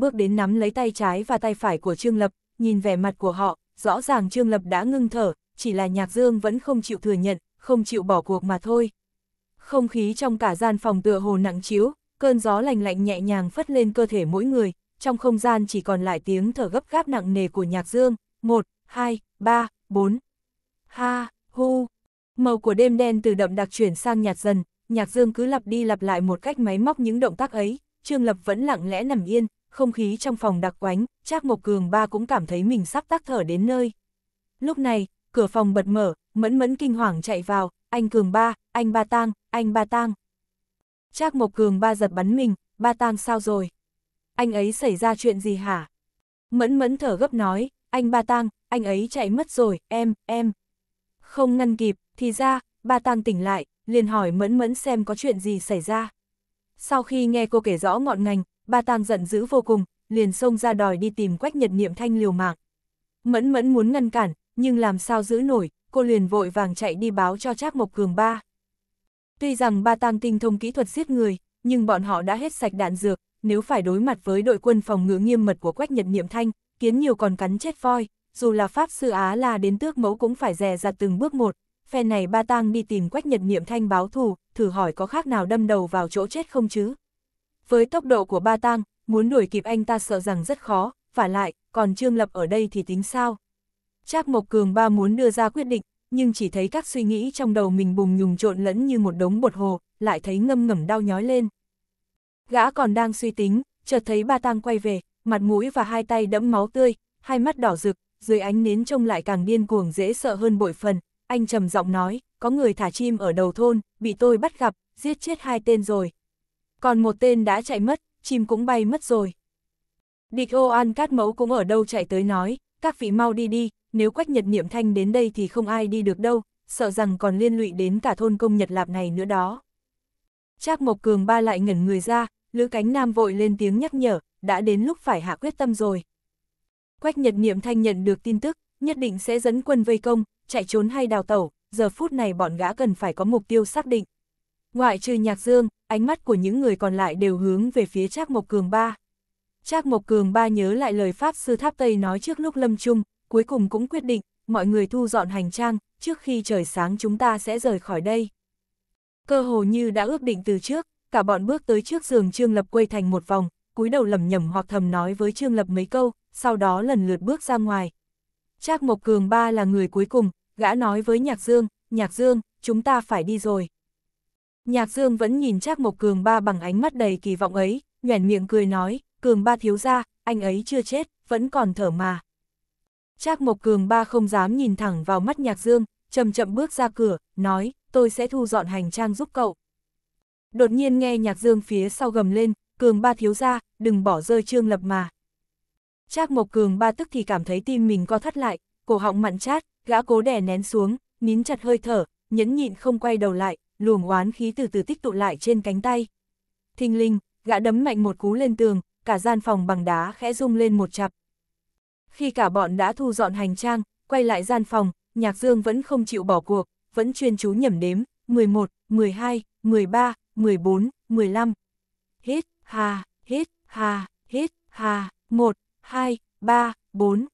bước đến nắm lấy tay trái và tay phải của Trương Lập, nhìn vẻ mặt của họ, rõ ràng Trương Lập đã ngưng thở, chỉ là Nhạc Dương vẫn không chịu thừa nhận, không chịu bỏ cuộc mà thôi. Không khí trong cả gian phòng tựa hồ nặng chiếu, cơn gió lành lạnh nhẹ nhàng phất lên cơ thể mỗi người, trong không gian chỉ còn lại tiếng thở gấp gáp nặng nề của Nhạc Dương, một, hai, ba, bốn, ha, hu. Màu của đêm đen từ đậm đặc chuyển sang nhạt dần, Nhạc Dương cứ lặp đi lặp lại một cách máy móc những động tác ấy, Trương Lập vẫn lặng lẽ nằm yên, không khí trong phòng đặc quánh, Trác Mộc Cường ba cũng cảm thấy mình sắp tắc thở đến nơi. Lúc này, cửa phòng bật mở, mẫn mẫn kinh hoàng chạy vào, anh Cường ba, anh ba tang, anh ba tang. Trác Mộc Cường ba giật bắn mình, ba tang sao rồi? Anh ấy xảy ra chuyện gì hả? Mẫn mẫn thở gấp nói, anh ba tang, anh ấy chạy mất rồi, em, em. Không ngăn kịp, thì ra, ba tang tỉnh lại, liền hỏi mẫn mẫn xem có chuyện gì xảy ra. Sau khi nghe cô kể rõ ngọn ngành, Ba Tang giận dữ vô cùng, liền xông ra đòi đi tìm Quách Nhật Niệm Thanh liều mạng. Mẫn mẫn muốn ngăn cản, nhưng làm sao giữ nổi, cô liền vội vàng chạy đi báo cho Trác Mộc Cường ba. Tuy rằng ba tang tinh thông kỹ thuật giết người, nhưng bọn họ đã hết sạch đạn dược, nếu phải đối mặt với đội quân phòng ngự nghiêm mật của Quách Nhật Niệm Thanh, kiến nhiều còn cắn chết voi, dù là pháp sư Á là đến tước mẫu cũng phải dè ra từng bước một. Phe này ba tang đi tìm Quách Nhật Niệm Thanh báo thù, thử hỏi có khác nào đâm đầu vào chỗ chết không chứ? Với tốc độ của ba tang, muốn đuổi kịp anh ta sợ rằng rất khó, và lại, còn Trương Lập ở đây thì tính sao? Trác Mộc Cường ba muốn đưa ra quyết định, nhưng chỉ thấy các suy nghĩ trong đầu mình bùng nhùng trộn lẫn như một đống bột hồ, lại thấy ngâm ngầm đau nhói lên. Gã còn đang suy tính, chợt thấy ba tang quay về, mặt mũi và hai tay đẫm máu tươi, hai mắt đỏ rực, dưới ánh nến trông lại càng điên cuồng dễ sợ hơn bội phần. Anh trầm giọng nói, có người thả chim ở đầu thôn, bị tôi bắt gặp, giết chết hai tên rồi còn một tên đã chạy mất, chim cũng bay mất rồi. Địch ô an cát mẫu cũng ở đâu chạy tới nói, các vị mau đi đi, nếu quách nhật niệm thanh đến đây thì không ai đi được đâu, sợ rằng còn liên lụy đến cả thôn công nhật lạp này nữa đó. Trác Mộc Cường ba lại ngẩn người ra, Lữ Cánh Nam vội lên tiếng nhắc nhở, đã đến lúc phải hạ quyết tâm rồi. Quách Nhật Niệm Thanh nhận được tin tức, nhất định sẽ dẫn quân vây công, chạy trốn hay đào tẩu, giờ phút này bọn gã cần phải có mục tiêu xác định. Ngoại trừ Nhạc Dương, ánh mắt của những người còn lại đều hướng về phía Trác Mộc Cường ba. Trác Mộc Cường ba nhớ lại lời Pháp Sư Tháp Tây nói trước lúc lâm chung, cuối cùng cũng quyết định, mọi người thu dọn hành trang, trước khi trời sáng chúng ta sẽ rời khỏi đây. Cơ hồ như đã ước định từ trước, cả bọn bước tới trước giường Trương Lập quay thành một vòng, cúi đầu lẩm nhẩm hoặc thầm nói với Trương Lập mấy câu, sau đó lần lượt bước ra ngoài. Trác Mộc Cường ba là người cuối cùng, gã nói với Nhạc Dương, Nhạc Dương, chúng ta phải đi rồi. Nhạc Dương vẫn nhìn Trác Mộc Cường ba bằng ánh mắt đầy kỳ vọng ấy, nhoẻn miệng cười nói, Cường ba thiếu gia, anh ấy chưa chết, vẫn còn thở mà. Trác Mộc Cường ba không dám nhìn thẳng vào mắt Nhạc Dương, chậm chậm bước ra cửa, nói, tôi sẽ thu dọn hành trang giúp cậu. Đột nhiên nghe Nhạc Dương phía sau gầm lên, Cường ba thiếu gia, đừng bỏ rơi Trương Lập mà. Trác Mộc Cường ba tức thì cảm thấy tim mình co thắt lại, cổ họng mặn chát, gã cố đè nén xuống, nín chặt hơi thở, nhẫn nhịn không quay đầu lại, luồng oán khí từ từ tích tụ lại trên cánh tay. Thình linh, gã đấm mạnh một cú lên tường, cả gian phòng bằng đá khẽ rung lên một chập. Khi cả bọn đã thu dọn hành trang, quay lại gian phòng, Nhạc Dương vẫn không chịu bỏ cuộc, vẫn chuyên chú nhẩm đếm, 11, 12, 13, 14, 15. Hết, hà, hết, hà, hết, hà, 1, 2, 3, 4.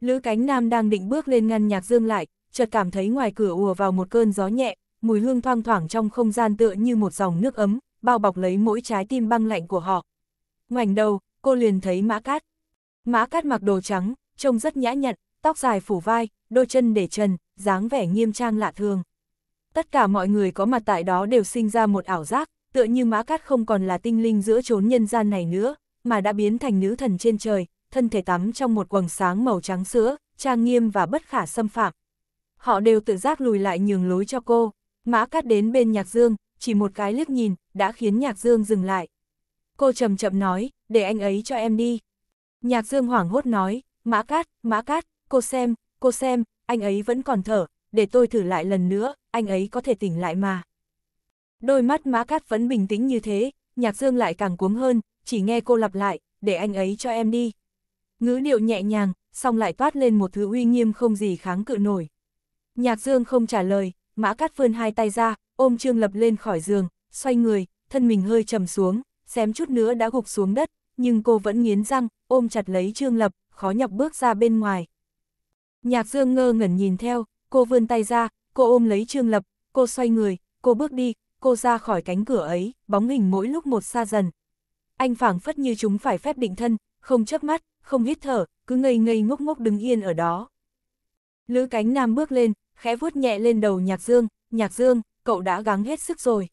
Lữ cánh nam đang định bước lên ngăn Nhạc Dương lại, chợt cảm thấy ngoài cửa ùa vào một cơn gió nhẹ, mùi hương thoang thoảng trong không gian tựa như một dòng nước ấm, bao bọc lấy mỗi trái tim băng lạnh của họ. Ngoảnh đầu, cô liền thấy Mã Cát. Mã Cát mặc đồ trắng, trông rất nhã nhặn, tóc dài phủ vai, đôi chân để trần, dáng vẻ nghiêm trang lạ thường. Tất cả mọi người có mặt tại đó đều sinh ra một ảo giác, tựa như Mã Cát không còn là tinh linh giữa chốn nhân gian này nữa, mà đã biến thành nữ thần trên trời, thân thể tắm trong một quầng sáng màu trắng sữa, trang nghiêm và bất khả xâm phạm. Họ đều tự giác lùi lại nhường lối cho cô. Mã Cát đến bên Nhạc Dương, chỉ một cái liếc nhìn, đã khiến Nhạc Dương dừng lại. Cô chậm chậm nói, để anh ấy cho em đi. Nhạc Dương hoảng hốt nói, Mã Cát, Mã Cát, cô xem, cô xem, anh ấy vẫn còn thở, để tôi thử lại lần nữa, anh ấy có thể tỉnh lại mà. Đôi mắt Mã Cát vẫn bình tĩnh như thế, Nhạc Dương lại càng cuống hơn, chỉ nghe cô lặp lại, để anh ấy cho em đi. Ngữ điệu nhẹ nhàng, song lại toát lên một thứ uy nghiêm không gì kháng cự nổi. Nhạc Dương không trả lời, Mã Cát vươn hai tay ra, ôm Trương Lập lên khỏi giường, xoay người, thân mình hơi trầm xuống, xém chút nữa đã gục xuống đất, nhưng cô vẫn nghiến răng, ôm chặt lấy Trương Lập, khó nhọc bước ra bên ngoài. Nhạc Dương ngơ ngẩn nhìn theo, cô vươn tay ra, cô ôm lấy Trương Lập, cô xoay người, cô bước đi, cô ra khỏi cánh cửa ấy, bóng hình mỗi lúc một xa dần. Anh phảng phất như chúng phải phép định thân, không chớp mắt, không hít thở, cứ ngây ngây ngốc ngốc đứng yên ở đó. Lữ cánh nam bước lên, khẽ vuốt nhẹ lên đầu nhạc dương, nhạc dương, cậu đã gắng hết sức rồi.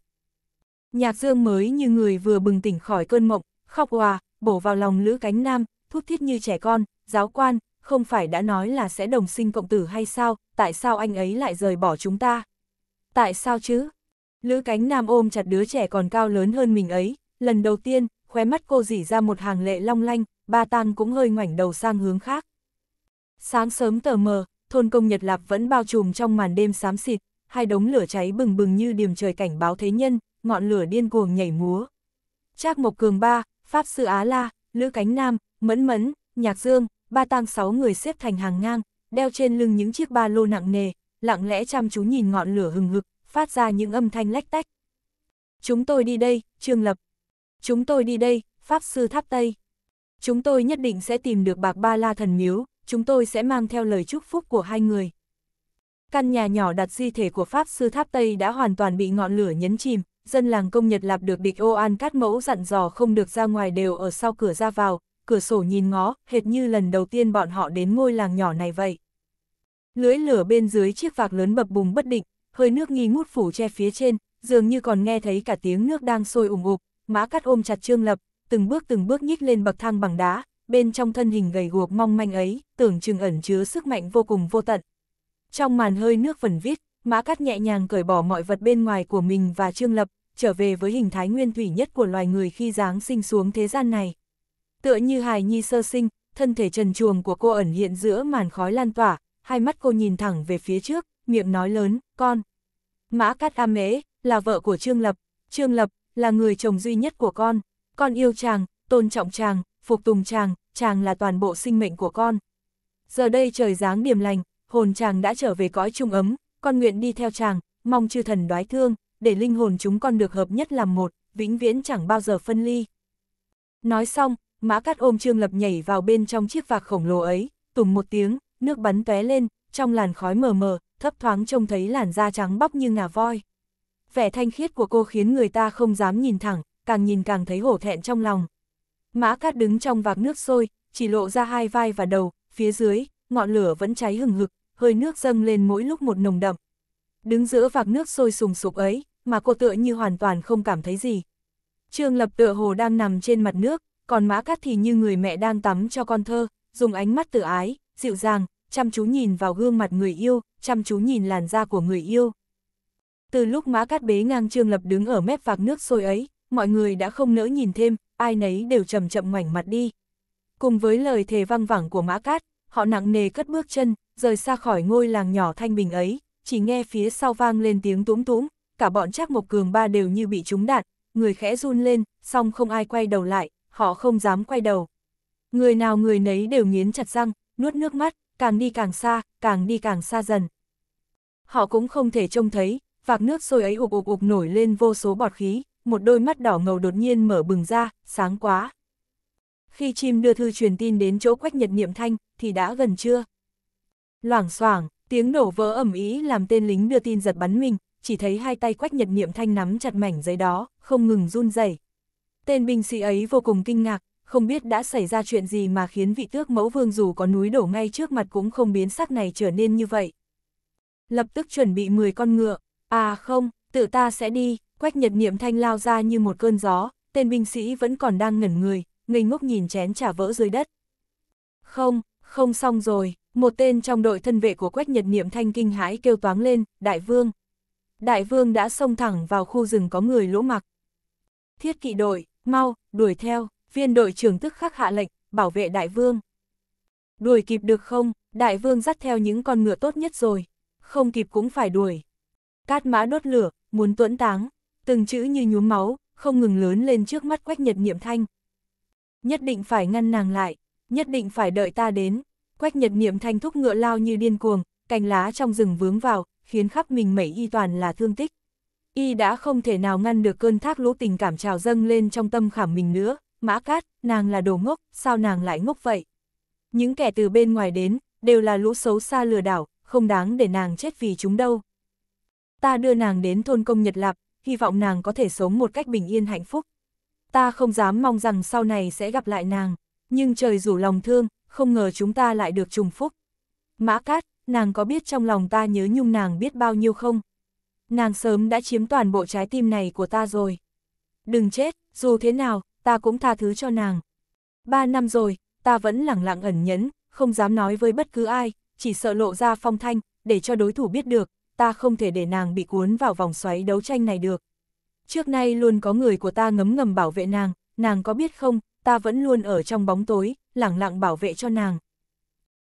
Nhạc dương mới như người vừa bừng tỉnh khỏi cơn mộng, khóc hòa, bổ vào lòng lữ cánh nam, thúc thiết như trẻ con, giáo quan, không phải đã nói là sẽ đồng sinh cộng tử hay sao, tại sao anh ấy lại rời bỏ chúng ta? Tại sao chứ? Lữ cánh nam ôm chặt đứa trẻ còn cao lớn hơn mình ấy, lần đầu tiên, khóe mắt cô dỉ ra một hàng lệ long lanh, ba tang cũng hơi ngoảnh đầu sang hướng khác. Sáng sớm tờ mờ, thôn công Nhật Lạp vẫn bao trùm trong màn đêm xám xịt, hai đống lửa cháy bừng bừng như điểm trời cảnh báo thế nhân, ngọn lửa điên cuồng nhảy múa. Trác Mộc Cường Ba, Pháp Sư Á La, Lữ Cánh Nam, Mẫn Mẫn, Nhạc Dương, ba tang sáu người xếp thành hàng ngang, đeo trên lưng những chiếc ba lô nặng nề, lặng lẽ chăm chú nhìn ngọn lửa hừng hực, phát ra những âm thanh lách tách. Chúng tôi đi đây, Trương Lập. Chúng tôi đi đây, Pháp Sư Tháp Tây. Chúng tôi nhất định sẽ tìm được bạc ba la thần miếu, chúng tôi sẽ mang theo lời chúc phúc của hai người. Căn nhà nhỏ đặt di thể của Pháp Sư Tháp Tây đã hoàn toàn bị ngọn lửa nhấn chìm, dân làng công Nhật Lạp được địch ô an cát mẫu dặn dò không được ra ngoài đều ở sau cửa ra vào, cửa sổ nhìn ngó, hệt như lần đầu tiên bọn họ đến ngôi làng nhỏ này vậy. lưỡi lửa bên dưới chiếc vạc lớn bập bùng bất định, hơi nước nghi ngút phủ che phía trên, dường như còn nghe thấy cả tiếng nước đang sôi ủng ục, mã cắt ôm chặt trương lập, từng bước từng bước nhích lên bậc thang bằng đá, bên trong thân hình gầy guộc mong manh ấy, tưởng chừng ẩn chứa sức mạnh vô cùng vô tận. Trong màn hơi nước vẩn vít, Mã Cát nhẹ nhàng cởi bỏ mọi vật bên ngoài của mình và Trương Lập, trở về với hình thái nguyên thủy nhất của loài người khi giáng sinh xuống thế gian này. Tựa như hài nhi sơ sinh, thân thể trần chuồng của cô ẩn hiện giữa màn khói lan tỏa, hai mắt cô nhìn thẳng về phía trước, miệng nói lớn, con. Mã Cát am mế là vợ của Trương Lập, Trương Lập, là người chồng duy nhất của con, con yêu chàng, tôn trọng chàng, phục tùng chàng, chàng là toàn bộ sinh mệnh của con. Giờ đây trời dáng điềm lành, hồn chàng đã trở về cõi trung ấm, con nguyện đi theo chàng, mong chư thần đoái thương, để linh hồn chúng con được hợp nhất làm một, vĩnh viễn chẳng bao giờ phân ly. Nói xong, mã cắt ôm trương lập nhảy vào bên trong chiếc vạc khổng lồ ấy, tùng một tiếng, nước bắn tóe lên, trong làn khói mờ mờ, thấp thoáng trông thấy làn da trắng bóc như ngà voi. Vẻ thanh khiết của cô khiến người ta không dám nhìn thẳng, càng nhìn càng thấy hổ thẹn trong lòng. Mã cát đứng trong vạc nước sôi, chỉ lộ ra hai vai và đầu, phía dưới, ngọn lửa vẫn cháy hừng hực, hơi nước dâng lên mỗi lúc một nồng đậm. Đứng giữa vạc nước sôi sùng sục ấy, mà cô tựa như hoàn toàn không cảm thấy gì. Trương Lập tựa hồ đang nằm trên mặt nước, còn Mã Cát thì như người mẹ đang tắm cho con thơ, dùng ánh mắt tự ái, dịu dàng, chăm chú nhìn vào gương mặt người yêu, chăm chú nhìn làn da của người yêu. Từ lúc Mã Cát bế ngang Trương Lập đứng ở mép vạc nước sôi ấy, mọi người đã không nỡ nhìn thêm, ai nấy đều chậm chậm ngoảnh mặt đi. Cùng với lời thề văng vẳng của Mã Cát, họ nặng nề cất bước chân, rời xa khỏi ngôi làng nhỏ thanh bình ấy, chỉ nghe phía sau vang lên tiếng túm túm, cả bọn chắc Mộc Cường Ba đều như bị trúng đạn, người khẽ run lên, song không ai quay đầu lại, họ không dám quay đầu. Người nào người nấy đều nghiến chặt răng, nuốt nước mắt, càng đi càng xa, càng đi càng xa dần. Họ cũng không thể trông thấy, vạc nước sôi ấy ụp ụp ụp nổi lên vô số bọt khí, một đôi mắt đỏ ngầu đột nhiên mở bừng ra, sáng quá. Khi chim đưa thư truyền tin đến chỗ quách nhật niệm thanh, thì đã gần trưa. Loảng xoảng, tiếng nổ vỡ ẩm ý làm tên lính đưa tin giật bắn mình, chỉ thấy hai tay quách nhật niệm thanh nắm chặt mảnh giấy đó, không ngừng run rẩy. Tên binh sĩ ấy vô cùng kinh ngạc, không biết đã xảy ra chuyện gì mà khiến vị tước mẫu vương dù có núi đổ ngay trước mặt cũng không biến sắc này trở nên như vậy. Lập tức chuẩn bị 10 con ngựa, à không, tự ta sẽ đi, Quách nhật niệm thanh lao ra như một cơn gió, tên binh sĩ vẫn còn đang ngẩn người, ngây ngốc nhìn chén trả vỡ dưới đất. Không, không xong rồi, một tên trong đội thân vệ của Quách Nhật Niệm Thanh kinh hãi kêu toáng lên, Đại Vương. Đại Vương đã xông thẳng vào khu rừng có người lỗ mặc. Thiết kỵ đội, mau, đuổi theo, viên đội trưởng tức khắc hạ lệnh, bảo vệ Đại Vương. Đuổi kịp được không, Đại Vương dắt theo những con ngựa tốt nhất rồi, không kịp cũng phải đuổi. Cát mã đốt lửa, muốn tuẫn táng từng chữ như nhuốm máu, không ngừng lớn lên trước mắt Quách Nhật Niệm Thanh. Nhất định phải ngăn nàng lại, nhất định phải đợi ta đến. Quách Nhật Niệm Thanh thúc ngựa lao như điên cuồng, cành lá trong rừng vướng vào, khiến khắp mình mẩy y toàn là thương tích. Y đã không thể nào ngăn được cơn thác lũ tình cảm trào dâng lên trong tâm khảm mình nữa, mã cát, nàng là đồ ngốc, sao nàng lại ngốc vậy? Những kẻ từ bên ngoài đến, đều là lũ xấu xa lừa đảo, không đáng để nàng chết vì chúng đâu. Ta đưa nàng đến thôn công Nhật Lạp, hy vọng nàng có thể sống một cách bình yên hạnh phúc. Ta không dám mong rằng sau này sẽ gặp lại nàng, nhưng trời rủ lòng thương, không ngờ chúng ta lại được trùng phúc. Mã Cát, nàng có biết trong lòng ta nhớ nhung nàng biết bao nhiêu không? Nàng sớm đã chiếm toàn bộ trái tim này của ta rồi. Đừng chết, dù thế nào, ta cũng tha thứ cho nàng. Ba năm rồi, ta vẫn lẳng lặng ẩn nhẫn, không dám nói với bất cứ ai, chỉ sợ lộ ra phong thanh, để cho đối thủ biết được, ta không thể để nàng bị cuốn vào vòng xoáy đấu tranh này được. Trước nay luôn có người của ta ngấm ngầm bảo vệ nàng, nàng có biết không, ta vẫn luôn ở trong bóng tối, lẳng lặng bảo vệ cho nàng.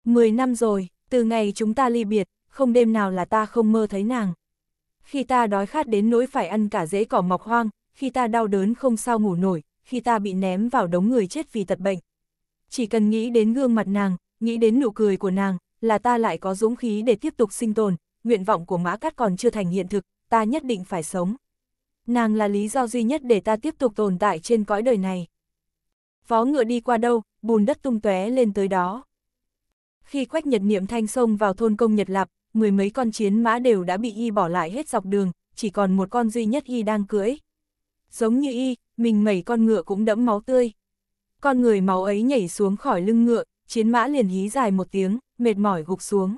Mười năm rồi, từ ngày chúng ta ly biệt, không đêm nào là ta không mơ thấy nàng. Khi ta đói khát đến nỗi phải ăn cả rễ cỏ mọc hoang, khi ta đau đớn không sao ngủ nổi, khi ta bị ném vào đống người chết vì tật bệnh. Chỉ cần nghĩ đến gương mặt nàng, nghĩ đến nụ cười của nàng, là ta lại có dũng khí để tiếp tục sinh tồn, nguyện vọng của mã cắt còn chưa thành hiện thực, ta nhất định phải sống. Nàng là lý do duy nhất để ta tiếp tục tồn tại trên cõi đời này. Vó ngựa đi qua đâu, bùn đất tung tóe lên tới đó. Khi quách nhật niệm thanh sông vào thôn công Nhật Lạp, mười mấy con chiến mã đều đã bị y bỏ lại hết dọc đường, chỉ còn một con duy nhất y đang cưỡi. Giống như y, mình mẩy con ngựa cũng đẫm máu tươi. Con người máu ấy nhảy xuống khỏi lưng ngựa, chiến mã liền hí dài một tiếng, mệt mỏi gục xuống.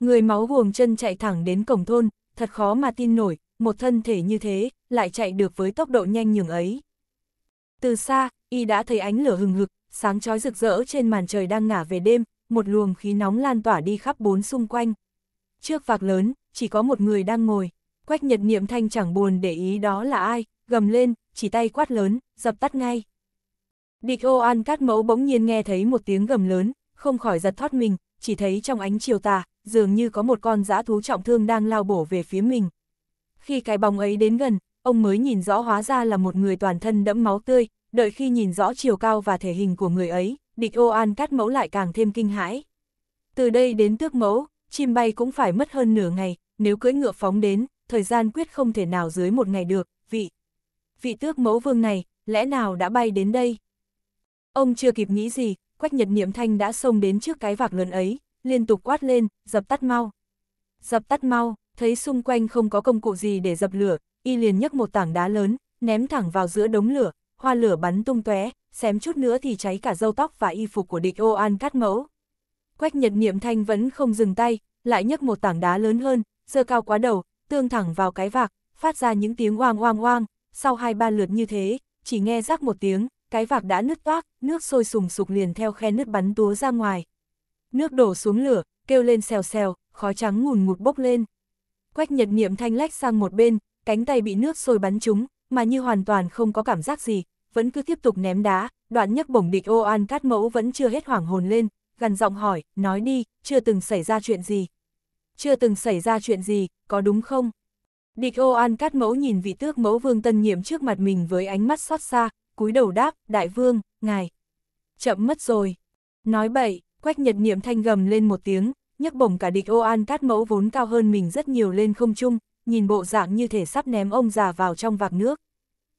Người máu buồm chân chạy thẳng đến cổng thôn, thật khó mà tin nổi, một thân thể như thế, lại chạy được với tốc độ nhanh nhường ấy. Từ xa, y đã thấy ánh lửa hừng hực, sáng chói rực rỡ trên màn trời đang ngả về đêm, một luồng khí nóng lan tỏa đi khắp bốn xung quanh. Trước vạc lớn, chỉ có một người đang ngồi, quách nhật niệm thanh chẳng buồn để ý đó là ai, gầm lên, chỉ tay quát lớn, dập tắt ngay. Địch ô an cát mẫu bỗng nhiên nghe thấy một tiếng gầm lớn, không khỏi giật thoát mình, chỉ thấy trong ánh chiều tà, dường như có một con dã thú trọng thương đang lao bổ về phía mình. Khi cái bóng ấy đến gần, ông mới nhìn rõ hóa ra là một người toàn thân đẫm máu tươi, đợi khi nhìn rõ chiều cao và thể hình của người ấy, địch ô an cắt mẫu lại càng thêm kinh hãi. Từ đây đến tước mẫu, chim bay cũng phải mất hơn nửa ngày, nếu cưỡi ngựa phóng đến, thời gian quyết không thể nào dưới một ngày được, vị. Vị tước mẫu vương này, lẽ nào đã bay đến đây? Ông chưa kịp nghĩ gì, Quách Nhật Niệm Thanh đã xông đến trước cái vạc lớn ấy, liên tục quát lên, dập tắt mau. Dập tắt mau, thấy xung quanh không có công cụ gì để dập lửa, y liền nhấc một tảng đá lớn, ném thẳng vào giữa đống lửa, hoa lửa bắn tung tóe, xém chút nữa thì cháy cả râu tóc và y phục của địch ô an cắt mẫu. Quách nhật niệm thanh vẫn không dừng tay, lại nhấc một tảng đá lớn hơn, dơ cao quá đầu, tương thẳng vào cái vạc, phát ra những tiếng oang oang oang, sau hai ba lượt như thế, chỉ nghe rắc một tiếng, cái vạc đã nứt toác, nước sôi sùng sục liền theo khe nứt bắn túa ra ngoài. Nước đổ xuống lửa, kêu lên xèo xèo, khói trắng ngùn ngụt bốc lên. Quách nhật niệm thanh lách sang một bên, cánh tay bị nước sôi bắn trúng, mà như hoàn toàn không có cảm giác gì, vẫn cứ tiếp tục ném đá, đoạn nhấc bổng địch ô an cát mẫu vẫn chưa hết hoảng hồn lên, gần giọng hỏi, nói đi, chưa từng xảy ra chuyện gì. Chưa từng xảy ra chuyện gì, có đúng không? Địch ô an cát mẫu nhìn vị tước mẫu vương tân nhiệm trước mặt mình với ánh mắt xót xa, cúi đầu đáp, đại vương, ngài. Chậm mất rồi. Nói bậy, Quách Nhật Niệm thanh gầm lên một tiếng, nhấc bổng cả địch ô an cát mẫu vốn cao hơn mình rất nhiều lên không trung, nhìn bộ dạng như thể sắp ném ông già vào trong vạc nước.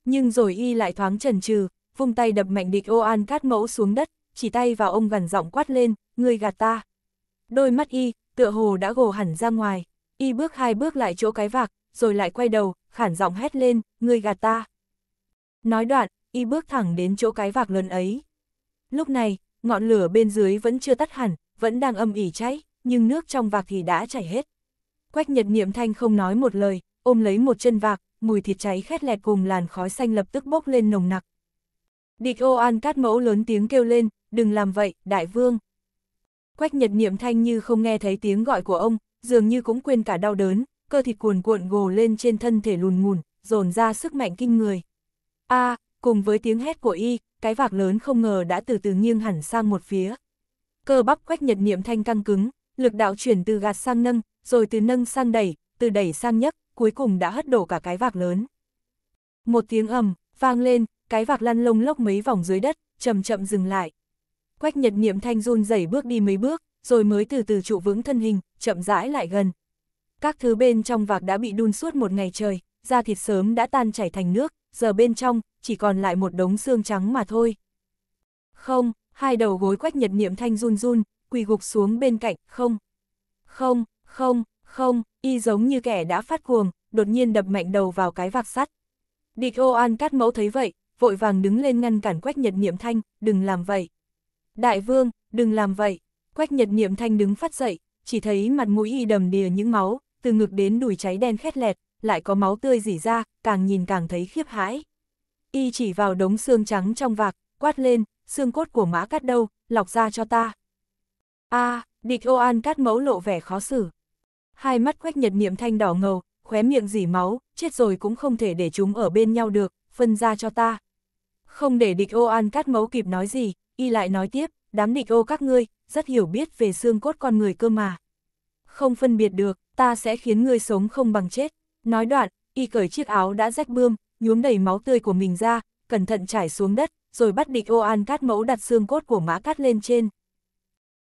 Nhưng rồi y lại thoáng chần chừ, vung tay đập mạnh địch ô an cát mẫu xuống đất, chỉ tay vào ông gần giọng quát lên, ngươi gạt ta. Đôi mắt y, tựa hồ đã gồ hẳn ra ngoài, y bước hai bước lại chỗ cái vạc, rồi lại quay đầu, khản giọng hét lên, ngươi gạt ta. Nói đoạn, y bước thẳng đến chỗ cái vạc lớn ấy. Lúc này, ngọn lửa bên dưới vẫn chưa tắt hẳn, vẫn đang âm ỉ cháy, nhưng nước trong vạc thì đã chảy hết. Quách nhật niệm thanh không nói một lời, ôm lấy một chân vạc, mùi thịt cháy khét lẹt cùng làn khói xanh lập tức bốc lên nồng nặc. Địch ô an cát mẫu lớn tiếng kêu lên, đừng làm vậy, đại vương. Quách nhật niệm thanh như không nghe thấy tiếng gọi của ông, dường như cũng quên cả đau đớn, cơ thịt cuồn cuộn gồ lên trên thân thể lùn ngùn, dồn ra sức mạnh kinh người. A, cùng với tiếng hét của y, cái vạc lớn không ngờ đã từ từ nghiêng hẳn sang một phía. Cơ bắp quách nhật niệm thanh căng cứng, lực đạo chuyển từ gạt sang nâng, rồi từ nâng sang đẩy, từ đẩy sang nhấc, cuối cùng đã hất đổ cả cái vạc lớn. Một tiếng ầm, vang lên, cái vạc lăn lông lốc mấy vòng dưới đất, chậm chậm dừng lại. Quách nhật niệm thanh run rẩy bước đi mấy bước, rồi mới từ từ trụ vững thân hình, chậm rãi lại gần. Các thứ bên trong vạc đã bị đun suốt một ngày trời, da thịt sớm đã tan chảy thành nước, giờ bên trong, chỉ còn lại một đống xương trắng mà thôi. Không, hai đầu gối quách nhật niệm thanh run run, quỳ gục xuống bên cạnh, không. Không, không, không, y giống như kẻ đã phát cuồng, đột nhiên đập mạnh đầu vào cái vạc sắt. Địch ô an cắt mẫu thấy vậy, vội vàng đứng lên ngăn cản quách nhật niệm thanh, đừng làm vậy. Đại vương, đừng làm vậy. Quách nhật niệm thanh đứng phát dậy, chỉ thấy mặt mũi y đầm đìa những máu, từ ngực đến đùi cháy đen khét lẹt, lại có máu tươi rỉ ra, càng nhìn càng thấy khiếp hãi. Y chỉ vào đống xương trắng trong vạc, quát lên, xương cốt của mã cắt đâu, lọc ra cho ta. a địch ô an cắt mẫu lộ vẻ khó xử. Hai mắt quách nhật niệm thanh đỏ ngầu, khóe miệng dỉ máu, chết rồi cũng không thể để chúng ở bên nhau được, phân ra cho ta. Không để địch ô an cắt mẫu kịp nói gì, y lại nói tiếp, đám địch ô các ngươi, rất hiểu biết về xương cốt con người cơ mà. Không phân biệt được, ta sẽ khiến ngươi sống không bằng chết. Nói đoạn, y cởi chiếc áo đã rách bươm, nhuốm đầy máu tươi của mình ra, cẩn thận trải xuống đất, rồi bắt địch ô an cát mẫu đặt xương cốt của mã cát lên trên.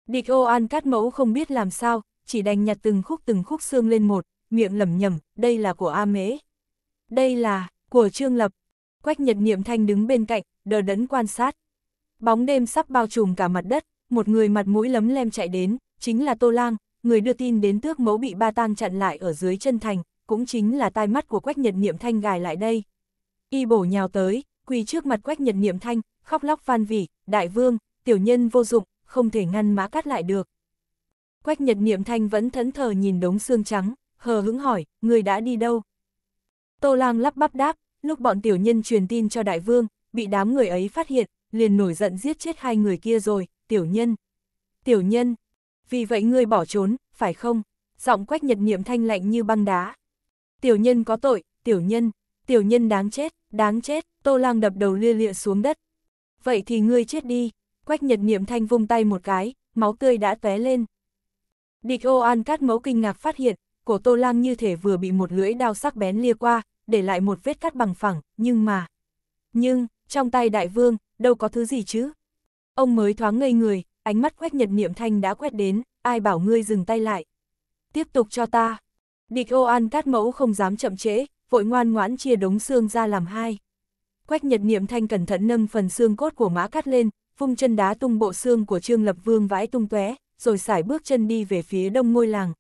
Địch ô an cát mẫu không biết làm sao, chỉ đành nhặt từng khúc từng khúc xương lên một, miệng lẩm nhẩm, đây là của A Mễ. Đây là, của Trương Lập. Quách nhật niệm thanh đứng bên cạnh, đờ đẫn quan sát. Bóng đêm sắp bao trùm cả mặt đất, một người mặt mũi lấm lem chạy đến, chính là Tô Lang, người đưa tin đến tước mẫu bị ba tang chặn lại ở dưới chân thành, cũng chính là tai mắt của Quách Nhật Niệm Thanh gài lại đây. Y bổ nhào tới, quỳ trước mặt Quách Nhật Niệm Thanh, khóc lóc van vỉ, đại vương, tiểu nhân vô dụng, không thể ngăn mã cắt lại được. Quách Nhật Niệm Thanh vẫn thẫn thờ nhìn đống xương trắng, hờ hững hỏi, người đã đi đâu? Tô Lang lắp bắp đáp, lúc bọn tiểu nhân truyền tin cho đại vương, bị đám người ấy phát hiện, liền nổi giận giết chết hai người kia rồi, tiểu nhân. Tiểu nhân, vì vậy ngươi bỏ trốn, phải không? Giọng Quách Nhật Niệm Thanh lạnh như băng đá. Tiểu nhân có tội, tiểu nhân, tiểu nhân đáng chết, đáng chết, Tô Lang đập đầu lia lịa xuống đất. Vậy thì ngươi chết đi, Quách Nhật Niệm Thanh vung tay một cái, máu tươi đã tóe lên. Địch ô an cát mẫu kinh ngạc phát hiện, cổ Tô Lang như thể vừa bị một lưỡi đao sắc bén lia qua, để lại một vết cắt bằng phẳng, nhưng mà... Nhưng, trong tay đại vương, đâu có thứ gì chứ? Ông mới thoáng ngây người, ánh mắt Quách Nhật Niệm Thanh đã quét đến, ai bảo ngươi dừng tay lại. Tiếp tục cho ta, Địch ô ăn tát mẫu không dám chậm trễ, vội ngoan ngoãn chia đống xương ra làm hai. Quách nhật niệm thanh cẩn thận nâng phần xương cốt của mã cắt lên, vung chân đá tung bộ xương của Trương Lập Vương vãi tung tóe, rồi xải bước chân đi về phía đông ngôi làng.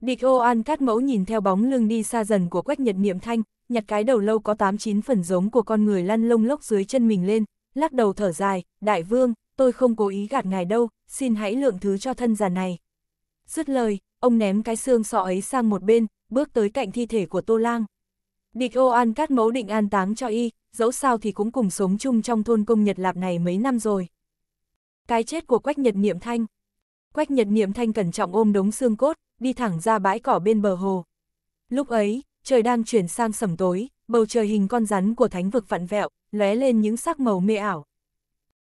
Địch ô an cắt mẫu nhìn theo bóng lưng đi xa dần của quách nhật niệm thanh, nhặt cái đầu lâu có 8-9 phần giống của con người lăn lông lốc dưới chân mình lên, lắc đầu thở dài, đại vương, tôi không cố ý gạt ngài đâu, xin hãy lượng thứ cho thân già này. Dứt lời, ông ném cái xương sọ ấy sang một bên, bước tới cạnh thi thể của Tô Lang. Địch ô an cắt mẫu định an táng cho y, dẫu sao thì cũng cùng sống chung trong thôn công Nhật Lạp này mấy năm rồi. Cái chết của Quách Nhật Niệm Thanh Quách Nhật Niệm Thanh cẩn trọng ôm đống xương cốt, đi thẳng ra bãi cỏ bên bờ hồ. Lúc ấy, trời đang chuyển sang sẩm tối, bầu trời hình con rắn của thánh vực vặn vẹo, lóe lên những sắc màu mê ảo.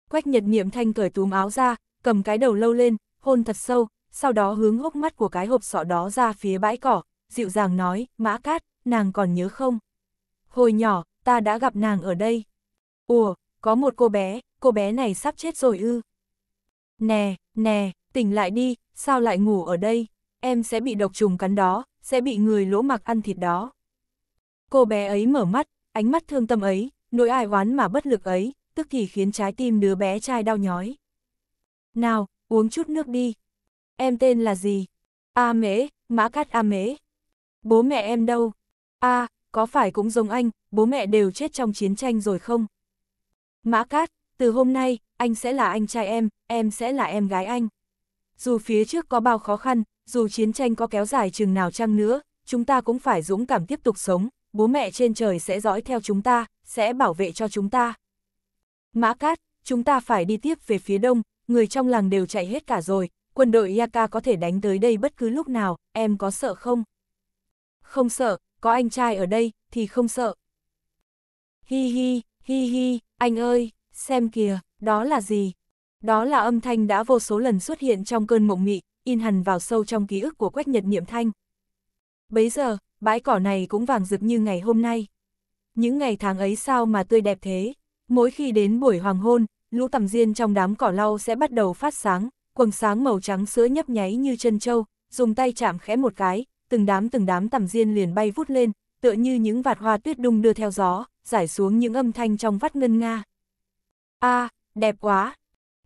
Quách Nhật Niệm Thanh cởi túm áo ra, cầm cái đầu lâu lên, hôn thật sâu, sau đó hướng hốc mắt của cái hộp sọ đó ra phía bãi cỏ, dịu dàng nói, mã cát, nàng còn nhớ không? Hồi nhỏ, ta đã gặp nàng ở đây. Ủa, có một cô bé, cô bé này sắp chết rồi ư. Nè, nè, tỉnh lại đi, sao lại ngủ ở đây? Em sẽ bị độc trùng cắn đó, sẽ bị người lỗ mặc ăn thịt đó. Cô bé ấy mở mắt, ánh mắt thương tâm ấy, nỗi ai oán mà bất lực ấy, tức thì khiến trái tim đứa bé trai đau nhói. Nào, uống chút nước đi, Em tên là gì? A mễ, mã Cát A mễ. Bố mẹ em đâu? A, à, có phải cũng giống anh, bố mẹ đều chết trong chiến tranh rồi không? Mã cát, từ hôm nay, anh sẽ là anh trai em, em sẽ là em gái anh. Dù phía trước có bao khó khăn, dù chiến tranh có kéo dài chừng nào chăng nữa, chúng ta cũng phải dũng cảm tiếp tục sống, bố mẹ trên trời sẽ dõi theo chúng ta, sẽ bảo vệ cho chúng ta. Mã Cát, chúng ta phải đi tiếp về phía đông, người trong làng đều chạy hết cả rồi, quân đội Yaka có thể đánh tới đây bất cứ lúc nào, em có sợ không? Không sợ, có anh trai ở đây, thì không sợ. Hi hi, hi hi, anh ơi, xem kìa, đó là gì? Đó là âm thanh đã vô số lần xuất hiện trong cơn mộng mị, in hằn vào sâu trong ký ức của Quách Nhật Niệm Thanh. Bấy giờ, bãi cỏ này cũng vàng rực như ngày hôm nay. Những ngày tháng ấy sao mà tươi đẹp thế? Mỗi khi đến buổi hoàng hôn, lũ tầm diên trong đám cỏ lau sẽ bắt đầu phát sáng, Quần sáng màu trắng sữa nhấp nháy như chân trâu, dùng tay chạm khẽ một cái, từng đám từng đám tầm diên liền bay vút lên, tựa như những vạt hoa tuyết đung đưa theo gió, giải xuống những âm thanh trong vắt ngân nga. A, đẹp quá!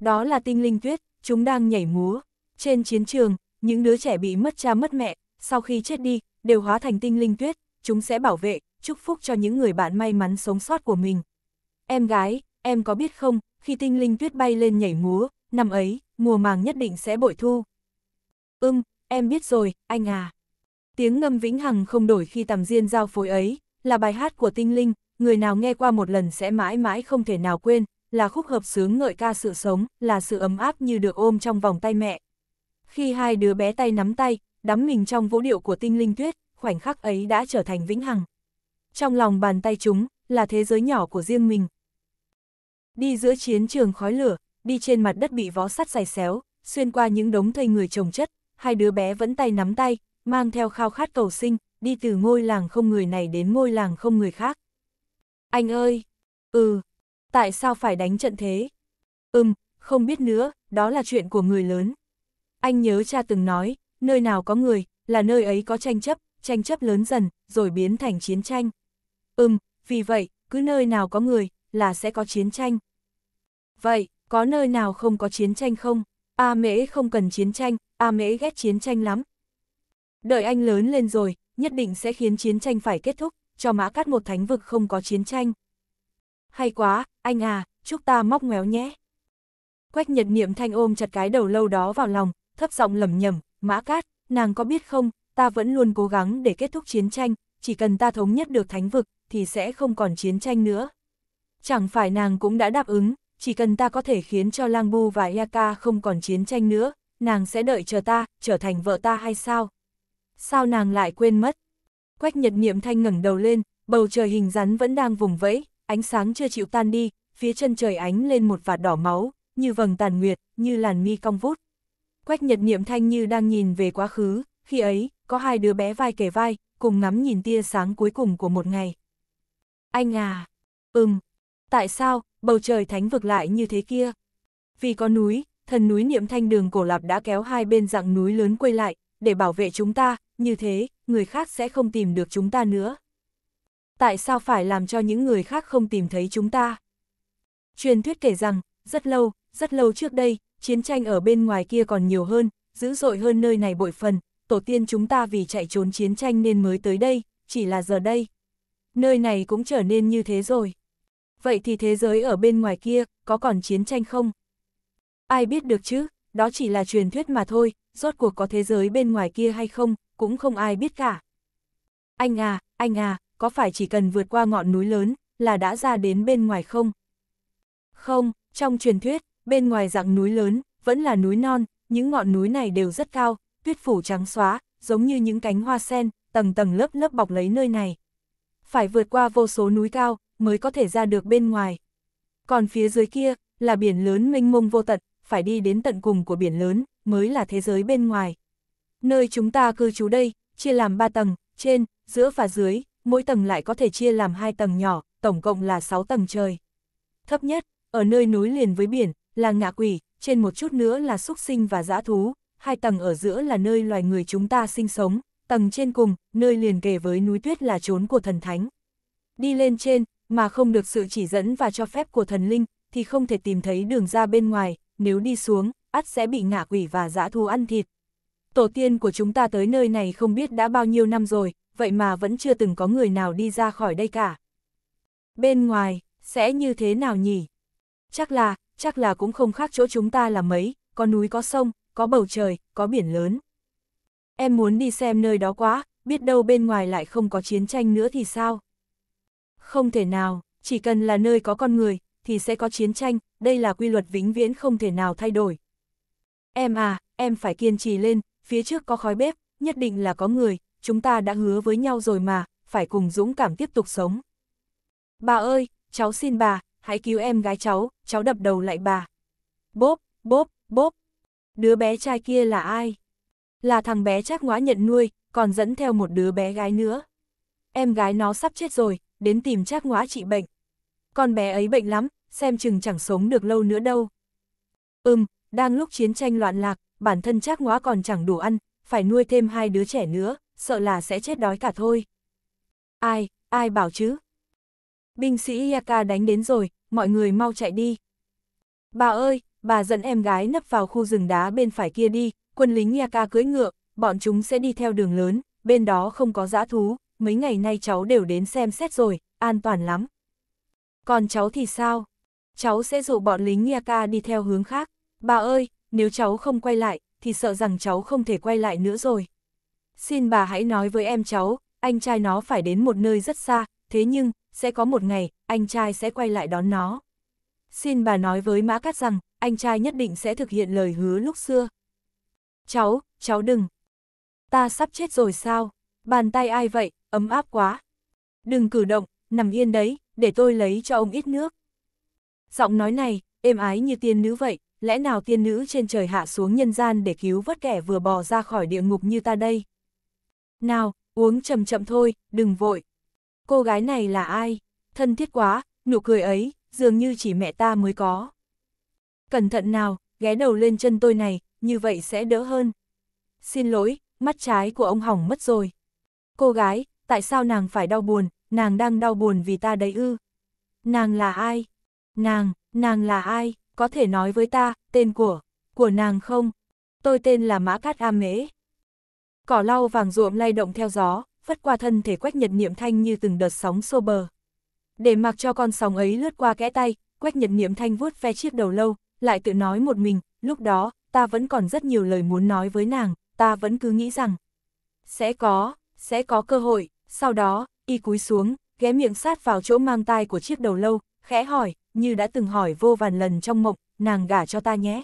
Đó là tinh linh tuyết, chúng đang nhảy múa. Trên chiến trường, những đứa trẻ bị mất cha mất mẹ, sau khi chết đi, đều hóa thành tinh linh tuyết, chúng sẽ bảo vệ, chúc phúc cho những người bạn may mắn sống sót của mình. Em gái, em có biết không, khi tinh linh tuyết bay lên nhảy múa, năm ấy, mùa màng nhất định sẽ bội thu. Ưm, em biết rồi, anh à. Tiếng ngâm vĩnh hằng không đổi khi tầm diên giao phối ấy, là bài hát của tinh linh, người nào nghe qua một lần sẽ mãi mãi không thể nào quên, là khúc hợp sướng ngợi ca sự sống, là sự ấm áp như được ôm trong vòng tay mẹ. Khi hai đứa bé tay nắm tay, đắm mình trong vũ điệu của tinh linh tuyết, khoảnh khắc ấy đã trở thành vĩnh hằng. Trong lòng bàn tay chúng, là thế giới nhỏ của riêng mình. Đi giữa chiến trường khói lửa, đi trên mặt đất bị vó sắt dày xéo, xuyên qua những đống thây người trồng chất, hai đứa bé vẫn tay nắm tay, mang theo khao khát cầu sinh, đi từ ngôi làng không người này đến ngôi làng không người khác. Anh ơi! Ừ! Tại sao phải đánh trận thế? Ừm, không biết nữa, đó là chuyện của người lớn. Anh nhớ cha từng nói, nơi nào có người, là nơi ấy có tranh chấp, tranh chấp lớn dần, rồi biến thành chiến tranh. Ừm, vì vậy, cứ nơi nào có người, là sẽ có chiến tranh. Vậy, có nơi nào không có chiến tranh không? A mễ không cần chiến tranh, A mễ ghét chiến tranh lắm. Đợi anh lớn lên rồi, nhất định sẽ khiến chiến tranh phải kết thúc, cho mã cắt một thánh vực không có chiến tranh. Hay quá, anh à, chúc ta móc ngoéo nhé. Quách nhật niệm thanh ôm chặt cái đầu lâu đó vào lòng, thấp giọng lẩm nhẩm, mã cát, nàng có biết không, ta vẫn luôn cố gắng để kết thúc chiến tranh, chỉ cần ta thống nhất được thánh vực, thì sẽ không còn chiến tranh nữa. Chẳng phải nàng cũng đã đáp ứng, chỉ cần ta có thể khiến cho Lang Bu và Yaka không còn chiến tranh nữa, nàng sẽ đợi chờ ta, trở thành vợ ta hay sao? Sao nàng lại quên mất? Quách nhật niệm thanh ngẩng đầu lên, bầu trời hình rắn vẫn đang vùng vẫy, ánh sáng chưa chịu tan đi, phía chân trời ánh lên một vạt đỏ máu, như vầng tàn nguyệt, như làn mi cong vút. Quách nhật niệm thanh như đang nhìn về quá khứ, khi ấy, có hai đứa bé vai kề vai, cùng ngắm nhìn tia sáng cuối cùng của một ngày. Anh à, ừm, tại sao, bầu trời thánh vực lại như thế kia. Vì có núi, thần núi niệm thanh đường cổ lạp đã kéo hai bên dạng núi lớn quay lại, để bảo vệ chúng ta, như thế, người khác sẽ không tìm được chúng ta nữa. Tại sao phải làm cho những người khác không tìm thấy chúng ta? Truyền thuyết kể rằng, rất lâu, rất lâu trước đây, chiến tranh ở bên ngoài kia còn nhiều hơn, dữ dội hơn nơi này bội phần, tổ tiên chúng ta vì chạy trốn chiến tranh nên mới tới đây, chỉ là giờ đây. Nơi này cũng trở nên như thế rồi. Vậy thì thế giới ở bên ngoài kia, có còn chiến tranh không? Ai biết được chứ, đó chỉ là truyền thuyết mà thôi, rốt cuộc có thế giới bên ngoài kia hay không, cũng không ai biết cả. Anh à, anh à, có phải chỉ cần vượt qua ngọn núi lớn, là đã ra đến bên ngoài không? Không, trong truyền thuyết, bên ngoài dạng núi lớn, vẫn là núi non, những ngọn núi này đều rất cao, tuyết phủ trắng xóa, giống như những cánh hoa sen, tầng tầng lớp lớp bọc lấy nơi này. Phải vượt qua vô số núi cao, mới có thể ra được bên ngoài. Còn phía dưới kia, là biển lớn mênh mông vô tận, phải đi đến tận cùng của biển lớn, mới là thế giới bên ngoài. Nơi chúng ta cư trú đây, chia làm 3 tầng, trên, giữa và dưới, mỗi tầng lại có thể chia làm hai tầng nhỏ, tổng cộng là 6 tầng trời. Thấp nhất, ở nơi núi liền với biển, là ngạ quỷ, trên một chút nữa là súc sinh và dã thú, hai tầng ở giữa là nơi loài người chúng ta sinh sống, tầng trên cùng, nơi liền kề với núi tuyết là chốn của thần thánh. Đi lên trên, mà không được sự chỉ dẫn và cho phép của thần linh, thì không thể tìm thấy đường ra bên ngoài, nếu đi xuống, ắt sẽ bị ngạ quỷ và dã thú ăn thịt. Tổ tiên của chúng ta tới nơi này không biết đã bao nhiêu năm rồi, vậy mà vẫn chưa từng có người nào đi ra khỏi đây cả. Bên ngoài, sẽ như thế nào nhỉ? Chắc là, chắc là cũng không khác chỗ chúng ta là mấy, có núi có sông, có bầu trời, có biển lớn. Em muốn đi xem nơi đó quá, biết đâu bên ngoài lại không có chiến tranh nữa thì sao? Không thể nào, chỉ cần là nơi có con người, thì sẽ có chiến tranh, đây là quy luật vĩnh viễn không thể nào thay đổi. Em à, em phải kiên trì lên, phía trước có khói bếp, nhất định là có người, chúng ta đã hứa với nhau rồi mà, phải cùng dũng cảm tiếp tục sống. Bà ơi, cháu xin bà, hãy cứu em gái cháu, cháu đập đầu lại bà. Bốp, bốp, bốp. Đứa bé trai kia là ai? Là thằng bé chắc ngoã nhận nuôi, còn dẫn theo một đứa bé gái nữa. Em gái nó sắp chết rồi, đến tìm Trác Ngoã trị bệnh. Con bé ấy bệnh lắm, xem chừng chẳng sống được lâu nữa đâu. Ừm, đang lúc chiến tranh loạn lạc, bản thân Trác Ngoã còn chẳng đủ ăn, phải nuôi thêm hai đứa trẻ nữa, sợ là sẽ chết đói cả thôi. Ai, ai bảo chứ? Binh sĩ Yaka đánh đến rồi, mọi người mau chạy đi. Bà ơi, bà dẫn em gái nấp vào khu rừng đá bên phải kia đi, quân lính Yaka cưỡi ngựa, bọn chúng sẽ đi theo đường lớn, bên đó không có dã thú, mấy ngày nay cháu đều đến xem xét rồi, an toàn lắm. Còn cháu thì sao? Cháu sẽ dụ bọn lính Ngiyaka đi theo hướng khác. Bà ơi, nếu cháu không quay lại, thì sợ rằng cháu không thể quay lại nữa rồi. Xin bà hãy nói với em cháu, anh trai nó phải đến một nơi rất xa, thế nhưng, sẽ có một ngày, anh trai sẽ quay lại đón nó. Xin bà nói với Mã Cát rằng, anh trai nhất định sẽ thực hiện lời hứa lúc xưa. Cháu, cháu đừng. Ta sắp chết rồi sao? Bàn tay ai vậy? ấm áp quá. Đừng cử động, nằm yên đấy, để tôi lấy cho ông ít nước. Giọng nói này, êm ái như tiên nữ vậy, lẽ nào tiên nữ trên trời hạ xuống nhân gian để cứu vớt kẻ vừa bò ra khỏi địa ngục như ta đây? Nào, uống chậm chậm thôi, đừng vội. Cô gái này là ai? Thân thiết quá, nụ cười ấy, dường như chỉ mẹ ta mới có. Cẩn thận nào, ghé đầu lên chân tôi này, như vậy sẽ đỡ hơn. Xin lỗi, mắt trái của ông hỏng mất rồi. Cô gái, tại sao nàng phải đau buồn, nàng đang đau buồn vì ta đấy ư. Nàng là ai? Nàng, nàng là ai? Có thể nói với ta, tên của, của nàng không? Tôi tên là Mã Cát A Mễ. Cỏ lau vàng ruộm lay động theo gió, vất qua thân thể quách nhật niệm thanh như từng đợt sóng xô bờ. Để mặc cho con sóng ấy lướt qua kẽ tay, quách nhật niệm thanh vuốt ve chiếc đầu lâu, lại tự nói một mình, lúc đó, ta vẫn còn rất nhiều lời muốn nói với nàng, ta vẫn cứ nghĩ rằng, sẽ có, sẽ có cơ hội, sau đó, y cúi xuống, ghé miệng sát vào chỗ mang tai của chiếc đầu lâu, khẽ hỏi, như đã từng hỏi vô vàn lần trong mộng, nàng gả cho ta nhé.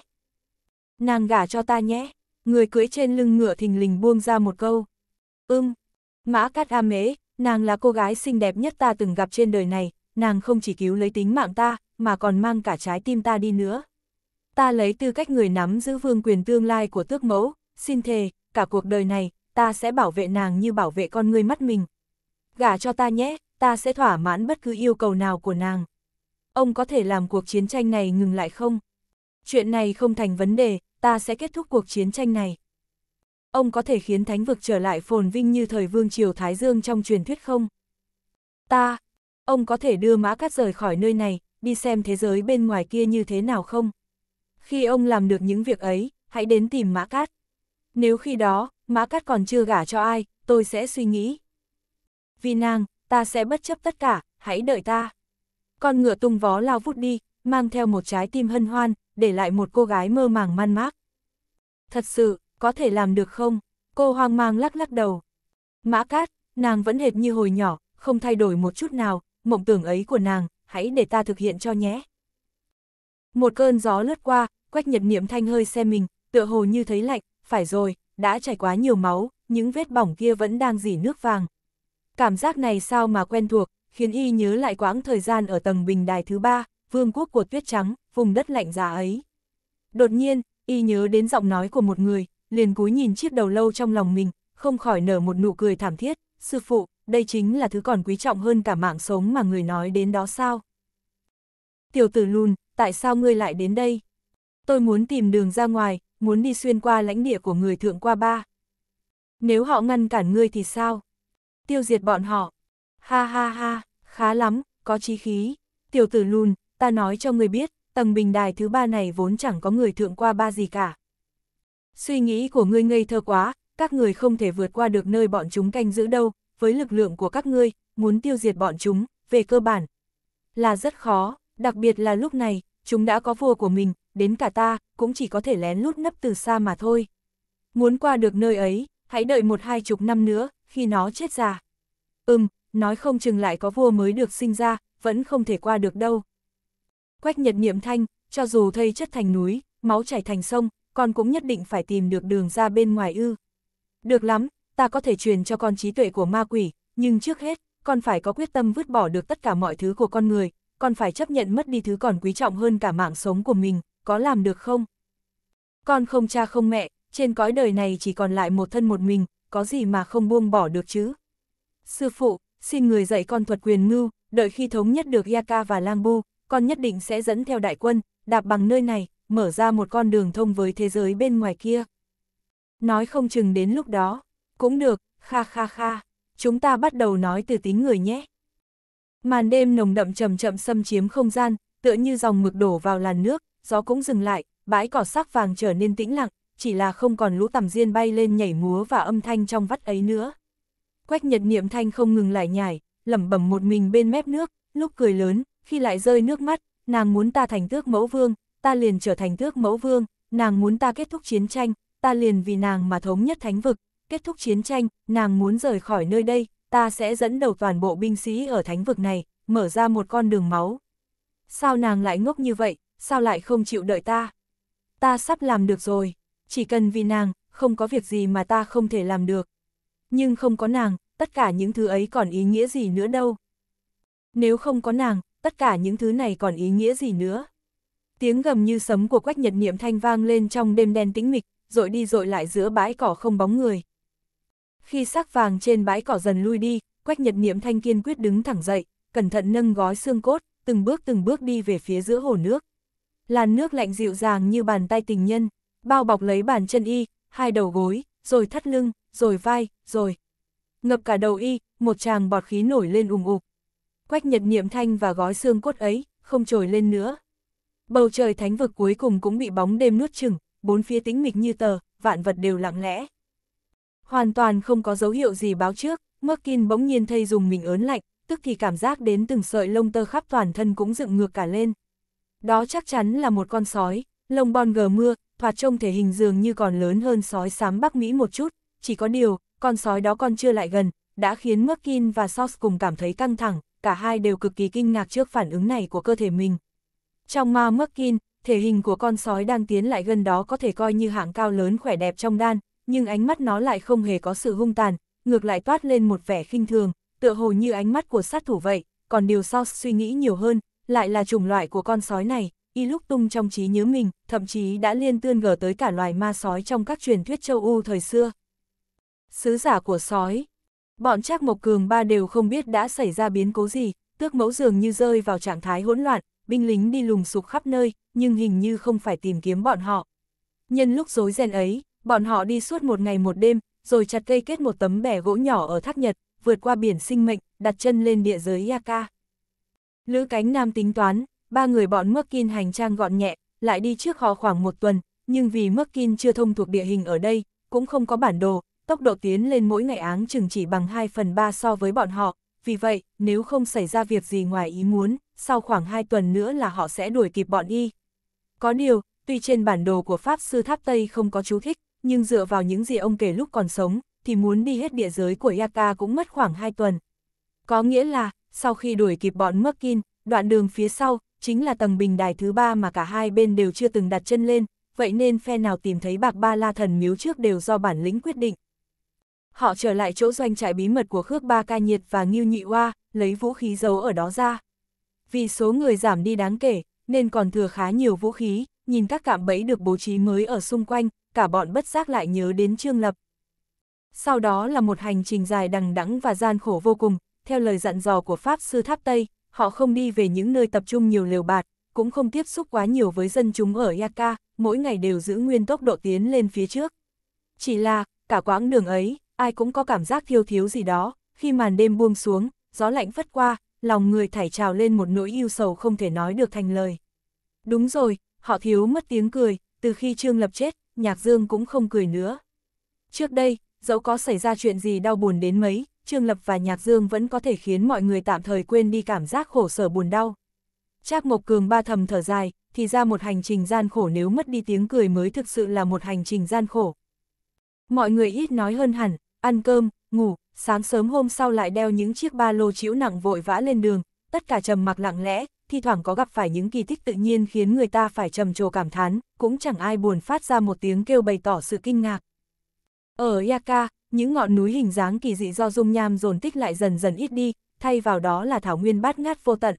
Nàng gả cho ta nhé, người cưỡi trên lưng ngựa thình lình buông ra một câu. Ưm, mã cát a mế, nàng là cô gái xinh đẹp nhất ta từng gặp trên đời này, nàng không chỉ cứu lấy tính mạng ta, mà còn mang cả trái tim ta đi nữa. Ta lấy tư cách người nắm giữ vương quyền tương lai của tước mẫu, xin thề, cả cuộc đời này, ta sẽ bảo vệ nàng như bảo vệ con ngươi mắt mình, gả cho ta nhé, ta sẽ thỏa mãn bất cứ yêu cầu nào của nàng. Ông có thể làm cuộc chiến tranh này ngừng lại không? Chuyện này không thành vấn đề, ta sẽ kết thúc cuộc chiến tranh này. Ông có thể khiến thánh vực trở lại phồn vinh như thời vương triều Thái Dương trong truyền thuyết không? Ta, ông có thể đưa mã cát rời khỏi nơi này, đi xem thế giới bên ngoài kia như thế nào không? Khi ông làm được những việc ấy, hãy đến tìm mã cát. Nếu khi đó, mã cát còn chưa gả cho ai, tôi sẽ suy nghĩ vi nàng, ta sẽ bất chấp tất cả, hãy đợi ta. Con ngựa tung vó lao vút đi, mang theo một trái tim hân hoan, để lại một cô gái mơ màng man mác. Thật sự, có thể làm được không? Cô hoang mang lắc lắc đầu. Mã cát, nàng vẫn hệt như hồi nhỏ, không thay đổi một chút nào, mộng tưởng ấy của nàng, hãy để ta thực hiện cho nhé. Một cơn gió lướt qua, quách nhật niệm thanh hơi xe mình, tựa hồ như thấy lạnh, phải rồi, đã chảy quá nhiều máu, những vết bỏng kia vẫn đang dỉ nước vàng, Cảm giác này sao mà quen thuộc, khiến y nhớ lại quãng thời gian ở tầng bình đài thứ ba, vương quốc của tuyết trắng, vùng đất lạnh giá ấy. Đột nhiên, y nhớ đến giọng nói của một người, liền cúi nhìn chiếc đầu lâu trong lòng mình, không khỏi nở một nụ cười thảm thiết, sư phụ, đây chính là thứ còn quý trọng hơn cả mạng sống mà người nói đến đó sao. Tiểu tử lùn, tại sao ngươi lại đến đây? Tôi muốn tìm đường ra ngoài, muốn đi xuyên qua lãnh địa của người thượng qua ba. Nếu họ ngăn cản ngươi thì sao? tiêu diệt bọn họ. Ha ha ha, khá lắm, có chí khí. Tiểu tử lùn, ta nói cho người biết, tầng bình đài thứ ba này vốn chẳng có người thượng qua ba gì cả. Suy nghĩ của ngươi ngây thơ quá, các người không thể vượt qua được nơi bọn chúng canh giữ đâu, với lực lượng của các ngươi, muốn tiêu diệt bọn chúng, về cơ bản, là rất khó, đặc biệt là lúc này, chúng đã có vua của mình, đến cả ta, cũng chỉ có thể lén lút nấp từ xa mà thôi. Muốn qua được nơi ấy, hãy đợi một hai chục năm nữa, khi nó chết già. Ừm, nói không chừng lại có vua mới được sinh ra, vẫn không thể qua được đâu. Quách nhật niệm thanh, cho dù thây chất thành núi, máu chảy thành sông, con cũng nhất định phải tìm được đường ra bên ngoài ư. Được lắm, ta có thể truyền cho con trí tuệ của ma quỷ, nhưng trước hết, con phải có quyết tâm vứt bỏ được tất cả mọi thứ của con người, con phải chấp nhận mất đi thứ còn quý trọng hơn cả mạng sống của mình, có làm được không? Con không cha không mẹ, trên cõi đời này chỉ còn lại một thân một mình, có gì mà không buông bỏ được chứ. Sư phụ, xin người dạy con thuật quyền ngưu, đợi khi thống nhất được Yaka và Lang Bu, con nhất định sẽ dẫn theo đại quân, đạp bằng nơi này, mở ra một con đường thông với thế giới bên ngoài kia. Nói không chừng đến lúc đó, cũng được, kha kha kha, chúng ta bắt đầu nói từ tính người nhé. Màn đêm nồng đậm chậm chậm xâm chiếm không gian, tựa như dòng mực đổ vào làn nước, gió cũng dừng lại, bãi cỏ sắc vàng trở nên tĩnh lặng, chỉ là không còn lũ tầm diên bay lên nhảy múa và âm thanh trong vắt ấy nữa. Quách nhật niệm thanh không ngừng lại nhảy, lẩm bẩm một mình bên mép nước, lúc cười lớn, khi lại rơi nước mắt, nàng muốn ta thành tước mẫu vương, ta liền trở thành tước mẫu vương, nàng muốn ta kết thúc chiến tranh, ta liền vì nàng mà thống nhất thánh vực, kết thúc chiến tranh, nàng muốn rời khỏi nơi đây, ta sẽ dẫn đầu toàn bộ binh sĩ ở thánh vực này, mở ra một con đường máu. Sao nàng lại ngốc như vậy, sao lại không chịu đợi ta? Ta sắp làm được rồi chỉ cần vì nàng, không có việc gì mà ta không thể làm được. Nhưng không có nàng, tất cả những thứ ấy còn ý nghĩa gì nữa đâu. Nếu không có nàng, tất cả những thứ này còn ý nghĩa gì nữa. Tiếng gầm như sấm của quách nhật niệm thanh vang lên trong đêm đen tĩnh mịch, rồi đi rồi lại giữa bãi cỏ không bóng người. Khi sắc vàng trên bãi cỏ dần lui đi, quách nhật niệm thanh kiên quyết đứng thẳng dậy, cẩn thận nâng gói xương cốt, từng bước từng bước đi về phía giữa hồ nước. Làn nước lạnh dịu dàng như bàn tay tình nhân, bao bọc lấy bàn chân y, hai đầu gối, rồi thắt lưng, rồi vai, rồi ngập cả đầu y, một tràng bọt khí nổi lên ùng ục. Quách Nhật Niệm thanh và gói xương cốt ấy, không trồi lên nữa. Bầu trời thánh vực cuối cùng cũng bị bóng đêm nuốt chừng, bốn phía tĩnh mịch như tờ, vạn vật đều lặng lẽ. Hoàn toàn không có dấu hiệu gì báo trước, Merkin bỗng nhiên thay dùng mình ớn lạnh, tức thì cảm giác đến từng sợi lông tơ khắp toàn thân cũng dựng ngược cả lên. Đó chắc chắn là một con sói, lông bon gờ mưa, và trông thể hình dường như còn lớn hơn sói xám Bắc Mỹ một chút, chỉ có điều, con sói đó còn chưa lại gần, đã khiến Merkin và Sauce cùng cảm thấy căng thẳng, cả hai đều cực kỳ kinh ngạc trước phản ứng này của cơ thể mình. Trong ma Merkin, thể hình của con sói đang tiến lại gần đó có thể coi như hạng cao lớn khỏe đẹp trong đan, nhưng ánh mắt nó lại không hề có sự hung tàn, ngược lại toát lên một vẻ khinh thường, tựa hồ như ánh mắt của sát thủ vậy, còn điều Sauce suy nghĩ nhiều hơn, lại là chủng loại của con sói này, y lúc tung trong trí nhớ mình, thậm chí đã liên tươn gờ tới cả loài ma sói trong các truyền thuyết châu U thời xưa. Sứ giả của sói Bọn Trác Mộc Cường ba đều không biết đã xảy ra biến cố gì, tước mẫu dường như rơi vào trạng thái hỗn loạn, binh lính đi lùng sục khắp nơi, nhưng hình như không phải tìm kiếm bọn họ. Nhân lúc rối ren ấy, bọn họ đi suốt một ngày một đêm, rồi chặt cây kết một tấm bẻ gỗ nhỏ ở thác Nhật, vượt qua biển sinh mệnh, đặt chân lên địa giới Yaka. Lữ cánh nam tính toán, ba người bọn Merkin hành trang gọn nhẹ, lại đi trước họ khoảng một tuần, nhưng vì Merkin chưa thông thuộc địa hình ở đây, cũng không có bản đồ, tốc độ tiến lên mỗi ngày áng chừng chỉ bằng 2 phần 3 so với bọn họ, vì vậy, nếu không xảy ra việc gì ngoài ý muốn, sau khoảng 2 tuần nữa là họ sẽ đuổi kịp bọn y. Có điều, tuy trên bản đồ của Pháp Sư Tháp Tây không có chú thích, nhưng dựa vào những gì ông kể lúc còn sống, thì muốn đi hết địa giới của Yaka cũng mất khoảng 2 tuần. Có nghĩa là, sau khi đuổi kịp bọn Merkin, đoạn đường phía sau, chính là tầng bình đài thứ ba mà cả hai bên đều chưa từng đặt chân lên, vậy nên phe nào tìm thấy bạc ba la thần miếu trước đều do bản lĩnh quyết định. Họ trở lại chỗ doanh trại bí mật của Khước Ba Ca Nhiệt và Ngưu Nhị Hoa, lấy vũ khí giấu ở đó ra. Vì số người giảm đi đáng kể, nên còn thừa khá nhiều vũ khí, nhìn các cạm bẫy được bố trí mới ở xung quanh, cả bọn bất giác lại nhớ đến Trương Lập. Sau đó là một hành trình dài đằng đẵng và gian khổ vô cùng, theo lời dặn dò của Pháp Sư Tháp Tây, họ không đi về những nơi tập trung nhiều liều bạt, cũng không tiếp xúc quá nhiều với dân chúng ở Yaka, mỗi ngày đều giữ nguyên tốc độ tiến lên phía trước. Chỉ là, cả quãng đường ấy, ai cũng có cảm giác thiếu thiếu gì đó, khi màn đêm buông xuống, gió lạnh phất qua, lòng người thảy trào lên một nỗi yêu sầu không thể nói được thành lời. Đúng rồi, họ thiếu mất tiếng cười, từ khi Trương Lập chết, Nhạc Dương cũng không cười nữa. Trước đây, dẫu có xảy ra chuyện gì đau buồn đến mấy, Trương Lập và Nhạc Dương vẫn có thể khiến mọi người tạm thời quên đi cảm giác khổ sở buồn đau. Trác Mộc Cường ba thầm thở dài, thì ra một hành trình gian khổ nếu mất đi tiếng cười mới thực sự là một hành trình gian khổ. Mọi người ít nói hơn hẳn, ăn cơm, ngủ, sáng sớm hôm sau lại đeo những chiếc ba lô chiếu nặng vội vã lên đường, tất cả trầm mặc lặng lẽ, thi thoảng có gặp phải những kỳ tích tự nhiên khiến người ta phải trầm trồ cảm thán, cũng chẳng ai buồn phát ra một tiếng kêu bày tỏ sự kinh ngạc. Ở Yaka, những ngọn núi hình dáng kỳ dị do dung nham dồn tích lại dần dần ít đi, thay vào đó là thảo nguyên bát ngát vô tận.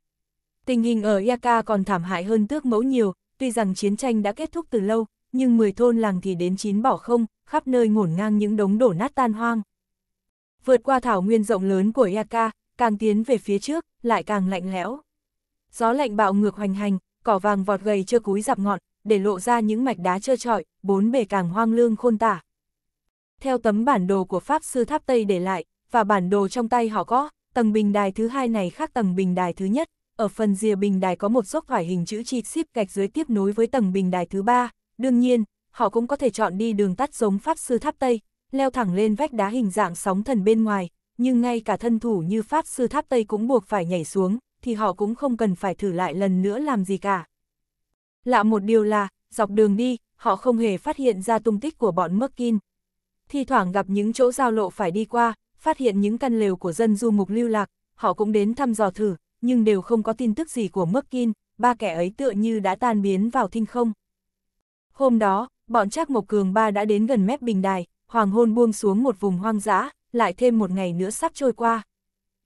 Tình hình ở Yaka còn thảm hại hơn tước mẫu nhiều, tuy rằng chiến tranh đã kết thúc từ lâu, nhưng 10 thôn làng thì đến chín bỏ không, khắp nơi ngổn ngang những đống đổ nát tan hoang. Vượt qua thảo nguyên rộng lớn của Yaka, càng tiến về phía trước, lại càng lạnh lẽo. Gió lạnh bạo ngược hoành hành, cỏ vàng vọt gầy chưa cúi dạp ngọn, để lộ ra những mạch đá trơ trọi, bốn bề càng hoang lương khôn tả. Theo tấm bản đồ của Pháp Sư Tháp Tây để lại, và bản đồ trong tay họ có, tầng bình đài thứ hai này khác tầng bình đài thứ nhất, ở phần rìa bình đài có một dốc thoải hình chữ chít xếp gạch dưới tiếp nối với tầng bình đài thứ ba. Đương nhiên, họ cũng có thể chọn đi đường tắt giống Pháp Sư Tháp Tây, leo thẳng lên vách đá hình dạng sóng thần bên ngoài, nhưng ngay cả thân thủ như Pháp Sư Tháp Tây cũng buộc phải nhảy xuống, thì họ cũng không cần phải thử lại lần nữa làm gì cả. Lạ một điều là, dọc đường đi, họ không hề phát hiện ra tung tích của bọn Merkin, Thi thoảng gặp những chỗ giao lộ phải đi qua, phát hiện những căn lều của dân du mục lưu lạc, họ cũng đến thăm dò thử, nhưng đều không có tin tức gì của Merkin, ba kẻ ấy tựa như đã tan biến vào thinh không. Hôm đó, bọn Trác Mộc Cường ba đã đến gần mép bình đài, hoàng hôn buông xuống một vùng hoang dã, lại thêm một ngày nữa sắp trôi qua.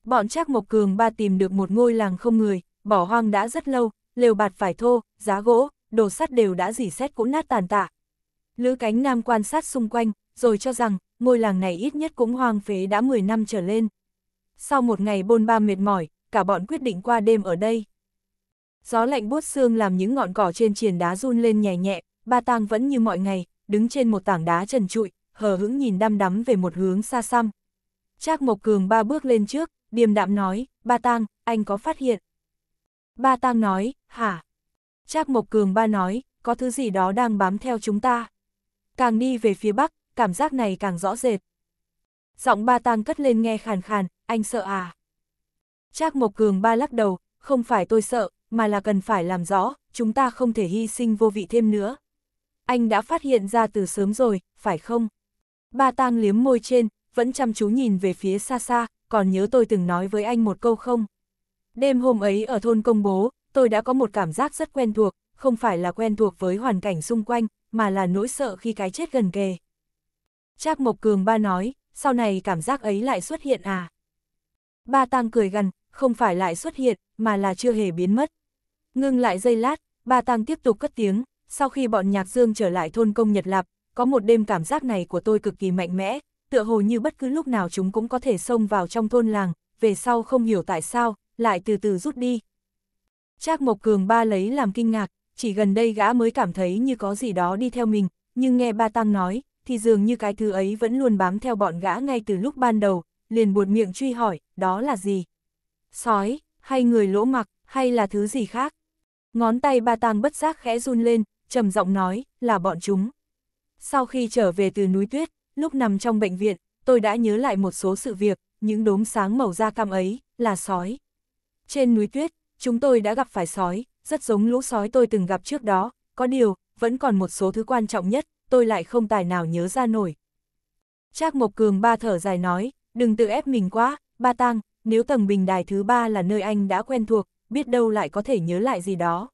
Bọn Trác Mộc Cường ba tìm được một ngôi làng không người, bỏ hoang đã rất lâu, lều bạt phải thô, giá gỗ, đồ sắt đều đã rỉ sét cũng nát tàn tạ. Lữ cánh nam quan sát xung quanh, rồi cho rằng ngôi làng này ít nhất cũng hoang phế đã 10 năm trở lên. Sau một ngày bôn ba mệt mỏi, cả bọn quyết định qua đêm ở đây. Gió lạnh buốt xương làm những ngọn cỏ trên triền đá run lên nhẹ nhẹ, ba tang vẫn như mọi ngày, đứng trên một tảng đá trần trụi, hờ hững nhìn đăm đắm về một hướng xa xăm. Trác Mộc Cường ba bước lên trước, điềm đạm nói, ba tang, anh có phát hiện. Ba tang nói, hả? Trác Mộc Cường ba nói, có thứ gì đó đang bám theo chúng ta. Càng đi về phía bắc, cảm giác này càng rõ rệt. Giọng ba tang cất lên nghe khàn khàn, anh sợ à? Trác Mộc Cường ba lắc đầu, không phải tôi sợ, mà là cần phải làm rõ, chúng ta không thể hy sinh vô vị thêm nữa. Anh đã phát hiện ra từ sớm rồi, phải không? Ba tang liếm môi trên, vẫn chăm chú nhìn về phía xa xa, còn nhớ tôi từng nói với anh một câu không? Đêm hôm ấy ở thôn công bố, tôi đã có một cảm giác rất quen thuộc, không phải là quen thuộc với hoàn cảnh xung quanh, mà là nỗi sợ khi cái chết gần kề. Trác Mộc Cường ba nói, sau này cảm giác ấy lại xuất hiện à? Ba Tăng cười gần, không phải lại xuất hiện, mà là chưa hề biến mất. Ngưng lại giây lát, ba Tăng tiếp tục cất tiếng, sau khi bọn Nhạc Dương trở lại thôn công Nhật Lạp, có một đêm cảm giác này của tôi cực kỳ mạnh mẽ, tựa hồ như bất cứ lúc nào chúng cũng có thể xông vào trong thôn làng, về sau không hiểu tại sao, lại từ từ rút đi. Trác Mộc Cường ba lấy làm kinh ngạc, chỉ gần đây gã mới cảm thấy như có gì đó đi theo mình, nhưng nghe ba Tăng nói, thì dường như cái thứ ấy vẫn luôn bám theo bọn gã ngay từ lúc ban đầu, liền buột miệng truy hỏi, đó là gì? Sói, hay người lỗ mặc, hay là thứ gì khác? Ngón tay ba tang bất giác khẽ run lên, trầm giọng nói, là bọn chúng. Sau khi trở về từ núi tuyết, lúc nằm trong bệnh viện, tôi đã nhớ lại một số sự việc, những đốm sáng màu da cam ấy, là sói. Trên núi tuyết, chúng tôi đã gặp phải sói, rất giống lũ sói tôi từng gặp trước đó, có điều, vẫn còn một số thứ quan trọng nhất, tôi lại không tài nào nhớ ra nổi. Trác Mộc Cường ba thở dài nói, đừng tự ép mình quá, ba tang, nếu tầng bình đài thứ ba là nơi anh đã quen thuộc, biết đâu lại có thể nhớ lại gì đó.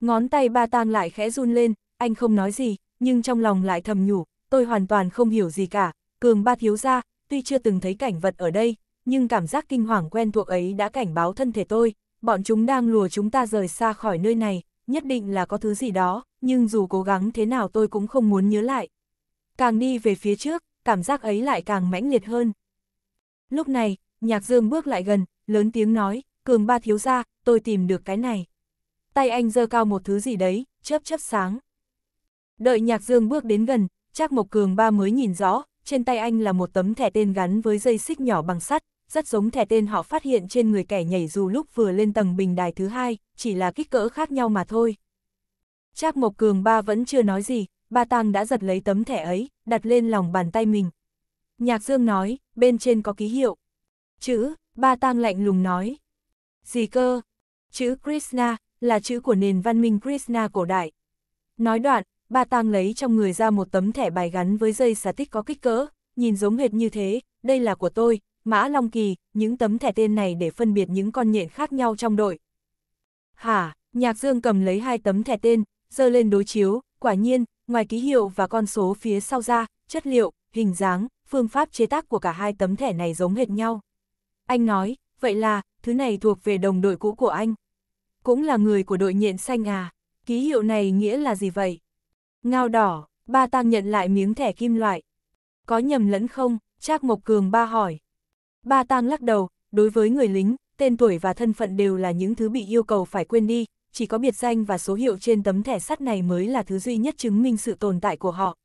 Ngón tay ba tang lại khẽ run lên, anh không nói gì, nhưng trong lòng lại thầm nhủ, tôi hoàn toàn không hiểu gì cả, Cường ba thiếu ra, tuy chưa từng thấy cảnh vật ở đây, nhưng cảm giác kinh hoàng quen thuộc ấy đã cảnh báo thân thể tôi, bọn chúng đang lùa chúng ta rời xa khỏi nơi này, nhất định là có thứ gì đó, nhưng dù cố gắng thế nào tôi cũng không muốn nhớ lại. Càng đi về phía trước, cảm giác ấy lại càng mãnh liệt hơn. Lúc này, Nhạc Dương bước lại gần, lớn tiếng nói, cường ba thiếu ra, tôi tìm được cái này. Tay anh giơ cao một thứ gì đấy, chớp chớp sáng. Đợi Nhạc Dương bước đến gần, chắc một Cường ba mới nhìn rõ, trên tay anh là một tấm thẻ tên gắn với dây xích nhỏ bằng sắt, rất giống thẻ tên họ phát hiện trên người kẻ nhảy dù lúc vừa lên tầng bình đài thứ hai, chỉ là kích cỡ khác nhau mà thôi. Trác Mộc Cường ba vẫn chưa nói gì, ba Tăng đã giật lấy tấm thẻ ấy, đặt lên lòng bàn tay mình. Nhạc Dương nói, bên trên có ký hiệu. Chữ, ba Tăng lạnh lùng nói. Gì cơ? Chữ Krishna, là chữ của nền văn minh Krishna cổ đại. Nói đoạn, ba Tăng lấy trong người ra một tấm thẻ bài gắn với dây xà tích có kích cỡ, nhìn giống hệt như thế, đây là của tôi, Mã Long Kỳ, những tấm thẻ tên này để phân biệt những con nhện khác nhau trong đội. Hả, Nhạc Dương cầm lấy hai tấm thẻ tên, dơ lên đối chiếu, quả nhiên, ngoài ký hiệu và con số phía sau ra, chất liệu, hình dáng, phương pháp chế tác của cả hai tấm thẻ này giống hệt nhau. Anh nói, vậy là, thứ này thuộc về đồng đội cũ của anh. Cũng là người của đội nhện xanh à, ký hiệu này nghĩa là gì vậy? Ngao đỏ, ba tang nhận lại miếng thẻ kim loại. Có nhầm lẫn không? Trác Mộc Cường ba hỏi. Ba Tang lắc đầu, đối với người lính, tên tuổi và thân phận đều là những thứ bị yêu cầu phải quên đi, chỉ có biệt danh và số hiệu trên tấm thẻ sắt này mới là thứ duy nhất chứng minh sự tồn tại của họ.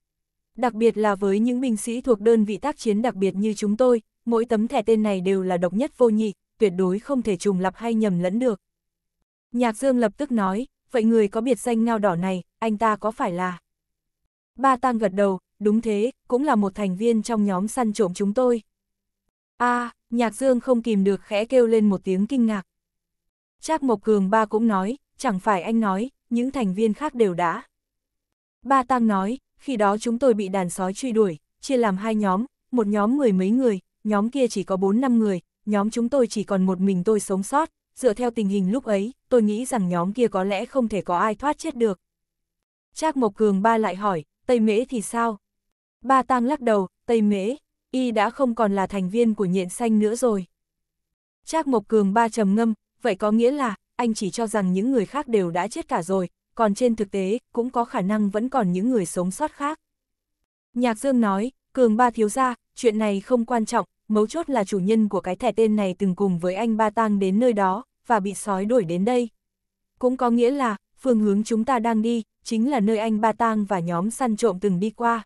Đặc biệt là với những binh sĩ thuộc đơn vị tác chiến đặc biệt như chúng tôi, mỗi tấm thẻ tên này đều là độc nhất vô nhị, tuyệt đối không thể trùng lập hay nhầm lẫn được. Nhạc Dương lập tức nói, vậy người có biệt danh ngao đỏ này, anh ta có phải là... Ba Tang gật đầu, đúng thế, cũng là một thành viên trong nhóm săn trộm chúng tôi a à, nhạc dương không kìm được khẽ kêu lên một tiếng kinh ngạc. Trác Mộc Cường ba cũng nói, chẳng phải anh nói, những thành viên khác đều đã. Ba Tăng nói, khi đó chúng tôi bị đàn sói truy đuổi, chia làm hai nhóm, một nhóm mười mấy người, nhóm kia chỉ có bốn năm người, nhóm chúng tôi chỉ còn một mình tôi sống sót, dựa theo tình hình lúc ấy, tôi nghĩ rằng nhóm kia có lẽ không thể có ai thoát chết được. Trác Mộc Cường ba lại hỏi, Tây Mễ thì sao? Ba Tăng lắc đầu, Tây Mễ, y đã không còn là thành viên của nhện xanh nữa rồi. Trác Mộc Cường ba trầm ngâm, vậy có nghĩa là, anh chỉ cho rằng những người khác đều đã chết cả rồi, còn trên thực tế, cũng có khả năng vẫn còn những người sống sót khác. Nhạc Dương nói, Cường ba thiếu ra, chuyện này không quan trọng, mấu chốt là chủ nhân của cái thẻ tên này từng cùng với anh ba tang đến nơi đó, và bị sói đuổi đến đây. Cũng có nghĩa là, phương hướng chúng ta đang đi, chính là nơi anh ba tang và nhóm săn trộm từng đi qua.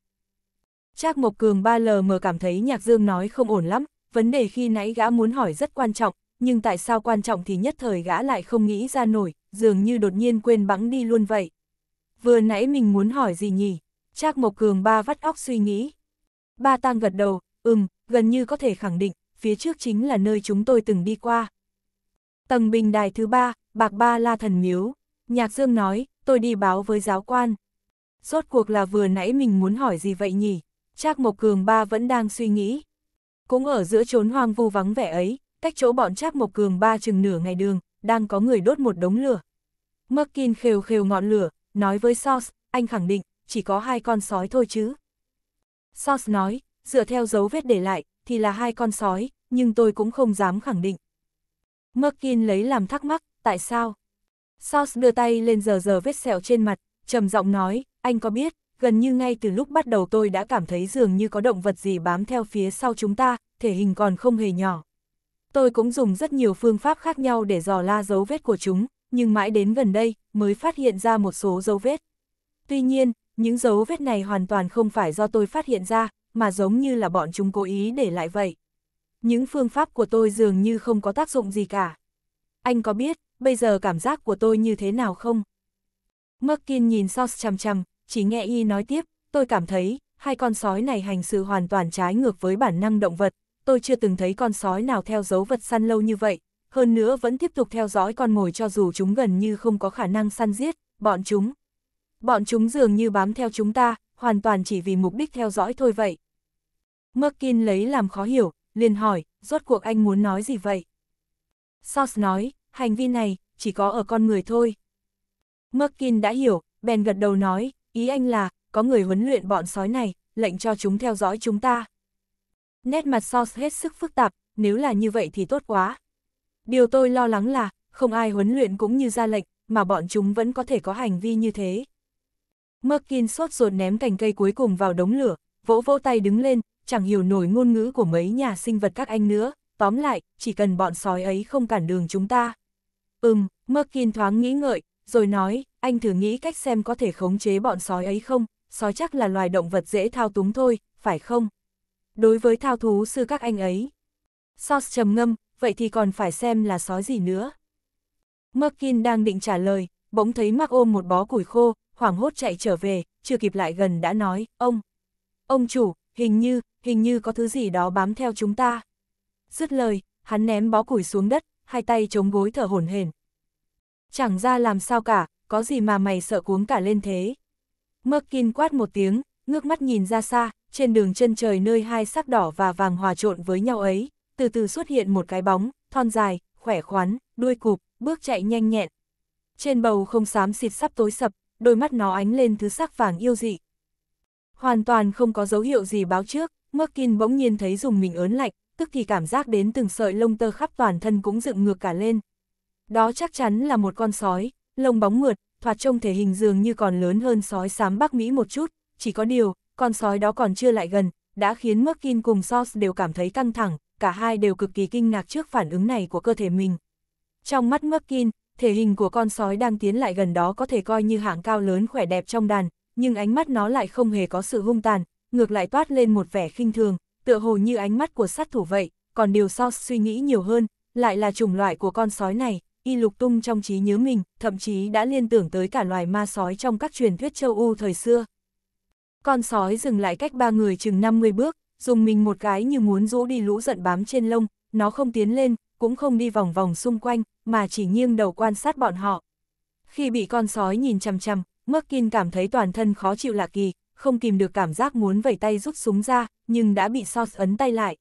Trác Mộc Cường 3 mờ cảm thấy Nhạc Dương nói không ổn lắm, vấn đề khi nãy gã muốn hỏi rất quan trọng, nhưng tại sao quan trọng thì nhất thời gã lại không nghĩ ra nổi, dường như đột nhiên quên bẵng đi luôn vậy. Vừa nãy mình muốn hỏi gì nhỉ? Trác Mộc Cường ba vắt óc suy nghĩ. Ba tang gật đầu, ừm, gần như có thể khẳng định, phía trước chính là nơi chúng tôi từng đi qua. Tầng bình đài thứ ba, bạc ba la thần miếu. Nhạc Dương nói, tôi đi báo với giáo quan. Rốt cuộc là vừa nãy mình muốn hỏi gì vậy nhỉ? Trác Mộc Cường ba vẫn đang suy nghĩ. Cũng ở giữa chốn hoang vu vắng vẻ ấy, cách chỗ bọn Trác Mộc Cường ba chừng nửa ngày đường, đang có người đốt một đống lửa. Merkin khều khều ngọn lửa, nói với Sauce, anh khẳng định, chỉ có hai con sói thôi chứ. Sauce nói, dựa theo dấu vết để lại, thì là hai con sói, nhưng tôi cũng không dám khẳng định. Merkin lấy làm thắc mắc, tại sao? Sauce đưa tay lên giờ giờ vết sẹo trên mặt, trầm giọng nói, anh có biết, gần như ngay từ lúc bắt đầu tôi đã cảm thấy dường như có động vật gì bám theo phía sau chúng ta, thể hình còn không hề nhỏ. Tôi cũng dùng rất nhiều phương pháp khác nhau để dò la dấu vết của chúng, nhưng mãi đến gần đây mới phát hiện ra một số dấu vết. Tuy nhiên, những dấu vết này hoàn toàn không phải do tôi phát hiện ra, mà giống như là bọn chúng cố ý để lại vậy. Những phương pháp của tôi dường như không có tác dụng gì cả. Anh có biết, bây giờ cảm giác của tôi như thế nào không? Merkin nhìn Sos chằm chằm, chỉ nghe y nói tiếp, tôi cảm thấy, hai con sói này hành sự hoàn toàn trái ngược với bản năng động vật, tôi chưa từng thấy con sói nào theo dấu vật săn lâu như vậy, hơn nữa vẫn tiếp tục theo dõi con mồi cho dù chúng gần như không có khả năng săn giết, bọn chúng. Bọn chúng dường như bám theo chúng ta, hoàn toàn chỉ vì mục đích theo dõi thôi vậy. Merkin lấy làm khó hiểu, liền hỏi, rốt cuộc anh muốn nói gì vậy? Sauce nói, hành vi này, chỉ có ở con người thôi. Merkin đã hiểu, bèn gật đầu nói, ý anh là, có người huấn luyện bọn sói này, lệnh cho chúng theo dõi chúng ta. Nét mặt Sos hết sức phức tạp, nếu là như vậy thì tốt quá. Điều tôi lo lắng là, không ai huấn luyện cũng như ra lệnh, mà bọn chúng vẫn có thể có hành vi như thế. Merkin sốt ruột ném cành cây cuối cùng vào đống lửa, vỗ vỗ tay đứng lên, chẳng hiểu nổi ngôn ngữ của mấy nhà sinh vật các anh nữa, tóm lại, chỉ cần bọn sói ấy không cản đường chúng ta. Ừm, Merkin thoáng nghĩ ngợi, rồi nói, anh thử nghĩ cách xem có thể khống chế bọn sói ấy không, sói chắc là loài động vật dễ thao túng thôi, phải không? Đối với thao thú sư các anh ấy. Sauce trầm ngâm, vậy thì còn phải xem là sói gì nữa. Merkin đang định trả lời, bỗng thấy mark ôm một bó củi khô, hoảng hốt chạy trở về, chưa kịp lại gần đã nói, ông. Ông chủ, hình như, hình như có thứ gì đó bám theo chúng ta. Dứt lời, hắn ném bó củi xuống đất, hai tay chống gối thở hổn hển, chẳng ra làm sao cả, có gì mà mày sợ cuống cả lên thế. Merkin quát một tiếng, ngước mắt nhìn ra xa, trên đường chân trời nơi hai sắc đỏ và vàng hòa trộn với nhau ấy, từ từ xuất hiện một cái bóng, thon dài, khỏe khoắn, đuôi cụp, bước chạy nhanh nhẹn. Trên bầu không xám xịt sắp tối sập, đôi mắt nó ánh lên thứ sắc vàng yêu dị. Hoàn toàn không có dấu hiệu gì báo trước, Merkin bỗng nhiên thấy dùng mình ớn lạnh, tức thì cảm giác đến từng sợi lông tơ khắp toàn thân cũng dựng ngược cả lên, đó chắc chắn là một con sói, lông bóng mượt, thoạt trông thể hình dường như còn lớn hơn sói xám Bắc Mỹ một chút, chỉ có điều, con sói đó còn chưa lại gần, đã khiến Merkin cùng sauce đều cảm thấy căng thẳng, cả hai đều cực kỳ kinh ngạc trước phản ứng này của cơ thể mình. Trong mắt Merkin, thể hình của con sói đang tiến lại gần đó có thể coi như hạng cao lớn khỏe đẹp trong đàn, nhưng ánh mắt nó lại không hề có sự hung tàn, ngược lại toát lên một vẻ khinh thường, tựa hồ như ánh mắt của sát thủ vậy, còn điều sauce suy nghĩ nhiều hơn, lại là chủng loại của con sói này, y lục tung trong trí nhớ mình, thậm chí đã liên tưởng tới cả loài ma sói trong các truyền thuyết châu U thời xưa. Con sói dừng lại cách ba người chừng 50 bước, dùng mình một cái như muốn rũ đi lũ giận bám trên lông, nó không tiến lên, cũng không đi vòng vòng xung quanh, mà chỉ nghiêng đầu quan sát bọn họ. Khi bị con sói nhìn chằm chằm, Merkin cảm thấy toàn thân khó chịu lạ kỳ, không kìm được cảm giác muốn vẩy tay rút súng ra, nhưng đã bị Sos ấn tay lại.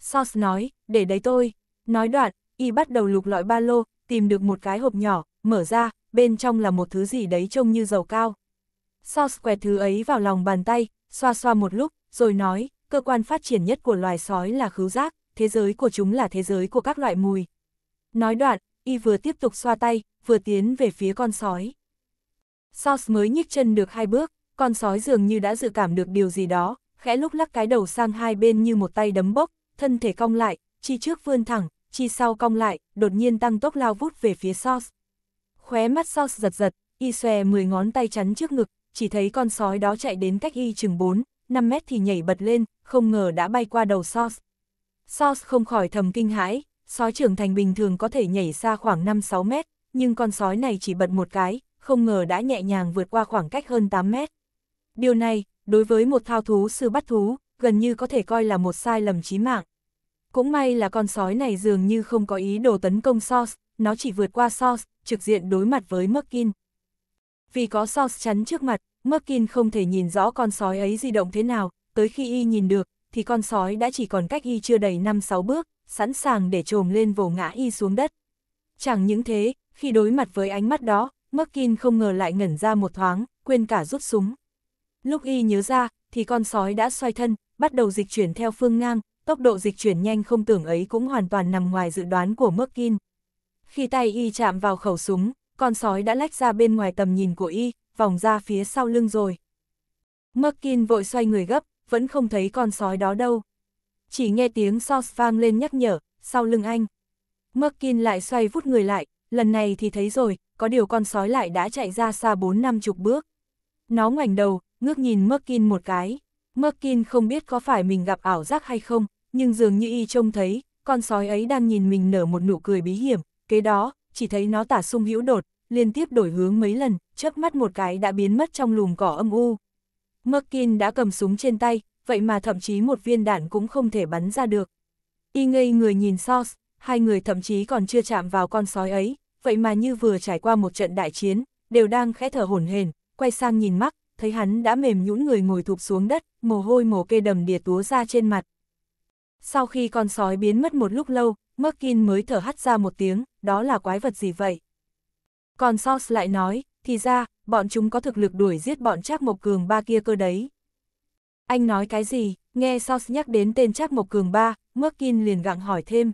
Sos nói, để đấy tôi. Nói đoạn, y bắt đầu lục lọi ba lô, tìm được một cái hộp nhỏ, mở ra, bên trong là một thứ gì đấy trông như dầu cao. Sao quẹt thứ ấy vào lòng bàn tay, xoa xoa một lúc, rồi nói, cơ quan phát triển nhất của loài sói là khứu giác, thế giới của chúng là thế giới của các loại mùi. Nói đoạn, y vừa tiếp tục xoa tay, vừa tiến về phía con sói. Sauce mới nhích chân được hai bước, con sói dường như đã dự cảm được điều gì đó, khẽ lúc lắc cái đầu sang hai bên như một tay đấm bốc, thân thể cong lại, chi trước vươn thẳng, chi sau cong lại, đột nhiên tăng tốc lao vút về phía Sos. Khóe mắt Sos giật giật, y xòe 10 ngón tay chắn trước ngực, chỉ thấy con sói đó chạy đến cách y chừng 4, 5 mét thì nhảy bật lên, không ngờ đã bay qua đầu Sos. Sos không khỏi thầm kinh hãi, sói trưởng thành bình thường có thể nhảy xa khoảng 5-6 mét, nhưng con sói này chỉ bật một cái, không ngờ đã nhẹ nhàng vượt qua khoảng cách hơn 8 mét. Điều này, đối với một thao thú sư bắt thú, gần như có thể coi là một sai lầm chí mạng. Cũng may là con sói này dường như không có ý đồ tấn công Source, nó chỉ vượt qua Source, trực diện đối mặt với Merkin. Vì có Source chắn trước mặt, Merkin không thể nhìn rõ con sói ấy di động thế nào, tới khi y nhìn được, thì con sói đã chỉ còn cách y chưa đầy 5-6 bước, sẵn sàng để trồm lên vồ ngã y xuống đất. Chẳng những thế, khi đối mặt với ánh mắt đó, Merkin không ngờ lại ngẩn ra một thoáng, quên cả rút súng. Lúc y nhớ ra, thì con sói đã xoay thân, bắt đầu dịch chuyển theo phương ngang, tốc độ dịch chuyển nhanh không tưởng ấy cũng hoàn toàn nằm ngoài dự đoán của Merkin. Khi tay y chạm vào khẩu súng, con sói đã lách ra bên ngoài tầm nhìn của y, vòng ra phía sau lưng rồi. Merkin vội xoay người gấp, vẫn không thấy con sói đó đâu. Chỉ nghe tiếng Sos vang lên nhắc nhở, sau lưng anh. Merkin lại xoay vút người lại, lần này thì thấy rồi, có điều con sói lại đã chạy ra xa bốn năm chục bước. Nó ngoảnh đầu, ngước nhìn Merkin một cái. Merkin không biết có phải mình gặp ảo giác hay không, nhưng dường như y trông thấy, con sói ấy đang nhìn mình nở một nụ cười bí hiểm, kế đó, chỉ thấy nó tả sung hữu đột, liên tiếp đổi hướng mấy lần, chớp mắt một cái đã biến mất trong lùm cỏ âm u. Merkin đã cầm súng trên tay, vậy mà thậm chí một viên đạn cũng không thể bắn ra được. Y ngây người nhìn Sos, hai người thậm chí còn chưa chạm vào con sói ấy, vậy mà như vừa trải qua một trận đại chiến, đều đang khẽ thở hổn hển, quay sang nhìn mắt, thấy hắn đã mềm nhũn người ngồi thụp xuống đất, mồ hôi mồ kê đầm đìa túa ra trên mặt. Sau khi con sói biến mất một lúc lâu, Merkin mới thở hắt ra một tiếng, đó là quái vật gì vậy? Còn Sauce lại nói, thì ra, bọn chúng có thực lực đuổi giết bọn Trác Mộc Cường ba kia cơ đấy. Anh nói cái gì? Nghe Sauce nhắc đến tên Trác Mộc Cường ba, Merkin liền gặng hỏi thêm.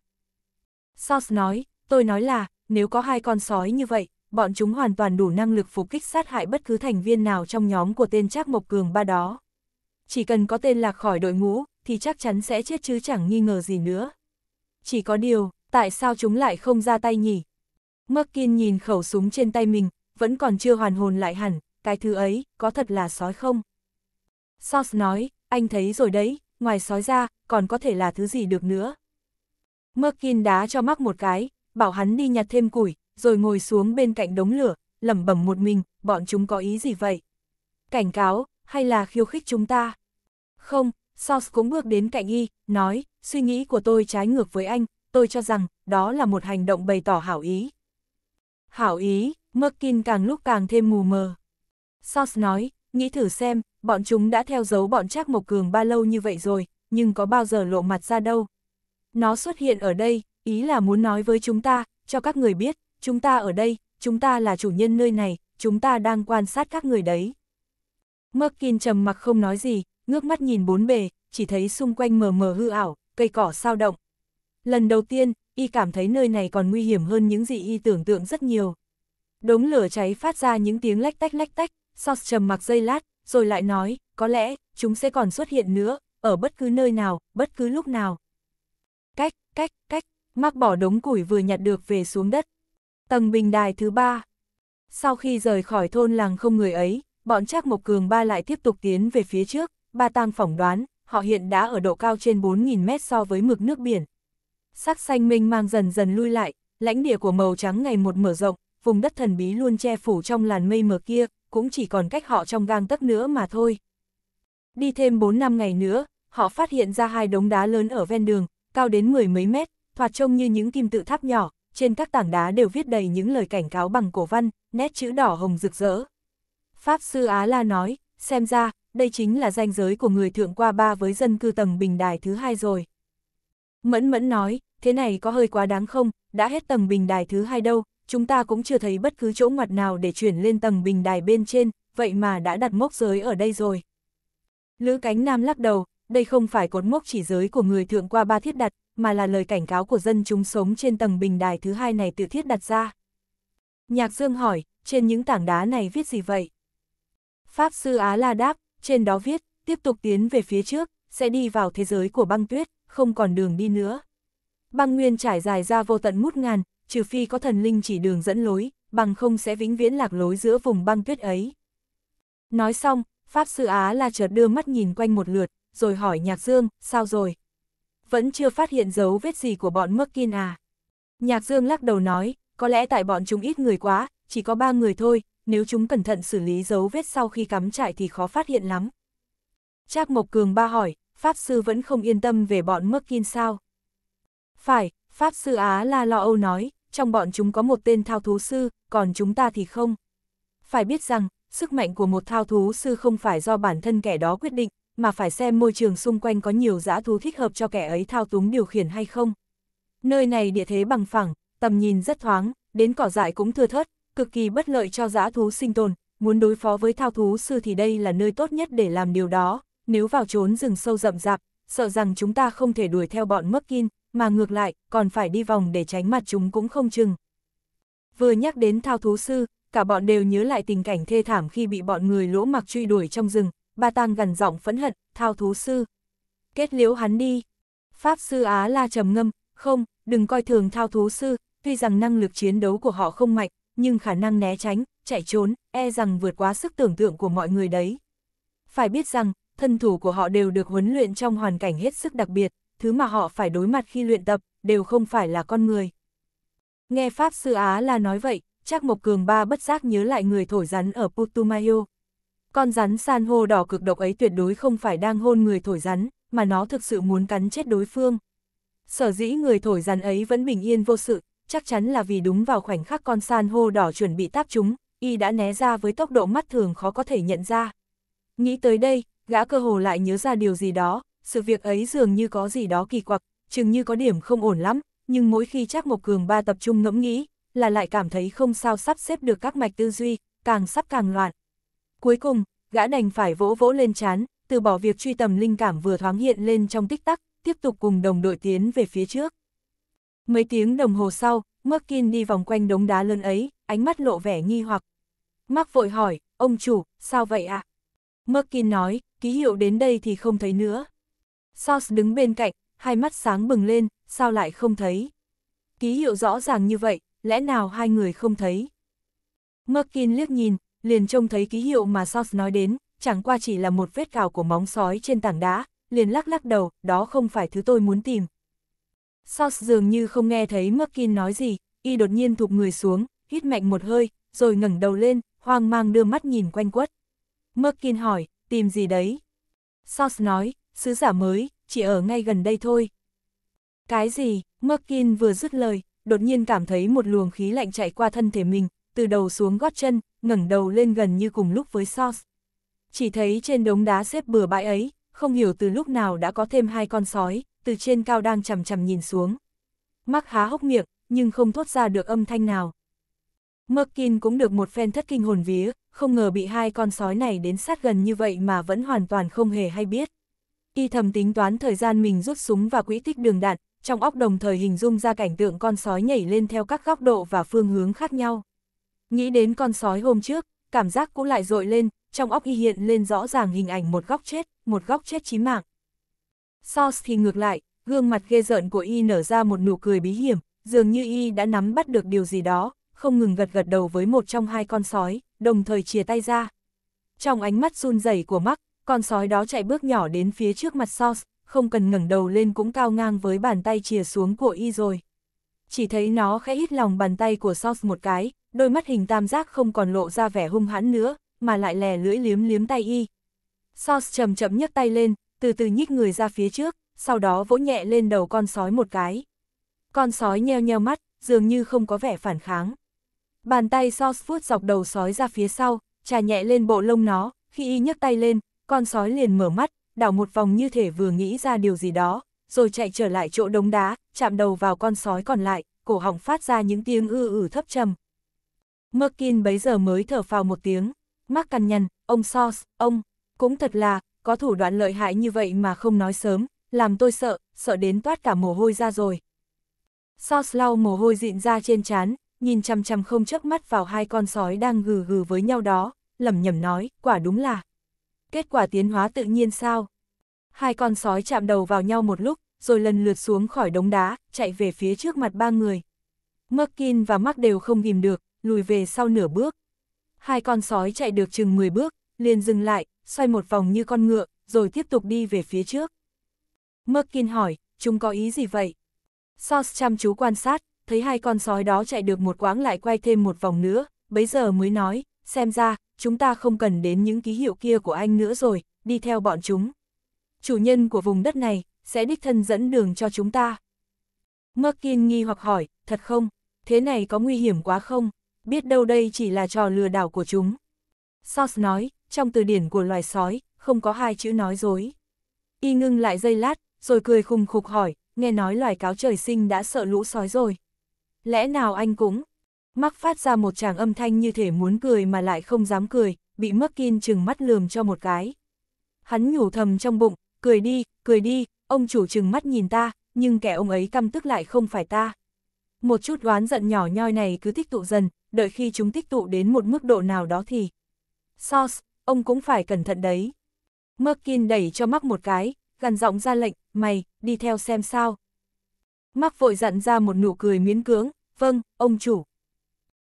Sauce nói, tôi nói là, nếu có hai con sói như vậy, bọn chúng hoàn toàn đủ năng lực phục kích sát hại bất cứ thành viên nào trong nhóm của tên Trác Mộc Cường ba đó chỉ cần có tên lạc khỏi đội ngũ, thì chắc chắn sẽ chết chứ chẳng nghi ngờ gì nữa. Chỉ có điều, tại sao chúng lại không ra tay nhỉ? Merkin nhìn khẩu súng trên tay mình, vẫn còn chưa hoàn hồn lại hẳn, cái thứ ấy, có thật là sói không? Sos nói, anh thấy rồi đấy, ngoài sói ra, còn có thể là thứ gì được nữa. Merkin đá cho mắc một cái, bảo hắn đi nhặt thêm củi, rồi ngồi xuống bên cạnh đống lửa, lẩm bẩm một mình, bọn chúng có ý gì vậy? Cảnh cáo, hay là khiêu khích chúng ta? Không, Sauce cũng bước đến cạnh y, nói, suy nghĩ của tôi trái ngược với anh, tôi cho rằng, đó là một hành động bày tỏ hảo ý. Hảo ý, Merkin càng lúc càng thêm mù mờ. Sauce nói, nghĩ thử xem, bọn chúng đã theo dấu bọn Trác Mộc Cường ba lâu như vậy rồi, nhưng có bao giờ lộ mặt ra đâu. Nó xuất hiện ở đây, ý là muốn nói với chúng ta, cho các người biết, chúng ta ở đây, chúng ta là chủ nhân nơi này, chúng ta đang quan sát các người đấy. Merkin trầm mặc không nói gì, ngước mắt nhìn bốn bề, chỉ thấy xung quanh mờ mờ hư ảo, cây cỏ sao động. Lần đầu tiên, y cảm thấy nơi này còn nguy hiểm hơn những gì y tưởng tượng rất nhiều. Đống lửa cháy phát ra những tiếng lách tách lách tách, Sos trầm mặc dây lát, rồi lại nói, có lẽ, chúng sẽ còn xuất hiện nữa, ở bất cứ nơi nào, bất cứ lúc nào. Cách, cách, cách, mắc bỏ đống củi vừa nhặt được về xuống đất. Tầng bình đài thứ ba. Sau khi rời khỏi thôn làng không người ấy, bọn Trác Mộc Cường ba lại tiếp tục tiến về phía trước, ba tang phỏng đoán, họ hiện đã ở độ cao trên 4.000 mét so với mực nước biển. Sắc xanh minh mang dần dần lui lại, lãnh địa của màu trắng ngày một mở rộng, vùng đất thần bí luôn che phủ trong làn mây mờ kia, cũng chỉ còn cách họ trong gang tấc nữa mà thôi. Đi thêm 4 năm ngày nữa, họ phát hiện ra hai đống đá lớn ở ven đường, cao đến mười mấy mét, thoạt trông như những kim tự tháp nhỏ, trên các tảng đá đều viết đầy những lời cảnh cáo bằng cổ văn, nét chữ đỏ hồng rực rỡ. Pháp Sư Á La nói, xem ra, đây chính là ranh giới của người thượng qua ba với dân cư tầng bình đài thứ hai rồi. Mẫn mẫn nói, thế này có hơi quá đáng không, đã hết tầng bình đài thứ hai đâu, chúng ta cũng chưa thấy bất cứ chỗ ngoặt nào để chuyển lên tầng bình đài bên trên, vậy mà đã đặt mốc giới ở đây rồi. Lữ cánh nam lắc đầu, đây không phải cột mốc chỉ giới của người thượng qua ba thiết đặt, mà là lời cảnh cáo của dân chúng sống trên tầng bình đài thứ hai này tự thiết đặt ra. Nhạc Dương hỏi, trên những tảng đá này viết gì vậy? Pháp sư Á La đáp, trên đó viết, tiếp tục tiến về phía trước, sẽ đi vào thế giới của băng tuyết, không còn đường đi nữa. Băng nguyên trải dài ra vô tận mút ngàn, trừ phi có thần linh chỉ đường dẫn lối, bằng không sẽ vĩnh viễn lạc lối giữa vùng băng tuyết ấy. Nói xong, Pháp sư Á La chợt đưa mắt nhìn quanh một lượt, rồi hỏi Nhạc Dương, sao rồi? Vẫn chưa phát hiện dấu vết gì của bọn Merkin à? Nhạc Dương lắc đầu nói, có lẽ tại bọn chúng ít người quá, chỉ có ba người thôi, nếu chúng cẩn thận xử lý dấu vết sau khi cắm trại thì khó phát hiện lắm. Trác Mộc Cường ba hỏi, Pháp Sư vẫn không yên tâm về bọn Kinh sao? Phải, Pháp Sư Á La Lo Âu nói, trong bọn chúng có một tên thao thú sư, còn chúng ta thì không. Phải biết rằng, sức mạnh của một thao thú sư không phải do bản thân kẻ đó quyết định, mà phải xem môi trường xung quanh có nhiều dã thú thích hợp cho kẻ ấy thao túng điều khiển hay không. Nơi này địa thế bằng phẳng, tầm nhìn rất thoáng, đến cỏ dại cũng thưa thớt, cực kỳ bất lợi cho giã thú sinh tồn, muốn đối phó với thao thú sư thì đây là nơi tốt nhất để làm điều đó, nếu vào trốn rừng sâu rậm rạp, sợ rằng chúng ta không thể đuổi theo bọn mất Merkin, mà ngược lại, còn phải đi vòng để tránh mặt chúng cũng không chừng. Vừa nhắc đến thao thú sư, cả bọn đều nhớ lại tình cảnh thê thảm khi bị bọn người lỗ mặc truy đuổi trong rừng, ba tang gần giọng phẫn hận, thao thú sư. Kết liễu hắn đi. Pháp sư Á la trầm ngâm, không, đừng coi thường thao thú sư, tuy rằng năng lực chiến đấu của họ không mạnh, nhưng khả năng né tránh, chạy trốn, e rằng vượt quá sức tưởng tượng của mọi người đấy. Phải biết rằng, thân thủ của họ đều được huấn luyện trong hoàn cảnh hết sức đặc biệt, thứ mà họ phải đối mặt khi luyện tập, đều không phải là con người. Nghe Pháp Sư Á là nói vậy, chắc Mộc Cường Ba bất giác nhớ lại người thổi rắn ở Putumayo. Con rắn san hô đỏ cực độc ấy tuyệt đối không phải đang hôn người thổi rắn, mà nó thực sự muốn cắn chết đối phương. Sở dĩ người thổi rắn ấy vẫn bình yên vô sự, chắc chắn là vì đúng vào khoảnh khắc con san hô đỏ chuẩn bị táp chúng, y đã né ra với tốc độ mắt thường khó có thể nhận ra. Nghĩ tới đây, gã cơ hồ lại nhớ ra điều gì đó, sự việc ấy dường như có gì đó kỳ quặc, chừng như có điểm không ổn lắm, nhưng mỗi khi chắc một Cường ba tập trung ngẫm nghĩ, là lại cảm thấy không sao sắp xếp được các mạch tư duy, càng sắp càng loạn. Cuối cùng, gã đành phải vỗ vỗ lên chán, từ bỏ việc truy tầm linh cảm vừa thoáng hiện lên trong tích tắc, tiếp tục cùng đồng đội tiến về phía trước. Mấy tiếng đồng hồ sau, Merkin đi vòng quanh đống đá lớn ấy, ánh mắt lộ vẻ nghi hoặc. Mark vội hỏi, ông chủ, sao vậy ạ? À? Merkin nói, ký hiệu đến đây thì không thấy nữa. Sauce đứng bên cạnh, hai mắt sáng bừng lên, sao lại không thấy? Ký hiệu rõ ràng như vậy, lẽ nào hai người không thấy? Merkin liếc nhìn, liền trông thấy ký hiệu mà Sauce nói đến, chẳng qua chỉ là một vết cào của móng sói trên tảng đá, liền lắc lắc đầu, đó không phải thứ tôi muốn tìm. Sauce dường như không nghe thấy Merkin nói gì, y đột nhiên thụp người xuống, hít mạnh một hơi, rồi ngẩng đầu lên, hoang mang đưa mắt nhìn quanh quất. Merkin hỏi, tìm gì đấy? Sauce nói, sứ giả mới, chỉ ở ngay gần đây thôi. Cái gì? Merkin vừa dứt lời, đột nhiên cảm thấy một luồng khí lạnh chạy qua thân thể mình, từ đầu xuống gót chân, ngẩng đầu lên gần như cùng lúc với Sauce. Chỉ thấy trên đống đá xếp bừa bãi ấy, không hiểu từ lúc nào đã có thêm hai con sói, từ trên cao đang chầm chầm nhìn xuống. Mắc há hốc miệng, nhưng không thốt ra được âm thanh nào. Merkin cũng được một phen thất kinh hồn vía, không ngờ bị hai con sói này đến sát gần như vậy mà vẫn hoàn toàn không hề hay biết. Y thầm tính toán thời gian mình rút súng và quỹ tích đường đạn, trong óc đồng thời hình dung ra cảnh tượng con sói nhảy lên theo các góc độ và phương hướng khác nhau. Nghĩ đến con sói hôm trước, cảm giác cũng lại dội lên, trong óc y hiện lên rõ ràng hình ảnh một góc chết, một góc chết chí mạng. Sauce thì ngược lại, gương mặt ghê rợn của y nở ra một nụ cười bí hiểm, dường như y đã nắm bắt được điều gì đó, không ngừng gật gật đầu với một trong hai con sói, đồng thời chia tay ra. Trong ánh mắt run rẩy của mắc, con sói đó chạy bước nhỏ đến phía trước mặt Sauce, không cần ngẩng đầu lên cũng cao ngang với bàn tay chìa xuống của y rồi. Chỉ thấy nó khẽ hít lòng bàn tay của Sauce một cái, đôi mắt hình tam giác không còn lộ ra vẻ hung hãn nữa, mà lại lè lưỡi liếm liếm tay y. Sauce chậm chậm nhấc tay lên, từ từ nhích người ra phía trước, sau đó vỗ nhẹ lên đầu con sói một cái. Con sói nheo nheo mắt, dường như không có vẻ phản kháng. Bàn tay Sosfoot dọc đầu sói ra phía sau, trà nhẹ lên bộ lông nó, khi y nhấc tay lên, con sói liền mở mắt, đảo một vòng như thể vừa nghĩ ra điều gì đó, rồi chạy trở lại chỗ đống đá, chạm đầu vào con sói còn lại, cổ họng phát ra những tiếng ư ử thấp trầm. Merkin bấy giờ mới thở phào một tiếng, mắc cằn nhằn, ông Sos, ông, cũng thật là, có thủ đoạn lợi hại như vậy mà không nói sớm, làm tôi sợ, sợ đến toát cả mồ hôi ra rồi. Sauce lau mồ hôi dịn ra trên trán, nhìn chăm chăm không chớp mắt vào hai con sói đang gừ gừ với nhau đó, lẩm nhẩm nói, quả đúng là. Kết quả tiến hóa tự nhiên sao? Hai con sói chạm đầu vào nhau một lúc, rồi lần lượt xuống khỏi đống đá, chạy về phía trước mặt ba người. Merkin và Mark đều không ghim được, lùi về sau nửa bước. Hai con sói chạy được chừng 10 bước, liền dừng lại, xoay một vòng như con ngựa, rồi tiếp tục đi về phía trước. Merkin hỏi, chúng có ý gì vậy? Sos chăm chú quan sát, thấy hai con sói đó chạy được một quãng lại quay thêm một vòng nữa, bấy giờ mới nói, xem ra, chúng ta không cần đến những ký hiệu kia của anh nữa rồi, đi theo bọn chúng. Chủ nhân của vùng đất này, sẽ đích thân dẫn đường cho chúng ta. Merkin nghi hoặc hỏi, thật không? Thế này có nguy hiểm quá không? Biết đâu đây chỉ là trò lừa đảo của chúng. Sos nói, trong từ điển của loài sói, không có hai chữ nói dối. Y ngưng lại giây lát, rồi cười khùng khục hỏi, nghe nói loài cáo trời sinh đã sợ lũ sói rồi. Lẽ nào anh cũng? Mắc phát ra một chàng âm thanh như thể muốn cười mà lại không dám cười, bị mất kin chừng mắt lườm cho một cái. Hắn nhủ thầm trong bụng, cười đi, cười đi, ông chủ chừng mắt nhìn ta, nhưng kẻ ông ấy căm tức lại không phải ta. Một chút oán giận nhỏ nhoi này cứ tích tụ dần, đợi khi chúng tích tụ đến một mức độ nào đó thì... Sauce, ông cũng phải cẩn thận đấy. Merkin đẩy cho Mark một cái, gần giọng ra lệnh, mày, đi theo xem sao. Mark vội dặn ra một nụ cười miễn cưỡng, vâng, ông chủ.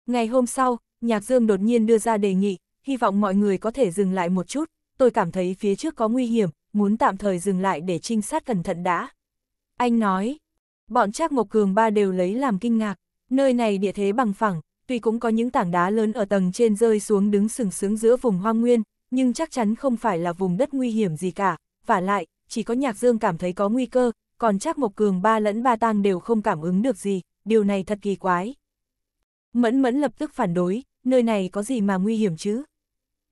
Ngày hôm sau, Nhạc Dương đột nhiên đưa ra đề nghị, hy vọng mọi người có thể dừng lại một chút, tôi cảm thấy phía trước có nguy hiểm, muốn tạm thời dừng lại để trinh sát cẩn thận đã. Anh nói, bọn Trác Mộc Cường ba đều lấy làm kinh ngạc, nơi này địa thế bằng phẳng, tuy cũng có những tảng đá lớn ở tầng trên rơi xuống đứng sừng sững giữa vùng hoang nguyên, nhưng chắc chắn không phải là vùng đất nguy hiểm gì cả, và lại, chỉ có Nhạc Dương cảm thấy có nguy cơ, còn chắc Mộc Cường ba lẫn ba tang đều không cảm ứng được gì, điều này thật kỳ quái. Mẫn mẫn lập tức phản đối, nơi này có gì mà nguy hiểm chứ?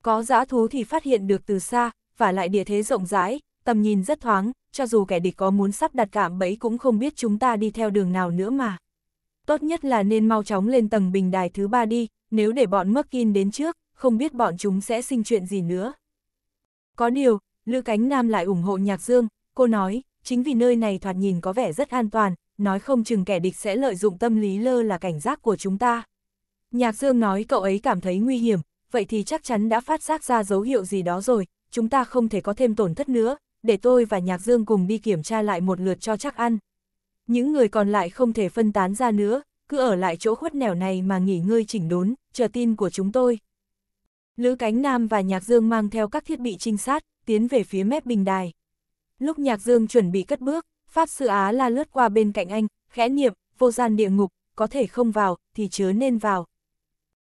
Có dã thú thì phát hiện được từ xa, và lại địa thế rộng rãi, tầm nhìn rất thoáng, cho dù kẻ địch có muốn sắp đặt cảm bẫy cũng không biết chúng ta đi theo đường nào nữa mà tốt nhất là nên mau chóng lên tầng bình đài thứ ba đi, nếu để bọn Merkin đến trước, không biết bọn chúng sẽ sinh chuyện gì nữa. Có điều, Lữ Cánh Nam lại ủng hộ Nhạc Dương, cô nói, chính vì nơi này thoạt nhìn có vẻ rất an toàn, nói không chừng kẻ địch sẽ lợi dụng tâm lý lơ là cảnh giác của chúng ta. Nhạc Dương nói cậu ấy cảm thấy nguy hiểm, vậy thì chắc chắn đã phát giác ra dấu hiệu gì đó rồi, chúng ta không thể có thêm tổn thất nữa, để tôi và Nhạc Dương cùng đi kiểm tra lại một lượt cho chắc ăn những người còn lại không thể phân tán ra nữa, cứ ở lại chỗ khuất nẻo này mà nghỉ ngơi chỉnh đốn, chờ tin của chúng tôi. Lữ Cánh Nam và Nhạc Dương mang theo các thiết bị trinh sát, tiến về phía mép bình đài. Lúc Nhạc Dương chuẩn bị cất bước, Pháp Sư Á la lướt qua bên cạnh anh, khẽ niệm, vô gian địa ngục, có thể không vào, thì chớ nên vào.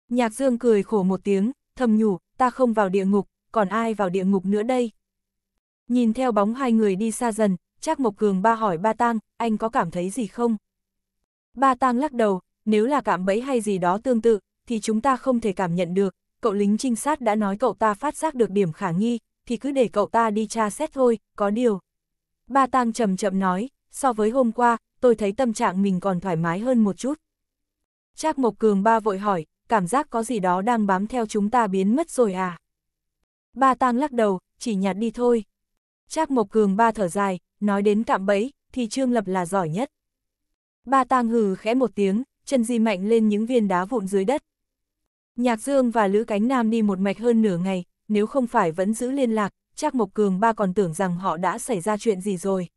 Nhạc Dương cười khổ một tiếng, thầm nhủ, ta không vào địa ngục, còn ai vào địa ngục nữa đây? Nhìn theo bóng hai người đi xa dần, Trác Mộc Cường ba hỏi ba tang, anh có cảm thấy gì không? Ba tang lắc đầu, nếu là cảm bẫy hay gì đó tương tự, thì chúng ta không thể cảm nhận được, cậu lính trinh sát đã nói cậu ta phát giác được điểm khả nghi, thì cứ để cậu ta đi tra xét thôi, có điều. Ba tang chậm chậm nói, so với hôm qua, tôi thấy tâm trạng mình còn thoải mái hơn một chút. Trác Mộc Cường ba vội hỏi, cảm giác có gì đó đang bám theo chúng ta biến mất rồi à? Ba tang lắc đầu, chỉ nhạt đi thôi. Trác Mộc Cường ba thở dài, nói đến cạm bẫy, thì Trương Lập là giỏi nhất. Ba tang hừ khẽ một tiếng, chân di mạnh lên những viên đá vụn dưới đất. Nhạc Dương và Lữ Cánh Nam đi một mạch hơn nửa ngày, nếu không phải vẫn giữ liên lạc, Trác Mộc Cường ba còn tưởng rằng họ đã xảy ra chuyện gì rồi.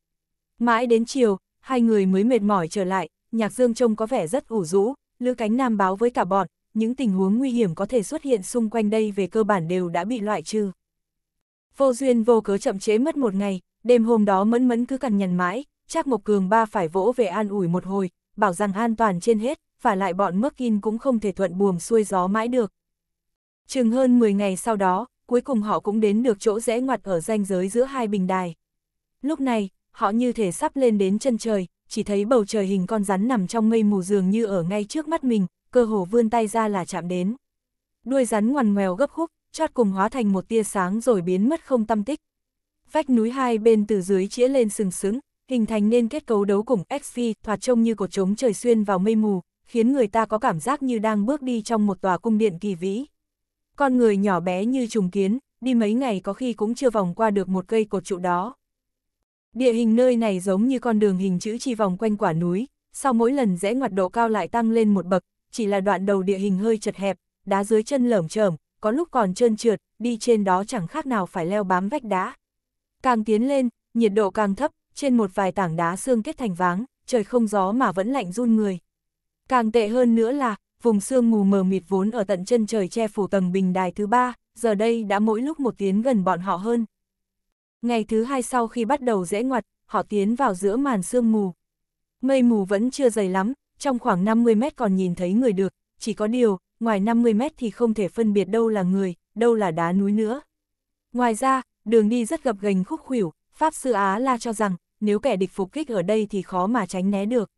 Mãi đến chiều, hai người mới mệt mỏi trở lại, Nhạc Dương trông có vẻ rất ủ rũ, Lữ Cánh Nam báo với cả bọn, những tình huống nguy hiểm có thể xuất hiện xung quanh đây về cơ bản đều đã bị loại trừ. Vô duyên vô cớ chậm chế mất một ngày, đêm hôm đó mẫn mẫn cứ cằn nhằn mãi, chắc Mộc Cường ba phải vỗ về an ủi một hồi, bảo rằng an toàn trên hết, và lại bọn mắc in cũng không thể thuận buồm xuôi gió mãi được. Chừng hơn 10 ngày sau đó, cuối cùng họ cũng đến được chỗ rẽ ngoặt ở ranh giới giữa hai bình đài. Lúc này, họ như thể sắp lên đến chân trời, chỉ thấy bầu trời hình con rắn nằm trong mây mù dường như ở ngay trước mắt mình, cơ hồ vươn tay ra là chạm đến. Đuôi rắn ngoằn ngoèo gấp khúc, chót cùng hóa thành một tia sáng rồi biến mất không tâm tích. Vách núi hai bên từ dưới chĩa lên sừng sững, hình thành nên kết cấu đấu cùng XV thoạt trông như cột trống trời xuyên vào mây mù, khiến người ta có cảm giác như đang bước đi trong một tòa cung điện kỳ vĩ. Con người nhỏ bé như trùng kiến, đi mấy ngày có khi cũng chưa vòng qua được một cây cột trụ đó. Địa hình nơi này giống như con đường hình chữ chi vòng quanh quả núi, sau mỗi lần rẽ ngoặt độ cao lại tăng lên một bậc, chỉ là đoạn đầu địa hình hơi chật hẹp, đá dưới chân lởm chởm, có lúc còn trơn trượt, đi trên đó chẳng khác nào phải leo bám vách đá. Càng tiến lên, nhiệt độ càng thấp, trên một vài tảng đá xương kết thành váng, trời không gió mà vẫn lạnh run người. Càng tệ hơn nữa là, vùng xương mù mờ mịt vốn ở tận chân trời che phủ tầng bình đài thứ ba, giờ đây đã mỗi lúc một tiến gần bọn họ hơn. Ngày thứ hai sau khi bắt đầu dễ ngoặt, họ tiến vào giữa màn xương mù. Mây mù vẫn chưa dày lắm, trong khoảng 50 mét còn nhìn thấy người được, chỉ có điều, ngoài 50 mét thì không thể phân biệt đâu là người, đâu là đá núi nữa. Ngoài ra, đường đi rất gập ghềnh khúc khuỷu, Pháp Sư Á La cho rằng, nếu kẻ địch phục kích ở đây thì khó mà tránh né được.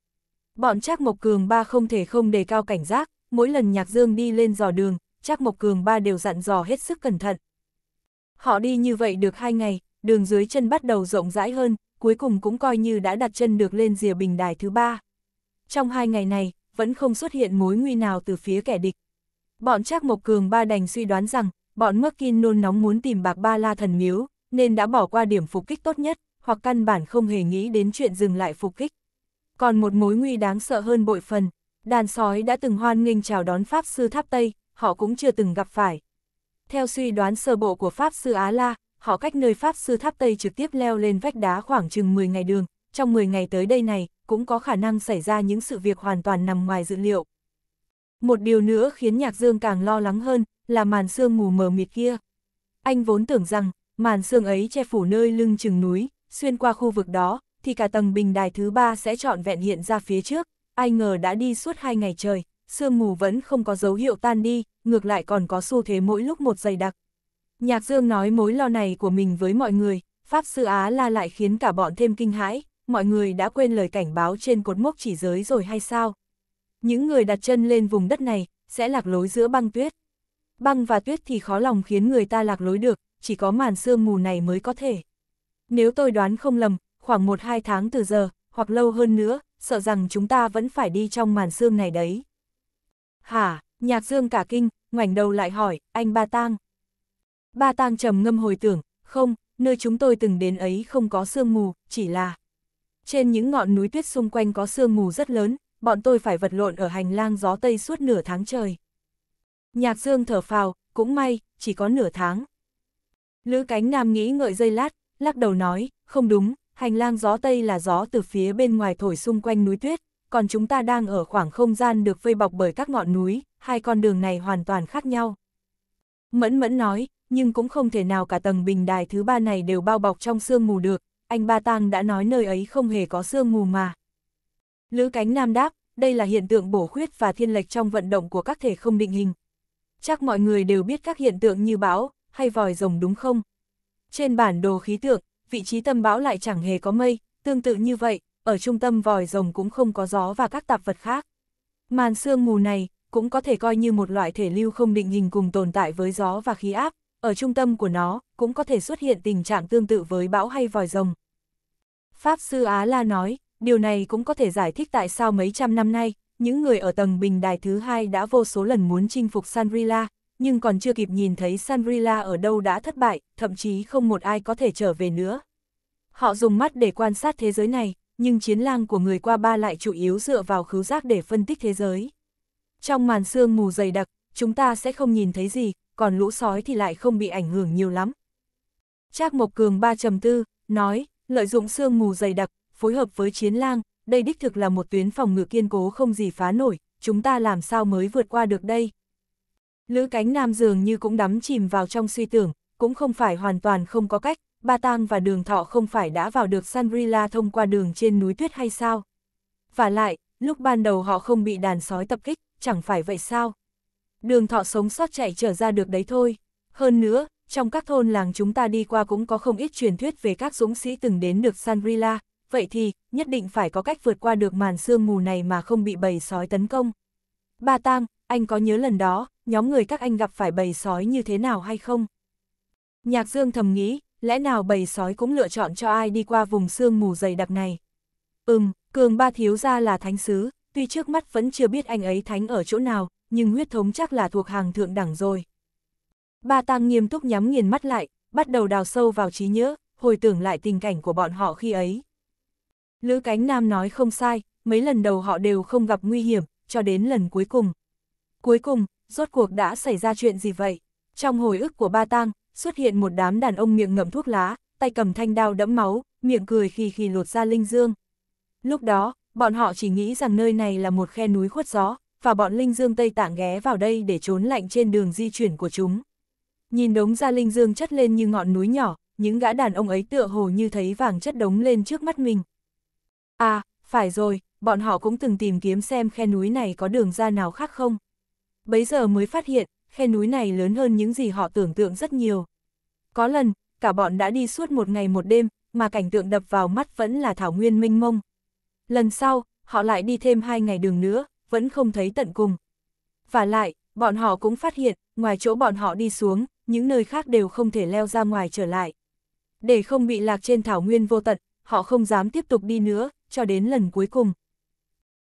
Bọn Trác Mộc Cường ba không thể không đề cao cảnh giác, mỗi lần Nhạc Dương đi lên dò đường, Trác Mộc Cường ba đều dặn dò hết sức cẩn thận. Họ đi như vậy được hai ngày, đường dưới chân bắt đầu rộng rãi hơn, cuối cùng cũng coi như đã đặt chân được lên rìa bình đài thứ ba. Trong hai ngày này, vẫn không xuất hiện mối nguy nào từ phía kẻ địch. Bọn Trác Mộc Cường ba đành suy đoán rằng, bọn Mắc Kinh nôn nóng muốn tìm bạc ba la thần miếu, nên đã bỏ qua điểm phục kích tốt nhất, hoặc căn bản không hề nghĩ đến chuyện dừng lại phục kích. Còn một mối nguy đáng sợ hơn bội phần, đàn sói đã từng hoan nghênh chào đón Pháp Sư Tháp Tây, họ cũng chưa từng gặp phải. Theo suy đoán sơ bộ của Pháp Sư Á La, họ cách nơi Pháp Sư Tháp Tây trực tiếp leo lên vách đá khoảng chừng 10 ngày đường, trong 10 ngày tới đây này, cũng có khả năng xảy ra những sự việc hoàn toàn nằm ngoài dự liệu. Một điều nữa khiến Nhạc Dương càng lo lắng hơn là màn sương mù mờ mịt kia. Anh vốn tưởng rằng màn sương ấy che phủ nơi lưng chừng núi, xuyên qua khu vực đó, thì cả tầng bình đài thứ ba sẽ trọn vẹn hiện ra phía trước. Ai ngờ đã đi suốt hai ngày trời, sương mù vẫn không có dấu hiệu tan đi, ngược lại còn có xu thế mỗi lúc một dày đặc. Nhạc Dương nói mối lo này của mình với mọi người, Pháp Sư Á La lại khiến cả bọn thêm kinh hãi, mọi người đã quên lời cảnh báo trên cột mốc chỉ giới rồi hay sao? Những người đặt chân lên vùng đất này, sẽ lạc lối giữa băng tuyết. Băng và tuyết thì khó lòng khiến người ta lạc lối được, chỉ có màn sương mù này mới có thể. Nếu tôi đoán không lầm, khoảng 1-2 tháng từ giờ, hoặc lâu hơn nữa, sợ rằng chúng ta vẫn phải đi trong màn sương này đấy. Hả, nhạc dương cả kinh, ngoảnh đầu lại hỏi, anh Ba Tang. Ba Tang trầm ngâm hồi tưởng, không, nơi chúng tôi từng đến ấy không có sương mù, chỉ là... Trên những ngọn núi tuyết xung quanh có sương mù rất lớn, bọn tôi phải vật lộn ở hành lang gió Tây suốt nửa tháng trời. Nhạc Dương thở phào, cũng may, chỉ có nửa tháng. Lữ cánh nam nghĩ ngợi dây lát, lắc đầu nói, không đúng, hành lang gió Tây là gió từ phía bên ngoài thổi xung quanh núi tuyết, còn chúng ta đang ở khoảng không gian được vây bọc bởi các ngọn núi, hai con đường này hoàn toàn khác nhau. Mẫn mẫn nói, nhưng cũng không thể nào cả tầng bình đài thứ ba này đều bao bọc trong sương mù được, anh Ba Tang đã nói nơi ấy không hề có sương mù mà. Lữ Cánh Nam đáp, đây là hiện tượng bổ khuyết và thiên lệch trong vận động của các thể không định hình. Chắc mọi người đều biết các hiện tượng như bão, hay vòi rồng đúng không? Trên bản đồ khí tượng, vị trí tâm bão lại chẳng hề có mây, tương tự như vậy, ở trung tâm vòi rồng cũng không có gió và các tạp vật khác. Màn sương mù này cũng có thể coi như một loại thể lưu không định hình cùng tồn tại với gió và khí áp, ở trung tâm của nó cũng có thể xuất hiện tình trạng tương tự với bão hay vòi rồng. Pháp sư Á La nói, điều này cũng có thể giải thích tại sao mấy trăm năm nay, những người ở tầng bình đài thứ hai đã vô số lần muốn chinh phục Sanrila, nhưng còn chưa kịp nhìn thấy Sanrila ở đâu đã thất bại, thậm chí không một ai có thể trở về nữa. Họ dùng mắt để quan sát thế giới này, nhưng chiến lang của người qua ba lại chủ yếu dựa vào khứu giác để phân tích thế giới. Trong màn sương mù dày đặc, chúng ta sẽ không nhìn thấy gì, còn lũ sói thì lại không bị ảnh hưởng nhiều lắm. Trác Mộc Cường ba trầm tư, nói, lợi dụng sương mù dày đặc, phối hợp với chiến lang, đây đích thực là một tuyến phòng ngự kiên cố không gì phá nổi, chúng ta làm sao mới vượt qua được đây. Lữ cánh nam dường như cũng đắm chìm vào trong suy tưởng, cũng không phải hoàn toàn không có cách, Ba Tang và đường thọ không phải đã vào được Sangrila thông qua đường trên núi tuyết hay sao? Và lại, lúc ban đầu họ không bị đàn sói tập kích, chẳng phải vậy sao? Đường thọ sống sót chạy trở ra được đấy thôi. Hơn nữa, trong các thôn làng chúng ta đi qua cũng có không ít truyền thuyết về các dũng sĩ từng đến được Sangrila, vậy thì, nhất định phải có cách vượt qua được màn sương mù này mà không bị bầy sói tấn công. ba Tang, anh có nhớ lần đó, nhóm người các anh gặp phải bầy sói như thế nào hay không? Nhạc Dương thầm nghĩ, lẽ nào bầy sói cũng lựa chọn cho ai đi qua vùng sương mù dày đặc này? Ừm, Cường Ba Thiếu Gia là thánh sứ, tuy trước mắt vẫn chưa biết anh ấy thánh ở chỗ nào, nhưng huyết thống chắc là thuộc hàng thượng đẳng rồi. Ba Tang nghiêm túc nhắm nghiền mắt lại, bắt đầu đào sâu vào trí nhớ, hồi tưởng lại tình cảnh của bọn họ khi ấy. Lữ Cánh Nam nói không sai, mấy lần đầu họ đều không gặp nguy hiểm, cho đến lần cuối cùng. Cuối cùng, rốt cuộc đã xảy ra chuyện gì vậy? Trong hồi ức của ba tang, xuất hiện một đám đàn ông miệng ngậm thuốc lá, tay cầm thanh đao đẫm máu, miệng cười khi khi lột ra Linh Dương. Lúc đó, bọn họ chỉ nghĩ rằng nơi này là một khe núi khuất gió, và bọn Linh Dương Tây Tạng ghé vào đây để trốn lạnh trên đường di chuyển của chúng. Nhìn đống ra Linh Dương chất lên như ngọn núi nhỏ, những gã đàn ông ấy tựa hồ như thấy vàng chất đống lên trước mắt mình, À, phải rồi, bọn họ cũng từng tìm kiếm xem khe núi này có đường ra nào khác không. Bấy giờ mới phát hiện, khe núi này lớn hơn những gì họ tưởng tượng rất nhiều. Có lần, cả bọn đã đi suốt một ngày một đêm, mà cảnh tượng đập vào mắt vẫn là thảo nguyên mênh mông. Lần sau, họ lại đi thêm hai ngày đường nữa, vẫn không thấy tận cùng. Và lại, bọn họ cũng phát hiện, ngoài chỗ bọn họ đi xuống, những nơi khác đều không thể leo ra ngoài trở lại. Để không bị lạc trên thảo nguyên vô tận, họ không dám tiếp tục đi nữa, cho đến lần cuối cùng.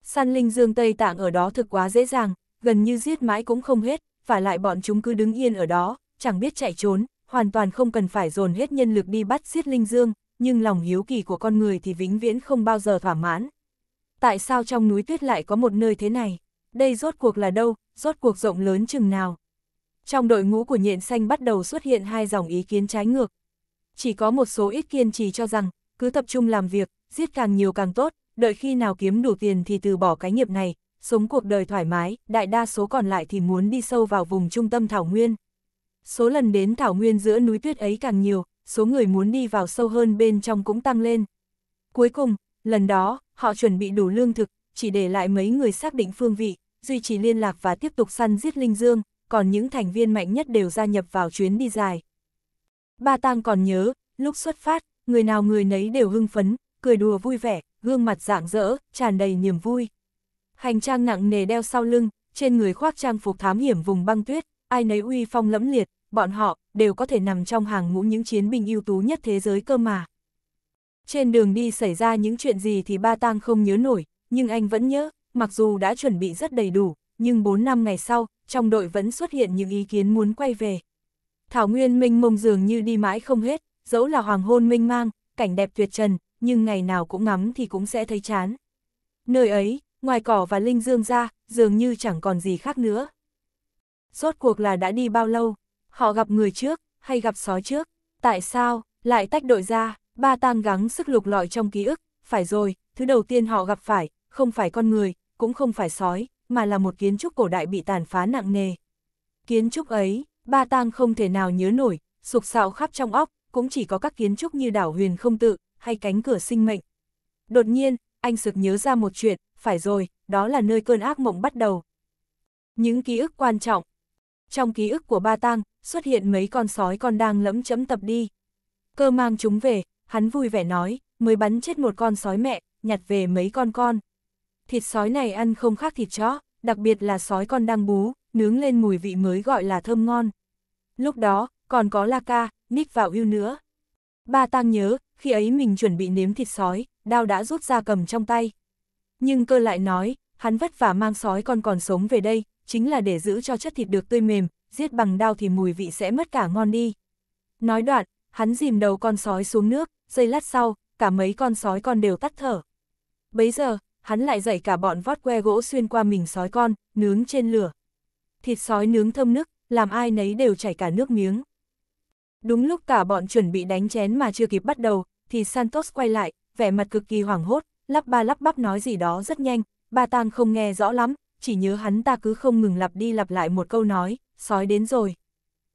Săn linh dương Tây Tạng ở đó thực quá dễ dàng, gần như giết mãi cũng không hết, và lại bọn chúng cứ đứng yên ở đó, chẳng biết chạy trốn, hoàn toàn không cần phải dồn hết nhân lực đi bắt giết linh dương, nhưng lòng hiếu kỳ của con người thì vĩnh viễn không bao giờ thỏa mãn. Tại sao trong núi tuyết lại có một nơi thế này? Đây rốt cuộc là đâu, rốt cuộc rộng lớn chừng nào? Trong đội ngũ của nhện xanh bắt đầu xuất hiện hai dòng ý kiến trái ngược. Chỉ có một số ít kiên trì cho rằng, cứ tập trung làm việc, giết càng nhiều càng tốt, đợi khi nào kiếm đủ tiền thì từ bỏ cái nghiệp này, sống cuộc đời thoải mái, đại đa số còn lại thì muốn đi sâu vào vùng trung tâm Thảo Nguyên. Số lần đến Thảo Nguyên giữa núi tuyết ấy càng nhiều, số người muốn đi vào sâu hơn bên trong cũng tăng lên. Cuối cùng, lần đó, họ chuẩn bị đủ lương thực, chỉ để lại mấy người xác định phương vị, duy trì liên lạc và tiếp tục săn giết Linh Dương, còn những thành viên mạnh nhất đều gia nhập vào chuyến đi dài. Ba Tang còn nhớ, lúc xuất phát, người nào người nấy đều hưng phấn, cười đùa vui vẻ, gương mặt rạng rỡ, tràn đầy niềm vui. Hành trang nặng nề đeo sau lưng, trên người khoác trang phục thám hiểm vùng băng tuyết, ai nấy uy phong lẫm liệt, bọn họ đều có thể nằm trong hàng ngũ những chiến binh ưu tú nhất thế giới cơ mà. Trên đường đi xảy ra những chuyện gì thì ba tang không nhớ nổi, nhưng anh vẫn nhớ, mặc dù đã chuẩn bị rất đầy đủ, nhưng 4 năm ngày sau, trong đội vẫn xuất hiện những ý kiến muốn quay về. Thảo Nguyên minh mông dường như đi mãi không hết, dẫu là hoàng hôn minh mang, cảnh đẹp tuyệt trần, nhưng ngày nào cũng ngắm thì cũng sẽ thấy chán. Nơi ấy, ngoài cỏ và linh dương ra, dường như chẳng còn gì khác nữa. Rốt cuộc là đã đi bao lâu? Họ gặp người trước, hay gặp sói trước? Tại sao, lại tách đội ra, ba tang gắng sức lục lọi trong ký ức, phải rồi, thứ đầu tiên họ gặp phải, không phải con người, cũng không phải sói, mà là một kiến trúc cổ đại bị tàn phá nặng nề. Kiến trúc ấy, ba tang không thể nào nhớ nổi, sục sạo khắp trong óc, cũng chỉ có các kiến trúc như đảo huyền không tự, hay cánh cửa sinh mệnh. Đột nhiên, anh sực nhớ ra một chuyện, phải rồi, đó là nơi cơn ác mộng bắt đầu. Những ký ức quan trọng. Trong ký ức của Ba Tang, xuất hiện mấy con sói con đang lẫm chấm tập đi. Cơ mang chúng về, hắn vui vẻ nói, mới bắn chết một con sói mẹ, nhặt về mấy con con. Thịt sói này ăn không khác thịt chó, đặc biệt là sói con đang bú, nướng lên mùi vị mới gọi là thơm ngon. Lúc đó, còn có Laka, Nick và Will nữa. Ba Tang nhớ, khi ấy mình chuẩn bị nếm thịt sói, đao đã rút ra cầm trong tay. Nhưng cơ lại nói, hắn vất vả mang sói con còn sống về đây, chính là để giữ cho chất thịt được tươi mềm, giết bằng đao thì mùi vị sẽ mất cả ngon đi. Nói đoạn, hắn dìm đầu con sói xuống nước, giây lát sau, cả mấy con sói con đều tắt thở. Bấy giờ, hắn lại dậy cả bọn vót que gỗ xuyên qua mình sói con, nướng trên lửa. Thịt sói nướng thơm nức, làm ai nấy đều chảy cả nước miếng. Đúng lúc cả bọn chuẩn bị đánh chén mà chưa kịp bắt đầu, thì Santos quay lại, vẻ mặt cực kỳ hoảng hốt, lắp ba lắp bắp nói gì đó rất nhanh, ba tang không nghe rõ lắm, chỉ nhớ hắn ta cứ không ngừng lặp đi lặp lại một câu nói, sói đến rồi.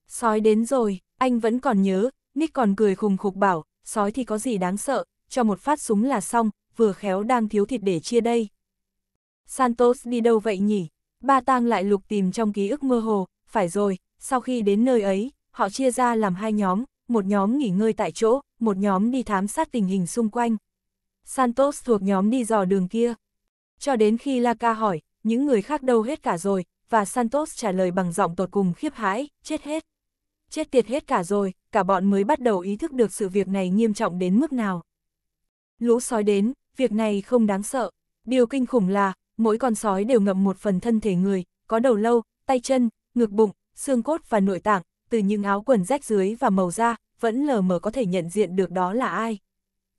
Sói đến rồi, anh vẫn còn nhớ, Nick còn cười khùng khục bảo, sói thì có gì đáng sợ, cho một phát súng là xong, vừa khéo đang thiếu thịt để chia đây. Santos đi đâu vậy nhỉ? Ba tang lại lục tìm trong ký ức mơ hồ, phải rồi, sau khi đến nơi ấy, họ chia ra làm hai nhóm, một nhóm nghỉ ngơi tại chỗ, một nhóm đi thám sát tình hình xung quanh. Santos thuộc nhóm đi dò đường kia. Cho đến khi Laca hỏi, những người khác đâu hết cả rồi, và Santos trả lời bằng giọng tột cùng khiếp hãi, chết hết. Chết tiệt hết cả rồi, cả bọn mới bắt đầu ý thức được sự việc này nghiêm trọng đến mức nào. Lũ sói đến, việc này không đáng sợ. Điều kinh khủng là, mỗi con sói đều ngậm một phần thân thể người, có đầu lâu, tay chân, ngực bụng, xương cốt và nội tạng, từ những áo quần rách dưới và màu da, vẫn lờ mờ có thể nhận diện được đó là ai.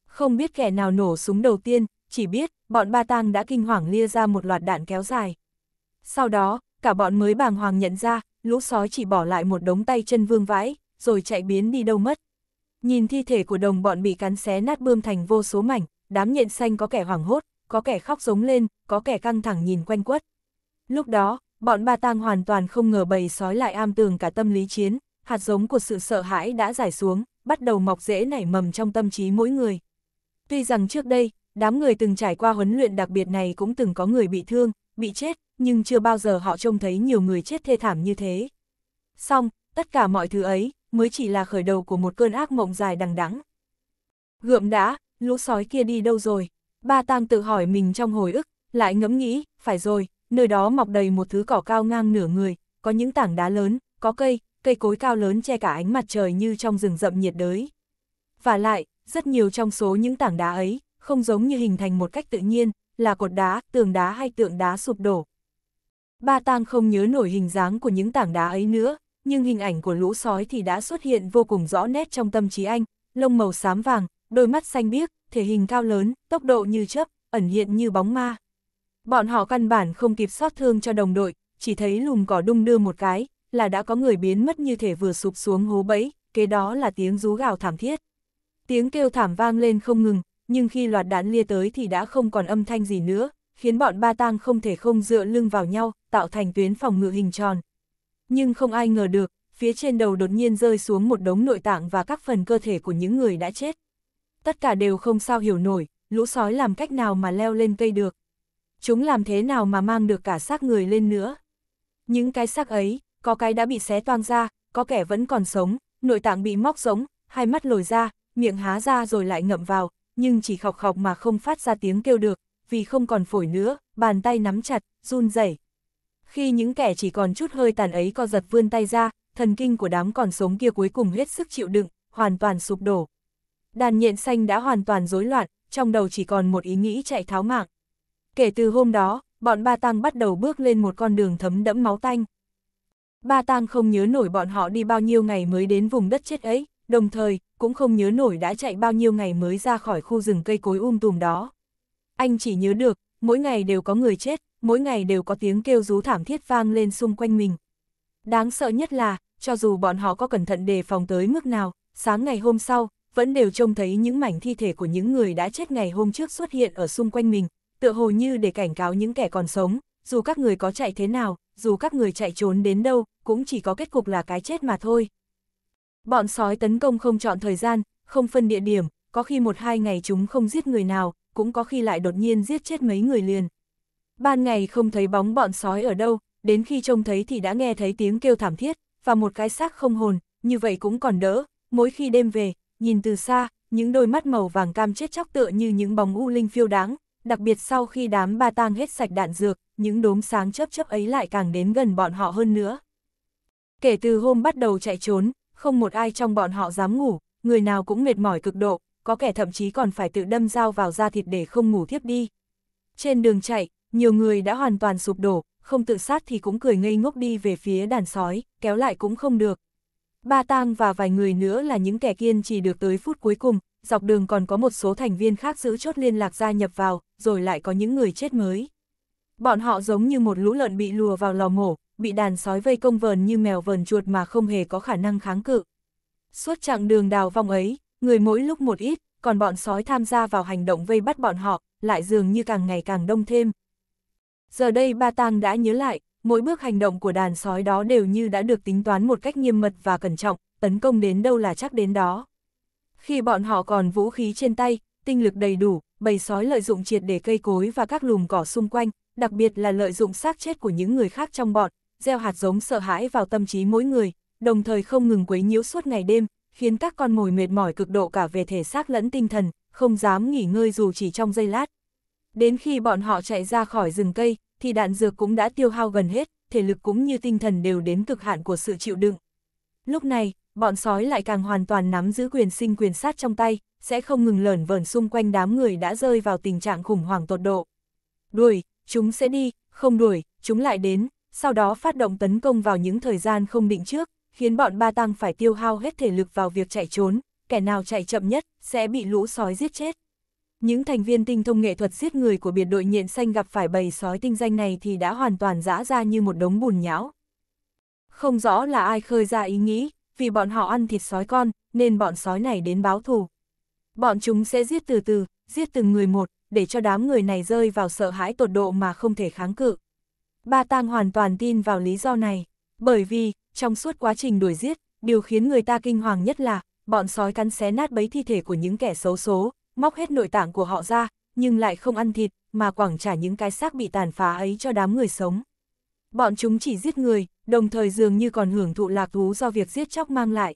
Không biết kẻ nào nổ súng đầu tiên, chỉ biết, bọn ba tang đã kinh hoàng lia ra một loạt đạn kéo dài. Sau đó, cả bọn mới bàng hoàng nhận ra, lũ sói chỉ bỏ lại một đống tay chân vương vãi, rồi chạy biến đi đâu mất. Nhìn thi thể của đồng bọn bị cắn xé nát bươm thành vô số mảnh, đám nhện xanh có kẻ hoảng hốt, có kẻ khóc giống lên, có kẻ căng thẳng nhìn quanh quất. Lúc đó, bọn ba tang hoàn toàn không ngờ bầy sói lại am tường cả tâm lý chiến, hạt giống của sự sợ hãi đã giải xuống, bắt đầu mọc rễ nảy mầm trong tâm trí mỗi người. Tuy rằng trước đây, đám người từng trải qua huấn luyện đặc biệt này cũng từng có người bị thương, bị chết, nhưng chưa bao giờ họ trông thấy nhiều người chết thê thảm như thế. Xong, tất cả mọi thứ ấy mới chỉ là khởi đầu của một cơn ác mộng dài đằng đẵng. Gượm đã, lũ sói kia đi đâu rồi? Ba Tang tự hỏi mình trong hồi ức, lại ngẫm nghĩ, phải rồi, nơi đó mọc đầy một thứ cỏ cao ngang nửa người, có những tảng đá lớn, có cây, cây cối cao lớn che cả ánh mặt trời như trong rừng rậm nhiệt đới. Và lại, rất nhiều trong số những tảng đá ấy, không giống như hình thành một cách tự nhiên, là cột đá, tường đá hay tượng đá sụp đổ. Ba Tang không nhớ nổi hình dáng của những tảng đá ấy nữa, nhưng hình ảnh của lũ sói thì đã xuất hiện vô cùng rõ nét trong tâm trí anh, lông màu xám vàng, đôi mắt xanh biếc, thể hình cao lớn, tốc độ như chớp, ẩn hiện như bóng ma. Bọn họ căn bản không kịp xót thương cho đồng đội, chỉ thấy lùm cỏ đung đưa một cái, là đã có người biến mất như thể vừa sụp xuống hố bẫy, kế đó là tiếng rú gào thảm thiết. Tiếng kêu thảm vang lên không ngừng, nhưng khi loạt đạn lia tới thì đã không còn âm thanh gì nữa, khiến bọn ba tang không thể không dựa lưng vào nhau, tạo thành tuyến phòng ngự hình tròn. Nhưng không ai ngờ được, phía trên đầu đột nhiên rơi xuống một đống nội tạng và các phần cơ thể của những người đã chết. Tất cả đều không sao hiểu nổi, lũ sói làm cách nào mà leo lên cây được. Chúng làm thế nào mà mang được cả xác người lên nữa. Những cái xác ấy, có cái đã bị xé toang ra, có kẻ vẫn còn sống, nội tạng bị móc giống, hai mắt lồi ra, miệng há ra rồi lại ngậm vào, nhưng chỉ khọc khọc mà không phát ra tiếng kêu được, vì không còn phổi nữa, bàn tay nắm chặt, run rẩy. Khi những kẻ chỉ còn chút hơi tàn ấy co giật vươn tay ra, thần kinh của đám còn sống kia cuối cùng hết sức chịu đựng, hoàn toàn sụp đổ. Đàn nhện xanh đã hoàn toàn rối loạn, trong đầu chỉ còn một ý nghĩ chạy tháo mạng. Kể từ hôm đó, bọn ba tăng bắt đầu bước lên một con đường thấm đẫm máu tanh. Ba Tang không nhớ nổi bọn họ đi bao nhiêu ngày mới đến vùng đất chết ấy, đồng thời, cũng không nhớ nổi đã chạy bao nhiêu ngày mới ra khỏi khu rừng cây cối um tùm đó. Anh chỉ nhớ được, mỗi ngày đều có người chết, mỗi ngày đều có tiếng kêu rú thảm thiết vang lên xung quanh mình. Đáng sợ nhất là, cho dù bọn họ có cẩn thận đề phòng tới mức nào, sáng ngày hôm sau, vẫn đều trông thấy những mảnh thi thể của những người đã chết ngày hôm trước xuất hiện ở xung quanh mình, tựa hồ như để cảnh cáo những kẻ còn sống, dù các người có chạy thế nào, dù các người chạy trốn đến đâu, cũng chỉ có kết cục là cái chết mà thôi. Bọn sói tấn công không chọn thời gian, không phân địa điểm, có khi một hai ngày chúng không giết người nào, cũng có khi lại đột nhiên giết chết mấy người liền. Ban ngày không thấy bóng bọn sói ở đâu, đến khi trông thấy thì đã nghe thấy tiếng kêu thảm thiết, và một cái xác không hồn, như vậy cũng còn đỡ, mỗi khi đêm về, nhìn từ xa, những đôi mắt màu vàng cam chết chóc tựa như những bóng u linh phiêu đáng, đặc biệt sau khi đám ba tang hết sạch đạn dược, những đốm sáng chấp chấp ấy lại càng đến gần bọn họ hơn nữa. Kể từ hôm bắt đầu chạy trốn, không một ai trong bọn họ dám ngủ, người nào cũng mệt mỏi cực độ, có kẻ thậm chí còn phải tự đâm dao vào da thịt để không ngủ thiếp đi. Trên đường chạy, nhiều người đã hoàn toàn sụp đổ, không tự sát thì cũng cười ngây ngốc đi về phía đàn sói, kéo lại cũng không được. Ba Tang và vài người nữa là những kẻ kiên trì được tới phút cuối cùng, dọc đường còn có một số thành viên khác giữ chốt liên lạc gia nhập vào, rồi lại có những người chết mới. Bọn họ giống như một lũ lợn bị lùa vào lò mổ, bị đàn sói vây công vờn như mèo vờn chuột mà không hề có khả năng kháng cự. Suốt chặng đường đào vong ấy, người mỗi lúc một ít, còn bọn sói tham gia vào hành động vây bắt bọn họ, lại dường như càng ngày càng đông thêm. Giờ đây Ba Tang đã nhớ lại, mỗi bước hành động của đàn sói đó đều như đã được tính toán một cách nghiêm mật và cẩn trọng, tấn công đến đâu là chắc đến đó. Khi bọn họ còn vũ khí trên tay, tinh lực đầy đủ, bầy sói lợi dụng triệt để cây cối và các lùm cỏ xung quanh, đặc biệt là lợi dụng xác chết của những người khác trong bọn, gieo hạt giống sợ hãi vào tâm trí mỗi người, đồng thời không ngừng quấy nhiễu suốt ngày đêm, khiến các con mồi mệt mỏi cực độ cả về thể xác lẫn tinh thần, không dám nghỉ ngơi dù chỉ trong giây lát. Đến khi bọn họ chạy ra khỏi rừng cây, thì đạn dược cũng đã tiêu hao gần hết, thể lực cũng như tinh thần đều đến cực hạn của sự chịu đựng. Lúc này, bọn sói lại càng hoàn toàn nắm giữ quyền sinh quyền sát trong tay, sẽ không ngừng lởn vởn xung quanh đám người đã rơi vào tình trạng khủng hoảng tột độ. Đuổi, chúng sẽ đi, không đuổi, chúng lại đến, sau đó phát động tấn công vào những thời gian không định trước, khiến bọn ba tăng phải tiêu hao hết thể lực vào việc chạy trốn, kẻ nào chạy chậm nhất sẽ bị lũ sói giết chết. Những thành viên tinh thông nghệ thuật giết người của biệt đội nhện xanh gặp phải bầy sói tinh danh này thì đã hoàn toàn dã ra như một đống bùn nhão. Không rõ là ai khơi ra ý nghĩ, vì bọn họ ăn thịt sói con, nên bọn sói này đến báo thù. Bọn chúng sẽ giết từ từ, giết từng người một, để cho đám người này rơi vào sợ hãi tột độ mà không thể kháng cự. Ba Tang hoàn toàn tin vào lý do này, bởi vì, trong suốt quá trình đuổi giết, điều khiến người ta kinh hoàng nhất là, bọn sói cắn xé nát bấy thi thể của những kẻ xấu số, móc hết nội tạng của họ ra, nhưng lại không ăn thịt, mà quảng trả những cái xác bị tàn phá ấy cho đám người sống. Bọn chúng chỉ giết người, đồng thời dường như còn hưởng thụ lạc thú do việc giết chóc mang lại.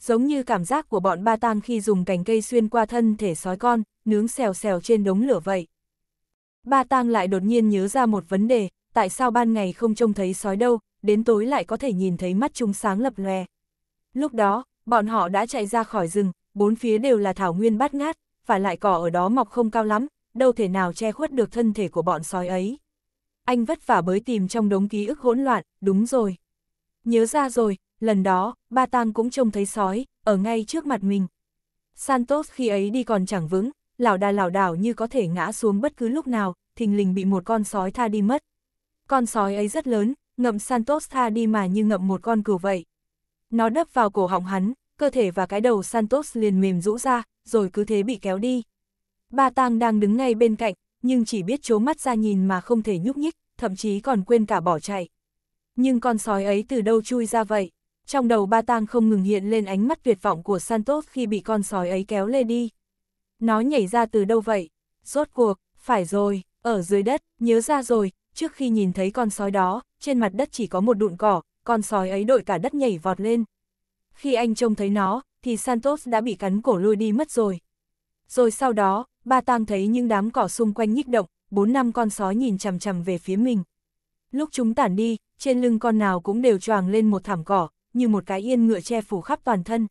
Giống như cảm giác của bọn ba tang khi dùng cành cây xuyên qua thân thể sói con, nướng xèo xèo trên đống lửa vậy. Ba tang lại đột nhiên nhớ ra một vấn đề, tại sao ban ngày không trông thấy sói đâu, đến tối lại có thể nhìn thấy mắt chúng sáng lập lòe. Lúc đó, bọn họ đã chạy ra khỏi rừng, bốn phía đều là thảo nguyên bát ngát, và lại cỏ ở đó mọc không cao lắm, đâu thể nào che khuất được thân thể của bọn sói ấy anh vất vả bới tìm trong đống ký ức hỗn loạn, đúng rồi. Nhớ ra rồi, lần đó, ba tang cũng trông thấy sói, ở ngay trước mặt mình. Santos khi ấy đi còn chẳng vững, lảo đà lảo đảo như có thể ngã xuống bất cứ lúc nào, thình lình bị một con sói tha đi mất. Con sói ấy rất lớn, ngậm Santos tha đi mà như ngậm một con cừu vậy. Nó đấp vào cổ họng hắn, cơ thể và cái đầu Santos liền mềm rũ ra, rồi cứ thế bị kéo đi. Ba tang đang đứng ngay bên cạnh, nhưng chỉ biết chố mắt ra nhìn mà không thể nhúc nhích, thậm chí còn quên cả bỏ chạy. Nhưng con sói ấy từ đâu chui ra vậy? Trong đầu ba tang không ngừng hiện lên ánh mắt tuyệt vọng của Santos khi bị con sói ấy kéo lê đi. Nó nhảy ra từ đâu vậy? Rốt cuộc, phải rồi, ở dưới đất, nhớ ra rồi, trước khi nhìn thấy con sói đó, trên mặt đất chỉ có một đụn cỏ, con sói ấy đội cả đất nhảy vọt lên. Khi anh trông thấy nó, thì Santos đã bị cắn cổ lôi đi mất rồi. Rồi sau đó, ba tang thấy những đám cỏ xung quanh nhích động, bốn năm con sói nhìn chằm chằm về phía mình. Lúc chúng tản đi, trên lưng con nào cũng đều choàng lên một thảm cỏ, như một cái yên ngựa che phủ khắp toàn thân.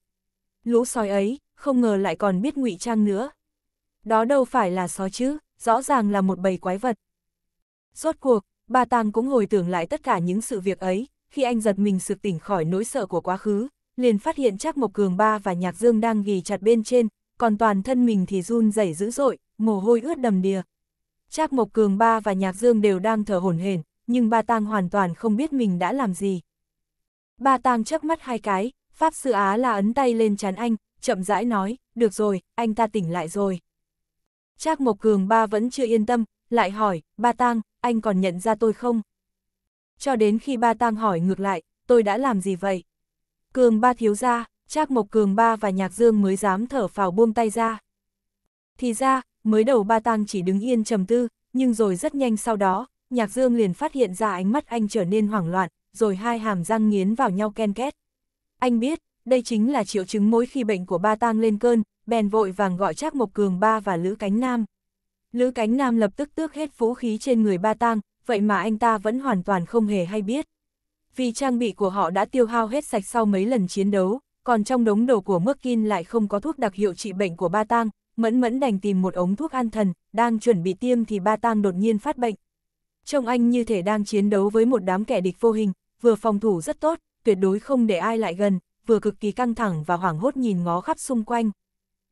Lũ sói ấy, không ngờ lại còn biết ngụy trang nữa. Đó đâu phải là sói chứ, rõ ràng là một bầy quái vật. Rốt cuộc, bà Tàng cũng hồi tưởng lại tất cả những sự việc ấy, khi anh giật mình sực tỉnh khỏi nỗi sợ của quá khứ, liền phát hiện chắc Mộc Cường Ba và Nhạc Dương đang ghì chặt bên trên, còn toàn thân mình thì run rẩy dữ dội, mồ hôi ướt đầm đìa, Trác Mộc Cường ba và Nhạc Dương đều đang thở hổn hển, nhưng ba tang hoàn toàn không biết mình đã làm gì. Ba tang chớp mắt hai cái, Pháp Sư Á là ấn tay lên chán anh, chậm rãi nói, được rồi, anh ta tỉnh lại rồi. Trác Mộc Cường ba vẫn chưa yên tâm, lại hỏi, ba tang, anh còn nhận ra tôi không? Cho đến khi ba tang hỏi ngược lại, tôi đã làm gì vậy? Cường ba thiếu ra, Trác Mộc Cường ba và Nhạc Dương mới dám thở phào buông tay ra. Thì ra, mới đầu ba tang chỉ đứng yên trầm tư, nhưng rồi rất nhanh sau đó, nhạc dương liền phát hiện ra ánh mắt anh trở nên hoảng loạn, rồi hai hàm răng nghiến vào nhau ken két. Anh biết, đây chính là triệu chứng mỗi khi bệnh của ba tang lên cơn, bèn vội vàng gọi Trác Mộc Cường ba và Lữ Cánh Nam. Lữ Cánh Nam lập tức tước hết vũ khí trên người ba tang, vậy mà anh ta vẫn hoàn toàn không hề hay biết. Vì trang bị của họ đã tiêu hao hết sạch sau mấy lần chiến đấu, còn trong đống đồ của Merkin lại không có thuốc đặc hiệu trị bệnh của ba tang, mẫn mẫn đành tìm một ống thuốc an thần, đang chuẩn bị tiêm thì ba tang đột nhiên phát bệnh. Trông anh như thể đang chiến đấu với một đám kẻ địch vô hình, vừa phòng thủ rất tốt, tuyệt đối không để ai lại gần, vừa cực kỳ căng thẳng và hoảng hốt nhìn ngó khắp xung quanh.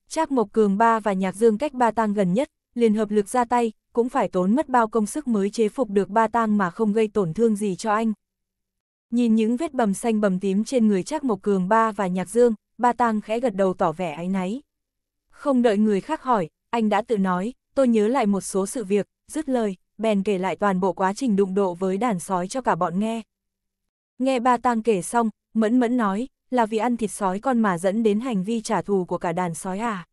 Trác Mộc Cường ba và Nhạc Dương cách ba tang gần nhất, liền hợp lực ra tay, cũng phải tốn mất bao công sức mới chế phục được ba tang mà không gây tổn thương gì cho anh. Nhìn những vết bầm xanh bầm tím trên người Trác Mộc Cường ba và Nhạc Dương, ba tang khẽ gật đầu tỏ vẻ áy náy. Không đợi người khác hỏi, anh đã tự nói, tôi nhớ lại một số sự việc, dứt lời, bèn kể lại toàn bộ quá trình đụng độ với đàn sói cho cả bọn nghe. Nghe ba tang kể xong, mẫn mẫn nói, là vì ăn thịt sói con mà dẫn đến hành vi trả thù của cả đàn sói à.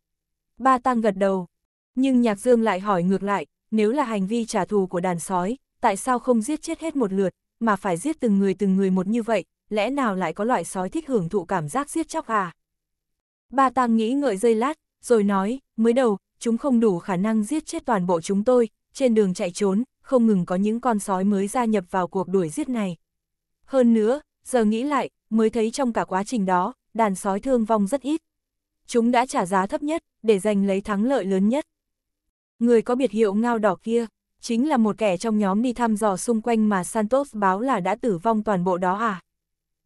Ba tang gật đầu, nhưng nhạc dương lại hỏi ngược lại, nếu là hành vi trả thù của đàn sói, tại sao không giết chết hết một lượt, mà phải giết từng người từng người một như vậy, lẽ nào lại có loại sói thích hưởng thụ cảm giác giết chóc à? Ba tang nghĩ ngợi dây lát, rồi nói, mới đầu, chúng không đủ khả năng giết chết toàn bộ chúng tôi, trên đường chạy trốn, không ngừng có những con sói mới gia nhập vào cuộc đuổi giết này. Hơn nữa, giờ nghĩ lại, mới thấy trong cả quá trình đó, đàn sói thương vong rất ít. Chúng đã trả giá thấp nhất, để giành lấy thắng lợi lớn nhất. Người có biệt hiệu ngao đỏ kia, chính là một kẻ trong nhóm đi thăm dò xung quanh mà Santos báo là đã tử vong toàn bộ đó à?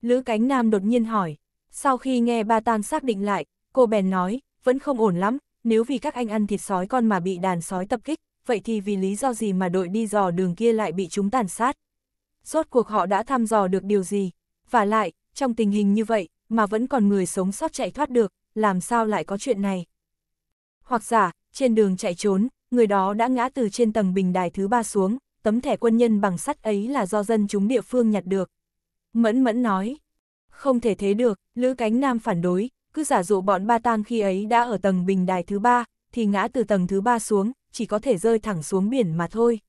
Lữ Cánh Nam đột nhiên hỏi. Sau khi nghe ba tan xác định lại, cô bèn nói, vẫn không ổn lắm, nếu vì các anh ăn thịt sói con mà bị đàn sói tập kích, vậy thì vì lý do gì mà đội đi dò đường kia lại bị chúng tàn sát? Rốt cuộc họ đã thăm dò được điều gì? Và lại, trong tình hình như vậy, mà vẫn còn người sống sót chạy thoát được, làm sao lại có chuyện này? Hoặc giả, trên đường chạy trốn, người đó đã ngã từ trên tầng bình đài thứ ba xuống, tấm thẻ quân nhân bằng sắt ấy là do dân chúng địa phương nhặt được. Mẫn Mẫn nói, không thể thế được, Lữ Cánh Nam phản đối, cứ giả dụ bọn ba tang khi ấy đã ở tầng bình đài thứ ba, thì ngã từ tầng thứ ba xuống, chỉ có thể rơi thẳng xuống biển mà thôi.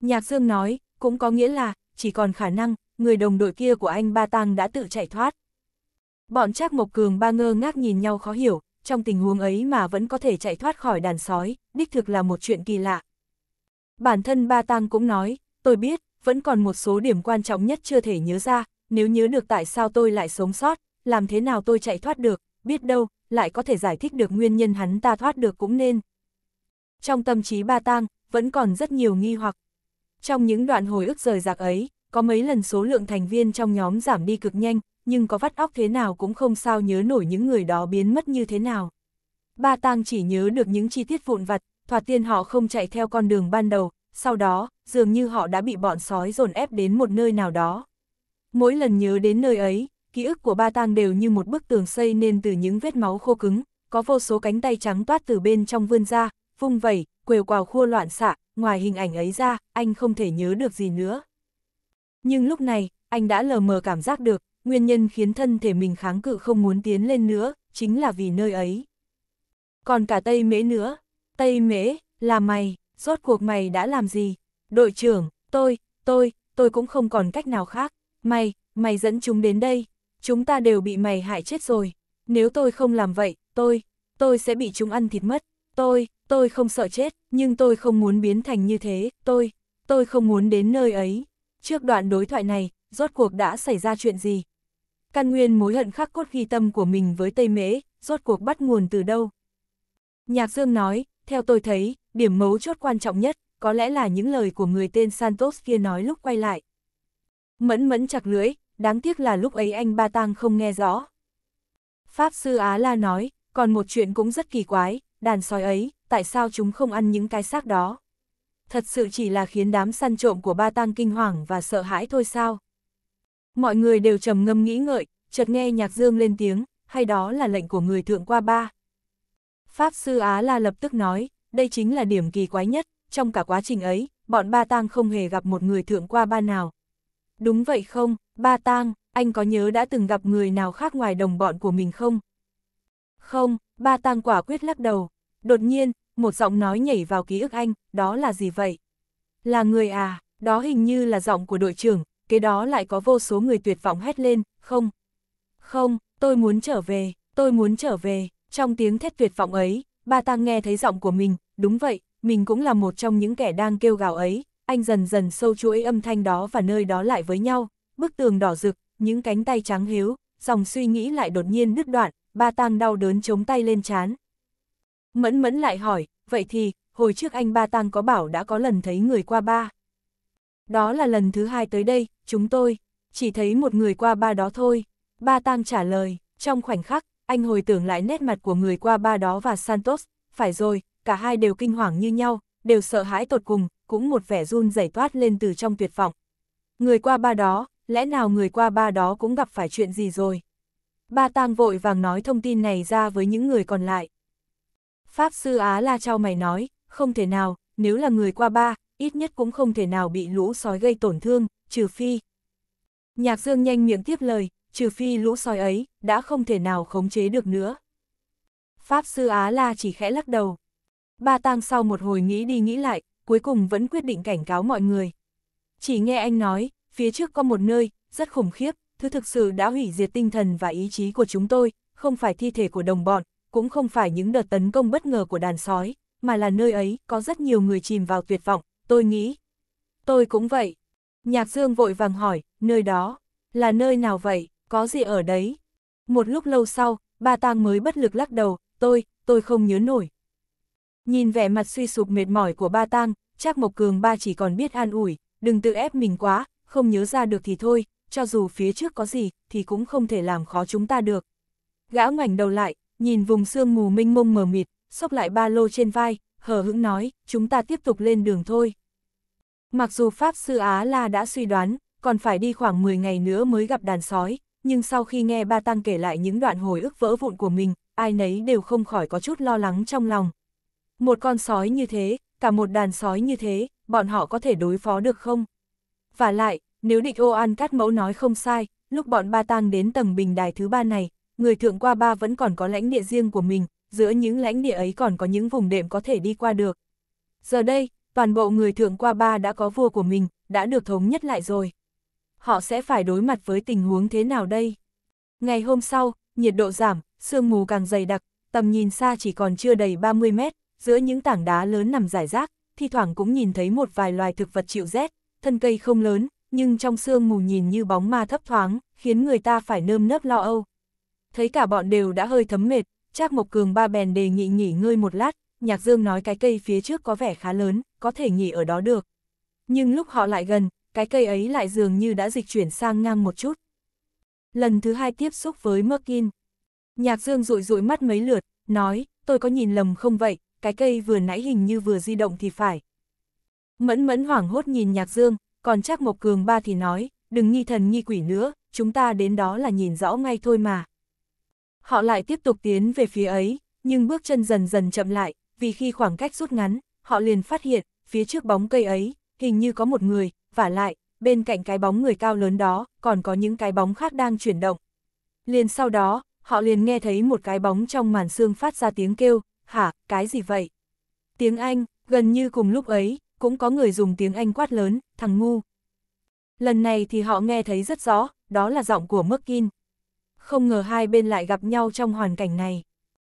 Nhạc Dương nói, cũng có nghĩa là, chỉ còn khả năng, người đồng đội kia của anh Ba Tang đã tự chạy thoát. Bọn Trác Mộc Cường ba ngơ ngác nhìn nhau khó hiểu, trong tình huống ấy mà vẫn có thể chạy thoát khỏi đàn sói, đích thực là một chuyện kỳ lạ. Bản thân Ba Tang cũng nói, tôi biết, vẫn còn một số điểm quan trọng nhất chưa thể nhớ ra, nếu nhớ được tại sao tôi lại sống sót, làm thế nào tôi chạy thoát được, biết đâu, lại có thể giải thích được nguyên nhân hắn ta thoát được cũng nên. Trong tâm trí ba tang, vẫn còn rất nhiều nghi hoặc. Trong những đoạn hồi ức rời rạc ấy, có mấy lần số lượng thành viên trong nhóm giảm đi cực nhanh, nhưng có vắt óc thế nào cũng không sao nhớ nổi những người đó biến mất như thế nào. Ba tang chỉ nhớ được những chi tiết vụn vặt, thoạt tiên họ không chạy theo con đường ban đầu, sau đó, dường như họ đã bị bọn sói dồn ép đến một nơi nào đó. Mỗi lần nhớ đến nơi ấy, ký ức của ba tang đều như một bức tường xây nên từ những vết máu khô cứng, có vô số cánh tay trắng toát từ bên trong vươn ra, vung vẩy, quều quào khua loạn xạ, ngoài hình ảnh ấy ra, anh không thể nhớ được gì nữa. Nhưng lúc này, anh đã lờ mờ cảm giác được, nguyên nhân khiến thân thể mình kháng cự không muốn tiến lên nữa, chính là vì nơi ấy. Còn cả Tây Mễ nữa, Tây Mễ, là mày, rốt cuộc mày đã làm gì? Đội trưởng, tôi, tôi, tôi cũng không còn cách nào khác, mày, mày dẫn chúng đến đây, chúng ta đều bị mày hại chết rồi. Nếu tôi không làm vậy, tôi, tôi sẽ bị chúng ăn thịt mất. Tôi, tôi không sợ chết, nhưng tôi không muốn biến thành như thế, tôi, tôi không muốn đến nơi ấy. Trước đoạn đối thoại này, rốt cuộc đã xảy ra chuyện gì? Căn nguyên mối hận khắc cốt ghi tâm của mình với Tây Mễ, rốt cuộc bắt nguồn từ đâu? Nhạc Dương nói, theo tôi thấy, điểm mấu chốt quan trọng nhất, có lẽ là những lời của người tên Santos kia nói lúc quay lại. Mẫn mẫn chặt lưỡi, đáng tiếc là lúc ấy anh Ba Tang không nghe rõ. Pháp Sư Á La nói, còn một chuyện cũng rất kỳ quái, đàn sói ấy, tại sao chúng không ăn những cái xác đó? Thật sự chỉ là khiến đám săn trộm của Ba Tang kinh hoàng và sợ hãi thôi sao? Mọi người đều trầm ngâm nghĩ ngợi, chợt nghe nhạc dương lên tiếng, hay đó là lệnh của người thượng qua ba. Pháp Sư Á La lập tức nói, đây chính là điểm kỳ quái nhất, trong cả quá trình ấy, bọn Ba Tang không hề gặp một người thượng qua ba nào. Đúng vậy không? Ba Tang, anh có nhớ đã từng gặp người nào khác ngoài đồng bọn của mình không? Không, Ba Tang quả quyết lắc đầu. Đột nhiên, một giọng nói nhảy vào ký ức anh, đó là gì vậy? Là người à, đó hình như là giọng của đội trưởng, kế đó lại có vô số người tuyệt vọng hét lên, không. Không, tôi muốn trở về, tôi muốn trở về, trong tiếng thét tuyệt vọng ấy, Ba Tang nghe thấy giọng của mình, đúng vậy, mình cũng là một trong những kẻ đang kêu gào ấy, anh dần dần sâu chuỗi âm thanh đó và nơi đó lại với nhau, bức tường đỏ rực, những cánh tay trắng hiếu, dòng suy nghĩ lại đột nhiên đứt đoạn, ba tang đau đớn chống tay lên chán. Mẫn mẫn lại hỏi, vậy thì, hồi trước anh ba tang có bảo đã có lần thấy người qua ba. Đó là lần thứ hai tới đây, chúng tôi, chỉ thấy một người qua ba đó thôi. Ba tang trả lời, trong khoảnh khắc, anh hồi tưởng lại nét mặt của người qua ba đó và Santos, phải rồi, cả hai đều kinh hoàng như nhau, đều sợ hãi tột cùng, cũng một vẻ run rẩy toát lên từ trong tuyệt vọng. Người qua ba đó, lẽ nào người qua ba đó cũng gặp phải chuyện gì rồi? Ba tang vội vàng nói thông tin này ra với những người còn lại. Pháp sư Á La Trao mày nói, không thể nào, nếu là người qua ba, ít nhất cũng không thể nào bị lũ sói gây tổn thương, trừ phi. Nhạc Dương nhanh miệng tiếp lời, trừ phi lũ sói ấy, đã không thể nào khống chế được nữa. Pháp sư Á La chỉ khẽ lắc đầu. Ba tang sau một hồi nghĩ đi nghĩ lại, cuối cùng vẫn quyết định cảnh cáo mọi người. Chỉ nghe anh nói, phía trước có một nơi, rất khủng khiếp, thứ thực sự đã hủy diệt tinh thần và ý chí của chúng tôi, không phải thi thể của đồng bọn, cũng không phải những đợt tấn công bất ngờ của đàn sói, mà là nơi ấy có rất nhiều người chìm vào tuyệt vọng, tôi nghĩ. Tôi cũng vậy. Nhạc Dương vội vàng hỏi, nơi đó, là nơi nào vậy, có gì ở đấy? Một lúc lâu sau, ba tang mới bất lực lắc đầu, tôi, tôi không nhớ nổi. Nhìn vẻ mặt suy sụp mệt mỏi của ba tang, chắc Mộc Cường ba chỉ còn biết an ủi, đừng tự ép mình quá, không nhớ ra được thì thôi, cho dù phía trước có gì, thì cũng không thể làm khó chúng ta được. Gã ngoảnh đầu lại, nhìn vùng sương mù minh mông mờ mịt, xốc lại ba lô trên vai, hờ hững nói, chúng ta tiếp tục lên đường thôi. Mặc dù Pháp Sư Á La đã suy đoán, còn phải đi khoảng 10 ngày nữa mới gặp đàn sói, nhưng sau khi nghe ba tăng kể lại những đoạn hồi ức vỡ vụn của mình, ai nấy đều không khỏi có chút lo lắng trong lòng. Một con sói như thế, cả một đàn sói như thế, bọn họ có thể đối phó được không? Và lại, nếu địch ô an cắt mẫu nói không sai, lúc bọn ba tang đến tầng bình đài thứ ba này, người thượng qua ba vẫn còn có lãnh địa riêng của mình, giữa những lãnh địa ấy còn có những vùng đệm có thể đi qua được. Giờ đây, toàn bộ người thượng qua ba đã có vua của mình, đã được thống nhất lại rồi. Họ sẽ phải đối mặt với tình huống thế nào đây? Ngày hôm sau, nhiệt độ giảm, sương mù càng dày đặc, tầm nhìn xa chỉ còn chưa đầy 30 mét, giữa những tảng đá lớn nằm rải rác, thi thoảng cũng nhìn thấy một vài loài thực vật chịu rét, thân cây không lớn, nhưng trong sương mù nhìn như bóng ma thấp thoáng, khiến người ta phải nơm nớp lo âu. Thấy cả bọn đều đã hơi thấm mệt, Trác Mộc Cường ba bèn đề nghị nghỉ ngơi một lát, Nhạc Dương nói cái cây phía trước có vẻ khá lớn, có thể nghỉ ở đó được. Nhưng lúc họ lại gần, cái cây ấy lại dường như đã dịch chuyển sang ngang một chút. Lần thứ hai tiếp xúc với Merkin. Nhạc Dương rụi rụi mắt mấy lượt, nói, tôi có nhìn lầm không vậy, cái cây vừa nãy hình như vừa di động thì phải, Mẫn mẫn hoảng hốt nhìn Nhạc Dương, còn chắc Mộc Cường ba thì nói, đừng nghi thần nghi quỷ nữa, chúng ta đến đó là nhìn rõ ngay thôi mà. Họ lại tiếp tục tiến về phía ấy, nhưng bước chân dần dần chậm lại, vì khi khoảng cách rút ngắn, họ liền phát hiện, phía trước bóng cây ấy, hình như có một người, và lại, bên cạnh cái bóng người cao lớn đó, còn có những cái bóng khác đang chuyển động. Liền sau đó, họ liền nghe thấy một cái bóng trong màn xương phát ra tiếng kêu, hả, cái gì vậy? Tiếng Anh, gần như cùng lúc ấy, cũng có người dùng tiếng Anh quát lớn, thằng ngu. Lần này thì họ nghe thấy rất rõ, đó là giọng của Merkin. Không ngờ hai bên lại gặp nhau trong hoàn cảnh này.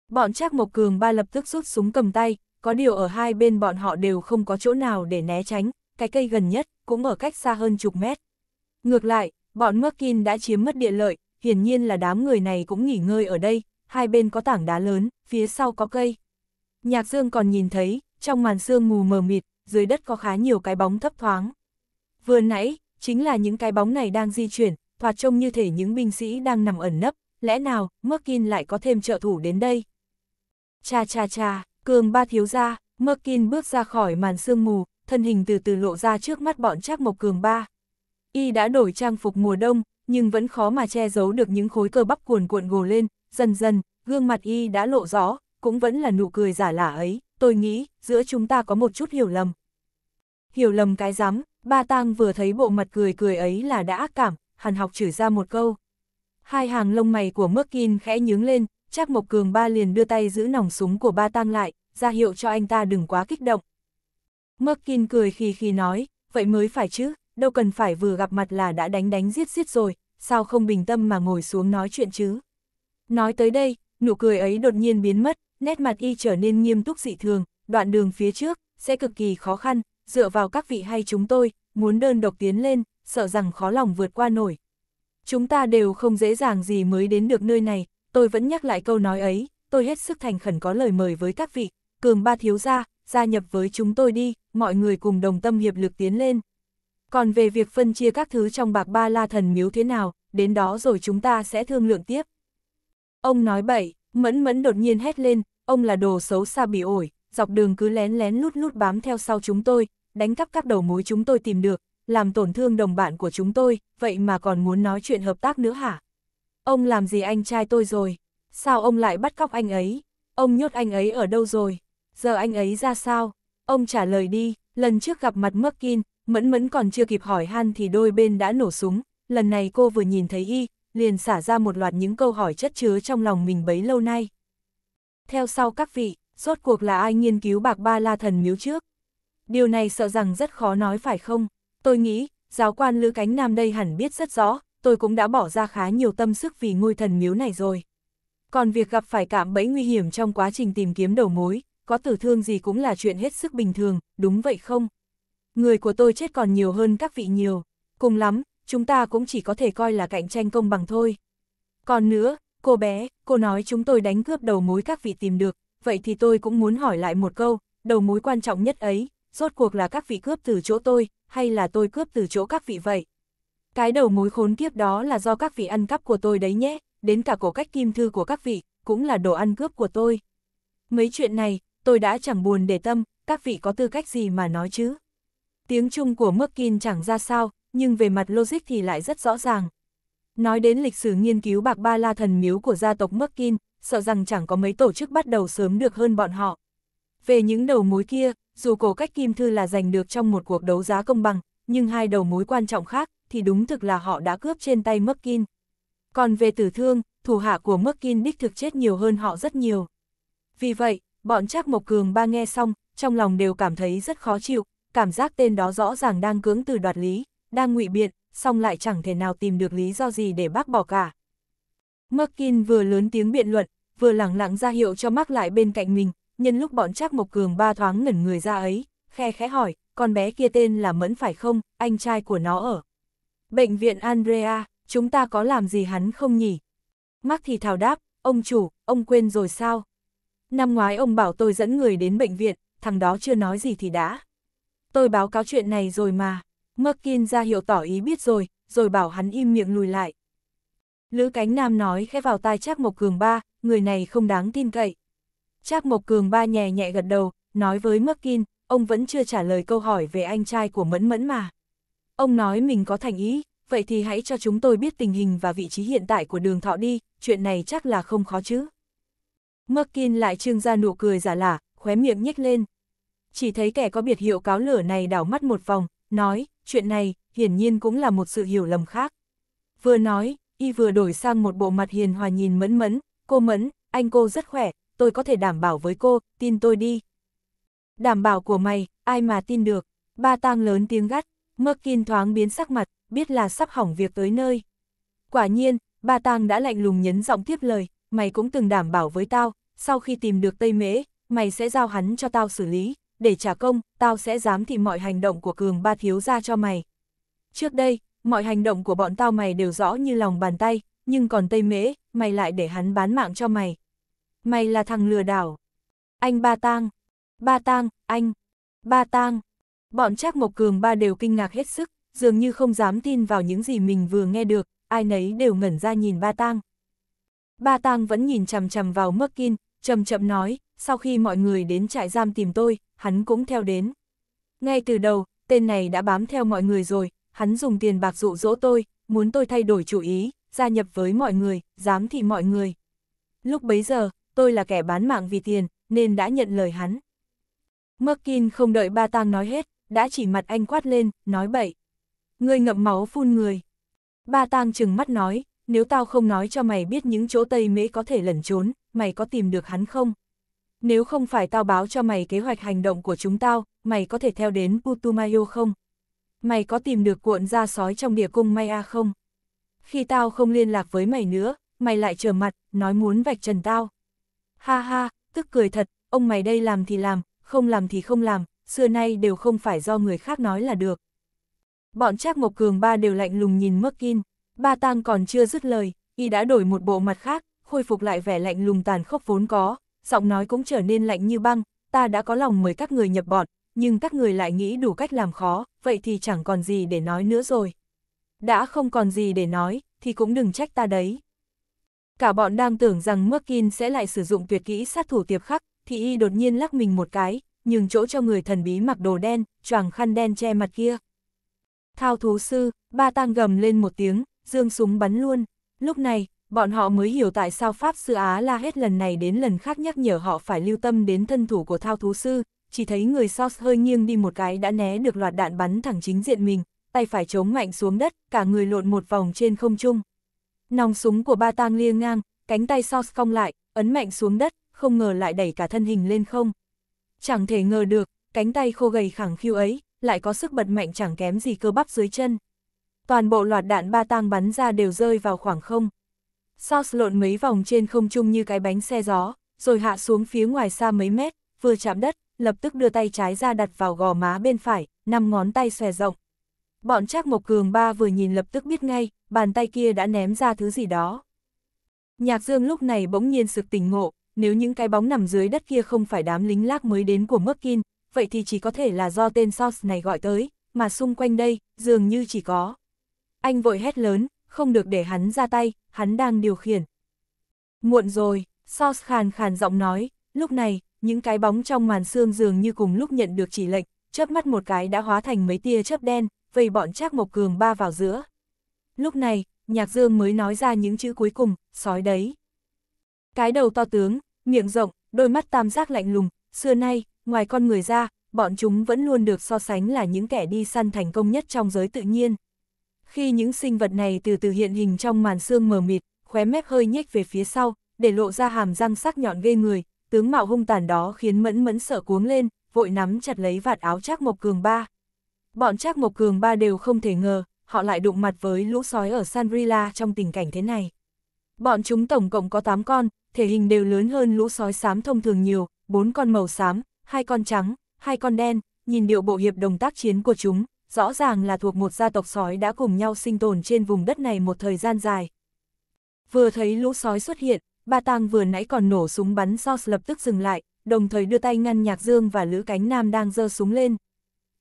Bọn Trác Mộc Cường ba lập tức rút súng cầm tay, có điều ở hai bên bọn họ đều không có chỗ nào để né tránh, cái cây gần nhất cũng ở cách xa hơn chục mét. Ngược lại, bọn Merkin đã chiếm mất địa lợi, hiển nhiên là đám người này cũng nghỉ ngơi ở đây, hai bên có tảng đá lớn, phía sau có cây. Nhạc Dương còn nhìn thấy, trong màn sương mù mờ mịt, dưới đất có khá nhiều cái bóng thấp thoáng. Vừa nãy, chính là những cái bóng này đang di chuyển, thoạt trông như thể những binh sĩ đang nằm ẩn nấp, lẽ nào, Merkin lại có thêm trợ thủ đến đây? Cha cha cha, cường ba thiếu ra, Merkin bước ra khỏi màn sương mù, thân hình từ từ lộ ra trước mắt bọn Trác Mộc Cường ba. Y đã đổi trang phục mùa đông, nhưng vẫn khó mà che giấu được những khối cơ bắp cuồn cuộn gồ lên, dần dần, gương mặt Y đã lộ rõ, cũng vẫn là nụ cười giả lả ấy tôi nghĩ, giữa chúng ta có một chút hiểu lầm. Hiểu lầm cái rắm, ba tang vừa thấy bộ mặt cười cười ấy là đã ác cảm, hàn học chửi ra một câu. Hai hàng lông mày của mước khẽ nhướng lên, chắc Mộc Cường ba liền đưa tay giữ nòng súng của ba tang lại, ra hiệu cho anh ta đừng quá kích động. Mước cười khi khi nói, vậy mới phải chứ, đâu cần phải vừa gặp mặt là đã đánh đánh giết giết rồi, sao không bình tâm mà ngồi xuống nói chuyện chứ. Nói tới đây, nụ cười ấy đột nhiên biến mất, nét mặt y trở nên nghiêm túc dị thường, đoạn đường phía trước, sẽ cực kỳ khó khăn, dựa vào các vị hay chúng tôi, muốn đơn độc tiến lên, sợ rằng khó lòng vượt qua nổi. Chúng ta đều không dễ dàng gì mới đến được nơi này, tôi vẫn nhắc lại câu nói ấy, tôi hết sức thành khẩn có lời mời với các vị, cường ba thiếu gia, gia nhập với chúng tôi đi, mọi người cùng đồng tâm hiệp lực tiến lên. Còn về việc phân chia các thứ trong bạc ba la thần miếu thế nào, đến đó rồi chúng ta sẽ thương lượng tiếp. Ông nói bậy, Mẫn mẫn đột nhiên hét lên, ông là đồ xấu xa bị ổi, dọc đường cứ lén lén lút lút bám theo sau chúng tôi, đánh cắp các đầu mối chúng tôi tìm được, làm tổn thương đồng bạn của chúng tôi, vậy mà còn muốn nói chuyện hợp tác nữa hả? Ông làm gì anh trai tôi rồi? Sao ông lại bắt cóc anh ấy? Ông nhốt anh ấy ở đâu rồi? Giờ anh ấy ra sao? Ông trả lời đi, lần trước gặp mặt Mắc Kin, Mẫn Mẫn còn chưa kịp hỏi han thì đôi bên đã nổ súng, lần này cô vừa nhìn thấy y, liền xả ra một loạt những câu hỏi chất chứa trong lòng mình bấy lâu nay. Theo sau các vị, rốt cuộc là ai nghiên cứu bạc ba la thần miếu trước? Điều này sợ rằng rất khó nói phải không? Tôi nghĩ, giáo quan Lữ Cánh Nam đây hẳn biết rất rõ, tôi cũng đã bỏ ra khá nhiều tâm sức vì ngôi thần miếu này rồi. Còn việc gặp phải cảm bẫy nguy hiểm trong quá trình tìm kiếm đầu mối, có tử thương gì cũng là chuyện hết sức bình thường, đúng vậy không? Người của tôi chết còn nhiều hơn các vị nhiều. Cùng lắm, chúng ta cũng chỉ có thể coi là cạnh tranh công bằng thôi. Còn nữa, cô bé, cô nói chúng tôi đánh cướp đầu mối các vị tìm được, vậy thì tôi cũng muốn hỏi lại một câu, đầu mối quan trọng nhất ấy, rốt cuộc là các vị cướp từ chỗ tôi, hay là tôi cướp từ chỗ các vị vậy? Cái đầu mối khốn kiếp đó là do các vị ăn cắp của tôi đấy nhé, đến cả cổ cách kim thư của các vị, cũng là đồ ăn cướp của tôi. Mấy chuyện này, tôi đã chẳng buồn để tâm, các vị có tư cách gì mà nói chứ? Tiếng Trung của Merkin chẳng ra sao, nhưng về mặt logic thì lại rất rõ ràng. Nói đến lịch sử nghiên cứu bạc ba la thần miếu của gia tộc Merkin, sợ rằng chẳng có mấy tổ chức bắt đầu sớm được hơn bọn họ. Về những đầu mối kia, dù cổ cách kim thư là giành được trong một cuộc đấu giá công bằng, nhưng hai đầu mối quan trọng khác thì đúng thực là họ đã cướp trên tay Merkin. Còn về tử thương, thủ hạ của Merkin đích thực chết nhiều hơn họ rất nhiều. Vì vậy, bọn Trác Mộc Cường ba nghe xong, trong lòng đều cảm thấy rất khó chịu, cảm giác tên đó rõ ràng đang cưỡng từ đoạt lý đang ngụy biện, song lại chẳng thể nào tìm được lý do gì để bác bỏ cả. Merkin vừa lớn tiếng biện luận, vừa lẳng lặng ra hiệu cho mắc lại bên cạnh mình, nhân lúc bọn Trác Mộc Cường ba thoáng ngẩn người ra ấy, khe khẽ hỏi, con bé kia tên là Mẫn phải không, anh trai của nó ở. Bệnh viện Andrea, chúng ta có làm gì hắn không nhỉ? Mắc thì thào đáp, ông chủ, ông quên rồi sao? Năm ngoái ông bảo tôi dẫn người đến bệnh viện, thằng đó chưa nói gì thì đã. Tôi báo cáo chuyện này rồi mà. Merkin ra hiệu tỏ ý biết rồi, rồi bảo hắn im miệng lùi lại. Lữ Cánh Nam nói khẽ vào tai Trác Mộc Cường ba, người này không đáng tin cậy. Trác Mộc Cường ba nhẹ nhẹ gật đầu, nói với Merkin, ông vẫn chưa trả lời câu hỏi về anh trai của Mẫn Mẫn mà. Ông nói mình có thành ý, vậy thì hãy cho chúng tôi biết tình hình và vị trí hiện tại của đường thọ đi, chuyện này chắc là không khó chứ. Merkin lại trương ra nụ cười giả lả, khóe miệng nhếch lên. Chỉ thấy kẻ có biệt hiệu cáo lửa này đảo mắt một vòng, nói, chuyện này, hiển nhiên cũng là một sự hiểu lầm khác. Vừa nói, y vừa đổi sang một bộ mặt hiền hòa nhìn mẫn mẫn, cô mẫn, anh cô rất khỏe, tôi có thể đảm bảo với cô, tin tôi đi. Đảm bảo của mày, ai mà tin được, ba tang lớn tiếng gắt, mơ kiên thoáng biến sắc mặt, biết là sắp hỏng việc tới nơi. Quả nhiên, ba tang đã lạnh lùng nhấn giọng tiếp lời, mày cũng từng đảm bảo với tao, sau khi tìm được Tây Mễ, mày sẽ giao hắn cho tao xử lý để trả công, tao sẽ dám thì mọi hành động của cường ba thiếu ra cho mày. Trước đây, mọi hành động của bọn tao mày đều rõ như lòng bàn tay, nhưng còn Tây Mễ, mày lại để hắn bán mạng cho mày. Mày là thằng lừa đảo. Anh Ba Tang. Ba Tang, anh. Ba Tang. Bọn Trác Mộc Cường ba đều kinh ngạc hết sức, dường như không dám tin vào những gì mình vừa nghe được, ai nấy đều ngẩn ra nhìn Ba Tang. Ba Tang vẫn nhìn chằm chằm vào Merkin, chậm chậm nói, sau khi mọi người đến trại giam tìm tôi, hắn cũng theo đến. Ngay từ đầu, tên này đã bám theo mọi người rồi, hắn dùng tiền bạc dụ dỗ tôi, muốn tôi thay đổi chủ ý, gia nhập với mọi người, dám thị mọi người. Lúc bấy giờ, tôi là kẻ bán mạng vì tiền, nên đã nhận lời hắn. Merkin không đợi ba tang nói hết, đã chỉ mặt anh quát lên, nói bậy. Ngươi ngậm máu phun người. Ba tang chừng mắt nói, nếu tao không nói cho mày biết những chỗ Tây Mễ có thể lẩn trốn, mày có tìm được hắn không? nếu không phải tao báo cho mày kế hoạch hành động của chúng tao, mày có thể theo đến Putumayo không? Mày có tìm được cuộn da sói trong địa cung Maya không? Khi tao không liên lạc với mày nữa, mày lại trở mặt, nói muốn vạch trần tao. Ha ha, tức cười thật, ông mày đây làm thì làm, không làm thì không làm, xưa nay đều không phải do người khác nói là được. Bọn Trác Mộc Cường ba đều lạnh lùng nhìn Merkin, ba tang còn chưa dứt lời, y đã đổi một bộ mặt khác, khôi phục lại vẻ lạnh lùng tàn khốc vốn có, giọng nói cũng trở nên lạnh như băng, ta đã có lòng mời các người nhập bọn, nhưng các người lại nghĩ đủ cách làm khó, vậy thì chẳng còn gì để nói nữa rồi. Đã không còn gì để nói, thì cũng đừng trách ta đấy. Cả bọn đang tưởng rằng Merkin sẽ lại sử dụng tuyệt kỹ sát thủ tiệp khắc, thì y đột nhiên lắc mình một cái, nhường chỗ cho người thần bí mặc đồ đen, choàng khăn đen che mặt kia. Thao thú sư, ba tang gầm lên một tiếng, dương súng bắn luôn. Lúc này, bọn họ mới hiểu tại sao Pháp Sư Á La hết lần này đến lần khác nhắc nhở họ phải lưu tâm đến thân thủ của thao thú sư, chỉ thấy người Sos hơi nghiêng đi một cái đã né được loạt đạn bắn thẳng chính diện mình, tay phải chống mạnh xuống đất, cả người lộn một vòng trên không trung. Nòng súng của ba tang liêng ngang, cánh tay Sos cong lại, ấn mạnh xuống đất, không ngờ lại đẩy cả thân hình lên không. Chẳng thể ngờ được, cánh tay khô gầy khẳng khiu ấy, lại có sức bật mạnh chẳng kém gì cơ bắp dưới chân. Toàn bộ loạt đạn ba tang bắn ra đều rơi vào khoảng không. Sauce lộn mấy vòng trên không trung như cái bánh xe gió, rồi hạ xuống phía ngoài xa mấy mét, vừa chạm đất, lập tức đưa tay trái ra đặt vào gò má bên phải, năm ngón tay xòe rộng. Bọn Trác Mộc Cường ba vừa nhìn lập tức biết ngay, bàn tay kia đã ném ra thứ gì đó. Nhạc Dương lúc này bỗng nhiên sực tỉnh ngộ, nếu những cái bóng nằm dưới đất kia không phải đám lính lác mới đến của Merkin, vậy thì chỉ có thể là do tên Sauce này gọi tới, mà xung quanh đây, dường như chỉ có. Anh vội hét lớn, không được để hắn ra tay, hắn đang điều khiển. Muộn rồi, Sos khàn khàn giọng nói, lúc này, những cái bóng trong màn xương dường như cùng lúc nhận được chỉ lệnh, chớp mắt một cái đã hóa thành mấy tia chớp đen, vây bọn Trác Mộc Cường ba vào giữa. Lúc này, Nhạc Dương mới nói ra những chữ cuối cùng, sói đấy. Cái đầu to tướng, miệng rộng, đôi mắt tam giác lạnh lùng, xưa nay, ngoài con người ra, bọn chúng vẫn luôn được so sánh là những kẻ đi săn thành công nhất trong giới tự nhiên. Khi những sinh vật này từ từ hiện hình trong màn xương mờ mịt, khóe mép hơi nhếch về phía sau, để lộ ra hàm răng sắc nhọn ghê người, tướng mạo hung tàn đó khiến mẫn mẫn sợ cuống lên, vội nắm chặt lấy vạt áo Trác Mộc Cường ba. Bọn Trác Mộc Cường ba đều không thể ngờ, họ lại đụng mặt với lũ sói ở Sanrila trong tình cảnh thế này. Bọn chúng tổng cộng có 8 con, thể hình đều lớn hơn lũ sói xám thông thường nhiều, bốn con màu xám, hai con trắng, hai con đen, nhìn điệu bộ hiệp đồng tác chiến của chúng, rõ ràng là thuộc một gia tộc sói đã cùng nhau sinh tồn trên vùng đất này một thời gian dài. Vừa thấy lũ sói xuất hiện, ba tang vừa nãy còn nổ súng bắn George lập tức dừng lại, đồng thời đưa tay ngăn Nhạc Dương và Lữ Cánh Nam đang giơ súng lên.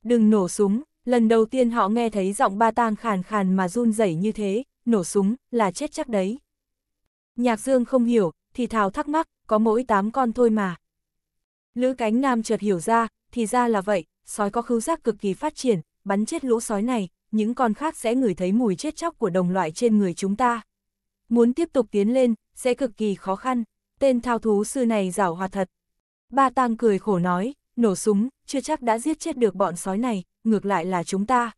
Đừng nổ súng, lần đầu tiên họ nghe thấy giọng ba tang khàn khàn mà run rẩy như thế, nổ súng, là chết chắc đấy. Nhạc Dương không hiểu, thì thào thắc mắc, có mỗi tám con thôi mà. Lữ Cánh Nam chợt hiểu ra, thì ra là vậy, sói có khứu giác cực kỳ phát triển, bắn chết lũ sói này, những con khác sẽ ngửi thấy mùi chết chóc của đồng loại trên người chúng ta. Muốn tiếp tục tiến lên, sẽ cực kỳ khó khăn, tên thao thú sư này giảo hoạt thật. Ba Tăng cười khổ nói, nổ súng, chưa chắc đã giết chết được bọn sói này, ngược lại là chúng ta.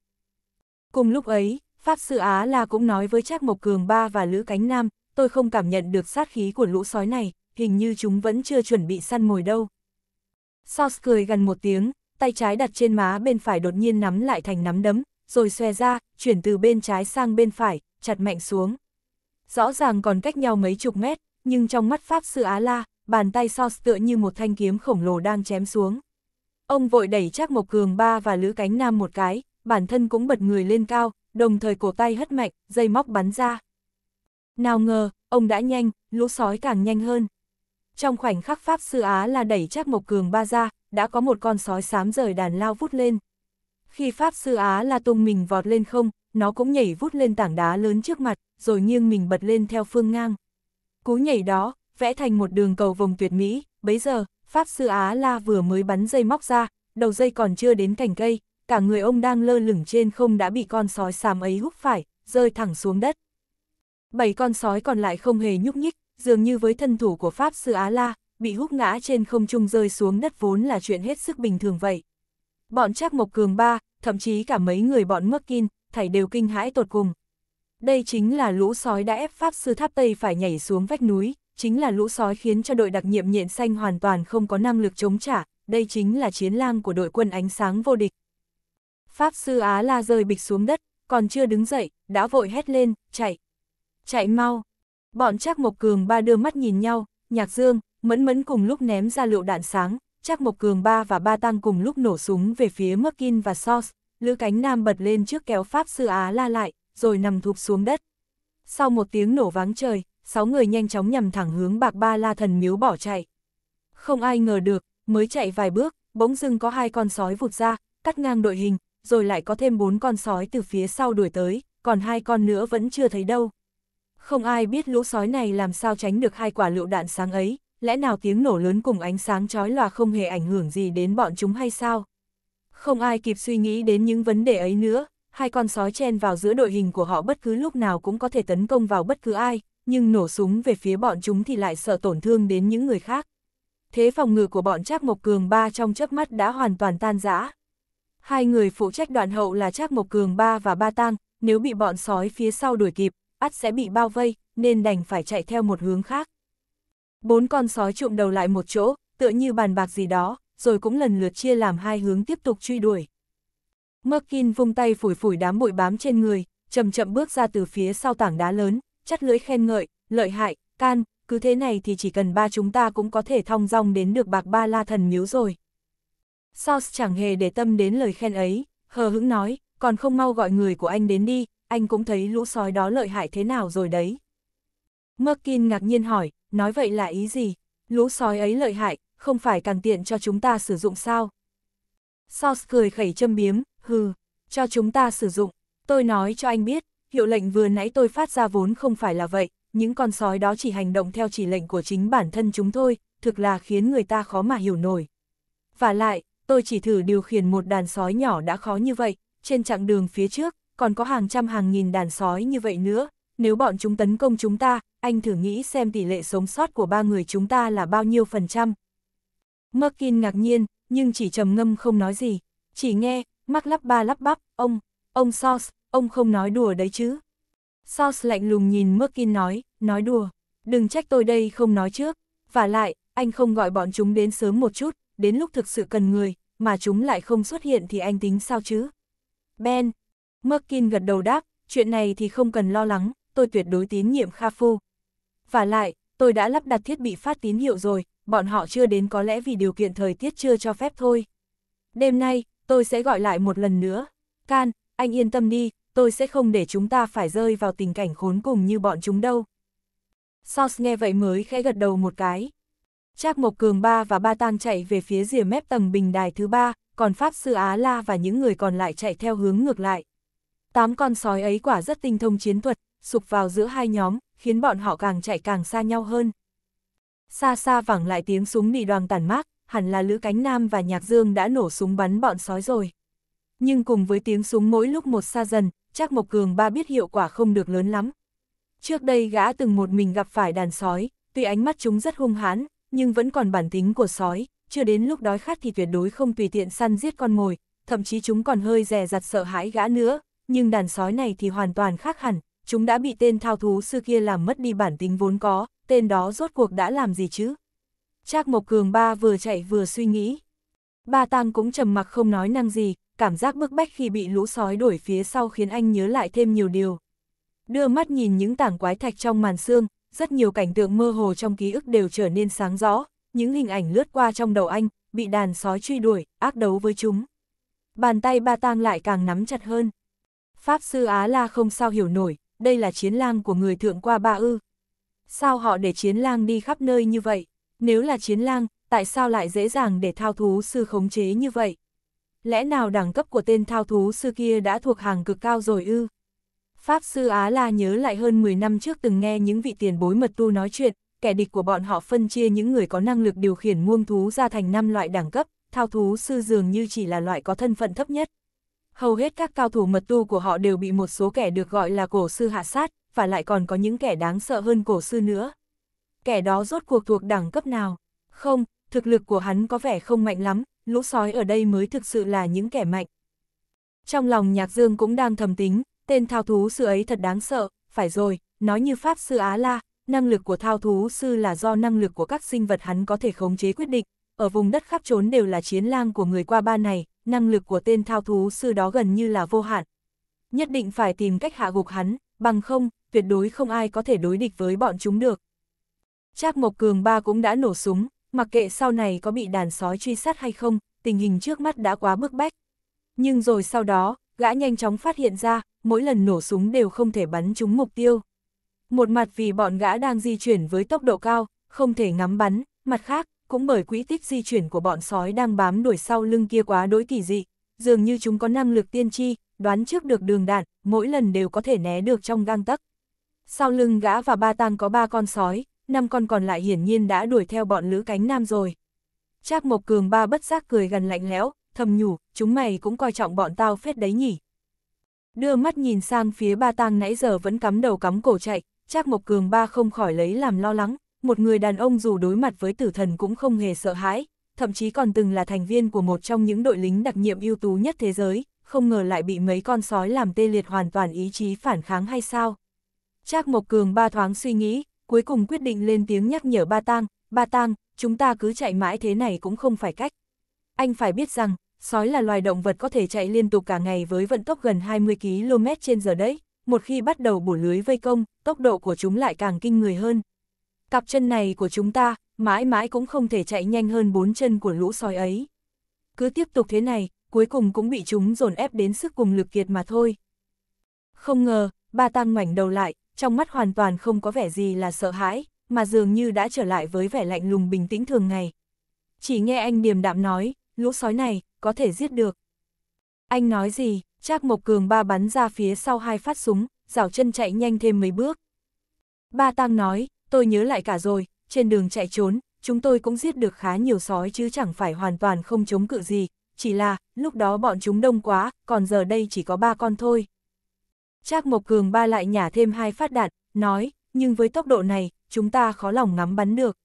Cùng lúc ấy, Pháp Sư Á La cũng nói với Trác Mộc Cường Ba và Lữ Cánh Nam, tôi không cảm nhận được sát khí của lũ sói này, hình như chúng vẫn chưa chuẩn bị săn mồi đâu. Sauce cười gần một tiếng, tay trái đặt trên má bên phải đột nhiên nắm lại thành nắm đấm, rồi xòe ra, chuyển từ bên trái sang bên phải, chặt mạnh xuống. Rõ ràng còn cách nhau mấy chục mét, nhưng trong mắt Pháp Sư Á La, bàn tay Sos tựa như một thanh kiếm khổng lồ đang chém xuống. Ông vội đẩy chắc Mộc Cường Ba và Lữ Cánh Nam một cái, bản thân cũng bật người lên cao, đồng thời cổ tay hất mạnh, dây móc bắn ra. Nào ngờ, ông đã nhanh, lũ sói càng nhanh hơn. Trong khoảnh khắc Pháp Sư Á La đẩy chắc Mộc Cường Ba ra, đã có một con sói xám rời đàn lao vút lên. Khi Pháp Sư Á La tung mình vọt lên không, nó cũng nhảy vút lên tảng đá lớn trước mặt, rồi nghiêng mình bật lên theo phương ngang. Cú nhảy đó, vẽ thành một đường cầu vòng tuyệt mỹ, bấy giờ, Pháp Sư Á La vừa mới bắn dây móc ra, đầu dây còn chưa đến cành cây, cả người ông đang lơ lửng trên không đã bị con sói xám ấy hút phải, rơi thẳng xuống đất. Bảy con sói còn lại không hề nhúc nhích, dường như với thân thủ của Pháp Sư Á La, bị hút ngã trên không trung rơi xuống đất vốn là chuyện hết sức bình thường vậy. Bọn Trác Mộc Cường ba, thậm chí cả mấy người bọn Merkin, thảy đều kinh hãi tột cùng. Đây chính là lũ sói đã ép Pháp Sư Tháp Tây phải nhảy xuống vách núi, chính là lũ sói khiến cho đội đặc nhiệm nhện xanh hoàn toàn không có năng lực chống trả, đây chính là chiến lang của đội quân ánh sáng vô địch. Pháp Sư Á La rơi bịch xuống đất, còn chưa đứng dậy, đã vội hét lên, chạy, chạy mau. Bọn Trác Mộc Cường ba đưa mắt nhìn nhau, Nhạc Dương, Mẫn mẫn cùng lúc ném ra lựu đạn sáng, Trác Mộc Cường ba và ba tăng cùng lúc nổ súng về phía Merkin và Sos, Lữ Cánh Nam bật lên trước kéo Pháp Sư Á la lại, rồi nằm thụp xuống đất. Sau một tiếng nổ váng trời, sáu người nhanh chóng nhằm thẳng hướng bạc ba la thần miếu bỏ chạy. Không ai ngờ được, mới chạy vài bước, bỗng dưng có hai con sói vụt ra, cắt ngang đội hình, rồi lại có thêm bốn con sói từ phía sau đuổi tới, còn hai con nữa vẫn chưa thấy đâu. Không ai biết lũ sói này làm sao tránh được hai quả lựu đạn sáng ấy, lẽ nào tiếng nổ lớn cùng ánh sáng chói lòa không hề ảnh hưởng gì đến bọn chúng hay sao? Không ai kịp suy nghĩ đến những vấn đề ấy nữa, hai con sói chen vào giữa đội hình của họ bất cứ lúc nào cũng có thể tấn công vào bất cứ ai, nhưng nổ súng về phía bọn chúng thì lại sợ tổn thương đến những người khác. Thế phòng ngự của bọn Trác Mộc Cường ba trong chớp mắt đã hoàn toàn tan rã. Hai người phụ trách đoạn hậu là Trác Mộc Cường ba và Ba Tang, nếu bị bọn sói phía sau đuổi kịp, ắt sẽ bị bao vây, nên đành phải chạy theo một hướng khác. Bốn con sói trụm đầu lại một chỗ, tựa như bàn bạc gì đó, rồi cũng lần lượt chia làm hai hướng tiếp tục truy đuổi. Merkin vung tay phủi phủi đám bụi bám trên người, chậm chậm bước ra từ phía sau tảng đá lớn, chắt lưỡi khen ngợi, lợi hại, can, cứ thế này thì chỉ cần ba chúng ta cũng có thể thong dong đến được bạc ba la thần miếu rồi. Sauce chẳng hề để tâm đến lời khen ấy, hờ hững nói, còn không mau gọi người của anh đến đi, anh cũng thấy lũ sói đó lợi hại thế nào rồi đấy. Merkin ngạc nhiên hỏi, nói vậy là ý gì? Lũ sói ấy lợi hại, không phải càng tiện cho chúng ta sử dụng sao? Sauce cười khẩy châm biếm, hừ, cho chúng ta sử dụng. Tôi nói cho anh biết, hiệu lệnh vừa nãy tôi phát ra vốn không phải là vậy, những con sói đó chỉ hành động theo chỉ lệnh của chính bản thân chúng thôi, thực là khiến người ta khó mà hiểu nổi. Và lại, tôi chỉ thử điều khiển một đàn sói nhỏ đã khó như vậy, trên chặng đường phía trước, còn có hàng trăm hàng nghìn đàn sói như vậy nữa, nếu bọn chúng tấn công chúng ta, anh thử nghĩ xem tỷ lệ sống sót của ba người chúng ta là bao nhiêu phần trăm. Merkin ngạc nhiên, nhưng chỉ trầm ngâm không nói gì, chỉ nghe, mắc lắp ba lắp bắp, ông, ông Sauce, ông không nói đùa đấy chứ. Sauce lạnh lùng nhìn Merkin nói, nói đùa, đừng trách tôi đây không nói trước, và lại, anh không gọi bọn chúng đến sớm một chút, đến lúc thực sự cần người, mà chúng lại không xuất hiện thì anh tính sao chứ. Ben, Merkin gật đầu đáp, chuyện này thì không cần lo lắng, tôi tuyệt đối tín nhiệm Kha Phu và lại, tôi đã lắp đặt thiết bị phát tín hiệu rồi, bọn họ chưa đến có lẽ vì điều kiện thời tiết chưa cho phép thôi. Đêm nay, tôi sẽ gọi lại một lần nữa. Can, anh yên tâm đi, tôi sẽ không để chúng ta phải rơi vào tình cảnh khốn cùng như bọn chúng đâu. Sauce nghe vậy mới khẽ gật đầu một cái. Trác Mộc Cường Ba và Ba Tang chạy về phía rìa mép tầng bình đài thứ ba, còn Pháp Sư Á La và những người còn lại chạy theo hướng ngược lại. Tám con sói ấy quả rất tinh thông chiến thuật, sụp vào giữa hai nhóm, khiến bọn họ càng chạy càng xa nhau hơn. Xa xa vẳng lại tiếng súng nỉ đoàn tàn mát, hẳn là Lữ Cánh Nam và Nhạc Dương đã nổ súng bắn bọn sói rồi. Nhưng cùng với tiếng súng mỗi lúc một xa dần, chắc Mộc Cường ba biết hiệu quả không được lớn lắm. Trước đây gã từng một mình gặp phải đàn sói, tuy ánh mắt chúng rất hung hãn, nhưng vẫn còn bản tính của sói, chưa đến lúc đói khát thì tuyệt đối không tùy tiện săn giết con mồi, thậm chí chúng còn hơi rè rặt sợ hãi gã nữa, nhưng đàn sói này thì hoàn toàn khác hẳn, chúng đã bị tên thao thú sư kia làm mất đi bản tính vốn có, tên đó rốt cuộc đã làm gì chứ? Trác Mộc Cường ba vừa chạy vừa suy nghĩ. Ba Tang cũng trầm mặc không nói năng gì, cảm giác bức bách khi bị lũ sói đuổi phía sau khiến anh nhớ lại thêm nhiều điều. Đưa mắt nhìn những tảng quái thạch trong màn xương, rất nhiều cảnh tượng mơ hồ trong ký ức đều trở nên sáng rõ, những hình ảnh lướt qua trong đầu anh, bị đàn sói truy đuổi, ác đấu với chúng. Bàn tay Ba Tang lại càng nắm chặt hơn. Pháp sư Á La không sao hiểu nổi, đây là chiến lang của người thượng qua ba ư. Sao họ để chiến lang đi khắp nơi như vậy? Nếu là chiến lang, tại sao lại dễ dàng để thao thú sư khống chế như vậy? Lẽ nào đẳng cấp của tên thao thú sư kia đã thuộc hàng cực cao rồi ư? Pháp sư Á La nhớ lại hơn 10 năm trước từng nghe những vị tiền bối mật tu nói chuyện, kẻ địch của bọn họ phân chia những người có năng lực điều khiển muông thú ra thành năm loại đẳng cấp, thao thú sư dường như chỉ là loại có thân phận thấp nhất hầu hết các cao thủ mật tu của họ đều bị một số kẻ được gọi là cổ sư hạ sát, và lại còn có những kẻ đáng sợ hơn cổ sư nữa. Kẻ đó rốt cuộc thuộc đẳng cấp nào? Không, thực lực của hắn có vẻ không mạnh lắm, lũ sói ở đây mới thực sự là những kẻ mạnh. Trong lòng Nhạc Dương cũng đang thầm tính, tên thao thú sư ấy thật đáng sợ, phải rồi, nói như Pháp sư Á La, năng lực của thao thú sư là do năng lực của các sinh vật hắn có thể khống chế quyết định, ở vùng đất khắp trốn đều là chiến lang của người qua ba này, năng lực của tên thao thú sư đó gần như là vô hạn. Nhất định phải tìm cách hạ gục hắn, bằng không, tuyệt đối không ai có thể đối địch với bọn chúng được. Trác Mộc Cường ba cũng đã nổ súng, mặc kệ sau này có bị đàn sói truy sát hay không, tình hình trước mắt đã quá bức bách. Nhưng rồi sau đó, gã nhanh chóng phát hiện ra, mỗi lần nổ súng đều không thể bắn trúng mục tiêu. Một mặt vì bọn gã đang di chuyển với tốc độ cao, không thể ngắm bắn, mặt khác, cũng bởi quỹ tích di chuyển của bọn sói đang bám đuổi sau lưng kia quá đối kỳ dị, dường như chúng có năng lực tiên tri, đoán trước được đường đạn, mỗi lần đều có thể né được trong gang tấc Sau lưng gã và ba tang có ba con sói, năm con còn lại hiển nhiên đã đuổi theo bọn lữ cánh nam rồi. Trác Mộc Cường ba bất giác cười gần lạnh lẽo, thầm nhủ, chúng mày cũng coi trọng bọn tao phết đấy nhỉ. Đưa mắt nhìn sang phía ba tang nãy giờ vẫn cắm đầu cắm cổ chạy, Trác Mộc Cường ba không khỏi lấy làm lo lắng, một người đàn ông dù đối mặt với tử thần cũng không hề sợ hãi, thậm chí còn từng là thành viên của một trong những đội lính đặc nhiệm ưu tú nhất thế giới, không ngờ lại bị mấy con sói làm tê liệt hoàn toàn ý chí phản kháng hay sao. Trác Mộc Cường ba thoáng suy nghĩ, cuối cùng quyết định lên tiếng nhắc nhở Ba Tang, Ba Tang, chúng ta cứ chạy mãi thế này cũng không phải cách. Anh phải biết rằng, sói là loài động vật có thể chạy liên tục cả ngày với vận tốc gần 20 km trên giờ đấy, một khi bắt đầu bổ lưới vây công, tốc độ của chúng lại càng kinh người hơn, cặp chân này của chúng ta, mãi mãi cũng không thể chạy nhanh hơn bốn chân của lũ sói ấy. Cứ tiếp tục thế này, cuối cùng cũng bị chúng dồn ép đến sức cùng lực kiệt mà thôi. Không ngờ, ba tăng ngoảnh đầu lại, trong mắt hoàn toàn không có vẻ gì là sợ hãi, mà dường như đã trở lại với vẻ lạnh lùng bình tĩnh thường ngày. Chỉ nghe anh điềm đạm nói, lũ sói này, có thể giết được. Anh nói gì, Trác Mộc Cường ba bắn ra phía sau hai phát súng, rảo chân chạy nhanh thêm mấy bước. Ba Tăng nói, tôi nhớ lại cả rồi, trên đường chạy trốn, chúng tôi cũng giết được khá nhiều sói chứ chẳng phải hoàn toàn không chống cự gì, chỉ là, lúc đó bọn chúng đông quá, còn giờ đây chỉ có ba con thôi. Trác Mộc Cường ba lại nhả thêm hai phát đạn, nói, nhưng với tốc độ này, chúng ta khó lòng ngắm bắn được.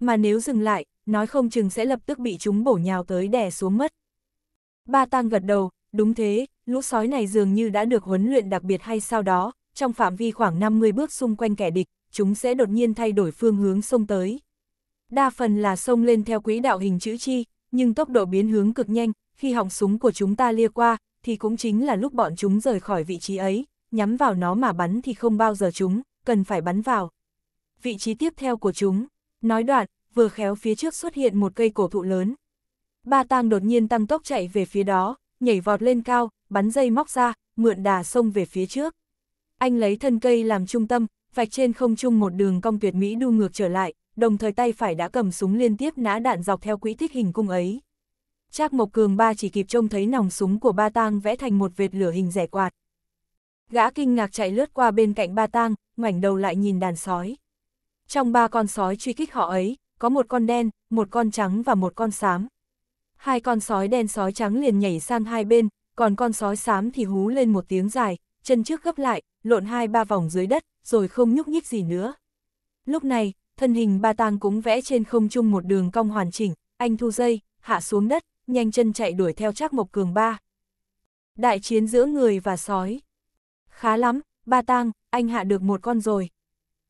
Mà nếu dừng lại, nói không chừng sẽ lập tức bị chúng bổ nhào tới đè xuống mất. Ba tang gật đầu, đúng thế, lũ sói này dường như đã được huấn luyện đặc biệt hay sau đó, trong phạm vi khoảng 50 bước xung quanh kẻ địch, chúng sẽ đột nhiên thay đổi phương hướng sông tới. Đa phần là sông lên theo quỹ đạo hình chữ chi, nhưng tốc độ biến hướng cực nhanh, khi họng súng của chúng ta lia qua, thì cũng chính là lúc bọn chúng rời khỏi vị trí ấy, nhắm vào nó mà bắn thì không bao giờ chúng, cần phải bắn vào. Vị trí tiếp theo của chúng, nói đoạn, vừa khéo phía trước xuất hiện một cây cổ thụ lớn. Ba tang đột nhiên tăng tốc chạy về phía đó, nhảy vọt lên cao, bắn dây móc ra, mượn đà sông về phía trước. Anh lấy thân cây làm trung tâm, vạch trên không trung một đường cong tuyệt mỹ đu ngược trở lại, đồng thời tay phải đã cầm súng liên tiếp nã đạn dọc theo quỹ tích hình cung ấy. Trác Mộc Cường ba chỉ kịp trông thấy nòng súng của ba tang vẽ thành một vệt lửa hình rẻ quạt. Gã kinh ngạc chạy lướt qua bên cạnh ba tang, ngoảnh đầu lại nhìn đàn sói. Trong ba con sói truy kích họ ấy, có một con đen, một con trắng và một con xám. Hai con sói đen sói trắng liền nhảy sang hai bên, còn con sói xám thì hú lên một tiếng dài, chân trước gấp lại, lộn hai ba vòng dưới đất, rồi không nhúc nhích gì nữa. Lúc này, thân hình ba tang cũng vẽ trên không trung một đường cong hoàn chỉnh, anh thu dây, hạ xuống đất, nhanh chân chạy đuổi theo Trác Mộc Cường ba. Đại chiến giữa người và sói. Khá lắm, ba tang, anh hạ được một con rồi.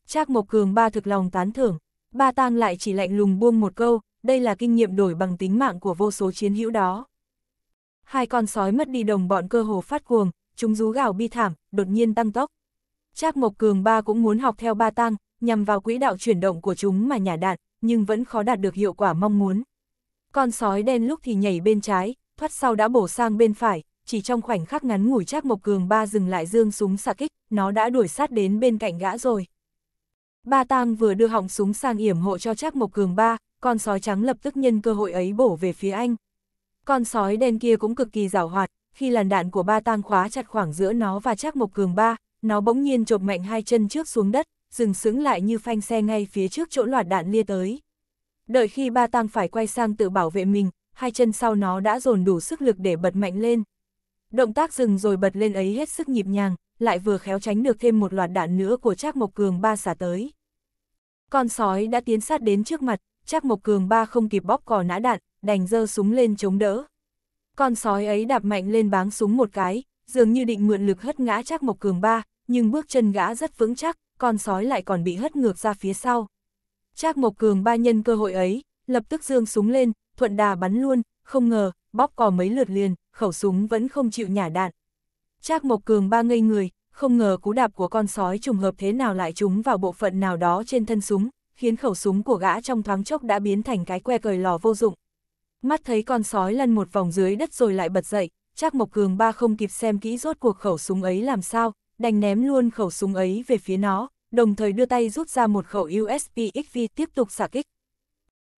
Trác Mộc Cường ba thực lòng tán thưởng, ba tang lại chỉ lạnh lùng buông một câu, đây là kinh nghiệm đổi bằng tính mạng của vô số chiến hữu đó. Hai con sói mất đi đồng bọn cơ hồ phát cuồng, chúng rú gào bi thảm, đột nhiên tăng tốc. Trác Mộc Cường ba cũng muốn học theo ba tăng, nhằm vào quỹ đạo chuyển động của chúng mà nhả đạn, nhưng vẫn khó đạt được hiệu quả mong muốn. Con sói đen lúc thì nhảy bên trái, thoát sau đã bổ sang bên phải, chỉ trong khoảnh khắc ngắn ngủi Trác Mộc Cường ba dừng lại dương súng xạ kích, nó đã đuổi sát đến bên cạnh gã rồi. Ba Tang vừa đưa họng súng sang yểm hộ cho Trác Mộc Cường ba, con sói trắng lập tức nhân cơ hội ấy bổ về phía anh. Con sói đen kia cũng cực kỳ giảo hoạt, khi làn đạn của ba tang khóa chặt khoảng giữa nó và Trác Mộc Cường ba, nó bỗng nhiên chộp mạnh hai chân trước xuống đất, dừng sững lại như phanh xe ngay phía trước chỗ loạt đạn lia tới. Đợi khi ba tang phải quay sang tự bảo vệ mình, hai chân sau nó đã dồn đủ sức lực để bật mạnh lên. Động tác dừng rồi bật lên ấy hết sức nhịp nhàng, lại vừa khéo tránh được thêm một loạt đạn nữa của Trác Mộc Cường ba xả tới. Con sói đã tiến sát đến trước mặt, Trác Mộc Cường ba không kịp bóp cò nã đạn, đành dơ súng lên chống đỡ. Con sói ấy đạp mạnh lên báng súng một cái, dường như định mượn lực hất ngã chắc Mộc Cường ba, nhưng bước chân gã rất vững chắc, con sói lại còn bị hất ngược ra phía sau. Trác Mộc Cường ba nhân cơ hội ấy, lập tức dương súng lên, thuận đà bắn luôn, không ngờ, bóp cò mấy lượt liền, khẩu súng vẫn không chịu nhả đạn. Trác Mộc Cường ba ngây người, không ngờ cú đạp của con sói trùng hợp thế nào lại trúng vào bộ phận nào đó trên thân súng, khiến khẩu súng của gã trong thoáng chốc đã biến thành cái que cởi lò vô dụng mắt thấy con sói lăn một vòng dưới đất rồi lại bật dậy, Trác Mộc Cường ba không kịp xem kỹ rốt cuộc khẩu súng ấy làm sao, đành ném luôn khẩu súng ấy về phía nó, đồng thời đưa tay rút ra một khẩu USB XV tiếp tục xạ kích.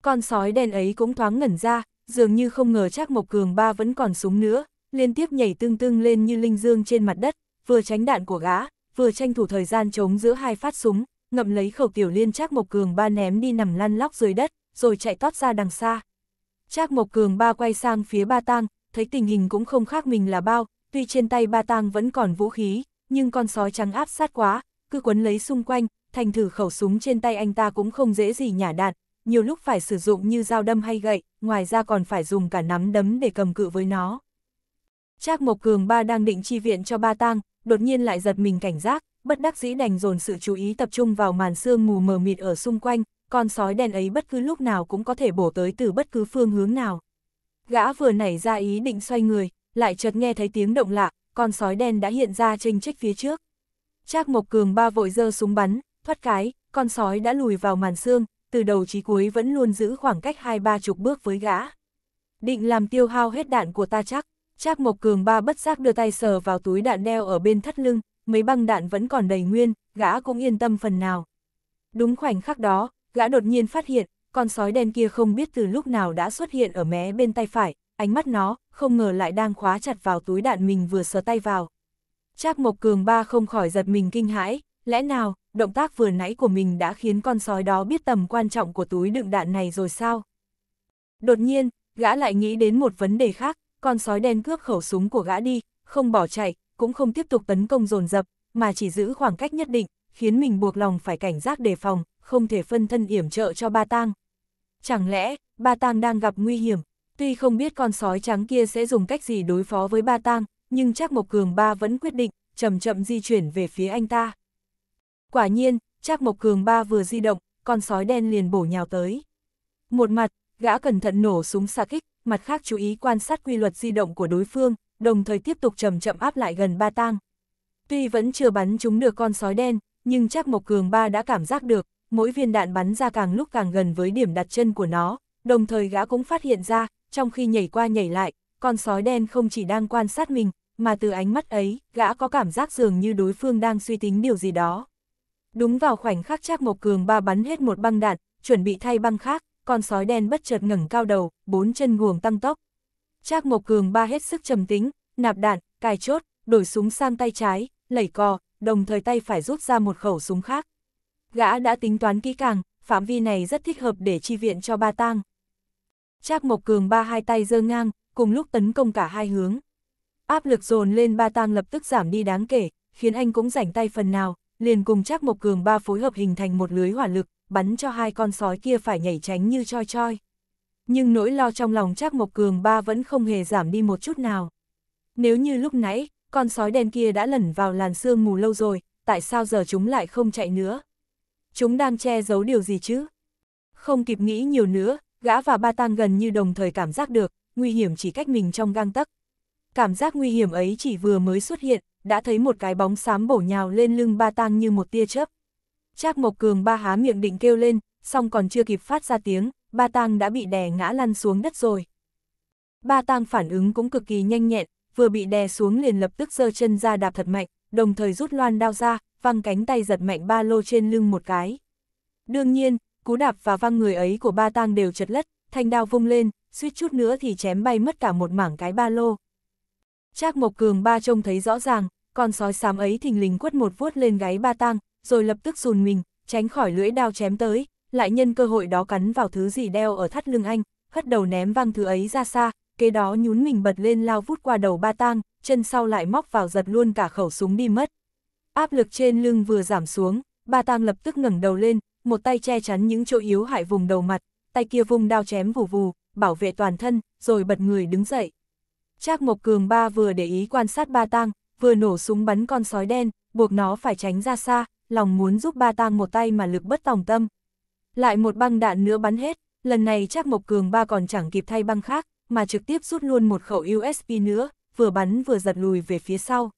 Con sói đen ấy cũng thoáng ngẩn ra, dường như không ngờ Trác Mộc Cường ba vẫn còn súng nữa, liên tiếp nhảy tương tương lên như linh dương trên mặt đất, vừa tránh đạn của gã, vừa tranh thủ thời gian chống giữa hai phát súng, ngậm lấy khẩu tiểu liên Trác Mộc Cường ba ném đi nằm lăn lóc dưới đất, rồi chạy tót ra đằng xa. Trác Mộc Cường ba quay sang phía ba tang, thấy tình hình cũng không khác mình là bao, tuy trên tay ba tang vẫn còn vũ khí, nhưng con sói trắng áp sát quá, cứ quấn lấy xung quanh, thành thử khẩu súng trên tay anh ta cũng không dễ gì nhả đạn, nhiều lúc phải sử dụng như dao đâm hay gậy, ngoài ra còn phải dùng cả nắm đấm để cầm cự với nó. Trác Mộc Cường ba đang định chi viện cho ba tang, đột nhiên lại giật mình cảnh giác, bất đắc dĩ đành dồn sự chú ý tập trung vào màn sương mù mờ mịt ở xung quanh, con sói đen ấy bất cứ lúc nào cũng có thể bổ tới từ bất cứ phương hướng nào. Gã vừa nảy ra ý định xoay người, lại chợt nghe thấy tiếng động lạ, con sói đen đã hiện ra chênh chếch phía trước. Trác Mộc Cường ba vội giơ súng bắn, thoát cái, con sói đã lùi vào màn xương, từ đầu chí cuối vẫn luôn giữ khoảng cách hai ba chục bước với gã. Định làm tiêu hao hết đạn của ta chắc, Trác Mộc Cường ba bất giác đưa tay sờ vào túi đạn đeo ở bên thắt lưng, mấy băng đạn vẫn còn đầy nguyên, gã cũng yên tâm phần nào. Đúng khoảnh khắc đó, Gã đột nhiên phát hiện, con sói đen kia không biết từ lúc nào đã xuất hiện ở mé bên tay phải, ánh mắt nó, không ngờ lại đang khóa chặt vào túi đạn mình vừa sờ tay vào. Trác Mộc Cường ba không khỏi giật mình kinh hãi, lẽ nào, động tác vừa nãy của mình đã khiến con sói đó biết tầm quan trọng của túi đựng đạn này rồi sao? Đột nhiên, gã lại nghĩ đến một vấn đề khác, con sói đen cướp khẩu súng của gã đi, không bỏ chạy, cũng không tiếp tục tấn công dồn dập, mà chỉ giữ khoảng cách nhất định, khiến mình buộc lòng phải cảnh giác đề phòng, không thể phân thân yểm trợ cho ba tang. Chẳng lẽ, ba tang đang gặp nguy hiểm, tuy không biết con sói trắng kia sẽ dùng cách gì đối phó với ba tang, nhưng chắc Mộc Cường Ba vẫn quyết định, chậm chậm di chuyển về phía anh ta. Quả nhiên, chắc Mộc Cường Ba vừa di động, con sói đen liền bổ nhào tới. Một mặt, gã cẩn thận nổ súng xạ kích, mặt khác chú ý quan sát quy luật di động của đối phương, đồng thời tiếp tục chậm chậm áp lại gần ba tang. Tuy vẫn chưa bắn chúng được con sói đen, nhưng chắc Mộc Cường Ba đã cảm giác được, mỗi viên đạn bắn ra càng lúc càng gần với điểm đặt chân của nó, đồng thời gã cũng phát hiện ra, trong khi nhảy qua nhảy lại, con sói đen không chỉ đang quan sát mình, mà từ ánh mắt ấy, gã có cảm giác dường như đối phương đang suy tính điều gì đó. Đúng vào khoảnh khắc Trác Mộc Cường ba bắn hết một băng đạn, chuẩn bị thay băng khác, con sói đen bất chợt ngẩng cao đầu, bốn chân guồng tăng tốc. Trác Mộc Cường ba hết sức trầm tính, nạp đạn, cài chốt, đổi súng sang tay trái, lẩy cò, đồng thời tay phải rút ra một khẩu súng khác. Gã đã tính toán kỹ càng, phạm vi này rất thích hợp để chi viện cho ba tang. Trác Mộc Cường ba hai tay giơ ngang, cùng lúc tấn công cả hai hướng. Áp lực dồn lên ba tang lập tức giảm đi đáng kể, khiến anh cũng rảnh tay phần nào, liền cùng Trác Mộc Cường ba phối hợp hình thành một lưới hỏa lực, bắn cho hai con sói kia phải nhảy tránh như choi choi. Nhưng nỗi lo trong lòng Trác Mộc Cường ba vẫn không hề giảm đi một chút nào. Nếu như lúc nãy, con sói đen kia đã lẩn vào làn sương mù lâu rồi, tại sao giờ chúng lại không chạy nữa? chúng đang che giấu điều gì chứ? Không kịp nghĩ nhiều nữa, gã và ba tang gần như đồng thời cảm giác được, nguy hiểm chỉ cách mình trong gang tấc. Cảm giác nguy hiểm ấy chỉ vừa mới xuất hiện, đã thấy một cái bóng xám bổ nhào lên lưng ba tang như một tia chớp. Trác Mộc Cường ba há miệng định kêu lên, song còn chưa kịp phát ra tiếng, ba tang đã bị đè ngã lăn xuống đất rồi. Ba tang phản ứng cũng cực kỳ nhanh nhẹn, vừa bị đè xuống liền lập tức giơ chân ra đạp thật mạnh, đồng thời rút loan đao ra, văng cánh tay giật mạnh ba lô trên lưng một cái. Đương nhiên, cú đạp và văng người ấy của ba tang đều chật lất, thanh đao vung lên, suýt chút nữa thì chém bay mất cả một mảng cái ba lô. Trác Mộc Cường ba trông thấy rõ ràng, con sói xám ấy thình lình quất một vuốt lên gáy ba tang, rồi lập tức rùn mình, tránh khỏi lưỡi đao chém tới, lại nhân cơ hội đó cắn vào thứ gì đeo ở thắt lưng anh, hất đầu ném văng thứ ấy ra xa, kế đó nhún mình bật lên lao vút qua đầu ba tang, chân sau lại móc vào giật luôn cả khẩu súng đi mất. Áp lực trên lưng vừa giảm xuống, Ba tang lập tức ngẩng đầu lên, một tay che chắn những chỗ yếu hại vùng đầu mặt, tay kia vung đao chém vù vù, bảo vệ toàn thân, rồi bật người đứng dậy. Trác Mộc Cường ba vừa để ý quan sát ba tang, vừa nổ súng bắn con sói đen, buộc nó phải tránh ra xa, lòng muốn giúp ba tang một tay mà lực bất tòng tâm. Lại một băng đạn nữa bắn hết, lần này Trác Mộc Cường ba còn chẳng kịp thay băng khác, mà trực tiếp rút luôn một khẩu USP nữa, vừa bắn vừa giật lùi về phía sau.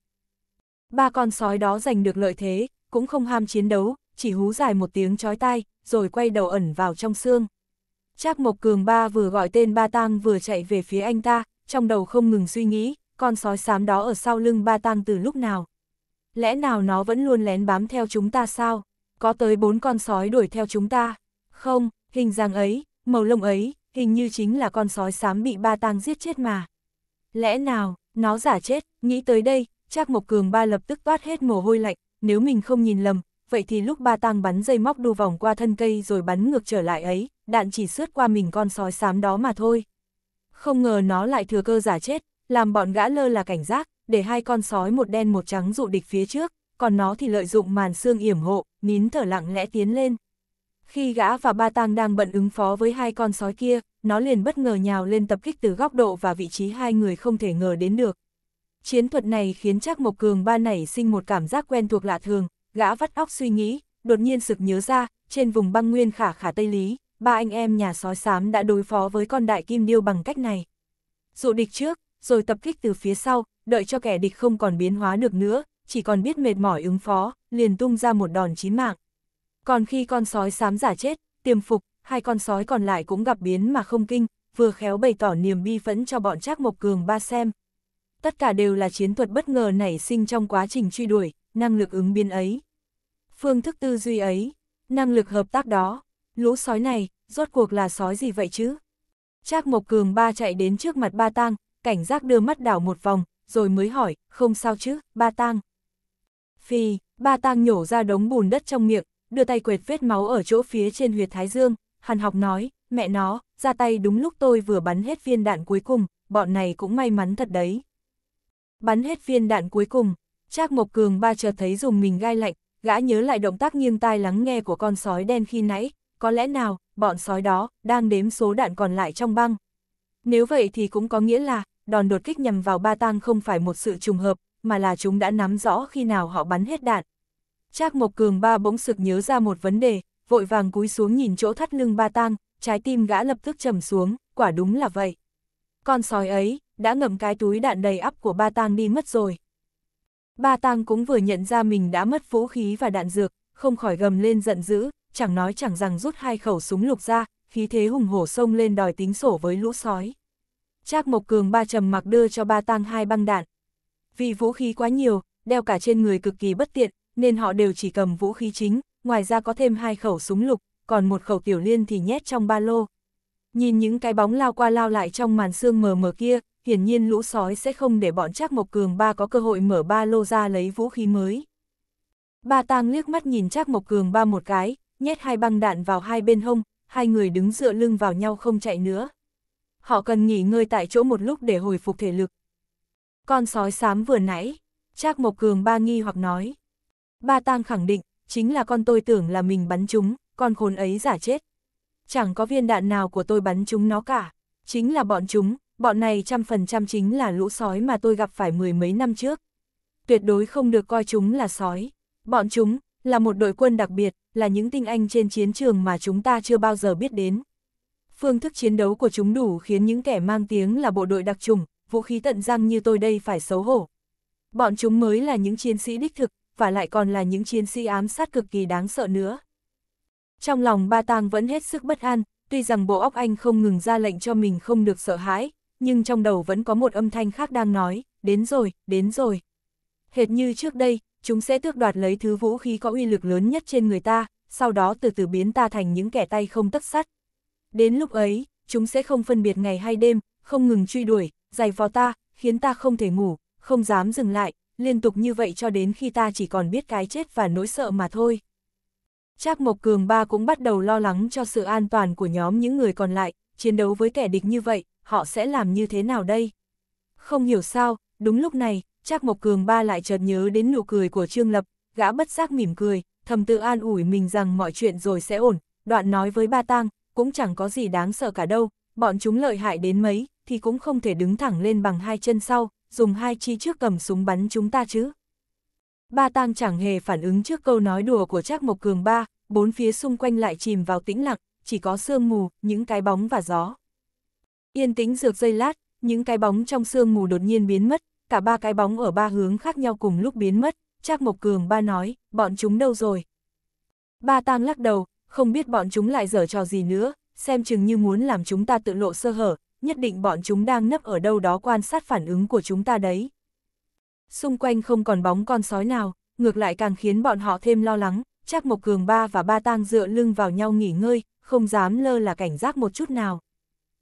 Ba con sói đó giành được lợi thế, cũng không ham chiến đấu, chỉ hú dài một tiếng chói tai, rồi quay đầu ẩn vào trong xương. Trác Mộc Cường ba vừa gọi tên Ba Tang vừa chạy về phía anh ta, trong đầu không ngừng suy nghĩ, con sói xám đó ở sau lưng Ba Tang từ lúc nào? Lẽ nào nó vẫn luôn lén bám theo chúng ta sao? Có tới bốn con sói đuổi theo chúng ta? Không, hình dạng ấy, màu lông ấy, hình như chính là con sói xám bị Ba Tang giết chết mà. Lẽ nào, nó giả chết, nghĩ tới đây, Trác Mộc Cường ba lập tức toát hết mồ hôi lạnh, nếu mình không nhìn lầm, vậy thì lúc ba tang bắn dây móc đu vòng qua thân cây rồi bắn ngược trở lại ấy, đạn chỉ sướt qua mình con sói xám đó mà thôi. Không ngờ nó lại thừa cơ giả chết, làm bọn gã lơ là cảnh giác, để hai con sói một đen một trắng dụ địch phía trước, còn nó thì lợi dụng màn xương yểm hộ, nín thở lặng lẽ tiến lên. Khi gã và ba tang đang bận ứng phó với hai con sói kia, nó liền bất ngờ nhào lên tập kích từ góc độ và vị trí hai người không thể ngờ đến được. Chiến thuật này khiến Trác Mộc Cường ba nảy sinh một cảm giác quen thuộc lạ thường, gã vắt óc suy nghĩ, đột nhiên sực nhớ ra, trên vùng băng nguyên khả khả Tây Lý, ba anh em nhà sói xám đã đối phó với con đại kim điêu bằng cách này. Dụ địch trước, rồi tập kích từ phía sau, đợi cho kẻ địch không còn biến hóa được nữa, chỉ còn biết mệt mỏi ứng phó, liền tung ra một đòn chí mạng. Còn khi con sói xám giả chết, tiềm phục, hai con sói còn lại cũng gặp biến mà không kinh, vừa khéo bày tỏ niềm bi phẫn cho bọn Trác Mộc Cường ba xem tất cả đều là chiến thuật bất ngờ nảy sinh trong quá trình truy đuổi, năng lực ứng biến ấy. Phương thức tư duy ấy, năng lực hợp tác đó, lũ sói này, rốt cuộc là sói gì vậy chứ? Trác Mộc Cường ba chạy đến trước mặt ba tang, cảnh giác đưa mắt đảo một vòng, rồi mới hỏi, không sao chứ, ba tang. Phi, ba tang nhổ ra đống bùn đất trong miệng, đưa tay quệt vết máu ở chỗ phía trên huyệt thái dương, hàn học nói, mẹ nó, ra tay đúng lúc tôi vừa bắn hết viên đạn cuối cùng, bọn này cũng may mắn thật đấy. Bắn hết viên đạn cuối cùng, Trác Mộc Cường ba chợt thấy dùng mình gai lạnh, gã nhớ lại động tác nghiêng tai lắng nghe của con sói đen khi nãy, có lẽ nào, bọn sói đó, đang đếm số đạn còn lại trong băng. Nếu vậy thì cũng có nghĩa là, đòn đột kích nhằm vào ba tang không phải một sự trùng hợp, mà là chúng đã nắm rõ khi nào họ bắn hết đạn. Trác Mộc Cường ba bỗng sực nhớ ra một vấn đề, vội vàng cúi xuống nhìn chỗ thắt lưng ba tang, trái tim gã lập tức trầm xuống, quả đúng là vậy. Con sói ấy, đã ngậm cái túi đạn đầy ắp của ba tang đi mất rồi. Ba tang cũng vừa nhận ra mình đã mất vũ khí và đạn dược, không khỏi gầm lên giận dữ, chẳng nói chẳng rằng rút hai khẩu súng lục ra, khí thế hùng hổ sông lên đòi tính sổ với lũ sói. Trác Mộc Cường ba trầm mặc đưa cho ba tang hai băng đạn. Vì vũ khí quá nhiều, đeo cả trên người cực kỳ bất tiện, nên họ đều chỉ cầm vũ khí chính, ngoài ra có thêm hai khẩu súng lục, còn một khẩu tiểu liên thì nhét trong ba lô. Nhìn những cái bóng lao qua lao lại trong màn sương mờ mờ kia, hiển nhiên lũ sói sẽ không để bọn Trác Mộc Cường ba có cơ hội mở ba lô ra lấy vũ khí mới. Ba tang liếc mắt nhìn Trác Mộc Cường ba một cái, nhét hai băng đạn vào hai bên hông, hai người đứng dựa lưng vào nhau không chạy nữa. Họ cần nghỉ ngơi tại chỗ một lúc để hồi phục thể lực. Con sói xám vừa nãy, Trác Mộc Cường ba nghi hoặc nói. Ba tang khẳng định, chính là con tôi tưởng là mình bắn chúng, con khốn ấy giả chết. Chẳng có viên đạn nào của tôi bắn chúng nó cả, chính là bọn chúng, bọn này trăm phần trăm chính là lũ sói mà tôi gặp phải mười mấy năm trước. Tuyệt đối không được coi chúng là sói. Bọn chúng, là một đội quân đặc biệt, là những tinh anh trên chiến trường mà chúng ta chưa bao giờ biết đến. Phương thức chiến đấu của chúng đủ khiến những kẻ mang tiếng là bộ đội đặc trùng, vũ khí tận răng như tôi đây phải xấu hổ. Bọn chúng mới là những chiến sĩ đích thực, và lại còn là những chiến sĩ ám sát cực kỳ đáng sợ nữa. Trong lòng ba tang vẫn hết sức bất an, tuy rằng bộ óc anh không ngừng ra lệnh cho mình không được sợ hãi, nhưng trong đầu vẫn có một âm thanh khác đang nói, đến rồi, đến rồi. Hệt như trước đây, chúng sẽ tước đoạt lấy thứ vũ khí có uy lực lớn nhất trên người ta, sau đó từ từ biến ta thành những kẻ tay không tất sắt. Đến lúc ấy, chúng sẽ không phân biệt ngày hay đêm, không ngừng truy đuổi, dày vò ta, khiến ta không thể ngủ, không dám dừng lại, liên tục như vậy cho đến khi ta chỉ còn biết cái chết và nỗi sợ mà thôi. Trác Mộc Cường Ba cũng bắt đầu lo lắng cho sự an toàn của nhóm những người còn lại, chiến đấu với kẻ địch như vậy, họ sẽ làm như thế nào đây? Không hiểu sao, đúng lúc này, Trác Mộc Cường ba lại chợt nhớ đến nụ cười của Trương Lập, gã bất giác mỉm cười, thầm tự an ủi mình rằng mọi chuyện rồi sẽ ổn, đoạn nói với ba tang, cũng chẳng có gì đáng sợ cả đâu, bọn chúng lợi hại đến mấy, thì cũng không thể đứng thẳng lên bằng hai chân sau, dùng hai chi trước cầm súng bắn chúng ta chứ. Ba tang chẳng hề phản ứng trước câu nói đùa của Trác Mộc Cường ba, bốn phía xung quanh lại chìm vào tĩnh lặng, chỉ có sương mù, những cái bóng và gió. Yên tĩnh dược dây lát, những cái bóng trong sương mù đột nhiên biến mất, cả ba cái bóng ở ba hướng khác nhau cùng lúc biến mất, Trác Mộc Cường ba nói, bọn chúng đâu rồi? Ba tang lắc đầu, không biết bọn chúng lại dở trò gì nữa, xem chừng như muốn làm chúng ta tự lộ sơ hở, nhất định bọn chúng đang nấp ở đâu đó quan sát phản ứng của chúng ta đấy. Xung quanh không còn bóng con sói nào, ngược lại càng khiến bọn họ thêm lo lắng, Trác Mộc Cường ba và ba tang dựa lưng vào nhau nghỉ ngơi, không dám lơ là cảnh giác một chút nào.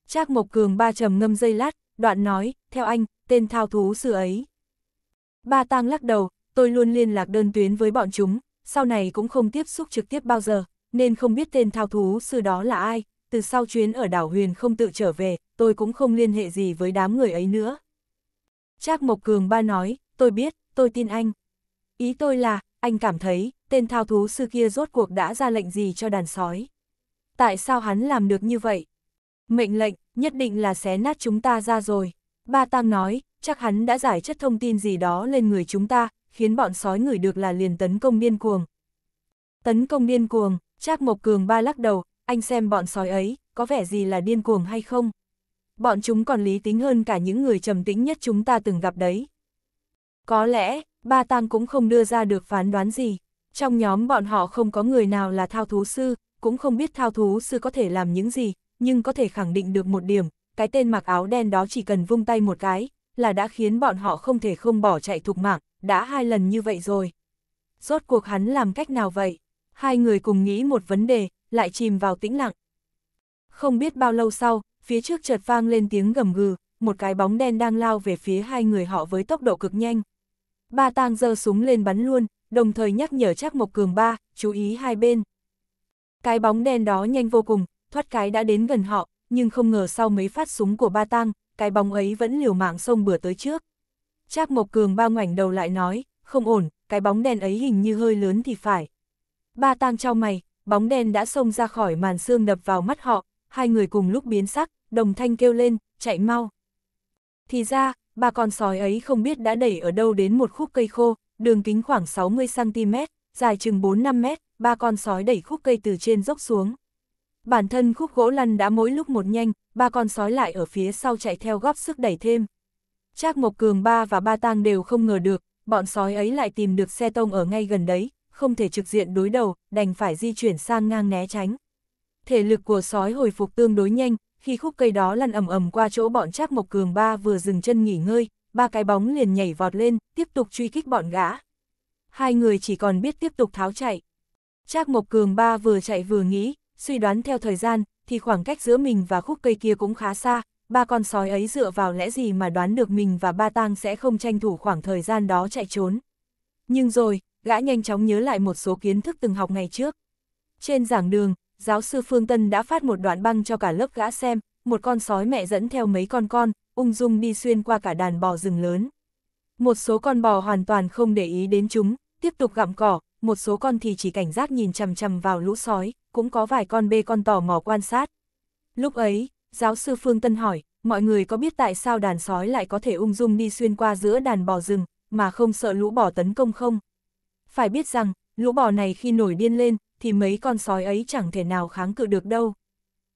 Trác Mộc Cường ba trầm ngâm dây lát, đoạn nói, theo anh, tên thao thú sư ấy. Ba tang lắc đầu, tôi luôn liên lạc đơn tuyến với bọn chúng, sau này cũng không tiếp xúc trực tiếp bao giờ, nên không biết tên thao thú sư đó là ai, từ sau chuyến ở đảo Huyền không tự trở về, tôi cũng không liên hệ gì với đám người ấy nữa. Trác Mộc Cường ba nói, tôi biết, tôi tin anh. Ý tôi là, anh cảm thấy, tên thao thú sư kia rốt cuộc đã ra lệnh gì cho đàn sói tại sao hắn làm được như vậy? Mệnh lệnh, nhất định là xé nát chúng ta ra rồi. Ba Tang nói, chắc hắn đã giải chất thông tin gì đó lên người chúng ta, khiến bọn sói người được là liền tấn công điên cuồng. Tấn công điên cuồng, Trác Mộc Cường ba lắc đầu, anh xem bọn sói ấy, có vẻ gì là điên cuồng hay không? Bọn chúng còn lý tính hơn cả những người trầm tĩnh nhất chúng ta từng gặp đấy. Có lẽ, ba tang cũng không đưa ra được phán đoán gì. Trong nhóm bọn họ không có người nào là thao thú sư, cũng không biết thao thú sư có thể làm những gì, nhưng có thể khẳng định được một điểm, cái tên mặc áo đen đó chỉ cần vung tay một cái, là đã khiến bọn họ không thể không bỏ chạy thục mạng, đã hai lần như vậy rồi. Rốt cuộc hắn làm cách nào vậy? Hai người cùng nghĩ một vấn đề, lại chìm vào tĩnh lặng. Không biết bao lâu sau, phía trước chợt vang lên tiếng gầm gừ, một cái bóng đen đang lao về phía hai người họ với tốc độ cực nhanh. Ba tang giơ súng lên bắn luôn, đồng thời nhắc nhở chắc Mộc Cường ba, chú ý hai bên. Cái bóng đen đó nhanh vô cùng, thoát cái đã đến gần họ, nhưng không ngờ sau mấy phát súng của ba tang, cái bóng ấy vẫn liều mạng xông bừa tới trước. Trác Mộc Cường bao ngoảnh đầu lại nói, không ổn, cái bóng đen ấy hình như hơi lớn thì phải. Ba tang trao mày, bóng đen đã xông ra khỏi màn xương đập vào mắt họ, hai người cùng lúc biến sắc, đồng thanh kêu lên, chạy mau. Thì ra, ba con sói ấy không biết đã đẩy ở đâu đến một khúc cây khô, đường kính khoảng 60cm, dài chừng 4-5 mét, ba con sói đẩy khúc cây từ trên dốc xuống. Bản thân khúc gỗ lăn đã mỗi lúc một nhanh, ba con sói lại ở phía sau chạy theo góp sức đẩy thêm. Trác Mộc Cường ba và ba tang đều không ngờ được, bọn sói ấy lại tìm được xe tông ở ngay gần đấy, không thể trực diện đối đầu, đành phải di chuyển sang ngang né tránh. Thể lực của sói hồi phục tương đối nhanh, khi khúc cây đó lăn ầm ầm qua chỗ bọn Trác Mộc Cường ba vừa dừng chân nghỉ ngơi, ba cái bóng liền nhảy vọt lên, tiếp tục truy kích bọn gã. Hai người chỉ còn biết tiếp tục tháo chạy. Trác Mộc Cường ba vừa chạy vừa nghĩ, suy đoán theo thời gian, thì khoảng cách giữa mình và khúc cây kia cũng khá xa, ba con sói ấy dựa vào lẽ gì mà đoán được mình và ba tang sẽ không tranh thủ khoảng thời gian đó chạy trốn. Nhưng rồi, gã nhanh chóng nhớ lại một số kiến thức từng học ngày trước. Trên giảng đường, giáo sư Phương Tân đã phát một đoạn băng cho cả lớp gã xem, một con sói mẹ dẫn theo mấy con con, ung dung đi xuyên qua cả đàn bò rừng lớn. Một số con bò hoàn toàn không để ý đến chúng, tiếp tục gặm cỏ, một số con thì chỉ cảnh giác nhìn chằm chằm vào lũ sói, cũng có vài con bê con tò mò quan sát. Lúc ấy, giáo sư Phương Tân hỏi, mọi người có biết tại sao đàn sói lại có thể ung dung đi xuyên qua giữa đàn bò rừng, mà không sợ lũ bò tấn công không? Phải biết rằng, lũ bò này khi nổi điên lên, thì mấy con sói ấy chẳng thể nào kháng cự được đâu.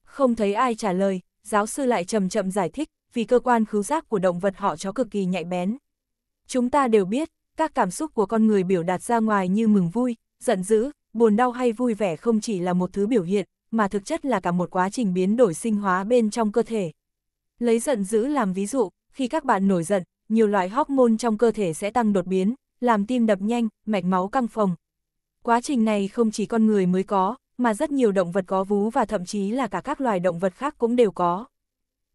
Không thấy ai trả lời, giáo sư lại chậm chậm giải thích, vì cơ quan khứu giác của động vật họ chó cực kỳ nhạy bén. Chúng ta đều biết, các cảm xúc của con người biểu đạt ra ngoài như mừng vui, giận dữ, buồn đau hay vui vẻ không chỉ là một thứ biểu hiện, mà thực chất là cả một quá trình biến đổi sinh hóa bên trong cơ thể. Lấy giận dữ làm ví dụ, khi các bạn nổi giận, nhiều loại hormone trong cơ thể sẽ tăng đột biến, làm tim đập nhanh, mạch máu căng phồng. Quá trình này không chỉ con người mới có, mà rất nhiều động vật có vú và thậm chí là cả các loài động vật khác cũng đều có.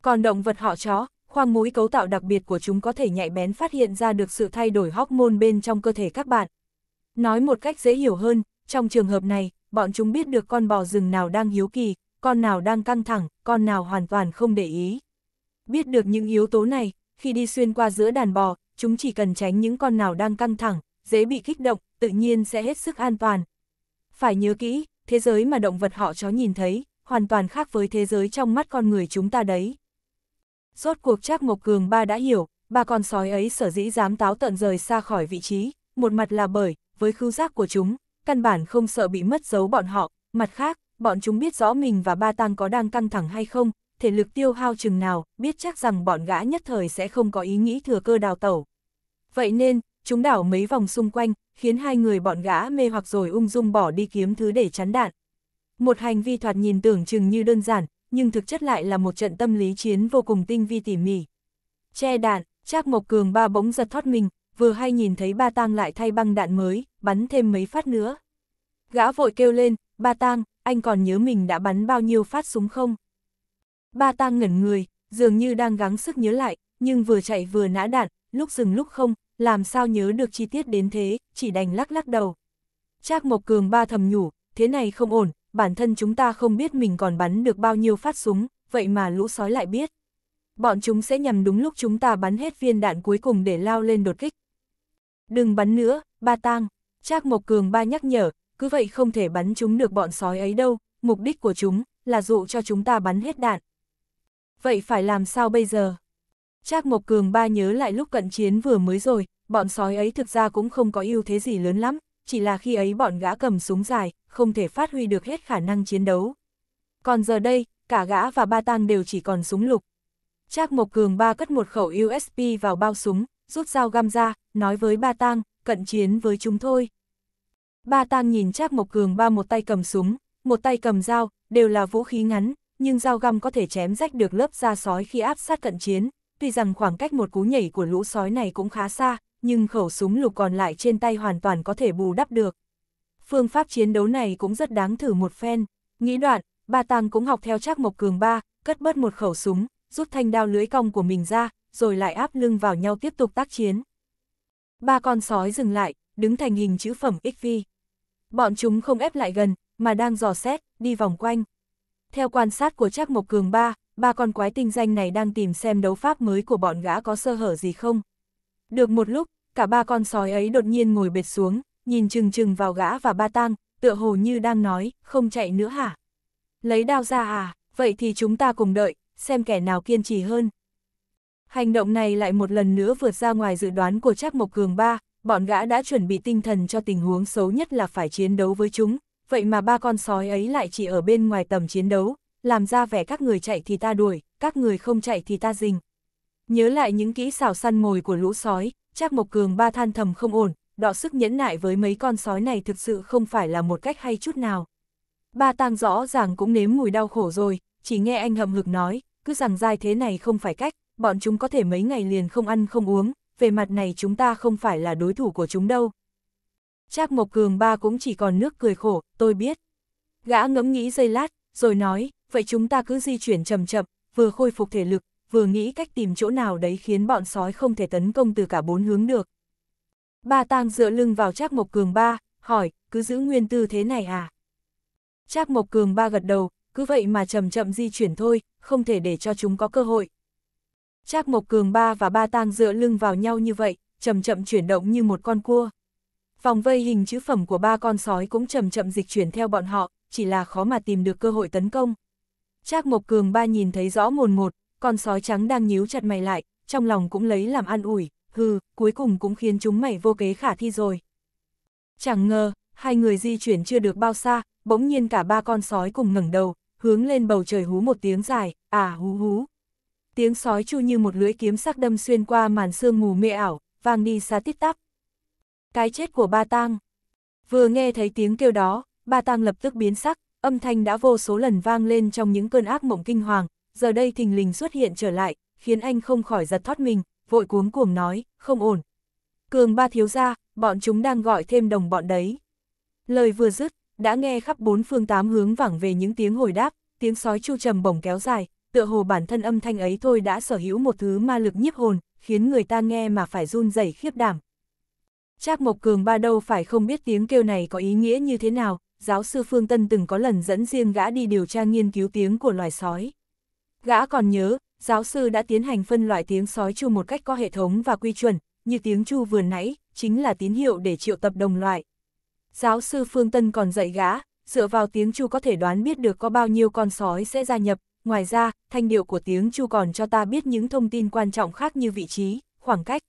Còn động vật họ chó, khoang mũi cấu tạo đặc biệt của chúng có thể nhạy bén phát hiện ra được sự thay đổi hormone bên trong cơ thể các bạn. Nói một cách dễ hiểu hơn, trong trường hợp này, bọn chúng biết được con bò rừng nào đang hiếu kỳ, con nào đang căng thẳng, con nào hoàn toàn không để ý. Biết được những yếu tố này, khi đi xuyên qua giữa đàn bò, chúng chỉ cần tránh những con nào đang căng thẳng, dễ bị kích động, tự nhiên sẽ hết sức an toàn. Phải nhớ kỹ, thế giới mà động vật họ chó nhìn thấy, hoàn toàn khác với thế giới trong mắt con người chúng ta đấy. Rốt cuộc chắc Mộc Cường ba đã hiểu, ba con sói ấy sở dĩ dám táo tận rời xa khỏi vị trí, một mặt là bởi, với khứu giác của chúng, căn bản không sợ bị mất dấu bọn họ, mặt khác, bọn chúng biết rõ mình và ba tăng có đang căng thẳng hay không, thể lực tiêu hao chừng nào, biết chắc rằng bọn gã nhất thời sẽ không có ý nghĩ thừa cơ đào tẩu. Vậy nên, chúng đảo mấy vòng xung quanh, khiến hai người bọn gã mê hoặc rồi ung dung bỏ đi kiếm thứ để chắn đạn. Một hành vi thoạt nhìn tưởng chừng như đơn giản, nhưng thực chất lại là một trận tâm lý chiến vô cùng tinh vi tỉ mỉ. Che đạn, Trác Mộc Cường ba bỗng giật thoát mình, vừa hay nhìn thấy ba tang lại thay băng đạn mới, bắn thêm mấy phát nữa. Gã vội kêu lên, ba tang, anh còn nhớ mình đã bắn bao nhiêu phát súng không? Ba tang ngẩn người, dường như đang gắng sức nhớ lại, nhưng vừa chạy vừa nã đạn, lúc dừng lúc không, làm sao nhớ được chi tiết đến thế, chỉ đành lắc lắc đầu. Trác Mộc Cường ba thầm nhủ, thế này không ổn, bản thân chúng ta không biết mình còn bắn được bao nhiêu phát súng, vậy mà lũ sói lại biết. Bọn chúng sẽ nhằm đúng lúc chúng ta bắn hết viên đạn cuối cùng để lao lên đột kích. Đừng bắn nữa, ba tang, Trác Mộc Cường ba nhắc nhở, cứ vậy không thể bắn chúng được bọn sói ấy đâu, mục đích của chúng là dụ cho chúng ta bắn hết đạn. Vậy phải làm sao bây giờ? Trác Mộc Cường ba nhớ lại lúc cận chiến vừa mới rồi, bọn sói ấy thực ra cũng không có ưu thế gì lớn lắm, chỉ là khi ấy bọn gã cầm súng dài, không thể phát huy được hết khả năng chiến đấu. Còn giờ đây, cả gã và ba tang đều chỉ còn súng lục. Trác Mộc Cường ba cất một khẩu USP vào bao súng, rút dao găm ra, nói với ba tang, cận chiến với chúng thôi. Ba tang nhìn Trác Mộc Cường ba một tay cầm súng, một tay cầm dao, đều là vũ khí ngắn, nhưng dao găm có thể chém rách được lớp da sói khi áp sát cận chiến. Tuy rằng khoảng cách một cú nhảy của lũ sói này cũng khá xa, nhưng khẩu súng lục còn lại trên tay hoàn toàn có thể bù đắp được. Phương pháp chiến đấu này cũng rất đáng thử một phen, nghĩ đoạn, ba tăng cũng học theo Trác Mộc Cường ba, cất bớt một khẩu súng, rút thanh đao lưới cong của mình ra, rồi lại áp lưng vào nhau tiếp tục tác chiến. Ba con sói dừng lại, đứng thành hình chữ phẩm XV. Bọn chúng không ép lại gần, mà đang dò xét, đi vòng quanh. Theo quan sát của Trác Mộc Cường ba, ba con quái tinh danh này đang tìm xem đấu pháp mới của bọn gã có sơ hở gì không. Được một lúc, cả ba con sói ấy đột nhiên ngồi bệt xuống, nhìn chừng chừng vào gã và ba tang, tựa hồ như đang nói, không chạy nữa hả? Lấy đao ra à, vậy thì chúng ta cùng đợi, xem kẻ nào kiên trì hơn. Hành động này lại một lần nữa vượt ra ngoài dự đoán của Trác Mộc Cường ba, bọn gã đã chuẩn bị tinh thần cho tình huống xấu nhất là phải chiến đấu với chúng, vậy mà ba con sói ấy lại chỉ ở bên ngoài tầm chiến đấu, làm ra vẻ các người chạy thì ta đuổi, các người không chạy thì ta dình. Nhớ lại những kỹ xảo săn mồi của lũ sói, Trác Mộc Cường ba than thầm không ổn, đọ sức nhẫn nại với mấy con sói này thực sự không phải là một cách hay chút nào. Ba tang rõ ràng cũng nếm mùi đau khổ rồi, chỉ nghe anh hậm hực nói, cứ rằng dai thế này không phải cách, bọn chúng có thể mấy ngày liền không ăn không uống, về mặt này chúng ta không phải là đối thủ của chúng đâu. Trác Mộc Cường ba cũng chỉ còn nước cười khổ, tôi biết. Gã ngẫm nghĩ giây lát, rồi nói, vậy chúng ta cứ di chuyển chậm chậm, vừa khôi phục thể lực, vừa nghĩ cách tìm chỗ nào đấy khiến bọn sói không thể tấn công từ cả bốn hướng được. Ba tang dựa lưng vào Trác Mộc Cường ba, hỏi, cứ giữ nguyên tư thế này à? Trác Mộc Cường ba gật đầu, cứ vậy mà chậm chậm di chuyển thôi, không thể để cho chúng có cơ hội. Trác Mộc Cường ba và ba tang dựa lưng vào nhau như vậy, chậm chậm chuyển động như một con cua. Vòng vây hình chữ phẩm của ba con sói cũng chậm chậm dịch chuyển theo bọn họ, chỉ là khó mà tìm được cơ hội tấn công. Trác Mộc Cường ba nhìn thấy rõ mồn một, con sói trắng đang nhíu chặt mày lại, trong lòng cũng lấy làm an ủi, hừ, cuối cùng cũng khiến chúng mày vô kế khả thi rồi. Chẳng ngờ, hai người di chuyển chưa được bao xa, bỗng nhiên cả ba con sói cùng ngẩng đầu, hướng lên bầu trời hú một tiếng dài, à hú hú. Tiếng sói chu như một lưỡi kiếm sắc đâm xuyên qua màn sương mù mê ảo, vang đi xa tít tắp. Cái chết của ba tang. Vừa nghe thấy tiếng kêu đó, ba tang lập tức biến sắc, âm thanh đã vô số lần vang lên trong những cơn ác mộng kinh hoàng, giờ đây thình lình xuất hiện trở lại, khiến anh không khỏi giật thoát mình, vội cuống cuồng nói, không ổn. Cường ba thiếu ra, bọn chúng đang gọi thêm đồng bọn đấy. Lời vừa dứt, đã nghe khắp bốn phương tám hướng vẳng về những tiếng hồi đáp, tiếng sói chu trầm bổng kéo dài, tựa hồ bản thân âm thanh ấy thôi đã sở hữu một thứ ma lực nhiếp hồn, khiến người ta nghe mà phải run rẩy khiếp đảm. Trác Mộc Cường ba đâu phải không biết tiếng kêu này có ý nghĩa như thế nào, giáo sư Phương Tân từng có lần dẫn riêng gã đi điều tra nghiên cứu tiếng của loài sói. Gã còn nhớ, giáo sư đã tiến hành phân loại tiếng sói chu một cách có hệ thống và quy chuẩn, như tiếng chu vừa nãy, chính là tín hiệu để triệu tập đồng loại. Giáo sư Phương Tân còn dạy gã, dựa vào tiếng chu có thể đoán biết được có bao nhiêu con sói sẽ gia nhập, ngoài ra, thanh điệu của tiếng chu còn cho ta biết những thông tin quan trọng khác như vị trí, khoảng cách.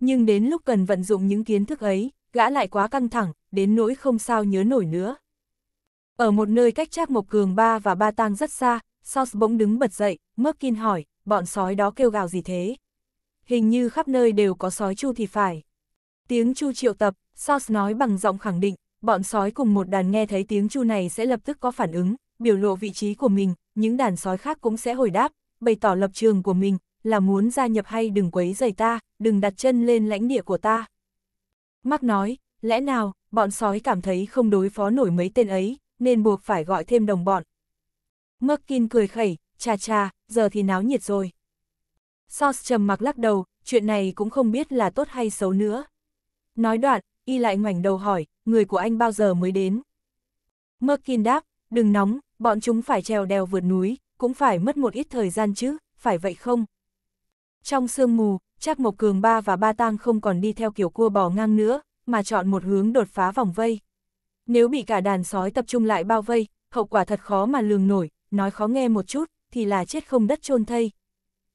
Nhưng đến lúc cần vận dụng những kiến thức ấy, gã lại quá căng thẳng, đến nỗi không sao nhớ nổi nữa. Ở một nơi cách Trác Mộc Cường ba và Ba Tang rất xa, Sos bỗng đứng bật dậy, Merkin hỏi, bọn sói đó kêu gào gì thế? Hình như khắp nơi đều có sói chu thì phải. Tiếng chu triệu tập, Sos nói bằng giọng khẳng định, bọn sói cùng một đàn nghe thấy tiếng chu này sẽ lập tức có phản ứng, biểu lộ vị trí của mình, những đàn sói khác cũng sẽ hồi đáp, bày tỏ lập trường của mình, là muốn gia nhập hay đừng quấy rầy ta, đừng đặt chân lên lãnh địa của ta. Mark nói, lẽ nào, bọn sói cảm thấy không đối phó nổi mấy tên ấy, nên buộc phải gọi thêm đồng bọn, Merkin cười khẩy, cha cha, giờ thì náo nhiệt rồi. Sauce trầm mặc lắc đầu, chuyện này cũng không biết là tốt hay xấu nữa. Nói đoạn, y lại ngoảnh đầu hỏi, người của anh bao giờ mới đến? Merkin đáp, đừng nóng, bọn chúng phải trèo đèo vượt núi, cũng phải mất một ít thời gian chứ, phải vậy không? Trong sương mù, chắc Mộc Cường ba và Ba Tang không còn đi theo kiểu cua bò ngang nữa, mà chọn một hướng đột phá vòng vây. Nếu bị cả đàn sói tập trung lại bao vây, hậu quả thật khó mà lường nổi, nói khó nghe một chút, thì là chết không đất chôn thây.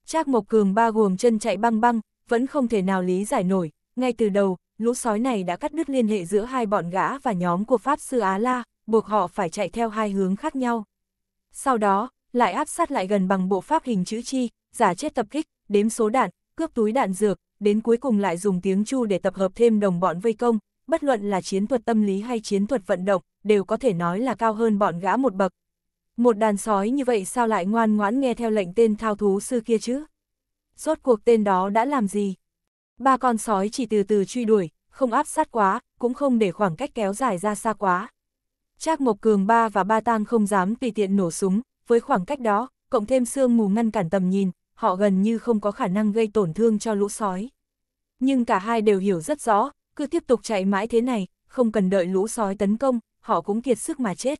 Trác Mộc Cường ba guồng chân chạy băng băng, vẫn không thể nào lý giải nổi, ngay từ đầu, lũ sói này đã cắt đứt liên hệ giữa hai bọn gã và nhóm của Pháp Sư Á La, buộc họ phải chạy theo hai hướng khác nhau. Sau đó, lại áp sát lại gần bằng bộ pháp hình chữ chi, giả chết tập kích, đếm số đạn, cướp túi đạn dược, đến cuối cùng lại dùng tiếng chu để tập hợp thêm đồng bọn vây công, bất luận là chiến thuật tâm lý hay chiến thuật vận động, đều có thể nói là cao hơn bọn gã một bậc, một đàn sói như vậy sao lại ngoan ngoãn nghe theo lệnh tên thao thú sư kia chứ? Rốt cuộc tên đó đã làm gì? Ba con sói chỉ từ từ truy đuổi, không áp sát quá, cũng không để khoảng cách kéo dài ra xa quá. Trác Mộc Cường ba và ba tang không dám tùy tiện nổ súng, với khoảng cách đó, cộng thêm sương mù ngăn cản tầm nhìn, họ gần như không có khả năng gây tổn thương cho lũ sói. Nhưng cả hai đều hiểu rất rõ, cứ tiếp tục chạy mãi thế này, không cần đợi lũ sói tấn công, họ cũng kiệt sức mà chết.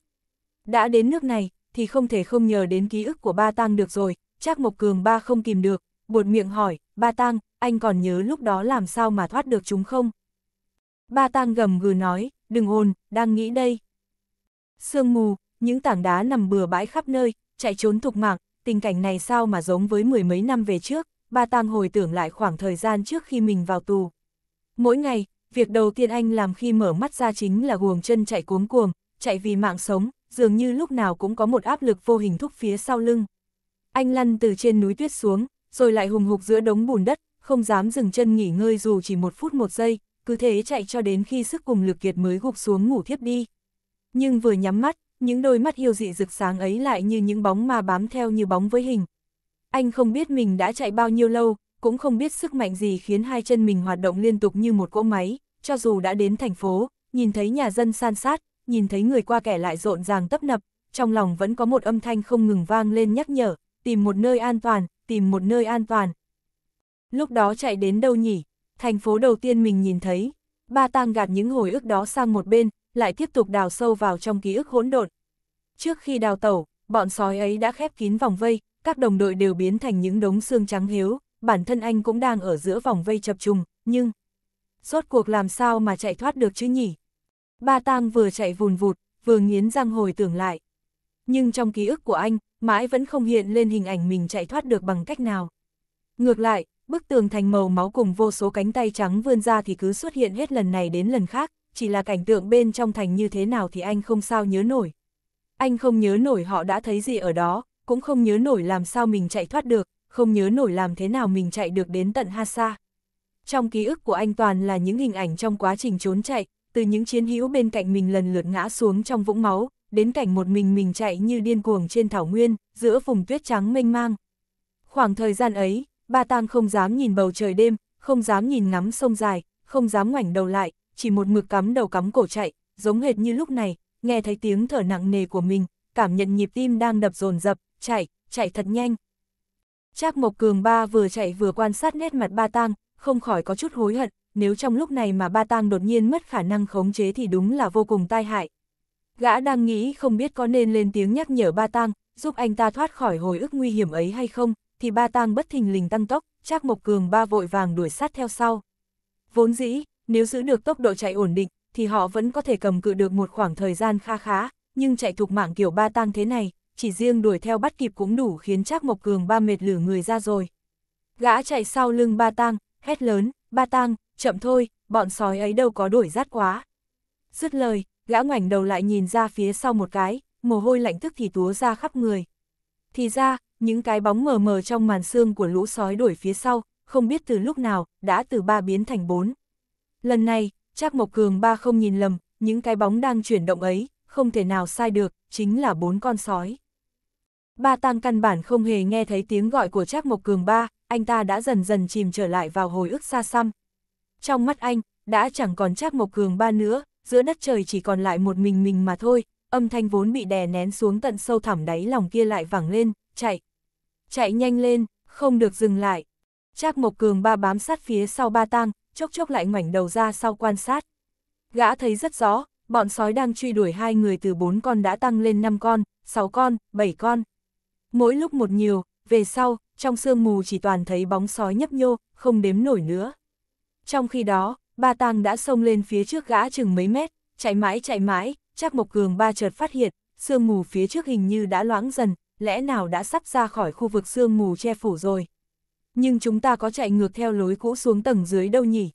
Đã đến nước này, thì không thể không nhờ đến ký ức của ba tang được rồi, chắc Mộc Cường ba không kìm được, buột miệng hỏi, ba tang, anh còn nhớ lúc đó làm sao mà thoát được chúng không? Ba tang gầm gừ nói, đừng ồn, đang nghĩ đây. Sương mù, những tảng đá nằm bừa bãi khắp nơi, chạy trốn thục mạng, tình cảnh này sao mà giống với mười mấy năm về trước, ba tang hồi tưởng lại khoảng thời gian trước khi mình vào tù. Mỗi ngày, việc đầu tiên anh làm khi mở mắt ra chính là guồng chân chạy cuống cuồng, chạy vì mạng sống, dường như lúc nào cũng có một áp lực vô hình thúc phía sau lưng. Anh lăn từ trên núi tuyết xuống, rồi lại hùng hục giữa đống bùn đất, không dám dừng chân nghỉ ngơi dù chỉ một phút một giây, cứ thế chạy cho đến khi sức cùng lực kiệt mới gục xuống ngủ thiếp đi. Nhưng vừa nhắm mắt, những đôi mắt yêu dị rực sáng ấy lại như những bóng mà bám theo như bóng với hình. Anh không biết mình đã chạy bao nhiêu lâu, cũng không biết sức mạnh gì khiến hai chân mình hoạt động liên tục như một cỗ máy, cho dù đã đến thành phố, nhìn thấy nhà dân san sát, nhìn thấy người qua kẻ lại rộn ràng tấp nập, trong lòng vẫn có một âm thanh không ngừng vang lên nhắc nhở, tìm một nơi an toàn, tìm một nơi an toàn. Lúc đó chạy đến đâu nhỉ? Thành phố đầu tiên mình nhìn thấy. Ba tang gạt những hồi ức đó sang một bên, lại tiếp tục đào sâu vào trong ký ức hỗn độn. Trước khi đào tẩu, bọn sói ấy đã khép kín vòng vây, các đồng đội đều biến thành những đống xương trắng hiếu, bản thân anh cũng đang ở giữa vòng vây chập trùng, nhưng... Rốt cuộc làm sao mà chạy thoát được chứ nhỉ? Ba Tang vừa chạy vùn vụt, vừa nghiến răng hồi tưởng lại. Nhưng trong ký ức của anh, mãi vẫn không hiện lên hình ảnh mình chạy thoát được bằng cách nào. Ngược lại, bức tường thành màu máu cùng vô số cánh tay trắng vươn ra thì cứ xuất hiện hết lần này đến lần khác, chỉ là cảnh tượng bên trong thành như thế nào thì anh không sao nhớ nổi. Anh không nhớ nổi họ đã thấy gì ở đó, cũng không nhớ nổi làm sao mình chạy thoát được, không nhớ nổi làm thế nào mình chạy được đến tận Hasa. Trong ký ức của anh toàn là những hình ảnh trong quá trình trốn chạy, từ những chiến hữu bên cạnh mình lần lượt ngã xuống trong vũng máu, đến cảnh một mình mình chạy như điên cuồng trên thảo nguyên, giữa vùng tuyết trắng mênh mang. Khoảng thời gian ấy, Ba Tang không dám nhìn bầu trời đêm, không dám nhìn ngắm sông dài, không dám ngoảnh đầu lại, chỉ một mực cắm đầu cắm cổ chạy, giống hệt như lúc này, nghe thấy tiếng thở nặng nề của mình, cảm nhận nhịp tim đang đập dồn dập, chạy, chạy thật nhanh. Trác Mộc Cường Ba vừa chạy vừa quan sát nét mặt Ba Tang, không khỏi có chút hối hận, nếu trong lúc này mà ba tang đột nhiên mất khả năng khống chế thì đúng là vô cùng tai hại. Gã đang nghĩ không biết có nên lên tiếng nhắc nhở ba tang, giúp anh ta thoát khỏi hồi ức nguy hiểm ấy hay không, thì ba tang bất thình lình tăng tốc, Trác Mộc Cường ba vội vàng đuổi sát theo sau. Vốn dĩ, nếu giữ được tốc độ chạy ổn định, thì họ vẫn có thể cầm cự được một khoảng thời gian kha khá, nhưng chạy thuộc mạng kiểu ba tang thế này, chỉ riêng đuổi theo bắt kịp cũng đủ khiến Trác Mộc Cường ba mệt lử người ra rồi. Gã chạy sau lưng ba tang, hét lớn, ba tang, chậm thôi, bọn sói ấy đâu có đuổi rát quá. Dứt lời, gã ngoảnh đầu lại nhìn ra phía sau một cái, mồ hôi lạnh tức thì túa ra khắp người. Thì ra, những cái bóng mờ mờ trong màn xương của lũ sói đuổi phía sau, không biết từ lúc nào, đã từ ba biến thành bốn. Lần này, Trác Mộc Cường ba không nhìn lầm, những cái bóng đang chuyển động ấy, không thể nào sai được, chính là bốn con sói. Ba Tang căn bản không hề nghe thấy tiếng gọi của Trác Mộc Cường ba, anh ta đã dần dần chìm trở lại vào hồi ức xa xăm, trong mắt anh, đã chẳng còn Trác Mộc Cường ba nữa, giữa đất trời chỉ còn lại một mình mình mà thôi, âm thanh vốn bị đè nén xuống tận sâu thẳm đáy lòng kia lại vẳng lên, chạy. Chạy nhanh lên, không được dừng lại. Trác Mộc Cường ba bám sát phía sau ba tang, chốc chốc lại ngoảnh đầu ra sau quan sát. Gã thấy rất rõ, bọn sói đang truy đuổi hai người từ bốn con đã tăng lên năm con, sáu con, bảy con. Mỗi lúc một nhiều, về sau, trong sương mù chỉ toàn thấy bóng sói nhấp nhô, không đếm nổi nữa. Trong khi đó, ba tang đã xông lên phía trước gã chừng mấy mét, chạy mãi chạy mãi, chắc Mộc Cường ba chợt phát hiện, sương mù phía trước hình như đã loãng dần, lẽ nào đã sắp ra khỏi khu vực sương mù che phủ rồi. Nhưng chúng ta có chạy ngược theo lối cũ xuống tầng dưới đâu nhỉ?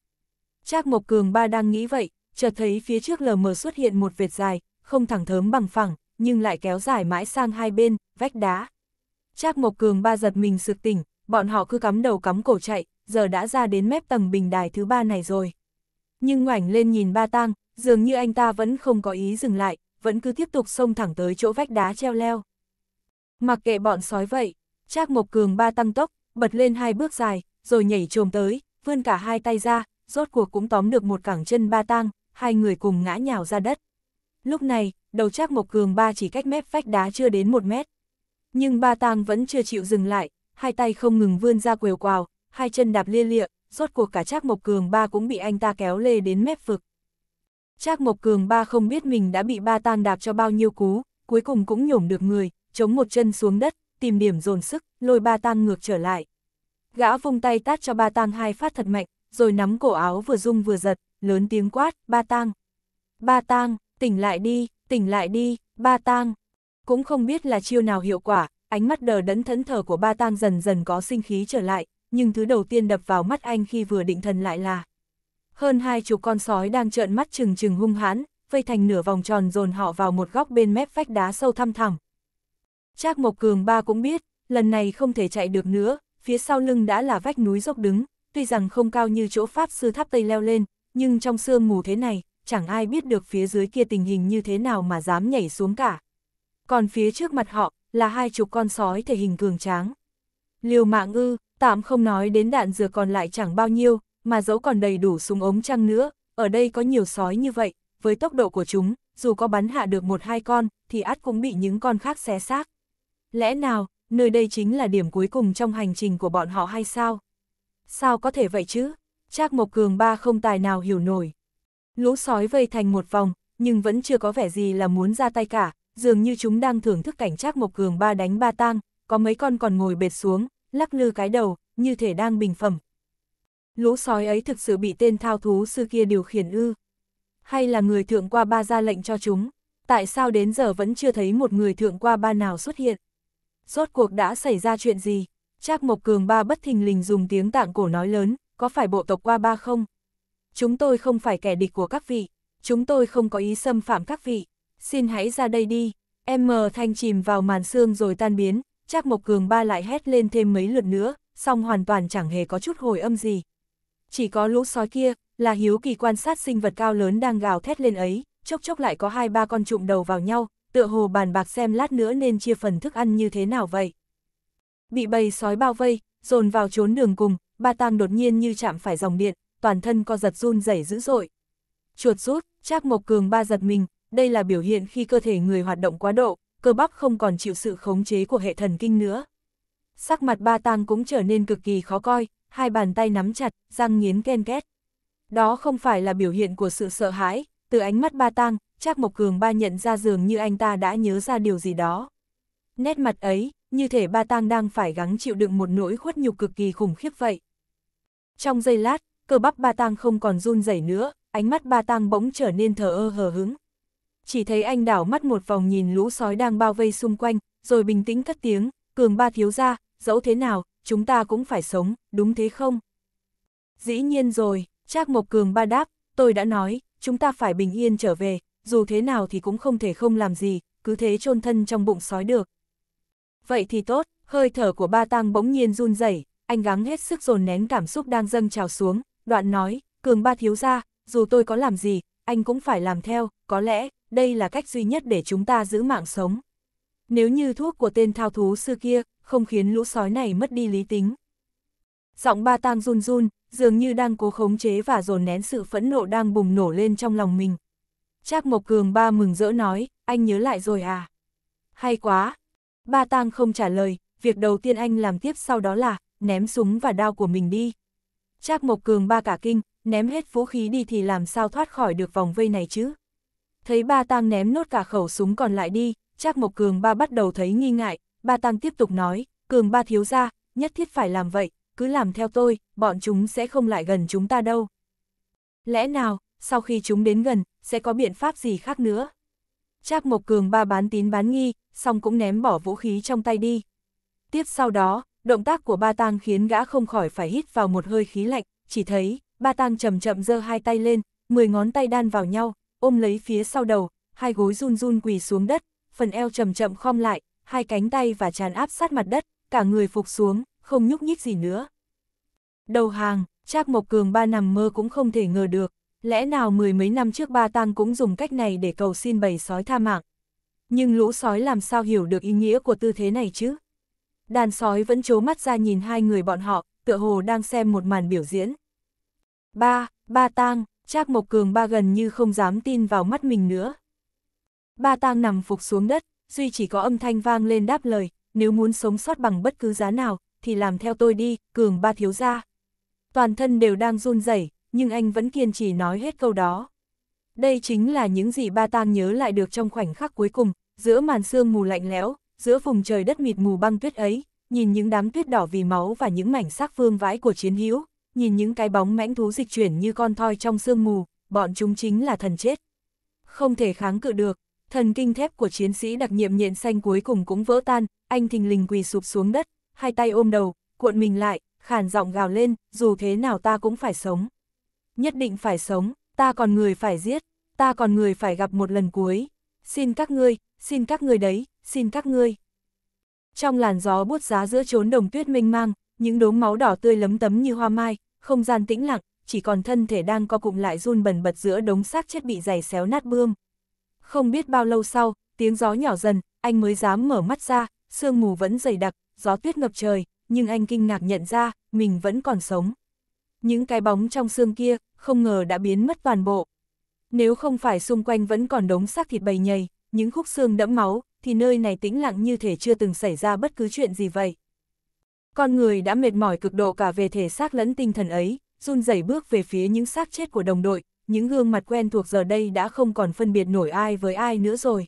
Trác Mộc Cường ba đang nghĩ vậy, chợt thấy phía trước lờ mờ xuất hiện một vệt dài, không thẳng thớm bằng phẳng, nhưng lại kéo dài mãi sang hai bên, vách đá. Trác Mộc Cường ba giật mình sực tỉnh, bọn họ cứ cắm đầu cắm cổ chạy, giờ đã ra đến mép tầng bình đài thứ ba này rồi. Nhưng ngoảnh lên nhìn ba tang, dường như anh ta vẫn không có ý dừng lại, vẫn cứ tiếp tục xông thẳng tới chỗ vách đá treo leo. Mặc kệ bọn sói vậy, Trác Mộc Cường ba tăng tốc, bật lên hai bước dài, rồi nhảy trồm tới, vươn cả hai tay ra, rốt cuộc cũng tóm được một cẳng chân ba tang, hai người cùng ngã nhào ra đất. Lúc này, đầu Trác Mộc Cường ba chỉ cách mép vách đá chưa đến một mét. Nhưng ba tang vẫn chưa chịu dừng lại, hai tay không ngừng vươn ra quều quào, hai chân đạp lia lịa, rốt cuộc cả Trác Mộc Cường ba cũng bị anh ta kéo lê đến mép vực. Trác Mộc Cường ba không biết mình đã bị ba tang đạp cho bao nhiêu cú, cuối cùng cũng nhổm được người, chống một chân xuống đất, tìm điểm dồn sức, lôi ba tang ngược trở lại. Gã vung tay tát cho ba tang hai phát thật mạnh, rồi nắm cổ áo vừa rung vừa giật, lớn tiếng quát, ba tang. Ba tang, tỉnh lại đi, tỉnh lại đi, ba tang. Cũng không biết là chiêu nào hiệu quả, ánh mắt đờ đẫn thẫn thờ của ba tang dần dần có sinh khí trở lại, nhưng thứ đầu tiên đập vào mắt anh khi vừa định thần lại là hơn hai chục con sói đang trợn mắt trừng trừng hung hãn, vây thành nửa vòng tròn dồn họ vào một góc bên mép vách đá sâu thăm thẳm. Trác Mộc Cường ba cũng biết, lần này không thể chạy được nữa, phía sau lưng đã là vách núi dốc đứng, tuy rằng không cao như chỗ Pháp Sư Tháp Tây leo lên, nhưng trong sương mù thế này, chẳng ai biết được phía dưới kia tình hình như thế nào mà dám nhảy xuống cả. Còn phía trước mặt họ, là hai chục con sói thể hình cường tráng. Liều mạng ư, tạm không nói đến đạn dừa còn lại chẳng bao nhiêu, mà dẫu còn đầy đủ súng ống chăng nữa, ở đây có nhiều sói như vậy, với tốc độ của chúng, dù có bắn hạ được một hai con, thì át cũng bị những con khác xé xác. Lẽ nào, nơi đây chính là điểm cuối cùng trong hành trình của bọn họ hay sao? Sao có thể vậy chứ? Trác Mộc Cường ba không tài nào hiểu nổi. Lũ sói vây thành một vòng, nhưng vẫn chưa có vẻ gì là muốn ra tay cả, dường như chúng đang thưởng thức cảnh Trác Mộc Cường ba đánh ba tang, có mấy con còn ngồi bệt xuống, lắc lư cái đầu, như thể đang bình phẩm. Lũ sói ấy thực sự bị tên thao thú sư kia điều khiển ư? Hay là người thượng qua ba ra lệnh cho chúng? Tại sao đến giờ vẫn chưa thấy một người thượng qua ba nào xuất hiện? Rốt cuộc đã xảy ra chuyện gì? Trác Mộc Cường ba bất thình lình dùng tiếng tạng cổ nói lớn, có phải bộ tộc qua ba không? Chúng tôi không phải kẻ địch của các vị, chúng tôi không có ý xâm phạm các vị, xin hãy ra đây đi. M Thanh chìm vào màn xương rồi tan biến, Trác Mộc Cường ba lại hét lên thêm mấy lượt nữa, song hoàn toàn chẳng hề có chút hồi âm gì. Chỉ có lũ sói kia, là hiếu kỳ quan sát sinh vật cao lớn đang gào thét lên ấy, chốc chốc lại có hai ba con trụm đầu vào nhau, tựa hồ bàn bạc xem lát nữa nên chia phần thức ăn như thế nào vậy. Bị bầy sói bao vây, dồn vào trốn đường cùng, ba tang đột nhiên như chạm phải dòng điện, toàn thân co giật run rẩy dữ dội. Chuột rút, Trác Mộc Cường ba giật mình, đây là biểu hiện khi cơ thể người hoạt động quá độ, cơ bắp không còn chịu sự khống chế của hệ thần kinh nữa. Sắc mặt ba tang cũng trở nên cực kỳ khó coi, hai bàn tay nắm chặt, răng nghiến ken két. Đó không phải là biểu hiện của sự sợ hãi, từ ánh mắt ba tang, Trác Mộc Cường ba nhận ra dường như anh ta đã nhớ ra điều gì đó. Nét mặt ấy, như thể ba tang đang phải gắng chịu đựng một nỗi khuất nhục cực kỳ khủng khiếp vậy. Trong giây lát, cơ bắp ba tang không còn run rẩy nữa, ánh mắt ba tang bỗng trở nên thờ ơ hờ hứng, chỉ thấy anh đảo mắt một vòng nhìn lũ sói đang bao vây xung quanh, rồi bình tĩnh cất tiếng, cường ba thiếu ra, dẫu thế nào, chúng ta cũng phải sống, đúng thế không? Dĩ nhiên rồi, Trác Mộc Cường ba đáp, tôi đã nói, chúng ta phải bình yên trở về, dù thế nào thì cũng không thể không làm gì, cứ thế chôn thân trong bụng sói được. Vậy thì tốt, hơi thở của ba tang bỗng nhiên run rẩy, anh gắng hết sức dồn nén cảm xúc đang dâng trào xuống, đoạn nói, Cường ba thiếu ra, dù tôi có làm gì, anh cũng phải làm theo, có lẽ, đây là cách duy nhất để chúng ta giữ mạng sống. Nếu như thuốc của tên thao thú sư kia, không khiến lũ sói này mất đi lý tính. Giọng ba tang run run, dường như đang cố khống chế và dồn nén sự phẫn nộ đang bùng nổ lên trong lòng mình. Trác Mộc Cường ba mừng rỡ nói, anh nhớ lại rồi à? Hay quá! Ba tang không trả lời, việc đầu tiên anh làm tiếp sau đó là, ném súng và đao của mình đi. Trác Mộc Cường ba cả kinh, ném hết vũ khí đi thì làm sao thoát khỏi được vòng vây này chứ? thấy ba tang ném nốt cả khẩu súng còn lại đi, Trác Mộc Cường ba bắt đầu thấy nghi ngại, ba tang tiếp tục nói, Cường ba thiếu ra, nhất thiết phải làm vậy, cứ làm theo tôi, bọn chúng sẽ không lại gần chúng ta đâu. Lẽ nào, sau khi chúng đến gần, sẽ có biện pháp gì khác nữa? Trác Mộc Cường ba bán tín bán nghi, xong cũng ném bỏ vũ khí trong tay đi. Tiếp sau đó, động tác của ba tang khiến gã không khỏi phải hít vào một hơi khí lạnh, chỉ thấy, ba tang chậm chậm giơ hai tay lên, 10 ngón tay đan vào nhau, ôm lấy phía sau đầu, hai gối run run quỳ xuống đất, phần eo chậm chậm khom lại, hai cánh tay và tràn áp sát mặt đất, cả người phục xuống, không nhúc nhích gì nữa. Đầu hàng, Trác Mộc Cường ba nằm mơ cũng không thể ngờ được, lẽ nào mười mấy năm trước ba tang cũng dùng cách này để cầu xin bầy sói tha mạng. Nhưng lũ sói làm sao hiểu được ý nghĩa của tư thế này chứ? Đàn sói vẫn trố mắt ra nhìn hai người bọn họ, tựa hồ đang xem một màn biểu diễn. Ba, ba tang, Trác Mộc Cường ba gần như không dám tin vào mắt mình nữa. Ba tang nằm phục xuống đất, Duy chỉ có âm thanh vang lên đáp lời, nếu muốn sống sót bằng bất cứ giá nào, thì làm theo tôi đi, Cường ba thiếu ra. Toàn thân đều đang run rẩy, nhưng anh vẫn kiên trì nói hết câu đó. Đây chính là những gì ba tang nhớ lại được trong khoảnh khắc cuối cùng, giữa màn sương mù lạnh lẽo, giữa vùng trời đất mịt mù băng tuyết ấy, nhìn những đám tuyết đỏ vì máu và những mảnh xác vương vãi của chiến hữu, nhìn những cái bóng mãnh thú dịch chuyển như con thoi trong sương mù, bọn chúng chính là thần chết. Không thể kháng cự được, thần kinh thép của chiến sĩ đặc nhiệm nhện xanh cuối cùng cũng vỡ tan, anh thình lình quỳ sụp xuống đất, hai tay ôm đầu, cuộn mình lại, khàn giọng gào lên, dù thế nào ta cũng phải sống. Nhất định phải sống, ta còn người phải giết, ta còn người phải gặp một lần cuối. Xin các ngươi, xin các ngươi đấy, xin các ngươi. Trong làn gió buốt giá giữa chốn đồng tuyết mênh mang, những đốm máu đỏ tươi lấm tấm như hoa mai, không gian tĩnh lặng, chỉ còn thân thể đang co cụm lại run bần bật giữa đống xác chết bị giày xéo nát bươm. Không biết bao lâu sau, tiếng gió nhỏ dần, anh mới dám mở mắt ra, sương mù vẫn dày đặc, gió tuyết ngập trời, nhưng anh kinh ngạc nhận ra, mình vẫn còn sống. Những cái bóng trong xương kia, không ngờ đã biến mất toàn bộ. Nếu không phải xung quanh vẫn còn đống xác thịt bầy nhầy, những khúc xương đẫm máu, thì nơi này tĩnh lặng như thể chưa từng xảy ra bất cứ chuyện gì vậy. Con người đã mệt mỏi cực độ cả về thể xác lẫn tinh thần ấy, run rẩy bước về phía những xác chết của đồng đội, những gương mặt quen thuộc giờ đây đã không còn phân biệt nổi ai với ai nữa rồi.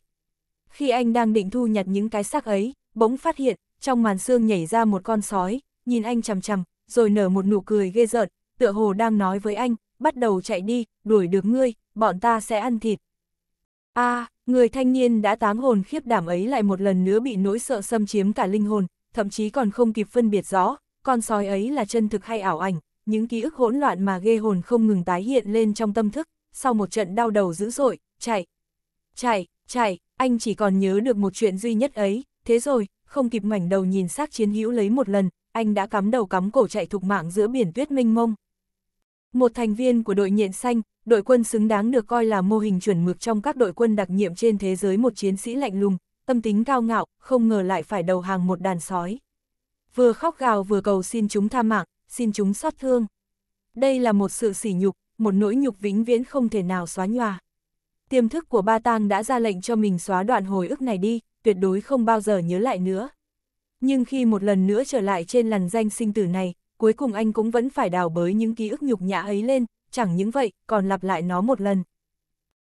Khi anh đang định thu nhặt những cái xác ấy, bỗng phát hiện, trong màn xương nhảy ra một con sói, nhìn anh chằm chằm, rồi nở một nụ cười ghê rợn, tựa hồ đang nói với anh, bắt đầu chạy đi, đuổi được ngươi, bọn ta sẽ ăn thịt. a người thanh niên đã táng hồn khiếp đảm ấy lại một lần nữa bị nỗi sợ xâm chiếm cả linh hồn, thậm chí còn không kịp phân biệt rõ, con sói ấy là chân thực hay ảo ảnh, những ký ức hỗn loạn mà ghê hồn không ngừng tái hiện lên trong tâm thức, sau một trận đau đầu dữ dội, chạy, chạy, chạy, anh chỉ còn nhớ được một chuyện duy nhất ấy, thế rồi, không kịp ngoảnh đầu nhìn xác chiến hữu lấy một lần, anh đã cắm đầu cắm cổ chạy thục mạng giữa biển tuyết mênh mông. Một thành viên của đội nhện xanh, đội quân xứng đáng được coi là mô hình chuẩn mực trong các đội quân đặc nhiệm trên thế giới một chiến sĩ lạnh lùng, tâm tính cao ngạo, không ngờ lại phải đầu hàng một đàn sói. Vừa khóc gào vừa cầu xin chúng tha mạng, xin chúng xót thương. Đây là một sự sỉ nhục, một nỗi nhục vĩnh viễn không thể nào xóa nhòa. Tiềm thức của Ba Tang đã ra lệnh cho mình xóa đoạn hồi ức này đi, tuyệt đối không bao giờ nhớ lại nữa. Nhưng khi một lần nữa trở lại trên làn danh sinh tử này, cuối cùng anh cũng vẫn phải đào bới những ký ức nhục nhã ấy lên, chẳng những vậy, còn lặp lại nó một lần.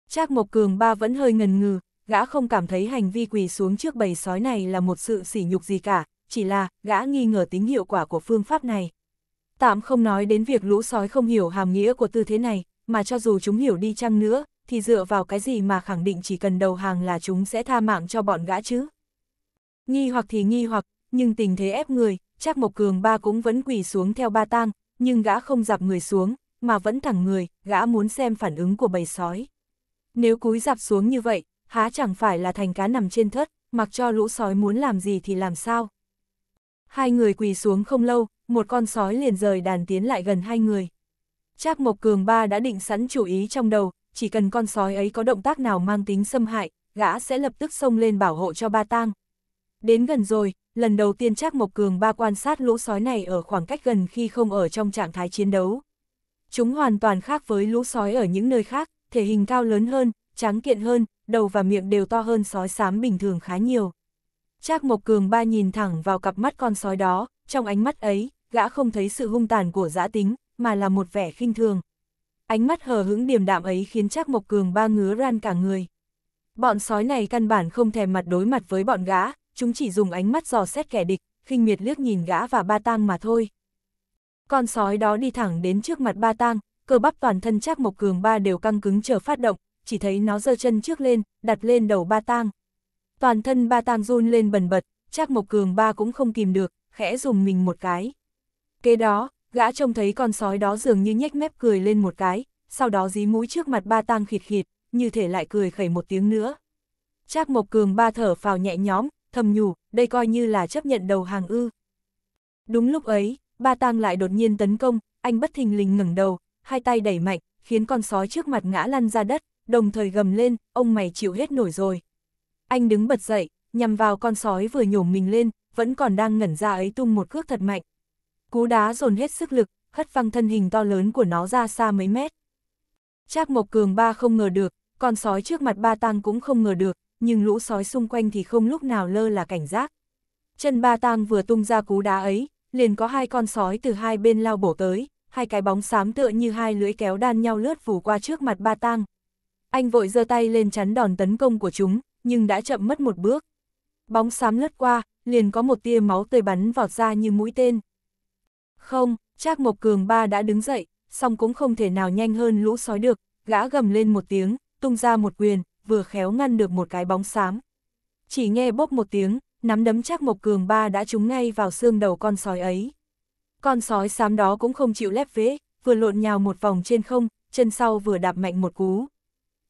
Trác Mộc Cường ba vẫn hơi ngần ngừ, gã không cảm thấy hành vi quỳ xuống trước bầy sói này là một sự sỉ nhục gì cả, chỉ là gã nghi ngờ tính hiệu quả của phương pháp này. Tạm không nói đến việc lũ sói không hiểu hàm nghĩa của tư thế này, mà cho dù chúng hiểu đi chăng nữa, thì dựa vào cái gì mà khẳng định chỉ cần đầu hàng là chúng sẽ tha mạng cho bọn gã chứ. Nghi hoặc thì nghi hoặc, nhưng tình thế ép người, chắc Mộc Cường ba cũng vẫn quỳ xuống theo ba tang, nhưng gã không dạp người xuống, mà vẫn thẳng người, gã muốn xem phản ứng của bầy sói. Nếu cúi dạp xuống như vậy, há chẳng phải là thành cá nằm trên thất, mặc cho lũ sói muốn làm gì thì làm sao. Hai người quỳ xuống không lâu, một con sói liền rời đàn tiến lại gần hai người. Trác Mộc Cường Ba đã định sẵn chủ ý trong đầu, chỉ cần con sói ấy có động tác nào mang tính xâm hại, gã sẽ lập tức xông lên bảo hộ cho ba tang. Đến gần rồi, lần đầu tiên Trác Mộc Cường Ba quan sát lũ sói này ở khoảng cách gần khi không ở trong trạng thái chiến đấu. Chúng hoàn toàn khác với lũ sói ở những nơi khác, thể hình cao lớn hơn, tráng kiện hơn, đầu và miệng đều to hơn sói xám bình thường khá nhiều. Trác Mộc Cường ba nhìn thẳng vào cặp mắt con sói đó, trong ánh mắt ấy, gã không thấy sự hung tàn của dã tính, mà là một vẻ khinh thường. Ánh mắt hờ hững điềm đạm ấy khiến Trác Mộc Cường ba ngứa ran cả người. Bọn sói này căn bản không thèm mặt đối mặt với bọn gã, chúng chỉ dùng ánh mắt dò xét kẻ địch, khinh miệt liếc nhìn gã và ba tang mà thôi. Con sói đó đi thẳng đến trước mặt ba tang, cơ bắp toàn thân Trác Mộc Cường ba đều căng cứng chờ phát động, chỉ thấy nó giơ chân trước lên, đặt lên đầu ba tang. Toàn thân ba tang run lên bần bật, chắc Mộc Cường ba cũng không kìm được, khẽ dùng mình một cái. Kế đó, gã trông thấy con sói đó dường như nhếch mép cười lên một cái, sau đó dí mũi trước mặt ba tang khịt khịt, như thể lại cười khẩy một tiếng nữa. Trác Mộc Cường ba thở phào nhẹ nhõm, thầm nhủ, đây coi như là chấp nhận đầu hàng ư. Đúng lúc ấy, ba tang lại đột nhiên tấn công, anh bất thình lình ngẩng đầu, hai tay đẩy mạnh, khiến con sói trước mặt ngã lăn ra đất, đồng thời gầm lên, ông mày chịu hết nổi rồi. Anh đứng bật dậy, nhằm vào con sói vừa nhổ mình lên, vẫn còn đang ngẩn ra ấy tung một cước thật mạnh. Cú đá dồn hết sức lực, hất văng thân hình to lớn của nó ra xa mấy mét. Trác Mộc Cường ba không ngờ được, con sói trước mặt ba tang cũng không ngờ được, nhưng lũ sói xung quanh thì không lúc nào lơ là cảnh giác. Chân ba tang vừa tung ra cú đá ấy, liền có hai con sói từ hai bên lao bổ tới, hai cái bóng xám tựa như hai lưỡi kéo đan nhau lướt vù qua trước mặt ba tang, anh vội giơ tay lên chắn đòn tấn công của chúng, nhưng đã chậm mất một bước. Bóng xám lướt qua, liền có một tia máu tươi bắn vọt ra như mũi tên. Không, Trác Mộc Cường ba đã đứng dậy, song cũng không thể nào nhanh hơn lũ sói được, gã gầm lên một tiếng, tung ra một quyền, vừa khéo ngăn được một cái bóng xám. Chỉ nghe bốc một tiếng, nắm đấm Trác Mộc Cường ba đã trúng ngay vào xương đầu con sói ấy. Con sói xám đó cũng không chịu lép vế, vừa lộn nhào một vòng trên không, chân sau vừa đạp mạnh một cú.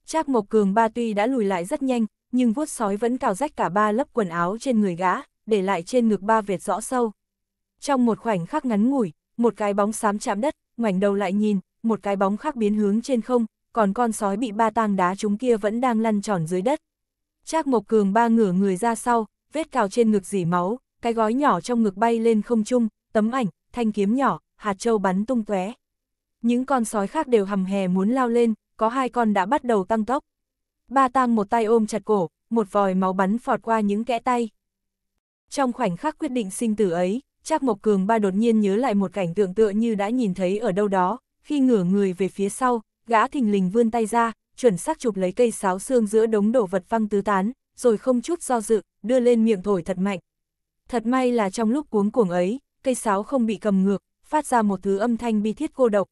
Trác Mộc Cường ba tuy đã lùi lại rất nhanh, nhưng vuốt sói vẫn cào rách cả ba lớp quần áo trên người gã, để lại trên ngực ba vệt rõ sâu. Trong một khoảnh khắc ngắn ngủi, một cái bóng xám chạm đất, ngoảnh đầu lại nhìn, một cái bóng khác biến hướng trên không, còn con sói bị ba tang đá chúng kia vẫn đang lăn tròn dưới đất. Trác Mộc Cường ba ngửa người ra sau, vết cào trên ngực dỉ máu, cái gói nhỏ trong ngực bay lên không trung, tấm ảnh, thanh kiếm nhỏ, hạt châu bắn tung tóe. Những con sói khác đều hầm hè muốn lao lên, có hai con đã bắt đầu tăng tốc. Ba tang một tay ôm chặt cổ, một vòi máu bắn phọt qua những kẽ tay. Trong khoảnh khắc quyết định sinh tử ấy, Trác Mộc Cường ba đột nhiên nhớ lại một cảnh tượng tựa như đã nhìn thấy ở đâu đó, khi ngửa người về phía sau, gã thình lình vươn tay ra, chuẩn xác chụp lấy cây sáo xương giữa đống đổ vật văng tứ tán, rồi không chút do dự, đưa lên miệng thổi thật mạnh. Thật may là trong lúc cuống cuồng ấy, cây sáo không bị cầm ngược, phát ra một thứ âm thanh bi thiết cô độc.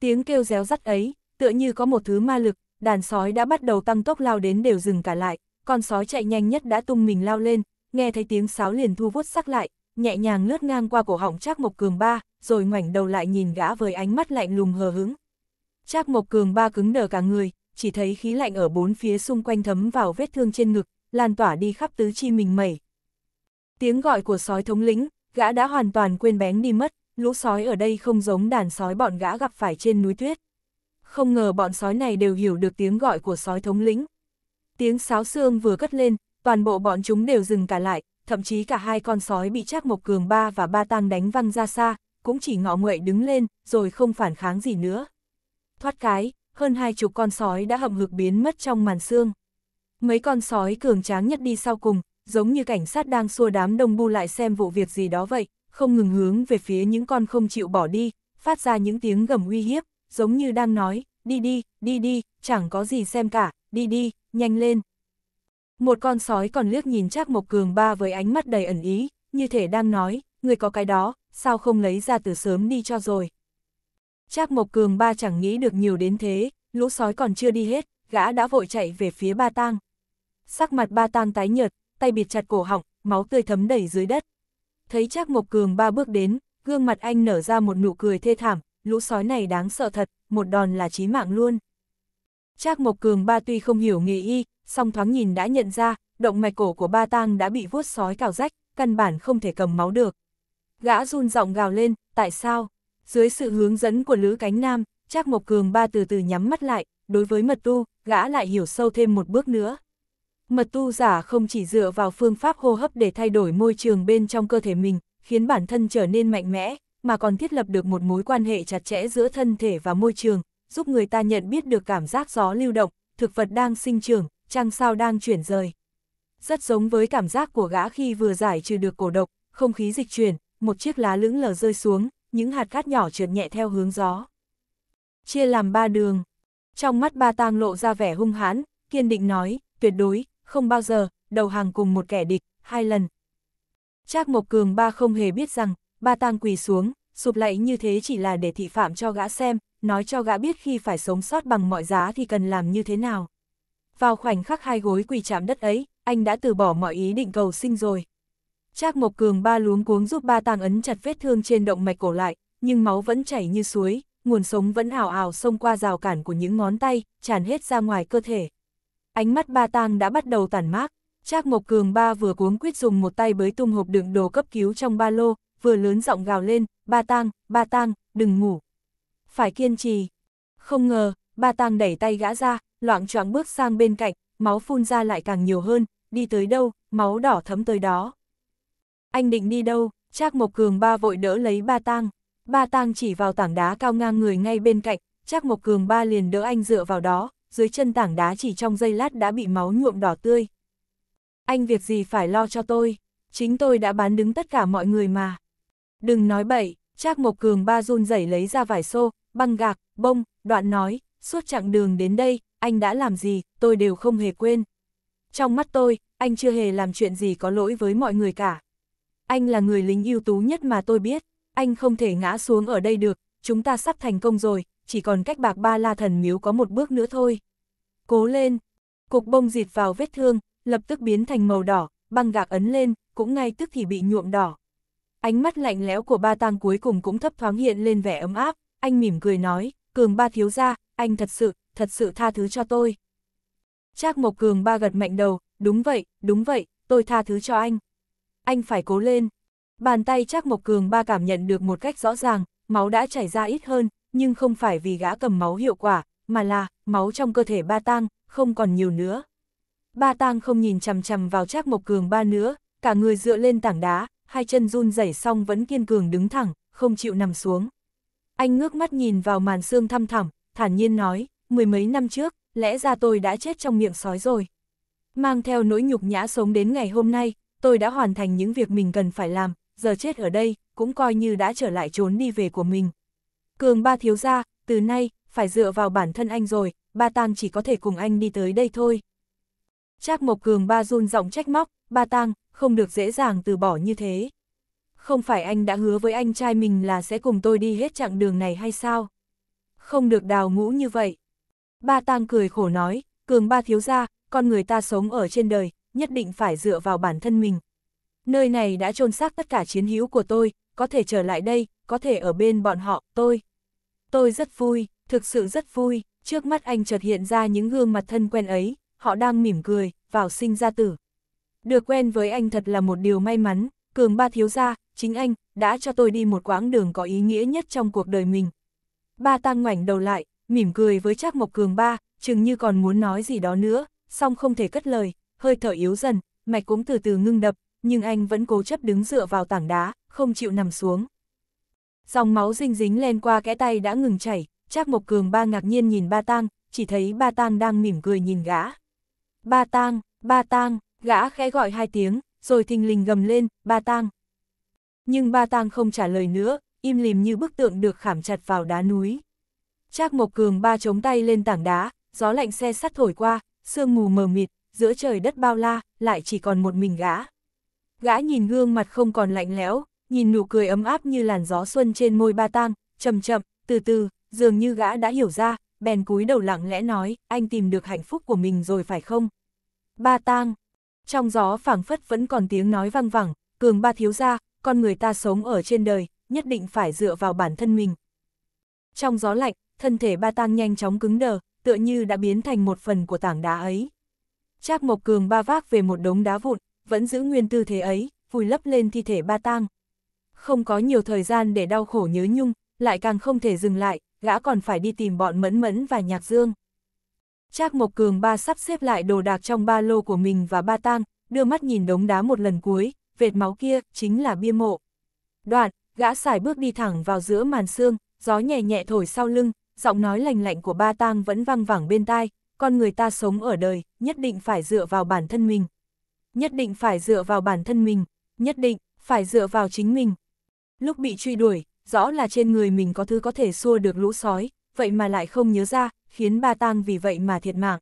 Tiếng kêu réo rắt ấy, tựa như có một thứ ma lực, đàn sói đã bắt đầu tăng tốc lao đến đều dừng cả lại, con sói chạy nhanh nhất đã tung mình lao lên, nghe thấy tiếng sáo liền thu vuốt sắc lại, nhẹ nhàng lướt ngang qua cổ họng Trác Mộc Cường ba, rồi ngoảnh đầu lại nhìn gã với ánh mắt lạnh lùng hờ hững. Trác Mộc Cường ba cứng đờ cả người, chỉ thấy khí lạnh ở bốn phía xung quanh thấm vào vết thương trên ngực, lan tỏa đi khắp tứ chi mình mẩy. Tiếng gọi của sói thống lĩnh, gã đã hoàn toàn quên bén đi mất, lũ sói ở đây không giống đàn sói bọn gã gặp phải trên núi tuyết không ngờ bọn sói này đều hiểu được tiếng gọi của sói thống lĩnh. Tiếng sáo xương vừa cất lên, toàn bộ bọn chúng đều dừng cả lại, thậm chí cả hai con sói bị Trác Mộc Cường ba và ba tang đánh văng ra xa, cũng chỉ ngọ nguậy đứng lên, rồi không phản kháng gì nữa. Thoát cái, hơn hai chục con sói đã hậm hực biến mất trong màn xương. Mấy con sói cường tráng nhất đi sau cùng, giống như cảnh sát đang xua đám đông bu lại xem vụ việc gì đó vậy, không ngừng hướng về phía những con không chịu bỏ đi, phát ra những tiếng gầm uy hiếp, giống như đang nói, đi đi, đi đi, chẳng có gì xem cả, đi đi, nhanh lên. Một con sói còn liếc nhìn Trác Mộc Cường ba với ánh mắt đầy ẩn ý, như thể đang nói, người có cái đó, sao không lấy ra từ sớm đi cho rồi. Trác Mộc Cường ba chẳng nghĩ được nhiều đến thế, lũ sói còn chưa đi hết, gã đã vội chạy về phía ba tang. Sắc mặt ba tang tái nhợt, tay bịt chặt cổ họng, máu tươi thấm đầy dưới đất. Thấy Trác Mộc Cường ba bước đến, gương mặt anh nở ra một nụ cười thê thảm, lũ sói này đáng sợ thật, một đòn là chí mạng luôn. Trác Mộc Cường ba tuy không hiểu nghề y, song thoáng nhìn đã nhận ra, động mạch cổ của ba tang đã bị vuốt sói cào rách, căn bản không thể cầm máu được. Gã run giọng gào lên, tại sao? Dưới sự hướng dẫn của Lữ Cánh Nam, Trác Mộc Cường ba từ từ nhắm mắt lại, đối với mật tu, gã lại hiểu sâu thêm một bước nữa. Mật tu giả không chỉ dựa vào phương pháp hô hấp để thay đổi môi trường bên trong cơ thể mình, khiến bản thân trở nên mạnh mẽ, mà còn thiết lập được một mối quan hệ chặt chẽ giữa thân thể và môi trường, giúp người ta nhận biết được cảm giác gió lưu động, thực vật đang sinh trưởng, trăng sao đang chuyển rời. Rất giống với cảm giác của gã khi vừa giải trừ được cổ độc, không khí dịch chuyển, một chiếc lá lững lờ rơi xuống, những hạt cát nhỏ trượt nhẹ theo hướng gió. Chia làm ba đường. Trong mắt ba tang lộ ra vẻ hung hãn, kiên định nói, tuyệt đối, không bao giờ, đầu hàng cùng một kẻ địch, hai lần. Trác Mộc Cường ba không hề biết rằng, ba tang quỳ xuống, sụp lạy như thế chỉ là để thị phạm cho gã xem, nói cho gã biết khi phải sống sót bằng mọi giá thì cần làm như thế nào. Vào khoảnh khắc hai gối quỳ chạm đất ấy, anh đã từ bỏ mọi ý định cầu sinh rồi. Trác Mộc Cường ba luống cuống giúp ba tang ấn chặt vết thương trên động mạch cổ lại, nhưng máu vẫn chảy như suối, nguồn sống vẫn ảo ảo xông qua rào cản của những ngón tay, tràn hết ra ngoài cơ thể. Ánh mắt ba tang đã bắt đầu tàn mát, Trác Mộc Cường ba vừa cuống quyết dùng một tay bới tung hộp đựng đồ cấp cứu trong ba lô, vừa lớn giọng gào lên, ba tang, ba tang, đừng ngủ. Phải kiên trì. Không ngờ, ba tang đẩy tay gã ra, loạn choạng bước sang bên cạnh, máu phun ra lại càng nhiều hơn, đi tới đâu, máu đỏ thấm tới đó. Anh định đi đâu, Trác Mộc Cường ba vội đỡ lấy ba tang. Ba tang chỉ vào tảng đá cao ngang người ngay bên cạnh, Trác Mộc Cường ba liền đỡ anh dựa vào đó, dưới chân tảng đá chỉ trong giây lát đã bị máu nhuộm đỏ tươi. Anh việc gì phải lo cho tôi, chính tôi đã bán đứng tất cả mọi người mà. Đừng nói bậy, Trác Mộc Cường ba run rẩy lấy ra vải xô, băng gạc, bông, đoạn nói, suốt chặng đường đến đây, anh đã làm gì, tôi đều không hề quên. Trong mắt tôi, anh chưa hề làm chuyện gì có lỗi với mọi người cả. Anh là người lính ưu tú nhất mà tôi biết, anh không thể ngã xuống ở đây được, chúng ta sắp thành công rồi, chỉ còn cách bạc ba la thần miếu có một bước nữa thôi. Cố lên, cục bông dịt vào vết thương, lập tức biến thành màu đỏ, băng gạc ấn lên, cũng ngay tức thì bị nhuộm đỏ. Ánh mắt lạnh lẽo của ba tang cuối cùng cũng thấp thoáng hiện lên vẻ ấm áp, anh mỉm cười nói, cường ba thiếu ra, anh thật sự, thật sự tha thứ cho tôi. Trác Mộc Cường ba gật mạnh đầu, đúng vậy, đúng vậy, tôi tha thứ cho anh. Anh phải cố lên. Bàn tay Trác Mộc Cường ba cảm nhận được một cách rõ ràng, máu đã chảy ra ít hơn, nhưng không phải vì gã cầm máu hiệu quả, mà là máu trong cơ thể ba tang, không còn nhiều nữa. Ba tang không nhìn chằm chằm vào Trác Mộc Cường ba nữa, cả người dựa lên tảng đá, hai chân run rẩy xong vẫn kiên cường đứng thẳng, không chịu nằm xuống. Anh ngước mắt nhìn vào màn xương thăm thẳm, thản nhiên nói, mười mấy năm trước, lẽ ra tôi đã chết trong miệng sói rồi. Mang theo nỗi nhục nhã sống đến ngày hôm nay, tôi đã hoàn thành những việc mình cần phải làm, giờ chết ở đây, cũng coi như đã trở lại trốn đi về của mình. Cường ba thiếu gia, từ nay, phải dựa vào bản thân anh rồi, ba tang chỉ có thể cùng anh đi tới đây thôi. Trác Mộc Cường ba run giọng trách móc, ba tang, không được dễ dàng từ bỏ như thế. Không phải anh đã hứa với anh trai mình là sẽ cùng tôi đi hết chặng đường này hay sao? Không được đào ngũ như vậy. Ba tang cười khổ nói, cường ba thiếu gia, con người ta sống ở trên đời, nhất định phải dựa vào bản thân mình. Nơi này đã trôn xác tất cả chiến hữu của tôi, có thể trở lại đây, có thể ở bên bọn họ, tôi. Tôi rất vui, thực sự rất vui, trước mắt anh chợt hiện ra những gương mặt thân quen ấy, họ đang mỉm cười, vào sinh ra tử. Được quen với anh thật là một điều may mắn, cường ba thiếu gia, chính anh, đã cho tôi đi một quãng đường có ý nghĩa nhất trong cuộc đời mình. Ba tăng ngoảnh đầu lại, mỉm cười với Trác Mộc Cường ba, chừng như còn muốn nói gì đó nữa, song không thể cất lời, hơi thở yếu dần, mạch cũng từ từ ngưng đập, nhưng anh vẫn cố chấp đứng dựa vào tảng đá, không chịu nằm xuống. Dòng máu dinh dính len qua kẽ tay đã ngừng chảy, Trác Mộc Cường ba ngạc nhiên nhìn ba tang, chỉ thấy ba tang đang mỉm cười nhìn gã. Ba tang, ba tang, Gã khẽ gọi hai tiếng, rồi thình lình gầm lên, ba tang. Nhưng ba tang không trả lời nữa, im lìm như bức tượng được khảm chặt vào đá núi. Trác Mộc Cường ba chống tay lên tảng đá, gió lạnh xe sắt thổi qua, sương mù mờ mịt, giữa trời đất bao la, lại chỉ còn một mình gã. Gã nhìn gương mặt không còn lạnh lẽo, nhìn nụ cười ấm áp như làn gió xuân trên môi ba tang, chậm chậm, từ từ, dường như gã đã hiểu ra, bèn cúi đầu lặng lẽ nói, anh tìm được hạnh phúc của mình rồi phải không? Ba tang, trong gió phảng phất vẫn còn tiếng nói vang vẳng, cường ba thiếu ra, con người ta sống ở trên đời, nhất định phải dựa vào bản thân mình. Trong gió lạnh, thân thể ba tang nhanh chóng cứng đờ, tựa như đã biến thành một phần của tảng đá ấy. Trác Mộc Cường ba vác về một đống đá vụn, vẫn giữ nguyên tư thế ấy, vùi lấp lên thi thể ba tang. Không có nhiều thời gian để đau khổ nhớ nhung, lại càng không thể dừng lại, gã còn phải đi tìm bọn Mẫn Mẫn và Nhạc Dương. Trác Mộc Cường ba sắp xếp lại đồ đạc trong ba lô của mình và ba tang, đưa mắt nhìn đống đá một lần cuối, vệt máu kia chính là bia mộ. Đoạn, gã xài bước đi thẳng vào giữa màn xương, gió nhẹ nhẹ thổi sau lưng, giọng nói lành lạnh của ba tang vẫn vang vẳng bên tai, con người ta sống ở đời, nhất định phải dựa vào bản thân mình. Nhất định phải dựa vào bản thân mình, nhất định phải dựa vào chính mình. Lúc bị truy đuổi, rõ là trên người mình có thứ có thể xua được lũ sói, vậy mà lại không nhớ ra, khiến ba tang vì vậy mà thiệt mạng.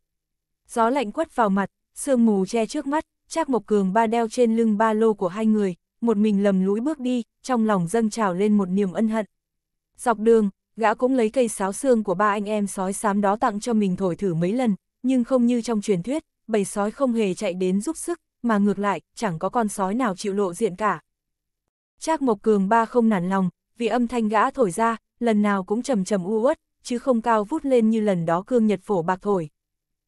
Gió lạnh quất vào mặt, sương mù che trước mắt, Trác Mộc Cường ba đeo trên lưng ba lô của hai người, một mình lầm lũi bước đi, trong lòng dâng trào lên một niềm ân hận. Dọc đường, gã cũng lấy cây sáo xương của ba anh em sói xám đó tặng cho mình thổi thử mấy lần, nhưng không như trong truyền thuyết, bầy sói không hề chạy đến giúp sức, mà ngược lại, chẳng có con sói nào chịu lộ diện cả. Trác Mộc Cường ba không nản lòng, vì âm thanh gã thổi ra, lần nào cũng trầm trầm u uất, chứ không cao vút lên như lần đó cương nhật phổ bạc thổi.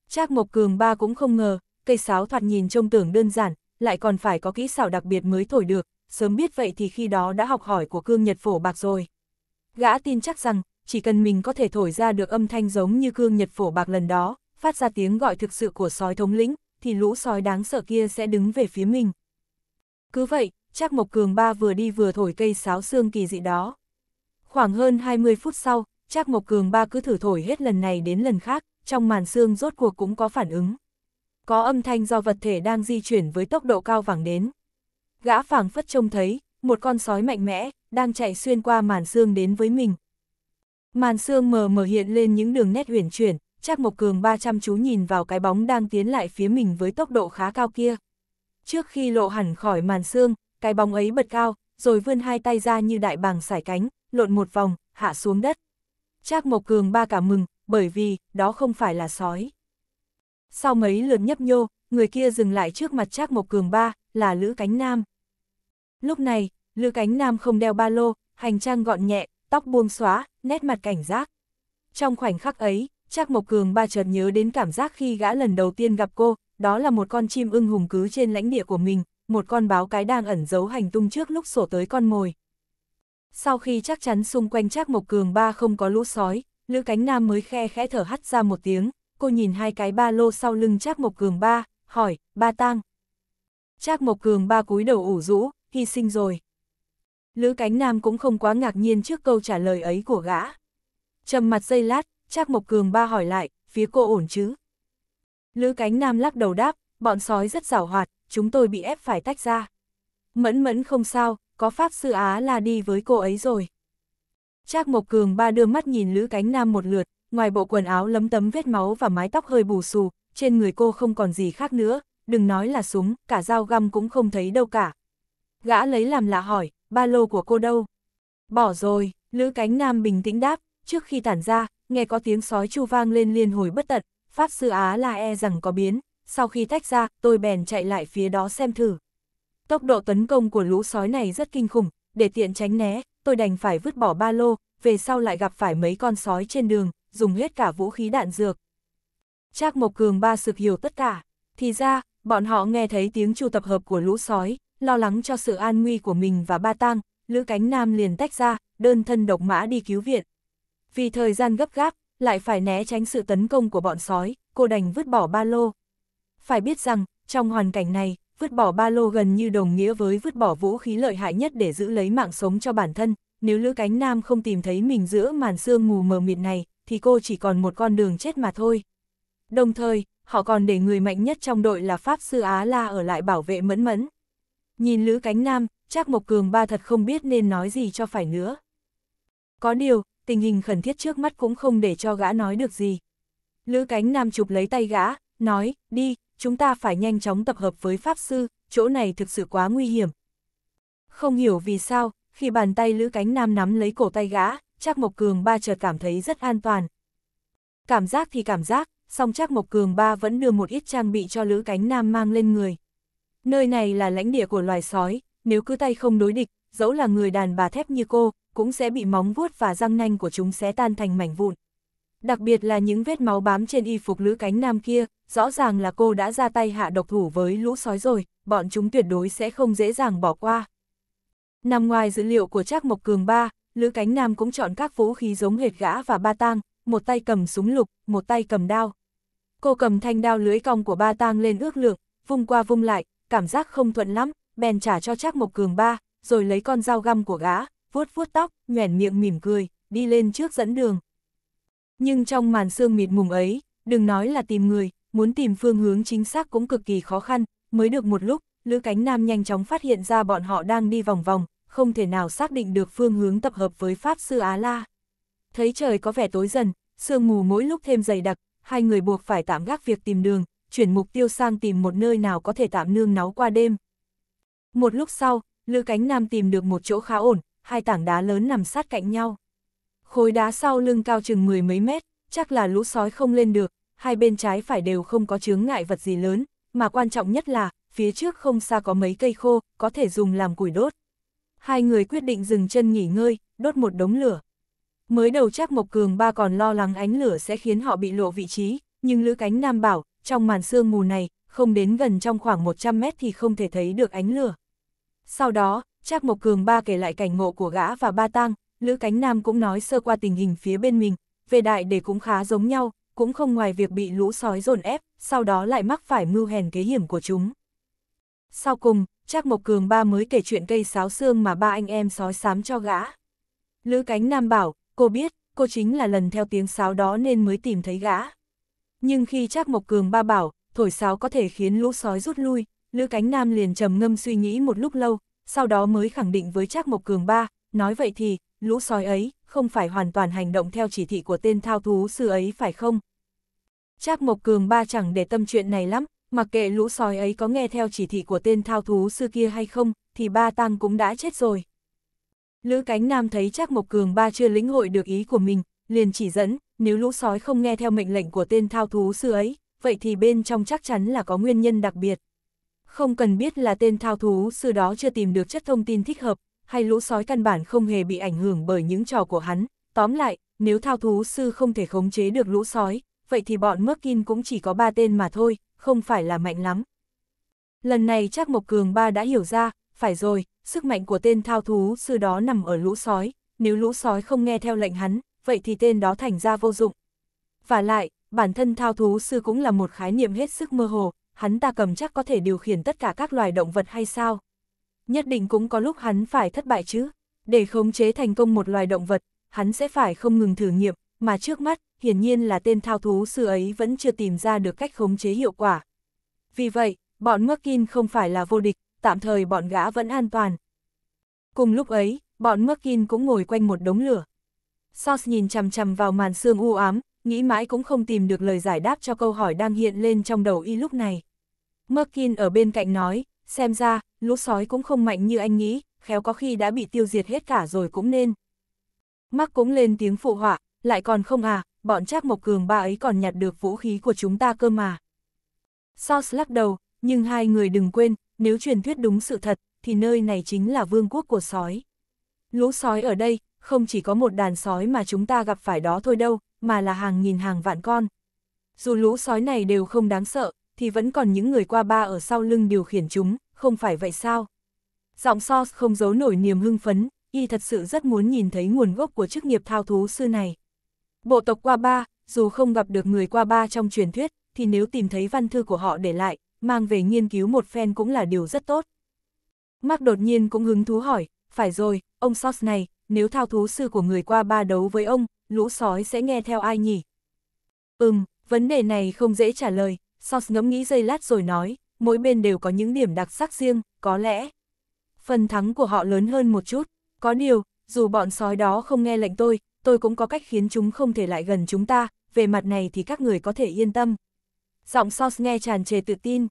Trác Mộc Cường ba cũng không ngờ, cây sáo thoạt nhìn trông tưởng đơn giản, lại còn phải có kỹ xảo đặc biệt mới thổi được, sớm biết vậy thì khi đó đã học hỏi của cương nhật phổ bạc rồi. Gã tin chắc rằng, chỉ cần mình có thể thổi ra được âm thanh giống như cương nhật phổ bạc lần đó, phát ra tiếng gọi thực sự của sói thống lĩnh, thì lũ sói đáng sợ kia sẽ đứng về phía mình. Cứ vậy, Trác Mộc Cường ba vừa đi vừa thổi cây sáo xương kỳ dị đó. Khoảng hơn 20 phút sau, Trác Mộc Cường ba cứ thử thổi hết lần này đến lần khác, trong màn xương rốt cuộc cũng có phản ứng. Có âm thanh do vật thể đang di chuyển với tốc độ cao vẳng đến. Gã phảng phất trông thấy, một con sói mạnh mẽ, đang chạy xuyên qua màn xương đến với mình. Màn xương mờ mờ hiện lên những đường nét huyền chuyển, Trác Mộc Cường ba chăm chú nhìn vào cái bóng đang tiến lại phía mình với tốc độ khá cao kia. Trước khi lộ hẳn khỏi màn xương, cái bóng ấy bật cao, rồi vươn hai tay ra như đại bàng sải cánh, lộn một vòng, hạ xuống đất. Trác Mộc Cường ba cả mừng, bởi vì, đó không phải là sói. Sau mấy lượt nhấp nhô, người kia dừng lại trước mặt Trác Mộc Cường ba, là Lữ Cánh Nam. Lúc này, Lữ Cánh Nam không đeo ba lô, hành trang gọn nhẹ, tóc buông xóa, nét mặt cảnh giác. Trong khoảnh khắc ấy, Trác Mộc Cường ba chợt nhớ đến cảm giác khi gã lần đầu tiên gặp cô, đó là một con chim ưng hùng cứ trên lãnh địa của mình, một con báo cái đang ẩn giấu hành tung trước lúc sổ tới con mồi. Sau khi chắc chắn xung quanh Trác Mộc Cường ba không có lũ sói, Lữ Cánh Nam mới khe khẽ thở hắt ra một tiếng, cô nhìn hai cái ba lô sau lưng Trác Mộc Cường ba, hỏi, ba tang. Trác Mộc Cường ba cúi đầu ủ rũ, hy sinh rồi. Lữ Cánh Nam cũng không quá ngạc nhiên trước câu trả lời ấy của gã. Trầm mặt giây lát, Trác Mộc Cường ba hỏi lại, phía cô ổn chứ? Lữ Cánh Nam lắc đầu đáp, bọn sói rất rào hoạt, chúng tôi bị ép phải tách ra. Mẫn mẫn không sao, có Pháp Sư Á là đi với cô ấy rồi. Trác Mộc Cường ba đưa mắt nhìn Lữ Cánh Nam một lượt, ngoài bộ quần áo lấm tấm vết máu và mái tóc hơi bù xù, trên người cô không còn gì khác nữa, đừng nói là súng, cả dao găm cũng không thấy đâu cả. Gã lấy làm lạ hỏi, ba lô của cô đâu? Bỏ rồi, Lữ Cánh Nam bình tĩnh đáp, trước khi tản ra, nghe có tiếng sói chu vang lên liên hồi bất tận, Pháp Sư Á là e rằng có biến, sau khi tách ra, tôi bèn chạy lại phía đó xem thử. Tốc độ tấn công của lũ sói này rất kinh khủng, để tiện tránh né, tôi đành phải vứt bỏ ba lô, về sau lại gặp phải mấy con sói trên đường, dùng hết cả vũ khí đạn dược. Trác Mộc Cường ba sực hiểu tất cả, thì ra, bọn họ nghe thấy tiếng chu tập hợp của lũ sói, lo lắng cho sự an nguy của mình và ba tang, Lữ Cánh Nam liền tách ra, đơn thân độc mã đi cứu viện. Vì thời gian gấp gáp, lại phải né tránh sự tấn công của bọn sói, cô đành vứt bỏ ba lô. Phải biết rằng, trong hoàn cảnh này, vứt bỏ ba lô gần như đồng nghĩa với vứt bỏ vũ khí lợi hại nhất để giữ lấy mạng sống cho bản thân, nếu Lữ Cánh Nam không tìm thấy mình giữa màn sương mù mờ mịt này, thì cô chỉ còn một con đường chết mà thôi. Đồng thời, họ còn để người mạnh nhất trong đội là Pháp Sư Á La ở lại bảo vệ mẫn mẫn. Nhìn Lữ Cánh Nam, chắc Mộc Cường ba thật không biết nên nói gì cho phải nữa. Có điều, tình hình khẩn thiết trước mắt cũng không để cho gã nói được gì. Lữ Cánh Nam chụp lấy tay gã, nói, đi, chúng ta phải nhanh chóng tập hợp với Pháp Sư, chỗ này thực sự quá nguy hiểm. Không hiểu vì sao, khi bàn tay Lữ Cánh Nam nắm lấy cổ tay gã, Trác Mộc Cường ba chợt cảm thấy rất an toàn. Cảm giác thì cảm giác, song Trác Mộc Cường ba vẫn đưa một ít trang bị cho Lữ Cánh Nam mang lên người. Nơi này là lãnh địa của loài sói, nếu cứ tay không đối địch, dẫu là người đàn bà thép như cô, cũng sẽ bị móng vuốt và răng nanh của chúng xé tan thành mảnh vụn đặc biệt là những vết máu bám trên y phục lữ cánh nam kia, rõ ràng là cô đã ra tay hạ độc thủ với lũ sói rồi, bọn chúng tuyệt đối sẽ không dễ dàng bỏ qua. Nằm ngoài dữ liệu của Trác Mộc Cường ba, Lữ Cánh Nam cũng chọn các vũ khí giống hệt gã và ba tang, một tay cầm súng lục, một tay cầm đao. Cô cầm thanh đao lưới cong của ba tang lên ước lượng, vung qua vung lại, cảm giác không thuận lắm, bèn trả cho Trác Mộc Cường ba, rồi lấy con dao găm của gã, vuốt vuốt tóc, nhoẻn miệng mỉm cười, đi lên trước dẫn đường. Nhưng trong màn sương mịt mùng ấy, đừng nói là tìm người, muốn tìm phương hướng chính xác cũng cực kỳ khó khăn, mới được một lúc, Lữ Cánh Nam nhanh chóng phát hiện ra bọn họ đang đi vòng vòng, không thể nào xác định được phương hướng tập hợp với Pháp Sư Á La. Thấy trời có vẻ tối dần, sương mù mỗi lúc thêm dày đặc, hai người buộc phải tạm gác việc tìm đường, chuyển mục tiêu sang tìm một nơi nào có thể tạm nương náu qua đêm. Một lúc sau, Lữ Cánh Nam tìm được một chỗ khá ổn, hai tảng đá lớn nằm sát cạnh nhau. Khối đá sau lưng cao chừng mười mấy mét, chắc là lũ sói không lên được, hai bên trái phải đều không có chướng ngại vật gì lớn, mà quan trọng nhất là, phía trước không xa có mấy cây khô, có thể dùng làm củi đốt. Hai người quyết định dừng chân nghỉ ngơi, đốt một đống lửa. Mới đầu chắc Mộc Cường ba còn lo lắng ánh lửa sẽ khiến họ bị lộ vị trí, nhưng Lữ Cánh Nam bảo, trong màn sương mù này, không đến gần trong khoảng 100 mét thì không thể thấy được ánh lửa. Sau đó, Trác Mộc Cường ba kể lại cảnh ngộ của gã và ba tang, Lữ Cánh Nam cũng nói sơ qua tình hình phía bên mình, về đại để cũng khá giống nhau, cũng không ngoài việc bị lũ sói dồn ép, sau đó lại mắc phải mưu hèn kế hiểm của chúng. Sau cùng, Trác Mộc Cường ba mới kể chuyện cây sáo xương mà ba anh em sói xám cho gã. Lữ Cánh Nam bảo, cô biết, cô chính là lần theo tiếng sáo đó nên mới tìm thấy gã. Nhưng khi Trác Mộc Cường ba bảo, thổi sáo có thể khiến lũ sói rút lui, Lữ Cánh Nam liền trầm ngâm suy nghĩ một lúc lâu, sau đó mới khẳng định với Trác Mộc Cường ba, nói vậy thì, lũ sói ấy, không phải hoàn toàn hành động theo chỉ thị của tên thao thú sư ấy phải không? Trác Mộc Cường ba chẳng để tâm chuyện này lắm, mặc kệ lũ sói ấy có nghe theo chỉ thị của tên thao thú sư kia hay không, thì ba tăng cũng đã chết rồi. Lữ cánh nam thấy Trác Mộc Cường ba chưa lĩnh hội được ý của mình, liền chỉ dẫn, nếu lũ sói không nghe theo mệnh lệnh của tên thao thú sư ấy, vậy thì bên trong chắc chắn là có nguyên nhân đặc biệt. Không cần biết là tên thao thú sư đó chưa tìm được chất thông tin thích hợp, hay lũ sói căn bản không hề bị ảnh hưởng bởi những trò của hắn. Tóm lại, nếu thao thú sư không thể khống chế được lũ sói, vậy thì bọn Merkin cũng chỉ có ba tên mà thôi, không phải là mạnh lắm. Lần này chắc Mộc Cường ba đã hiểu ra, phải rồi, sức mạnh của tên thao thú sư đó nằm ở lũ sói, nếu lũ sói không nghe theo lệnh hắn, vậy thì tên đó thành ra vô dụng. Và lại, bản thân thao thú sư cũng là một khái niệm hết sức mơ hồ, hắn ta cầm chắc có thể điều khiển tất cả các loài động vật hay sao? nhất định cũng có lúc hắn phải thất bại chứ. Để khống chế thành công một loài động vật, hắn sẽ phải không ngừng thử nghiệm, mà trước mắt, hiển nhiên là tên thao thú sư ấy vẫn chưa tìm ra được cách khống chế hiệu quả. Vì vậy, bọn Merkin không phải là vô địch, tạm thời bọn gã vẫn an toàn. Cùng lúc ấy, bọn Merkin cũng ngồi quanh một đống lửa. sauce nhìn chằm chằm vào màn xương u ám, nghĩ mãi cũng không tìm được lời giải đáp cho câu hỏi đang hiện lên trong đầu y lúc này. Merkin ở bên cạnh nói, xem ra, lũ sói cũng không mạnh như anh nghĩ, khéo có khi đã bị tiêu diệt hết cả rồi cũng nên. Mắc cũng lên tiếng phụ họa, lại còn không à, bọn Trác Mộc Cường ba ấy còn nhặt được vũ khí của chúng ta cơ mà. Sos lắc đầu, nhưng hai người đừng quên, nếu truyền thuyết đúng sự thật, thì nơi này chính là vương quốc của sói. Lũ sói ở đây, không chỉ có một đàn sói mà chúng ta gặp phải đó thôi đâu, mà là hàng nghìn hàng vạn con. Dù lũ sói này đều không đáng sợ, thì vẫn còn những người qua ba ở sau lưng điều khiển chúng, không phải vậy sao? Giọng Sos không giấu nổi niềm hưng phấn, y thật sự rất muốn nhìn thấy nguồn gốc của chức nghiệp thao thú sư này. Bộ tộc qua ba, dù không gặp được người qua ba trong truyền thuyết, thì nếu tìm thấy văn thư của họ để lại, mang về nghiên cứu một phen cũng là điều rất tốt. Mark đột nhiên cũng hứng thú hỏi, phải rồi, ông Sos này, nếu thao thú sư của người qua ba đấu với ông, lũ sói sẽ nghe theo ai nhỉ? Ừm, vấn đề này không dễ trả lời, Sos ngẫm nghĩ giây lát rồi nói, mỗi bên đều có những điểm đặc sắc riêng, có lẽ. Phần thắng của họ lớn hơn một chút, có điều, dù bọn sói đó không nghe lệnh tôi, tôi cũng có cách khiến chúng không thể lại gần chúng ta, về mặt này thì các người có thể yên tâm. Giọng Sos nghe tràn trề tự tin.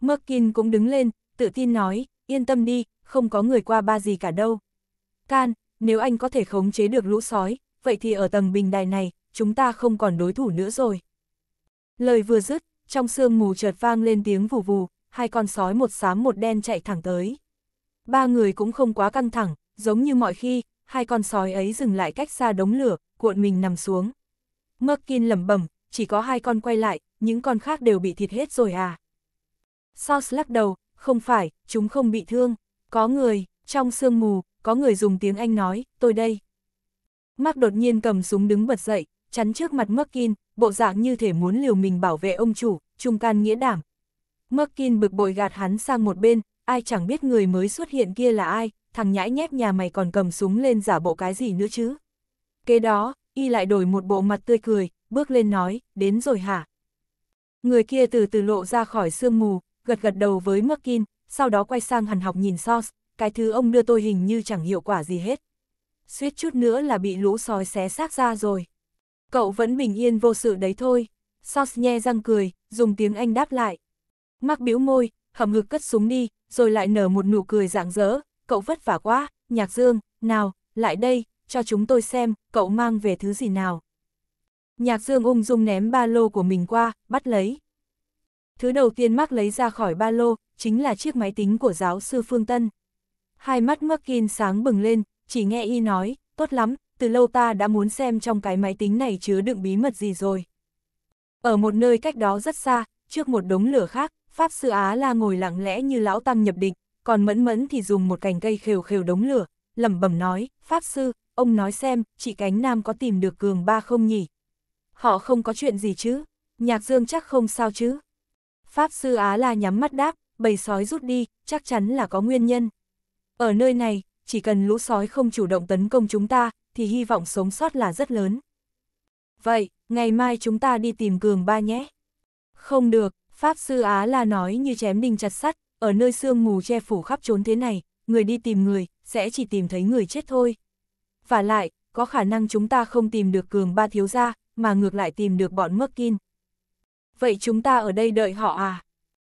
Merkin cũng đứng lên, tự tin nói, yên tâm đi, không có người qua ba gì cả đâu. Can, nếu anh có thể khống chế được lũ sói, vậy thì ở tầng bình đài này, chúng ta không còn đối thủ nữa rồi. Lời vừa dứt, trong sương mù chợt vang lên tiếng vù vù, hai con sói một xám một đen chạy thẳng tới. Ba người cũng không quá căng thẳng, giống như mọi khi, hai con sói ấy dừng lại cách xa đống lửa, cuộn mình nằm xuống. Merkin lẩm bẩm, chỉ có hai con quay lại, những con khác đều bị thịt hết rồi à. Sauce lắc đầu, không phải, chúng không bị thương. Có người, trong sương mù, có người dùng tiếng Anh nói, tôi đây. Mark đột nhiên cầm súng đứng bật dậy, chắn trước mặt Merkin, bộ dạng như thể muốn liều mình bảo vệ ông chủ, trung can nghĩa đảm. Merkin bực bội gạt hắn sang một bên, ai chẳng biết người mới xuất hiện kia là ai, thằng nhãi nhép nhà mày còn cầm súng lên giả bộ cái gì nữa chứ. Kế đó, y lại đổi một bộ mặt tươi cười, bước lên nói, đến rồi hả? Người kia từ từ lộ ra khỏi sương mù, gật gật đầu với Merkin, sau đó quay sang hằn học nhìn Sos, cái thứ ông đưa tôi hình như chẳng hiệu quả gì hết. Suýt chút nữa là bị lũ sói xé xác ra rồi. Cậu vẫn bình yên vô sự đấy thôi. Sos nhe răng cười, dùng tiếng Anh đáp lại. Mắc biếu môi, hầm ngực cất súng đi, rồi lại nở một nụ cười rạng rỡ. Cậu vất vả quá, nhạc dương, nào, lại đây, cho chúng tôi xem, cậu mang về thứ gì nào. Nhạc dương ung dung ném ba lô của mình qua, bắt lấy. Thứ đầu tiên Mark lấy ra khỏi ba lô, chính là chiếc máy tính của giáo sư Phương Tân. Hai mắt Markin sáng bừng lên, chỉ nghe y nói, tốt lắm, từ lâu ta đã muốn xem trong cái máy tính này chứa đựng bí mật gì rồi. Ở một nơi cách đó rất xa, trước một đống lửa khác, Pháp Sư Á La ngồi lặng lẽ như lão tăng nhập định, còn mẫn mẫn thì dùng một cành cây khều khều đống lửa, lẩm bẩm nói, Pháp Sư, ông nói xem, chị cánh nam có tìm được cường ba không nhỉ? Họ không có chuyện gì chứ? Nhạc dương chắc không sao chứ? Pháp Sư Á La nhắm mắt đáp, bầy sói rút đi, chắc chắn là có nguyên nhân. Ở nơi này, chỉ cần lũ sói không chủ động tấn công chúng ta, thì hy vọng sống sót là rất lớn. Vậy, ngày mai chúng ta đi tìm cường ba nhé. Không được, Pháp Sư Á La nói như chém đinh chặt sắt, ở nơi sương mù che phủ khắp trốn thế này, người đi tìm người, sẽ chỉ tìm thấy người chết thôi. Và lại, có khả năng chúng ta không tìm được cường ba thiếu gia, mà ngược lại tìm được bọn mất Merkin. Vậy chúng ta ở đây đợi họ à?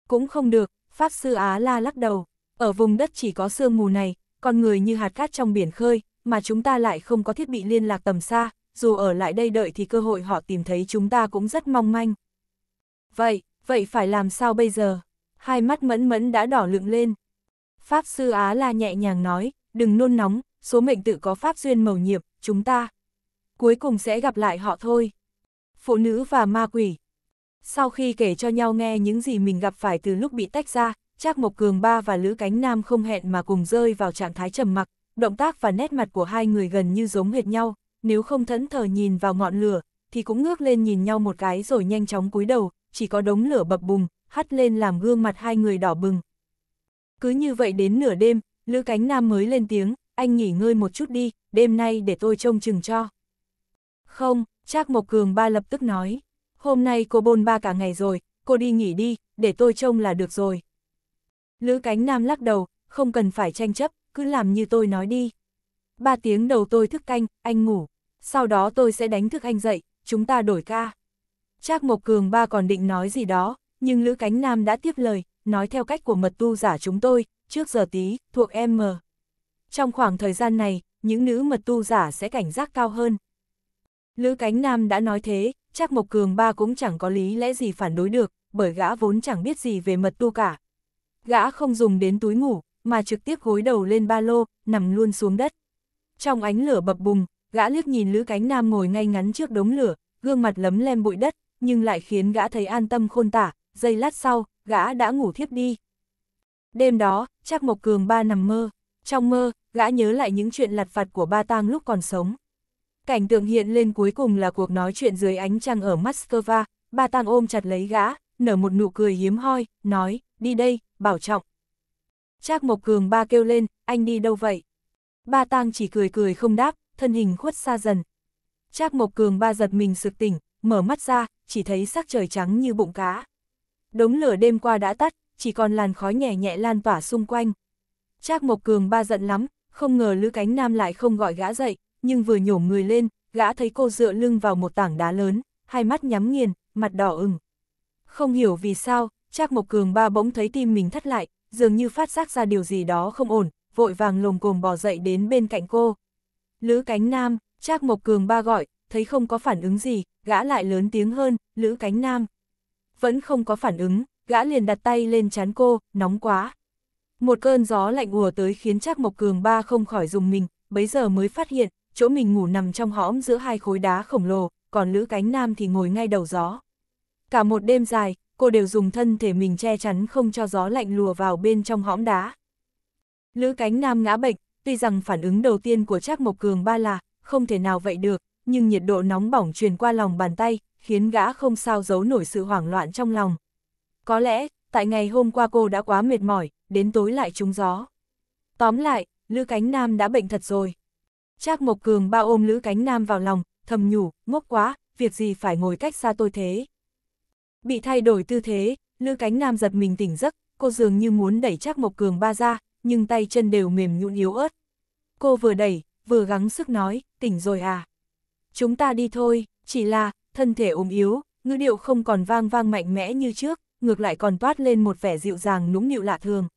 Cũng không được, Pháp Sư Á La lắc đầu. Ở vùng đất chỉ có sương mù này, con người như hạt cát trong biển khơi, mà chúng ta lại không có thiết bị liên lạc tầm xa, dù ở lại đây đợi thì cơ hội họ tìm thấy chúng ta cũng rất mong manh. Vậy, vậy phải làm sao bây giờ? Hai mắt mẫn mẫn đã đỏ lựng lên. Pháp sư Á La nhẹ nhàng nói, đừng nôn nóng, số mệnh tự có pháp duyên mầu nhiệm, chúng ta. Cuối cùng sẽ gặp lại họ thôi. Phụ nữ và ma quỷ. Sau khi kể cho nhau nghe những gì mình gặp phải từ lúc bị tách ra, Trác Mộc Cường Ba và Lữ Cánh Nam không hẹn mà cùng rơi vào trạng thái trầm mặc, động tác và nét mặt của hai người gần như giống hệt nhau, nếu không thẫn thờ nhìn vào ngọn lửa, thì cũng ngước lên nhìn nhau một cái rồi nhanh chóng cúi đầu, chỉ có đống lửa bập bùng, hắt lên làm gương mặt hai người đỏ bừng. Cứ như vậy đến nửa đêm, Lữ Cánh Nam mới lên tiếng, anh nghỉ ngơi một chút đi, đêm nay để tôi trông chừng cho. Không, Trác Mộc Cường ba lập tức nói, hôm nay cô bôn ba cả ngày rồi, cô đi nghỉ đi, để tôi trông là được rồi. Lữ Cánh Nam lắc đầu, không cần phải tranh chấp, cứ làm như tôi nói đi. Ba tiếng đầu tôi thức canh, anh ngủ, sau đó tôi sẽ đánh thức anh dậy, chúng ta đổi ca. Trác Mộc Cường ba còn định nói gì đó, nhưng Lữ Cánh Nam đã tiếp lời, nói theo cách của mật tu giả chúng tôi, trước giờ tí, thuộc em M. Trong khoảng thời gian này, những nữ mật tu giả sẽ cảnh giác cao hơn. Lữ Cánh Nam đã nói thế, Trác Mộc Cường ba cũng chẳng có lý lẽ gì phản đối được, bởi gã vốn chẳng biết gì về mật tu cả. Gã không dùng đến túi ngủ, mà trực tiếp gối đầu lên ba lô, nằm luôn xuống đất. Trong ánh lửa bập bùng, gã liếc nhìn Lữ Cánh Nam ngồi ngay ngắn trước đống lửa, gương mặt lấm lem bụi đất, nhưng lại khiến gã thấy an tâm khôn tả, giây lát sau, gã đã ngủ thiếp đi. Đêm đó, chắc Mộc Cường ba nằm mơ. Trong mơ, gã nhớ lại những chuyện lặt vặt của ba tang lúc còn sống. Cảnh tượng hiện lên cuối cùng là cuộc nói chuyện dưới ánh trăng ở Moscow, ba tang ôm chặt lấy gã, nở một nụ cười hiếm hoi, nói, đi đây, bảo trọng. Trác Mộc Cường ba kêu lên, anh đi đâu vậy? Ba tang chỉ cười cười không đáp, thân hình khuất xa dần. Trác Mộc Cường ba giật mình sực tỉnh, mở mắt ra, chỉ thấy sắc trời trắng như bụng cá. Đống lửa đêm qua đã tắt, chỉ còn làn khói nhẹ nhẹ lan tỏa xung quanh. Trác Mộc Cường ba giận lắm, không ngờ Lữ Cánh Nam lại không gọi gã dậy, nhưng vừa nhổ người lên, gã thấy cô dựa lưng vào một tảng đá lớn, hai mắt nhắm nghiền, mặt đỏ ửng. Không hiểu vì sao, Trác Mộc Cường ba bỗng thấy tim mình thắt lại, dường như phát giác ra điều gì đó không ổn, vội vàng lồm cồm bò dậy đến bên cạnh cô. Lữ Cánh Nam, Trác Mộc Cường ba gọi, thấy không có phản ứng gì, gã lại lớn tiếng hơn, Lữ Cánh Nam. Vẫn không có phản ứng, gã liền đặt tay lên chán cô, nóng quá. Một cơn gió lạnh ùa tới khiến Trác Mộc Cường ba không khỏi dùng mình, bấy giờ mới phát hiện, chỗ mình ngủ nằm trong hõm giữa hai khối đá khổng lồ, còn Lữ Cánh Nam thì ngồi ngay đầu gió. Cả một đêm dài, cô đều dùng thân thể mình che chắn không cho gió lạnh lùa vào bên trong hõm đá. Lữ cánh nam ngã bệnh, tuy rằng phản ứng đầu tiên của Trác Mộc Cường ba là, không thể nào vậy được, nhưng nhiệt độ nóng bỏng truyền qua lòng bàn tay, khiến gã không sao giấu nổi sự hoảng loạn trong lòng. Có lẽ, tại ngày hôm qua cô đã quá mệt mỏi, đến tối lại trúng gió. Tóm lại, Lữ Cánh Nam đã bệnh thật rồi. Trác Mộc Cường bao ôm Lữ Cánh Nam vào lòng, thầm nhủ, ngốc quá, việc gì phải ngồi cách xa tôi thế. Bị thay đổi tư thế, Lữ Cánh Nam giật mình tỉnh giấc, cô dường như muốn đẩy chắc Mộc Cường Ba ra, nhưng tay chân đều mềm nhũn yếu ớt. Cô vừa đẩy, vừa gắng sức nói, tỉnh rồi à. Chúng ta đi thôi, chỉ là, thân thể ốm yếu, ngữ điệu không còn vang vang mạnh mẽ như trước, ngược lại còn toát lên một vẻ dịu dàng nũng nịu lạ thường.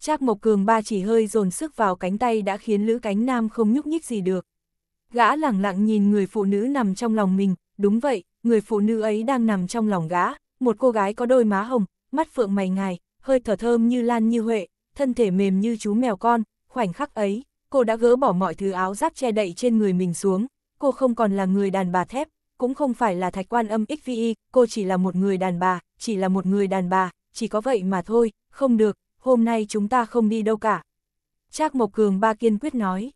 Trác Mộc Cường ba chỉ hơi dồn sức vào cánh tay đã khiến Lữ Cánh Nam không nhúc nhích gì được. Gã lẳng lặng nhìn người phụ nữ nằm trong lòng mình, đúng vậy, người phụ nữ ấy đang nằm trong lòng gã, một cô gái có đôi má hồng, mắt phượng mày ngài, hơi thở thơm như lan như huệ, thân thể mềm như chú mèo con, khoảnh khắc ấy, cô đã gỡ bỏ mọi thứ áo giáp che đậy trên người mình xuống, cô không còn là người đàn bà thép, cũng không phải là thạch quan âm XVI, cô chỉ là một người đàn bà, chỉ là một người đàn bà, chỉ có vậy mà thôi, không được, hôm nay chúng ta không đi đâu cả. Trác Mộc Cường ba kiên quyết nói.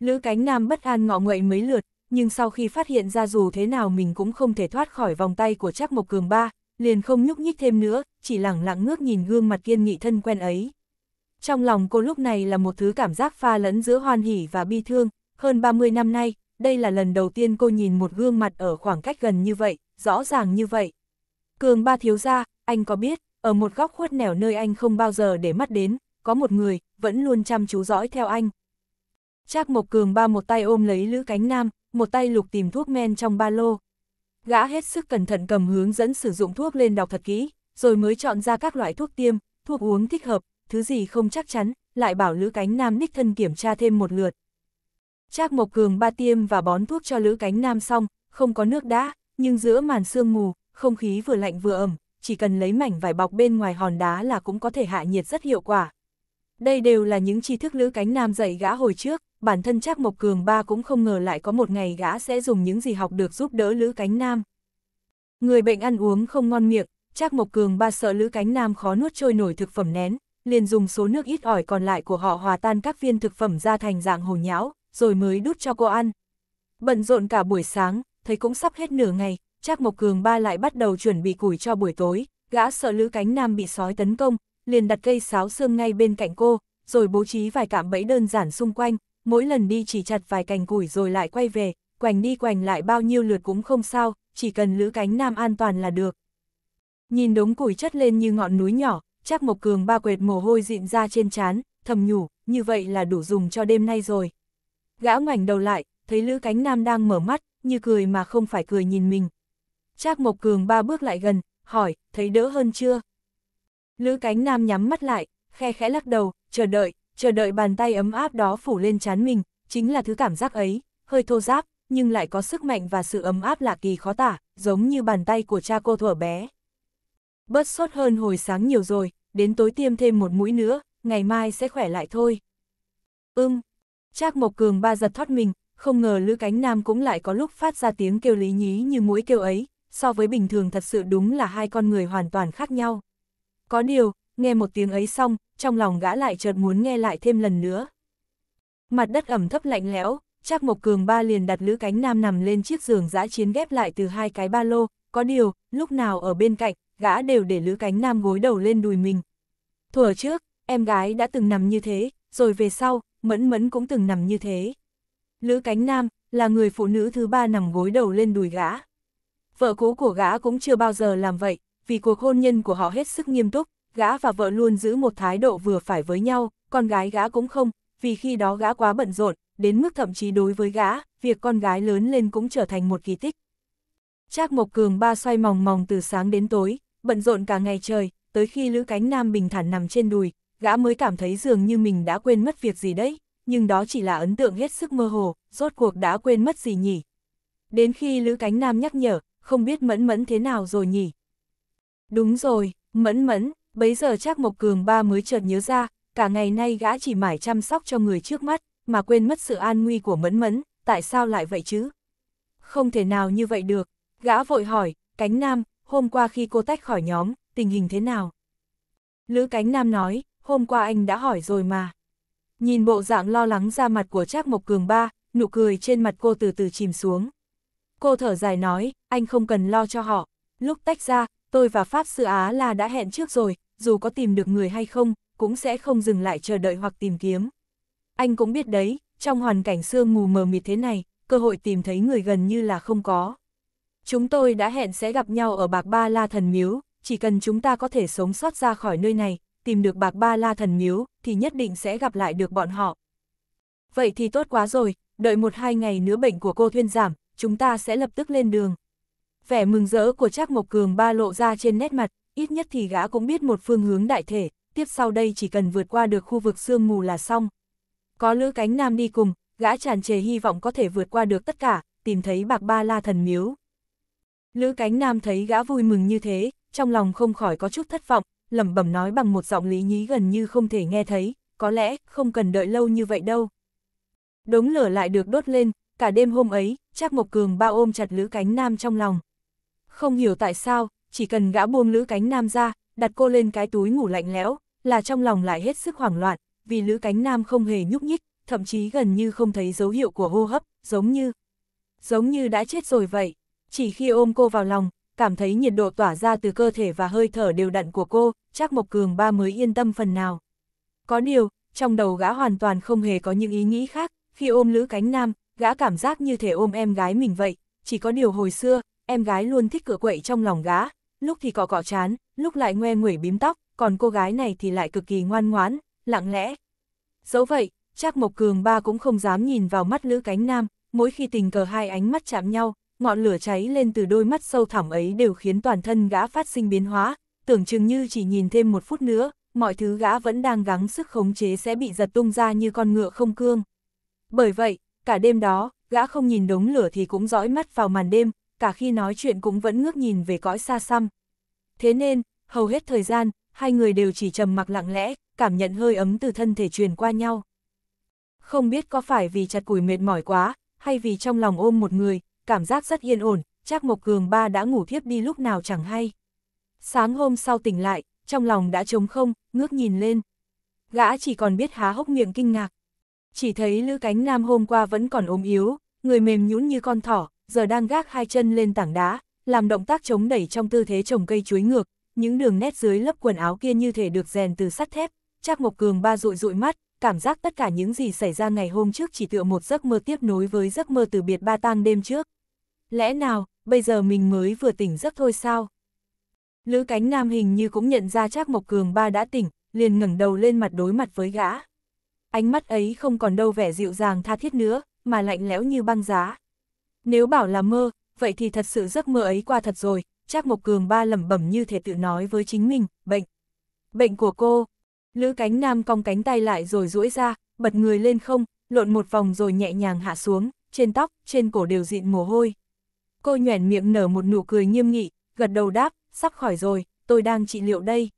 Lữ cánh nam bất an ngọ nguậy mấy lượt, nhưng sau khi phát hiện ra dù thế nào mình cũng không thể thoát khỏi vòng tay của Trác Mộc Cường ba, liền không nhúc nhích thêm nữa, chỉ lẳng lặng ngước nhìn gương mặt kiên nghị thân quen ấy. Trong lòng cô lúc này là một thứ cảm giác pha lẫn giữa hoan hỉ và bi thương, hơn 30 năm nay, đây là lần đầu tiên cô nhìn một gương mặt ở khoảng cách gần như vậy, rõ ràng như vậy. Cường ba thiếu gia, anh có biết, ở một góc khuất nẻo nơi anh không bao giờ để mắt đến, có một người, vẫn luôn chăm chú dõi theo anh. Trác Mộc Cường ba một tay ôm lấy Lữ Cánh Nam, một tay lục tìm thuốc men trong ba lô. Gã hết sức cẩn thận cầm hướng dẫn sử dụng thuốc lên đọc thật kỹ, rồi mới chọn ra các loại thuốc tiêm, thuốc uống thích hợp, thứ gì không chắc chắn, lại bảo Lữ Cánh Nam đích thân kiểm tra thêm một lượt. Trác Mộc Cường ba tiêm và bón thuốc cho Lữ Cánh Nam xong, không có nước đã, nhưng giữa màn sương mù, không khí vừa lạnh vừa ẩm, chỉ cần lấy mảnh vải bọc bên ngoài hòn đá là cũng có thể hạ nhiệt rất hiệu quả. Đây đều là những tri thức Lữ Cánh Nam dạy gã hồi trước, bản thân chắc Mộc Cường Ba cũng không ngờ lại có một ngày gã sẽ dùng những gì học được giúp đỡ Lữ Cánh Nam. Người bệnh ăn uống không ngon miệng, chắc Mộc Cường Ba sợ Lữ Cánh Nam khó nuốt trôi nổi thực phẩm nén, liền dùng số nước ít ỏi còn lại của họ hòa tan các viên thực phẩm ra thành dạng hồ nhão, rồi mới đút cho cô ăn. Bận rộn cả buổi sáng, thấy cũng sắp hết nửa ngày, Trác Mộc Cường ba lại bắt đầu chuẩn bị củi cho buổi tối, gã sợ Lữ Cánh Nam bị sói tấn công, liền đặt cây sáo xương ngay bên cạnh cô, rồi bố trí vài cạm bẫy đơn giản xung quanh, mỗi lần đi chỉ chặt vài cành củi rồi lại quay về, quành đi quành lại bao nhiêu lượt cũng không sao, chỉ cần lữ cánh nam an toàn là được. Nhìn đống củi chất lên như ngọn núi nhỏ, chắc Mộc Cường ba quệt mồ hôi dịn ra trên trán, thầm nhủ, như vậy là đủ dùng cho đêm nay rồi. Gã ngoảnh đầu lại, thấy Lữ Cánh Nam đang mở mắt, như cười mà không phải cười nhìn mình. Trác Mộc Cường ba bước lại gần, hỏi, thấy đỡ hơn chưa? Lữ cánh nam nhắm mắt lại, khe khẽ lắc đầu, chờ đợi, chờ đợi bàn tay ấm áp đó phủ lên chán mình, chính là thứ cảm giác ấy, hơi thô giáp, nhưng lại có sức mạnh và sự ấm áp lạ kỳ khó tả, giống như bàn tay của cha cô thuở bé. Bớt sốt hơn hồi sáng nhiều rồi, đến tối tiêm thêm một mũi nữa, ngày mai sẽ khỏe lại thôi. Ưm, Trác Mộc Cường ba giật thoát mình, không ngờ Lữ Cánh Nam cũng lại có lúc phát ra tiếng kêu lý nhí như mũi kêu ấy, so với bình thường thật sự đúng là hai con người hoàn toàn khác nhau có điều, nghe một tiếng ấy xong, trong lòng gã lại chợt muốn nghe lại thêm lần nữa. Mặt đất ẩm thấp lạnh lẽo, chắc một Cường ba liền đặt lữ cánh nam nằm lên chiếc giường giã chiến ghép lại từ hai cái ba lô, có điều, lúc nào ở bên cạnh, gã đều để lữ cánh nam gối đầu lên đùi mình. Thuở trước, em gái đã từng nằm như thế, rồi về sau, mẫn mẫn cũng từng nằm như thế. Lữ cánh nam, là người phụ nữ thứ ba nằm gối đầu lên đùi gã. Vợ cũ của gã cũng chưa bao giờ làm vậy, vì cuộc hôn nhân của họ hết sức nghiêm túc, gã và vợ luôn giữ một thái độ vừa phải với nhau, con gái gã cũng không, vì khi đó gã quá bận rộn, đến mức thậm chí đối với gã, việc con gái lớn lên cũng trở thành một kỳ tích. Trác Mộc Cường ba xoay mòng mòng từ sáng đến tối, bận rộn cả ngày trời, tới khi Lữ Cánh Nam bình thản nằm trên đùi, gã mới cảm thấy dường như mình đã quên mất việc gì đấy, nhưng đó chỉ là ấn tượng hết sức mơ hồ, rốt cuộc đã quên mất gì nhỉ. Đến khi Lữ Cánh Nam nhắc nhở, không biết mẫn mẫn thế nào rồi nhỉ, Đúng rồi, mẫn mẫn, bấy giờ chắc Mộc Cường ba mới chợt nhớ ra, cả ngày nay gã chỉ mải chăm sóc cho người trước mắt, mà quên mất sự an nguy của mẫn mẫn, tại sao lại vậy chứ? Không thể nào như vậy được, gã vội hỏi, cánh nam, hôm qua khi cô tách khỏi nhóm, tình hình thế nào? Lữ cánh nam nói, hôm qua anh đã hỏi rồi mà. Nhìn bộ dạng lo lắng ra mặt của Trác Mộc Cường ba, nụ cười trên mặt cô từ từ chìm xuống. Cô thở dài nói, anh không cần lo cho họ. Lúc tách ra, tôi và Pháp Sư Á là đã hẹn trước rồi, dù có tìm được người hay không, cũng sẽ không dừng lại chờ đợi hoặc tìm kiếm. Anh cũng biết đấy, trong hoàn cảnh sương mù mờ mịt thế này, cơ hội tìm thấy người gần như là không có. Chúng tôi đã hẹn sẽ gặp nhau ở Bạc Ba La Thần Miếu, chỉ cần chúng ta có thể sống sót ra khỏi nơi này, tìm được Bạc Ba La Thần Miếu, thì nhất định sẽ gặp lại được bọn họ. Vậy thì tốt quá rồi, đợi một hai ngày nữa bệnh của cô thuyên giảm, chúng ta sẽ lập tức lên đường. Vẻ mừng rỡ của Trác Mộc Cường ba lộ ra trên nét mặt, ít nhất thì gã cũng biết một phương hướng đại thể, tiếp sau đây chỉ cần vượt qua được khu vực sương mù là xong. Có lữ cánh nam đi cùng, gã tràn trề hy vọng có thể vượt qua được tất cả, tìm thấy bạc ba la thần miếu. Lữ cánh nam thấy gã vui mừng như thế, trong lòng không khỏi có chút thất vọng, lẩm bẩm nói bằng một giọng lý nhí gần như không thể nghe thấy, có lẽ không cần đợi lâu như vậy đâu. Đống lửa lại được đốt lên, cả đêm hôm ấy, Trác Mộc Cường ba ôm chặt Lữ Cánh Nam trong lòng. Không hiểu tại sao, chỉ cần gã buông lữ cánh nam ra, đặt cô lên cái túi ngủ lạnh lẽo, là trong lòng lại hết sức hoảng loạn, vì lữ cánh nam không hề nhúc nhích, thậm chí gần như không thấy dấu hiệu của hô hấp, giống như giống như đã chết rồi vậy. Chỉ khi ôm cô vào lòng, cảm thấy nhiệt độ tỏa ra từ cơ thể và hơi thở đều đặn của cô, chắc Mộc Cường ba mới yên tâm phần nào. Có điều, trong đầu gã hoàn toàn không hề có những ý nghĩ khác, khi ôm Lữ Cánh Nam, gã cảm giác như thể ôm em gái mình vậy, chỉ có điều hồi xưa, em gái luôn thích cửa quậy trong lòng gã, lúc thì cọ cọ chán, lúc lại ngoe nguẩy bím tóc, còn cô gái này thì lại cực kỳ ngoan ngoãn, lặng lẽ. Dẫu vậy, chắc Mộc Cường ba cũng không dám nhìn vào mắt Lữ Cánh Nam, mỗi khi tình cờ hai ánh mắt chạm nhau, ngọn lửa cháy lên từ đôi mắt sâu thẳm ấy đều khiến toàn thân gã phát sinh biến hóa, tưởng chừng như chỉ nhìn thêm một phút nữa, mọi thứ gã vẫn đang gắng sức khống chế sẽ bị giật tung ra như con ngựa không cương. Bởi vậy, cả đêm đó, gã không nhìn đống lửa thì cũng dõi mắt vào màn đêm, cả khi nói chuyện cũng vẫn ngước nhìn về cõi xa xăm. Thế nên, hầu hết thời gian, hai người đều chỉ trầm mặc lặng lẽ, cảm nhận hơi ấm từ thân thể truyền qua nhau. Không biết có phải vì chặt củi mệt mỏi quá, hay vì trong lòng ôm một người, cảm giác rất yên ổn, chắc Mộc Cường ba đã ngủ thiếp đi lúc nào chẳng hay. Sáng hôm sau tỉnh lại, trong lòng đã trống không, ngước nhìn lên. Gã chỉ còn biết há hốc miệng kinh ngạc. Chỉ thấy Lữ Cánh Nam hôm qua vẫn còn ốm yếu, người mềm nhũn như con thỏ, giờ đang gác hai chân lên tảng đá, làm động tác chống đẩy trong tư thế trồng cây chuối ngược, những đường nét dưới lớp quần áo kia như thể được rèn từ sắt thép, Trác Mộc Cường ba dụi dụi mắt, cảm giác tất cả những gì xảy ra ngày hôm trước chỉ tựa một giấc mơ tiếp nối với giấc mơ từ biệt ba tang đêm trước. Lẽ nào, bây giờ mình mới vừa tỉnh giấc thôi sao? Lữ cánh nam hình như cũng nhận ra Trác Mộc Cường ba đã tỉnh, liền ngẩng đầu lên mặt đối mặt với gã. Ánh mắt ấy không còn đâu vẻ dịu dàng tha thiết nữa, mà lạnh lẽo như băng giá. Nếu bảo là mơ, vậy thì thật sự giấc mơ ấy qua thật rồi, Trác Mộc Cường ba lẩm bẩm như thể tự nói với chính mình, bệnh. Bệnh của cô. Lữ cánh nam cong cánh tay lại rồi duỗi ra, bật người lên không, lộn một vòng rồi nhẹ nhàng hạ xuống, trên tóc, trên cổ đều dịn mồ hôi. Cô nhoẻn miệng nở một nụ cười nghiêm nghị, gật đầu đáp, sắp khỏi rồi, tôi đang trị liệu đây.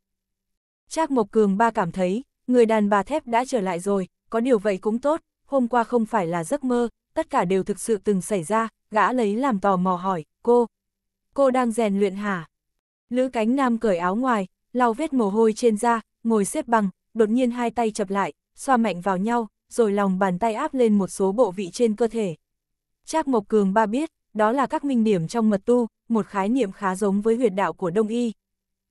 Trác Mộc Cường ba cảm thấy, người đàn bà thép đã trở lại rồi, có điều vậy cũng tốt, hôm qua không phải là giấc mơ, tất cả đều thực sự từng xảy ra, gã lấy làm tò mò hỏi, cô, cô đang rèn luyện hả? Lữ cánh nam cởi áo ngoài, lau vết mồ hôi trên da, ngồi xếp bằng, đột nhiên hai tay chập lại, xoa mạnh vào nhau, rồi lòng bàn tay áp lên một số bộ vị trên cơ thể. Trác Mộc Cường ba biết, đó là các minh điểm trong mật tu, một khái niệm khá giống với huyệt đạo của Đông Y.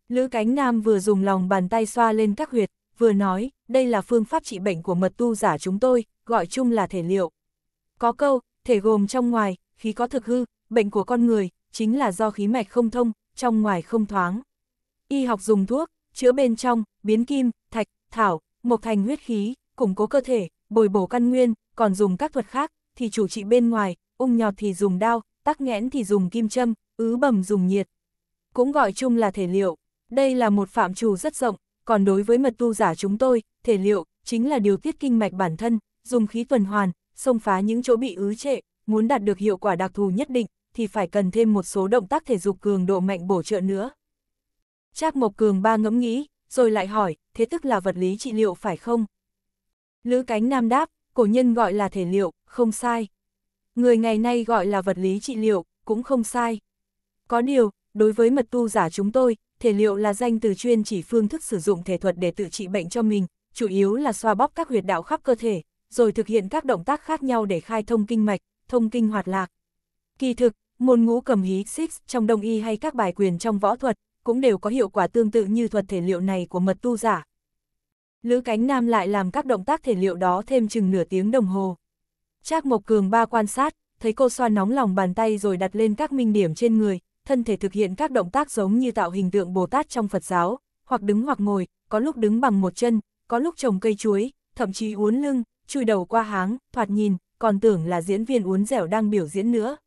Lữ cánh nam vừa dùng lòng bàn tay xoa lên các huyệt, vừa nói, đây là phương pháp trị bệnh của mật tu giả chúng tôi, gọi chung là thể liệu. Có câu, thể gồm trong ngoài, khí có thực hư, bệnh của con người, chính là do khí mạch không thông, trong ngoài không thoáng. Y học dùng thuốc, chữa bên trong, biến kim, thạch, thảo, mộc thành huyết khí, củng cố cơ thể, bồi bổ căn nguyên, còn dùng các thuật khác, thì chủ trị bên ngoài, ung nhọt thì dùng đao, tắc nghẽn thì dùng kim châm, ứ bầm dùng nhiệt. Cũng gọi chung là thể liệu. Đây là một phạm trù rất rộng, còn đối với mật tu giả chúng tôi, thể liệu, chính là điều tiết kinh mạch bản thân, dùng khí tuần hoàn, xông phá những chỗ bị ứ trệ, muốn đạt được hiệu quả đặc thù nhất định, thì phải cần thêm một số động tác thể dục cường độ mạnh bổ trợ nữa. Trác Mộc Cường ba ngẫm nghĩ, rồi lại hỏi, thế tức là vật lý trị liệu phải không? Lữ Cánh Nam đáp, cổ nhân gọi là thể liệu, không sai. Người ngày nay gọi là vật lý trị liệu, cũng không sai. Có điều, đối với mật tu giả chúng tôi, thể liệu là danh từ chuyên chỉ phương thức sử dụng thể thuật để tự trị bệnh cho mình, chủ yếu là xoa bóp các huyệt đạo khắp cơ thể, rồi thực hiện các động tác khác nhau để khai thông kinh mạch, thông kinh hoạt lạc. Kỳ thực, môn ngũ cầm hí Six trong đông y hay các bài quyền trong võ thuật cũng đều có hiệu quả tương tự như thuật thể liệu này của mật tu giả. Lữ cánh nam lại làm các động tác thể liệu đó thêm chừng nửa tiếng đồng hồ. Trác Mộc Cường ba quan sát, thấy cô xoa nóng lòng bàn tay rồi đặt lên các minh điểm trên người, thân thể thực hiện các động tác giống như tạo hình tượng Bồ Tát trong Phật giáo, hoặc đứng hoặc ngồi, có lúc đứng bằng một chân, có lúc trồng cây chuối, thậm chí uốn lưng, chui đầu qua háng, thoạt nhìn, còn tưởng là diễn viên uốn dẻo đang biểu diễn nữa.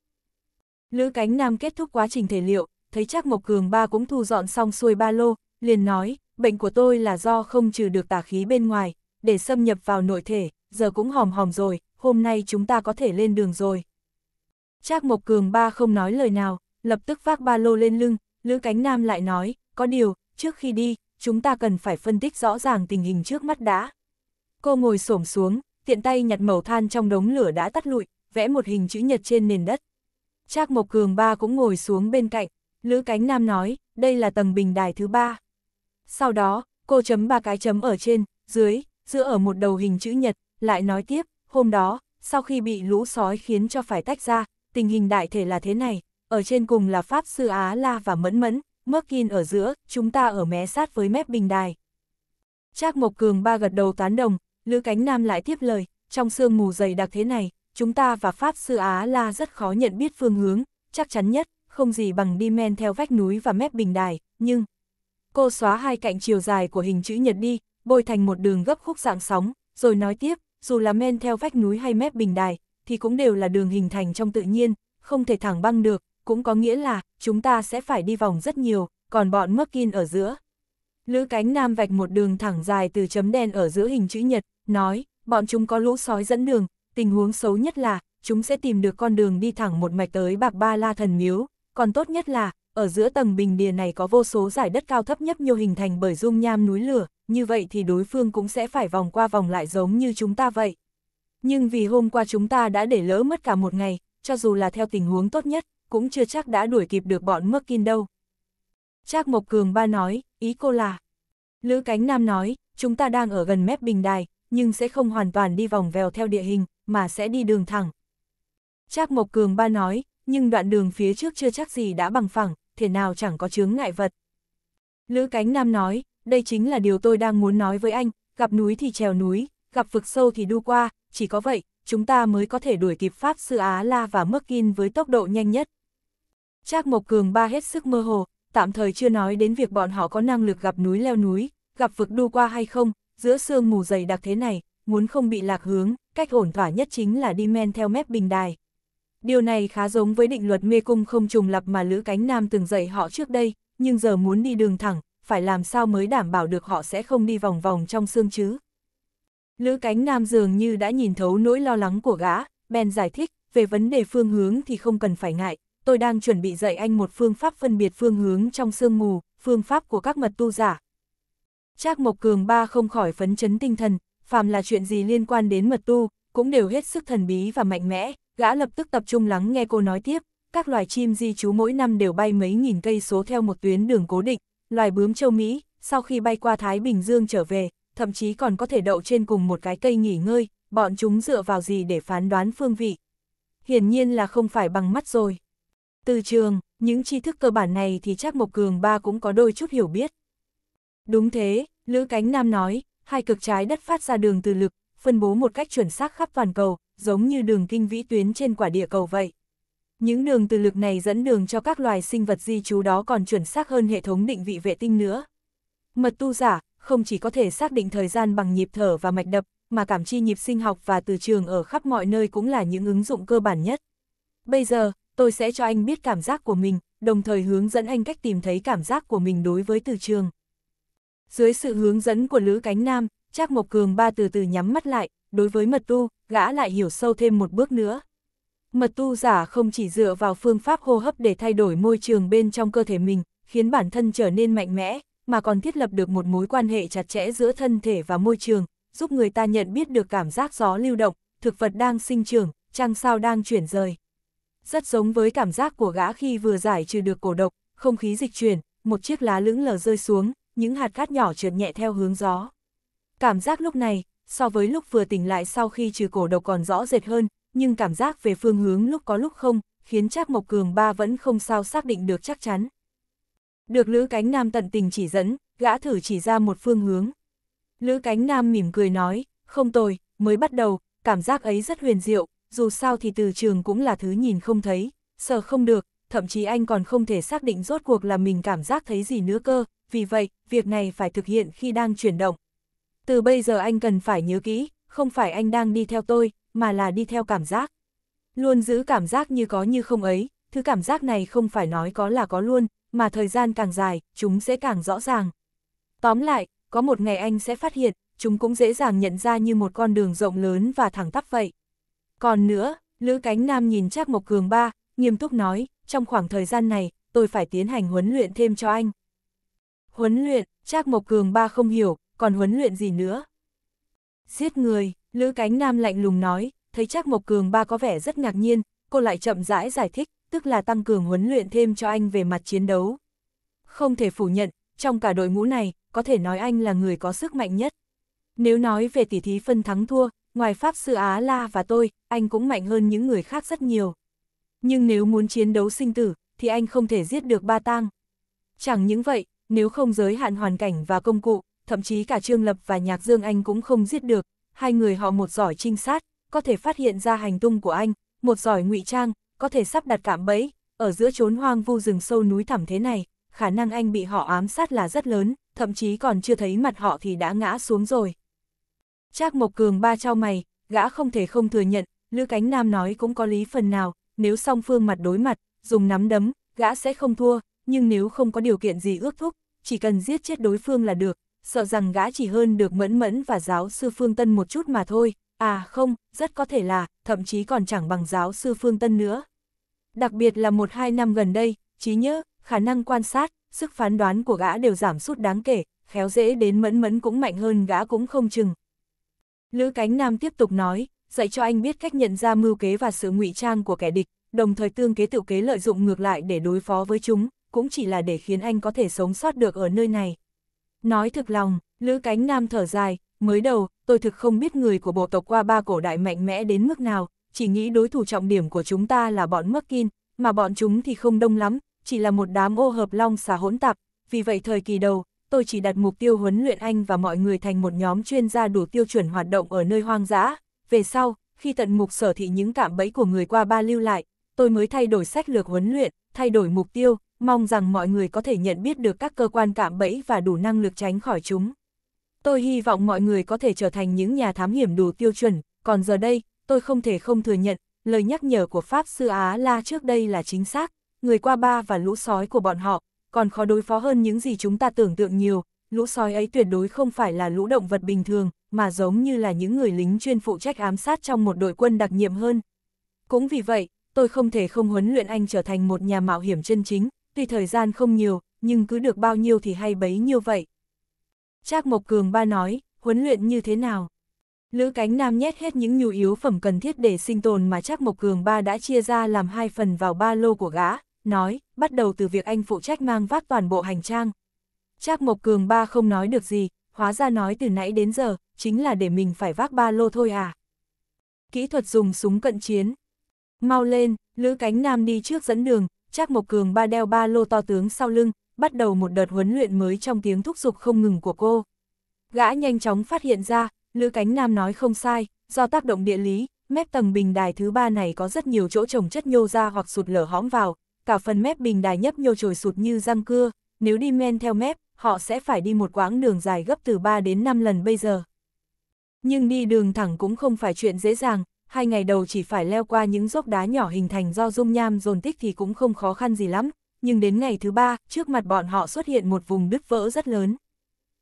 Lữ Cánh Nam kết thúc quá trình thể liệu, thấy chắc Mộc Cường ba cũng thu dọn xong xuôi ba lô, liền nói, bệnh của tôi là do không trừ được tà khí bên ngoài, để xâm nhập vào nội thể, giờ cũng hòm hòm rồi, hôm nay chúng ta có thể lên đường rồi. Trác Mộc Cường ba không nói lời nào, lập tức vác ba lô lên lưng, Lữ Cánh Nam lại nói, có điều, trước khi đi, chúng ta cần phải phân tích rõ ràng tình hình trước mắt đã. Cô ngồi xổm xuống, tiện tay nhặt mẩu than trong đống lửa đã tắt lụi, vẽ một hình chữ nhật trên nền đất. Trác Mộc Cường ba cũng ngồi xuống bên cạnh, Lữ Cánh Nam nói, đây là tầng bình đài thứ ba. Sau đó, cô chấm ba cái chấm ở trên, dưới, giữa ở một đầu hình chữ nhật, lại nói tiếp, hôm đó, sau khi bị lũ sói khiến cho phải tách ra, tình hình đại thể là thế này, ở trên cùng là Pháp Sư Á La và Mẫn Mẫn, Merkin ở giữa, chúng ta ở mé sát với mép bình đài. Trác Mộc Cường ba gật đầu tán đồng, Lữ Cánh Nam lại tiếp lời, trong sương mù dày đặc thế này, chúng ta và Pháp Sư Á La rất khó nhận biết phương hướng, chắc chắn nhất, không gì bằng đi men theo vách núi và mép bình đài, nhưng... Cô xóa hai cạnh chiều dài của hình chữ nhật đi, bôi thành một đường gấp khúc dạng sóng, rồi nói tiếp, dù là men theo vách núi hay mép bình đài, thì cũng đều là đường hình thành trong tự nhiên, không thể thẳng băng được, cũng có nghĩa là chúng ta sẽ phải đi vòng rất nhiều, còn bọn mất Merkin ở giữa. Lữ cánh nam vạch một đường thẳng dài từ chấm đen ở giữa hình chữ nhật, nói, bọn chúng có lũ sói dẫn đường, tình huống xấu nhất là, chúng sẽ tìm được con đường đi thẳng một mạch tới bạc ba la thần miếu, còn tốt nhất là, ở giữa tầng bình địa này có vô số giải đất cao thấp nhất nhiều hình thành bởi dung nham núi lửa, như vậy thì đối phương cũng sẽ phải vòng qua vòng lại giống như chúng ta vậy. Nhưng vì hôm qua chúng ta đã để lỡ mất cả một ngày, cho dù là theo tình huống tốt nhất, cũng chưa chắc đã đuổi kịp được bọn mất kinh đâu. Trác Mộc Cường Ba nói, ý cô là. Lữ Cánh Nam nói, chúng ta đang ở gần mép bình đài, nhưng sẽ không hoàn toàn đi vòng vèo theo địa hình, mà sẽ đi đường thẳng. Trác Mộc Cường ba nói, nhưng đoạn đường phía trước chưa chắc gì đã bằng phẳng, thể nào chẳng có chướng ngại vật. Lữ Cánh Nam nói, đây chính là điều tôi đang muốn nói với anh, gặp núi thì trèo núi, gặp vực sâu thì đu qua, chỉ có vậy, chúng ta mới có thể đuổi kịp Pháp Sư Á La và Mức Merkin với tốc độ nhanh nhất. Trác Mộc Cường ba hết sức mơ hồ, tạm thời chưa nói đến việc bọn họ có năng lực gặp núi leo núi, gặp vực đu qua hay không, giữa sương mù dày đặc thế này, muốn không bị lạc hướng, cách ổn thỏa nhất chính là đi men theo mép bình đài. Điều này khá giống với định luật mê cung không trùng lập mà Lữ Cánh Nam từng dạy họ trước đây, nhưng giờ muốn đi đường thẳng, phải làm sao mới đảm bảo được họ sẽ không đi vòng vòng trong xương chứ. Lữ Cánh Nam dường như đã nhìn thấu nỗi lo lắng của gã, Ben giải thích, về vấn đề phương hướng thì không cần phải ngại, tôi đang chuẩn bị dạy anh một phương pháp phân biệt phương hướng trong sương mù, phương pháp của các mật tu giả, Trác Mộc Cường ba không khỏi phấn chấn tinh thần, phàm là chuyện gì liên quan đến mật tu, cũng đều hết sức thần bí và mạnh mẽ, gã lập tức tập trung lắng nghe cô nói tiếp, các loài chim di trú mỗi năm đều bay mấy nghìn cây số theo một tuyến đường cố định, loài bướm châu Mỹ, sau khi bay qua Thái Bình Dương trở về, thậm chí còn có thể đậu trên cùng một cái cây nghỉ ngơi, bọn chúng dựa vào gì để phán đoán phương vị. Hiển nhiên là không phải bằng mắt rồi. Từ trường, những tri thức cơ bản này thì chắc Mộc Cường ba cũng có đôi chút hiểu biết. Đúng thế, Lữ Cánh Nam nói, hai cực trái đất phát ra đường từ lực, phân bố một cách chuẩn xác khắp toàn cầu, giống như đường kinh vĩ tuyến trên quả địa cầu vậy. Những đường từ lực này dẫn đường cho các loài sinh vật di trú đó còn chuẩn xác hơn hệ thống định vị vệ tinh nữa. Mật tu giả, không chỉ có thể xác định thời gian bằng nhịp thở và mạch đập, mà cảm chi nhịp sinh học và từ trường ở khắp mọi nơi cũng là những ứng dụng cơ bản nhất. Bây giờ, tôi sẽ cho anh biết cảm giác của mình, đồng thời hướng dẫn anh cách tìm thấy cảm giác của mình đối với từ trường. Dưới sự hướng dẫn của Lữ Cánh Nam, Trác Mộc Cường ba từ từ nhắm mắt lại, đối với mật tu, gã lại hiểu sâu thêm một bước nữa. Mật tu giả không chỉ dựa vào phương pháp hô hấp để thay đổi môi trường bên trong cơ thể mình, khiến bản thân trở nên mạnh mẽ, mà còn thiết lập được một mối quan hệ chặt chẽ giữa thân thể và môi trường, giúp người ta nhận biết được cảm giác gió lưu động, thực vật đang sinh trưởng, trăng sao đang chuyển rời. Rất giống với cảm giác của gã khi vừa giải trừ được cổ độc, không khí dịch chuyển, một chiếc lá lững lờ rơi xuống, những hạt cát nhỏ trượt nhẹ theo hướng gió. Cảm giác lúc này, so với lúc vừa tỉnh lại sau khi trừ cổ độc còn rõ rệt hơn, nhưng cảm giác về phương hướng lúc có lúc không, khiến chắc Mộc Cường ba vẫn không sao xác định được chắc chắn. Được Lữ Cánh Nam tận tình chỉ dẫn, gã thử chỉ ra một phương hướng. Lữ Cánh Nam mỉm cười nói, không tồi, mới bắt đầu, cảm giác ấy rất huyền diệu, dù sao thì từ trường cũng là thứ nhìn không thấy, sợ không được, thậm chí anh còn không thể xác định rốt cuộc là mình cảm giác thấy gì nữa cơ, vì vậy, việc này phải thực hiện khi đang chuyển động. Từ bây giờ anh cần phải nhớ kỹ, không phải anh đang đi theo tôi, mà là đi theo cảm giác. Luôn giữ cảm giác như có như không ấy, thứ cảm giác này không phải nói có là có luôn, mà thời gian càng dài, chúng sẽ càng rõ ràng. Tóm lại, có một ngày anh sẽ phát hiện, chúng cũng dễ dàng nhận ra như một con đường rộng lớn và thẳng tắp vậy. Còn nữa, Lữ Cánh Nam nhìn Trác Mộc Cường ba, nghiêm túc nói, trong khoảng thời gian này, tôi phải tiến hành huấn luyện thêm cho anh. Huấn luyện, Trác Mộc Cường ba không hiểu, còn huấn luyện gì nữa. Giết người, Lữ Cánh Nam lạnh lùng nói, thấy Trác Mộc Cường ba có vẻ rất ngạc nhiên, cô lại chậm rãi giải thích, tức là tăng cường huấn luyện thêm cho anh về mặt chiến đấu. Không thể phủ nhận, trong cả đội ngũ này, có thể nói anh là người có sức mạnh nhất. Nếu nói về tỉ thí phân thắng thua, ngoài Pháp Sư Á La và tôi, anh cũng mạnh hơn những người khác rất nhiều. Nhưng nếu muốn chiến đấu sinh tử, thì anh không thể giết được ba tang. Chẳng những vậy, nếu không giới hạn hoàn cảnh và công cụ, thậm chí cả Trương Lập và Nhạc Dương Anh cũng không giết được, hai người họ một giỏi trinh sát, có thể phát hiện ra hành tung của anh, một giỏi ngụy trang, có thể sắp đặt cạm bẫy, ở giữa chốn hoang vu rừng sâu núi thẳm thế này, khả năng anh bị họ ám sát là rất lớn, thậm chí còn chưa thấy mặt họ thì đã ngã xuống rồi. Trác Mộc Cường ba trao mày, gã không thể không thừa nhận, Lữ Cánh Nam nói cũng có lý phần nào, nếu song phương mặt đối mặt, dùng nắm đấm, gã sẽ không thua, nhưng nếu không có điều kiện gì ước thúc, chỉ cần giết chết đối phương là được, sợ rằng gã chỉ hơn được mẫn mẫn và giáo sư Phương Tân một chút mà thôi, à không, rất có thể là, thậm chí còn chẳng bằng giáo sư Phương Tân nữa. Đặc biệt là một hai năm gần đây, trí nhớ, khả năng quan sát, sức phán đoán của gã đều giảm sút đáng kể, khéo dễ đến mẫn mẫn cũng mạnh hơn gã cũng không chừng. Lữ Cánh Nam tiếp tục nói, dạy cho anh biết cách nhận ra mưu kế và sự ngụy trang của kẻ địch, đồng thời tương kế tự kế lợi dụng ngược lại để đối phó với chúng, cũng chỉ là để khiến anh có thể sống sót được ở nơi này. Nói thực lòng, Lữ Cánh Nam thở dài, mới đầu, tôi thực không biết người của bộ tộc qua ba cổ đại mạnh mẽ đến mức nào, chỉ nghĩ đối thủ trọng điểm của chúng ta là bọn Merkin, mà bọn chúng thì không đông lắm, chỉ là một đám ô hợp long xà hỗn tạp, vì vậy thời kỳ đầu, tôi chỉ đặt mục tiêu huấn luyện anh và mọi người thành một nhóm chuyên gia đủ tiêu chuẩn hoạt động ở nơi hoang dã. Về sau, khi tận mục sở thị những cạm bẫy của người qua ba lưu lại, tôi mới thay đổi sách lược huấn luyện, thay đổi mục tiêu, mong rằng mọi người có thể nhận biết được các cơ quan cạm bẫy và đủ năng lực tránh khỏi chúng. Tôi hy vọng mọi người có thể trở thành những nhà thám hiểm đủ tiêu chuẩn, còn giờ đây, tôi không thể không thừa nhận, lời nhắc nhở của Pháp Sư Á La trước đây là chính xác, người qua ba và lũ sói của bọn họ, còn khó đối phó hơn những gì chúng ta tưởng tượng nhiều, lũ sói ấy tuyệt đối không phải là lũ động vật bình thường, mà giống như là những người lính chuyên phụ trách ám sát trong một đội quân đặc nhiệm hơn. Cũng vì vậy, tôi không thể không huấn luyện anh trở thành một nhà mạo hiểm chân chính, tuy thời gian không nhiều, nhưng cứ được bao nhiêu thì hay bấy nhiêu vậy. Trác Mộc Cường ba nói, huấn luyện như thế nào? Lữ Cánh Nam nhét hết những nhu yếu phẩm cần thiết để sinh tồn mà Trác Mộc Cường ba đã chia ra làm hai phần vào ba lô của gã, nói, bắt đầu từ việc anh phụ trách mang vác toàn bộ hành trang. Trác Mộc Cường ba không nói được gì, hóa ra nói từ nãy đến giờ, chính là để mình phải vác ba lô thôi à. Kỹ thuật dùng súng cận chiến. Mau lên, Lữ Cánh Nam đi trước dẫn đường, Trác Mộc Cường ba đeo ba lô to tướng sau lưng, bắt đầu một đợt huấn luyện mới trong tiếng thúc giục không ngừng của cô. Gã nhanh chóng phát hiện ra, Lữ Cánh Nam nói không sai, do tác động địa lý, mép tầng bình đài thứ ba này có rất nhiều chỗ trồng chất nhô ra hoặc sụt lở hõm vào, cả phần mép bình đài nhấp nhô trồi sụt như răng cưa, nếu đi men theo mép, họ sẽ phải đi một quãng đường dài gấp từ 3 đến 5 lần bây giờ. Nhưng đi đường thẳng cũng không phải chuyện dễ dàng, hai ngày đầu chỉ phải leo qua những dốc đá nhỏ hình thành do dung nham dồn tích thì cũng không khó khăn gì lắm, nhưng đến ngày thứ ba, trước mặt bọn họ xuất hiện một vùng đứt vỡ rất lớn.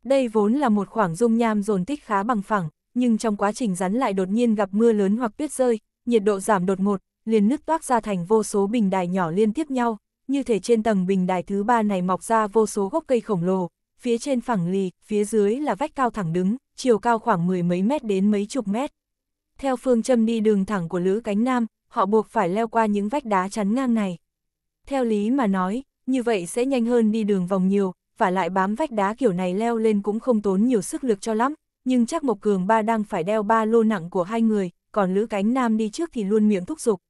Đây vốn là một khoảng dung nham dồn tích khá bằng phẳng, nhưng trong quá trình rắn lại đột nhiên gặp mưa lớn hoặc tuyết rơi, nhiệt độ giảm đột ngột, liền nước toác ra thành vô số bình đài nhỏ liên tiếp nhau, như thể trên tầng bình đài thứ ba này mọc ra vô số gốc cây khổng lồ, phía trên phẳng lì, phía dưới là vách cao thẳng đứng, chiều cao khoảng mười mấy mét đến mấy chục mét. Theo phương châm đi đường thẳng của Lữ Cánh Nam, họ buộc phải leo qua những vách đá chắn ngang này. Theo lý mà nói, như vậy sẽ nhanh hơn đi đường vòng nhiều, và lại bám vách đá kiểu này leo lên cũng không tốn nhiều sức lực cho lắm, nhưng chắc Mộc Cường ba đang phải đeo ba lô nặng của hai người, còn Lữ Cánh Nam đi trước thì luôn miệng thúc giục.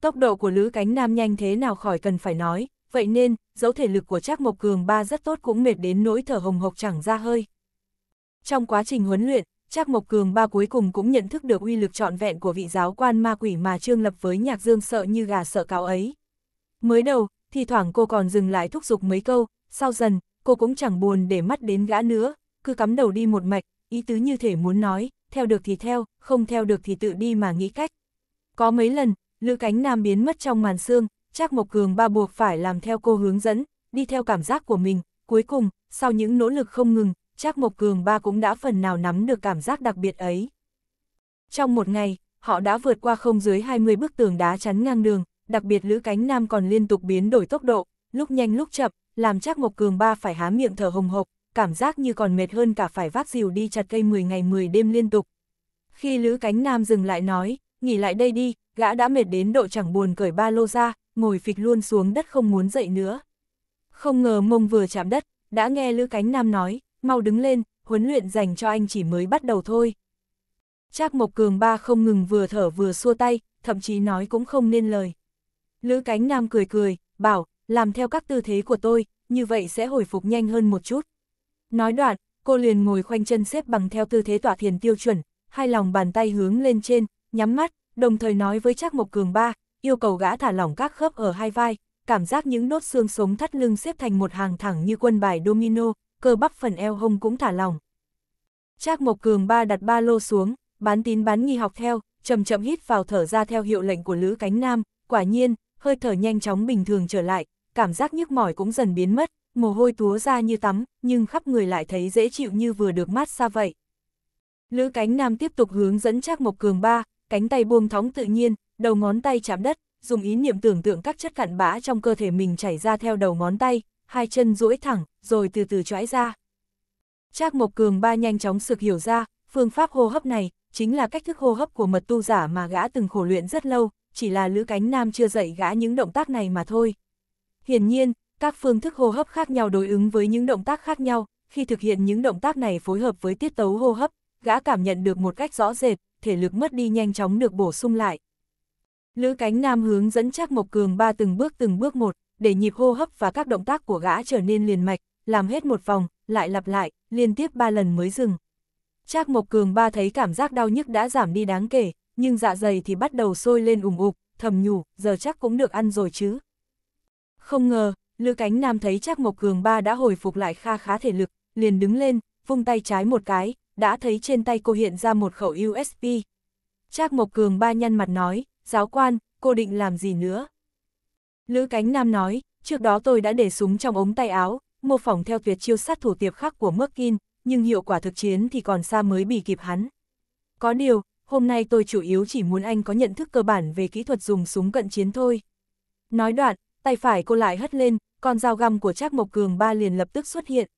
Tốc độ của Lữ Cánh Nam nhanh thế nào khỏi cần phải nói, vậy nên, dấu thể lực của chắc Mộc Cường ba rất tốt cũng mệt đến nỗi thở hồng hộc chẳng ra hơi. Trong quá trình huấn luyện, Trác Mộc Cường ba cuối cùng cũng nhận thức được uy lực trọn vẹn của vị giáo quan ma quỷ mà Trương Lập với Nhạc Dương sợ như gà sợ cáo ấy. Mới đầu, thì thoảng cô còn dừng lại thúc giục mấy câu, sau dần, cô cũng chẳng buồn để mắt đến gã nữa, cứ cắm đầu đi một mạch, ý tứ như thể muốn nói, theo được thì theo, không theo được thì tự đi mà nghĩ cách. Có mấy lần, Lữ Cánh Nam biến mất trong màn sương, Trác Mộc Cường ba buộc phải làm theo cô hướng dẫn, đi theo cảm giác của mình, cuối cùng, sau những nỗ lực không ngừng, Trác Mộc Cường ba cũng đã phần nào nắm được cảm giác đặc biệt ấy. Trong một ngày, họ đã vượt qua không dưới 20 bức tường đá chắn ngang đường, đặc biệt Lữ Cánh Nam còn liên tục biến đổi tốc độ, lúc nhanh lúc chậm, làm Trác Mộc Cường ba phải há miệng thở hồng hộc, cảm giác như còn mệt hơn cả phải vác dìu đi chặt cây 10 ngày 10 đêm liên tục. Khi Lữ Cánh Nam dừng lại nói, nghỉ lại đây đi, gã đã mệt đến độ chẳng buồn cởi ba lô ra, ngồi phịch luôn xuống đất không muốn dậy nữa. Không ngờ mông vừa chạm đất, đã nghe Lữ Cánh Nam nói, mau đứng lên, huấn luyện dành cho anh chỉ mới bắt đầu thôi. Trác Mộc Cường ba không ngừng vừa thở vừa xua tay, thậm chí nói cũng không nên lời. Lữ Cánh Nam cười cười, bảo, làm theo các tư thế của tôi, như vậy sẽ hồi phục nhanh hơn một chút. Nói đoạn, cô liền ngồi khoanh chân xếp bằng theo tư thế tỏa thiền tiêu chuẩn, hai lòng bàn tay hướng lên trên, nhắm mắt, đồng thời nói với Trác Mộc Cường ba, yêu cầu gã thả lỏng các khớp ở hai vai, cảm giác những nốt xương sống thắt lưng xếp thành một hàng thẳng như quân bài domino, cơ bắp phần eo hông cũng thả lỏng. Trác Mộc Cường ba đặt ba lô xuống, bán tín bán nghi học theo, chậm chậm hít vào thở ra theo hiệu lệnh của Lữ Cánh Nam, quả nhiên, hơi thở nhanh chóng bình thường trở lại, cảm giác nhức mỏi cũng dần biến mất, mồ hôi túa ra như tắm, nhưng khắp người lại thấy dễ chịu như vừa được mát xa vậy. Lữ Cánh Nam tiếp tục hướng dẫn Trác Mộc Cường ba, cánh tay buông thóng tự nhiên, đầu ngón tay chạm đất, dùng ý niệm tưởng tượng các chất cặn bã trong cơ thể mình chảy ra theo đầu ngón tay, hai chân duỗi thẳng, rồi từ từ choãi ra. Trác Mộc Cường ba nhanh chóng sực hiểu ra, phương pháp hô hấp này, chính là cách thức hô hấp của mật tu giả mà gã từng khổ luyện rất lâu, chỉ là Lữ Cánh Nam chưa dạy gã những động tác này mà thôi. Hiển nhiên, các phương thức hô hấp khác nhau đối ứng với những động tác khác nhau, khi thực hiện những động tác này phối hợp với tiết tấu hô hấp, gã cảm nhận được một cách rõ rệt, thể lực mất đi nhanh chóng được bổ sung lại. Lữ Cánh Nam hướng dẫn Trác Mộc Cường ba từng bước từng bước một, để nhịp hô hấp và các động tác của gã trở nên liền mạch, làm hết một vòng, lại lặp lại, liên tiếp ba lần mới dừng. Trác Mộc Cường ba thấy cảm giác đau nhức đã giảm đi đáng kể, nhưng dạ dày thì bắt đầu sôi lên ủng ục, thầm nhủ, giờ chắc cũng được ăn rồi chứ. Không ngờ, Lữ Cánh Nam thấy Trác Mộc Cường ba đã hồi phục lại kha khá thể lực, liền đứng lên, vung tay trái một cái, đã thấy trên tay cô hiện ra một khẩu USB. Trác Mộc Cường ba nhăn mặt nói, giáo quan, cô định làm gì nữa? Lữ Cánh Nam nói, trước đó tôi đã để súng trong ống tay áo, mô phỏng theo tuyệt chiêu sát thủ tiệp khắc của Merkin, nhưng hiệu quả thực chiến thì còn xa mới bị kịp hắn. Có điều, hôm nay tôi chủ yếu chỉ muốn anh có nhận thức cơ bản về kỹ thuật dùng súng cận chiến thôi. Nói đoạn, tay phải cô lại hất lên, con dao găm của Trác Mộc Cường ba liền lập tức xuất hiện.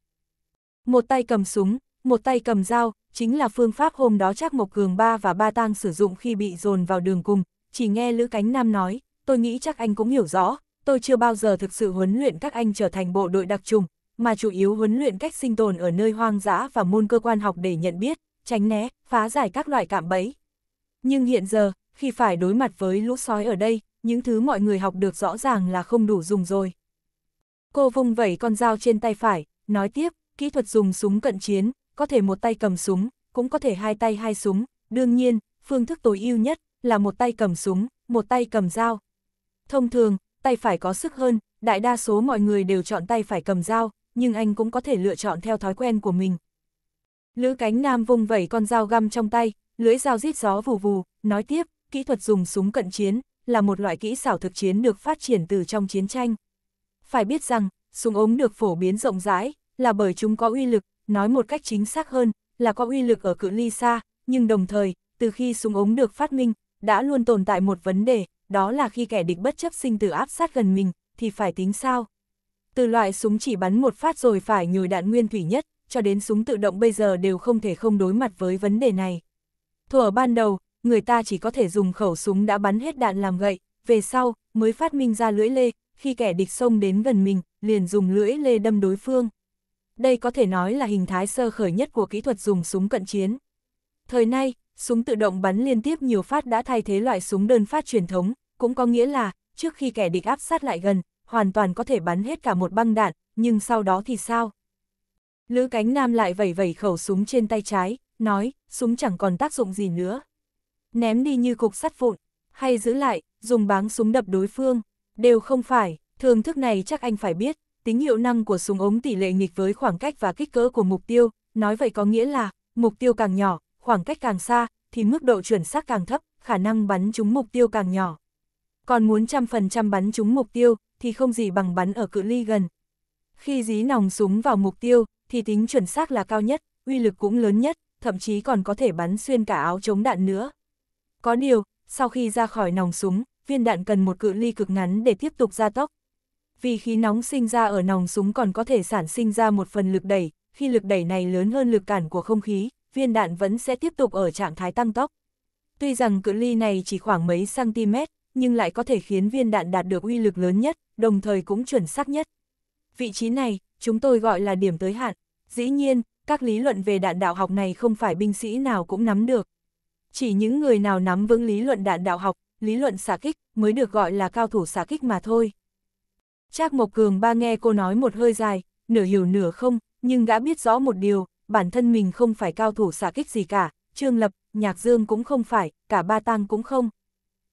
Một tay cầm súng, một tay cầm dao, chính là phương pháp hôm đó Trác Mộc Cường ba và ba tang sử dụng khi bị dồn vào đường cùng, chỉ nghe Lữ Cánh Nam nói, tôi nghĩ chắc anh cũng hiểu rõ, tôi chưa bao giờ thực sự huấn luyện các anh trở thành bộ đội đặc trùng, mà chủ yếu huấn luyện cách sinh tồn ở nơi hoang dã và môn cơ quan học để nhận biết, tránh né, phá giải các loại cạm bẫy. Nhưng hiện giờ, khi phải đối mặt với lũ sói ở đây, những thứ mọi người học được rõ ràng là không đủ dùng rồi. Cô vung vẩy con dao trên tay phải, nói tiếp, kỹ thuật dùng súng cận chiến, có thể một tay cầm súng, cũng có thể hai tay hai súng, đương nhiên, phương thức tối ưu nhất là một tay cầm súng, một tay cầm dao, Thông thường, tay phải có sức hơn, đại đa số mọi người đều chọn tay phải cầm dao, nhưng anh cũng có thể lựa chọn theo thói quen của mình. Lữ cánh nam vung vẩy con dao găm trong tay, lưỡi dao rít gió vù vù, nói tiếp, kỹ thuật dùng súng cận chiến là một loại kỹ xảo thực chiến được phát triển từ trong chiến tranh. Phải biết rằng, súng ống được phổ biến rộng rãi, là bởi chúng có uy lực, nói một cách chính xác hơn, là có uy lực ở cự ly xa, nhưng đồng thời, từ khi súng ống được phát minh, đã luôn tồn tại một vấn đề, đó là khi kẻ địch bất chấp sinh tử áp sát gần mình, thì phải tính sao? Từ loại súng chỉ bắn một phát rồi phải nhồi đạn nguyên thủy nhất, cho đến súng tự động bây giờ đều không thể không đối mặt với vấn đề này. Thuở ban đầu, người ta chỉ có thể dùng khẩu súng đã bắn hết đạn làm gậy, về sau, mới phát minh ra lưỡi lê, khi kẻ địch xông đến gần mình, liền dùng lưỡi lê đâm đối phương. Đây có thể nói là hình thái sơ khởi nhất của kỹ thuật dùng súng cận chiến. Thời nay, súng tự động bắn liên tiếp nhiều phát đã thay thế loại súng đơn phát truyền thống, cũng có nghĩa là, trước khi kẻ địch áp sát lại gần, hoàn toàn có thể bắn hết cả một băng đạn, nhưng sau đó thì sao? Lữ cánh nam lại vẩy vẩy khẩu súng trên tay trái, nói, súng chẳng còn tác dụng gì nữa. Ném đi như cục sắt vụn, hay giữ lại, dùng báng súng đập đối phương, đều không phải, thường thức này chắc anh phải biết, tính hiệu năng của súng ống tỷ lệ nghịch với khoảng cách và kích cỡ của mục tiêu, nói vậy có nghĩa là, mục tiêu càng nhỏ, khoảng cách càng xa, thì mức độ chuẩn xác càng thấp, khả năng bắn trúng mục tiêu càng nhỏ. Còn muốn trăm phần trăm bắn trúng mục tiêu, thì không gì bằng bắn ở cự ly gần. Khi dí nòng súng vào mục tiêu, thì tính chuẩn xác là cao nhất, uy lực cũng lớn nhất, thậm chí còn có thể bắn xuyên cả áo chống đạn nữa. Có điều, sau khi ra khỏi nòng súng, viên đạn cần một cự ly cực ngắn để tiếp tục gia tốc. Vì khí nóng sinh ra ở nòng súng còn có thể sản sinh ra một phần lực đẩy, khi lực đẩy này lớn hơn lực cản của không khí, viên đạn vẫn sẽ tiếp tục ở trạng thái tăng tốc. Tuy rằng cự ly này chỉ khoảng mấy cm, nhưng lại có thể khiến viên đạn đạt được uy lực lớn nhất, đồng thời cũng chuẩn xác nhất. Vị trí này, chúng tôi gọi là điểm tới hạn. Dĩ nhiên, các lý luận về đạn đạo học này không phải binh sĩ nào cũng nắm được. Chỉ những người nào nắm vững lý luận đạn đạo học, lý luận xả kích mới được gọi là cao thủ xả kích mà thôi. Trác Mộc Cường ba nghe cô nói một hơi dài, nửa hiểu nửa không, nhưng gã biết rõ một điều, bản thân mình không phải cao thủ xạ kích gì cả, Trương Lập, Nhạc Dương cũng không phải, cả ba tang cũng không.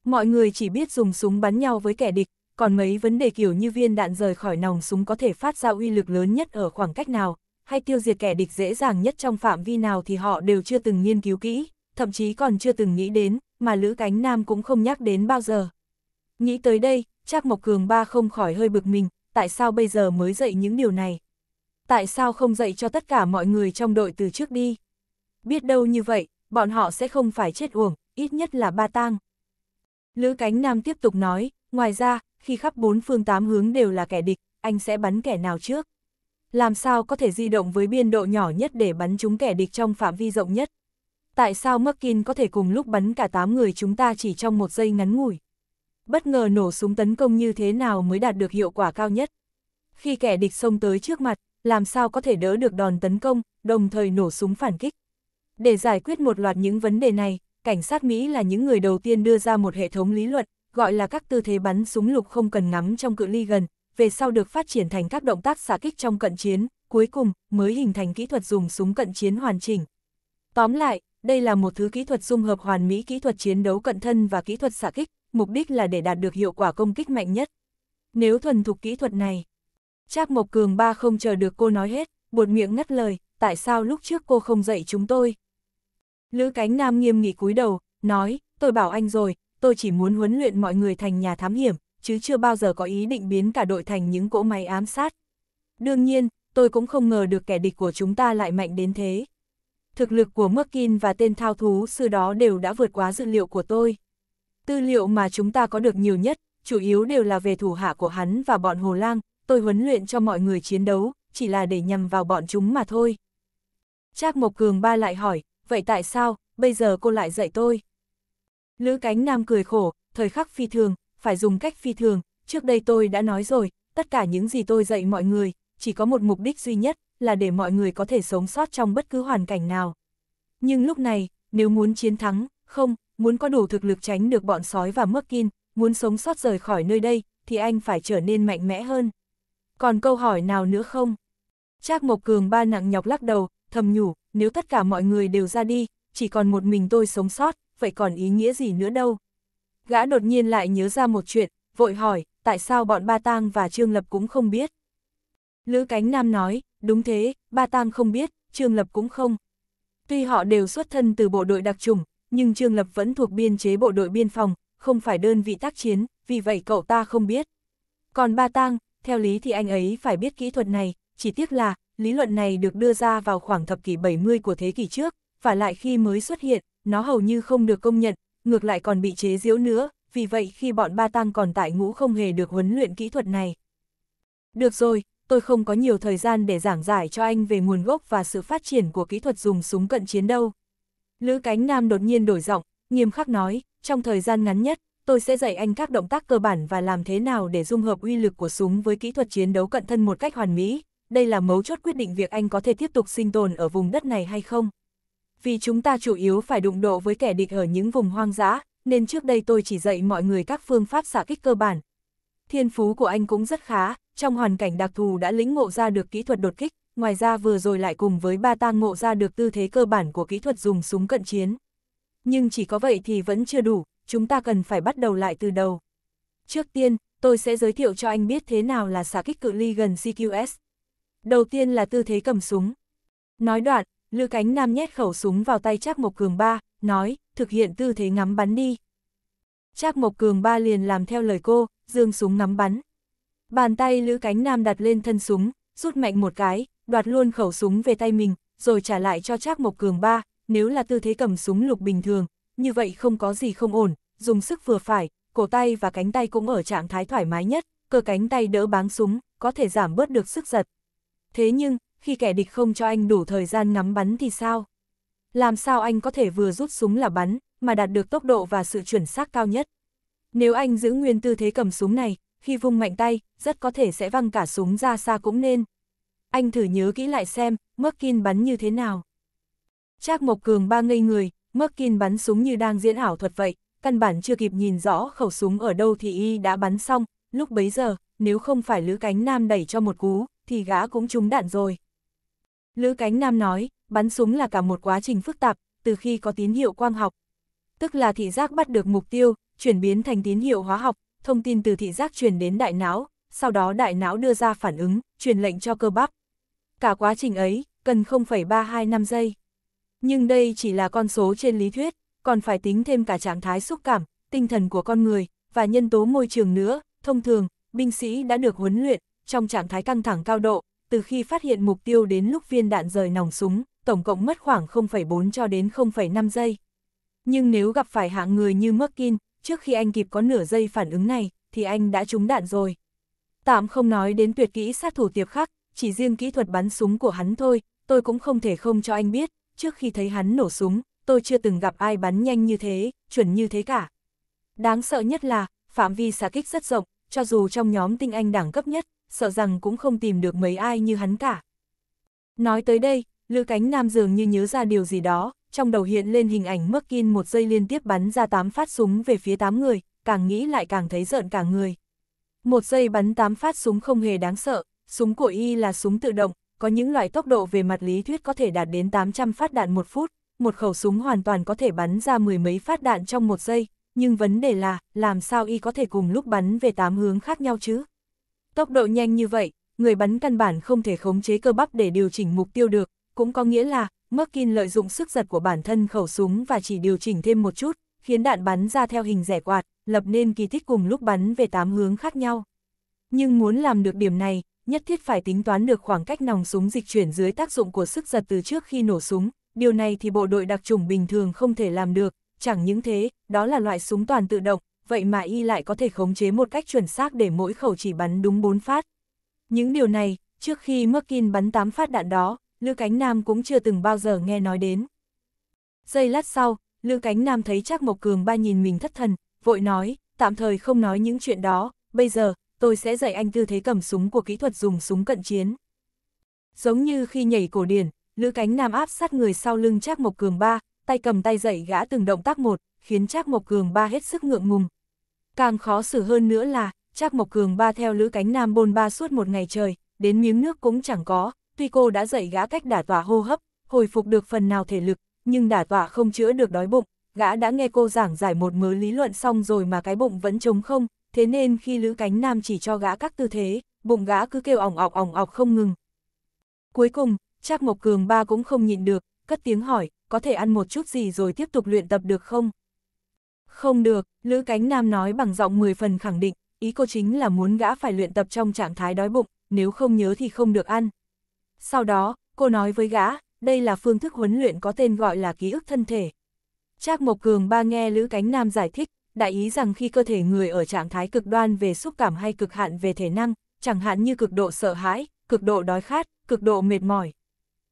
Mọi người chỉ biết dùng súng bắn nhau với kẻ địch, còn mấy vấn đề kiểu như viên đạn rời khỏi nòng súng có thể phát ra uy lực lớn nhất ở khoảng cách nào, hay tiêu diệt kẻ địch dễ dàng nhất trong phạm vi nào thì họ đều chưa từng nghiên cứu kỹ, thậm chí còn chưa từng nghĩ đến, mà Lữ Cánh Nam cũng không nhắc đến bao giờ. Nghĩ tới đây, Trác Mộc Cường ba không khỏi hơi bực mình, tại sao bây giờ mới dậy những điều này? tại sao không dạy cho tất cả mọi người trong đội từ trước đi? Biết đâu như vậy, bọn họ sẽ không phải chết uổng, ít nhất là ba tang. Lữ Cánh Nam tiếp tục nói, ngoài ra, khi khắp bốn phương tám hướng đều là kẻ địch, anh sẽ bắn kẻ nào trước? Làm sao có thể di động với biên độ nhỏ nhất để bắn chúng kẻ địch trong phạm vi rộng nhất? Tại sao Merkin có thể cùng lúc bắn cả 8 người chúng ta chỉ trong một giây ngắn ngủi? Bất ngờ nổ súng tấn công như thế nào mới đạt được hiệu quả cao nhất? Khi kẻ địch xông tới trước mặt, làm sao có thể đỡ được đòn tấn công, đồng thời nổ súng phản kích. Để giải quyết một loạt những vấn đề này, cảnh sát Mỹ là những người đầu tiên đưa ra một hệ thống lý luận, gọi là các tư thế bắn súng lục không cần ngắm trong cự ly gần, về sau được phát triển thành các động tác xạ kích trong cận chiến, cuối cùng mới hình thành kỹ thuật dùng súng cận chiến hoàn chỉnh. Tóm lại, đây là một thứ kỹ thuật dung hợp hoàn mỹ kỹ thuật chiến đấu cận thân và kỹ thuật xạ kích, mục đích là để đạt được hiệu quả công kích mạnh nhất. Nếu thuần thục kỹ thuật này, Trác Mộc Cường ba không chờ được cô nói hết, buột miệng ngắt lời, tại sao lúc trước cô không dạy chúng tôi? Lữ Cánh Nam nghiêm nghị cúi đầu, nói, tôi bảo anh rồi, tôi chỉ muốn huấn luyện mọi người thành nhà thám hiểm, chứ chưa bao giờ có ý định biến cả đội thành những cỗ máy ám sát. Đương nhiên, tôi cũng không ngờ được kẻ địch của chúng ta lại mạnh đến thế. Thực lực của Merkin và tên thao thú sư đó đều đã vượt quá dự liệu của tôi. Tư liệu mà chúng ta có được nhiều nhất, chủ yếu đều là về thủ hạ của hắn và bọn Hồ Lang, tôi huấn luyện cho mọi người chiến đấu, chỉ là để nhằm vào bọn chúng mà thôi. Trác Mộc Cường ba lại hỏi, vậy tại sao, bây giờ cô lại dạy tôi? Lữ cánh nam cười khổ, thời khắc phi thường, phải dùng cách phi thường, trước đây tôi đã nói rồi, tất cả những gì tôi dạy mọi người, chỉ có một mục đích duy nhất, là để mọi người có thể sống sót trong bất cứ hoàn cảnh nào. Nhưng lúc này, nếu muốn chiến thắng, không, muốn có đủ thực lực tránh được bọn sói và mắc kin, muốn sống sót rời khỏi nơi đây, thì anh phải trở nên mạnh mẽ hơn. Còn câu hỏi nào nữa không? Trác Mộc Cường ba nặng nhọc lắc đầu, thầm nhủ, nếu tất cả mọi người đều ra đi, chỉ còn một mình tôi sống sót, vậy còn ý nghĩa gì nữa đâu? Gã đột nhiên lại nhớ ra một chuyện, vội hỏi, tại sao bọn Ba Tang và Trương Lập cũng không biết? Lữ Cánh Nam nói, đúng thế, Ba Tang không biết, Trương Lập cũng không. Tuy họ đều xuất thân từ bộ đội đặc trùng, nhưng Trương Lập vẫn thuộc biên chế bộ đội biên phòng, không phải đơn vị tác chiến, vì vậy cậu ta không biết. Còn Ba Tang, theo lý thì anh ấy phải biết kỹ thuật này, chỉ tiếc là, lý luận này được đưa ra vào khoảng thập kỷ 70 của thế kỷ trước, và lại khi mới xuất hiện, nó hầu như không được công nhận, ngược lại còn bị chế giễu nữa, vì vậy khi bọn ba tăng còn tại ngũ không hề được huấn luyện kỹ thuật này. Được rồi, tôi không có nhiều thời gian để giảng giải cho anh về nguồn gốc và sự phát triển của kỹ thuật dùng súng cận chiến đâu. Lữ Cánh Nam đột nhiên đổi giọng, nghiêm khắc nói, trong thời gian ngắn nhất, tôi sẽ dạy anh các động tác cơ bản và làm thế nào để dung hợp uy lực của súng với kỹ thuật chiến đấu cận thân một cách hoàn mỹ. Đây là mấu chốt quyết định việc anh có thể tiếp tục sinh tồn ở vùng đất này hay không. Vì chúng ta chủ yếu phải đụng độ với kẻ địch ở những vùng hoang dã, nên trước đây tôi chỉ dạy mọi người các phương pháp xả kích cơ bản. Thiên phú của anh cũng rất khá, trong hoàn cảnh đặc thù đã lĩnh ngộ ra được kỹ thuật đột kích, ngoài ra vừa rồi lại cùng với ba tang ngộ ra được tư thế cơ bản của kỹ thuật dùng súng cận chiến. Nhưng chỉ có vậy thì vẫn chưa đủ, chúng ta cần phải bắt đầu lại từ đầu. Trước tiên, tôi sẽ giới thiệu cho anh biết thế nào là xạ kích cự ly gần CQS. Đầu tiên là tư thế cầm súng. Nói đoạn, Lữ Cánh Nam nhét khẩu súng vào tay Trác Mộc Cường Ba, nói, thực hiện tư thế ngắm bắn đi. Trác Mộc Cường Ba liền làm theo lời cô, dương súng ngắm bắn. Bàn tay Lữ Cánh Nam đặt lên thân súng, rút mạnh một cái, đoạt luôn khẩu súng về tay mình, rồi trả lại cho Trác Mộc Cường Ba, nếu là tư thế cầm súng lục bình thường, như vậy không có gì không ổn, dùng sức vừa phải, cổ tay và cánh tay cũng ở trạng thái thoải mái nhất, cơ cánh tay đỡ báng súng, có thể giảm bớt được sức giật. Thế nhưng, khi kẻ địch không cho anh đủ thời gian ngắm bắn thì sao? Làm sao anh có thể vừa rút súng là bắn, mà đạt được tốc độ và sự chuẩn xác cao nhất? Nếu anh giữ nguyên tư thế cầm súng này, khi vung mạnh tay, rất có thể sẽ văng cả súng ra xa cũng nên. Anh thử nhớ kỹ lại xem, Merkin bắn như thế nào. Trác Mộc Cường ba ngây người, Merkin bắn súng như đang diễn ảo thuật vậy, căn bản chưa kịp nhìn rõ khẩu súng ở đâu thì y đã bắn xong, lúc bấy giờ, nếu không phải Lữ Cánh Nam đẩy cho một cú, thì gã cũng trúng đạn rồi. Lữ Cánh Nam nói, bắn súng là cả một quá trình phức tạp, từ khi có tín hiệu quang học. Tức là thị giác bắt được mục tiêu, chuyển biến thành tín hiệu hóa học, thông tin từ thị giác truyền đến đại não, sau đó đại não đưa ra phản ứng, truyền lệnh cho cơ bắp. Cả quá trình ấy, cần 0,325 giây. Nhưng đây chỉ là con số trên lý thuyết, còn phải tính thêm cả trạng thái xúc cảm, tinh thần của con người, và nhân tố môi trường nữa. Thông thường, binh sĩ đã được huấn luyện, trong trạng thái căng thẳng cao độ, từ khi phát hiện mục tiêu đến lúc viên đạn rời nòng súng, tổng cộng mất khoảng 0,4 cho đến 0,5 giây. Nhưng nếu gặp phải hạng người như Merkin, trước khi anh kịp có nửa giây phản ứng này, thì anh đã trúng đạn rồi. Tạm không nói đến tuyệt kỹ sát thủ tiệp khắc, chỉ riêng kỹ thuật bắn súng của hắn thôi, tôi cũng không thể không cho anh biết, trước khi thấy hắn nổ súng, tôi chưa từng gặp ai bắn nhanh như thế, chuẩn như thế cả. Đáng sợ nhất là, phạm vi xạ kích rất rộng, cho dù trong nhóm tinh anh đẳng cấp nhất, sợ rằng cũng không tìm được mấy ai như hắn cả. Nói tới đây, Lữ Cánh Nam dường như nhớ ra điều gì đó, trong đầu hiện lên hình ảnh mắc kin một giây liên tiếp bắn ra 8 phát súng về phía 8 người, càng nghĩ lại càng thấy giận cả người. Một giây bắn 8 phát súng không hề đáng sợ, súng của y là súng tự động, có những loại tốc độ về mặt lý thuyết có thể đạt đến 800 phát đạn một phút, một khẩu súng hoàn toàn có thể bắn ra mười mấy phát đạn trong một giây, nhưng vấn đề là, làm sao y có thể cùng lúc bắn về 8 hướng khác nhau chứ? Tốc độ nhanh như vậy, người bắn căn bản không thể khống chế cơ bắp để điều chỉnh mục tiêu được, cũng có nghĩa là, Merkin lợi dụng sức giật của bản thân khẩu súng và chỉ điều chỉnh thêm một chút, khiến đạn bắn ra theo hình rẻ quạt, lập nên kỳ tích cùng lúc bắn về 8 hướng khác nhau. Nhưng muốn làm được điểm này, nhất thiết phải tính toán được khoảng cách nòng súng dịch chuyển dưới tác dụng của sức giật từ trước khi nổ súng, điều này thì bộ đội đặc chủng bình thường không thể làm được, chẳng những thế, đó là loại súng toàn tự động, vậy mà y lại có thể khống chế một cách chuẩn xác để mỗi khẩu chỉ bắn đúng 4 phát. Những điều này, trước khi Merkin bắn 8 phát đạn đó, lư Cánh Nam cũng chưa từng bao giờ nghe nói đến. Giây lát sau, lư Cánh Nam thấy Trác Mộc Cường ba nhìn mình thất thần, vội nói, tạm thời không nói những chuyện đó, bây giờ, tôi sẽ dạy anh tư thế cầm súng của kỹ thuật dùng súng cận chiến. Giống như khi nhảy cổ điển, Lữ Cánh Nam áp sát người sau lưng Trác Mộc Cường ba, tay cầm tay dậy gã từng động tác một, khiến Trác Mộc Cường ba hết sức ngượng ngùng. Càng khó xử hơn nữa là, Trác Mộc Cường ba theo Lữ Cánh Nam bôn ba suốt một ngày trời, đến miếng nước cũng chẳng có, tuy cô đã dạy gã cách đả tỏa hô hấp, hồi phục được phần nào thể lực, nhưng đả tỏa không chữa được đói bụng, gã đã nghe cô giảng giải một mớ lý luận xong rồi mà cái bụng vẫn trống không, thế nên khi Lữ Cánh Nam chỉ cho gã các tư thế, bụng gã cứ kêu ỏng ọc ỏng ọc không ngừng. Cuối cùng, Trác Mộc Cường ba cũng không nhịn được, cất tiếng hỏi, có thể ăn một chút gì rồi tiếp tục luyện tập được không? Không được, Lữ Cánh Nam nói bằng giọng 10 phần khẳng định, ý cô chính là muốn gã phải luyện tập trong trạng thái đói bụng, nếu không nhớ thì không được ăn. Sau đó, cô nói với gã, đây là phương thức huấn luyện có tên gọi là ký ức thân thể. Trác Mộc Cường ba nghe Lữ Cánh Nam giải thích, đại ý rằng khi cơ thể người ở trạng thái cực đoan về xúc cảm hay cực hạn về thể năng, chẳng hạn như cực độ sợ hãi, cực độ đói khát, cực độ mệt mỏi.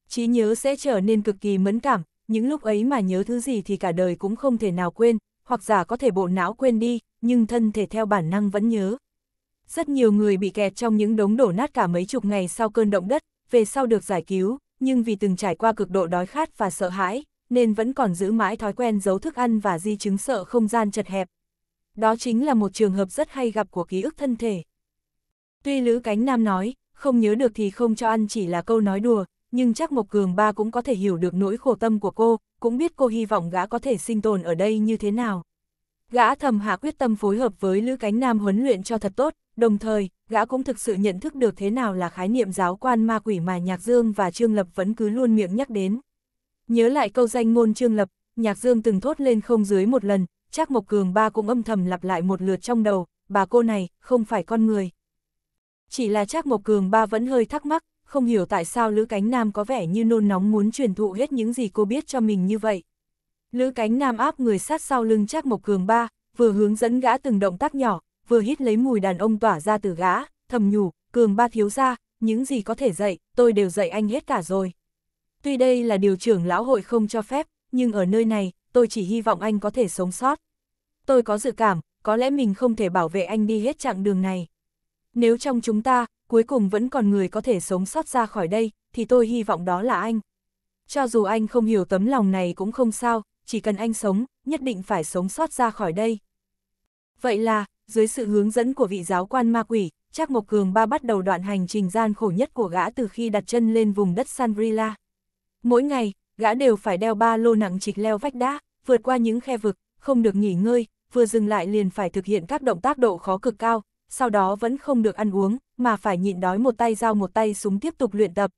trí nhớ sẽ trở nên cực kỳ mẫn cảm, những lúc ấy mà nhớ thứ gì thì cả đời cũng không thể nào quên, hoặc giả có thể bộ não quên đi, nhưng thân thể theo bản năng vẫn nhớ. Rất nhiều người bị kẹt trong những đống đổ nát cả mấy chục ngày sau cơn động đất, về sau được giải cứu, nhưng vì từng trải qua cực độ đói khát và sợ hãi, nên vẫn còn giữ mãi thói quen giấu thức ăn và di chứng sợ không gian chật hẹp. Đó chính là một trường hợp rất hay gặp của ký ức thân thể. Tuy Lữ Cánh Nam nói, không nhớ được thì không cho ăn chỉ là câu nói đùa, nhưng chắc Mộc Cường Ba cũng có thể hiểu được nỗi khổ tâm của cô, cũng biết cô hy vọng gã có thể sinh tồn ở đây như thế nào. Gã thầm hạ quyết tâm phối hợp với Lữ Cánh Nam huấn luyện cho thật tốt, đồng thời, gã cũng thực sự nhận thức được thế nào là khái niệm giáo quan ma quỷ mà Nhạc Dương và Trương Lập vẫn cứ luôn miệng nhắc đến. Nhớ lại câu danh ngôn trương lập, nhạc dương từng thốt lên không dưới một lần, chắc Mộc Cường ba cũng âm thầm lặp lại một lượt trong đầu, bà cô này, không phải con người. Chỉ là chắc Mộc Cường ba vẫn hơi thắc mắc, không hiểu tại sao Lữ Cánh Nam có vẻ như nôn nóng muốn truyền thụ hết những gì cô biết cho mình như vậy. Lữ Cánh Nam áp người sát sau lưng chắc Mộc Cường ba, vừa hướng dẫn gã từng động tác nhỏ, vừa hít lấy mùi đàn ông tỏa ra từ gã, thầm nhủ, Cường ba thiếu ra, những gì có thể dạy, tôi đều dạy anh hết cả rồi. Tuy đây là điều trưởng lão hội không cho phép, nhưng ở nơi này, tôi chỉ hy vọng anh có thể sống sót. Tôi có dự cảm, có lẽ mình không thể bảo vệ anh đi hết chặng đường này. Nếu trong chúng ta, cuối cùng vẫn còn người có thể sống sót ra khỏi đây, thì tôi hy vọng đó là anh. Cho dù anh không hiểu tấm lòng này cũng không sao, chỉ cần anh sống, nhất định phải sống sót ra khỏi đây. Vậy là, dưới sự hướng dẫn của vị giáo quan ma quỷ, Trác Mộc Cường Ba bắt đầu đoạn hành trình gian khổ nhất của gã từ khi đặt chân lên vùng đất Sanvrila. Mỗi ngày, gã đều phải đeo ba lô nặng trịch leo vách đá, vượt qua những khe vực, không được nghỉ ngơi, vừa dừng lại liền phải thực hiện các động tác độ khó cực cao, sau đó vẫn không được ăn uống, mà phải nhịn đói một tay dao một tay súng tiếp tục luyện tập.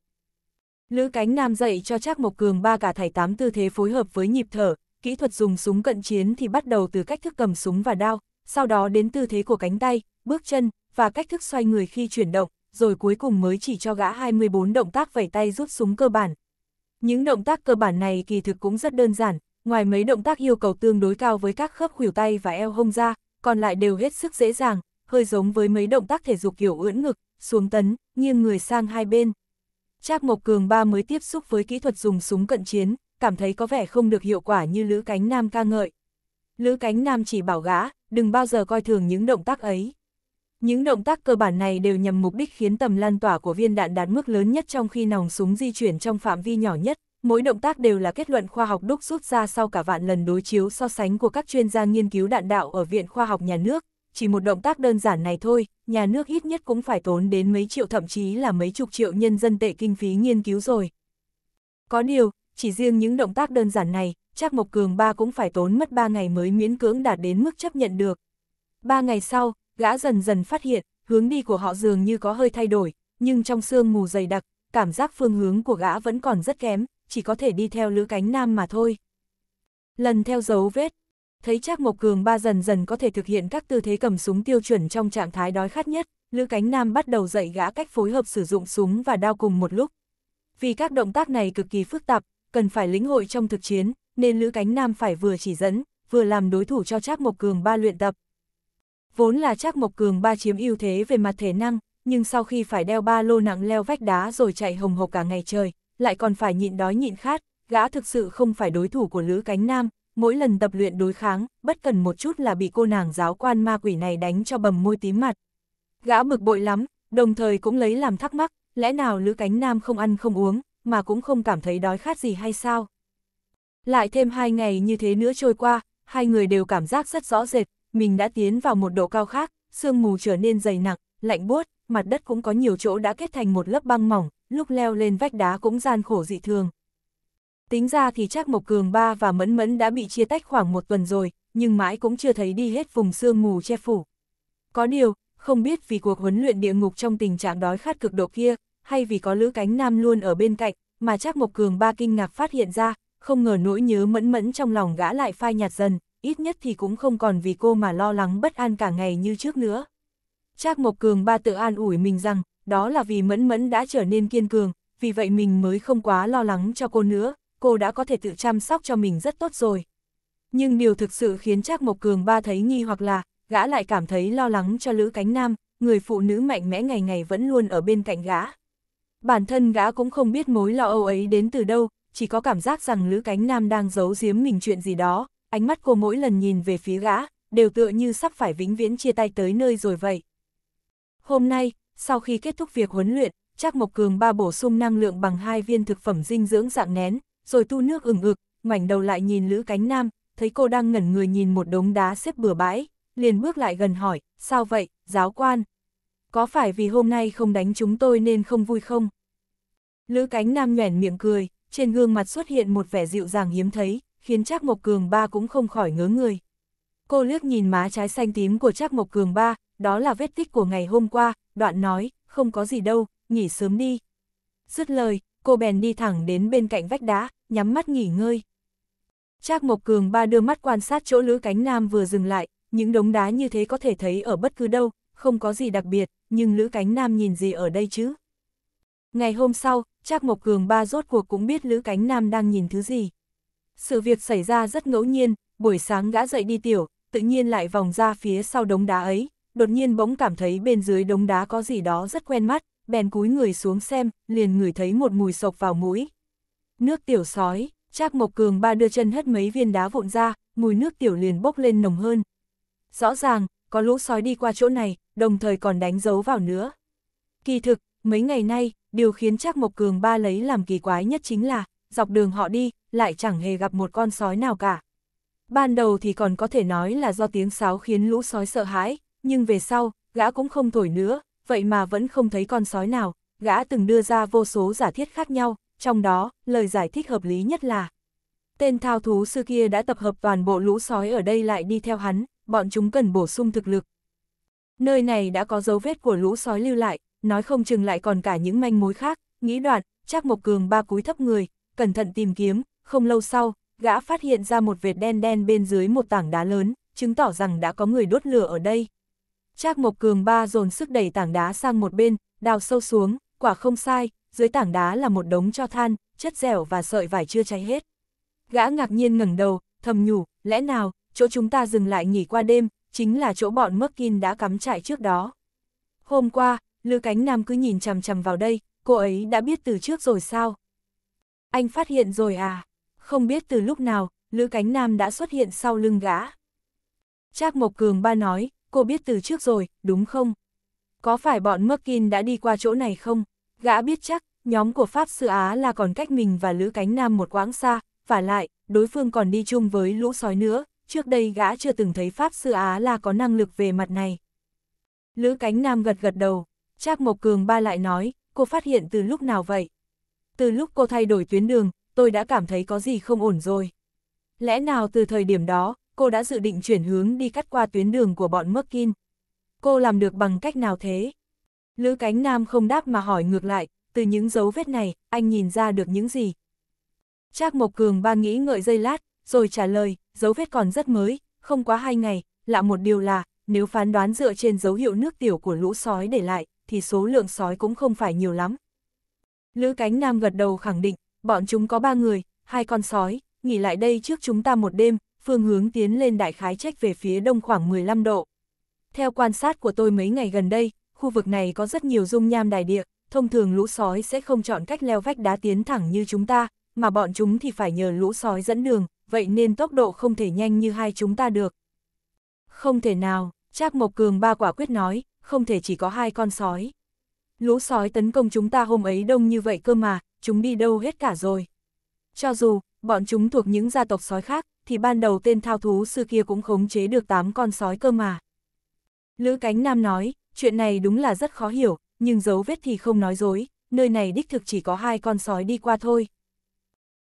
Lữ cánh nam dạy cho Trác Mộc Cường ba cả thảy tám tư thế phối hợp với nhịp thở, kỹ thuật dùng súng cận chiến thì bắt đầu từ cách thức cầm súng và đao, sau đó đến tư thế của cánh tay, bước chân và cách thức xoay người khi chuyển động, rồi cuối cùng mới chỉ cho gã 24 động tác vẩy tay rút súng cơ bản, những động tác cơ bản này kỳ thực cũng rất đơn giản, ngoài mấy động tác yêu cầu tương đối cao với các khớp khuỷu tay và eo hông ra, còn lại đều hết sức dễ dàng, hơi giống với mấy động tác thể dục kiểu ưỡn ngực, xuống tấn, nghiêng người sang hai bên. Trác Mộc Cường ba mới tiếp xúc với kỹ thuật dùng súng cận chiến, cảm thấy có vẻ không được hiệu quả như Lữ Cánh Nam ca ngợi. Lữ Cánh Nam chỉ bảo gã, đừng bao giờ coi thường những động tác ấy. Những động tác cơ bản này đều nhằm mục đích khiến tầm lan tỏa của viên đạn đạt mức lớn nhất trong khi nòng súng di chuyển trong phạm vi nhỏ nhất. Mỗi động tác đều là kết luận khoa học đúc rút ra sau cả vạn lần đối chiếu so sánh của các chuyên gia nghiên cứu đạn đạo ở Viện Khoa học Nhà nước. Chỉ một động tác đơn giản này thôi, nhà nước ít nhất cũng phải tốn đến mấy triệu thậm chí là mấy chục triệu nhân dân tệ kinh phí nghiên cứu rồi. Có điều, chỉ riêng những động tác đơn giản này, chắc Mộc Cường ba cũng phải tốn mất 3 ngày mới miễn cưỡng đạt đến mức chấp nhận được. 3 ngày sau, gã dần dần phát hiện, hướng đi của họ dường như có hơi thay đổi, nhưng trong sương mù dày đặc, cảm giác phương hướng của gã vẫn còn rất kém, chỉ có thể đi theo lữ cánh nam mà thôi. Lần theo dấu vết, thấy chắc Mộc Cường ba dần dần có thể thực hiện các tư thế cầm súng tiêu chuẩn trong trạng thái đói khát nhất, lữ cánh nam bắt đầu dạy gã cách phối hợp sử dụng súng và đao cùng một lúc. Vì các động tác này cực kỳ phức tạp, cần phải lĩnh hội trong thực chiến, nên lữ cánh nam phải vừa chỉ dẫn, vừa làm đối thủ cho Trác Mộc Cường ba luyện tập. Vốn là chắc Mộc Cường ba chiếm ưu thế về mặt thể năng, nhưng sau khi phải đeo ba lô nặng leo vách đá rồi chạy hồng hộc cả ngày trời, lại còn phải nhịn đói nhịn khát, gã thực sự không phải đối thủ của Lữ Cánh Nam, mỗi lần tập luyện đối kháng, bất cần một chút là bị cô nàng giáo quan ma quỷ này đánh cho bầm môi tím mặt. Gã bực bội lắm, đồng thời cũng lấy làm thắc mắc, lẽ nào Lữ Cánh Nam không ăn không uống, mà cũng không cảm thấy đói khát gì hay sao? Lại thêm hai ngày như thế nữa trôi qua, hai người đều cảm giác rất rõ rệt, mình đã tiến vào một độ cao khác, sương mù trở nên dày nặng, lạnh buốt, mặt đất cũng có nhiều chỗ đã kết thành một lớp băng mỏng, lúc leo lên vách đá cũng gian khổ dị thường. Tính ra thì chắc Mộc Cường Ba và Mẫn Mẫn đã bị chia tách khoảng một tuần rồi, nhưng mãi cũng chưa thấy đi hết vùng sương mù che phủ. Có điều, không biết vì cuộc huấn luyện địa ngục trong tình trạng đói khát cực độ kia, hay vì có Lữ Cánh Nam luôn ở bên cạnh, mà chắc Mộc Cường Ba kinh ngạc phát hiện ra, không ngờ nỗi nhớ mẫn mẫn trong lòng gã lại phai nhạt dần, ít nhất thì cũng không còn vì cô mà lo lắng bất an cả ngày như trước nữa. Trác Mộc Cường ba tự an ủi mình rằng, đó là vì Mẫn Mẫn đã trở nên kiên cường, vì vậy mình mới không quá lo lắng cho cô nữa, cô đã có thể tự chăm sóc cho mình rất tốt rồi. Nhưng điều thực sự khiến Trác Mộc Cường ba thấy nghi hoặc là, gã lại cảm thấy lo lắng cho Lữ Cánh Nam, người phụ nữ mạnh mẽ ngày ngày vẫn luôn ở bên cạnh gã. Bản thân gã cũng không biết mối lo âu ấy đến từ đâu, chỉ có cảm giác rằng Lữ Cánh Nam đang giấu giếm mình chuyện gì đó, ánh mắt cô mỗi lần nhìn về phía gã, đều tựa như sắp phải vĩnh viễn chia tay tới nơi rồi vậy. Hôm nay, sau khi kết thúc việc huấn luyện, Trác Mộc Cường ba bổ sung năng lượng bằng hai viên thực phẩm dinh dưỡng dạng nén, rồi tu nước ửng ực, ngoảnh đầu lại nhìn Lữ Cánh Nam, thấy cô đang ngẩn người nhìn một đống đá xếp bừa bãi, liền bước lại gần hỏi, sao vậy, giáo quan? Có phải vì hôm nay không đánh chúng tôi nên không vui không? Lữ Cánh Nam nhoẻn miệng cười, trên gương mặt xuất hiện một vẻ dịu dàng hiếm thấy, khiến Trác Mộc Cường ba cũng không khỏi ngớ người. Cô liếc nhìn má trái xanh tím của Trác Mộc Cường ba, đó là vết tích của ngày hôm qua, đoạn nói, không có gì đâu, nghỉ sớm đi. Dứt lời, cô bèn đi thẳng đến bên cạnh vách đá, nhắm mắt nghỉ ngơi. Trác Mộc Cường ba đưa mắt quan sát chỗ lữ cánh nam vừa dừng lại, những đống đá như thế có thể thấy ở bất cứ đâu, không có gì đặc biệt, nhưng lữ cánh nam nhìn gì ở đây chứ? Ngày hôm sau, Trác Mộc Cường ba rốt cuộc cũng biết lữ cánh nam đang nhìn thứ gì. Sự việc xảy ra rất ngẫu nhiên, buổi sáng gã dậy đi tiểu, tự nhiên lại vòng ra phía sau đống đá ấy, đột nhiên bỗng cảm thấy bên dưới đống đá có gì đó rất quen mắt, bèn cúi người xuống xem, liền ngửi thấy một mùi sộc vào mũi. Nước tiểu sói, Trác Mộc Cường ba đưa chân hất mấy viên đá vụn ra, mùi nước tiểu liền bốc lên nồng hơn. Rõ ràng, có lũ sói đi qua chỗ này, đồng thời còn đánh dấu vào nữa. Kỳ thực, mấy ngày nay, điều khiến Trác Mộc Cường ba lấy làm kỳ quái nhất chính là, dọc đường họ đi, lại chẳng hề gặp một con sói nào cả. Ban đầu thì còn có thể nói là do tiếng sáo khiến lũ sói sợ hãi, nhưng về sau, gã cũng không thổi nữa, vậy mà vẫn không thấy con sói nào, gã từng đưa ra vô số giả thiết khác nhau, trong đó, lời giải thích hợp lý nhất là Tên thao thú sư kia đã tập hợp toàn bộ lũ sói ở đây lại đi theo hắn, bọn chúng cần bổ sung thực lực. Nơi này đã có dấu vết của lũ sói lưu lại, nói không chừng lại còn cả những manh mối khác, nghĩ đoạn, chắc Mộc Cường ba cúi thấp người, cẩn thận tìm kiếm, không lâu sau, gã phát hiện ra một vệt đen đen bên dưới một tảng đá lớn, chứng tỏ rằng đã có người đốt lửa ở đây. Trác Mộc Cường ba dồn sức đẩy tảng đá sang một bên, đào sâu xuống, quả không sai, dưới tảng đá là một đống cho than, chất dẻo và sợi vải chưa cháy hết. Gã ngạc nhiên ngẩng đầu, thầm nhủ, lẽ nào, chỗ chúng ta dừng lại nghỉ qua đêm, chính là chỗ bọn Merkin đã cắm trại trước đó. Hôm qua, Lư Cánh Nam cứ nhìn chằm chằm vào đây, cô ấy đã biết từ trước rồi sao? anh phát hiện rồi à? Không biết từ lúc nào, Lữ Cánh Nam đã xuất hiện sau lưng gã. Trác Mộc Cường ba nói, cô biết từ trước rồi, đúng không? Có phải bọn Merkin đã đi qua chỗ này không? Gã biết chắc, nhóm của Pháp Sư Á là còn cách mình và Lữ Cánh Nam một quãng xa, và lại, đối phương còn đi chung với lũ sói nữa, trước đây gã chưa từng thấy Pháp Sư Á là có năng lực về mặt này. Lữ Cánh Nam gật gật đầu, Trác Mộc Cường ba lại nói, cô phát hiện từ lúc nào vậy? từ lúc cô thay đổi tuyến đường, tôi đã cảm thấy có gì không ổn rồi. Lẽ nào từ thời điểm đó, cô đã dự định chuyển hướng đi cắt qua tuyến đường của bọn Merkin? Cô làm được bằng cách nào thế? Lữ Cánh Nam không đáp mà hỏi ngược lại, từ những dấu vết này, anh nhìn ra được những gì? Trác Mộc Cường ba nghĩ ngợi giây lát, rồi trả lời, dấu vết còn rất mới, không quá hai ngày, lạ một điều là, nếu phán đoán dựa trên dấu hiệu nước tiểu của lũ sói để lại, thì số lượng sói cũng không phải nhiều lắm. Lữ cánh nam gật đầu khẳng định, bọn chúng có ba người, hai con sói, nghỉ lại đây trước chúng ta một đêm, phương hướng tiến lên đại khái trách về phía đông khoảng 15 độ. Theo quan sát của tôi mấy ngày gần đây, khu vực này có rất nhiều dung nham đài địa, thông thường lũ sói sẽ không chọn cách leo vách đá tiến thẳng như chúng ta, mà bọn chúng thì phải nhờ lũ sói dẫn đường, vậy nên tốc độ không thể nhanh như hai chúng ta được. Không thể nào, Trác Mộc Cường ba quả quyết nói, không thể chỉ có hai con sói lũ sói tấn công chúng ta hôm ấy đông như vậy cơ mà, chúng đi đâu hết cả rồi. Cho dù, bọn chúng thuộc những gia tộc sói khác, thì ban đầu tên thao thú sư kia cũng khống chế được 8 con sói cơ mà. Lữ Cánh Nam nói, chuyện này đúng là rất khó hiểu, nhưng dấu vết thì không nói dối, nơi này đích thực chỉ có hai con sói đi qua thôi.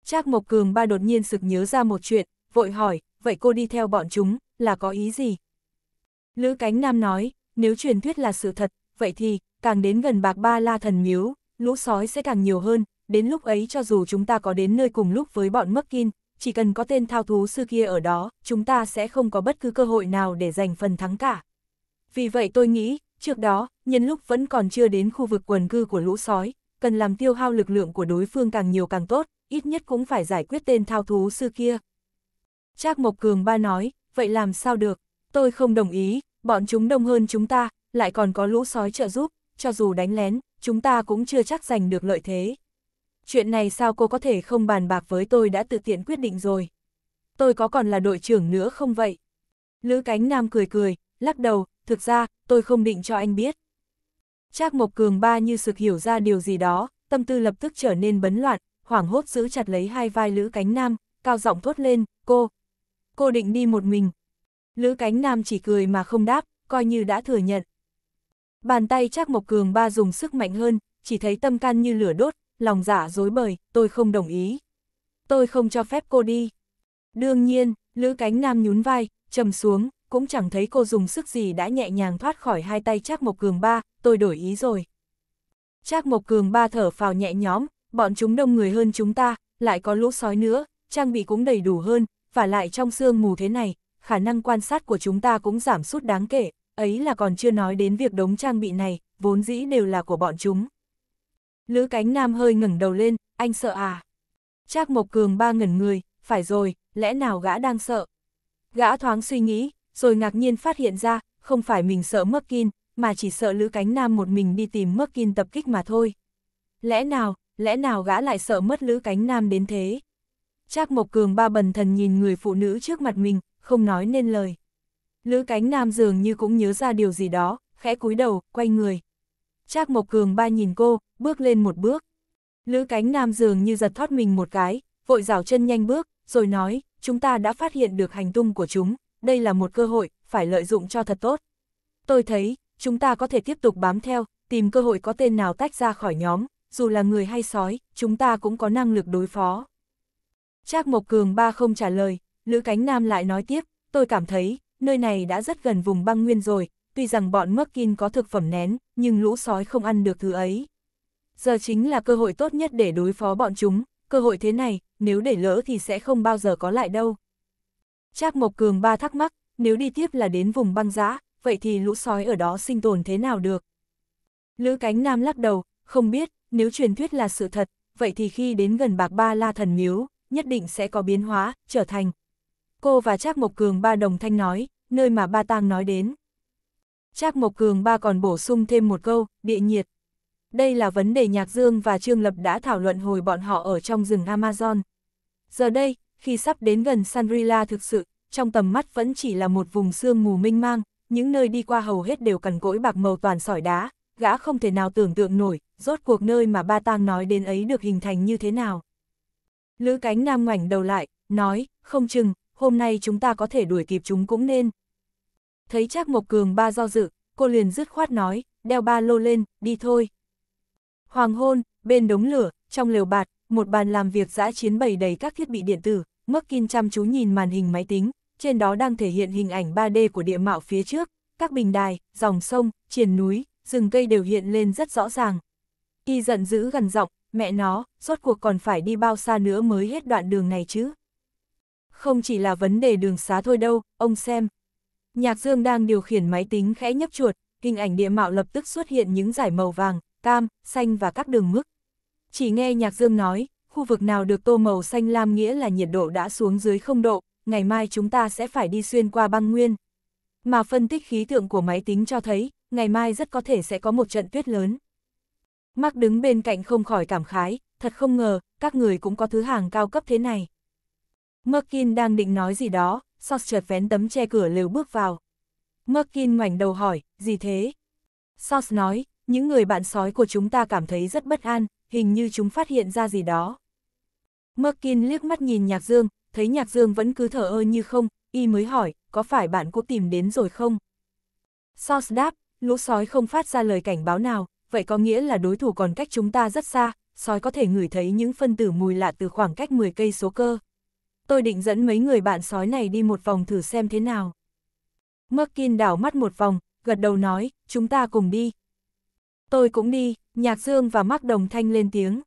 Trác Mộc Cường ba đột nhiên sực nhớ ra một chuyện, vội hỏi, vậy cô đi theo bọn chúng, là có ý gì? Lữ Cánh Nam nói, nếu truyền thuyết là sự thật, vậy thì, càng đến gần bạc ba la thần miếu, lũ sói sẽ càng nhiều hơn, đến lúc ấy cho dù chúng ta có đến nơi cùng lúc với bọn mất kin, chỉ cần có tên thao thú sư kia ở đó, chúng ta sẽ không có bất cứ cơ hội nào để giành phần thắng cả. Vì vậy tôi nghĩ, trước đó, nhân lúc vẫn còn chưa đến khu vực quần cư của lũ sói, cần làm tiêu hao lực lượng của đối phương càng nhiều càng tốt, ít nhất cũng phải giải quyết tên thao thú sư kia. Trác Mộc Cường ba nói, vậy làm sao được, tôi không đồng ý, bọn chúng đông hơn chúng ta, lại còn có lũ sói trợ giúp, cho dù đánh lén, chúng ta cũng chưa chắc giành được lợi thế. Chuyện này sao cô có thể không bàn bạc với tôi đã tự tiện quyết định rồi. Tôi có còn là đội trưởng nữa không vậy? Lữ cánh nam cười cười, lắc đầu, thực ra, tôi không định cho anh biết. Trác Mộc Cường ba như sực hiểu ra điều gì đó, tâm tư lập tức trở nên bấn loạn, hoảng hốt giữ chặt lấy hai vai Lữ Cánh Nam, cao giọng thốt lên, cô. Cô định đi một mình. Lữ Cánh Nam chỉ cười mà không đáp, coi như đã thừa nhận. Bàn tay Trác Mộc Cường ba dùng sức mạnh hơn, chỉ thấy tâm can như lửa đốt, lòng giả dạ dối bời, tôi không đồng ý. Tôi không cho phép cô đi. Đương nhiên, Lữ Cánh Nam nhún vai, trầm xuống, cũng chẳng thấy cô dùng sức gì đã nhẹ nhàng thoát khỏi hai tay Trác Mộc Cường ba, tôi đổi ý rồi. Trác Mộc Cường ba thở phào nhẹ nhõm, bọn chúng đông người hơn chúng ta, lại có lũ sói nữa, trang bị cũng đầy đủ hơn, và lại trong sương mù thế này, khả năng quan sát của chúng ta cũng giảm sút đáng kể ấy là còn chưa nói đến việc đống trang bị này, vốn dĩ đều là của bọn chúng. Lữ cánh nam hơi ngẩng đầu lên, anh sợ à? Trác Mộc Cường ba ngẩn người, phải rồi, lẽ nào gã đang sợ? Gã thoáng suy nghĩ, rồi ngạc nhiên phát hiện ra, không phải mình sợ mất kin, mà chỉ sợ Lữ Cánh Nam một mình đi tìm mất kin tập kích mà thôi. Lẽ nào, lẽ nào gã lại sợ mất Lữ Cánh Nam đến thế? Trác Mộc Cường ba bần thần nhìn người phụ nữ trước mặt mình, không nói nên lời. Lữ cánh nam dường như cũng nhớ ra điều gì đó, khẽ cúi đầu, quay người. Trác Mộc Cường ba nhìn cô, bước lên một bước. Lữ cánh nam dường như giật thoát mình một cái, vội rảo chân nhanh bước, rồi nói, chúng ta đã phát hiện được hành tung của chúng, đây là một cơ hội, phải lợi dụng cho thật tốt. Tôi thấy, chúng ta có thể tiếp tục bám theo, tìm cơ hội có tên nào tách ra khỏi nhóm, dù là người hay sói, chúng ta cũng có năng lực đối phó. Trác Mộc Cường ba không trả lời, Lữ Cánh Nam lại nói tiếp, tôi cảm thấy, nơi này đã rất gần vùng băng nguyên rồi, tuy rằng bọn Merkin có thực phẩm nén, nhưng lũ sói không ăn được thứ ấy. Giờ chính là cơ hội tốt nhất để đối phó bọn chúng, cơ hội thế này, nếu để lỡ thì sẽ không bao giờ có lại đâu. Trác Mộc Cường ba thắc mắc, nếu đi tiếp là đến vùng băng giã, vậy thì lũ sói ở đó sinh tồn thế nào được? Lữ Cánh Nam lắc đầu, không biết, nếu truyền thuyết là sự thật, vậy thì khi đến gần bạc ba la thần miếu, nhất định sẽ có biến hóa, trở thành cô và Trác Mộc Cường ba đồng thanh nói, nơi mà ba tang nói đến. Trác Mộc Cường ba còn bổ sung thêm một câu, địa nhiệt. Đây là vấn đề Nhạc Dương và Trương Lập đã thảo luận hồi bọn họ ở trong rừng Amazon. Giờ đây, khi sắp đến gần Sanrila thực sự, trong tầm mắt vẫn chỉ là một vùng sương mù minh mang, những nơi đi qua hầu hết đều cằn cỗi bạc màu toàn sỏi đá, gã không thể nào tưởng tượng nổi, rốt cuộc nơi mà ba tang nói đến ấy được hình thành như thế nào. Lữ cánh nam ngoảnh đầu lại, nói, không chừng, hôm nay chúng ta có thể đuổi kịp chúng cũng nên. Thấy Trác Mộc Cường ba do dự, cô liền dứt khoát nói, đeo ba lô lên, đi thôi. Hoàng hôn, bên đống lửa, trong lều bạt, một bàn làm việc dã chiến bày đầy các thiết bị điện tử, Mắc Kinh chăm chú nhìn màn hình máy tính, trên đó đang thể hiện hình ảnh 3D của địa mạo phía trước, các bình đài, dòng sông, triền núi, rừng cây đều hiện lên rất rõ ràng. Y giận dữ gần giọng, mẹ nó, rốt cuộc còn phải đi bao xa nữa mới hết đoạn đường này chứ? Không chỉ là vấn đề đường xá thôi đâu, ông xem. Nhạc Dương đang điều khiển máy tính khẽ nhấp chuột, hình ảnh địa mạo lập tức xuất hiện những giải màu vàng, cam, xanh và các đường mức. Chỉ nghe Nhạc Dương nói, khu vực nào được tô màu xanh lam nghĩa là nhiệt độ đã xuống dưới 0 độ, ngày mai chúng ta sẽ phải đi xuyên qua băng nguyên. Mà phân tích khí tượng của máy tính cho thấy, ngày mai rất có thể sẽ có một trận tuyết lớn. Mark đứng bên cạnh không khỏi cảm khái, thật không ngờ, các người cũng có thứ hàng cao cấp thế này. Merkin đang định nói gì đó, Sot chợt vén tấm che cửa lều bước vào. Merkin ngoảnh đầu hỏi, gì thế? Sot nói, những người bạn sói của chúng ta cảm thấy rất bất an, hình như chúng phát hiện ra gì đó. Merkin liếc mắt nhìn Nhạc Dương, thấy Nhạc Dương vẫn cứ thở ơ như không, y mới hỏi, có phải bạn cũng tìm đến rồi không? Sos đáp, lũ sói không phát ra lời cảnh báo nào, vậy có nghĩa là đối thủ còn cách chúng ta rất xa, sói có thể ngửi thấy những phân tử mùi lạ từ khoảng cách 10 cây số cơ tôi định dẫn mấy người bạn sói này đi một vòng thử xem thế nào. Merkin đảo mắt một vòng, gật đầu nói, chúng ta cùng đi. Tôi cũng đi, Nhạc Dương và mark Đồng Thanh lên tiếng.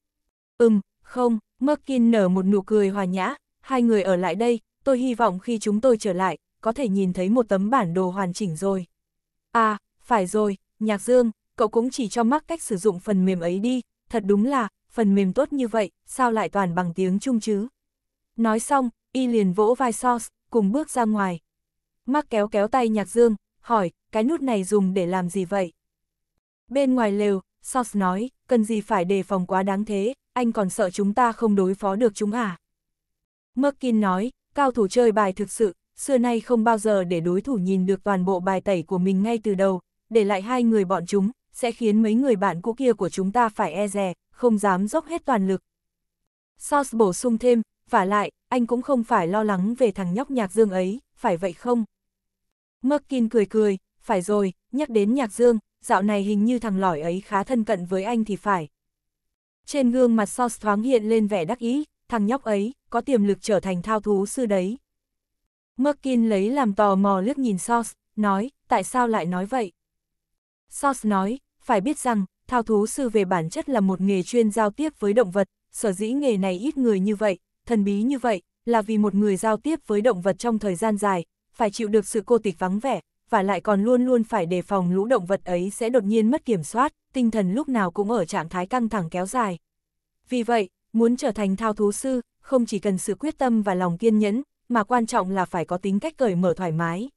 Ừm, không, Merkin nở một nụ cười hòa nhã, hai người ở lại đây, tôi hy vọng khi chúng tôi trở lại, có thể nhìn thấy một tấm bản đồ hoàn chỉnh rồi. À, phải rồi, Nhạc Dương, cậu cũng chỉ cho mark cách sử dụng phần mềm ấy đi, thật đúng là, phần mềm tốt như vậy, sao lại toàn bằng tiếng Trung chứ? Nói xong, y liền vỗ vai Source, cùng bước ra ngoài. Mắc kéo kéo tay Nhạc Dương, hỏi, cái nút này dùng để làm gì vậy? Bên ngoài lều, Source nói, cần gì phải đề phòng quá đáng thế, anh còn sợ chúng ta không đối phó được chúng à? Merkin nói, cao thủ chơi bài thực sự, xưa nay không bao giờ để đối thủ nhìn được toàn bộ bài tẩy của mình ngay từ đầu, để lại hai người bọn chúng, sẽ khiến mấy người bạn cũ kia của chúng ta phải e dè, không dám dốc hết toàn lực. Sauce bổ sung thêm, vả lại, anh cũng không phải lo lắng về thằng nhóc nhạc dương ấy, phải vậy không? Merkin cười cười, phải rồi, nhắc đến nhạc dương, dạo này hình như thằng lỏi ấy khá thân cận với anh thì phải. Trên gương mặt Sos thoáng hiện lên vẻ đắc ý, thằng nhóc ấy, có tiềm lực trở thành thao thú sư đấy. Merkin lấy làm tò mò liếc nhìn Sos, nói, tại sao lại nói vậy? Sos nói, phải biết rằng, thao thú sư về bản chất là một nghề chuyên giao tiếp với động vật, sở dĩ nghề này ít người như vậy, thần bí như vậy, là vì một người giao tiếp với động vật trong thời gian dài, phải chịu được sự cô tịch vắng vẻ, và lại còn luôn luôn phải đề phòng lũ động vật ấy sẽ đột nhiên mất kiểm soát, tinh thần lúc nào cũng ở trạng thái căng thẳng kéo dài. Vì vậy, muốn trở thành thao thú sư, không chỉ cần sự quyết tâm và lòng kiên nhẫn, mà quan trọng là phải có tính cách cởi mở thoải mái.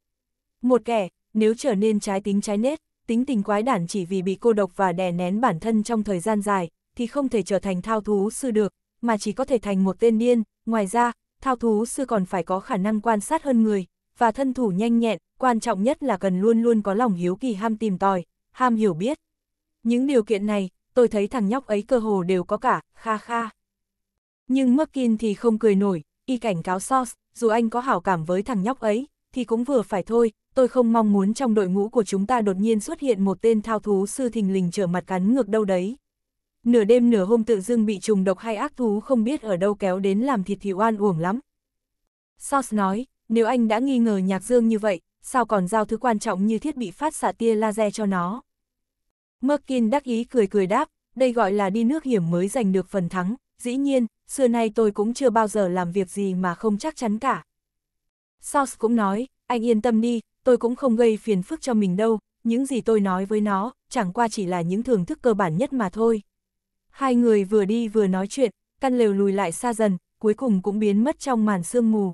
Một kẻ, nếu trở nên trái tính trái nết, tính tình quái đản chỉ vì bị cô độc và đè nén bản thân trong thời gian dài, thì không thể trở thành thao thú sư được, mà chỉ có thể thành một tên điên, ngoài ra, thao thú sư còn phải có khả năng quan sát hơn người, và thân thủ nhanh nhẹn, quan trọng nhất là cần luôn luôn có lòng hiếu kỳ ham tìm tòi, ham hiểu biết. Những điều kiện này, tôi thấy thằng nhóc ấy cơ hồ đều có cả, kha kha. Nhưng Merkin thì không cười nổi, y cảnh cáo Sauce, dù anh có hảo cảm với thằng nhóc ấy, thì cũng vừa phải thôi, tôi không mong muốn trong đội ngũ của chúng ta đột nhiên xuất hiện một tên thao thú sư thình lình trở mặt cắn ngược đâu đấy nửa đêm nửa hôm tự dưng bị trùng độc hay ác thú không biết ở đâu kéo đến làm thịt thì oan uổng lắm. Sauce nói, nếu anh đã nghi ngờ nhạc dương như vậy, sao còn giao thứ quan trọng như thiết bị phát xạ tia laser cho nó. Merkin đắc ý cười cười đáp, đây gọi là đi nước hiểm mới giành được phần thắng, dĩ nhiên, xưa nay tôi cũng chưa bao giờ làm việc gì mà không chắc chắn cả. Sauce cũng nói, anh yên tâm đi, tôi cũng không gây phiền phức cho mình đâu, những gì tôi nói với nó, chẳng qua chỉ là những thưởng thức cơ bản nhất mà thôi. Hai người vừa đi vừa nói chuyện, căn lều lùi lại xa dần, cuối cùng cũng biến mất trong màn sương mù.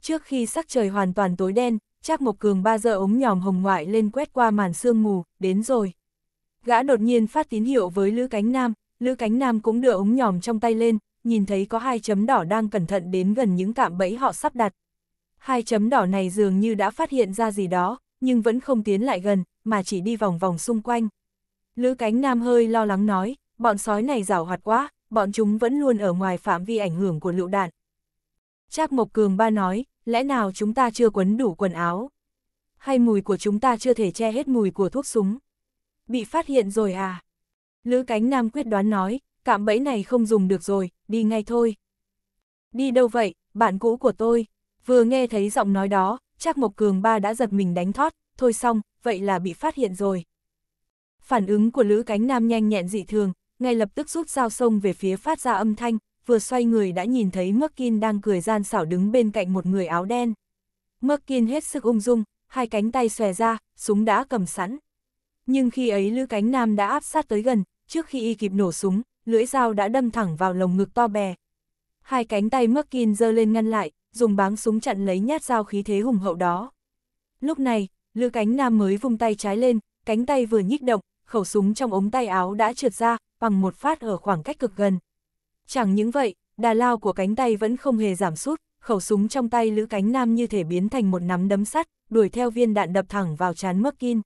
Trước khi sắc trời hoàn toàn tối đen, Trác Mộc Cường ba giờ ống nhòm hồng ngoại lên quét qua màn sương mù, đến rồi. Gã đột nhiên phát tín hiệu với Lữ Cánh Nam, Lữ Cánh Nam cũng đưa ống nhòm trong tay lên, nhìn thấy có hai chấm đỏ đang cẩn thận đến gần những cạm bẫy họ sắp đặt. Hai chấm đỏ này dường như đã phát hiện ra gì đó, nhưng vẫn không tiến lại gần, mà chỉ đi vòng vòng xung quanh. Lữ Cánh Nam hơi lo lắng nói, bọn sói này rảo hoạt quá, bọn chúng vẫn luôn ở ngoài phạm vi ảnh hưởng của lựu đạn. Trác Mộc Cường ba nói, lẽ nào chúng ta chưa quấn đủ quần áo? Hay mùi của chúng ta chưa thể che hết mùi của thuốc súng? Bị phát hiện rồi à? Lữ Cánh Nam quyết đoán nói, cạm bẫy này không dùng được rồi, đi ngay thôi. Đi đâu vậy, bạn cũ của tôi? Vừa nghe thấy giọng nói đó, Trác Mộc Cường ba đã giật mình đánh thoát, thôi xong, vậy là bị phát hiện rồi. Phản ứng của Lữ Cánh Nam nhanh nhẹn dị thường, ngay lập tức rút dao sông về phía phát ra âm thanh, vừa xoay người đã nhìn thấy Merkin đang cười gian xảo đứng bên cạnh một người áo đen. Merkin hết sức ung dung, hai cánh tay xòe ra, súng đã cầm sẵn. Nhưng khi ấy lư Cánh Nam đã áp sát tới gần, trước khi y kịp nổ súng, lưỡi dao đã đâm thẳng vào lồng ngực to bè. Hai cánh tay Merkin giơ lên ngăn lại, dùng báng súng chặn lấy nhát dao khí thế hùng hậu đó. Lúc này, lư Cánh Nam mới vung tay trái lên, cánh tay vừa nhích động, khẩu súng trong ống tay áo đã trượt ra, bằng một phát ở khoảng cách cực gần. Chẳng những vậy, đà lao của cánh tay vẫn không hề giảm sút, khẩu súng trong tay Lữ Cánh Nam như thể biến thành một nắm đấm sắt, đuổi theo viên đạn đập thẳng vào trán Merkin.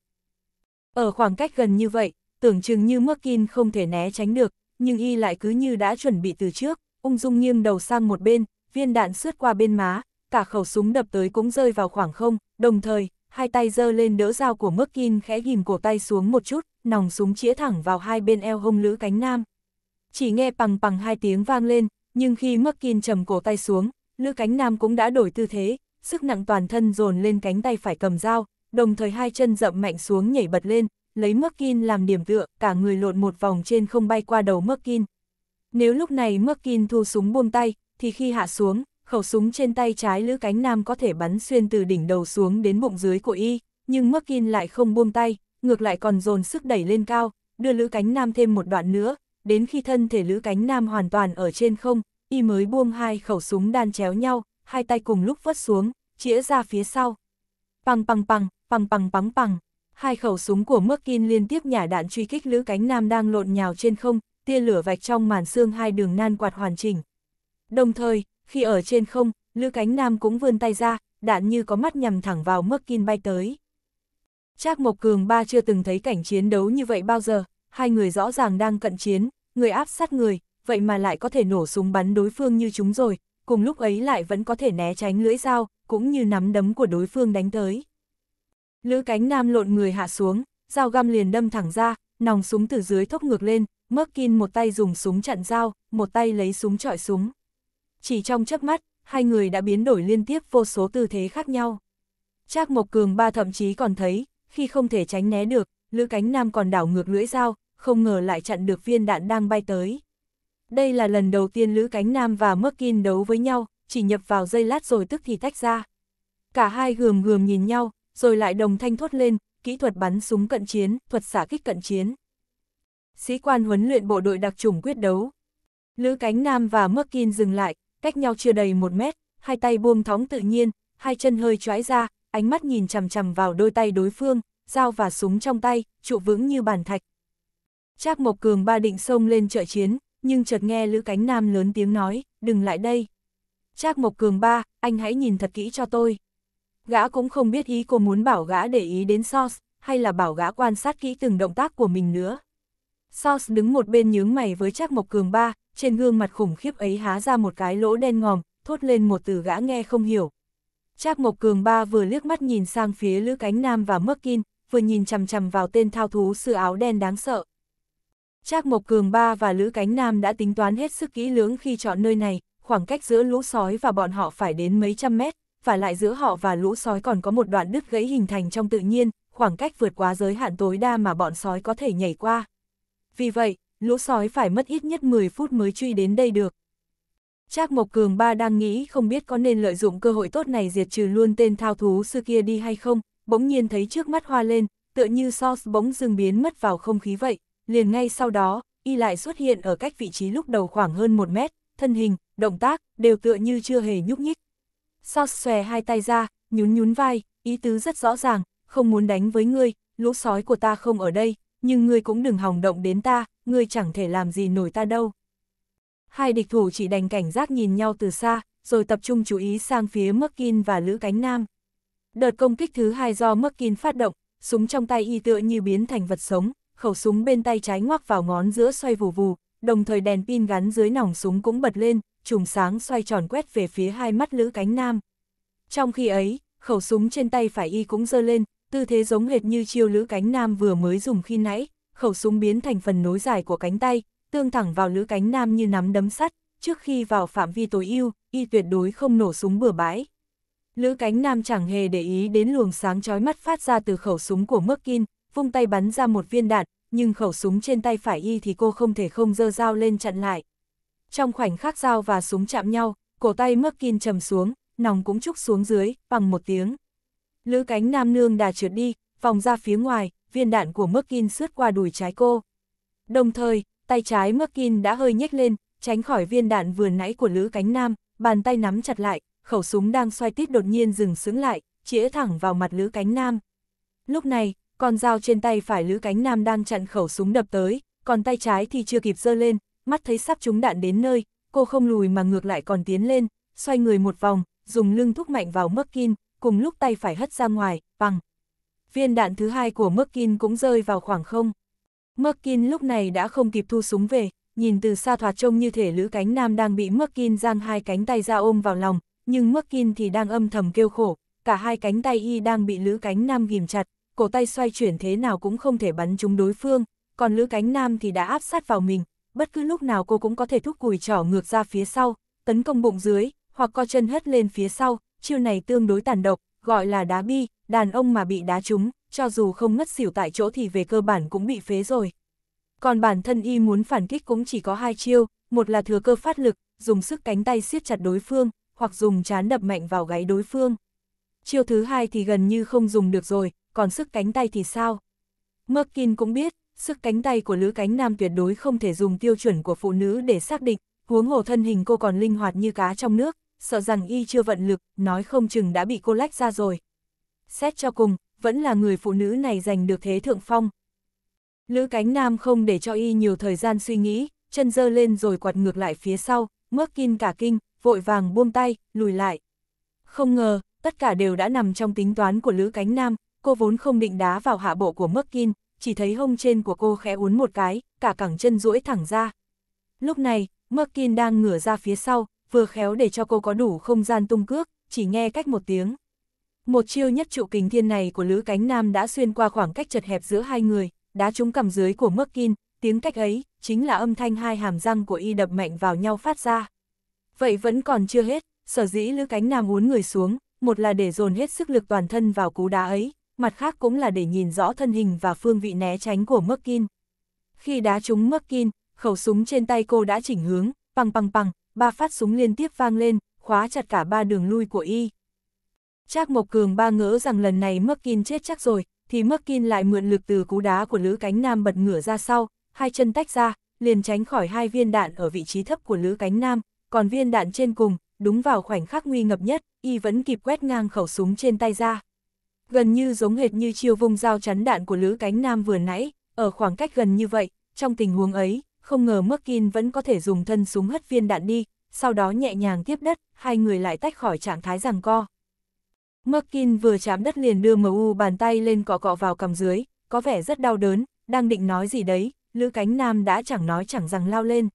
Ở khoảng cách gần như vậy, tưởng chừng như Merkin không thể né tránh được, nhưng y lại cứ như đã chuẩn bị từ trước, ung dung nghiêng đầu sang một bên, viên đạn sướt qua bên má, cả khẩu súng đập tới cũng rơi vào khoảng không, đồng thời, hai tay giơ lên đỡ dao của Merkin khẽ ghim cổ tay xuống một chút, nòng súng chĩa thẳng vào hai bên eo hông lữ cánh nam. Chỉ nghe bằng bằng hai tiếng vang lên, nhưng khi Merkin trầm cổ tay xuống, lữ cánh nam cũng đã đổi tư thế, sức nặng toàn thân dồn lên cánh tay phải cầm dao, đồng thời hai chân dậm mạnh xuống nhảy bật lên, lấy Merkin làm điểm tựa, cả người lộn một vòng trên không bay qua đầu Merkin. Nếu lúc này Merkin thu súng buông tay, thì khi hạ xuống, Khẩu súng trên tay trái Lữ Cánh Nam có thể bắn xuyên từ đỉnh đầu xuống đến bụng dưới của y, nhưng Merkin lại không buông tay, ngược lại còn dồn sức đẩy lên cao, đưa Lữ Cánh Nam thêm một đoạn nữa, đến khi thân thể Lữ Cánh Nam hoàn toàn ở trên không, y mới buông hai khẩu súng đan chéo nhau, hai tay cùng lúc vất xuống, chĩa ra phía sau. Pằng pằng pằng, pằng pằng pằng pằng, hai khẩu súng của Merkin liên tiếp nhả đạn truy kích Lữ Cánh Nam đang lộn nhào trên không, tia lửa vạch trong màn xương hai đường nan quạt hoàn chỉnh. Đồng thời, khi ở trên không, Lữ Cánh Nam cũng vươn tay ra, đạn như có mắt nhằm thẳng vào Merkin bay tới. Trác Mộc Cường ba chưa từng thấy cảnh chiến đấu như vậy bao giờ, hai người rõ ràng đang cận chiến, người áp sát người, vậy mà lại có thể nổ súng bắn đối phương như chúng rồi, cùng lúc ấy lại vẫn có thể né tránh lưỡi dao, cũng như nắm đấm của đối phương đánh tới. Lữ cánh nam lộn người hạ xuống, dao găm liền đâm thẳng ra, nòng súng từ dưới thốc ngược lên, Merkin một tay dùng súng chặn dao, một tay lấy súng trọi súng. Chỉ trong chớp mắt, hai người đã biến đổi liên tiếp vô số tư thế khác nhau. Trác Mộc Cường ba thậm chí còn thấy, khi không thể tránh né được, Lữ Cánh Nam còn đảo ngược lưỡi dao, không ngờ lại chặn được viên đạn đang bay tới. Đây là lần đầu tiên Lữ Cánh Nam và Merkin đấu với nhau, chỉ nhập vào dây lát rồi tức thì tách ra. Cả hai gườm gườm nhìn nhau, rồi lại đồng thanh thốt lên, kỹ thuật bắn súng cận chiến, thuật xả kích cận chiến. Sĩ quan huấn luyện bộ đội đặc chủng quyết đấu. Lữ Cánh Nam và Merkin dừng lại, cách nhau chưa đầy một mét, hai tay buông thóng tự nhiên, hai chân hơi choái ra, ánh mắt nhìn chằm chằm vào đôi tay đối phương, dao và súng trong tay, trụ vững như bàn thạch. Trác Mộc Cường ba định xông lên trợ chiến, nhưng chợt nghe Lữ Cánh Nam lớn tiếng nói, đừng lại đây. Trác Mộc Cường ba, anh hãy nhìn thật kỹ cho tôi. Gã cũng không biết ý cô muốn bảo gã để ý đến Sauce, hay là bảo gã quan sát kỹ từng động tác của mình nữa. Sauce đứng một bên nhướng mày với Trác Mộc Cường ba, trên gương mặt khủng khiếp ấy há ra một cái lỗ đen ngòm, thốt lên một từ gã nghe không hiểu. Trác Mộc Cường ba vừa liếc mắt nhìn sang phía Lữ Cánh Nam và Mắc Kin, vừa nhìn chằm chằm vào tên thao thú sư áo đen đáng sợ. Trác Mộc Cường ba và Lữ Cánh Nam đã tính toán hết sức kỹ lưỡng khi chọn nơi này, khoảng cách giữa lũ sói và bọn họ phải đến mấy trăm mét, và lại giữa họ và lũ sói còn có một đoạn đứt gãy hình thành trong tự nhiên, khoảng cách vượt quá giới hạn tối đa mà bọn sói có thể nhảy qua. Vì vậy, lũ sói phải mất ít nhất 10 phút mới truy đến đây được. Trác Mộc Cường ba đang nghĩ không biết có nên lợi dụng cơ hội tốt này diệt trừ luôn tên thao thú sư kia đi hay không, bỗng nhiên thấy trước mắt hoa lên, tựa như sauce bỗng dưng biến mất vào không khí vậy, liền ngay sau đó, y lại xuất hiện ở cách vị trí lúc đầu khoảng hơn 1 mét, thân hình, động tác, đều tựa như chưa hề nhúc nhích. Sauce xòe hai tay ra, nhún nhún vai, ý tứ rất rõ ràng, không muốn đánh với ngươi, lũ sói của ta không ở đây, nhưng ngươi cũng đừng hòng động đến ta, ngươi chẳng thể làm gì nổi ta đâu. Hai địch thủ chỉ đành cảnh giác nhìn nhau từ xa, rồi tập trung chú ý sang phía Merkin và Lữ Cánh Nam. Đợt công kích thứ hai do Merkin phát động, súng trong tay y tựa như biến thành vật sống, khẩu súng bên tay trái ngoắc vào ngón giữa xoay vù vù, đồng thời đèn pin gắn dưới nòng súng cũng bật lên, chùm sáng xoay tròn quét về phía hai mắt Lữ Cánh Nam. Trong khi ấy, khẩu súng trên tay phải y cũng giơ lên, tư thế giống hệt như chiêu Lữ Cánh Nam vừa mới dùng khi nãy, khẩu súng biến thành phần nối dài của cánh tay, tương thẳng vào lữ cánh nam như nắm đấm sắt, trước khi vào phạm vi tối ưu, y tuyệt đối không nổ súng bừa bãi. Lữ cánh nam chẳng hề để ý đến luồng sáng chói mắt phát ra từ khẩu súng của Merkin, vung tay bắn ra một viên đạn, nhưng khẩu súng trên tay phải y thì cô không thể không dơ dao lên chặn lại. Trong khoảnh khắc dao và súng chạm nhau, cổ tay Merkin trầm xuống, nòng cũng trúc xuống dưới, bằng một tiếng. Lữ cánh nam nương đà trượt đi, vòng ra phía ngoài, viên đạn của Merkin sướt qua đùi trái cô. Đồng thời, tay trái Merkin đã hơi nhếch lên, tránh khỏi viên đạn vừa nãy của Lữ Cánh Nam, bàn tay nắm chặt lại, khẩu súng đang xoay tít đột nhiên dừng sững lại, chĩa thẳng vào mặt Lữ Cánh Nam. Lúc này, con dao trên tay phải Lữ Cánh Nam đang chặn khẩu súng đập tới, còn tay trái thì chưa kịp giơ lên, mắt thấy sắp trúng đạn đến nơi, cô không lùi mà ngược lại còn tiến lên, xoay người một vòng, dùng lưng thúc mạnh vào Merkin, cùng lúc tay phải hất ra ngoài, bằng, viên đạn thứ hai của Merkin cũng rơi vào khoảng không. Merkin lúc này đã không kịp thu súng về, nhìn từ xa thoạt trông như thể lữ cánh nam đang bị Merkin giang hai cánh tay ra ôm vào lòng, nhưng Merkin thì đang âm thầm kêu khổ, cả hai cánh tay y đang bị lữ cánh nam ghìm chặt, cổ tay xoay chuyển thế nào cũng không thể bắn trúng đối phương, còn lữ cánh nam thì đã áp sát vào mình, bất cứ lúc nào cô cũng có thể thúc cùi trỏ ngược ra phía sau, tấn công bụng dưới, hoặc co chân hất lên phía sau, chiêu này tương đối tàn độc, gọi là đá bi, đàn ông mà bị đá trúng, cho dù không ngất xỉu tại chỗ thì về cơ bản cũng bị phế rồi. Còn bản thân y muốn phản kích cũng chỉ có hai chiêu, một là thừa cơ phát lực, dùng sức cánh tay siết chặt đối phương, hoặc dùng chán đập mạnh vào gáy đối phương. Chiêu thứ hai thì gần như không dùng được rồi, còn sức cánh tay thì sao? Merkin cũng biết, sức cánh tay của Lữ Cánh Nam tuyệt đối không thể dùng tiêu chuẩn của phụ nữ để xác định, huống hồ thân hình cô còn linh hoạt như cá trong nước, sợ rằng y chưa vận lực, nói không chừng đã bị cô lách ra rồi xét cho cùng, vẫn là người phụ nữ này giành được thế thượng phong. Lữ cánh nam không để cho y nhiều thời gian suy nghĩ, chân dơ lên rồi quạt ngược lại phía sau, mớc kinh cả kinh, vội vàng buông tay, lùi lại. Không ngờ, tất cả đều đã nằm trong tính toán của Lữ Cánh Nam, cô vốn không định đá vào hạ bộ của Merkin, chỉ thấy hông trên của cô khẽ uốn một cái, cả cẳng chân duỗi thẳng ra. Lúc này, Merkin đang ngửa ra phía sau, vừa khéo để cho cô có đủ không gian tung cước, chỉ nghe cách một tiếng. Một chiêu nhất trụ kình thiên này của Lữ Cánh Nam đã xuyên qua khoảng cách chật hẹp giữa hai người, đá trúng cằm dưới của Mước tiếng cách ấy, chính là âm thanh hai hàm răng của y đập mạnh vào nhau phát ra. Vậy vẫn còn chưa hết, sở dĩ Lữ Cánh Nam uốn người xuống, một là để dồn hết sức lực toàn thân vào cú đá ấy, mặt khác cũng là để nhìn rõ thân hình và phương vị né tránh của Mước Khi đá trúng Mước khẩu súng trên tay cô đã chỉnh hướng, bằng bằng bằng, ba phát súng liên tiếp vang lên, khóa chặt cả ba đường lui của y. Trác Mộc Cường ba ngỡ rằng lần này Merkin chết chắc rồi, thì Merkin lại mượn lực từ cú đá của Lữ Cánh Nam bật ngửa ra sau, hai chân tách ra, liền tránh khỏi hai viên đạn ở vị trí thấp của Lữ Cánh Nam, còn viên đạn trên cùng, đúng vào khoảnh khắc nguy ngập nhất, y vẫn kịp quét ngang khẩu súng trên tay ra. Gần như giống hệt như chiêu vùng dao chắn đạn của Lữ Cánh Nam vừa nãy, ở khoảng cách gần như vậy, trong tình huống ấy, không ngờ Merkin vẫn có thể dùng thân súng hất viên đạn đi, sau đó nhẹ nhàng tiếp đất, hai người lại tách khỏi trạng thái giằng co. Merkin vừa chạm đất liền đưa MU bàn tay lên cọ cọ vào cằm dưới, có vẻ rất đau đớn, đang định nói gì đấy, Lữ Cánh Nam đã chẳng nói chẳng rằng lao lên.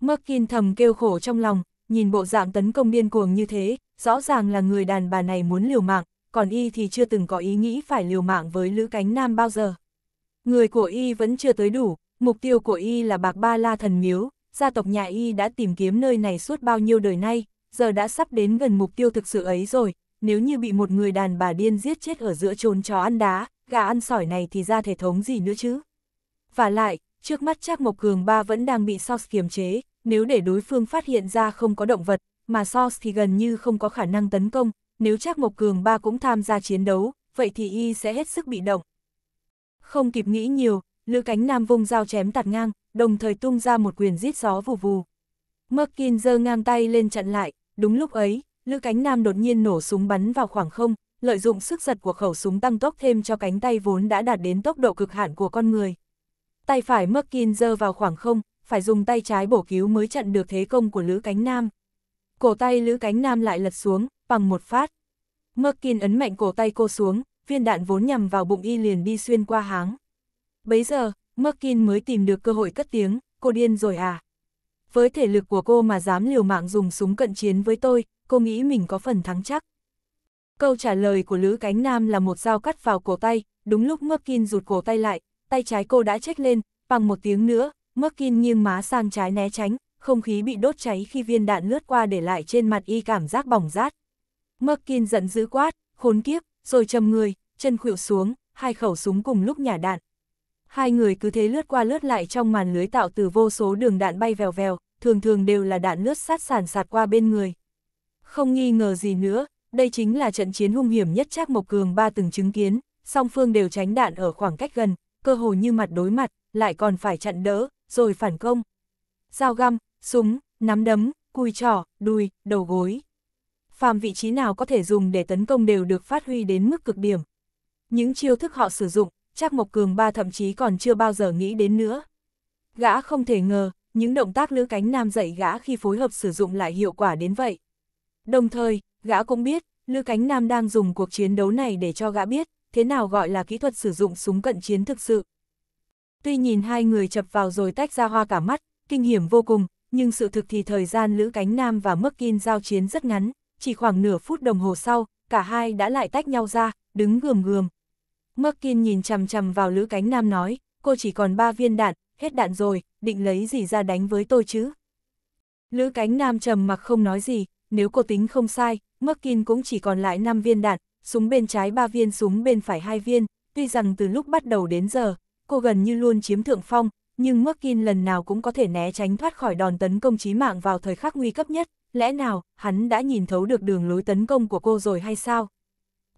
Merkin thầm kêu khổ trong lòng, nhìn bộ dạng tấn công điên cuồng như thế, rõ ràng là người đàn bà này muốn liều mạng, còn y thì chưa từng có ý nghĩ phải liều mạng với Lữ Cánh Nam bao giờ. Người của y vẫn chưa tới đủ, mục tiêu của y là Bạc Ba La Thần Miếu, gia tộc nhà y đã tìm kiếm nơi này suốt bao nhiêu đời nay, giờ đã sắp đến gần mục tiêu thực sự ấy rồi, nếu như bị một người đàn bà điên giết chết ở giữa trốn chó ăn đá, gà ăn sỏi này thì ra thể thống gì nữa chứ. Và lại, trước mắt Trác Mộc Cường ba vẫn đang bị Sos kiềm chế, nếu để đối phương phát hiện ra không có động vật, mà Sos thì gần như không có khả năng tấn công, nếu Trác Mộc Cường ba cũng tham gia chiến đấu, vậy thì y sẽ hết sức bị động. Không kịp nghĩ nhiều, Lữ Cánh Nam vung dao chém tạt ngang, đồng thời tung ra một quyền giết gió vù vù. Merkin giơ ngang tay lên chặn lại, đúng lúc ấy, Lữ cánh nam đột nhiên nổ súng bắn vào khoảng không, lợi dụng sức giật của khẩu súng tăng tốc thêm cho cánh tay vốn đã đạt đến tốc độ cực hạn của con người. Tay phải Merkin giơ vào khoảng không, phải dùng tay trái bổ cứu mới chặn được thế công của Lữ Cánh Nam. Cổ tay Lữ Cánh Nam lại lật xuống, bằng một phát. Merkin ấn mạnh cổ tay cô xuống, viên đạn vốn nhằm vào bụng y liền đi xuyên qua háng. Bấy giờ, Merkin mới tìm được cơ hội cất tiếng, cô điên rồi à? Với thể lực của cô mà dám liều mạng dùng súng cận chiến với tôi, cô nghĩ mình có phần thắng chắc. Câu trả lời của Lữ Cánh Nam là một dao cắt vào cổ tay, đúng lúc Merkin rụt cổ tay lại, tay trái cô đã chết lên, bằng một tiếng nữa, Merkin nghiêng má sang trái né tránh, không khí bị đốt cháy khi viên đạn lướt qua để lại trên mặt y cảm giác bỏng rát. Merkin giận dữ quát, khốn kiếp, rồi chầm người, chân khuỵu xuống, hai khẩu súng cùng lúc nhả đạn. Hai người cứ thế lướt qua lướt lại trong màn lưới tạo từ vô số đường đạn bay vèo vèo, thường thường đều là đạn lướt sát sàn sạt qua bên người. Không nghi ngờ gì nữa, đây chính là trận chiến hung hiểm nhất Trác Mộc Cường ba từng chứng kiến, song phương đều tránh đạn ở khoảng cách gần, cơ hồ như mặt đối mặt, lại còn phải chặn đỡ, rồi phản công. Dao găm, súng, nắm đấm, cùi trỏ, đùi, đầu gối. Phàm vị trí nào có thể dùng để tấn công đều được phát huy đến mức cực điểm. Những chiêu thức họ sử dụng, Trác Mộc Cường ba thậm chí còn chưa bao giờ nghĩ đến nữa. Gã không thể ngờ, những động tác lưỡi cánh nam dạy gã khi phối hợp sử dụng lại hiệu quả đến vậy. Đồng thời, gã cũng biết, Lữ Cánh Nam đang dùng cuộc chiến đấu này để cho gã biết, thế nào gọi là kỹ thuật sử dụng súng cận chiến thực sự. Tuy nhìn hai người chập vào rồi tách ra hoa cả mắt, kinh hiểm vô cùng, nhưng sự thực thì thời gian Lữ Cánh Nam và Merkin giao chiến rất ngắn, chỉ khoảng nửa phút đồng hồ sau, cả hai đã lại tách nhau ra, đứng gườm gườm. Merkin nhìn chằm chằm vào Lữ Cánh Nam nói, cô chỉ còn ba viên đạn, hết đạn rồi, định lấy gì ra đánh với tôi chứ? Lữ Cánh Nam trầm mặc không nói gì, nếu cô tính không sai, Merkin cũng chỉ còn lại 5 viên đạn, súng bên trái 3 viên súng bên phải 2 viên, tuy rằng từ lúc bắt đầu đến giờ, cô gần như luôn chiếm thượng phong, nhưng Merkin lần nào cũng có thể né tránh thoát khỏi đòn tấn công chí mạng vào thời khắc nguy cấp nhất, lẽ nào hắn đã nhìn thấu được đường lối tấn công của cô rồi hay sao?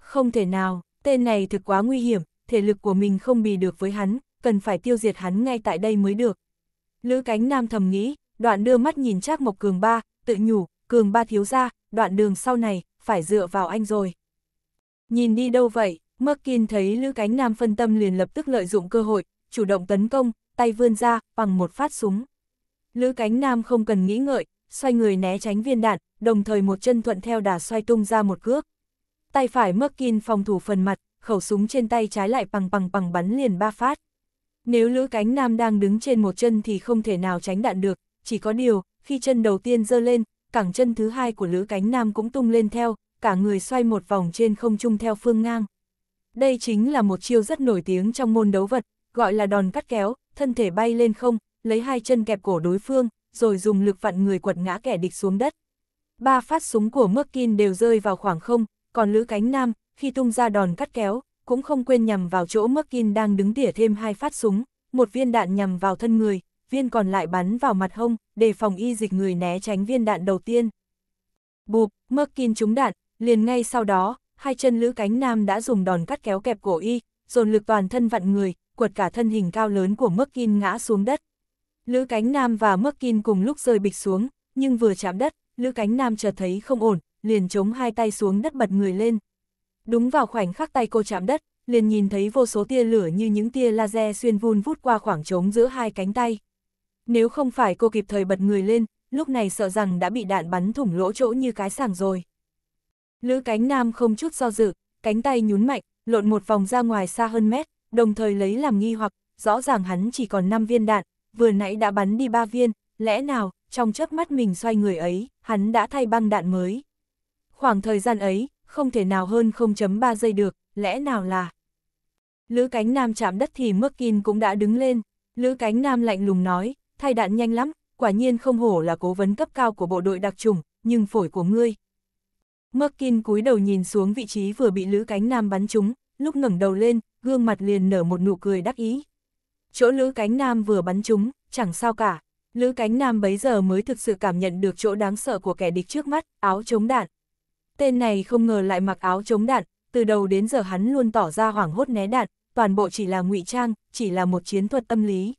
Không thể nào, tên này thực quá nguy hiểm, thể lực của mình không bì được với hắn, cần phải tiêu diệt hắn ngay tại đây mới được. Lữ cánh nam thầm nghĩ, đoạn đưa mắt nhìn Trác Mộc Cường ba, tự nhủ, cường ba thiếu ra, đoạn đường sau này, phải dựa vào anh rồi. Nhìn đi đâu vậy, Merkin thấy Lữ Cánh Nam phân tâm liền lập tức lợi dụng cơ hội, chủ động tấn công, tay vươn ra, bằng một phát súng. Lữ Cánh Nam không cần nghĩ ngợi, xoay người né tránh viên đạn, đồng thời một chân thuận theo đà xoay tung ra một cước. Tay phải Merkin phòng thủ phần mặt, khẩu súng trên tay trái lại bằng bằng bằng bắn liền ba phát. Nếu Lữ Cánh Nam đang đứng trên một chân thì không thể nào tránh đạn được, chỉ có điều, khi chân đầu tiên dơ lên, cẳng chân thứ hai của Lữ Cánh Nam cũng tung lên theo, cả người xoay một vòng trên không trung theo phương ngang. Đây chính là một chiêu rất nổi tiếng trong môn đấu vật, gọi là đòn cắt kéo, thân thể bay lên không, lấy hai chân kẹp cổ đối phương, rồi dùng lực vặn người quật ngã kẻ địch xuống đất. Ba phát súng của Merkin đều rơi vào khoảng không, còn Lữ Cánh Nam, khi tung ra đòn cắt kéo, cũng không quên nhằm vào chỗ Merkin đang đứng tỉa thêm hai phát súng, một viên đạn nhằm vào thân người, viên còn lại bắn vào mặt hông, để phòng y dịch người né tránh viên đạn đầu tiên. Bụp, Merkin trúng đạn, liền ngay sau đó, hai chân lữ cánh nam đã dùng đòn cắt kéo kẹp cổ y, dồn lực toàn thân vặn người, quật cả thân hình cao lớn của Merkin ngã xuống đất. Lữ cánh nam và Merkin cùng lúc rơi bịch xuống, nhưng vừa chạm đất, lữ cánh nam chợt thấy không ổn, liền chống hai tay xuống đất bật người lên. Đúng vào khoảnh khắc tay cô chạm đất, liền nhìn thấy vô số tia lửa như những tia laser xuyên vun vút qua khoảng trống giữa hai cánh tay. Nếu không phải cô kịp thời bật người lên, lúc này sợ rằng đã bị đạn bắn thủng lỗ chỗ như cái sàng rồi. Lữ cánh nam không chút do dự, cánh tay nhún mạnh, lộn một vòng ra ngoài xa hơn mét, đồng thời lấy làm nghi hoặc, rõ ràng hắn chỉ còn 5 viên đạn, vừa nãy đã bắn đi 3 viên, lẽ nào, trong chớp mắt mình xoay người ấy, hắn đã thay băng đạn mới. Khoảng thời gian ấy, không thể nào hơn 0.3 giây được, lẽ nào là... Lữ cánh nam chạm đất thì Merkin cũng đã đứng lên, Lữ cánh nam lạnh lùng nói, thay đạn nhanh lắm, quả nhiên không hổ là cố vấn cấp cao của bộ đội đặc chủng, nhưng phổi của ngươi. Merkin cúi đầu nhìn xuống vị trí vừa bị Lữ Cánh Nam bắn trúng, lúc ngẩng đầu lên, gương mặt liền nở một nụ cười đắc ý. Chỗ Lữ Cánh Nam vừa bắn trúng, chẳng sao cả. Lữ Cánh Nam bấy giờ mới thực sự cảm nhận được chỗ đáng sợ của kẻ địch trước mắt, áo chống đạn. Tên này không ngờ lại mặc áo chống đạn, từ đầu đến giờ hắn luôn tỏ ra hoảng hốt né đạn, toàn bộ chỉ là ngụy trang, chỉ là một chiến thuật tâm lý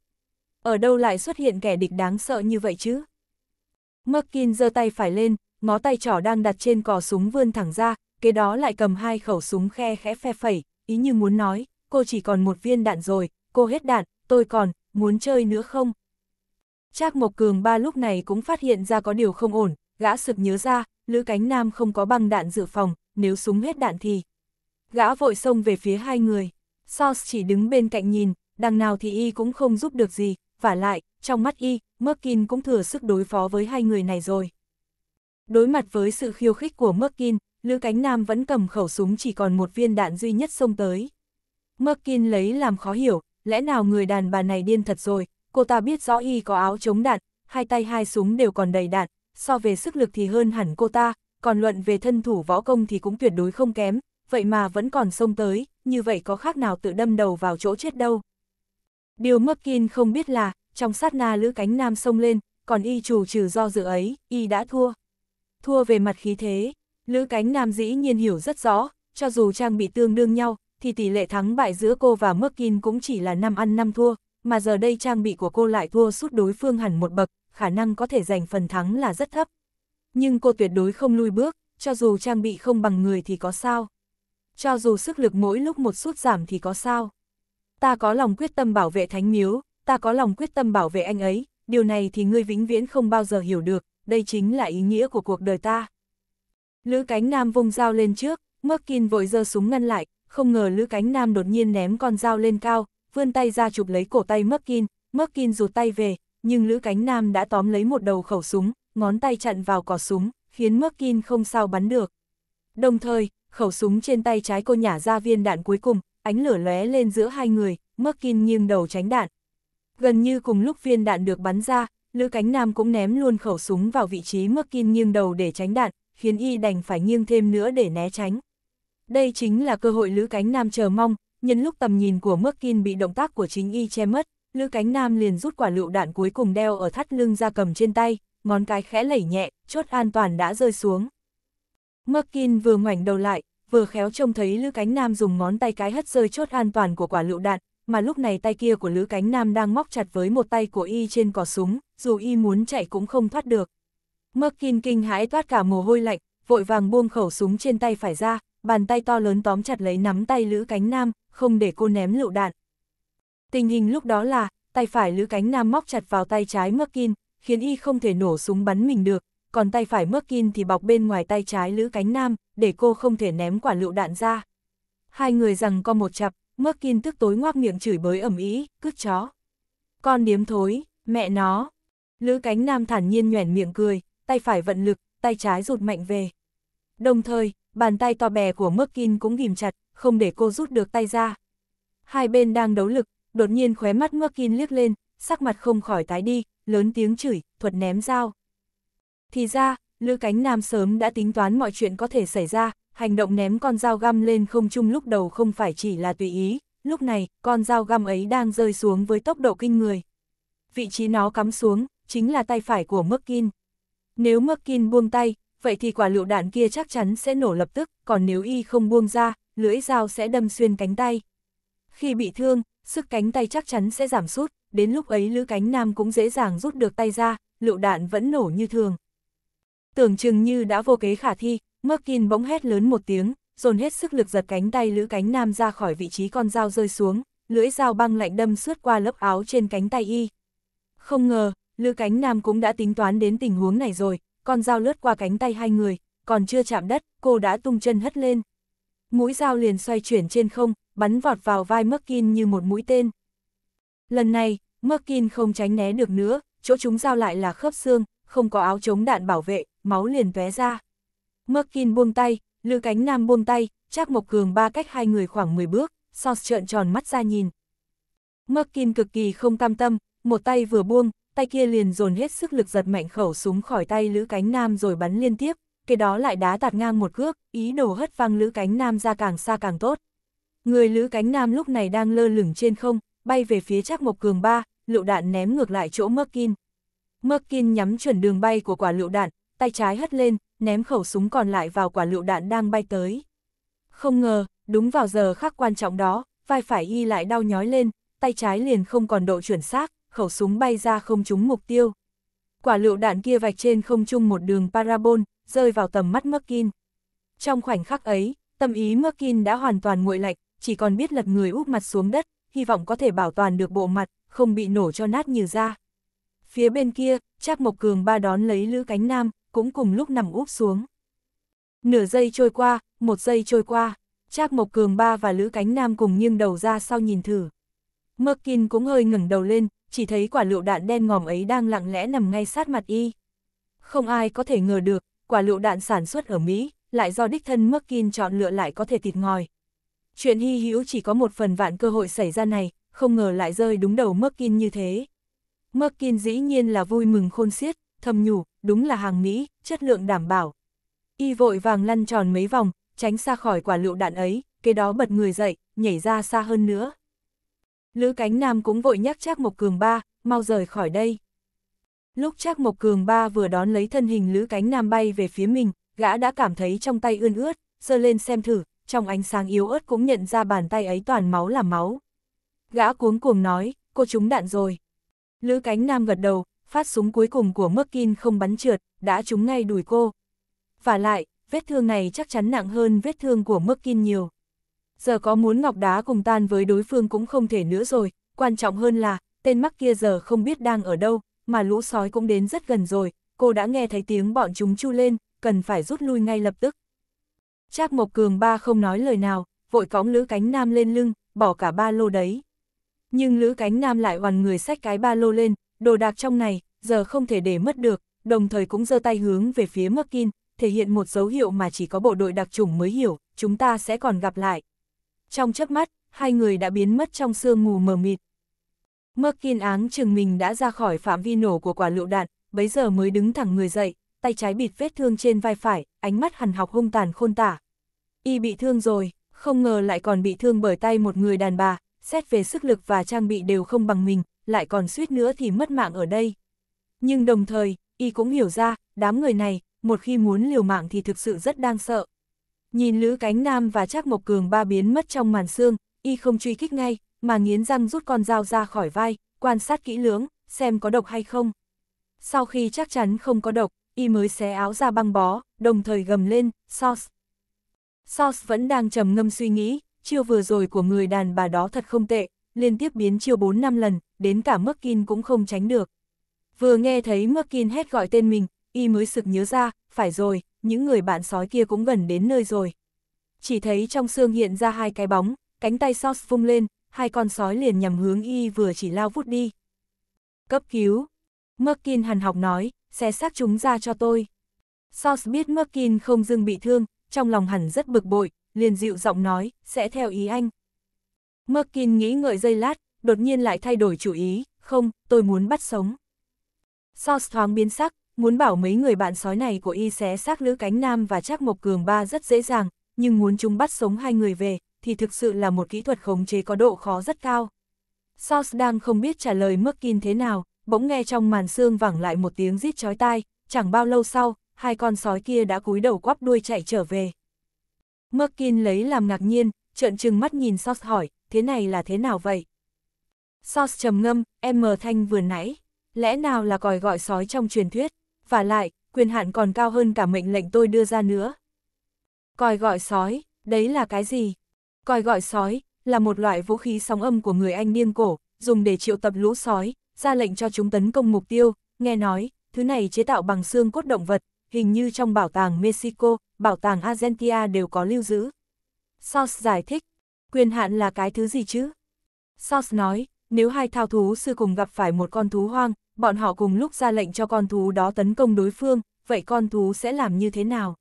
ở đâu lại xuất hiện kẻ địch đáng sợ như vậy chứ? Merkin giơ tay phải lên, ngó tay trỏ đang đặt trên cò súng vươn thẳng ra, kế đó lại cầm hai khẩu súng khe khẽ phe phẩy, ý như muốn nói, cô chỉ còn một viên đạn rồi, cô hết đạn, tôi còn, muốn chơi nữa không? Trác Mộc Cường ba lúc này cũng phát hiện ra có điều không ổn, gã sực nhớ ra, Lữ Cánh Nam không có băng đạn dự phòng, nếu súng hết đạn thì... Gã vội xông về phía hai người, Sauce chỉ đứng bên cạnh nhìn, đằng nào thì y cũng không giúp được gì, và lại, trong mắt y, Merkin cũng thừa sức đối phó với hai người này rồi. Đối mặt với sự khiêu khích của Merkin, Lữ Cánh Nam vẫn cầm khẩu súng chỉ còn một viên đạn duy nhất xông tới. Merkin lấy làm khó hiểu, lẽ nào người đàn bà này điên thật rồi, cô ta biết rõ y có áo chống đạn, hai tay hai súng đều còn đầy đạn, so về sức lực thì hơn hẳn cô ta, còn luận về thân thủ võ công thì cũng tuyệt đối không kém, vậy mà vẫn còn xông tới, như vậy có khác nào tự đâm đầu vào chỗ chết đâu. Điều Merkin không biết là, trong sát na lữ cánh nam sông lên, còn y chủ trừ do dự ấy, y đã thua. Thua về mặt khí thế, lữ cánh nam dĩ nhiên hiểu rất rõ, cho dù trang bị tương đương nhau, thì tỷ lệ thắng bại giữa cô và Merkin cũng chỉ là năm ăn năm thua, mà giờ đây trang bị của cô lại thua suốt đối phương hẳn một bậc, khả năng có thể giành phần thắng là rất thấp. Nhưng cô tuyệt đối không lui bước, cho dù trang bị không bằng người thì có sao. Cho dù sức lực mỗi lúc một sút giảm thì có sao ta có lòng quyết tâm bảo vệ thánh miếu, ta có lòng quyết tâm bảo vệ anh ấy, điều này thì ngươi vĩnh viễn không bao giờ hiểu được, đây chính là ý nghĩa của cuộc đời ta. Lữ cánh nam vung dao lên trước, Merkin vội giơ súng ngăn lại, không ngờ Lữ cánh nam đột nhiên ném con dao lên cao, vươn tay ra chụp lấy cổ tay Merkin, Merkin rụt tay về, nhưng Lữ cánh nam đã tóm lấy một đầu khẩu súng, ngón tay chặn vào cò súng, khiến Merkin không sao bắn được. Đồng thời, khẩu súng trên tay trái cô nhả ra viên đạn cuối cùng, ánh lửa lóe lên giữa hai người, Merkin nghiêng đầu tránh đạn. Gần như cùng lúc viên đạn được bắn ra, Lữ Cánh Nam cũng ném luôn khẩu súng vào vị trí Merkin nghiêng đầu để tránh đạn, khiến y đành phải nghiêng thêm nữa để né tránh. Đây chính là cơ hội Lữ Cánh Nam chờ mong, nhân lúc tầm nhìn của Merkin bị động tác của chính y che mất, Lữ Cánh Nam liền rút quả lựu đạn cuối cùng đeo ở thắt lưng ra cầm trên tay, ngón cái khẽ lẩy nhẹ, chốt an toàn đã rơi xuống. Merkin vừa ngoảnh đầu lại, vừa khéo trông thấy Lữ Cánh Nam dùng ngón tay cái hất rơi chốt an toàn của quả lựu đạn, mà lúc này tay kia của Lữ Cánh Nam đang móc chặt với một tay của y trên cò súng, dù y muốn chạy cũng không thoát được. Merkin kinh hãi toát cả mồ hôi lạnh, vội vàng buông khẩu súng trên tay phải ra, bàn tay to lớn tóm chặt lấy nắm tay Lữ Cánh Nam, không để cô ném lựu đạn. Tình hình lúc đó là, tay phải Lữ Cánh Nam móc chặt vào tay trái Merkin, khiến y không thể nổ súng bắn mình được, còn tay phải mước Merkin thì bọc bên ngoài tay trái Lữ Cánh Nam, để cô không thể ném quả lựu đạn ra. Hai người rằng co một chặp, Merkin tức tối ngoác miệng chửi bới ẩm ý, cứt chó. Con điếm thối, mẹ nó. Lữ Cánh Nam thản nhiên nhoẻn miệng cười, tay phải vận lực, tay trái rụt mạnh về. Đồng thời, bàn tay to bè của mước Merkin cũng ghìm chặt, không để cô rút được tay ra. Hai bên đang đấu lực, đột nhiên khóe mắt mước Merkin liếc lên, sắc mặt không khỏi tái đi, lớn tiếng chửi, thuật ném dao. Thì ra, Lữ Cánh Nam sớm đã tính toán mọi chuyện có thể xảy ra, hành động ném con dao găm lên không trung lúc đầu không phải chỉ là tùy ý, lúc này, con dao găm ấy đang rơi xuống với tốc độ kinh người. Vị trí nó cắm xuống, chính là tay phải của Merkin. Nếu Merkin buông tay, vậy thì quả lựu đạn kia chắc chắn sẽ nổ lập tức, còn nếu y không buông ra, lưỡi dao sẽ đâm xuyên cánh tay. Khi bị thương, sức cánh tay chắc chắn sẽ giảm sút, đến lúc ấy lữ cánh nam cũng dễ dàng rút được tay ra, lựu đạn vẫn nổ như thường. Tưởng chừng như đã vô kế khả thi, Merkin bỗng hét lớn một tiếng, dồn hết sức lực giật cánh tay Lữ Cánh Nam ra khỏi vị trí con dao rơi xuống, lưỡi dao băng lạnh đâm suốt qua lớp áo trên cánh tay y. Không ngờ, Lữ Cánh Nam cũng đã tính toán đến tình huống này rồi, con dao lướt qua cánh tay hai người, còn chưa chạm đất, cô đã tung chân hất lên. Mũi dao liền xoay chuyển trên không, bắn vọt vào vai Merkin như một mũi tên. Lần này, Merkin không tránh né được nữa, chỗ chúng dao lại là khớp xương, không có áo chống đạn bảo vệ, máu liền vé ra. Merkin buông tay, Lư Cánh Nam buông tay, Trác Mộc Cường ba cách hai người khoảng 10 bước, Sos trợn tròn mắt ra nhìn. Merkin cực kỳ không cam tâm, một tay vừa buông, tay kia liền dồn hết sức lực giật mạnh khẩu súng khỏi tay Lữ Cánh Nam rồi bắn liên tiếp, cái đó lại đá tạt ngang một cước, ý đồ hất văng Lữ Cánh Nam ra càng xa càng tốt. Người Lữ Cánh Nam lúc này đang lơ lửng trên không, bay về phía Trác Mộc Cường ba, lựu đạn ném ngược lại chỗ Merkin. Merkin nhắm chuẩn đường bay của quả lựu đạn, tay trái hất lên, ném khẩu súng còn lại vào quả lựu đạn đang bay tới. Không ngờ, đúng vào giờ khắc quan trọng đó, vai phải y lại đau nhói lên, tay trái liền không còn độ chuẩn xác, khẩu súng bay ra không trúng mục tiêu. Quả lựu đạn kia vạch trên không trung một đường parabol, rơi vào tầm mắt Merkin. Trong khoảnh khắc ấy, tâm ý Merkin đã hoàn toàn nguội lạnh, chỉ còn biết lật người úp mặt xuống đất, hy vọng có thể bảo toàn được bộ mặt, không bị nổ cho nát như da. Phía bên kia, Trác Mộc Cường ba đón lấy Lữ Cánh Nam, cũng cùng lúc nằm úp xuống. Nửa giây trôi qua, một giây trôi qua, Trác Mộc Cường ba và Lữ Cánh Nam cùng nghiêng đầu ra sau nhìn thử. Merkin cũng hơi ngẩng đầu lên, chỉ thấy quả lựu đạn đen ngòm ấy đang lặng lẽ nằm ngay sát mặt y. Không ai có thể ngờ được, quả lựu đạn sản xuất ở Mỹ, lại do đích thân Merkin chọn lựa lại có thể thịt ngòi. Chuyện hy hữu chỉ có một phần vạn cơ hội xảy ra này, không ngờ lại rơi đúng đầu Merkin như thế. Merkin dĩ nhiên là vui mừng khôn xiết, thầm nhủ, đúng là hàng Mỹ, chất lượng đảm bảo. Y vội vàng lăn tròn mấy vòng, tránh xa khỏi quả lựu đạn ấy, Kế đó bật người dậy, nhảy ra xa hơn nữa. Lữ cánh nam cũng vội nhắc chắc Mộc Cường ba, mau rời khỏi đây. Lúc chắc Mộc Cường ba vừa đón lấy thân hình Lữ cánh nam bay về phía mình, gã đã cảm thấy trong tay ươn ướt, giơ lên xem thử, trong ánh sáng yếu ớt cũng nhận ra bàn tay ấy toàn máu là máu. Gã cuống cuồng nói, cô chúng đạn rồi. Lữ cánh nam gật đầu, phát súng cuối cùng của Merkin không bắn trượt, đã trúng ngay đùi cô. Và lại, vết thương này chắc chắn nặng hơn vết thương của Merkin nhiều. Giờ có muốn ngọc đá cùng tan với đối phương cũng không thể nữa rồi, quan trọng hơn là, tên mắc kia giờ không biết đang ở đâu, mà lũ sói cũng đến rất gần rồi, cô đã nghe thấy tiếng bọn chúng chu lên, cần phải rút lui ngay lập tức. Trác Mộc Cường ba không nói lời nào, vội cõng lữ cánh nam lên lưng, bỏ cả ba lô đấy. Nhưng Lữ Cánh Nam lại hoàn người xách cái ba lô lên, đồ đạc trong này, giờ không thể để mất được, đồng thời cũng giơ tay hướng về phía Merkin, thể hiện một dấu hiệu mà chỉ có bộ đội đặc chủng mới hiểu, chúng ta sẽ còn gặp lại. Trong chớp mắt, hai người đã biến mất trong sương mù mờ mịt. Merkin áng chừng mình đã ra khỏi phạm vi nổ của quả lựu đạn, bấy giờ mới đứng thẳng người dậy, tay trái bịt vết thương trên vai phải, ánh mắt hằn học hung tàn khôn tả. Y bị thương rồi, không ngờ lại còn bị thương bởi tay một người đàn bà, xét về sức lực và trang bị đều không bằng mình, lại còn suýt nữa thì mất mạng ở đây. Nhưng đồng thời, y cũng hiểu ra, đám người này, một khi muốn liều mạng thì thực sự rất đang sợ. Nhìn Lữ Cánh Nam và Trác Mộc Cường ba biến mất trong màn xương, y không truy kích ngay, mà nghiến răng rút con dao ra khỏi vai, quan sát kỹ lưỡng, xem có độc hay không. Sau khi chắc chắn không có độc, y mới xé áo ra băng bó, đồng thời gầm lên, sauce. Sauce vẫn đang trầm ngâm suy nghĩ, chiêu vừa rồi của người đàn bà đó thật không tệ, liên tiếp biến chiêu 4 năm lần, đến cả Merkin cũng không tránh được. Vừa nghe thấy Merkin hét gọi tên mình, y mới sực nhớ ra, phải rồi, những người bạn sói kia cũng gần đến nơi rồi. Chỉ thấy trong xương hiện ra hai cái bóng, cánh tay Sauce vung lên, hai con sói liền nhằm hướng y vừa chỉ lao vút đi. Cấp cứu. Merkin hằn học nói, xé xác chúng ra cho tôi. Sauce biết Merkin không dưng bị thương, trong lòng hẳn rất bực bội, liền dịu giọng nói, sẽ theo ý anh. Merkin nghĩ ngợi giây lát, đột nhiên lại thay đổi chủ ý, không, tôi muốn bắt sống. Sos thoáng biến sắc, muốn bảo mấy người bạn sói này của y xé xác Lữ Cánh Nam và chắc Mộc Cường ba rất dễ dàng, nhưng muốn chúng bắt sống hai người về, thì thực sự là một kỹ thuật khống chế có độ khó rất cao. Sos đang không biết trả lời Merkin thế nào, bỗng nghe trong màn xương vẳng lại một tiếng rít chói tai, chẳng bao lâu sau, hai con sói kia đã cúi đầu quắp đuôi chạy trở về. Merkin lấy làm ngạc nhiên, trợn trừng mắt nhìn Sos hỏi, thế này là thế nào vậy? Sos trầm ngâm, em mờ thanh vừa nãy, lẽ nào là còi gọi sói trong truyền thuyết, và lại, quyền hạn còn cao hơn cả mệnh lệnh tôi đưa ra nữa. Còi gọi sói, đấy là cái gì? Còi gọi sói, là một loại vũ khí sóng âm của người Anh niên cổ, dùng để triệu tập lũ sói, ra lệnh cho chúng tấn công mục tiêu, nghe nói, thứ này chế tạo bằng xương cốt động vật, hình như trong bảo tàng Mexico, bảo tàng Argentia đều có lưu giữ. Sauce giải thích, quyền hạn là cái thứ gì chứ? Sauce nói, nếu hai thao thú sư cùng gặp phải một con thú hoang, bọn họ cùng lúc ra lệnh cho con thú đó tấn công đối phương, vậy con thú sẽ làm như thế nào?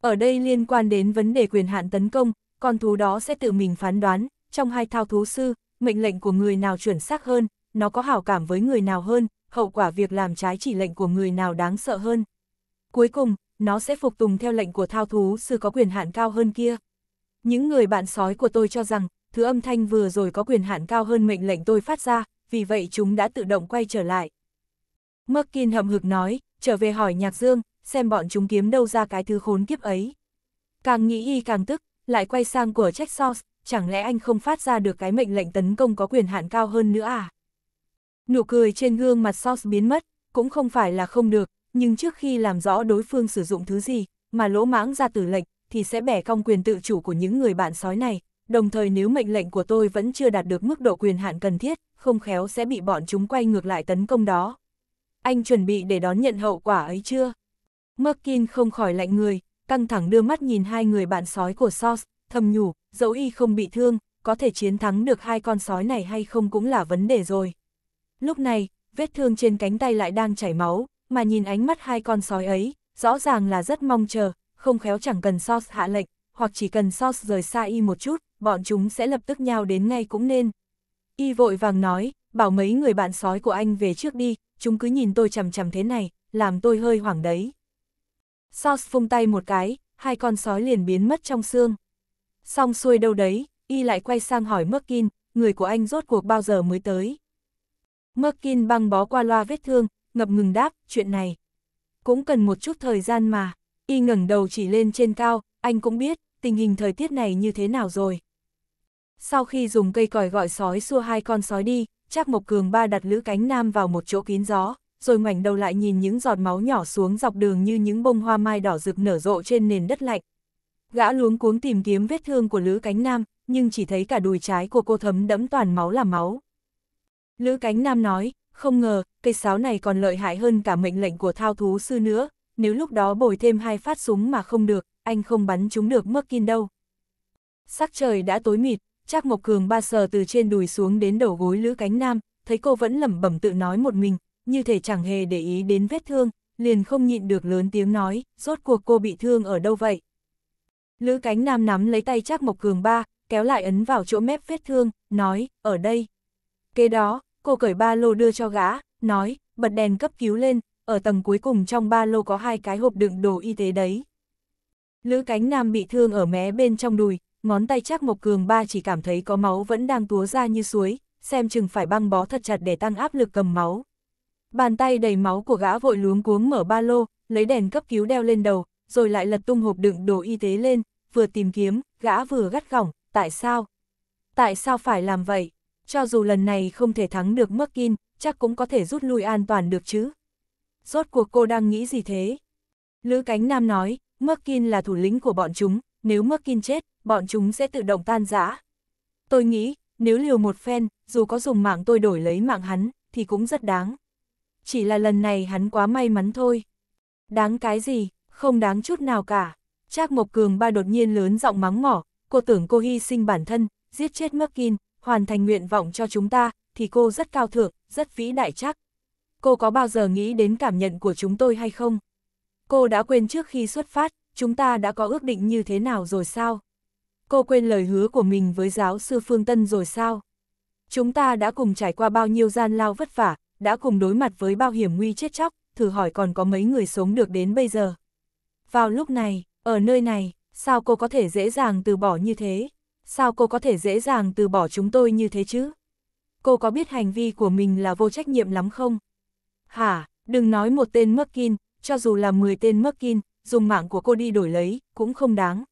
Ở đây liên quan đến vấn đề quyền hạn tấn công, con thú đó sẽ tự mình phán đoán, trong hai thao thú sư, mệnh lệnh của người nào chuẩn xác hơn, nó có hảo cảm với người nào hơn, hậu quả việc làm trái chỉ lệnh của người nào đáng sợ hơn. Cuối cùng, nó sẽ phục tùng theo lệnh của thao thú sư có quyền hạn cao hơn kia. Những người bạn sói của tôi cho rằng, thứ âm thanh vừa rồi có quyền hạn cao hơn mệnh lệnh tôi phát ra, vì vậy chúng đã tự động quay trở lại. Merkin hậm hực nói, trở về hỏi Nhạc Dương, xem bọn chúng kiếm đâu ra cái thứ khốn kiếp ấy. Càng nghĩ y càng tức, lại quay sang của Jack sauce, chẳng lẽ anh không phát ra được cái mệnh lệnh tấn công có quyền hạn cao hơn nữa à? Nụ cười trên gương mặt sauce biến mất, cũng không phải là không được, nhưng trước khi làm rõ đối phương sử dụng thứ gì, mà lỗ mãng ra tử lệnh, thì sẽ bẻ cong quyền tự chủ của những người bạn sói này, đồng thời nếu mệnh lệnh của tôi vẫn chưa đạt được mức độ quyền hạn cần thiết, không khéo sẽ bị bọn chúng quay ngược lại tấn công đó. Anh chuẩn bị để đón nhận hậu quả ấy chưa? Merkin không khỏi lạnh người, căng thẳng đưa mắt nhìn hai người bạn sói của Sos, thầm nhủ, dẫu y không bị thương, có thể chiến thắng được hai con sói này hay không cũng là vấn đề rồi. Lúc này, vết thương trên cánh tay lại đang chảy máu, mà nhìn ánh mắt hai con sói ấy, rõ ràng là rất mong chờ, không khéo chẳng cần Sos hạ lệnh, hoặc chỉ cần Sos rời xa y một chút, bọn chúng sẽ lập tức nhau đến ngay cũng nên. Y vội vàng nói, bảo mấy người bạn sói của anh về trước đi, chúng cứ nhìn tôi chằm chằm thế này, làm tôi hơi hoảng đấy. Sos phung tay một cái, hai con sói liền biến mất trong xương. Xong xuôi đâu đấy, y lại quay sang hỏi Merkin, người của anh rốt cuộc bao giờ mới tới. Merkin băng bó qua loa vết thương, ngập ngừng đáp, chuyện này. Cũng cần một chút thời gian mà, y ngẩng đầu chỉ lên trên cao, anh cũng biết, tình hình thời tiết này như thế nào rồi. Sau khi dùng cây còi gọi sói xua hai con sói đi, Trác Mộc Cường ba đặt lữ cánh nam vào một chỗ kín gió, rồi ngoảnh đầu lại nhìn những giọt máu nhỏ xuống dọc đường như những bông hoa mai đỏ rực nở rộ trên nền đất lạnh. Gã luống cuống tìm kiếm vết thương của lữ cánh nam, nhưng chỉ thấy cả đùi trái của cô thấm đẫm toàn máu là máu. Lữ cánh nam nói, không ngờ, cây sáo này còn lợi hại hơn cả mệnh lệnh của thao thú sư nữa, nếu lúc đó bồi thêm hai phát súng mà không được, anh không bắn chúng được mất kin đâu. Sắc trời đã tối mịt, Trác Mộc Cường ba sờ từ trên đùi xuống đến đầu gối Lữ Cánh Nam, thấy cô vẫn lẩm bẩm tự nói một mình, như thể chẳng hề để ý đến vết thương, liền không nhịn được lớn tiếng nói, rốt cuộc cô bị thương ở đâu vậy? Lữ Cánh Nam nắm lấy tay Trác Mộc Cường ba, kéo lại ấn vào chỗ mép vết thương, nói, ở đây. Kế đó, cô cởi ba lô đưa cho gã, nói, bật đèn cấp cứu lên, ở tầng cuối cùng trong ba lô có hai cái hộp đựng đồ y tế đấy. Lữ cánh nam bị thương ở mé bên trong đùi, ngón tay chắc mộc cường ba chỉ cảm thấy có máu vẫn đang túa ra như suối, xem chừng phải băng bó thật chặt để tăng áp lực cầm máu. Bàn tay đầy máu của gã vội luống cuống mở ba lô, lấy đèn cấp cứu đeo lên đầu, rồi lại lật tung hộp đựng đồ y tế lên, vừa tìm kiếm, gã vừa gắt gỏng, tại sao? Tại sao phải làm vậy? cho dù lần này không thể thắng được Merkin, chắc cũng có thể rút lui an toàn được chứ. Rốt cuộc cô đang nghĩ gì thế? Lữ Cánh Nam nói, Merkin là thủ lĩnh của bọn chúng, nếu Merkin chết, bọn chúng sẽ tự động tan rã. Tôi nghĩ, nếu liều một phen, dù có dùng mạng tôi đổi lấy mạng hắn, thì cũng rất đáng. Chỉ là lần này hắn quá may mắn thôi. Đáng cái gì, không đáng chút nào cả. Trác Mộc Cường ba đột nhiên lớn giọng mắng mỏ, cô tưởng cô hy sinh bản thân, giết chết Merkin, hoàn thành nguyện vọng cho chúng ta, thì cô rất cao thượng, rất vĩ đại chắc. Cô có bao giờ nghĩ đến cảm nhận của chúng tôi hay không? Cô đã quên trước khi xuất phát, chúng ta đã có ước định như thế nào rồi sao? Cô quên lời hứa của mình với giáo sư Phương Tân rồi sao? Chúng ta đã cùng trải qua bao nhiêu gian lao vất vả, đã cùng đối mặt với bao hiểm nguy chết chóc, thử hỏi còn có mấy người sống được đến bây giờ. Vào lúc này, ở nơi này, sao cô có thể dễ dàng từ bỏ như thế? sao cô có thể dễ dàng từ bỏ chúng tôi như thế chứ? Cô có biết hành vi của mình là vô trách nhiệm lắm không? Hả, đừng nói một tên Merkin, cho dù là 10 tên Merkin, dùng mạng của cô đi đổi lấy, cũng không đáng.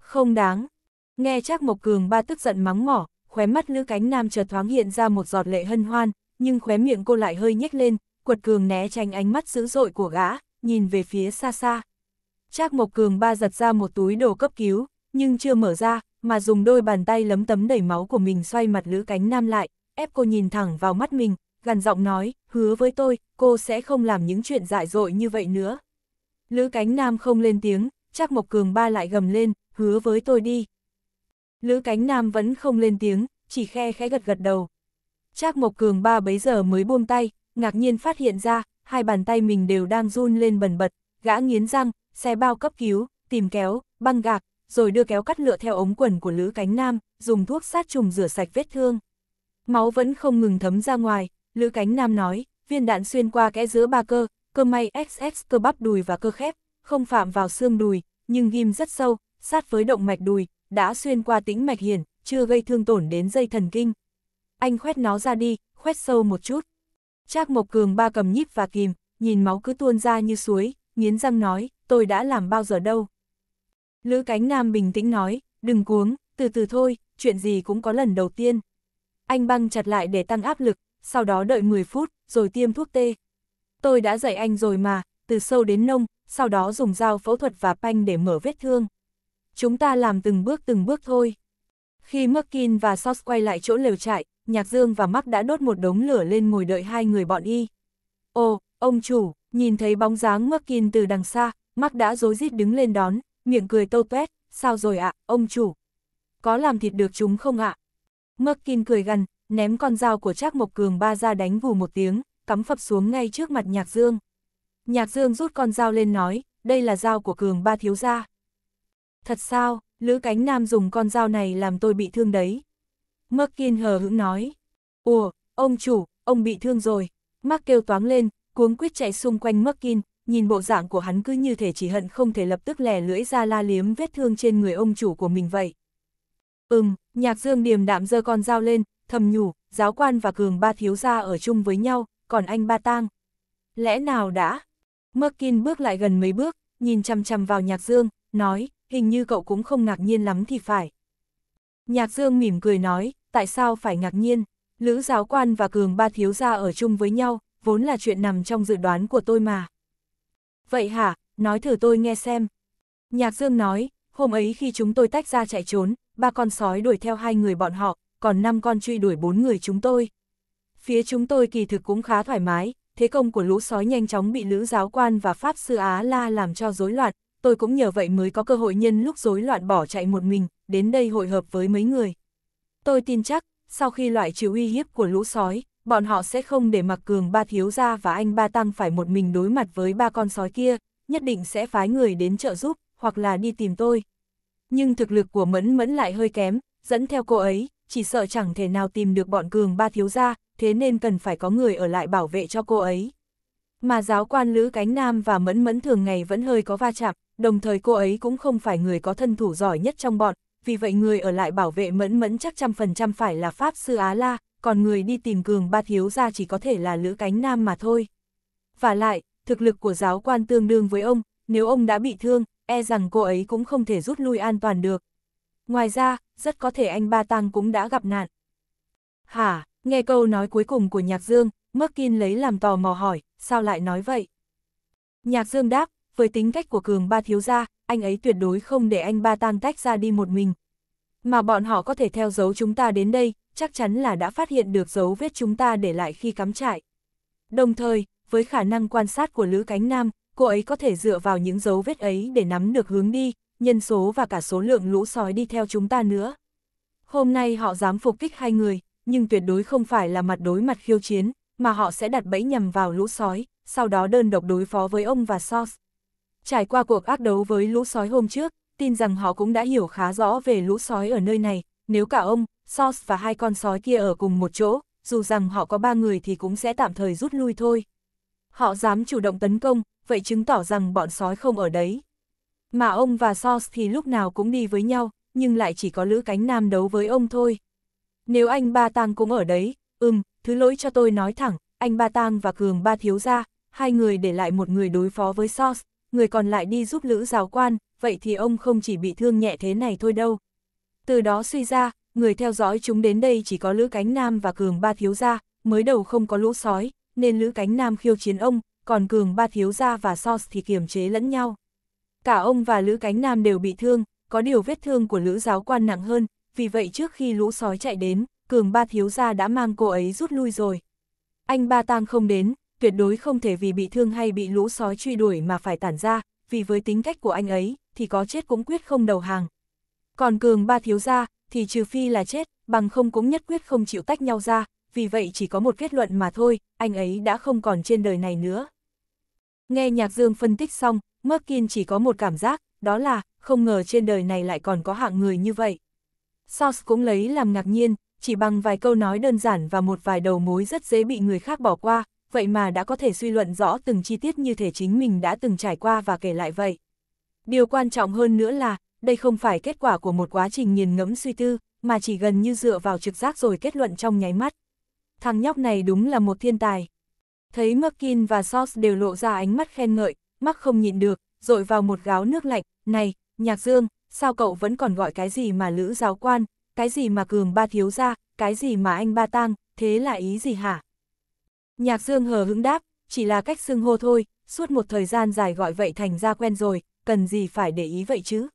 Không đáng. Nghe chắc Mộc Cường ba tức giận mắng mỏ, khóe mắt Lữ Cánh Nam chợt thoáng hiện ra một giọt lệ hân hoan, nhưng khóe miệng cô lại hơi nhếch lên, quật cường né tránh ánh mắt dữ dội của gã, nhìn về phía xa xa. Trác Mộc Cường ba giật ra một túi đồ cấp cứu, nhưng chưa mở ra, mà dùng đôi bàn tay lấm tấm đầy máu của mình xoay mặt Lữ Cánh Nam lại, ép cô nhìn thẳng vào mắt mình, gần giọng nói, hứa với tôi, cô sẽ không làm những chuyện dại dội như vậy nữa. Lữ Cánh Nam không lên tiếng, chắc Mộc Cường ba lại gầm lên, hứa với tôi đi. Lữ Cánh Nam vẫn không lên tiếng, chỉ khe khẽ gật gật đầu. Trác Mộc Cường ba bấy giờ mới buông tay, ngạc nhiên phát hiện ra, hai bàn tay mình đều đang run lên bần bật, gã nghiến răng, xe bao cấp cứu, tìm kéo, băng gạc, rồi đưa kéo cắt lựa theo ống quần của Lữ Cánh Nam, dùng thuốc sát trùng rửa sạch vết thương. Máu vẫn không ngừng thấm ra ngoài, Lữ Cánh Nam nói, viên đạn xuyên qua kẽ giữa ba cơ, cơ may XX cơ bắp đùi và cơ khép, không phạm vào xương đùi, nhưng ghim rất sâu, sát với động mạch đùi, đã xuyên qua tĩnh mạch hiển, chưa gây thương tổn đến dây thần kinh. Anh khoét nó ra đi, khoét sâu một chút. Trác Mộc Cường ba cầm nhíp và kìm, nhìn máu cứ tuôn ra như suối, nghiến răng nói, tôi đã làm bao giờ đâu. Lữ Cánh Nam bình tĩnh nói, đừng cuống, từ từ thôi, chuyện gì cũng có lần đầu tiên. Anh băng chặt lại để tăng áp lực, sau đó đợi 10 phút, rồi tiêm thuốc tê. Tôi đã dạy anh rồi mà, từ sâu đến nông, sau đó dùng dao phẫu thuật và panh để mở vết thương. Chúng ta làm từng bước từng bước thôi. Khi Merkin và Sos quay lại chỗ lều trại, Nhạc Dương và Mắc đã đốt một đống lửa lên ngồi đợi hai người bọn y. Ồ, ông chủ, nhìn thấy bóng dáng Merkin từ đằng xa, Mắc đã rối rít đứng lên đón, miệng cười tô tuét, sao rồi ạ, ông chủ? Có làm thịt được chúng không ạ? À? cười gần, ném con dao của Trác Mộc Cường ba ra đánh vù một tiếng, cắm phập xuống ngay trước mặt Nhạc Dương. Nhạc Dương rút con dao lên nói, đây là dao của Cường ba thiếu gia. Thật sao, Lữ Cánh Nam dùng con dao này làm tôi bị thương đấy. Mắc hờ hững nói, ủa, ông chủ, ông bị thương rồi. Mắc kêu toáng lên, cuống quýt chạy xung quanh Mắc nhìn bộ dạng của hắn cứ như thể chỉ hận không thể lập tức lè lưỡi ra la liếm vết thương trên người ông chủ của mình vậy. Ừm, nhạc dương điềm đạm giơ con dao lên, thầm nhủ, giáo quan và cường ba thiếu gia ở chung với nhau, còn anh ba tang. Lẽ nào đã? Merkin bước lại gần mấy bước, nhìn chăm chăm vào nhạc dương, nói, hình như cậu cũng không ngạc nhiên lắm thì phải. Nhạc dương mỉm cười nói, tại sao phải ngạc nhiên? Lữ giáo quan và cường ba thiếu gia ở chung với nhau, vốn là chuyện nằm trong dự đoán của tôi mà vậy hả, nói thử tôi nghe xem. Nhạc Dương nói, hôm ấy khi chúng tôi tách ra chạy trốn, ba con sói đuổi theo hai người bọn họ, còn năm con truy đuổi bốn người chúng tôi. Phía chúng tôi kỳ thực cũng khá thoải mái, thế công của lũ sói nhanh chóng bị lữ giáo quan và pháp sư Á La làm cho rối loạn, tôi cũng nhờ vậy mới có cơ hội nhân lúc rối loạn bỏ chạy một mình, đến đây hội hợp với mấy người. Tôi tin chắc, sau khi loại trừ uy hiếp của lũ sói, bọn họ sẽ không để mặc cường ba thiếu gia và anh ba tăng phải một mình đối mặt với ba con sói kia, nhất định sẽ phái người đến trợ giúp, hoặc là đi tìm tôi. Nhưng thực lực của Mẫn Mẫn lại hơi kém, dẫn theo cô ấy, chỉ sợ chẳng thể nào tìm được bọn cường ba thiếu gia, thế nên cần phải có người ở lại bảo vệ cho cô ấy. Mà giáo quan Lữ Cánh Nam và Mẫn Mẫn thường ngày vẫn hơi có va chạm, đồng thời cô ấy cũng không phải người có thân thủ giỏi nhất trong bọn, vì vậy người ở lại bảo vệ Mẫn Mẫn chắc trăm phần trăm phải là Pháp Sư Á La, còn người đi tìm cường ba thiếu ra chỉ có thể là lữ cánh nam mà thôi. Và lại, thực lực của giáo quan tương đương với ông, nếu ông đã bị thương, e rằng cô ấy cũng không thể rút lui an toàn được. Ngoài ra, rất có thể anh Ba Tăng cũng đã gặp nạn. Hả, nghe câu nói cuối cùng của Nhạc Dương, Mắc Kinh lấy làm tò mò hỏi, sao lại nói vậy? Nhạc Dương đáp, với tính cách của Cường Ba Thiếu Gia, anh ấy tuyệt đối không để anh Ba Tăng tách ra đi một mình, mà bọn họ có thể theo dấu chúng ta đến đây, chắc chắn là đã phát hiện được dấu vết chúng ta để lại khi cắm trại. Đồng thời, với khả năng quan sát của Lữ Cánh Nam, cô ấy có thể dựa vào những dấu vết ấy để nắm được hướng đi, nhân số và cả số lượng lũ sói đi theo chúng ta nữa. Hôm nay họ dám phục kích hai người, nhưng tuyệt đối không phải là mặt đối mặt khiêu chiến, mà họ sẽ đặt bẫy nhằm vào lũ sói, sau đó đơn độc đối phó với ông và Sos. Trải qua cuộc ác đấu với lũ sói hôm trước, tin rằng họ cũng đã hiểu khá rõ về lũ sói ở nơi này, nếu cả ông, Sos và hai con sói kia ở cùng một chỗ, dù rằng họ có ba người thì cũng sẽ tạm thời rút lui thôi. Họ dám chủ động tấn công, vậy chứng tỏ rằng bọn sói không ở đấy. Mà ông và Sos thì lúc nào cũng đi với nhau, nhưng lại chỉ có lữ cánh nam đấu với ông thôi. Nếu anh Ba Tang cũng ở đấy, ừm, thứ lỗi cho tôi nói thẳng, anh Ba Tang và Cường Ba Thiếu Gia, hai người để lại một người đối phó với Sos, người còn lại đi giúp lữ giáo quan, vậy thì ông không chỉ bị thương nhẹ thế này thôi đâu. Từ đó suy ra, người theo dõi chúng đến đây chỉ có Lữ Cánh Nam và Cường Ba Thiếu Gia, mới đầu không có lũ sói, nên Lữ Cánh Nam khiêu chiến ông, còn Cường Ba Thiếu Gia và Sos thì kiềm chế lẫn nhau. Cả ông và Lữ Cánh Nam đều bị thương, có điều vết thương của Lữ giáo quan nặng hơn, vì vậy trước khi lũ sói chạy đến, Cường Ba Thiếu Gia đã mang cô ấy rút lui rồi. Anh Ba Tang không đến, tuyệt đối không thể vì bị thương hay bị lũ sói truy đuổi mà phải tản ra, vì với tính cách của anh ấy, thì có chết cũng quyết không đầu hàng. Còn cường ba thiếu gia, thì trừ phi là chết, bằng không cũng nhất quyết không chịu tách nhau ra, vì vậy chỉ có một kết luận mà thôi, anh ấy đã không còn trên đời này nữa. Nghe nhạc dương phân tích xong, Merkin chỉ có một cảm giác, đó là, không ngờ trên đời này lại còn có hạng người như vậy. Sauce cũng lấy làm ngạc nhiên, chỉ bằng vài câu nói đơn giản và một vài đầu mối rất dễ bị người khác bỏ qua, vậy mà đã có thể suy luận rõ từng chi tiết như thể chính mình đã từng trải qua và kể lại vậy. Điều quan trọng hơn nữa là, đây không phải kết quả của một quá trình nghiền ngẫm suy tư, mà chỉ gần như dựa vào trực giác rồi kết luận trong nháy mắt. Thằng nhóc này đúng là một thiên tài. Thấy mackin và Sos đều lộ ra ánh mắt khen ngợi, mắc không nhịn được, rội vào một gáo nước lạnh, này, nhạc dương, sao cậu vẫn còn gọi cái gì mà lữ giáo quan, cái gì mà cường ba thiếu ra, cái gì mà anh ba tang, thế là ý gì hả? Nhạc dương hờ hững đáp, chỉ là cách xưng hô thôi, suốt một thời gian dài gọi vậy thành ra quen rồi, cần gì phải để ý vậy chứ?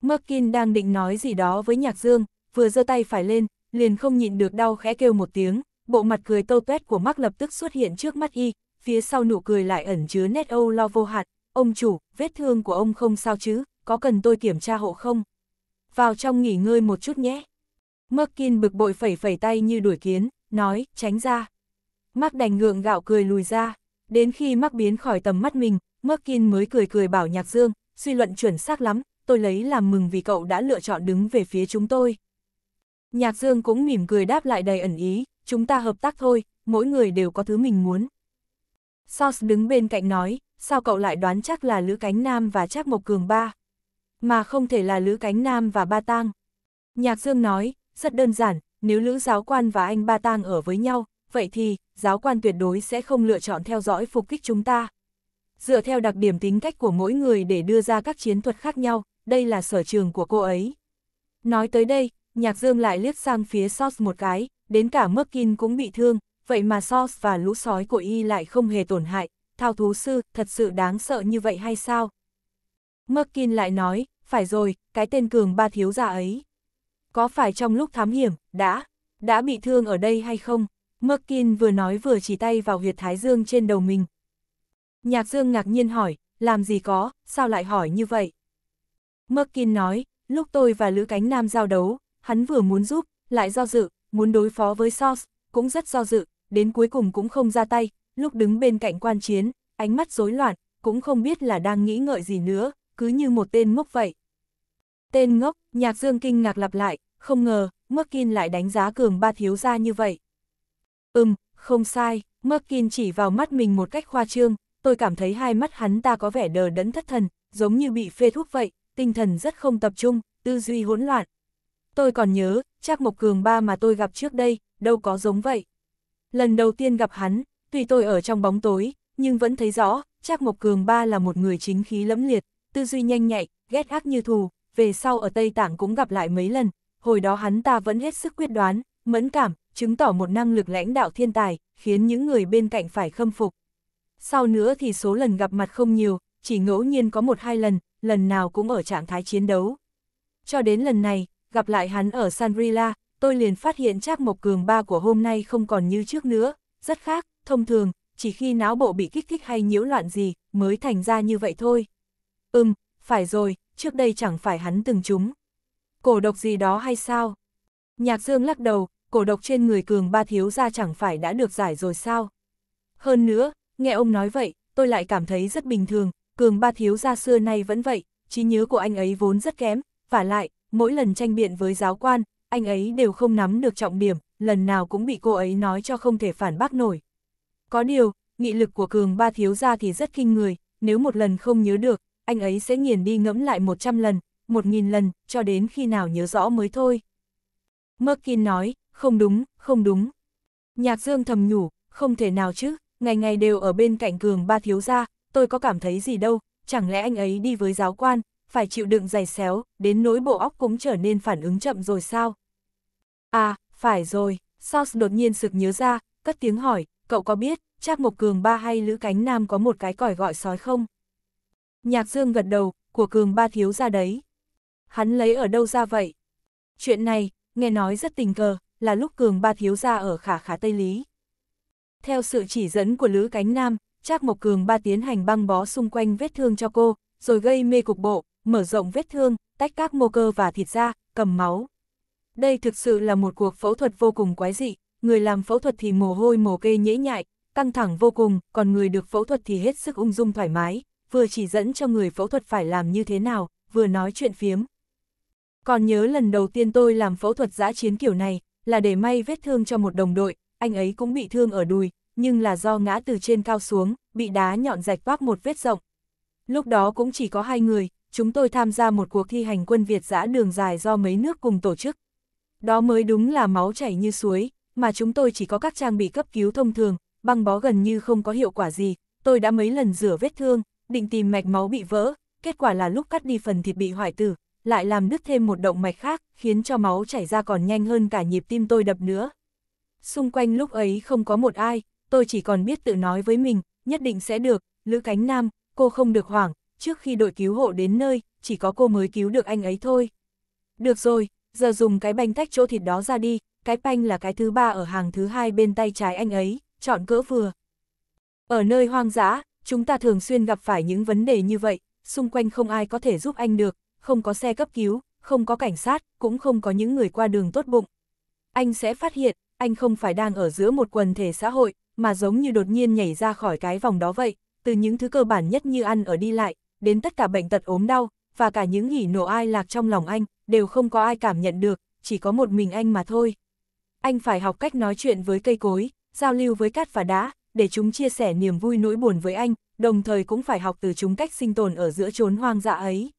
Merkin đang định nói gì đó với Nhạc Dương, vừa giơ tay phải lên, liền không nhịn được đau khẽ kêu một tiếng, bộ mặt cười tô tuét của Mark lập tức xuất hiện trước mắt y, phía sau nụ cười lại ẩn chứa nét âu lo vô hạn, ông chủ, vết thương của ông không sao chứ, có cần tôi kiểm tra hộ không? Vào trong nghỉ ngơi một chút nhé. Merkin bực bội phẩy phẩy tay như đuổi kiến, nói, tránh ra. Mark đành ngượng gạo cười lùi ra, đến khi Mark biến khỏi tầm mắt mình, Merkin mới cười cười bảo Nhạc Dương, suy luận chuẩn xác lắm, tôi lấy làm mừng vì cậu đã lựa chọn đứng về phía chúng tôi. Nhạc Dương cũng mỉm cười đáp lại đầy ẩn ý, chúng ta hợp tác thôi, mỗi người đều có thứ mình muốn. Sauce đứng bên cạnh nói, sao cậu lại đoán chắc là Lữ Cánh Nam và Trác Mộc Cường ba, mà không thể là Lữ Cánh Nam và Ba Tang. Nhạc Dương nói, rất đơn giản, nếu Lữ giáo quan và anh Ba Tang ở với nhau, vậy thì, giáo quan tuyệt đối sẽ không lựa chọn theo dõi phục kích chúng ta dựa theo đặc điểm tính cách của mỗi người để đưa ra các chiến thuật khác nhau, đây là sở trường của cô ấy. Nói tới đây, Nhạc Dương lại liếc sang phía Sos một cái, đến cả Merkin cũng bị thương, vậy mà Sos và lũ sói của y lại không hề tổn hại, thao thú sư thật sự đáng sợ như vậy hay sao? Merkin lại nói, phải rồi, cái tên cường ba thiếu gia ấy. Có phải trong lúc thám hiểm, đã, đã bị thương ở đây hay không? Merkin vừa nói vừa chỉ tay vào huyệt thái dương trên đầu mình, Nhạc Dương ngạc nhiên hỏi, làm gì có, sao lại hỏi như vậy? Merkin nói, lúc tôi và Lữ Cánh Nam giao đấu, hắn vừa muốn giúp, lại do dự, muốn đối phó với Sos, cũng rất do dự, đến cuối cùng cũng không ra tay, lúc đứng bên cạnh quan chiến, ánh mắt rối loạn, cũng không biết là đang nghĩ ngợi gì nữa, cứ như một tên ngốc vậy. Tên ngốc, nhạc dương kinh ngạc lặp lại, không ngờ, Merkin lại đánh giá cường ba thiếu gia như vậy. Ừm, không sai, Merkin chỉ vào mắt mình một cách khoa trương, tôi cảm thấy hai mắt hắn ta có vẻ đờ đẫn thất thần, giống như bị phê thuốc vậy, tinh thần rất không tập trung, tư duy hỗn loạn. Tôi còn nhớ, Trác Mộc Cường ba mà tôi gặp trước đây, đâu có giống vậy. Lần đầu tiên gặp hắn, tuy tôi ở trong bóng tối, nhưng vẫn thấy rõ, Trác Mộc Cường ba là một người chính khí lẫm liệt, tư duy nhanh nhạy, ghét ác như thù, về sau ở Tây Tạng cũng gặp lại mấy lần, hồi đó hắn ta vẫn hết sức quyết đoán, mẫn cảm, chứng tỏ một năng lực lãnh đạo thiên tài, khiến những người bên cạnh phải khâm phục. Sau nữa thì số lần gặp mặt không nhiều, chỉ ngẫu nhiên có một hai lần, lần nào cũng ở trạng thái chiến đấu. Cho đến lần này, gặp lại hắn ở Sanrila, tôi liền phát hiện Trác Mộc Cường ba của hôm nay không còn như trước nữa, rất khác, thông thường, chỉ khi não bộ bị kích thích hay nhiễu loạn gì, mới thành ra như vậy thôi. Ừm, phải rồi, trước đây chẳng phải hắn từng chúng. Cổ độc gì đó hay sao? Nhạc Dương lắc đầu, cổ độc trên người Cường ba thiếu ra chẳng phải đã được giải rồi sao? Hơn nữa, Nghe ông nói vậy, tôi lại cảm thấy rất bình thường, cường ba thiếu gia xưa nay vẫn vậy, trí nhớ của anh ấy vốn rất kém, và lại, mỗi lần tranh biện với giáo quan, anh ấy đều không nắm được trọng điểm, lần nào cũng bị cô ấy nói cho không thể phản bác nổi. Có điều, nghị lực của cường ba thiếu gia thì rất kinh người, nếu một lần không nhớ được, anh ấy sẽ nghiền đi ngẫm lại 100 lần, 1.000 lần, cho đến khi nào nhớ rõ mới thôi. Merkin nói, không đúng, không đúng. Nhạc Dương thầm nhủ, không thể nào chứ, ngày ngày đều ở bên cạnh cường ba thiếu gia, tôi có cảm thấy gì đâu, chẳng lẽ anh ấy đi với giáo quan, phải chịu đựng giày xéo, đến nỗi bộ óc cũng trở nên phản ứng chậm rồi sao? À, phải rồi, Sauce đột nhiên sực nhớ ra, cất tiếng hỏi, cậu có biết, Trác Mộc Cường Ba hay Lữ Cánh Nam có một cái còi gọi sói không? Nhạc Dương gật đầu, của Cường Ba thiếu gia đấy. Hắn lấy ở đâu ra vậy? Chuyện này, nghe nói rất tình cờ, là lúc Cường Ba thiếu gia ở khả khả Tây Lý. Theo sự chỉ dẫn của Lữ Cánh Nam, Trác Mộc Cường ba tiến hành băng bó xung quanh vết thương cho cô, rồi gây mê cục bộ, mở rộng vết thương, tách các mô cơ và thịt ra, cầm máu. Đây thực sự là một cuộc phẫu thuật vô cùng quái dị, người làm phẫu thuật thì mồ hôi mồ kê nhễ nhại, căng thẳng vô cùng, còn người được phẫu thuật thì hết sức ung dung thoải mái, vừa chỉ dẫn cho người phẫu thuật phải làm như thế nào, vừa nói chuyện phiếm. Còn nhớ lần đầu tiên tôi làm phẫu thuật giã chiến kiểu này, là để may vết thương cho một đồng đội, anh ấy cũng bị thương ở đùi, nhưng là do ngã từ trên cao xuống, bị đá nhọn rạch toác một vết rộng. Lúc đó cũng chỉ có hai người, chúng tôi tham gia một cuộc thi hành quân Việt giã đường dài do mấy nước cùng tổ chức. Đó mới đúng là máu chảy như suối, mà chúng tôi chỉ có các trang bị cấp cứu thông thường, băng bó gần như không có hiệu quả gì, tôi đã mấy lần rửa vết thương, định tìm mạch máu bị vỡ, kết quả là lúc cắt đi phần thịt bị hoại tử, lại làm đứt thêm một động mạch khác, khiến cho máu chảy ra còn nhanh hơn cả nhịp tim tôi đập nữa xung quanh lúc ấy không có một ai, tôi chỉ còn biết tự nói với mình, nhất định sẽ được, Lữ Cánh Nam, cô không được hoảng, trước khi đội cứu hộ đến nơi, chỉ có cô mới cứu được anh ấy thôi. Được rồi, giờ dùng cái banh tách chỗ thịt đó ra đi, cái banh là cái thứ ba ở hàng thứ hai bên tay trái anh ấy, chọn cỡ vừa. Ở nơi hoang dã, chúng ta thường xuyên gặp phải những vấn đề như vậy, xung quanh không ai có thể giúp anh được, không có xe cấp cứu, không có cảnh sát, cũng không có những người qua đường tốt bụng. Anh sẽ phát hiện, anh không phải đang ở giữa một quần thể xã hội, mà giống như đột nhiên nhảy ra khỏi cái vòng đó vậy, từ những thứ cơ bản nhất như ăn ở đi lại, đến tất cả bệnh tật ốm đau, và cả những hỉ nộ ai lạc trong lòng anh, đều không có ai cảm nhận được, chỉ có một mình anh mà thôi. Anh phải học cách nói chuyện với cây cối, giao lưu với cát và đá, để chúng chia sẻ niềm vui nỗi buồn với anh, đồng thời cũng phải học từ chúng cách sinh tồn ở giữa chốn hoang dã dạ ấy.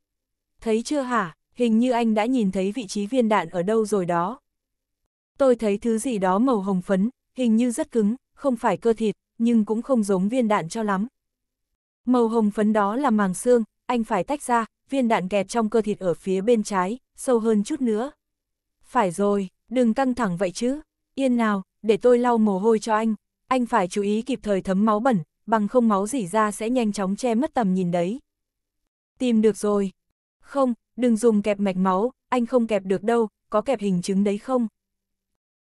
Thấy chưa hả, hình như anh đã nhìn thấy vị trí viên đạn ở đâu rồi đó. Tôi thấy thứ gì đó màu hồng phấn, hình như rất cứng, không phải cơ thịt, nhưng cũng không giống viên đạn cho lắm. Màu hồng phấn đó là màng xương, anh phải tách ra, viên đạn kẹt trong cơ thịt ở phía bên trái, sâu hơn chút nữa. Phải rồi, đừng căng thẳng vậy chứ. Yên nào, để tôi lau mồ hôi cho anh. Anh phải chú ý kịp thời thấm máu bẩn, bằng không máu dỉ ra sẽ nhanh chóng che mất tầm nhìn đấy. Tìm được rồi. Không, đừng dùng kẹp mạch máu, anh không kẹp được đâu, có kẹp hình chứng đấy không?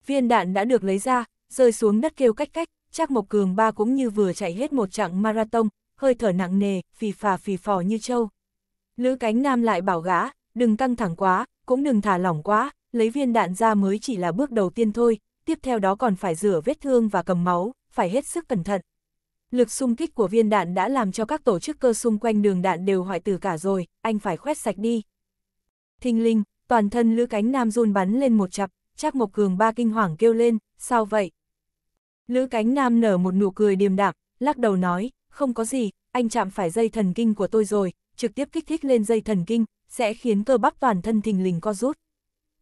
Viên đạn đã được lấy ra, rơi xuống đất kêu cách cách, chắc Mộc Cường ba cũng như vừa chạy hết một chặng marathon, hơi thở nặng nề, phì phà phì phò như trâu. Lữ cánh nam lại bảo gã, đừng căng thẳng quá, cũng đừng thả lỏng quá, lấy viên đạn ra mới chỉ là bước đầu tiên thôi, tiếp theo đó còn phải rửa vết thương và cầm máu, phải hết sức cẩn thận. Lực xung kích của viên đạn đã làm cho các tổ chức cơ xung quanh đường đạn đều hoại tử cả rồi, anh phải khoét sạch đi. Thinh linh, toàn thân Lữ Cánh Nam run bắn lên một chập. Trác Mộc Cường ba kinh hoàng kêu lên, sao vậy? Lữ cánh nam nở một nụ cười điềm đạm, lắc đầu nói, không có gì, anh chạm phải dây thần kinh của tôi rồi, trực tiếp kích thích lên dây thần kinh, sẽ khiến cơ bắp toàn thân thình lình co rút.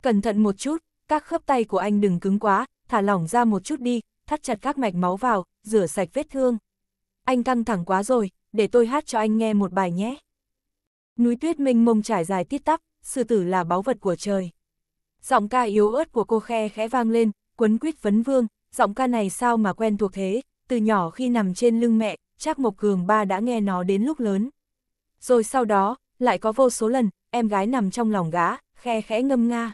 Cẩn thận một chút, các khớp tay của anh đừng cứng quá, thả lỏng ra một chút đi, thắt chặt các mạch máu vào, rửa sạch vết thương. Anh căng thẳng quá rồi, để tôi hát cho anh nghe một bài nhé. Núi tuyết Minh mông trải dài tít tắp, sư tử là báu vật của trời. Giọng ca yếu ớt của cô khe khẽ vang lên, quấn quýt vấn vương, giọng ca này sao mà quen thuộc thế, từ nhỏ khi nằm trên lưng mẹ, chắc Mộc Cường ba đã nghe nó đến lúc lớn. Rồi sau đó, lại có vô số lần, em gái nằm trong lòng gã, khe khẽ ngâm nga.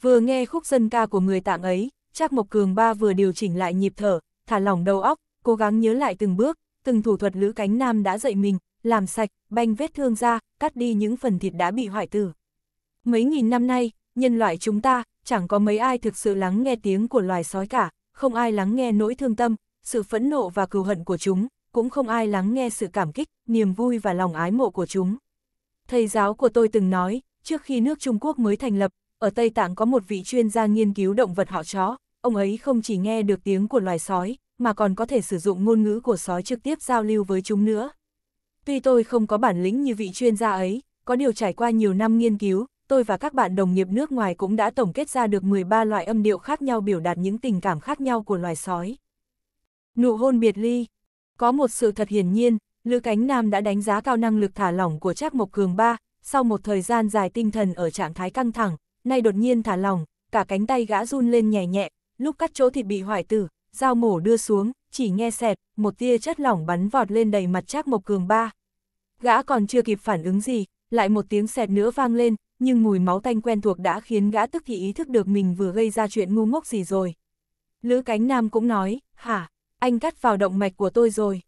Vừa nghe khúc dân ca của người tạng ấy, chắc Mộc Cường ba vừa điều chỉnh lại nhịp thở, thả lỏng đầu óc, cố gắng nhớ lại từng bước, từng thủ thuật lữ cánh nam đã dạy mình, làm sạch, banh vết thương ra, cắt đi những phần thịt đã bị hoại tử. Mấy nghìn năm nay, nhân loại chúng ta, chẳng có mấy ai thực sự lắng nghe tiếng của loài sói cả, không ai lắng nghe nỗi thương tâm, sự phẫn nộ và cừu hận của chúng, cũng không ai lắng nghe sự cảm kích, niềm vui và lòng ái mộ của chúng. Thầy giáo của tôi từng nói, trước khi nước Trung Quốc mới thành lập, ở Tây Tạng có một vị chuyên gia nghiên cứu động vật họ chó, ông ấy không chỉ nghe được tiếng của loài sói, mà còn có thể sử dụng ngôn ngữ của sói trực tiếp giao lưu với chúng nữa. Tuy tôi không có bản lĩnh như vị chuyên gia ấy, có điều trải qua nhiều năm nghiên cứu, tôi và các bạn đồng nghiệp nước ngoài cũng đã tổng kết ra được 13 loại âm điệu khác nhau biểu đạt những tình cảm khác nhau của loài sói. Nụ hôn biệt ly Có một sự thật hiển nhiên, Lữ Cánh Nam đã đánh giá cao năng lực thả lỏng của Trác Mộc Cường ba. sau một thời gian dài tinh thần ở trạng thái căng thẳng, nay đột nhiên thả lỏng, cả cánh tay gã run lên nhẹ nhẹ, lúc cắt chỗ thịt bị hoại tử, dao mổ đưa xuống, chỉ nghe xẹt, một tia chất lỏng bắn vọt lên đầy mặt Trác Mộc Cường ba. Gã còn chưa kịp phản ứng gì, lại một tiếng xẹt nữa vang lên, nhưng mùi máu tanh quen thuộc đã khiến gã tức thì ý thức được mình vừa gây ra chuyện ngu ngốc gì rồi. Lữ Cánh Nam cũng nói, hả, anh cắt vào động mạch của tôi rồi.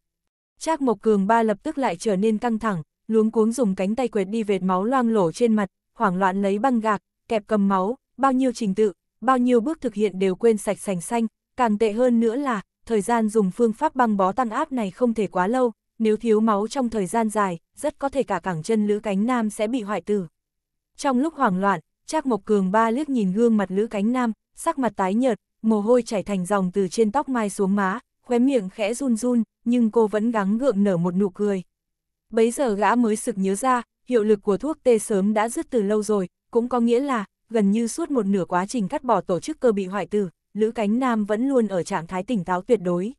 Trác Mộc Cường ba lập tức lại trở nên căng thẳng, luống cuống dùng cánh tay quệt đi vệt máu loang lổ trên mặt, hoảng loạn lấy băng gạc, kẹp cầm máu, bao nhiêu trình tự, bao nhiêu bước thực hiện đều quên sạch sành xanh, càng tệ hơn nữa là, thời gian dùng phương pháp băng bó tăng áp này không thể quá lâu, nếu thiếu máu trong thời gian dài, rất có thể cả cẳng chân lữ cánh nam sẽ bị hoại tử. Trong lúc hoảng loạn, Trác Mộc Cường ba liếc nhìn gương mặt Lữ Cánh Nam, sắc mặt tái nhợt, mồ hôi chảy thành dòng từ trên tóc mai xuống má, khóe miệng khẽ run run, nhưng cô vẫn gắng gượng nở một nụ cười. Bấy giờ gã mới sực nhớ ra, hiệu lực của thuốc tê sớm đã dứt từ lâu rồi, cũng có nghĩa là, gần như suốt một nửa quá trình cắt bỏ tổ chức cơ bị hoại tử, Lữ Cánh Nam vẫn luôn ở trạng thái tỉnh táo tuyệt đối.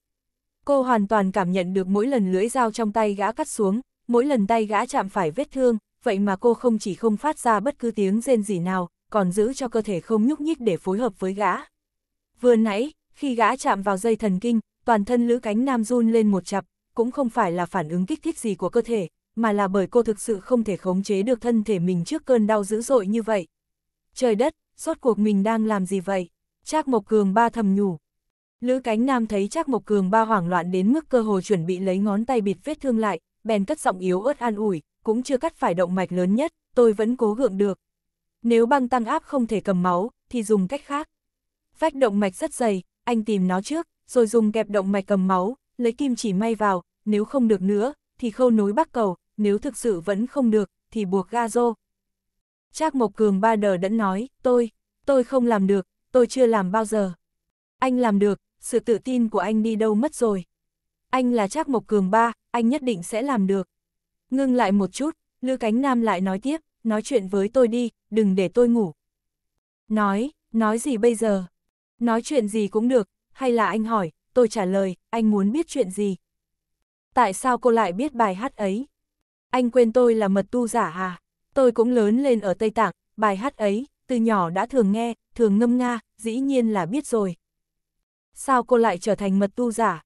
Cô hoàn toàn cảm nhận được mỗi lần lưỡi dao trong tay gã cắt xuống, mỗi lần tay gã chạm phải vết thương, vậy mà cô không chỉ không phát ra bất cứ tiếng rên gì nào, còn giữ cho cơ thể không nhúc nhích để phối hợp với gã. Vừa nãy, khi gã chạm vào dây thần kinh, toàn thân lữ cánh nam run lên một chập, cũng không phải là phản ứng kích thích gì của cơ thể, mà là bởi cô thực sự không thể khống chế được thân thể mình trước cơn đau dữ dội như vậy. Trời đất, suốt cuộc mình đang làm gì vậy? Trác Mộc Cường ba thầm nhủ. Lữ cánh nam thấy Trác Mộc Cường ba hoảng loạn đến mức cơ hồ chuẩn bị lấy ngón tay bịt vết thương lại, bèn cất giọng yếu ớt an ủi, cũng chưa cắt phải động mạch lớn nhất, tôi vẫn cố gượng được. Nếu băng tăng áp không thể cầm máu, thì dùng cách khác. Vách động mạch rất dày, anh tìm nó trước, rồi dùng kẹp động mạch cầm máu, lấy kim chỉ may vào, nếu không được nữa, thì khâu nối bắc cầu, nếu thực sự vẫn không được, thì buộc ga rô. Trác Mộc Cường ba đờ đẫn nói, tôi, tôi không làm được, tôi chưa làm bao giờ. Anh làm được, sự tự tin của anh đi đâu mất rồi. Anh là Trác Mộc Cường ba, anh nhất định sẽ làm được. Ngưng lại một chút, lư Cánh Nam lại nói tiếp, nói chuyện với tôi đi, đừng để tôi ngủ. Nói, nói gì bây giờ? Nói chuyện gì cũng được, hay là anh hỏi, tôi trả lời, anh muốn biết chuyện gì? Tại sao cô lại biết bài hát ấy? Anh quên tôi là mật tu giả à? Tôi cũng lớn lên ở Tây Tạng, bài hát ấy, từ nhỏ đã thường nghe, thường ngâm nga, dĩ nhiên là biết rồi. Sao cô lại trở thành mật tu giả?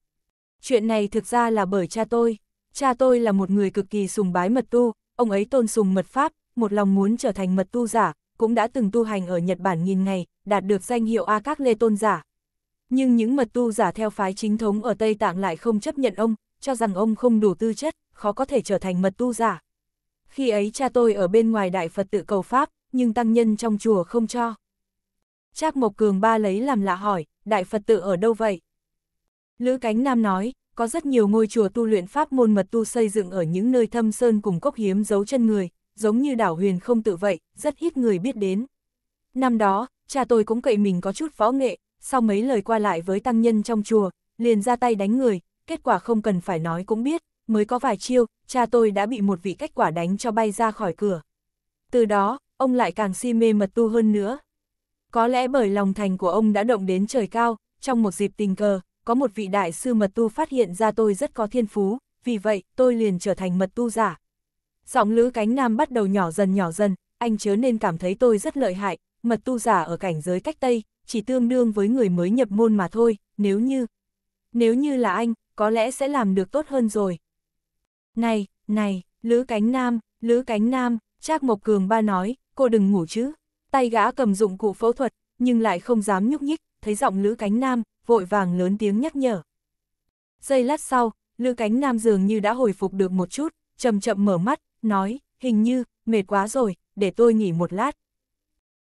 Chuyện này thực ra là bởi cha tôi. Cha tôi là một người cực kỳ sùng bái mật tu, ông ấy tôn sùng mật pháp, một lòng muốn trở thành mật tu giả, cũng đã từng tu hành ở Nhật Bản nghìn ngày, đạt được danh hiệu A Các Lê Tôn giả. Nhưng những mật tu giả theo phái chính thống ở Tây Tạng lại không chấp nhận ông, cho rằng ông không đủ tư chất, khó có thể trở thành mật tu giả. Khi ấy cha tôi ở bên ngoài Đại Phật tự cầu Pháp, nhưng tăng nhân trong chùa không cho. Trác Mộc Cường Ba lấy làm lạ hỏi, Đại Phật tự ở đâu vậy? Lữ Cánh Nam nói, có rất nhiều ngôi chùa tu luyện pháp môn mật tu xây dựng ở những nơi thâm sơn cùng cốc hiếm giấu chân người, giống như đảo huyền không tự vậy, rất ít người biết đến. Năm đó, cha tôi cũng cậy mình có chút võ nghệ, sau mấy lời qua lại với tăng nhân trong chùa, liền ra tay đánh người, kết quả không cần phải nói cũng biết, mới có vài chiêu, cha tôi đã bị một vị kết quả đánh cho bay ra khỏi cửa. Từ đó, ông lại càng si mê mật tu hơn nữa. Có lẽ bởi lòng thành của ông đã động đến trời cao, trong một dịp tình cờ, có một vị đại sư mật tu phát hiện ra tôi rất có thiên phú, vì vậy tôi liền trở thành mật tu giả. Giọng Lữ Cánh Nam bắt đầu nhỏ dần nhỏ dần, anh chớ nên cảm thấy tôi rất lợi hại, mật tu giả ở cảnh giới cách Tây, chỉ tương đương với người mới nhập môn mà thôi, nếu như... Nếu như là anh, có lẽ sẽ làm được tốt hơn rồi. Này, này, Lữ Cánh Nam, Lữ Cánh Nam, Trác Mộc Cường ba nói, cô đừng ngủ chứ. Tay gã cầm dụng cụ phẫu thuật, nhưng lại không dám nhúc nhích, thấy giọng Lữ Cánh Nam, vội vàng lớn tiếng nhắc nhở. Giây lát sau, Lư Cánh Nam dường như đã hồi phục được một chút, chậm chậm mở mắt, nói, hình như, mệt quá rồi, để tôi nghỉ một lát.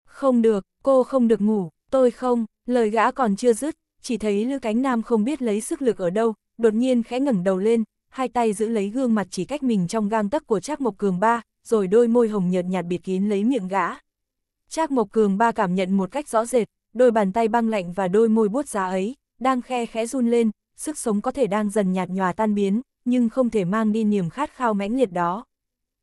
Không được, cô không được ngủ, tôi không, lời gã còn chưa dứt, chỉ thấy Lư Cánh Nam không biết lấy sức lực ở đâu, đột nhiên khẽ ngẩng đầu lên, hai tay giữ lấy gương mặt chỉ cách mình trong gang tấc của Trác Mộc Cường ba, rồi đôi môi hồng nhợt nhạt bịt kín lấy miệng gã. Trác Mộc Cường ba cảm nhận một cách rõ rệt, đôi bàn tay băng lạnh và đôi môi bút giá ấy, đang khe khẽ run lên, sức sống có thể đang dần nhạt nhòa tan biến, nhưng không thể mang đi niềm khát khao mãnh liệt đó.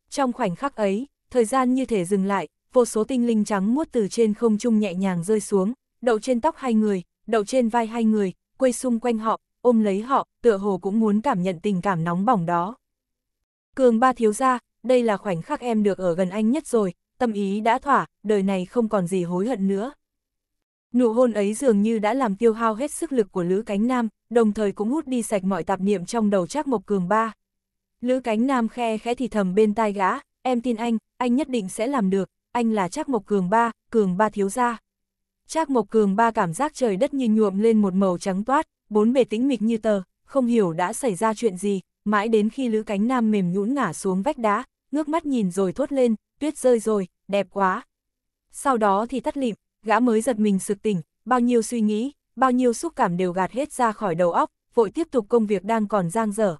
Trong khoảnh khắc ấy, thời gian như thể dừng lại, vô số tinh linh trắng muốt từ trên không trung nhẹ nhàng rơi xuống, đậu trên tóc hai người, đậu trên vai hai người, quây xung quanh họ, ôm lấy họ, tựa hồ cũng muốn cảm nhận tình cảm nóng bỏng đó. Cường ba thiếu gia, đây là khoảnh khắc em được ở gần anh nhất rồi, tâm ý đã thỏa, đời này không còn gì hối hận nữa. Nụ hôn ấy dường như đã làm tiêu hao hết sức lực của Lữ Cánh Nam, đồng thời cũng hút đi sạch mọi tạp niệm trong đầu Trác Mộc Cường ba. Lữ Cánh Nam khe khẽ thì thầm bên tai gã, em tin anh, anh nhất định sẽ làm được, anh là Trác Mộc Cường ba, Cường ba thiếu gia. Trác Mộc Cường ba cảm giác trời đất như nhuộm lên một màu trắng toát, bốn bề tĩnh mịch như tờ, không hiểu đã xảy ra chuyện gì, mãi đến khi Lữ Cánh Nam mềm nhũn ngả xuống vách đá, ngước mắt nhìn rồi thốt lên, tuyết rơi rồi, đẹp quá. Sau đó thì tắt lịm, gã mới giật mình sực tỉnh, bao nhiêu suy nghĩ, bao nhiêu xúc cảm đều gạt hết ra khỏi đầu óc, vội tiếp tục công việc đang còn giang dở.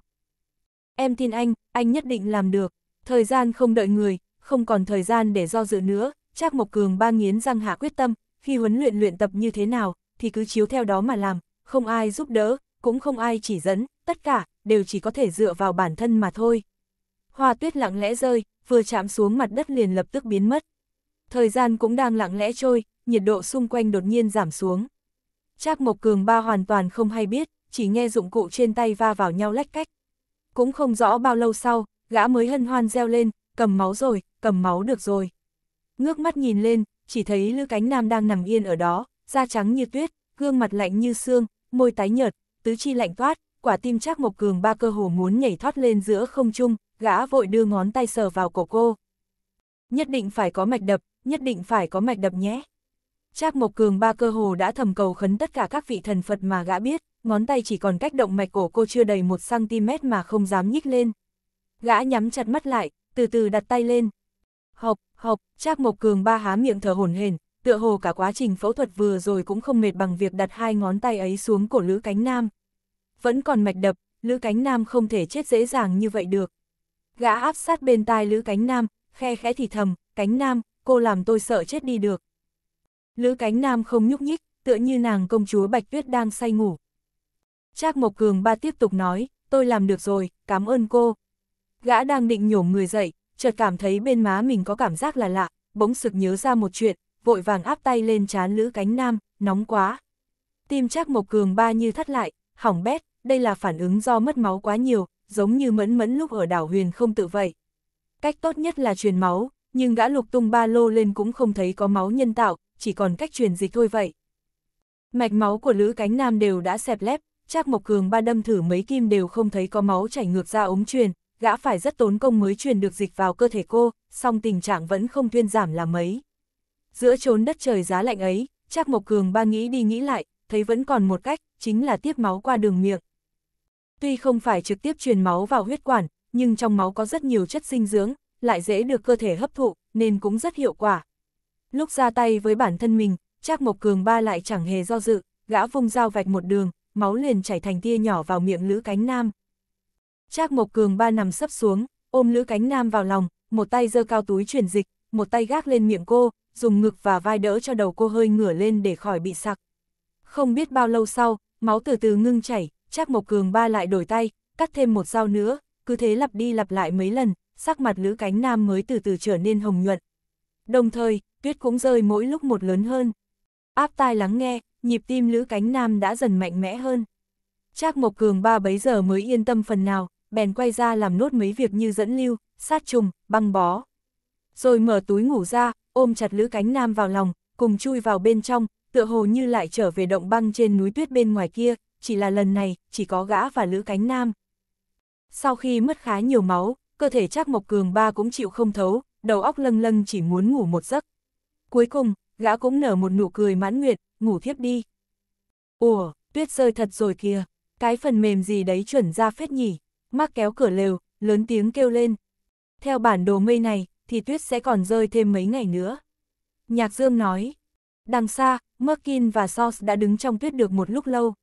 Em tin anh, anh nhất định làm được, thời gian không đợi người, không còn thời gian để do dự nữa, Trác Mộc Cường ba nghiến răng hạ quyết tâm, khi huấn luyện luyện tập như thế nào, thì cứ chiếu theo đó mà làm, không ai giúp đỡ, cũng không ai chỉ dẫn, tất cả, đều chỉ có thể dựa vào bản thân mà thôi. Hoa tuyết lặng lẽ rơi, vừa chạm xuống mặt đất liền lập tức biến mất. Thời gian cũng đang lặng lẽ trôi, nhiệt độ xung quanh đột nhiên giảm xuống. Trác Mộc Cường ba hoàn toàn không hay biết, chỉ nghe dụng cụ trên tay va vào nhau lách cách. Cũng không rõ bao lâu sau, gã mới hân hoan reo lên, cầm máu rồi, cầm máu được rồi. Ngước mắt nhìn lên, chỉ thấy lư Cánh Nam đang nằm yên ở đó, da trắng như tuyết, gương mặt lạnh như xương, môi tái nhợt, tứ chi lạnh toát, quả tim Trác Mộc Cường ba cơ hồ muốn nhảy thoát lên giữa không trung, gã vội đưa ngón tay sờ vào cổ cô. Nhất định phải có mạch đập, nhất định phải có mạch đập nhé. Trác Mộc Cường ba cơ hồ đã thầm cầu khấn tất cả các vị thần Phật mà gã biết, ngón tay chỉ còn cách động mạch cổ cô chưa đầy 1cm mà không dám nhích lên. Gã nhắm chặt mắt lại, từ từ đặt tay lên. Học, học, Trác Mộc Cường ba há miệng thở hổn hển, tựa hồ cả quá trình phẫu thuật vừa rồi cũng không mệt bằng việc đặt hai ngón tay ấy xuống cổ Lữ Cánh Nam. Vẫn còn mạch đập, Lữ Cánh Nam không thể chết dễ dàng như vậy được. Gã áp sát bên tai Lữ Cánh Nam, khe khẽ thì thầm, Cánh Nam, cô làm tôi sợ chết đi được. Lữ cánh nam không nhúc nhích, tựa như nàng công chúa Bạch Tuyết đang say ngủ. Trác Mộc Cường ba tiếp tục nói, tôi làm được rồi, cảm ơn cô. Gã đang định nhổm người dậy, chợt cảm thấy bên má mình có cảm giác là lạ, bỗng sực nhớ ra một chuyện, vội vàng áp tay lên trán Lữ cánh nam, nóng quá. Tim Trác Mộc Cường ba như thắt lại, hỏng bét, đây là phản ứng do mất máu quá nhiều, giống như mẫn mẫn lúc ở đảo huyền không tự vậy. Cách tốt nhất là truyền máu, nhưng gã lục tung ba lô lên cũng không thấy có máu nhân tạo, chỉ còn cách truyền dịch thôi vậy. Mạch máu của Lữ Cánh Nam đều đã xẹp lép, Trác Mộc Cường ba đâm thử mấy kim đều không thấy có máu chảy ngược ra ống truyền, gã phải rất tốn công mới truyền được dịch vào cơ thể cô, song tình trạng vẫn không thuyên giảm là mấy. Giữa trốn đất trời giá lạnh ấy, Trác Mộc Cường ba nghĩ đi nghĩ lại, thấy vẫn còn một cách, chính là tiếp máu qua đường miệng. Tuy không phải trực tiếp truyền máu vào huyết quản, nhưng trong máu có rất nhiều chất dinh dưỡng, lại dễ được cơ thể hấp thụ, nên cũng rất hiệu quả. Lúc ra tay với bản thân mình, Trác Mộc Cường ba lại chẳng hề do dự, gã vung dao vạch một đường, máu liền chảy thành tia nhỏ vào miệng Lữ Cánh Nam. Trác Mộc Cường ba nằm sấp xuống, ôm Lữ Cánh Nam vào lòng, một tay giơ cao túi truyền dịch, một tay gác lên miệng cô, dùng ngực và vai đỡ cho đầu cô hơi ngửa lên để khỏi bị sặc. Không biết bao lâu sau, máu từ từ ngưng chảy, Trác Mộc Cường ba lại đổi tay, cắt thêm một dao nữa, cứ thế lặp đi lặp lại mấy lần, sắc mặt Lữ Cánh Nam mới từ từ trở nên hồng nhuận, đồng thời, tuyết cũng rơi mỗi lúc một lớn hơn. Áp tai lắng nghe, nhịp tim Lữ Cánh Nam đã dần mạnh mẽ hơn. Trác Mộc Cường ba bấy giờ mới yên tâm phần nào, bèn quay ra làm nốt mấy việc như dẫn lưu, sát trùng, băng bó. Rồi mở túi ngủ ra, ôm chặt Lữ Cánh Nam vào lòng, cùng chui vào bên trong, tựa hồ như lại trở về động băng trên núi tuyết bên ngoài kia, chỉ là lần này, chỉ có gã và Lữ Cánh Nam. Sau khi mất khá nhiều máu, cơ thể Trác Mộc Cường ba cũng chịu không thấu, đầu óc lâng lâng chỉ muốn ngủ một giấc. Cuối cùng, gã cũng nở một nụ cười mãn nguyệt, ngủ thiếp đi. Ủa, tuyết rơi thật rồi kìa, cái phần mềm gì đấy chuẩn ra phết nhỉ, mắc kéo cửa lều, lớn tiếng kêu lên. Theo bản đồ mây này, thì tuyết sẽ còn rơi thêm mấy ngày nữa. Nhạc Dương nói, đằng xa, Merkin và Sos đã đứng trong tuyết được một lúc lâu.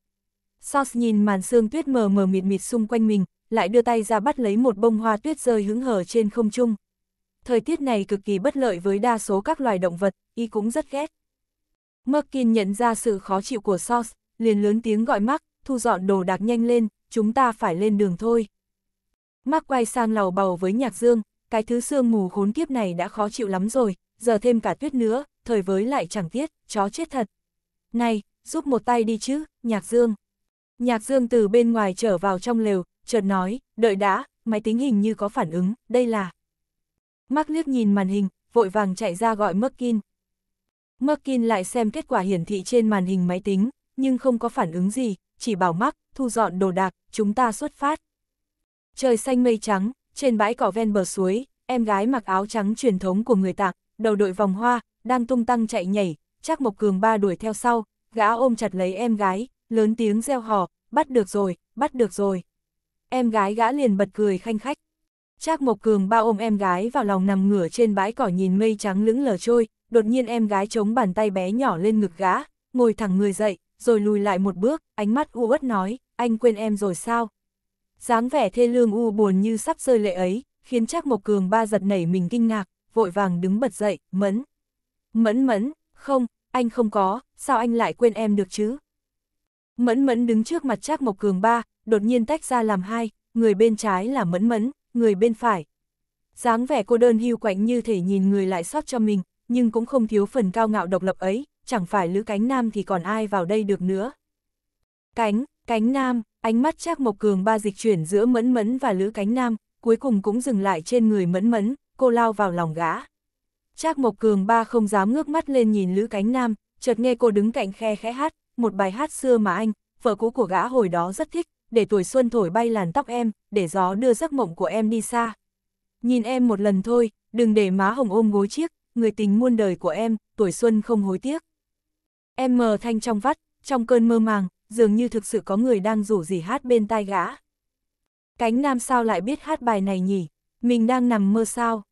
Sos nhìn màn sương tuyết mờ mờ mịt mịt xung quanh mình, lại đưa tay ra bắt lấy một bông hoa tuyết rơi hứng hở trên không trung thời tiết này cực kỳ bất lợi với đa số các loài động vật, y cũng rất ghét. Merkin nhận ra sự khó chịu của Sos, liền lớn tiếng gọi Mark, thu dọn đồ đạc nhanh lên, chúng ta phải lên đường thôi. Mark quay sang lầu bầu với nhạc dương, cái thứ xương mù khốn kiếp này đã khó chịu lắm rồi, giờ thêm cả tuyết nữa, thời với lại chẳng tiết, chó chết thật. Này, giúp một tay đi chứ, nhạc dương. Nhạc dương từ bên ngoài trở vào trong lều, chợt nói, đợi đã, máy tính hình như có phản ứng, đây là... Mark liếc nhìn màn hình, vội vàng chạy ra gọi Merkin. Merkin lại xem kết quả hiển thị trên màn hình máy tính, nhưng không có phản ứng gì, chỉ bảo Mark, thu dọn đồ đạc, chúng ta xuất phát. Trời xanh mây trắng, trên bãi cỏ ven bờ suối, em gái mặc áo trắng truyền thống của người Tạng, đầu đội vòng hoa, đang tung tăng chạy nhảy, chắc Mộc Cường ba đuổi theo sau, gã ôm chặt lấy em gái, lớn tiếng reo hò, bắt được rồi, bắt được rồi. Em gái gã liền bật cười khanh khách. Trác Mộc Cường bao ôm em gái vào lòng nằm ngửa trên bãi cỏ nhìn mây trắng lững lờ trôi, đột nhiên em gái chống bàn tay bé nhỏ lên ngực gã, ngồi thẳng người dậy, rồi lùi lại một bước, ánh mắt u uất nói, anh quên em rồi sao? dáng vẻ thê lương u buồn như sắp rơi lệ ấy, khiến Trác Mộc Cường ba giật nảy mình kinh ngạc, vội vàng đứng bật dậy, mẫn. Mẫn mẫn, không, anh không có, sao anh lại quên em được chứ? Mẫn mẫn đứng trước mặt Trác Mộc Cường ba, đột nhiên tách ra làm hai, người bên trái là mẫn mẫn, người bên phải. dáng vẻ cô đơn hưu quạnh như thể nhìn người lại sót cho mình, nhưng cũng không thiếu phần cao ngạo độc lập ấy, chẳng phải Lữ Cánh Nam thì còn ai vào đây được nữa. Cánh, Cánh Nam, ánh mắt Trác Mộc Cường ba dịch chuyển giữa Mẫn Mẫn và Lữ Cánh Nam, cuối cùng cũng dừng lại trên người Mẫn Mẫn, cô lao vào lòng gã. Trác Mộc Cường ba không dám ngước mắt lên nhìn Lữ Cánh Nam, chợt nghe cô đứng cạnh khe khẽ hát, một bài hát xưa mà anh, vợ cũ của gã hồi đó rất thích, để tuổi xuân thổi bay làn tóc em, để gió đưa giấc mộng của em đi xa. Nhìn em một lần thôi, đừng để má hồng ôm gối chiếc, người tình muôn đời của em, tuổi xuân không hối tiếc. Em mờ thanh trong vắt, trong cơn mơ màng, dường như thực sự có người đang rủ gì hát bên tai gã. Cánh nam sao lại biết hát bài này nhỉ, mình đang nằm mơ sao.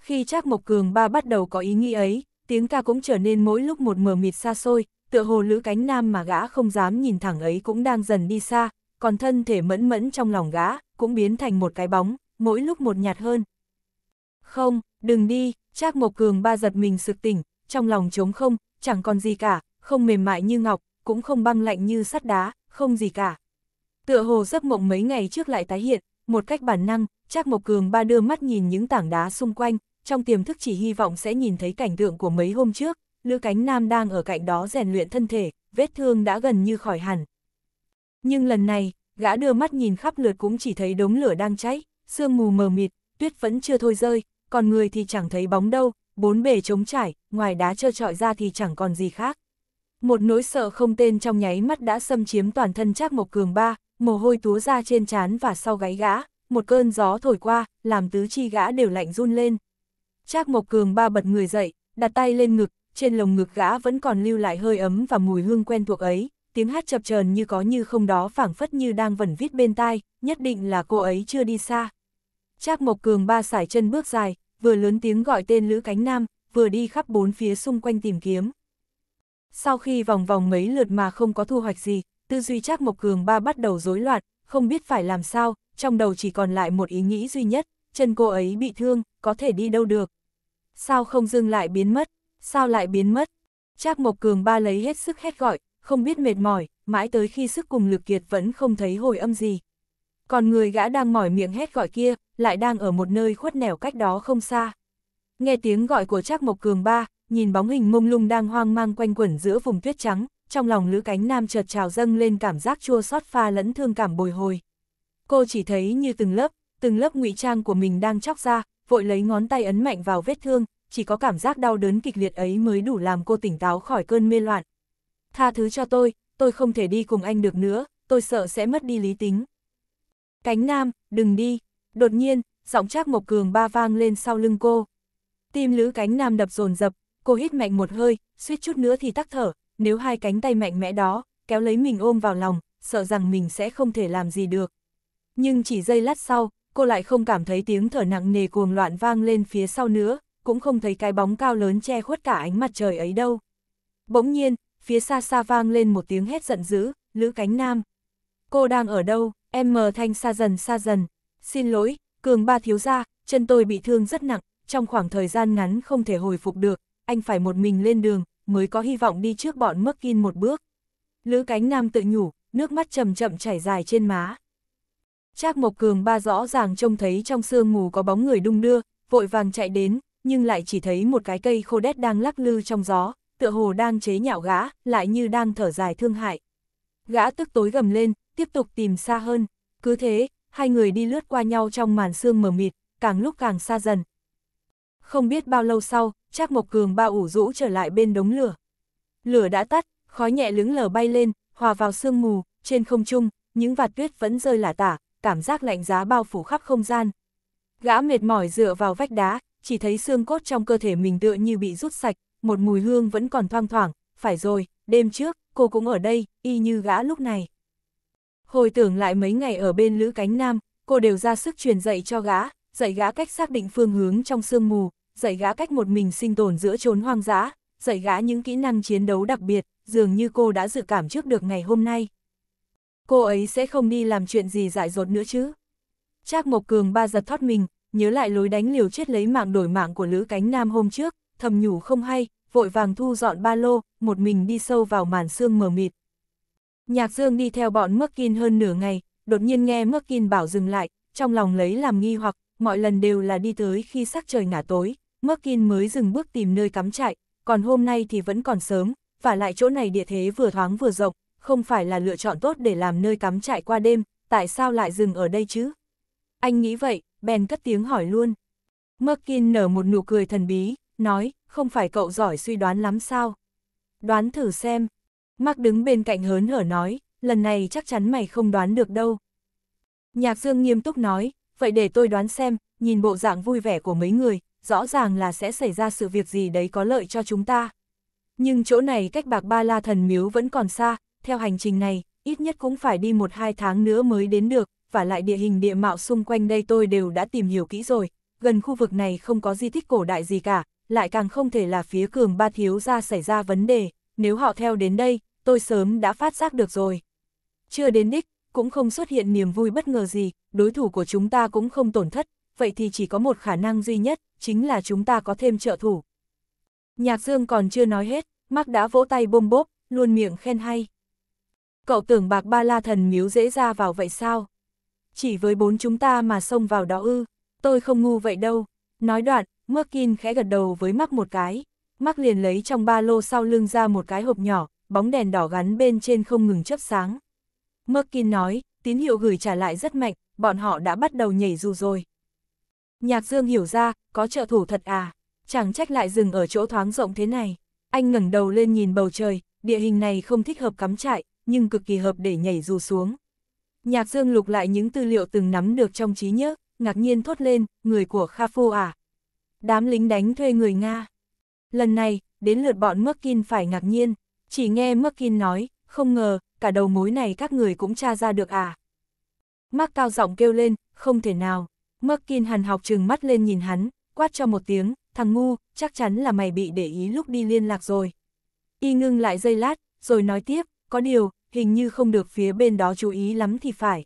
Khi Trác Mộc Cường ba bắt đầu có ý nghĩ ấy, tiếng ca cũng trở nên mỗi lúc một mờ mịt xa xôi, tựa hồ lữ cánh nam mà gã không dám nhìn thẳng ấy cũng đang dần đi xa, còn thân thể mẫn mẫn trong lòng gã, cũng biến thành một cái bóng, mỗi lúc một nhạt hơn. Không, đừng đi, Trác Mộc Cường ba giật mình sực tỉnh, trong lòng trống không, chẳng còn gì cả, không mềm mại như ngọc, cũng không băng lạnh như sắt đá, không gì cả. Tựa hồ giấc mộng mấy ngày trước lại tái hiện, một cách bản năng, Trác Mộc Cường ba đưa mắt nhìn những tảng đá xung quanh, trong tiềm thức chỉ hy vọng sẽ nhìn thấy cảnh tượng của mấy hôm trước, Lữ Cánh Nam đang ở cạnh đó rèn luyện thân thể, vết thương đã gần như khỏi hẳn, nhưng lần này, gã đưa mắt nhìn khắp lượt cũng chỉ thấy đống lửa đang cháy, sương mù mờ mịt, tuyết vẫn chưa thôi rơi, còn người thì chẳng thấy bóng đâu, bốn bề trống trải, ngoài đá trơ trọi ra thì chẳng còn gì khác. Một nỗi sợ không tên trong nháy mắt đã xâm chiếm toàn thân Trác Mộc Cường ba, mồ hôi túa ra trên trán và sau gáy gã, một cơn gió thổi qua, làm tứ chi gã đều lạnh run lên. Trác Mộc Cường ba bật người dậy, đặt tay lên ngực, trên lồng ngực gã vẫn còn lưu lại hơi ấm và mùi hương quen thuộc ấy, tiếng hát chập chờn như có như không đó phảng phất như đang vẩn vít bên tai, nhất định là cô ấy chưa đi xa. Trác Mộc Cường ba sải chân bước dài, vừa lớn tiếng gọi tên Lữ Cánh Nam, vừa đi khắp bốn phía xung quanh tìm kiếm. Sau khi vòng vòng mấy lượt mà không có thu hoạch gì, tư duy Trác Mộc Cường ba bắt đầu rối loạn, không biết phải làm sao, trong đầu chỉ còn lại một ý nghĩ duy nhất, chân cô ấy bị thương, có thể đi đâu được. Sao không dừng lại biến mất, sao lại biến mất? Trác Mộc Cường ba lấy hết sức hét gọi, không biết mệt mỏi, mãi tới khi sức cùng lực kiệt vẫn không thấy hồi âm gì. Còn người gã đang mỏi miệng hét gọi kia, lại đang ở một nơi khuất nẻo cách đó không xa. Nghe tiếng gọi của Trác Mộc Cường ba, nhìn bóng hình mông lung đang hoang mang quanh quẩn giữa vùng tuyết trắng, trong lòng Lữ Cánh Nam chợt trào dâng lên cảm giác chua xót pha lẫn thương cảm bồi hồi. Cô chỉ thấy như từng lớp, từng lớp ngụy trang của mình đang chóc ra, vội lấy ngón tay ấn mạnh vào vết thương, chỉ có cảm giác đau đớn kịch liệt ấy mới đủ làm cô tỉnh táo khỏi cơn mê loạn, tha thứ cho tôi, tôi không thể đi cùng anh được nữa, tôi sợ sẽ mất đi lý tính. Cánh nam, đừng đi. Đột nhiên, giọng Trác Mộc Cường ba vang lên sau lưng cô. Tim lữ cánh nam đập rồn rập, cô hít mạnh một hơi, suýt chút nữa thì tắc thở, nếu hai cánh tay mạnh mẽ đó, kéo lấy mình ôm vào lòng, sợ rằng mình sẽ không thể làm gì được. Nhưng chỉ giây lát sau, cô lại không cảm thấy tiếng thở nặng nề cuồng loạn vang lên phía sau nữa, cũng không thấy cái bóng cao lớn che khuất cả ánh mặt trời ấy đâu. Bỗng nhiên, phía xa xa vang lên một tiếng hét giận dữ, Lữ Cánh Nam. Cô đang ở đâu, em mờ thanh xa dần xa dần. Xin lỗi, cường ba thiếu gia, chân tôi bị thương rất nặng, trong khoảng thời gian ngắn không thể hồi phục được, anh phải một mình lên đường, mới có hy vọng đi trước bọn mất kin một bước. Lữ Cánh Nam tự nhủ, nước mắt chậm chậm chảy dài trên má. Trác Mộc Cường ba rõ ràng trông thấy trong sương mù có bóng người đung đưa, vội vàng chạy đến, nhưng lại chỉ thấy một cái cây khô đét đang lắc lư trong gió, tựa hồ đang chế nhạo gã, lại như đang thở dài thương hại. Gã tức tối gầm lên, tiếp tục tìm xa hơn, cứ thế, hai người đi lướt qua nhau trong màn sương mờ mịt, càng lúc càng xa dần. Không biết bao lâu sau, Trác Mộc Cường ba ủ rũ trở lại bên đống lửa. Lửa đã tắt, khói nhẹ lững lờ bay lên, hòa vào sương mù, trên không trung, những vạt tuyết vẫn rơi lả tả, cảm giác lạnh giá bao phủ khắp không gian. Gã mệt mỏi dựa vào vách đá, chỉ thấy xương cốt trong cơ thể mình tựa như bị rút sạch, một mùi hương vẫn còn thoang thoảng, phải rồi, đêm trước, cô cũng ở đây, y như gã lúc này. Hồi tưởng lại mấy ngày ở bên Lữ Cánh Nam, cô đều ra sức truyền dạy cho gã, dạy gã cách xác định phương hướng trong sương mù, dạy gã cách một mình sinh tồn giữa chốn hoang dã, dạy gã những kỹ năng chiến đấu đặc biệt, dường như cô đã dự cảm trước được ngày hôm nay. Cô ấy sẽ không đi làm chuyện gì dại dột nữa chứ. Trác Mộc Cường ba giật thoát mình, nhớ lại lối đánh liều chết lấy mạng đổi mạng của Lữ Cánh Nam hôm trước, thầm nhủ không hay, vội vàng thu dọn ba lô, một mình đi sâu vào màn sương mờ mịt. Nhạc Dương đi theo bọn Merkin hơn nửa ngày, đột nhiên nghe Merkin bảo dừng lại, trong lòng lấy làm nghi hoặc, mọi lần đều là đi tới khi sắc trời ngả tối, Merkin mới dừng bước tìm nơi cắm trại, còn hôm nay thì vẫn còn sớm, và lại chỗ này địa thế vừa thoáng vừa rộng, không phải là lựa chọn tốt để làm nơi cắm trại qua đêm, tại sao lại dừng ở đây chứ? Anh nghĩ vậy, bèn cất tiếng hỏi luôn. Merkin nở một nụ cười thần bí, nói, không phải cậu giỏi suy đoán lắm sao? Đoán thử xem. Mắc đứng bên cạnh hớn hở nói, lần này chắc chắn mày không đoán được đâu. Nhạc Dương nghiêm túc nói, vậy để tôi đoán xem, nhìn bộ dạng vui vẻ của mấy người, rõ ràng là sẽ xảy ra sự việc gì đấy có lợi cho chúng ta. Nhưng chỗ này cách bạc ba la thần miếu vẫn còn xa, theo hành trình này, ít nhất cũng phải đi một hai tháng nữa mới đến được, và lại địa hình địa mạo xung quanh đây tôi đều đã tìm hiểu kỹ rồi, gần khu vực này không có di tích cổ đại gì cả, lại càng không thể là phía cường ba thiếu ra xảy ra vấn đề, nếu họ theo đến đây, tôi sớm đã phát giác được rồi. Chưa đến đích, cũng không xuất hiện niềm vui bất ngờ gì, đối thủ của chúng ta cũng không tổn thất, vậy thì chỉ có một khả năng duy nhất, chính là chúng ta có thêm trợ thủ. Nhạc Dương còn chưa nói hết, Mark đã vỗ tay bôm bốp, luôn miệng khen hay. Cậu tưởng bạc ba la thần miếu dễ ra vào vậy sao? Chỉ với bốn chúng ta mà xông vào đó ư, tôi không ngu vậy đâu. Nói đoạn, Merkin khẽ gật đầu với mắc một cái, mắc liền lấy trong ba lô sau lưng ra một cái hộp nhỏ, bóng đèn đỏ gắn bên trên không ngừng chớp sáng. Merkin nói, tín hiệu gửi trả lại rất mạnh, bọn họ đã bắt đầu nhảy dù rồi. Nhạc Dương hiểu ra, có trợ thủ thật à, chẳng trách lại dừng ở chỗ thoáng rộng thế này. Anh ngẩng đầu lên nhìn bầu trời, địa hình này không thích hợp cắm trại, nhưng cực kỳ hợp để nhảy dù xuống. Nhạc Dương lục lại những tư liệu từng nắm được trong trí nhớ, ngạc nhiên thốt lên, người của Kha Phu à, Đám lính đánh thuê người Nga. Lần này, đến lượt bọn Merkin phải ngạc nhiên. Chỉ nghe Merkin nói, không ngờ, cả đầu mối này các người cũng tra ra được à. Mark cao giọng kêu lên, không thể nào. Merkin hằn học trừng mắt lên nhìn hắn, quát cho một tiếng, thằng ngu, chắc chắn là mày bị để ý lúc đi liên lạc rồi. Y ngưng lại giây lát, rồi nói tiếp, có điều, hình như không được phía bên đó chú ý lắm thì phải.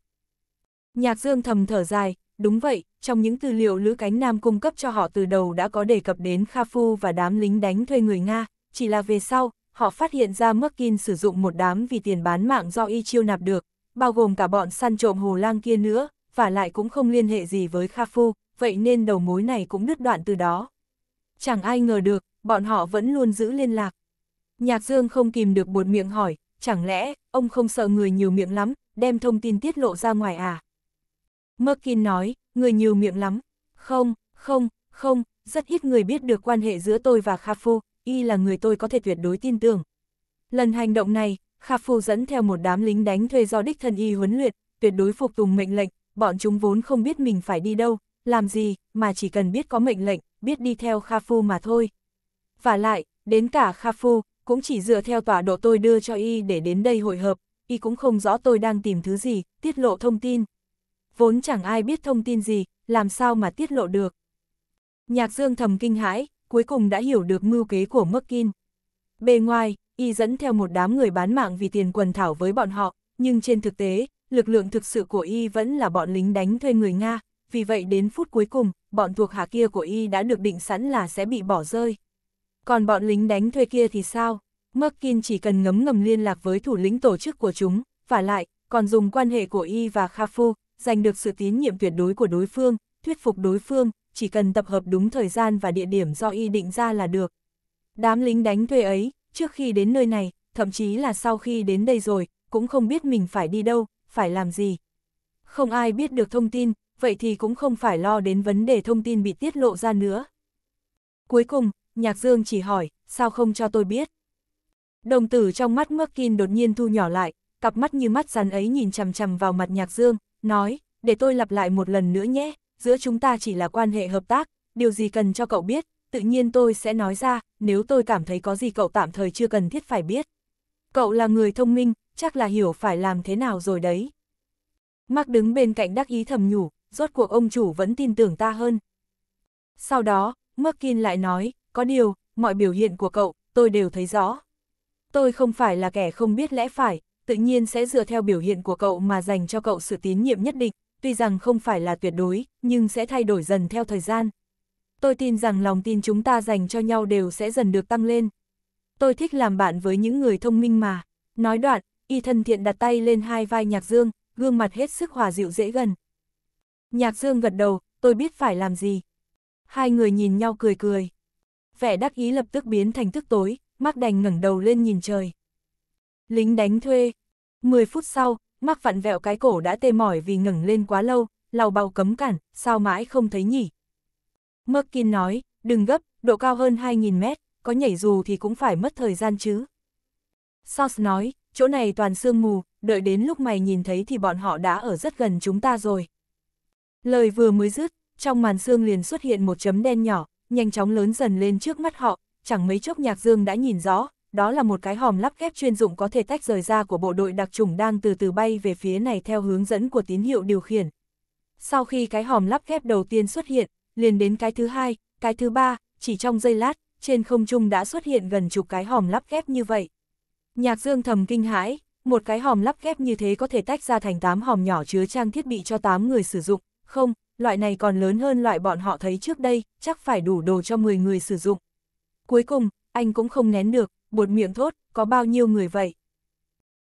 Nhạc dương thầm thở dài, đúng vậy, trong những tư liệu Lữ Cánh Nam cung cấp cho họ từ đầu đã có đề cập đến Kha Phu và đám lính đánh thuê người Nga, chỉ là về sau, họ phát hiện ra Merkin sử dụng một đám vì tiền bán mạng do y chiêu nạp được, bao gồm cả bọn săn trộm hồ lang kia nữa, và lại cũng không liên hệ gì với Kha Phu, vậy nên đầu mối này cũng đứt đoạn từ đó. Chẳng ai ngờ được, bọn họ vẫn luôn giữ liên lạc. Nhạc Dương không kìm được buột miệng hỏi, chẳng lẽ, ông không sợ người nhiều miệng lắm, đem thông tin tiết lộ ra ngoài à? Merkin nói, người nhiều miệng lắm. Không, không, không, rất ít người biết được quan hệ giữa tôi và Kha Phu, y là người tôi có thể tuyệt đối tin tưởng. Lần hành động này, Kha Phu dẫn theo một đám lính đánh thuê do đích thân y huấn luyện, tuyệt đối phục tùng mệnh lệnh, bọn chúng vốn không biết mình phải đi đâu, làm gì, mà chỉ cần biết có mệnh lệnh, biết đi theo Kha Phu mà thôi. Và lại, đến cả Kha Phu, cũng chỉ dựa theo tọa độ tôi đưa cho y để đến đây hội hợp, y cũng không rõ tôi đang tìm thứ gì, tiết lộ thông tin vốn chẳng ai biết thông tin gì, làm sao mà tiết lộ được. Nhạc Dương thầm kinh hãi, cuối cùng đã hiểu được mưu kế của Merkin. Bề ngoài, y dẫn theo một đám người bán mạng vì tiền quần thảo với bọn họ, nhưng trên thực tế, lực lượng thực sự của y vẫn là bọn lính đánh thuê người Nga, vì vậy đến phút cuối cùng, bọn thuộc hạ kia của y đã được định sẵn là sẽ bị bỏ rơi. Còn bọn lính đánh thuê kia thì sao? Merkin chỉ cần ngấm ngầm liên lạc với thủ lĩnh tổ chức của chúng, và lại, còn dùng quan hệ của y và Kha Khafu, giành được sự tín nhiệm tuyệt đối của đối phương, thuyết phục đối phương, chỉ cần tập hợp đúng thời gian và địa điểm do y định ra là được. Đám lính đánh thuê ấy, trước khi đến nơi này, thậm chí là sau khi đến đây rồi, cũng không biết mình phải đi đâu, phải làm gì. Không ai biết được thông tin, vậy thì cũng không phải lo đến vấn đề thông tin bị tiết lộ ra nữa. Cuối cùng, Nhạc Dương chỉ hỏi, sao không cho tôi biết? Đồng tử trong mắt Merkin đột nhiên thu nhỏ lại, cặp mắt như mắt rắn ấy nhìn chằm chằm vào mặt Nhạc Dương, nói, để tôi lặp lại một lần nữa nhé, giữa chúng ta chỉ là quan hệ hợp tác, điều gì cần cho cậu biết, tự nhiên tôi sẽ nói ra, nếu tôi cảm thấy có gì cậu tạm thời chưa cần thiết phải biết. Cậu là người thông minh, chắc là hiểu phải làm thế nào rồi đấy. Mark đứng bên cạnh đắc ý thầm nhủ, rốt cuộc ông chủ vẫn tin tưởng ta hơn. Sau đó, Merkin lại nói, có điều, mọi biểu hiện của cậu, tôi đều thấy rõ. Tôi không phải là kẻ không biết lẽ phải, tự nhiên sẽ dựa theo biểu hiện của cậu mà dành cho cậu sự tín nhiệm nhất định, tuy rằng không phải là tuyệt đối, nhưng sẽ thay đổi dần theo thời gian. Tôi tin rằng lòng tin chúng ta dành cho nhau đều sẽ dần được tăng lên. Tôi thích làm bạn với những người thông minh mà. Nói đoạn, y thân thiện đặt tay lên hai vai Nhạc Dương, gương mặt hết sức hòa dịu dễ gần. Nhạc Dương gật đầu, tôi biết phải làm gì. Hai người nhìn nhau cười cười. Vẻ đắc ý lập tức biến thành tức tối, Mắc đành ngẩng đầu lên nhìn trời lính đánh thuê. 10 phút sau, mắc vặn vẹo cái cổ đã tê mỏi vì ngẩng lên quá lâu, lau bao cấm cản, sao mãi không thấy nhỉ? Merkin nói, đừng gấp, độ cao hơn 2.000 mét, có nhảy dù thì cũng phải mất thời gian chứ. Sauce nói, chỗ này toàn sương mù, đợi đến lúc mày nhìn thấy thì bọn họ đã ở rất gần chúng ta rồi. Lời vừa mới dứt, trong màn sương liền xuất hiện một chấm đen nhỏ, nhanh chóng lớn dần lên trước mắt họ, chẳng mấy chốc nhạc dương đã nhìn rõ, đó là một cái hòm lắp ghép chuyên dụng có thể tách rời ra của bộ đội đặc chủng đang từ từ bay về phía này theo hướng dẫn của tín hiệu điều khiển. Sau khi cái hòm lắp ghép đầu tiên xuất hiện, liền đến cái thứ hai, cái thứ ba, chỉ trong giây lát, trên không trung đã xuất hiện gần chục cái hòm lắp ghép như vậy. Nhạc Dương thầm kinh hãi, một cái hòm lắp ghép như thế có thể tách ra thành 8 hòm nhỏ chứa trang thiết bị cho 8 người sử dụng, không, loại này còn lớn hơn loại bọn họ thấy trước đây, chắc phải đủ đồ cho 10 người sử dụng. Cuối cùng, anh cũng không nén được, buột miệng thốt, có bao nhiêu người vậy?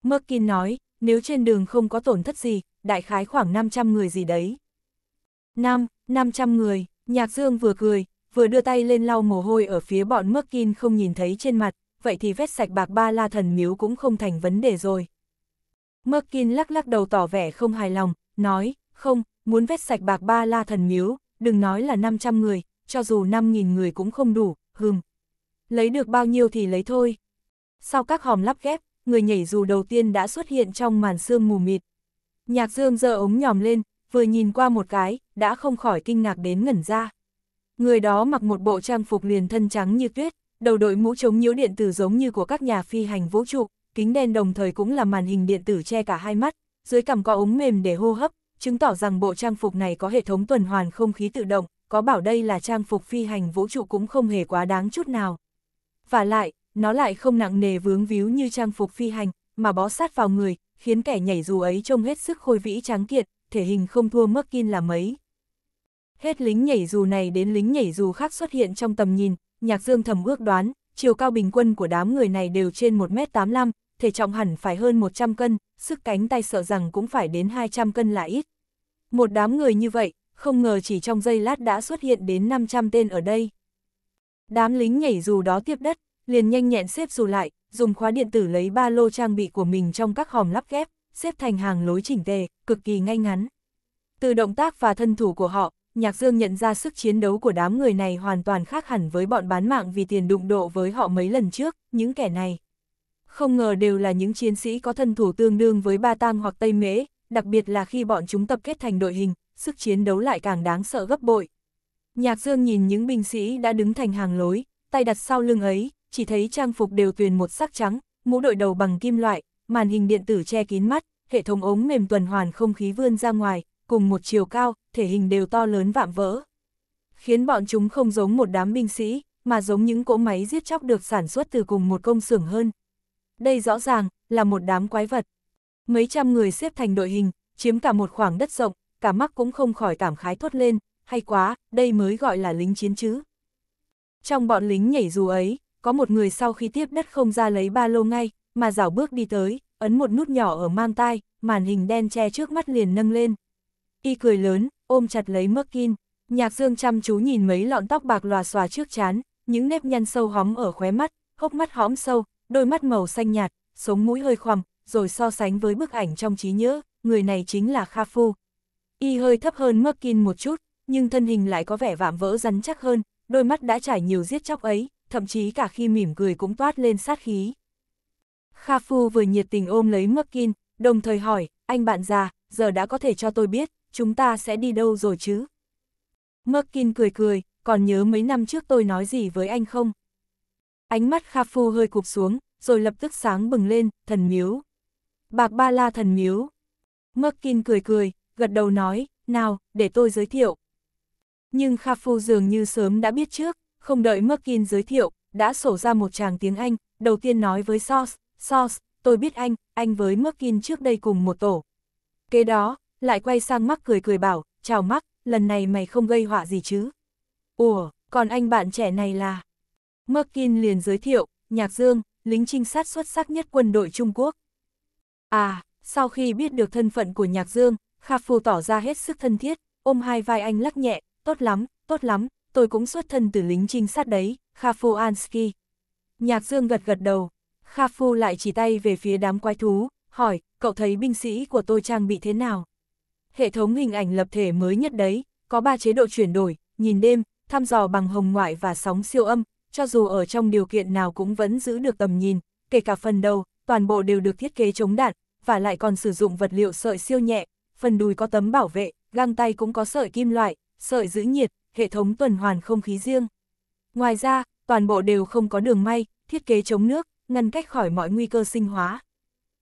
Merkin nói, nếu trên đường không có tổn thất gì, đại khái khoảng 500 người gì đấy. Năm, 500 người, nhạc dương vừa cười, vừa đưa tay lên lau mồ hôi ở phía bọn Merkin không nhìn thấy trên mặt, vậy thì vét sạch bạc ba la thần miếu cũng không thành vấn đề rồi. Merkin lắc lắc đầu tỏ vẻ không hài lòng, nói, không, muốn vét sạch bạc ba la thần miếu, đừng nói là 500 người, cho dù 5.000 người cũng không đủ, hừm, lấy được bao nhiêu thì lấy thôi. Sau các hòm lắp ghép, người nhảy dù đầu tiên đã xuất hiện trong màn sương mù mịt. Nhạc dương giơ ống nhòm lên, vừa nhìn qua một cái, đã không khỏi kinh ngạc đến ngẩn ra. Người đó mặc một bộ trang phục liền thân trắng như tuyết, đầu đội mũ chống nhiễu điện tử giống như của các nhà phi hành vũ trụ, kính đen đồng thời cũng là màn hình điện tử che cả hai mắt, dưới cằm có ống mềm để hô hấp, chứng tỏ rằng bộ trang phục này có hệ thống tuần hoàn không khí tự động, có bảo đây là trang phục phi hành vũ trụ cũng không hề quá đáng chút nào và lại, nó lại không nặng nề vướng víu như trang phục phi hành, mà bó sát vào người, khiến kẻ nhảy dù ấy trông hết sức khôi vĩ tráng kiệt thể hình không thua mất Merkin là mấy. Hết lính nhảy dù này đến lính nhảy dù khác xuất hiện trong tầm nhìn, Nhạc Dương thầm ước đoán, chiều cao bình quân của đám người này đều trên 1m85, thể trọng hẳn phải hơn 100 cân, sức cánh tay sợ rằng cũng phải đến 200 cân là ít. Một đám người như vậy, không ngờ chỉ trong giây lát đã xuất hiện đến 500 tên ở đây. Đám lính nhảy dù đó tiếp đất, liền nhanh nhẹn xếp dù lại, dùng khóa điện tử lấy ba lô trang bị của mình trong các hòm lắp ghép, xếp thành hàng lối chỉnh tề, cực kỳ ngay ngắn. Từ động tác và thân thủ của họ, Nhạc Dương nhận ra sức chiến đấu của đám người này hoàn toàn khác hẳn với bọn bán mạng vì tiền đụng độ với họ mấy lần trước, những kẻ này. Không ngờ đều là những chiến sĩ có thân thủ tương đương với Ba Tang hoặc Tây Mễ, đặc biệt là khi bọn chúng tập kết thành đội hình, sức chiến đấu lại càng đáng sợ gấp bội. Nhạc Dương nhìn những binh sĩ đã đứng thành hàng lối, tay đặt sau lưng ấy, chỉ thấy trang phục đều tuyền một sắc trắng, mũ đội đầu bằng kim loại, màn hình điện tử che kín mắt, hệ thống ống mềm tuần hoàn không khí vươn ra ngoài, cùng một chiều cao, thể hình đều to lớn vạm vỡ. Khiến bọn chúng không giống một đám binh sĩ, mà giống những cỗ máy giết chóc được sản xuất từ cùng một công xưởng hơn. Đây rõ ràng là một đám quái vật. Mấy trăm người xếp thành đội hình, chiếm cả một khoảng đất rộng, cả mắt cũng không khỏi cảm khái thốt lên, hay quá, đây mới gọi là lính chiến chứ. Trong bọn lính nhảy dù ấy, có một người sau khi tiếp đất không ra lấy ba lô ngay, mà rảo bước đi tới, ấn một nút nhỏ ở mang tai, màn hình đen che trước mắt liền nâng lên. Y cười lớn, ôm chặt lấy Merkin, nhạc dương chăm chú nhìn mấy lọn tóc bạc lòa xòa trước chán, những nếp nhăn sâu hóm ở khóe mắt, hốc mắt hõm sâu, đôi mắt màu xanh nhạt, sống mũi hơi khoằm, rồi so sánh với bức ảnh trong trí nhớ, người này chính là Kha Phu. Y hơi thấp hơn Merkin một chút, nhưng thân hình lại có vẻ vạm vỡ rắn chắc hơn, đôi mắt đã trải nhiều giết chóc ấy, thậm chí cả khi mỉm cười cũng toát lên sát khí. Kha Phu vừa nhiệt tình ôm lấy Mckin, đồng thời hỏi, anh bạn già, giờ đã có thể cho tôi biết, chúng ta sẽ đi đâu rồi chứ? Mckin cười cười, còn nhớ mấy năm trước tôi nói gì với anh không? Ánh mắt Kha Phu hơi cụp xuống, rồi lập tức sáng bừng lên, thần miếu. Bạc ba la thần miếu. Mckin cười cười, gật đầu nói, nào, để tôi giới thiệu, nhưng Kha Phu dường như sớm đã biết trước, không đợi Merkin giới thiệu, đã sổ ra một chàng tiếng Anh, đầu tiên nói với SoS SoS tôi biết anh, anh với Merkin trước đây cùng một tổ. Kế đó, lại quay sang mắc cười cười bảo, chào mắc, lần này mày không gây họa gì chứ. Ủa, còn anh bạn trẻ này là... Merkin liền giới thiệu, Nhạc Dương, lính trinh sát xuất sắc nhất quân đội Trung Quốc. À, sau khi biết được thân phận của Nhạc Dương, Kha Phu tỏ ra hết sức thân thiết, ôm hai vai anh lắc nhẹ, tốt lắm, tốt lắm, tôi cũng xuất thân từ lính trinh sát đấy, Khafu Ansky. Nhạc Dương gật gật đầu, Khafu lại chỉ tay về phía đám quái thú, hỏi, cậu thấy binh sĩ của tôi trang bị thế nào? Hệ thống hình ảnh lập thể mới nhất đấy, có 3 chế độ chuyển đổi, nhìn đêm, thăm dò bằng hồng ngoại và sóng siêu âm, cho dù ở trong điều kiện nào cũng vẫn giữ được tầm nhìn, kể cả phần đầu, toàn bộ đều được thiết kế chống đạn, và lại còn sử dụng vật liệu sợi siêu nhẹ, phần đùi có tấm bảo vệ, găng tay cũng có sợi kim loại, sợi giữ nhiệt, hệ thống tuần hoàn không khí riêng. Ngoài ra, toàn bộ đều không có đường may, thiết kế chống nước, ngăn cách khỏi mọi nguy cơ sinh hóa.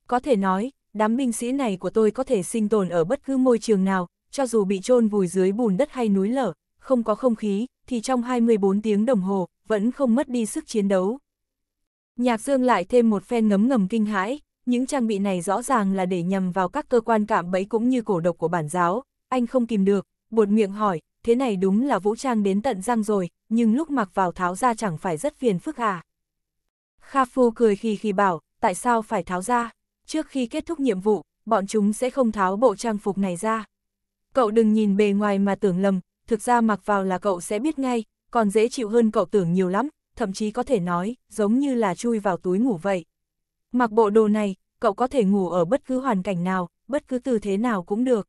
Có thể nói, đám binh sĩ này của tôi có thể sinh tồn ở bất cứ môi trường nào, cho dù bị chôn vùi dưới bùn đất hay núi lở, không có không khí, thì trong 24 tiếng đồng hồ, vẫn không mất đi sức chiến đấu. Nhạc Dương lại thêm một phen ngấm ngầm kinh hãi, những trang bị này rõ ràng là để nhằm vào các cơ quan cạm bẫy cũng như cổ độc của bản giáo, anh không kìm được, buột miệng hỏi, thế này đúng là vũ trang đến tận răng rồi, nhưng lúc mặc vào tháo ra chẳng phải rất phiền phức à. Kha Phu cười khi khi bảo, tại sao phải tháo ra? Trước khi kết thúc nhiệm vụ, bọn chúng sẽ không tháo bộ trang phục này ra. Cậu đừng nhìn bề ngoài mà tưởng lầm, thực ra mặc vào là cậu sẽ biết ngay, còn dễ chịu hơn cậu tưởng nhiều lắm, thậm chí có thể nói, giống như là chui vào túi ngủ vậy. Mặc bộ đồ này, cậu có thể ngủ ở bất cứ hoàn cảnh nào, bất cứ tư thế nào cũng được.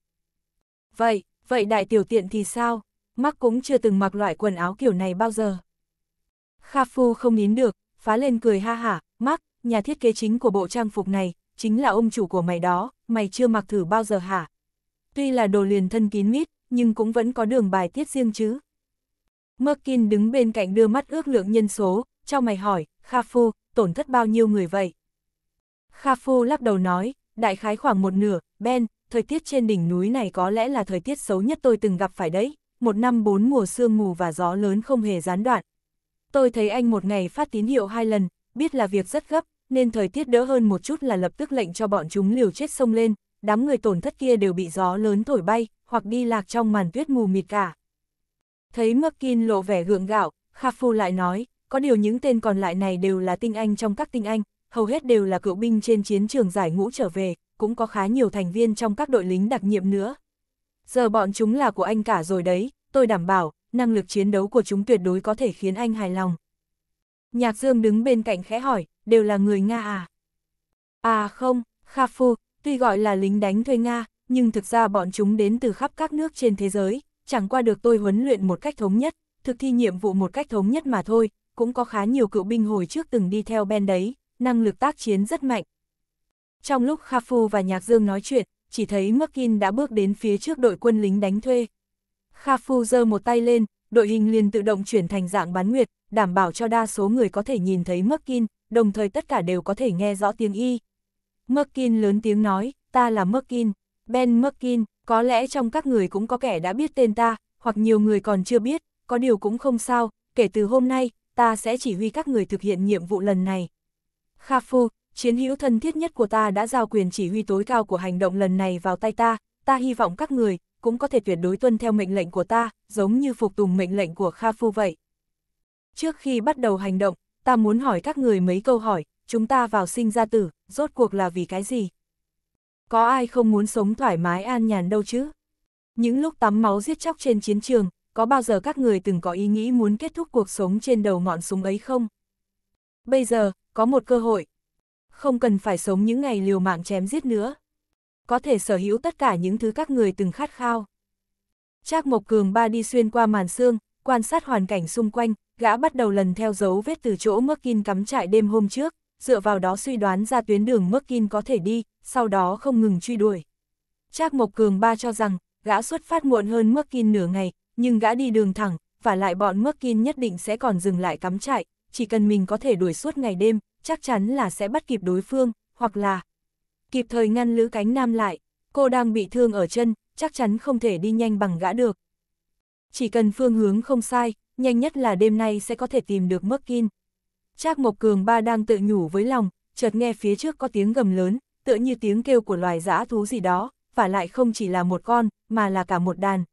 Vậy, vậy đại tiểu tiện thì sao? Mắc cũng chưa từng mặc loại quần áo kiểu này bao giờ. Kha Phu không nín được, phá lên cười ha hả, Mắc, nhà thiết kế chính của bộ trang phục này, chính là ông chủ của mày đó, mày chưa mặc thử bao giờ hả? Tuy là đồ liền thân kín mít, nhưng cũng vẫn có đường bài tiết riêng chứ. Merkin đứng bên cạnh đưa mắt ước lượng nhân số, cho mày hỏi, Kha Phu, tổn thất bao nhiêu người vậy? Kha Phu lắc đầu nói, đại khái khoảng một nửa, Ben, thời tiết trên đỉnh núi này có lẽ là thời tiết xấu nhất tôi từng gặp phải đấy, một năm bốn mùa sương mù và gió lớn không hề gián đoạn. Tôi thấy anh một ngày phát tín hiệu hai lần, biết là việc rất gấp, nên thời tiết đỡ hơn một chút là lập tức lệnh cho bọn chúng liều chết sông lên, đám người tổn thất kia đều bị gió lớn thổi bay, hoặc đi lạc trong màn tuyết mù mịt cả. Thấy Merkin lộ vẻ gượng gạo, Kha Phu lại nói, có điều những tên còn lại này đều là tinh anh trong các tinh anh, hầu hết đều là cựu binh trên chiến trường giải ngũ trở về, cũng có khá nhiều thành viên trong các đội lính đặc nhiệm nữa. Giờ bọn chúng là của anh cả rồi đấy, tôi đảm bảo, năng lực chiến đấu của chúng tuyệt đối có thể khiến anh hài lòng. Nhạc Dương đứng bên cạnh khẽ hỏi, đều là người Nga à? À không, Kha Phu, tuy gọi là lính đánh thuê Nga, nhưng thực ra bọn chúng đến từ khắp các nước trên thế giới, chẳng qua được tôi huấn luyện một cách thống nhất, thực thi nhiệm vụ một cách thống nhất mà thôi, cũng có khá nhiều cựu binh hồi trước từng đi theo Ben đấy, năng lực tác chiến rất mạnh, trong lúc Kha Phu và Nhạc Dương nói chuyện, chỉ thấy Merkin đã bước đến phía trước đội quân lính đánh thuê. Kha Phu giơ một tay lên, đội hình liền tự động chuyển thành dạng bán nguyệt, đảm bảo cho đa số người có thể nhìn thấy Merkin, đồng thời tất cả đều có thể nghe rõ tiếng y. Merkin lớn tiếng nói, ta là Merkin, Ben Merkin, có lẽ trong các người cũng có kẻ đã biết tên ta, hoặc nhiều người còn chưa biết, có điều cũng không sao, kể từ hôm nay, ta sẽ chỉ huy các người thực hiện nhiệm vụ lần này. Kha Phu, chiến hữu thân thiết nhất của ta đã giao quyền chỉ huy tối cao của hành động lần này vào tay ta, ta hy vọng các người cũng có thể tuyệt đối tuân theo mệnh lệnh của ta, giống như phục tùng mệnh lệnh của Kha Phu vậy. Trước khi bắt đầu hành động, ta muốn hỏi các người mấy câu hỏi, chúng ta vào sinh ra tử, rốt cuộc là vì cái gì? Có ai không muốn sống thoải mái an nhàn đâu chứ? Những lúc tắm máu giết chóc trên chiến trường, có bao giờ các người từng có ý nghĩ muốn kết thúc cuộc sống trên đầu ngọn súng ấy không? Bây giờ, có một cơ hội, không cần phải sống những ngày liều mạng chém giết nữa. Có thể sở hữu tất cả những thứ các người từng khát khao. Trác Mộc Cường ba đi xuyên qua màn sương, quan sát hoàn cảnh xung quanh, gã bắt đầu lần theo dấu vết từ chỗ Merkin cắm trại đêm hôm trước, dựa vào đó suy đoán ra tuyến đường Merkin có thể đi, sau đó không ngừng truy đuổi. Trác Mộc Cường ba cho rằng, gã xuất phát muộn hơn Merkin nửa ngày, nhưng gã đi đường thẳng, và lại bọn Merkin nhất định sẽ còn dừng lại cắm trại, chỉ cần mình có thể đuổi suốt ngày đêm, chắc chắn là sẽ bắt kịp đối phương, hoặc là kịp thời ngăn Lữ Cánh Nam lại, cô đang bị thương ở chân, chắc chắn không thể đi nhanh bằng gã được. Chỉ cần phương hướng không sai, nhanh nhất là đêm nay sẽ có thể tìm được Mắc Kin. Trác Mộc Cường ba đang tự nhủ với lòng, chợt nghe phía trước có tiếng gầm lớn, tựa như tiếng kêu của loài dã thú gì đó, và lại không chỉ là một con, mà là cả một đàn.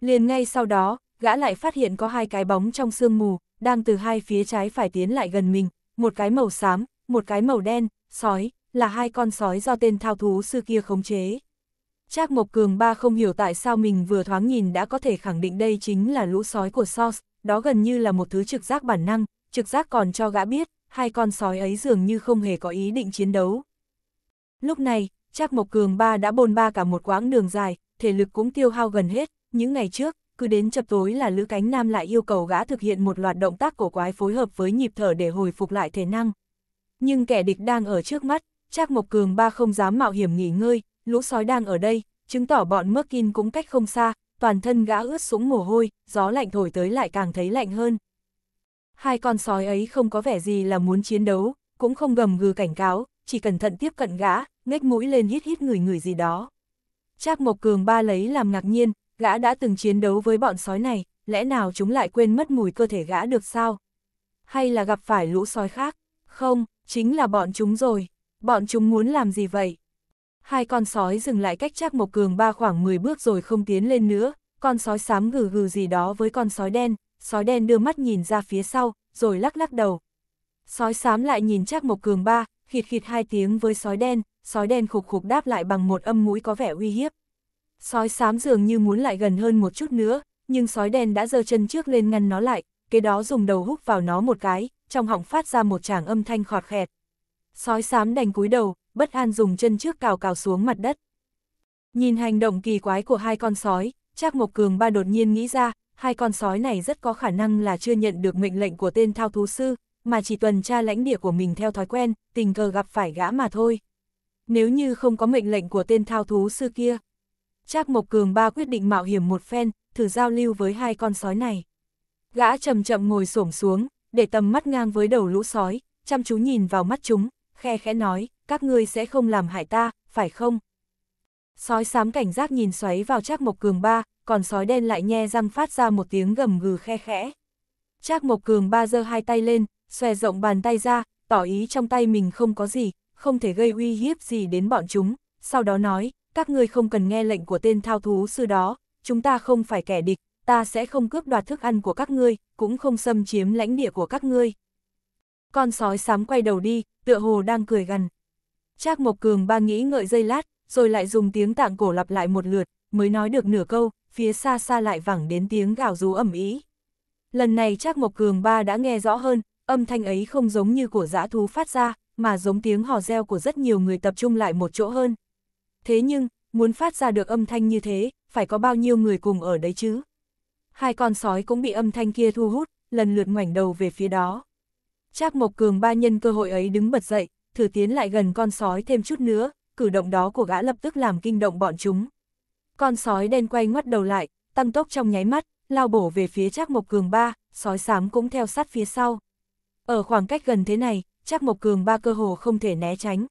Liền ngay sau đó, gã lại phát hiện có hai cái bóng trong sương mù, đang từ hai phía trái phải tiến lại gần mình, một cái màu xám, một cái màu đen, sói, là hai con sói do tên thao thú sư kia khống chế. Trác Mộc Cường ba không hiểu tại sao mình vừa thoáng nhìn đã có thể khẳng định đây chính là lũ sói của Sos, đó gần như là một thứ trực giác bản năng, trực giác còn cho gã biết, hai con sói ấy dường như không hề có ý định chiến đấu. Lúc này, Trác Mộc Cường ba đã bôn ba cả một quãng đường dài, thể lực cũng tiêu hao gần hết, những ngày trước, cứ đến chập tối là Lữ Cánh Nam lại yêu cầu gã thực hiện một loạt động tác cổ quái phối hợp với nhịp thở để hồi phục lại thể năng. Nhưng kẻ địch đang ở trước mắt, Trác Mộc Cường ba không dám mạo hiểm nghỉ ngơi, lũ sói đang ở đây, chứng tỏ bọn Merkin cũng cách không xa, toàn thân gã ướt sũng mồ hôi, gió lạnh thổi tới lại càng thấy lạnh hơn. Hai con sói ấy không có vẻ gì là muốn chiến đấu, cũng không gầm gừ cảnh cáo, chỉ cẩn thận tiếp cận gã, ngách mũi lên hít hít người người gì đó. Trác Mộc Cường ba lấy làm ngạc nhiên, Gã đã từng chiến đấu với bọn sói này, lẽ nào chúng lại quên mất mùi cơ thể gã được sao? Hay là gặp phải lũ sói khác? Không, chính là bọn chúng rồi. Bọn chúng muốn làm gì vậy? Hai con sói dừng lại cách Trác Mộc Cường ba khoảng 10 bước rồi không tiến lên nữa. Con sói xám gừ gừ gì đó với con sói đen. Sói đen đưa mắt nhìn ra phía sau, rồi lắc lắc đầu. Sói xám lại nhìn Trác Mộc Cường ba, khịt khịt hai tiếng với sói đen. Sói đen khục khục đáp lại bằng một âm mũi có vẻ uy hiếp. Sói xám dường như muốn lại gần hơn một chút nữa, nhưng sói đen đã giơ chân trước lên ngăn nó lại, kế đó dùng đầu húc vào nó một cái, trong họng phát ra một tràng âm thanh khọt khẹt. Sói xám đành cúi đầu, bất an dùng chân trước cào cào xuống mặt đất. Nhìn hành động kỳ quái của hai con sói, Trác Mộc Cường ba đột nhiên nghĩ ra, hai con sói này rất có khả năng là chưa nhận được mệnh lệnh của tên thao thú sư, mà chỉ tuần tra lãnh địa của mình theo thói quen, tình cờ gặp phải gã mà thôi. Nếu như không có mệnh lệnh của tên thao thú sư kia, Trác Mộc Cường ba quyết định mạo hiểm một phen, thử giao lưu với hai con sói này. Gã chậm chậm ngồi xổm xuống, để tầm mắt ngang với đầu lũ sói, chăm chú nhìn vào mắt chúng, khe khẽ nói, các ngươi sẽ không làm hại ta, phải không? Sói xám cảnh giác nhìn xoáy vào Trác Mộc Cường ba, còn sói đen lại nhe răng phát ra một tiếng gầm gừ khe khẽ. Trác Mộc Cường ba giơ hai tay lên, xòe rộng bàn tay ra, tỏ ý trong tay mình không có gì, không thể gây uy hiếp gì đến bọn chúng, sau đó nói, các ngươi không cần nghe lệnh của tên thao thú sư đó, chúng ta không phải kẻ địch, ta sẽ không cướp đoạt thức ăn của các ngươi, cũng không xâm chiếm lãnh địa của các ngươi. Con sói xám quay đầu đi, tựa hồ đang cười gần Trác Mộc Cường ba nghĩ ngợi dây lát, rồi lại dùng tiếng tạng cổ lặp lại một lượt, mới nói được nửa câu, phía xa xa lại vẳng đến tiếng gào rú ẩm ý. Lần này Trác Mộc Cường ba đã nghe rõ hơn, âm thanh ấy không giống như của dã thú phát ra, mà giống tiếng hò reo của rất nhiều người tập trung lại một chỗ hơn thế nhưng, muốn phát ra được âm thanh như thế, phải có bao nhiêu người cùng ở đấy chứ? Hai con sói cũng bị âm thanh kia thu hút, lần lượt ngoảnh đầu về phía đó. Trác Mộc Cường ba nhân cơ hội ấy đứng bật dậy, thử tiến lại gần con sói thêm chút nữa, cử động đó của gã lập tức làm kinh động bọn chúng. Con sói đen quay ngoắt đầu lại, tăng tốc trong nháy mắt, lao bổ về phía Trác Mộc Cường ba, sói xám cũng theo sát phía sau. Ở khoảng cách gần thế này, Trác Mộc Cường ba cơ hồ không thể né tránh.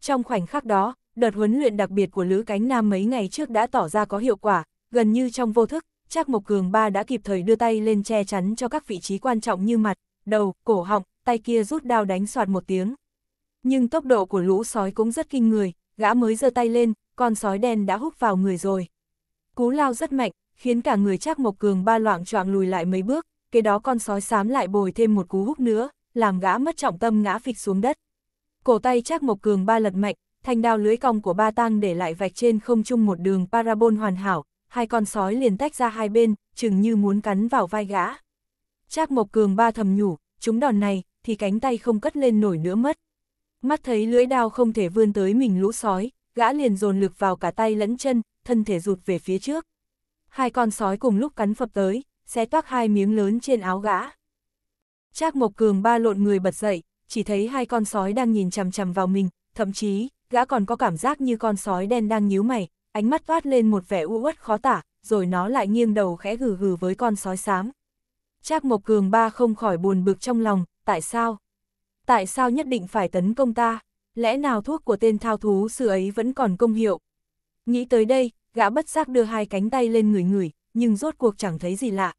Trong khoảnh khắc đó, đợt huấn luyện đặc biệt của Lữ Cánh Nam mấy ngày trước đã tỏ ra có hiệu quả, gần như trong vô thức, Trác Mộc Cường Ba đã kịp thời đưa tay lên che chắn cho các vị trí quan trọng như mặt, đầu, cổ họng, tay kia rút đao đánh soạt một tiếng. Nhưng tốc độ của lũ sói cũng rất kinh người, gã mới giơ tay lên, con sói đen đã hút vào người rồi. Cú lao rất mạnh, khiến cả người Trác Mộc Cường Ba loạn choạng lùi lại mấy bước, kế đó con sói xám lại bồi thêm một cú hút nữa, làm gã mất trọng tâm ngã phịch xuống đất. Cổ tay Trác Mộc Cường Ba lật mạnh, Thanh đao lưới cong của ba tang để lại vạch trên không trung một đường parabol hoàn hảo, hai con sói liền tách ra hai bên, chừng như muốn cắn vào vai gã. Trác Mộc Cường ba thầm nhủ, chúng đòn này, thì cánh tay không cất lên nổi nữa mất. Mắt thấy lưỡi đao không thể vươn tới mình lũ sói, gã liền dồn lực vào cả tay lẫn chân, thân thể rụt về phía trước. Hai con sói cùng lúc cắn phập tới, xé toác hai miếng lớn trên áo gã. Trác Mộc Cường ba lộn người bật dậy, chỉ thấy hai con sói đang nhìn chằm chằm vào mình, thậm chí, gã còn có cảm giác như con sói đen đang nhíu mày, ánh mắt toát lên một vẻ u uất khó tả, rồi nó lại nghiêng đầu khẽ gừ gừ với con sói xám. Trác Mộc Cường ba không khỏi buồn bực trong lòng, tại sao? Tại sao nhất định phải tấn công ta? Lẽ nào thuốc của tên thao thú sư ấy vẫn còn công hiệu? Nghĩ tới đây, gã bất giác đưa hai cánh tay lên người người, nhưng rốt cuộc chẳng thấy gì lạ.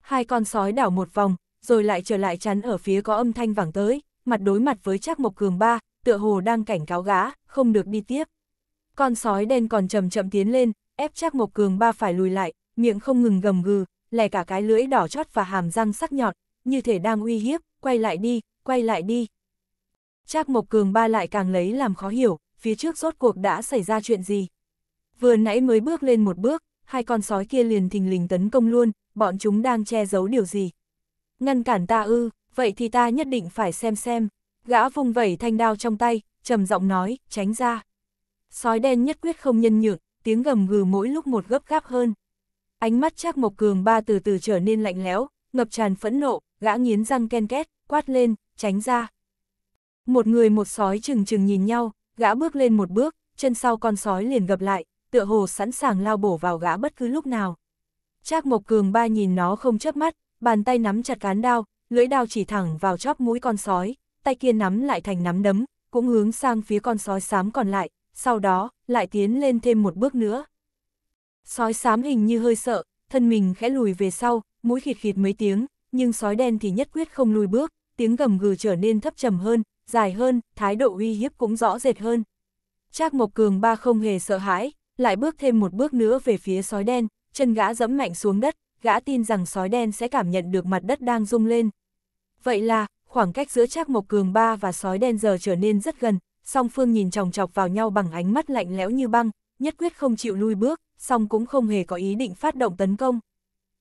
Hai con sói đảo một vòng, rồi lại trở lại chắn ở phía có âm thanh vẳng tới, mặt đối mặt với Trác Mộc Cường ba, tựa hồ đang cảnh cáo gã, không được đi tiếp. Con sói đen còn chậm chậm tiến lên, ép chắc Mộc Cường ba phải lùi lại, miệng không ngừng gầm gừ, lè cả cái lưỡi đỏ chót và hàm răng sắc nhọn, như thể đang uy hiếp, quay lại đi, quay lại đi. Trác Mộc Cường ba lại càng lấy làm khó hiểu, phía trước rốt cuộc đã xảy ra chuyện gì. Vừa nãy mới bước lên một bước, hai con sói kia liền thình lình tấn công luôn, bọn chúng đang che giấu điều gì. Ngăn cản ta ư, vậy thì ta nhất định phải xem xem. Gã vùng vẩy thanh đao trong tay, trầm giọng nói, tránh ra. Sói đen nhất quyết không nhân nhượng, tiếng gầm gừ mỗi lúc một gấp gáp hơn. Ánh mắt Trác Mộc Cường ba từ từ trở nên lạnh lẽo, ngập tràn phẫn nộ, gã nghiến răng ken két, quát lên, tránh ra. Một người một sói chừng chừng nhìn nhau, gã bước lên một bước, chân sau con sói liền gặp lại, tựa hồ sẵn sàng lao bổ vào gã bất cứ lúc nào. Trác Mộc Cường ba nhìn nó không chớp mắt, bàn tay nắm chặt cán đao, lưỡi đao chỉ thẳng vào chóp mũi con sói, tay kia nắm lại thành nắm đấm, cũng hướng sang phía con sói xám còn lại, sau đó, lại tiến lên thêm một bước nữa. Sói xám hình như hơi sợ, thân mình khẽ lùi về sau, mũi khịt khịt mấy tiếng, nhưng sói đen thì nhất quyết không lùi bước, tiếng gầm gừ trở nên thấp trầm hơn, dài hơn, thái độ uy hiếp cũng rõ rệt hơn. Trác Mộc Cường ba không hề sợ hãi, lại bước thêm một bước nữa về phía sói đen, chân gã dẫm mạnh xuống đất, gã tin rằng sói đen sẽ cảm nhận được mặt đất đang rung lên. Vậy là, khoảng cách giữa Trác Mộc Cường ba và sói đen giờ trở nên rất gần, song phương nhìn chòng chọc vào nhau bằng ánh mắt lạnh lẽo như băng, nhất quyết không chịu lui bước, song cũng không hề có ý định phát động tấn công.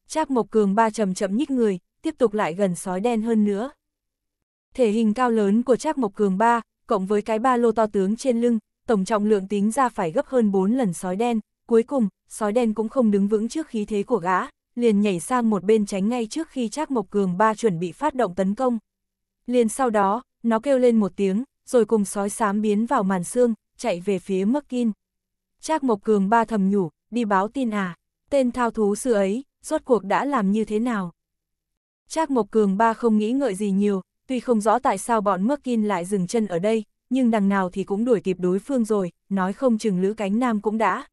Trác Mộc Cường ba chậm chậm nhích người, tiếp tục lại gần sói đen hơn nữa. Thể hình cao lớn của Trác Mộc Cường ba, cộng với cái ba lô to tướng trên lưng, tổng trọng lượng tính ra phải gấp hơn 4 lần sói đen, cuối cùng, sói đen cũng không đứng vững trước khí thế của gã, liền nhảy sang một bên tránh ngay trước khi Trác Mộc Cường ba chuẩn bị phát động tấn công. Liền sau đó, nó kêu lên một tiếng, rồi cùng sói xám biến vào màn xương, chạy về phía mắc kin. Trác Mộc Cường ba thầm nhủ, đi báo tin à, tên thao thú sư ấy, rốt cuộc đã làm như thế nào? Trác Mộc Cường ba không nghĩ ngợi gì nhiều, tuy không rõ tại sao bọn mắc kin lại dừng chân ở đây, nhưng đằng nào thì cũng đuổi kịp đối phương rồi, nói không chừng Lữ Cánh Nam cũng đã.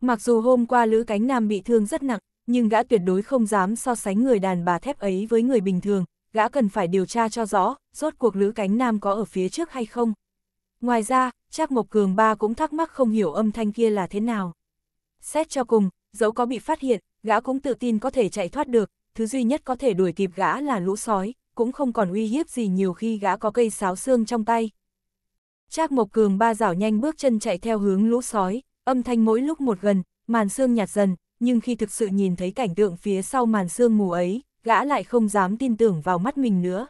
Mặc dù hôm qua Lữ Cánh Nam bị thương rất nặng, nhưng gã tuyệt đối không dám so sánh người đàn bà thép ấy với người bình thường, gã cần phải điều tra cho rõ, rốt cuộc Lữ Cánh Nam có ở phía trước hay không. Ngoài ra, Trác Mộc Cường ba cũng thắc mắc không hiểu âm thanh kia là thế nào. Xét cho cùng, dẫu có bị phát hiện, gã cũng tự tin có thể chạy thoát được, thứ duy nhất có thể đuổi kịp gã là lũ sói, cũng không còn uy hiếp gì nhiều khi gã có cây sáo xương trong tay. Trác Mộc Cường ba rảo nhanh bước chân chạy theo hướng lũ sói, âm thanh mỗi lúc một gần, màn xương nhạt dần, nhưng khi thực sự nhìn thấy cảnh tượng phía sau màn xương mù ấy, gã lại không dám tin tưởng vào mắt mình nữa.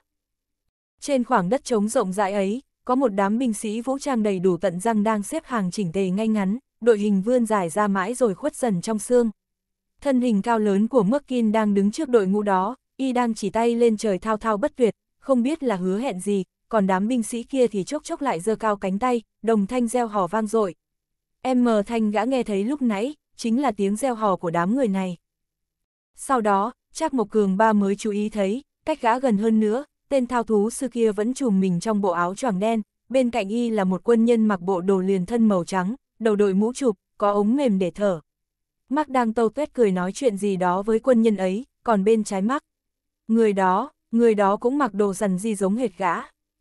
Trên khoảng đất trống rộng rãi ấy, có một đám binh sĩ vũ trang đầy đủ tận răng đang xếp hàng chỉnh tề ngay ngắn, đội hình vươn dài ra mãi rồi khuất dần trong xương. Thân hình cao lớn của Merkin đang đứng trước đội ngũ đó, y đang chỉ tay lên trời thao thao bất tuyệt, không biết là hứa hẹn gì, còn đám binh sĩ kia thì chốc chốc lại giơ cao cánh tay, đồng thanh reo hò vang dội. Em Mờ thanh gã nghe thấy lúc nãy, chính là tiếng reo hò của đám người này. Sau đó, Trác Mộc Cường ba mới chú ý thấy, cách gã gần hơn nữa, tên thao thú sư kia vẫn trùm mình trong bộ áo choàng đen, bên cạnh y là một quân nhân mặc bộ đồ liền thân màu trắng, đầu đội mũ chụp, có ống mềm để thở. Mắc đang tâu tuét cười nói chuyện gì đó với quân nhân ấy, còn bên trái mắc. Người đó, người đó cũng mặc đồ dần di giống hệt gã,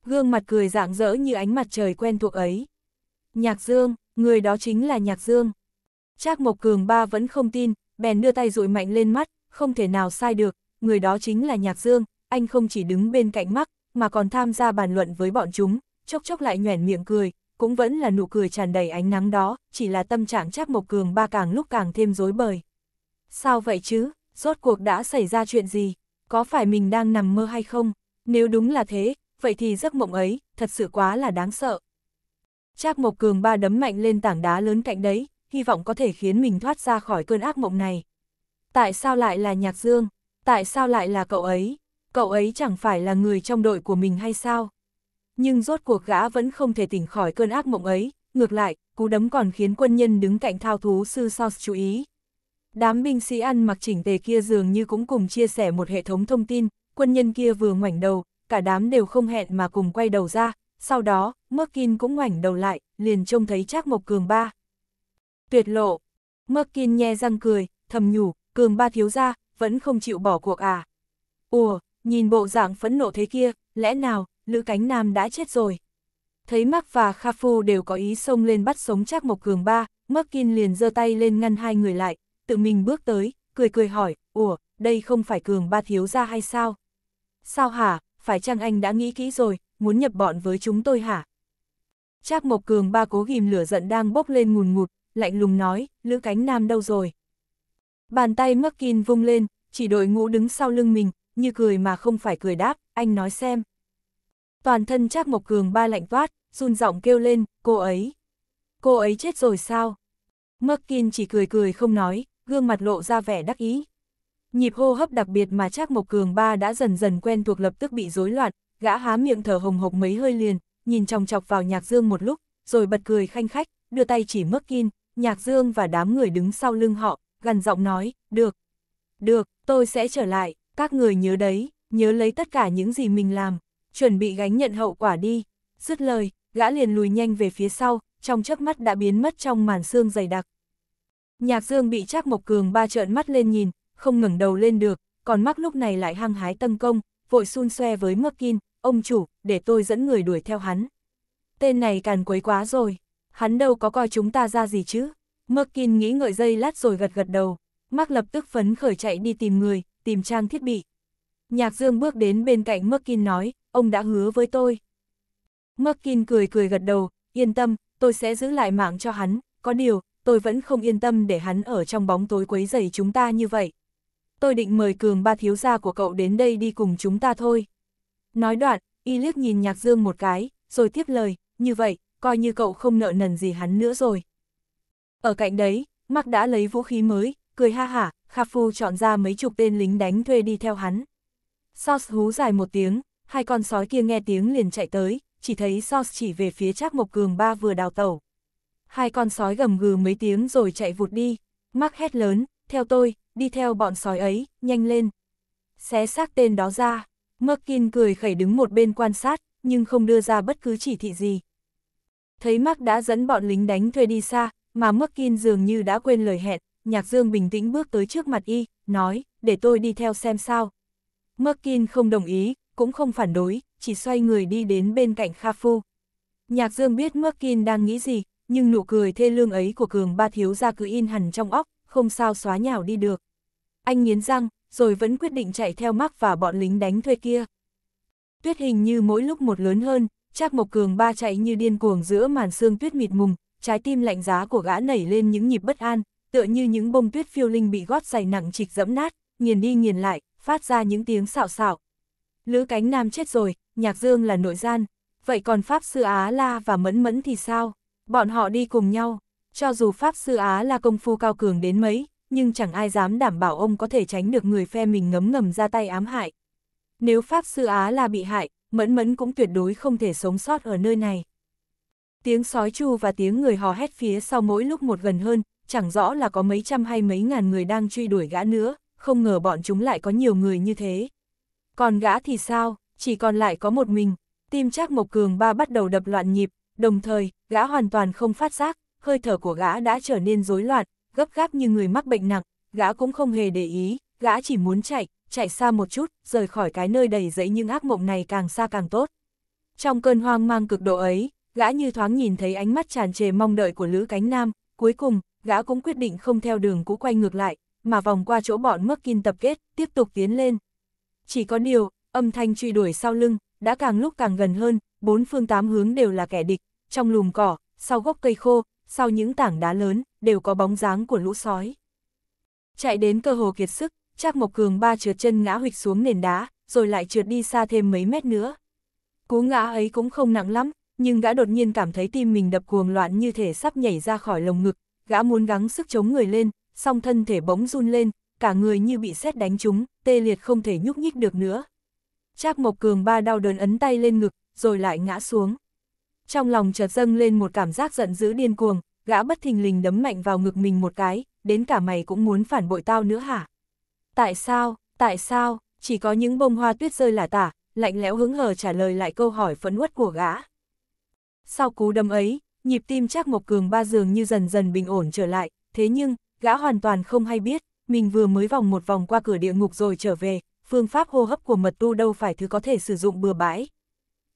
gương mặt cười rạng rỡ như ánh mặt trời quen thuộc ấy. Nhạc Dương, người đó chính là Nhạc Dương. Trác Mộc Cường ba vẫn không tin, bèn đưa tay dụi mạnh lên mắt, không thể nào sai được, người đó chính là Nhạc Dương, anh không chỉ đứng bên cạnh mắc, mà còn tham gia bàn luận với bọn chúng, chốc chốc lại nhoẻn miệng cười, cũng vẫn là nụ cười tràn đầy ánh nắng đó, chỉ là tâm trạng chắc Mộc Cường ba càng lúc càng thêm rối bời. Sao vậy chứ, rốt cuộc đã xảy ra chuyện gì, có phải mình đang nằm mơ hay không? Nếu đúng là thế, vậy thì giấc mộng ấy, thật sự quá là đáng sợ. Trác Mộc Cường ba đấm mạnh lên tảng đá lớn cạnh đấy, hy vọng có thể khiến mình thoát ra khỏi cơn ác mộng này. Tại sao lại là Nhạc Dương? Tại sao lại là cậu ấy? Cậu ấy chẳng phải là người trong đội của mình hay sao? Nhưng rốt cuộc gã vẫn không thể tỉnh khỏi cơn ác mộng ấy, ngược lại, cú đấm còn khiến quân nhân đứng cạnh thao thú sư Sos chú ý. Đám binh sĩ ăn mặc chỉnh tề kia dường như cũng cùng chia sẻ một hệ thống thông tin, quân nhân kia vừa ngoảnh đầu, cả đám đều không hẹn mà cùng quay đầu ra, sau đó, Merkin cũng ngoảnh đầu lại, liền trông thấy Trác Mộc Cường ba. Tuyệt lộ! Merkin nhe răng cười, thầm nhủ, cường ba thiếu gia vẫn không chịu bỏ cuộc à. Ủa, nhìn bộ dạng phẫn nộ thế kia, lẽ nào, Lữ Cánh Nam đã chết rồi. Thấy Mắc và Kha Phu đều có ý xông lên bắt sống chắc một Cường ba, Mắc Kinh liền giơ tay lên ngăn hai người lại, tự mình bước tới, cười cười hỏi, Ủa, đây không phải Cường ba thiếu gia hay sao? Sao hả, phải chăng anh đã nghĩ kỹ rồi, muốn nhập bọn với chúng tôi hả? Trác Mộc Cường ba cố ghim lửa giận đang bốc lên ngùn ngụt, lạnh lùng nói, Lữ Cánh Nam đâu rồi? Bàn tay Markin vung lên, chỉ đội ngũ đứng sau lưng mình, như cười mà không phải cười đáp, anh nói xem. Toàn thân Trác Mộc Cường ba lạnh toát, run giọng kêu lên, cô ấy. Cô ấy chết rồi sao? Markin chỉ cười cười không nói, gương mặt lộ ra vẻ đắc ý. Nhịp hô hấp đặc biệt mà Trác Mộc Cường ba đã dần dần quen thuộc lập tức bị rối loạn, gã há miệng thở hồng hộc mấy hơi liền, nhìn chòng chọc vào Nhạc Dương một lúc, rồi bật cười khanh khách, đưa tay chỉ Markin, Nhạc Dương và đám người đứng sau lưng họ, gần giọng nói, được. Được, tôi sẽ trở lại, các người nhớ đấy, nhớ lấy tất cả những gì mình làm, chuẩn bị gánh nhận hậu quả đi. Dứt lời, gã liền lùi nhanh về phía sau, trong chớp mắt đã biến mất trong màn xương dày đặc. Nhạc Dương bị Trác Mộc Cường ba trợn mắt lên nhìn, không ngẩng đầu lên được, còn mắc lúc này lại hăng hái tấn công, vội xun xoe với mơ Merkin, "Ông chủ, để tôi dẫn người đuổi theo hắn." Tên này càn quấy quá rồi, hắn đâu có coi chúng ta ra gì chứ? Merkin nghĩ ngợi dây lát rồi gật gật đầu, Mark lập tức phấn khởi chạy đi tìm người, tìm trang thiết bị. Nhạc Dương bước đến bên cạnh Merkin nói, ông đã hứa với tôi. Merkin cười cười gật đầu, yên tâm, tôi sẽ giữ lại mạng cho hắn, có điều, tôi vẫn không yên tâm để hắn ở trong bóng tối quấy rầy chúng ta như vậy. Tôi định mời cường ba thiếu gia của cậu đến đây đi cùng chúng ta thôi. Nói đoạn, y liếc nhìn Nhạc Dương một cái, rồi tiếp lời, như vậy, coi như cậu không nợ nần gì hắn nữa rồi. Ở cạnh đấy, Mắc đã lấy vũ khí mới, cười ha hả, Kha Phu chọn ra mấy chục tên lính đánh thuê đi theo hắn. Sos hú dài một tiếng, hai con sói kia nghe tiếng liền chạy tới, chỉ thấy Sos chỉ về phía Trác Mộc Cường ba vừa đào tẩu. Hai con sói gầm gừ mấy tiếng rồi chạy vụt đi, Mắc hét lớn, theo tôi, đi theo bọn sói ấy, nhanh lên. Xé xác tên đó ra, Merkin cười khẩy đứng một bên quan sát, nhưng không đưa ra bất cứ chỉ thị gì. Thấy Mark đã dẫn bọn lính đánh thuê đi xa, mà Mắc Kinh dường như đã quên lời hẹn, Nhạc Dương bình tĩnh bước tới trước mặt y, nói, để tôi đi theo xem sao. Mắc Kinh không đồng ý, cũng không phản đối, chỉ xoay người đi đến bên cạnh Kha Phu. Nhạc Dương biết Mắc Kinh đang nghĩ gì, nhưng nụ cười thê lương ấy của Cường Ba Thiếu ra cứ in hẳn trong óc, không sao xóa nhào đi được. Anh nghiến răng, rồi vẫn quyết định chạy theo Mắc và bọn lính đánh thuê kia. Tuyết hình như mỗi lúc một lớn hơn, Trác một Cường Ba chạy như điên cuồng giữa màn sương tuyết mịt mùng, trái tim lạnh giá của gã nảy lên những nhịp bất an, tựa như những bông tuyết phiêu linh bị gót giày nặng trịch dẫm nát, nghiền đi nghiền lại, phát ra những tiếng xạo xạo. Lữ cánh nam chết rồi, nhạc dương là nội gian, vậy còn Pháp Sư Á La và Mẫn Mẫn thì sao? Bọn họ đi cùng nhau, cho dù Pháp Sư Á La công phu cao cường đến mấy, nhưng chẳng ai dám đảm bảo ông có thể tránh được người phe mình ngấm ngầm ra tay ám hại. Nếu Pháp Sư Á La bị hại, Mẫn Mẫn cũng tuyệt đối không thể sống sót ở nơi này. Tiếng sói chu và tiếng người hò hét phía sau mỗi lúc một gần hơn, chẳng rõ là có mấy trăm hay mấy ngàn người đang truy đuổi gã nữa, không ngờ bọn chúng lại có nhiều người như thế. Còn gã thì sao, chỉ còn lại có một mình, tim chắc Mộc Cường ba bắt đầu đập loạn nhịp, đồng thời, gã hoàn toàn không phát giác, hơi thở của gã đã trở nên rối loạn, gấp gáp như người mắc bệnh nặng, gã cũng không hề để ý, gã chỉ muốn chạy, chạy xa một chút, rời khỏi cái nơi đầy dẫy những ác mộng này càng xa càng tốt. Trong cơn hoang mang cực độ ấy, gã như thoáng nhìn thấy ánh mắt tràn trề mong đợi của Lữ Cánh Nam, cuối cùng, gã cũng quyết định không theo đường cũ quay ngược lại, mà vòng qua chỗ bọn kinh tập kết, tiếp tục tiến lên. Chỉ có điều, âm thanh truy đuổi sau lưng, đã càng lúc càng gần hơn, bốn phương tám hướng đều là kẻ địch, trong lùm cỏ, sau gốc cây khô, sau những tảng đá lớn, đều có bóng dáng của lũ sói. Chạy đến cơ hồ kiệt sức, Trác Mộc Cường ba trượt chân ngã huịch xuống nền đá, rồi lại trượt đi xa thêm mấy mét nữa. Cú ngã ấy cũng không nặng lắm, nhưng gã đột nhiên cảm thấy tim mình đập cuồng loạn như thể sắp nhảy ra khỏi lồng ngực, gã muốn gắng sức chống người lên, song thân thể bỗng run lên, cả người như bị sét đánh trúng, tê liệt không thể nhúc nhích được nữa. Trác Mộc Cường ba đau đớn ấn tay lên ngực, rồi lại ngã xuống. Trong lòng chợt dâng lên một cảm giác giận dữ điên cuồng, gã bất thình lình đấm mạnh vào ngực mình một cái, đến cả mày cũng muốn phản bội tao nữa hả? Tại sao, tại sao, chỉ có những bông hoa tuyết rơi là tả, lạnh lẽo hứng hờ trả lời lại câu hỏi phẫn uất của gã. Sau cú đâm ấy, nhịp tim Trác Mộc Cường ba dường như dần dần bình ổn trở lại, thế nhưng, gã hoàn toàn không hay biết, mình vừa mới vòng một vòng qua cửa địa ngục rồi trở về, phương pháp hô hấp của mật tu đâu phải thứ có thể sử dụng bừa bãi.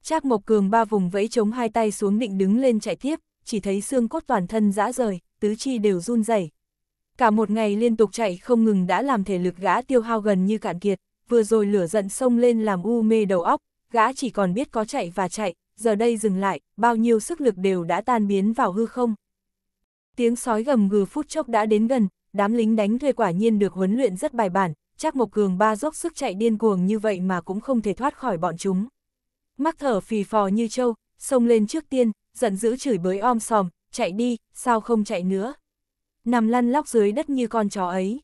Trác Mộc Cường ba vùng vẫy chống hai tay xuống định đứng lên chạy tiếp, chỉ thấy xương cốt toàn thân rã rời, tứ chi đều run rẩy. Cả một ngày liên tục chạy không ngừng đã làm thể lực gã tiêu hao gần như cạn kiệt, vừa rồi lửa giận xông lên làm u mê đầu óc, gã chỉ còn biết có chạy và chạy, giờ đây dừng lại, bao nhiêu sức lực đều đã tan biến vào hư không. Tiếng sói gầm gừ phút chốc đã đến gần, đám lính đánh thuê quả nhiên được huấn luyện rất bài bản, chắc Mộc Cường ba dốc sức chạy điên cuồng như vậy mà cũng không thể thoát khỏi bọn chúng. Mắc thở phì phò như trâu, xông lên trước tiên, giận dữ chửi bới om sòm, chạy đi, sao không chạy nữa. Nằm lăn lóc dưới đất như con chó ấy.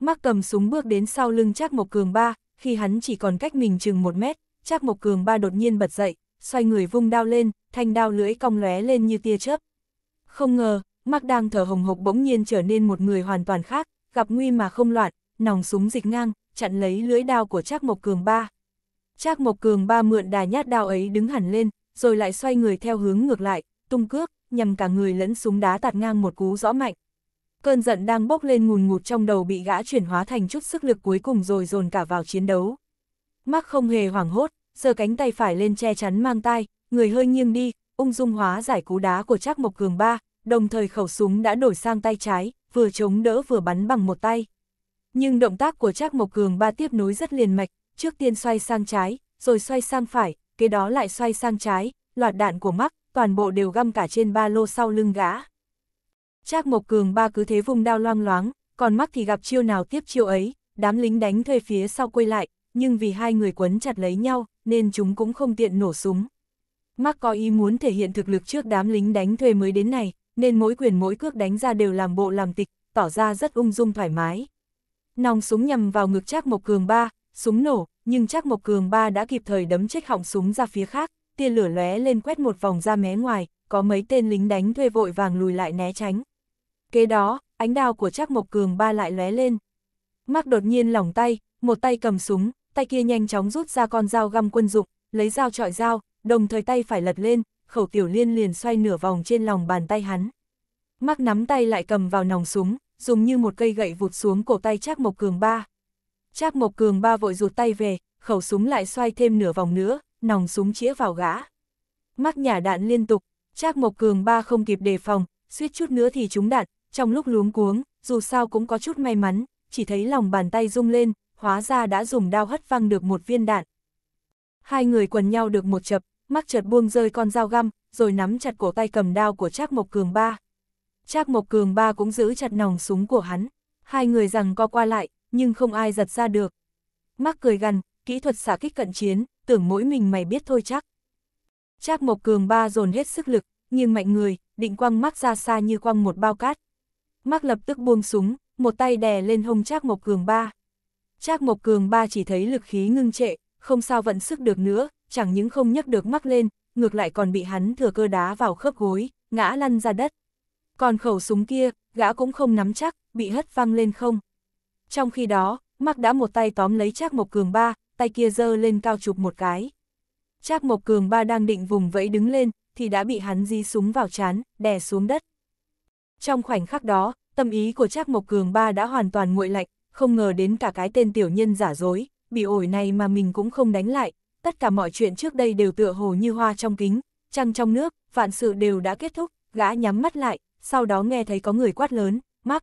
Mắc cầm súng bước đến sau lưng Trác Mộc Cường ba, khi hắn chỉ còn cách mình chừng một mét, Trác Mộc Cường ba đột nhiên bật dậy, xoay người vung đao lên, thanh đao lưỡi cong lóe lên như tia chớp. Không ngờ, Mạc đang thở hồng hộc bỗng nhiên trở nên một người hoàn toàn khác, gặp nguy mà không loạn, nòng súng dịch ngang, chặn lấy lưỡi đao của Trác Mộc Cường ba. Trác Mộc Cường ba mượn đà nhát đao ấy đứng hẳn lên, rồi lại xoay người theo hướng ngược lại, tung cước, nhằm cả người lẫn súng đá tạt ngang một cú rõ mạnh. Cơn giận đang bốc lên ngùn ngụt trong đầu bị gã chuyển hóa thành chút sức lực cuối cùng rồi dồn cả vào chiến đấu. Mark không hề hoảng hốt, giơ cánh tay phải lên che chắn mang tai, người hơi nghiêng đi, ung dung hóa giải cú đá của Trác Mộc Cường ba, đồng thời khẩu súng đã đổi sang tay trái, vừa chống đỡ vừa bắn bằng một tay. Nhưng động tác của Trác Mộc Cường ba tiếp nối rất liền mạch, trước tiên xoay sang trái, rồi xoay sang phải, kế đó lại xoay sang trái, loạt đạn của mắc, toàn bộ đều găm cả trên ba lô sau lưng gã. Trác Mộc Cường ba cứ thế vùng đao loang loáng, còn mắc thì gặp chiêu nào tiếp chiêu ấy, đám lính đánh thuê phía sau quay lại, nhưng vì hai người quấn chặt lấy nhau, nên chúng cũng không tiện nổ súng. Mark có ý muốn thể hiện thực lực trước đám lính đánh thuê mới đến này, nên mỗi quyền mỗi cước đánh ra đều làm bộ làm tịch, tỏ ra rất ung dung thoải mái. Nòng súng nhằm vào ngực Trác Mộc Cường ba, súng nổ, nhưng Trác Mộc Cường ba đã kịp thời đấm chết họng súng ra phía khác, tia lửa lóe lên quét một vòng ra mé ngoài, có mấy tên lính đánh thuê vội vàng lùi lại né tránh. Kế đó, ánh đao của Trác Mộc Cường ba lại lóe lên. Mark đột nhiên lỏng tay, một tay cầm súng, tay kia nhanh chóng rút ra con dao găm quân dụng, lấy dao trọi dao, đồng thời tay phải lật lên, khẩu tiểu liên liền xoay nửa vòng trên lòng bàn tay hắn. Mắc nắm tay lại cầm vào nòng súng, dùng như một cây gậy vụt xuống cổ tay Trác Mộc Cường ba. Trác Mộc Cường ba vội rụt tay về, khẩu súng lại xoay thêm nửa vòng nữa, nòng súng chĩa vào gã. Mắc nhả đạn liên tục, Trác Mộc Cường ba không kịp đề phòng, suýt chút nữa thì trúng đạn, trong lúc luống cuống, dù sao cũng có chút may mắn, chỉ thấy lòng bàn tay rung lên, hóa ra đã dùng đao hất văng được một viên đạn. Hai người quần nhau được một chập, mắc chợt buông rơi con dao găm, rồi nắm chặt cổ tay cầm đao của Trác Mộc Cường ba. Trác Mộc Cường ba cũng giữ chặt nòng súng của hắn, hai người rằng co qua lại, nhưng không ai giật ra được. Mắc cười gằn, kỹ thuật xả kích cận chiến, tưởng mỗi mình mày biết thôi chắc. Trác Mộc Cường ba dồn hết sức lực, nhưng mạnh người, định quăng mắc ra xa như quăng một bao cát. Mắc lập tức buông súng, một tay đè lên hông Trác Mộc Cường ba. Trác Mộc Cường ba chỉ thấy lực khí ngưng trệ, không sao vận sức được nữa, chẳng những không nhấc được mắc lên, ngược lại còn bị hắn thừa cơ đá vào khớp gối, ngã lăn ra đất. Còn khẩu súng kia, gã cũng không nắm chắc, bị hất văng lên không. Trong khi đó, Mắc đã một tay tóm lấy Trác Mộc Cường ba, tay kia giơ lên cao chụp một cái. Trác Mộc Cường ba đang định vùng vẫy đứng lên, thì đã bị hắn di súng vào chán, đè xuống đất. Trong khoảnh khắc đó, tâm ý của Trác Mộc Cường ba đã hoàn toàn nguội lạnh, không ngờ đến cả cái tên tiểu nhân giả dối, bị ổi này mà mình cũng không đánh lại, tất cả mọi chuyện trước đây đều tựa hồ như hoa trong kính, trăng trong nước, vạn sự đều đã kết thúc, gã nhắm mắt lại, sau đó nghe thấy có người quát lớn, mắc.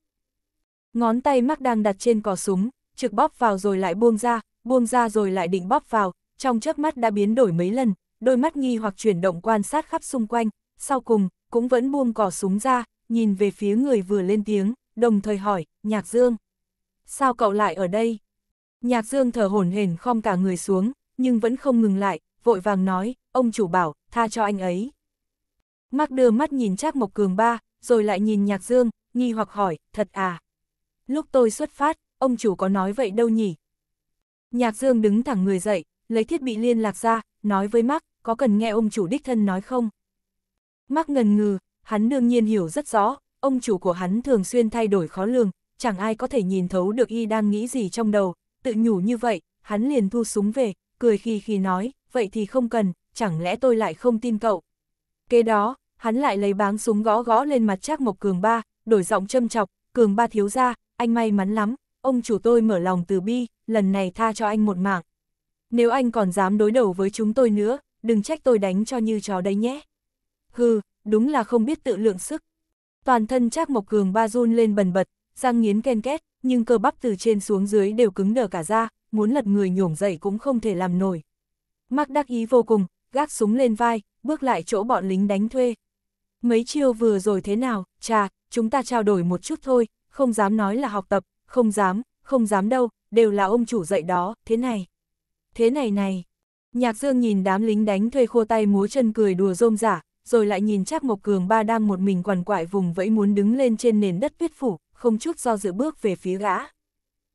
Ngón tay mắc đang đặt trên cò súng, trực bóp vào rồi lại buông ra, buông ra rồi lại định bóp vào, trong chớp mắt đã biến đổi mấy lần, đôi mắt nghi hoặc chuyển động quan sát khắp xung quanh, sau cùng, cũng vẫn buông cò súng ra, nhìn về phía người vừa lên tiếng, đồng thời hỏi, nhạc dương sao cậu lại ở đây? Nhạc Dương thở hổn hển khom cả người xuống, nhưng vẫn không ngừng lại, vội vàng nói, ông chủ bảo, tha cho anh ấy. Mắc đưa mắt nhìn Trác Mộc Cường ba, rồi lại nhìn Nhạc Dương, nghi hoặc hỏi, thật à? Lúc tôi xuất phát, ông chủ có nói vậy đâu nhỉ? Nhạc Dương đứng thẳng người dậy, lấy thiết bị liên lạc ra, nói với Mắc, có cần nghe ông chủ đích thân nói không? Mắc ngần ngừ, hắn đương nhiên hiểu rất rõ, ông chủ của hắn thường xuyên thay đổi khó lường, chẳng ai có thể nhìn thấu được y đang nghĩ gì trong đầu, tự nhủ như vậy, hắn liền thu súng về, cười khi khi nói, vậy thì không cần, chẳng lẽ tôi lại không tin cậu. Kế đó, hắn lại lấy báng súng gõ gõ lên mặt Trác Mộc Cường Ba, đổi giọng châm chọc, Cường Ba thiếu ra, anh may mắn lắm, ông chủ tôi mở lòng từ bi, lần này tha cho anh một mạng. Nếu anh còn dám đối đầu với chúng tôi nữa, đừng trách tôi đánh cho như chó đấy nhé. Hừ, đúng là không biết tự lượng sức. Toàn thân Trác Mộc Cường Ba run lên bần bật, răng nghiến ken két, nhưng cơ bắp từ trên xuống dưới đều cứng đờ cả ra, muốn lật người nhổm dậy cũng không thể làm nổi. Mắc đắc ý vô cùng, gác súng lên vai, bước lại chỗ bọn lính đánh thuê. Mấy chiêu vừa rồi thế nào, chà, chúng ta trao đổi một chút thôi, không dám nói là học tập, không dám, không dám đâu, đều là ông chủ dạy đó, thế này. Thế này này. Nhạc Dương nhìn đám lính đánh thuê khô tay múa chân cười đùa rôm giả, rồi lại nhìn Trác Mộc Cường ba đang một mình quằn quại vùng vẫy muốn đứng lên trên nền đất tuyết phủ, không chút do dự bước về phía gã.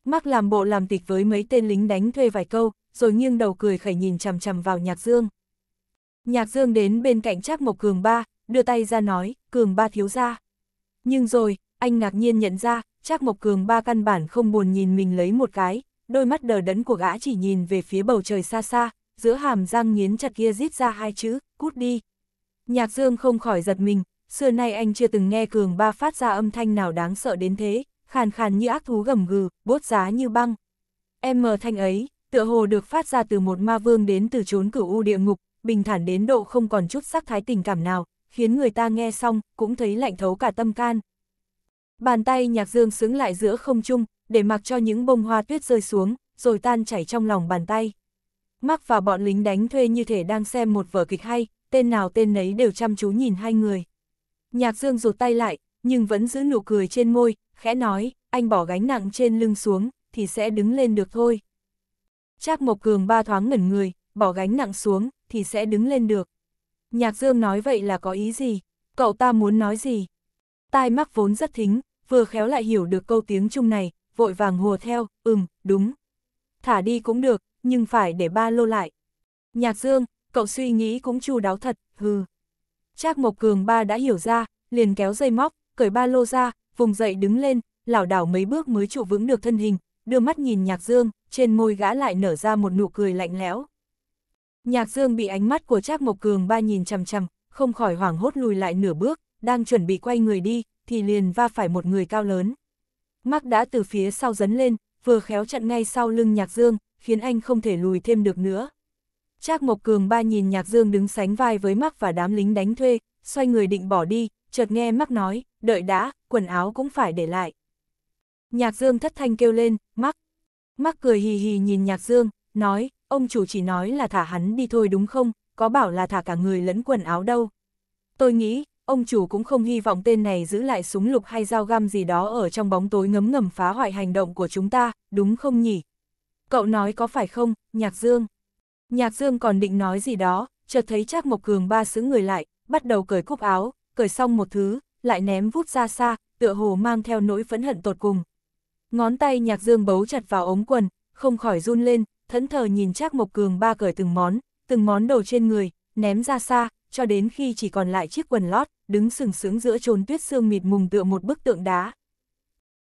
Mắc làm bộ làm tịch với mấy tên lính đánh thuê vài câu, rồi nghiêng đầu cười khẩy nhìn chằm chằm vào Nhạc Dương. Nhạc Dương đến bên cạnh Trác Mộc Cường Ba, đưa tay ra nói, Cường Ba thiếu gia. Nhưng rồi, anh ngạc nhiên nhận ra, Trác Mộc Cường Ba căn bản không buồn nhìn mình lấy một cái, đôi mắt đờ đẫn của gã chỉ nhìn về phía bầu trời xa xa, giữa hàm răng nghiến chặt kia rít ra hai chữ, cút đi. Nhạc Dương không khỏi giật mình, xưa nay anh chưa từng nghe cường ba phát ra âm thanh nào đáng sợ đến thế, khàn khàn như ác thú gầm gừ, bốt giá như băng. Em mờ thanh ấy, tựa hồ được phát ra từ một ma vương đến từ chốn cửu u địa ngục, bình thản đến độ không còn chút sắc thái tình cảm nào, khiến người ta nghe xong cũng thấy lạnh thấu cả tâm can. Bàn tay nhạc dương xứng lại giữa không trung, để mặc cho những bông hoa tuyết rơi xuống, rồi tan chảy trong lòng bàn tay. Mắc và bọn lính đánh thuê như thể đang xem một vở kịch hay, tên nào tên nấy đều chăm chú nhìn hai người. Nhạc Dương rụt tay lại, nhưng vẫn giữ nụ cười trên môi, khẽ nói, anh bỏ gánh nặng trên lưng xuống, thì sẽ đứng lên được thôi. Trác Mộc Cường ba thoáng ngẩn người, bỏ gánh nặng xuống, thì sẽ đứng lên được. Nhạc Dương nói vậy là có ý gì? Cậu ta muốn nói gì? Tai mắc vốn rất thính, vừa khéo lại hiểu được câu tiếng Trung này, vội vàng hùa theo, ừm, đúng. Thả đi cũng được, nhưng phải để ba lô lại. Nhạc Dương, cậu suy nghĩ cũng chu đáo thật, hừ. Trác Mộc Cường ba đã hiểu ra, liền kéo dây móc, cởi ba lô ra, vùng dậy đứng lên, lảo đảo mấy bước mới trụ vững được thân hình, đưa mắt nhìn Nhạc Dương, trên môi gã lại nở ra một nụ cười lạnh lẽo. Nhạc Dương bị ánh mắt của Trác Mộc Cường ba nhìn chằm chằm, không khỏi hoảng hốt lùi lại nửa bước, đang chuẩn bị quay người đi, thì liền va phải một người cao lớn. Mắc đã từ phía sau dấn lên, vừa khéo chặn ngay sau lưng Nhạc Dương, khiến anh không thể lùi thêm được nữa. Trác Mộc Cường ba nhìn Nhạc Dương đứng sánh vai với Mắc và đám lính đánh thuê, xoay người định bỏ đi, chợt nghe Mắc nói, đợi đã, quần áo cũng phải để lại. Nhạc Dương thất thanh kêu lên, Mắc. Mắc cười hì hì nhìn Nhạc Dương, nói, ông chủ chỉ nói là thả hắn đi thôi đúng không, có bảo là thả cả người lẫn quần áo đâu. Tôi nghĩ, ông chủ cũng không hy vọng tên này giữ lại súng lục hay dao găm gì đó ở trong bóng tối ngấm ngầm phá hoại hành động của chúng ta, đúng không nhỉ? Cậu nói có phải không, Nhạc Dương? Nhạc Dương còn định nói gì đó, chợt thấy Trác Mộc Cường ba xứ người lại, bắt đầu cởi cúc áo, cởi xong một thứ, lại ném vút ra xa, tựa hồ mang theo nỗi phẫn hận tột cùng. Ngón tay Nhạc Dương bấu chặt vào ống quần, không khỏi run lên, thẫn thờ nhìn Trác Mộc Cường ba cởi từng món, từng món đồ trên người, ném ra xa, cho đến khi chỉ còn lại chiếc quần lót, đứng sừng sững giữa chốn tuyết xương mịt mùng tựa một bức tượng đá.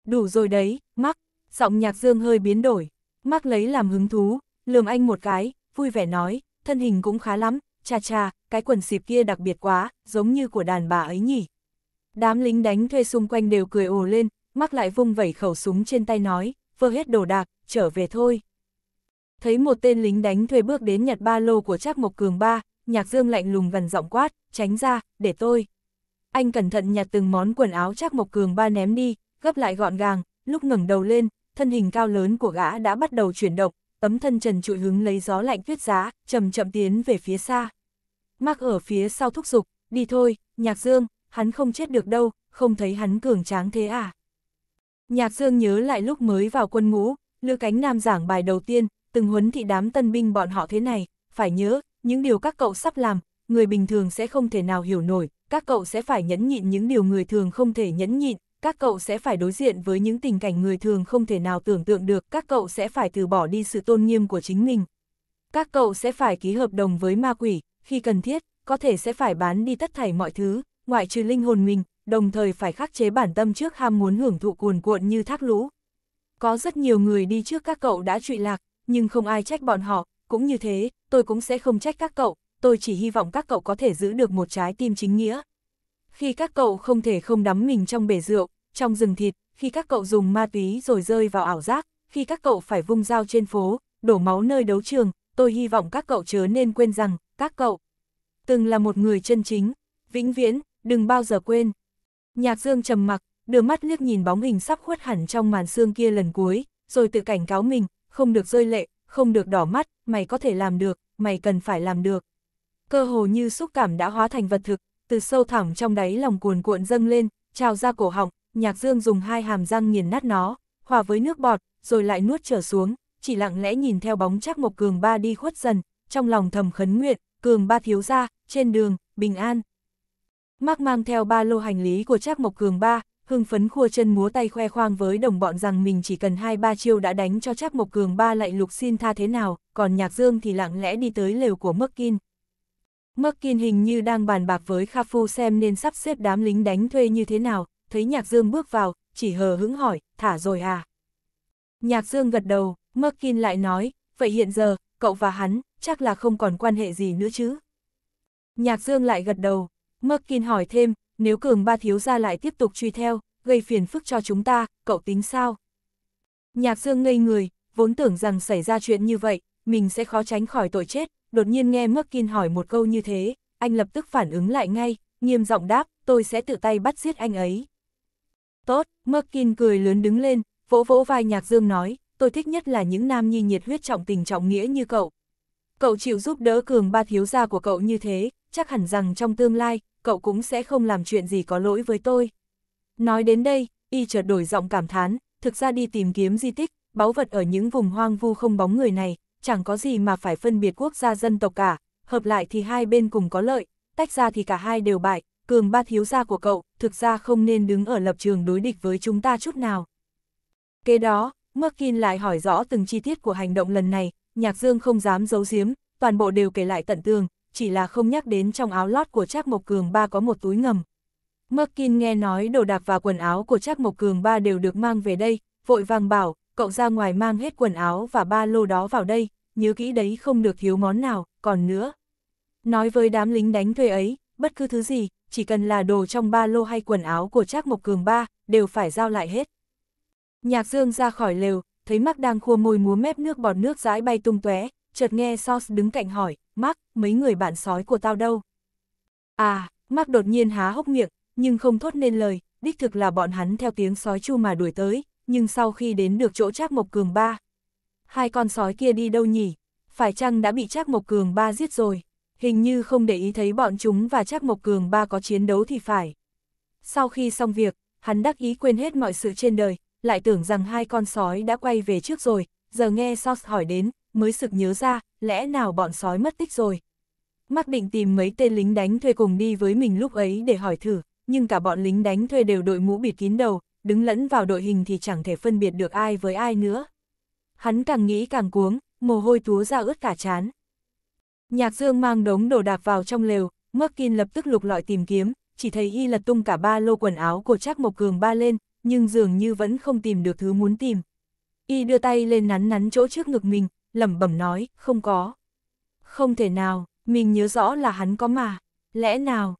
Đủ rồi đấy, mắc, giọng Nhạc Dương hơi biến đổi, mắc lấy làm hứng thú, lườm anh một cái, vui vẻ nói, thân hình cũng khá lắm, cha cha, cái quần xịp kia đặc biệt quá, giống như của đàn bà ấy nhỉ. Đám lính đánh thuê xung quanh đều cười ồ lên, mắc lại vung vẩy khẩu súng trên tay nói, vơ hết đồ đạc, trở về thôi. Thấy một tên lính đánh thuê bước đến nhặt ba lô của Trác Mộc Cường ba, Nhạc Dương lạnh lùng vần giọng quát, tránh ra, để tôi. Anh cẩn thận nhặt từng món quần áo Trác Mộc Cường ba ném đi, gấp lại gọn gàng, lúc ngẩng đầu lên, thân hình cao lớn của gã đã bắt đầu chuyển động, ấm thân trần trụi hứng lấy gió lạnh tuyết giá, chậm chậm tiến về phía xa. Mắc ở phía sau thúc giục, đi thôi, nhạc dương, hắn không chết được đâu, không thấy hắn cường tráng thế à. Nhạc dương nhớ lại lúc mới vào quân ngũ, lưa cánh nam giảng bài đầu tiên, từng huấn thị đám tân binh bọn họ thế này, phải nhớ, những điều các cậu sắp làm, người bình thường sẽ không thể nào hiểu nổi, các cậu sẽ phải nhẫn nhịn những điều người thường không thể nhẫn nhịn, các cậu sẽ phải đối diện với những tình cảnh người thường không thể nào tưởng tượng được, các cậu sẽ phải từ bỏ đi sự tôn nghiêm của chính mình. Các cậu sẽ phải ký hợp đồng với ma quỷ, khi cần thiết, có thể sẽ phải bán đi tất thảy mọi thứ, ngoại trừ linh hồn mình, đồng thời phải khắc chế bản tâm trước ham muốn hưởng thụ cuồn cuộn như thác lũ. Có rất nhiều người đi trước các cậu đã trụy lạc, nhưng không ai trách bọn họ, cũng như thế, tôi cũng sẽ không trách các cậu, tôi chỉ hy vọng các cậu có thể giữ được một trái tim chính nghĩa. Khi các cậu không thể không đắm mình trong bể rượu, trong rừng thịt, khi các cậu dùng ma túy rồi rơi vào ảo giác, khi các cậu phải vung dao trên phố, đổ máu nơi đấu trường, tôi hy vọng các cậu chớ nên quên rằng, các cậu từng là một người chân chính, vĩnh viễn, đừng bao giờ quên. Nhạc Dương trầm mặc, đưa mắt liếc nhìn bóng hình sắp khuất hẳn trong màn xương kia lần cuối, rồi tự cảnh cáo mình, không được rơi lệ, không được đỏ mắt, mày có thể làm được, mày cần phải làm được. Cơ hồ như xúc cảm đã hóa thành vật thực, từ sâu thẳm trong đáy lòng cuồn cuộn dâng lên, trào ra cổ họng, nhạc dương dùng hai hàm răng nghiền nát nó, hòa với nước bọt, rồi lại nuốt trở xuống, chỉ lặng lẽ nhìn theo bóng chắc một cường ba đi khuất dần, trong lòng thầm khấn nguyện, cường ba thiếu ra, trên đường, bình an. Mark mang theo ba lô hành lý của Trác Mộc Cường ba, hưng phấn khua chân múa tay khoe khoang với đồng bọn rằng mình chỉ cần hai ba chiêu đã đánh cho Trác Mộc Cường ba lại lục xin tha thế nào, còn Nhạc Dương thì lặng lẽ đi tới lều của Merkin. Merkin hình như đang bàn bạc với Kha Phu xem nên sắp xếp đám lính đánh thuê như thế nào, thấy Nhạc Dương bước vào, chỉ hờ hứng hỏi, thả rồi à? Nhạc Dương gật đầu, Merkin lại nói, vậy hiện giờ, cậu và hắn, chắc là không còn quan hệ gì nữa chứ? Nhạc Dương lại gật đầu, Merkin hỏi thêm, nếu cường ba thiếu gia lại tiếp tục truy theo, gây phiền phức cho chúng ta, cậu tính sao? Nhạc Dương ngây người, vốn tưởng rằng xảy ra chuyện như vậy, mình sẽ khó tránh khỏi tội chết, đột nhiên nghe Merkin hỏi một câu như thế, anh lập tức phản ứng lại ngay, nghiêm giọng đáp, tôi sẽ tự tay bắt giết anh ấy. Tốt, Merkin cười lớn đứng lên, vỗ vỗ vai Nhạc Dương nói, tôi thích nhất là những nam nhi nhiệt huyết trọng tình trọng nghĩa như cậu. Cậu chịu giúp đỡ cường ba thiếu gia của cậu như thế, chắc hẳn rằng trong tương lai, cậu cũng sẽ không làm chuyện gì có lỗi với tôi. Nói đến đây, y chợt đổi giọng cảm thán, thực ra đi tìm kiếm di tích, báu vật ở những vùng hoang vu không bóng người này, chẳng có gì mà phải phân biệt quốc gia dân tộc cả, hợp lại thì hai bên cùng có lợi, tách ra thì cả hai đều bại, cường ba thiếu gia của cậu, thực ra không nên đứng ở lập trường đối địch với chúng ta chút nào. Kế đó, Merkin lại hỏi rõ từng chi tiết của hành động lần này, Nhạc Dương không dám giấu giếm, toàn bộ đều kể lại tận tường, chỉ là không nhắc đến trong áo lót của Trác Mộc Cường ba có một túi ngầm. Merkin nghe nói đồ đạc và quần áo của Trác Mộc Cường ba đều được mang về đây, vội vàng bảo, cậu ra ngoài mang hết quần áo và ba lô đó vào đây, nhớ kỹ đấy không được thiếu món nào, còn nữa. Nói với đám lính đánh thuê ấy, bất cứ thứ gì, chỉ cần là đồ trong ba lô hay quần áo của Trác Mộc Cường ba, đều phải giao lại hết. Nhạc Dương ra khỏi lều, thấy Mark đang khua môi múa mép nước bọt nước dãi bay tung tóe, chợt nghe Sauce đứng cạnh hỏi, Mark, mấy người bạn sói của tao đâu? À, Mark đột nhiên há hốc miệng, nhưng không thốt nên lời, đích thực là bọn hắn theo tiếng sói chu mà đuổi tới, nhưng sau khi đến được chỗ Trác Mộc Cường ba, hai con sói kia đi đâu nhỉ? Phải chăng đã bị Trác Mộc Cường ba giết rồi? hình như không để ý thấy bọn chúng và chắc Mộc Cường ba có chiến đấu thì phải. Sau khi xong việc, hắn đắc ý quên hết mọi sự trên đời, lại tưởng rằng hai con sói đã quay về trước rồi, giờ nghe Sos hỏi đến, mới sực nhớ ra, lẽ nào bọn sói mất tích rồi. Mắc định tìm mấy tên lính đánh thuê cùng đi với mình lúc ấy để hỏi thử, nhưng cả bọn lính đánh thuê đều đội mũ bịt kín đầu, đứng lẫn vào đội hình thì chẳng thể phân biệt được ai với ai nữa. Hắn càng nghĩ càng cuống, mồ hôi túa ra ướt cả chán. Nhạc Dương mang đống đồ đạc vào trong lều, Merkin lập tức lục lọi tìm kiếm, chỉ thấy y lật tung cả ba lô quần áo của Trác Mộc Cường ba lên, nhưng dường như vẫn không tìm được thứ muốn tìm. Y đưa tay lên nắn nắn chỗ trước ngực mình, lẩm bẩm nói, không có. Không thể nào, mình nhớ rõ là hắn có mà, lẽ nào?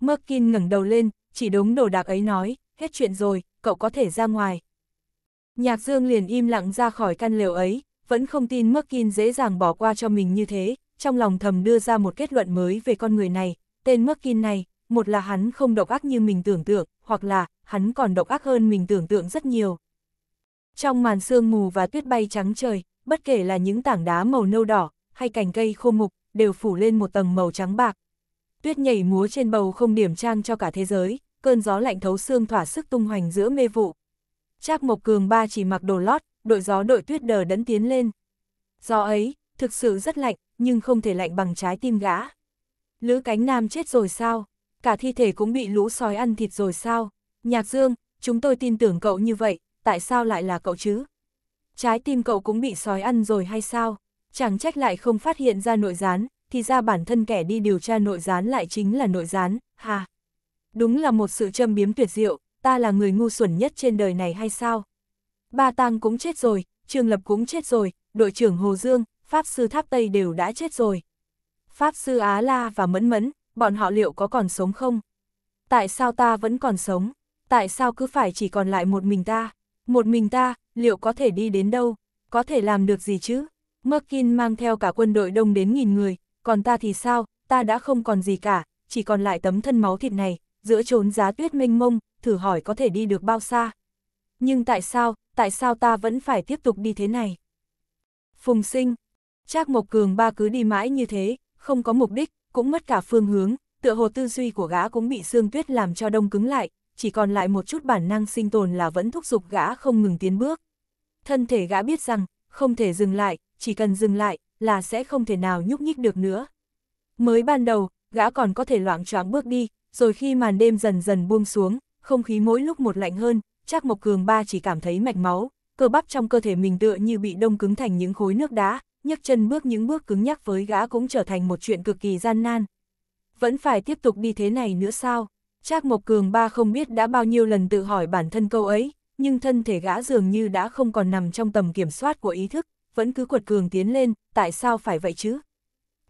Merkin ngẩng đầu lên, chỉ đống đồ đạc ấy nói, hết chuyện rồi, cậu có thể ra ngoài. Nhạc Dương liền im lặng ra khỏi căn lều ấy, vẫn không tin Merkin dễ dàng bỏ qua cho mình như thế, trong lòng thầm đưa ra một kết luận mới về con người này, tên Merkin này, một là hắn không độc ác như mình tưởng tượng, hoặc là hắn còn độc ác hơn mình tưởng tượng rất nhiều. Trong màn sương mù và tuyết bay trắng trời, bất kể là những tảng đá màu nâu đỏ hay cành cây khô mục, đều phủ lên một tầng màu trắng bạc. Tuyết nhảy múa trên bầu không điểm trang cho cả thế giới, cơn gió lạnh thấu xương thỏa sức tung hoành giữa mê vụ. Trác Mộc Cường ba chỉ mặc đồ lót, đội gió đội tuyết đờ đẫn tiến lên. Do ấy, thực sự rất lạnh, nhưng không thể lạnh bằng trái tim gã. Lữ cánh nam chết rồi sao? Cả thi thể cũng bị lũ sói ăn thịt rồi sao? Nhạc Dương, chúng tôi tin tưởng cậu như vậy, tại sao lại là cậu chứ? Trái tim cậu cũng bị sói ăn rồi hay sao? Chẳng trách lại không phát hiện ra nội gián, thì ra bản thân kẻ đi điều tra nội gián lại chính là nội gián, ha Đúng là một sự châm biếm tuyệt diệu, ta là người ngu xuẩn nhất trên đời này hay sao? Ba Tang cũng chết rồi, Trương Lập cũng chết rồi, đội trưởng Hồ Dương, Pháp Sư Tháp Tây đều đã chết rồi. Pháp Sư Á La và Mẫn Mẫn, bọn họ liệu có còn sống không? Tại sao ta vẫn còn sống? Tại sao cứ phải chỉ còn lại một mình ta? Một mình ta, liệu có thể đi đến đâu? Có thể làm được gì chứ? Merkin mang theo cả quân đội đông đến nghìn người, còn ta thì sao? Ta đã không còn gì cả, chỉ còn lại tấm thân máu thịt này, giữa trốn giá tuyết mênh mông, thử hỏi có thể đi được bao xa? Nhưng tại sao, tại sao ta vẫn phải tiếp tục đi thế này? Phùng sinh, Trác Mộc Cường ba cứ đi mãi như thế, không có mục đích, cũng mất cả phương hướng, tựa hồ tư duy của gã cũng bị sương tuyết làm cho đông cứng lại, chỉ còn lại một chút bản năng sinh tồn là vẫn thúc giục gã không ngừng tiến bước. Thân thể gã biết rằng, không thể dừng lại, chỉ cần dừng lại, là sẽ không thể nào nhúc nhích được nữa. Mới ban đầu, gã còn có thể loạn choáng bước đi, rồi khi màn đêm dần dần buông xuống, không khí mỗi lúc một lạnh hơn, chắc Mộc Cường ba chỉ cảm thấy mạch máu, cơ bắp trong cơ thể mình tựa như bị đông cứng thành những khối nước đá, nhấc chân bước những bước cứng nhắc với gã cũng trở thành một chuyện cực kỳ gian nan. Vẫn phải tiếp tục đi thế này nữa sao? Trác Mộc Cường ba không biết đã bao nhiêu lần tự hỏi bản thân câu ấy, nhưng thân thể gã dường như đã không còn nằm trong tầm kiểm soát của ý thức, vẫn cứ quật cường tiến lên, tại sao phải vậy chứ?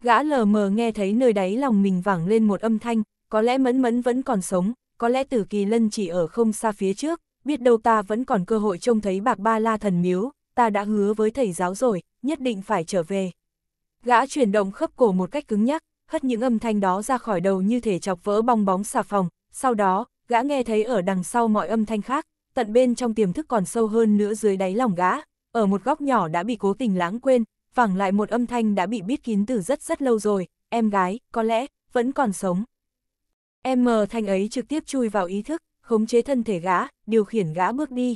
Gã lờ mờ nghe thấy nơi đáy lòng mình vẳng lên một âm thanh, có lẽ mẫn mẫn vẫn còn sống, có lẽ tử kỳ lân chỉ ở không xa phía trước, biết đâu ta vẫn còn cơ hội trông thấy bạc ba la thần miếu, ta đã hứa với thầy giáo rồi, nhất định phải trở về. Gã chuyển động khớp cổ một cách cứng nhắc, hất những âm thanh đó ra khỏi đầu như thể chọc vỡ bong bóng xà phòng, sau đó, gã nghe thấy ở đằng sau mọi âm thanh khác, tận bên trong tiềm thức còn sâu hơn nữa dưới đáy lòng gã, ở một góc nhỏ đã bị cố tình lãng quên, phẳng lại một âm thanh đã bị bít kín từ rất rất lâu rồi, em gái, có lẽ, vẫn còn sống. Em mờ thanh ấy trực tiếp chui vào ý thức, khống chế thân thể gã, điều khiển gã bước đi.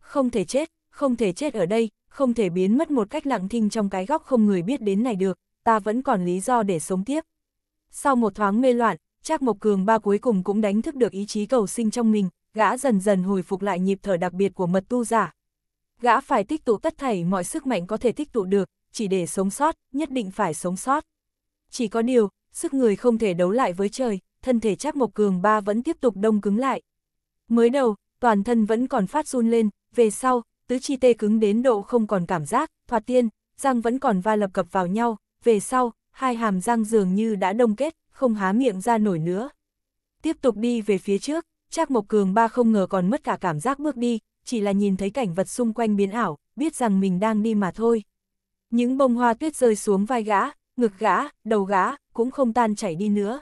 Không thể chết, không thể chết ở đây, không thể biến mất một cách lặng thinh trong cái góc không người biết đến này được, ta vẫn còn lý do để sống tiếp. Sau một thoáng mê loạn, Trác Mộc Cường ba cuối cùng cũng đánh thức được ý chí cầu sinh trong mình, gã dần dần hồi phục lại nhịp thở đặc biệt của mật tu giả. Gã phải tích tụ tất thảy mọi sức mạnh có thể tích tụ được, chỉ để sống sót, nhất định phải sống sót. Chỉ có điều, sức người không thể đấu lại với trời, thân thể Trác Mộc Cường ba vẫn tiếp tục đông cứng lại, Mới đầu, toàn thân vẫn còn phát run lên, về sau, tứ chi tê cứng đến độ không còn cảm giác, thoạt tiên, răng vẫn còn va lập cập vào nhau, về sau, hai hàm răng dường như đã đông kết, không há miệng ra nổi nữa. Tiếp tục đi về phía trước, Trác Mộc Cường ba không ngờ còn mất cả cảm giác bước đi, chỉ là nhìn thấy cảnh vật xung quanh biến ảo, biết rằng mình đang đi mà thôi. Những bông hoa tuyết rơi xuống vai gã, ngực gã, đầu gã, cũng không tan chảy đi nữa.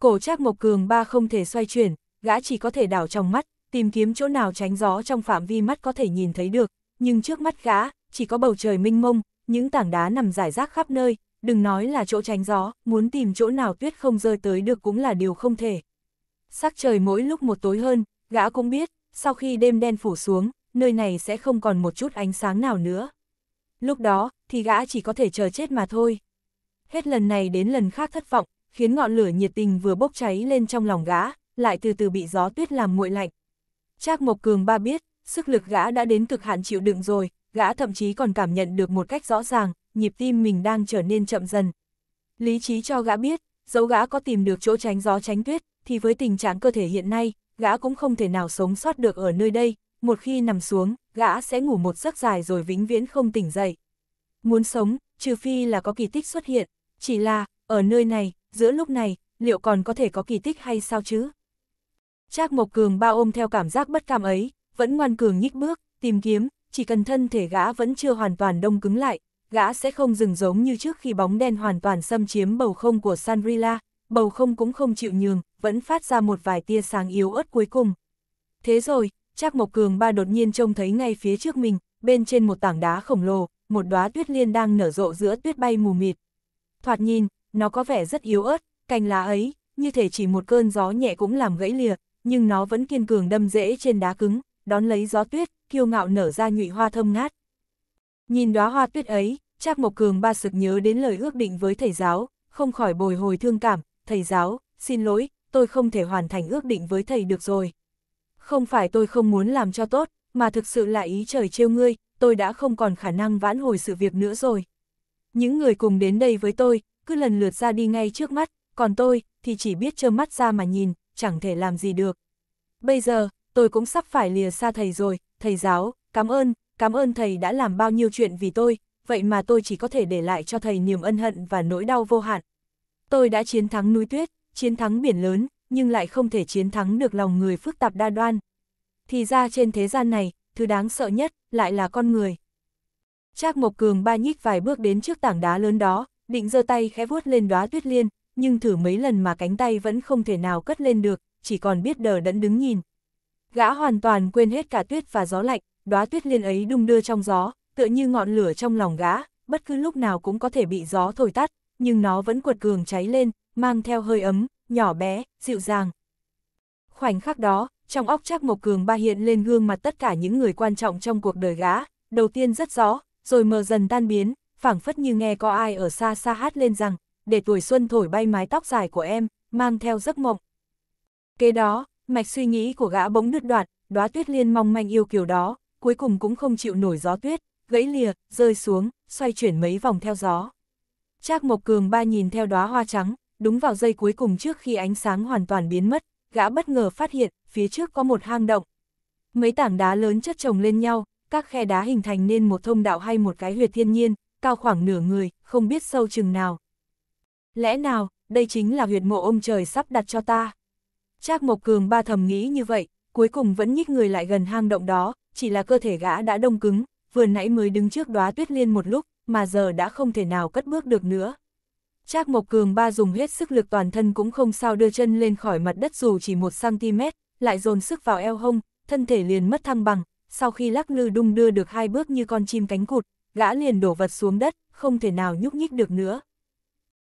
Cổ Trác Mộc Cường ba không thể xoay chuyển, gã chỉ có thể đảo trong mắt, tìm kiếm chỗ nào tránh gió trong phạm vi mắt có thể nhìn thấy được, nhưng trước mắt gã, chỉ có bầu trời minh mông, những tảng đá nằm rải rác khắp nơi, đừng nói là chỗ tránh gió, muốn tìm chỗ nào tuyết không rơi tới được cũng là điều không thể. Sắc trời mỗi lúc một tối hơn, gã cũng biết, sau khi đêm đen phủ xuống, nơi này sẽ không còn một chút ánh sáng nào nữa. Lúc đó, thì gã chỉ có thể chờ chết mà thôi. Hết lần này đến lần khác thất vọng, khiến ngọn lửa nhiệt tình vừa bốc cháy lên trong lòng gã, lại từ từ bị gió tuyết làm nguội lạnh. Trác Mộc Cường ba biết, sức lực gã đã đến cực hạn chịu đựng rồi, gã thậm chí còn cảm nhận được một cách rõ ràng, nhịp tim mình đang trở nên chậm dần. Lý trí cho gã biết, dẫu gã có tìm được chỗ tránh gió tránh tuyết, thì với tình trạng cơ thể hiện nay, gã cũng không thể nào sống sót được ở nơi đây, một khi nằm xuống, gã sẽ ngủ một giấc dài rồi vĩnh viễn không tỉnh dậy. Muốn sống, trừ phi là có kỳ tích xuất hiện, chỉ là, ở nơi này, giữa lúc này, liệu còn có thể có kỳ tích hay sao chứ? Trác Mộc Cường bao ôm theo cảm giác bất cam ấy, vẫn ngoan cường nhích bước, tìm kiếm, chỉ cần thân thể gã vẫn chưa hoàn toàn đông cứng lại, gã sẽ không dừng giống như trước khi bóng đen hoàn toàn xâm chiếm bầu không của Sanrila, bầu không cũng không chịu nhường, vẫn phát ra một vài tia sáng yếu ớt cuối cùng. Thế rồi, Trác Mộc Cường ba đột nhiên trông thấy ngay phía trước mình, bên trên một tảng đá khổng lồ, một đóa tuyết liên đang nở rộ giữa tuyết bay mù mịt. Thoạt nhìn, nó có vẻ rất yếu ớt, cành lá ấy, như thể chỉ một cơn gió nhẹ cũng làm gãy lìa, nhưng nó vẫn kiên cường đâm rễ trên đá cứng, đón lấy gió tuyết, kiêu ngạo nở ra nhụy hoa thơm ngát. Nhìn đóa hoa tuyết ấy, Trác Mộc Cường ba sực nhớ đến lời ước định với thầy giáo, không khỏi bồi hồi thương cảm, thầy giáo, xin lỗi, tôi không thể hoàn thành ước định với thầy được rồi. Không phải tôi không muốn làm cho tốt, mà thực sự là ý trời trêu ngươi, tôi đã không còn khả năng vãn hồi sự việc nữa rồi. Những người cùng đến đây với tôi, cứ lần lượt ra đi ngay trước mắt, còn tôi thì chỉ biết trơ mắt ra mà nhìn, chẳng thể làm gì được. Bây giờ, tôi cũng sắp phải lìa xa thầy rồi, thầy giáo, cảm ơn, cảm ơn thầy đã làm bao nhiêu chuyện vì tôi, vậy mà tôi chỉ có thể để lại cho thầy niềm ân hận và nỗi đau vô hạn. Tôi đã chiến thắng núi tuyết, chiến thắng biển lớn, nhưng lại không thể chiến thắng được lòng người phức tạp đa đoan. Thì ra trên thế gian này, thứ đáng sợ nhất lại là con người. Trác Mộc Cường ba nhích vài bước đến trước tảng đá lớn đó, định giơ tay khẽ vuốt lên đóa tuyết liên, nhưng thử mấy lần mà cánh tay vẫn không thể nào cất lên được, chỉ còn biết đờ đẫn đứng nhìn. Gã hoàn toàn quên hết cả tuyết và gió lạnh, đóa tuyết liên ấy đung đưa trong gió, tựa như ngọn lửa trong lòng gã, bất cứ lúc nào cũng có thể bị gió thổi tắt, nhưng nó vẫn cuột cường cháy lên, mang theo hơi ấm, nhỏ bé, dịu dàng. Khoảnh khắc đó, trong óc Trác Mộc Cường ba hiện lên gương mặt tất cả những người quan trọng trong cuộc đời gã, đầu tiên rất rõ, rồi mờ dần tan biến, phảng phất như nghe có ai ở xa xa hát lên rằng, để tuổi xuân thổi bay mái tóc dài của em, mang theo giấc mộng. Kế đó, mạch suy nghĩ của gã bỗng đứt đoạn, đóa tuyết liên mong manh yêu kiều đó, cuối cùng cũng không chịu nổi gió tuyết, gãy lìa, rơi xuống, xoay chuyển mấy vòng theo gió. Trác Mộc Cường ba nhìn theo đóa hoa trắng, đúng vào giây cuối cùng trước khi ánh sáng hoàn toàn biến mất, gã bất ngờ phát hiện, phía trước có một hang động. Mấy tảng đá lớn chất chồng lên nhau, các khe đá hình thành nên một thông đạo hay một cái huyệt thiên nhiên, cao khoảng nửa người, không biết sâu chừng nào. Lẽ nào, đây chính là huyệt mộ ông trời sắp đặt cho ta? Trác Mộc Cường ba thầm nghĩ như vậy, cuối cùng vẫn nhích người lại gần hang động đó, chỉ là cơ thể gã đã đông cứng, vừa nãy mới đứng trước đóa tuyết liên một lúc, mà giờ đã không thể nào cất bước được nữa. Trác Mộc Cường ba dùng hết sức lực toàn thân cũng không sao đưa chân lên khỏi mặt đất dù chỉ một cm lại dồn sức vào eo hông, thân thể liền mất thăng bằng, sau khi lắc lư đung đưa được hai bước như con chim cánh cụt, gã liền đổ vật xuống đất, không thể nào nhúc nhích được nữa.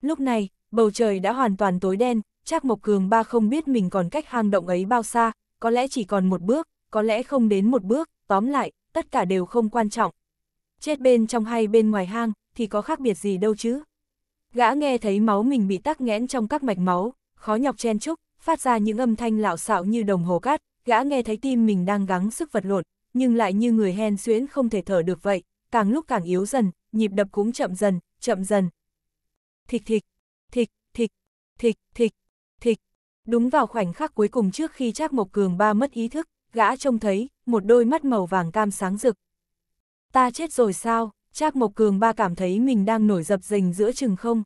Lúc này, bầu trời đã hoàn toàn tối đen, chắc Mộc Cường ba không biết mình còn cách hang động ấy bao xa, có lẽ chỉ còn một bước, có lẽ không đến một bước, tóm lại, tất cả đều không quan trọng. Chết bên trong hay bên ngoài hang, thì có khác biệt gì đâu chứ. Gã nghe thấy máu mình bị tắc nghẽn trong các mạch máu, khó nhọc chen chúc, phát ra những âm thanh lạo xạo như đồng hồ cát, gã nghe thấy tim mình đang gắng sức vật lộn, nhưng lại như người hen xuyễn không thể thở được vậy, càng lúc càng yếu dần, nhịp đập cũng chậm dần, chậm dần, thịch thịch, thịch, thịch, thịch, thịch, thịch. Đúng vào khoảnh khắc cuối cùng trước khi Trác Mộc Cường ba mất ý thức, gã trông thấy một đôi mắt màu vàng cam sáng rực. Ta chết rồi sao? Trác Mộc Cường ba cảm thấy mình đang nổi dập dình giữa chừng không.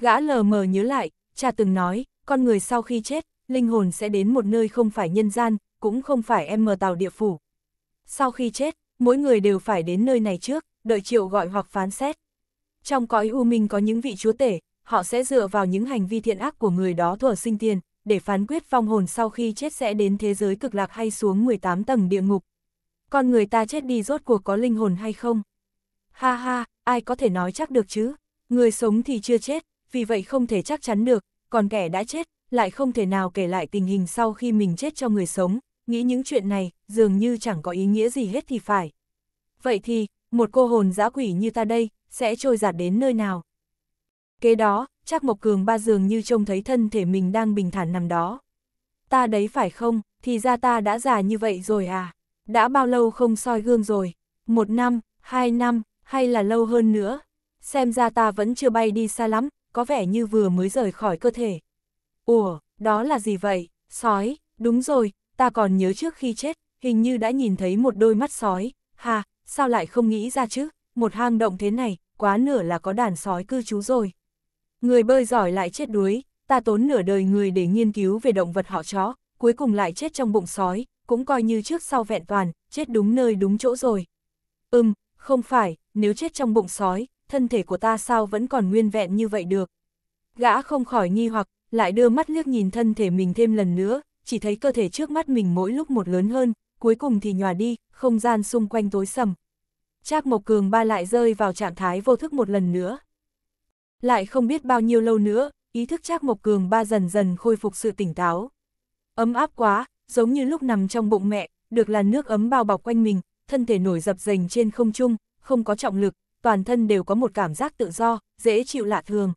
Gã lờ mờ nhớ lại, cha từng nói, con người sau khi chết, linh hồn sẽ đến một nơi không phải nhân gian, cũng không phải em mờ tàu địa phủ. Sau khi chết, mỗi người đều phải đến nơi này trước, đợi triệu gọi hoặc phán xét trong cõi u minh có những vị chúa tể, họ sẽ dựa vào những hành vi thiện ác của người đó thuở sinh tiền, để phán quyết phong hồn sau khi chết sẽ đến thế giới cực lạc hay xuống 18 tầng địa ngục. Con người ta chết đi rốt cuộc có linh hồn hay không? Ha ha, ai có thể nói chắc được chứ? Người sống thì chưa chết, vì vậy không thể chắc chắn được, còn kẻ đã chết, lại không thể nào kể lại tình hình sau khi mình chết cho người sống, nghĩ những chuyện này, dường như chẳng có ý nghĩa gì hết thì phải. Vậy thì, một cô hồn dã quỷ như ta đây, sẽ trôi giạt đến nơi nào. Kế đó, chắc Mộc Cường ba dường như trông thấy thân thể mình đang bình thản nằm đó. Ta đấy phải không, thì ra ta đã già như vậy rồi à? Đã bao lâu không soi gương rồi? Một năm, hai năm, hay là lâu hơn nữa? Xem ra ta vẫn chưa bay đi xa lắm, có vẻ như vừa mới rời khỏi cơ thể. Ủa, đó là gì vậy? Sói, đúng rồi, ta còn nhớ trước khi chết, hình như đã nhìn thấy một đôi mắt sói. Hà, sao lại không nghĩ ra chứ? Một hang động thế này, quá nửa là có đàn sói cư trú rồi. Người bơi giỏi lại chết đuối, ta tốn nửa đời người để nghiên cứu về động vật họ chó, cuối cùng lại chết trong bụng sói, cũng coi như trước sau vẹn toàn, chết đúng nơi đúng chỗ rồi. Ừm, không phải, nếu chết trong bụng sói, thân thể của ta sao vẫn còn nguyên vẹn như vậy được. Gã không khỏi nghi hoặc, lại đưa mắt liếc nhìn thân thể mình thêm lần nữa, chỉ thấy cơ thể trước mắt mình mỗi lúc một lớn hơn, cuối cùng thì nhòa đi, không gian xung quanh tối sầm. Trác Mộc Cường ba lại rơi vào trạng thái vô thức một lần nữa. Lại không biết bao nhiêu lâu nữa, ý thức Trác Mộc Cường ba dần dần khôi phục sự tỉnh táo. Ấm áp quá, giống như lúc nằm trong bụng mẹ, được làn nước ấm bao bọc quanh mình, thân thể nổi dập dềnh trên không trung, không có trọng lực, toàn thân đều có một cảm giác tự do, dễ chịu lạ thường.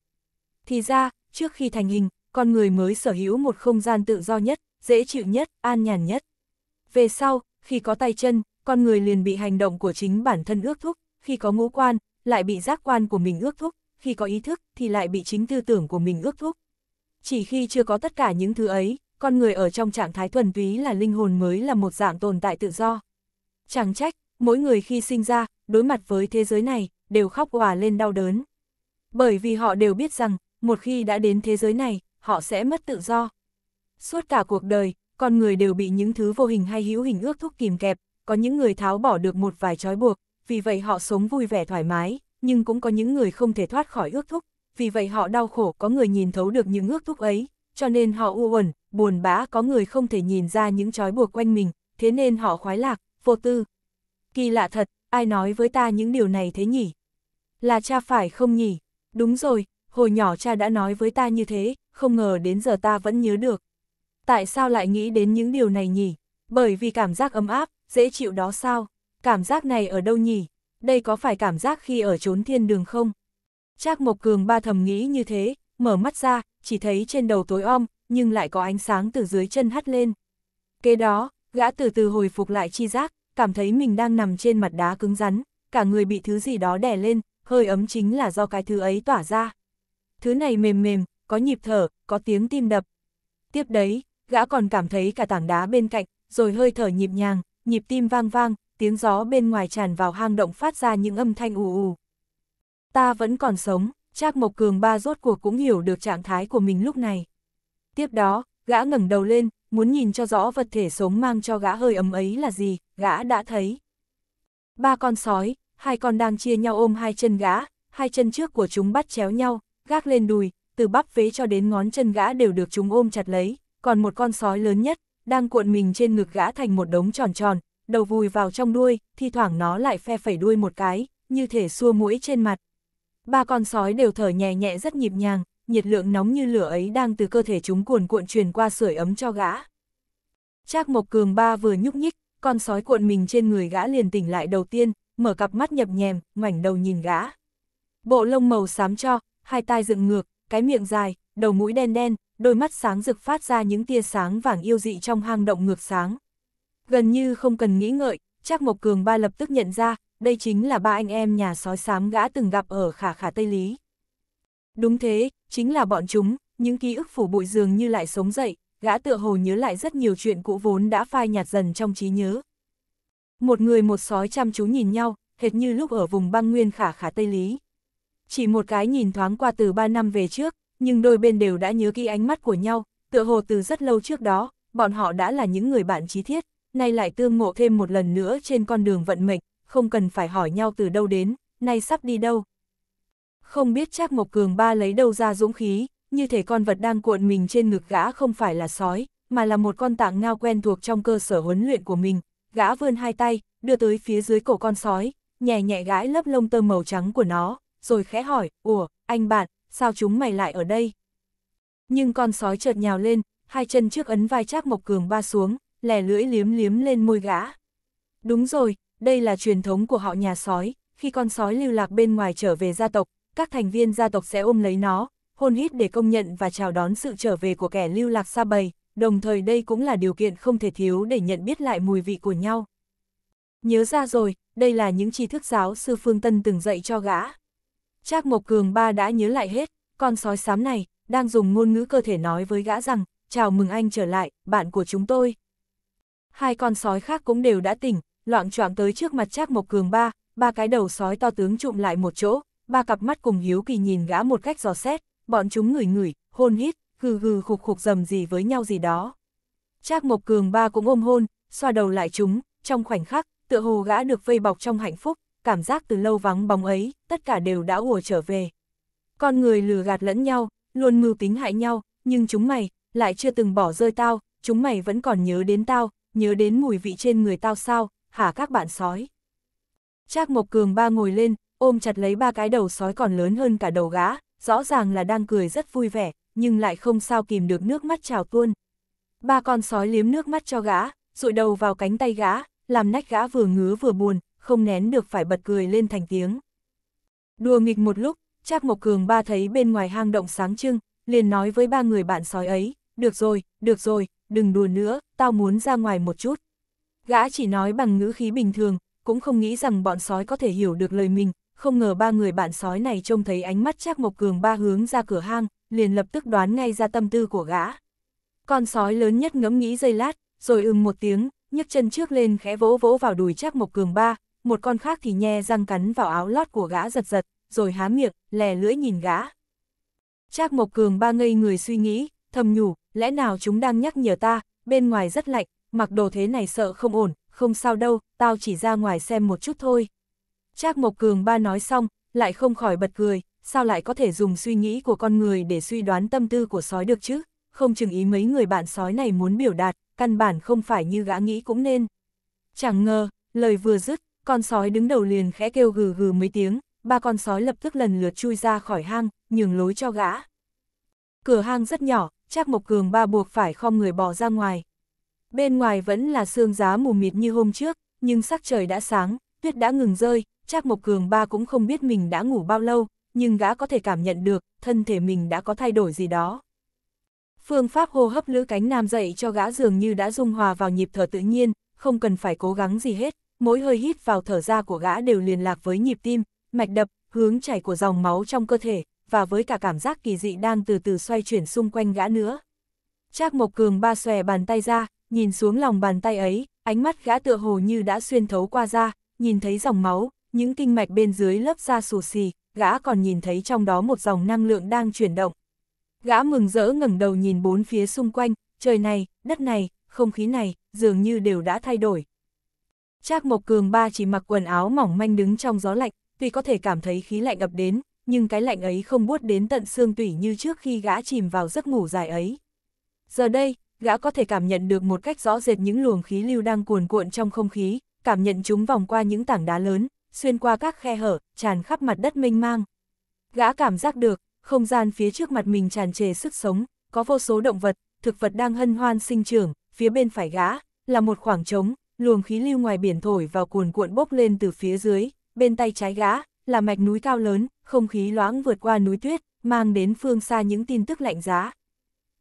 Thì ra, trước khi thành hình, con người mới sở hữu một không gian tự do nhất, dễ chịu nhất, an nhàn nhất. Về sau, khi có tay chân, con người liền bị hành động của chính bản thân ước thúc, khi có ngũ quan, lại bị giác quan của mình ước thúc, khi có ý thức thì lại bị chính tư tưởng của mình ước thúc. Chỉ khi chưa có tất cả những thứ ấy, con người ở trong trạng thái thuần túy là linh hồn mới là một dạng tồn tại tự do. Chẳng trách, mỗi người khi sinh ra, đối mặt với thế giới này, đều khóc hòa lên đau đớn. Bởi vì họ đều biết rằng, một khi đã đến thế giới này, họ sẽ mất tự do. Suốt cả cuộc đời, con người đều bị những thứ vô hình hay hữu hình ước thúc kìm kẹp, có những người tháo bỏ được một vài trói buộc, vì vậy họ sống vui vẻ thoải mái, nhưng cũng có những người không thể thoát khỏi ước thúc, vì vậy họ đau khổ có người nhìn thấu được những ước thúc ấy, cho nên họ u uẩn, buồn bã có người không thể nhìn ra những trói buộc quanh mình, thế nên họ khoái lạc, vô tư. Kỳ lạ thật, ai nói với ta những điều này thế nhỉ? Là cha phải không nhỉ? Đúng rồi, hồi nhỏ cha đã nói với ta như thế, không ngờ đến giờ ta vẫn nhớ được. Tại sao lại nghĩ đến những điều này nhỉ? Bởi vì cảm giác ấm áp, dễ chịu đó sao? Cảm giác này ở đâu nhỉ? Đây có phải cảm giác khi ở trốn thiên đường không? Trác Mộc Cường ba thầm nghĩ như thế, mở mắt ra, chỉ thấy trên đầu tối om, nhưng lại có ánh sáng từ dưới chân hắt lên. Kế đó, gã từ từ hồi phục lại chi giác, cảm thấy mình đang nằm trên mặt đá cứng rắn, cả người bị thứ gì đó đè lên, hơi ấm chính là do cái thứ ấy tỏa ra. Thứ này mềm mềm, có nhịp thở, có tiếng tim đập. Tiếp đấy, gã còn cảm thấy cả tảng đá bên cạnh, rồi hơi thở nhịp nhàng, nhịp tim vang vang, tiếng gió bên ngoài tràn vào hang động phát ra những âm thanh ù ù. Ta vẫn còn sống, Trác Mộc Cường ba rốt cuộc cũng hiểu được trạng thái của mình lúc này. Tiếp đó, gã ngẩng đầu lên, muốn nhìn cho rõ vật thể sống mang cho gã hơi ấm ấy là gì, gã đã thấy. Ba con sói, hai con đang chia nhau ôm hai chân gã, hai chân trước của chúng bắt chéo nhau, gác lên đùi, từ bắp vế cho đến ngón chân gã đều được chúng ôm chặt lấy, còn một con sói lớn nhất, đang cuộn mình trên ngực gã thành một đống tròn tròn, đầu vùi vào trong đuôi, thi thoảng nó lại phe phẩy đuôi một cái, như thể xua mũi trên mặt. Ba con sói đều thở nhẹ nhẹ rất nhịp nhàng, nhiệt lượng nóng như lửa ấy đang từ cơ thể chúng cuồn cuộn truyền qua sưởi ấm cho gã. Trác Mộc Cường ba vừa nhúc nhích, con sói cuộn mình trên người gã liền tỉnh lại đầu tiên, mở cặp mắt nhập nhèm, ngoảnh đầu nhìn gã. Bộ lông màu xám cho, hai tai dựng ngược, cái miệng dài, đầu mũi đen đen, đôi mắt sáng rực phát ra những tia sáng vàng yêu dị trong hang động ngược sáng. Gần như không cần nghĩ ngợi, Trác Mộc Cường ba lập tức nhận ra, đây chính là ba anh em nhà sói xám gã từng gặp ở khả khả Tây Lý. Đúng thế, chính là bọn chúng, những ký ức phủ bụi dường như lại sống dậy, gã tựa hồ nhớ lại rất nhiều chuyện cũ vốn đã phai nhạt dần trong trí nhớ. Một người một sói chăm chú nhìn nhau, hệt như lúc ở vùng băng nguyên khả khả Tây Lý. Chỉ một cái nhìn thoáng qua từ ba năm về trước, nhưng đôi bên đều đã nhớ kỹ ánh mắt của nhau, tựa hồ từ rất lâu trước đó, bọn họ đã là những người bạn chí thiết, nay lại tương ngộ thêm một lần nữa trên con đường vận mệnh, không cần phải hỏi nhau từ đâu đến, nay sắp đi đâu. Không biết chắc Mộc Cường ba lấy đâu ra dũng khí, như thể con vật đang cuộn mình trên ngực gã không phải là sói, mà là một con tạng ngao quen thuộc trong cơ sở huấn luyện của mình. Gã vươn hai tay, đưa tới phía dưới cổ con sói, nhẹ nhẹ gãi lớp lông tơ màu trắng của nó, rồi khẽ hỏi, ủa, anh bạn, sao chúng mày lại ở đây? Nhưng con sói chợt nhào lên, hai chân trước ấn vai Trác Mộc Cường ba xuống, lẻ lưỡi liếm liếm lên môi gã. Đúng rồi, đây là truyền thống của họ nhà sói, khi con sói lưu lạc bên ngoài trở về gia tộc, các thành viên gia tộc sẽ ôm lấy nó, hôn hít để công nhận và chào đón sự trở về của kẻ lưu lạc xa bầy, đồng thời đây cũng là điều kiện không thể thiếu để nhận biết lại mùi vị của nhau. Nhớ ra rồi, đây là những tri thức giáo sư Phương Tân từng dạy cho gã. Trác Mộc Cường ba đã nhớ lại hết, con sói xám này, đang dùng ngôn ngữ cơ thể nói với gã rằng, chào mừng anh trở lại, bạn của chúng tôi. Hai con sói khác cũng đều đã tỉnh, loạn choạng tới trước mặt Trác Mộc Cường ba, ba cái đầu sói to tướng trụm lại một chỗ, ba cặp mắt cùng hiếu kỳ nhìn gã một cách dò xét, bọn chúng ngửi ngửi, hôn hít, gừ gừ khục khục dầm gì với nhau gì đó. Trác Mộc Cường ba cũng ôm hôn, xoa đầu lại chúng, trong khoảnh khắc, tựa hồ gã được vây bọc trong hạnh phúc, cảm giác từ lâu vắng bóng ấy, tất cả đều đã ùa trở về. Con người lừa gạt lẫn nhau, luôn mưu tính hại nhau, nhưng chúng mày, lại chưa từng bỏ rơi tao, chúng mày vẫn còn nhớ đến tao, nhớ đến mùi vị trên người tao sao, hả các bạn sói. Trác Mộc Cường ba ngồi lên, ôm chặt lấy ba cái đầu sói còn lớn hơn cả đầu gã, rõ ràng là đang cười rất vui vẻ, nhưng lại không sao kìm được nước mắt trào tuôn. Ba con sói liếm nước mắt cho gã, rụi đầu vào cánh tay gã, làm nách gã vừa ngứa vừa buồn, không nén được phải bật cười lên thành tiếng. Đùa nghịch một lúc, Trác Mộc Cường ba thấy bên ngoài hang động sáng trưng, liền nói với ba người bạn sói ấy, được rồi, được rồi, đừng đùa nữa, tao muốn ra ngoài một chút. Gã chỉ nói bằng ngữ khí bình thường, cũng không nghĩ rằng bọn sói có thể hiểu được lời mình, không ngờ ba người bạn sói này trông thấy ánh mắt Trác Mộc Cường ba hướng ra cửa hang, liền lập tức đoán ngay ra tâm tư của gã. Con sói lớn nhất ngẫm nghĩ giây lát, rồi ừm một tiếng, nhấc chân trước lên khẽ vỗ vỗ vào đùi Trác Mộc Cường ba, một con khác thì nhe răng cắn vào áo lót của gã giật giật, rồi há miệng, lè lưỡi nhìn gã. Trác Mộc Cường ba ngây người suy nghĩ, thầm nhủ, lẽ nào chúng đang nhắc nhở ta, bên ngoài rất lạnh, mặc đồ thế này sợ không ổn, không sao đâu, tao chỉ ra ngoài xem một chút thôi. Trác Mộc Cường ba nói xong, lại không khỏi bật cười, sao lại có thể dùng suy nghĩ của con người để suy đoán tâm tư của sói được chứ, không chừng ý mấy người bạn sói này muốn biểu đạt, căn bản không phải như gã nghĩ cũng nên. Chẳng ngờ, lời vừa dứt, con sói đứng đầu liền khẽ kêu gừ gừ mấy tiếng, ba con sói lập tức lần lượt chui ra khỏi hang, nhường lối cho gã. Cửa hang rất nhỏ, chắc Mộc Cường ba buộc phải khom người bỏ ra ngoài. Bên ngoài vẫn là sương giá mù mịt như hôm trước, nhưng sắc trời đã sáng, tuyết đã ngừng rơi, chắc Mộc Cường ba cũng không biết mình đã ngủ bao lâu, nhưng gã có thể cảm nhận được, thân thể mình đã có thay đổi gì đó. Phương pháp hô hấp lữ cánh nam dậy cho gã dường như đã dung hòa vào nhịp thở tự nhiên, không cần phải cố gắng gì hết mỗi hơi hít vào thở ra của gã đều liên lạc với nhịp tim, mạch đập, hướng chảy của dòng máu trong cơ thể, và với cả cảm giác kỳ dị đang từ từ xoay chuyển xung quanh gã nữa. Trác Mộc Cường ba xòe bàn tay ra, nhìn xuống lòng bàn tay ấy, ánh mắt gã tựa hồ như đã xuyên thấu qua da, nhìn thấy dòng máu, những kinh mạch bên dưới lớp da xù xì, gã còn nhìn thấy trong đó một dòng năng lượng đang chuyển động. Gã mừng rỡ ngẩng đầu nhìn bốn phía xung quanh, trời này, đất này, không khí này, dường như đều đã thay đổi, Trác Mộc Cường ba chỉ mặc quần áo mỏng manh đứng trong gió lạnh, tuy có thể cảm thấy khí lạnh ập đến, nhưng cái lạnh ấy không buốt đến tận xương tủy như trước khi gã chìm vào giấc ngủ dài ấy. Giờ đây, gã có thể cảm nhận được một cách rõ rệt những luồng khí lưu đang cuồn cuộn trong không khí, cảm nhận chúng vòng qua những tảng đá lớn, xuyên qua các khe hở, tràn khắp mặt đất mênh mang. Gã cảm giác được, không gian phía trước mặt mình tràn trề sức sống, có vô số động vật, thực vật đang hân hoan sinh trưởng, phía bên phải gã là một khoảng trống, luồng khí lưu ngoài biển thổi vào cuồn cuộn bốc lên từ phía dưới, bên tay trái gã, là mạch núi cao lớn, không khí loãng vượt qua núi tuyết, mang đến phương xa những tin tức lạnh giá.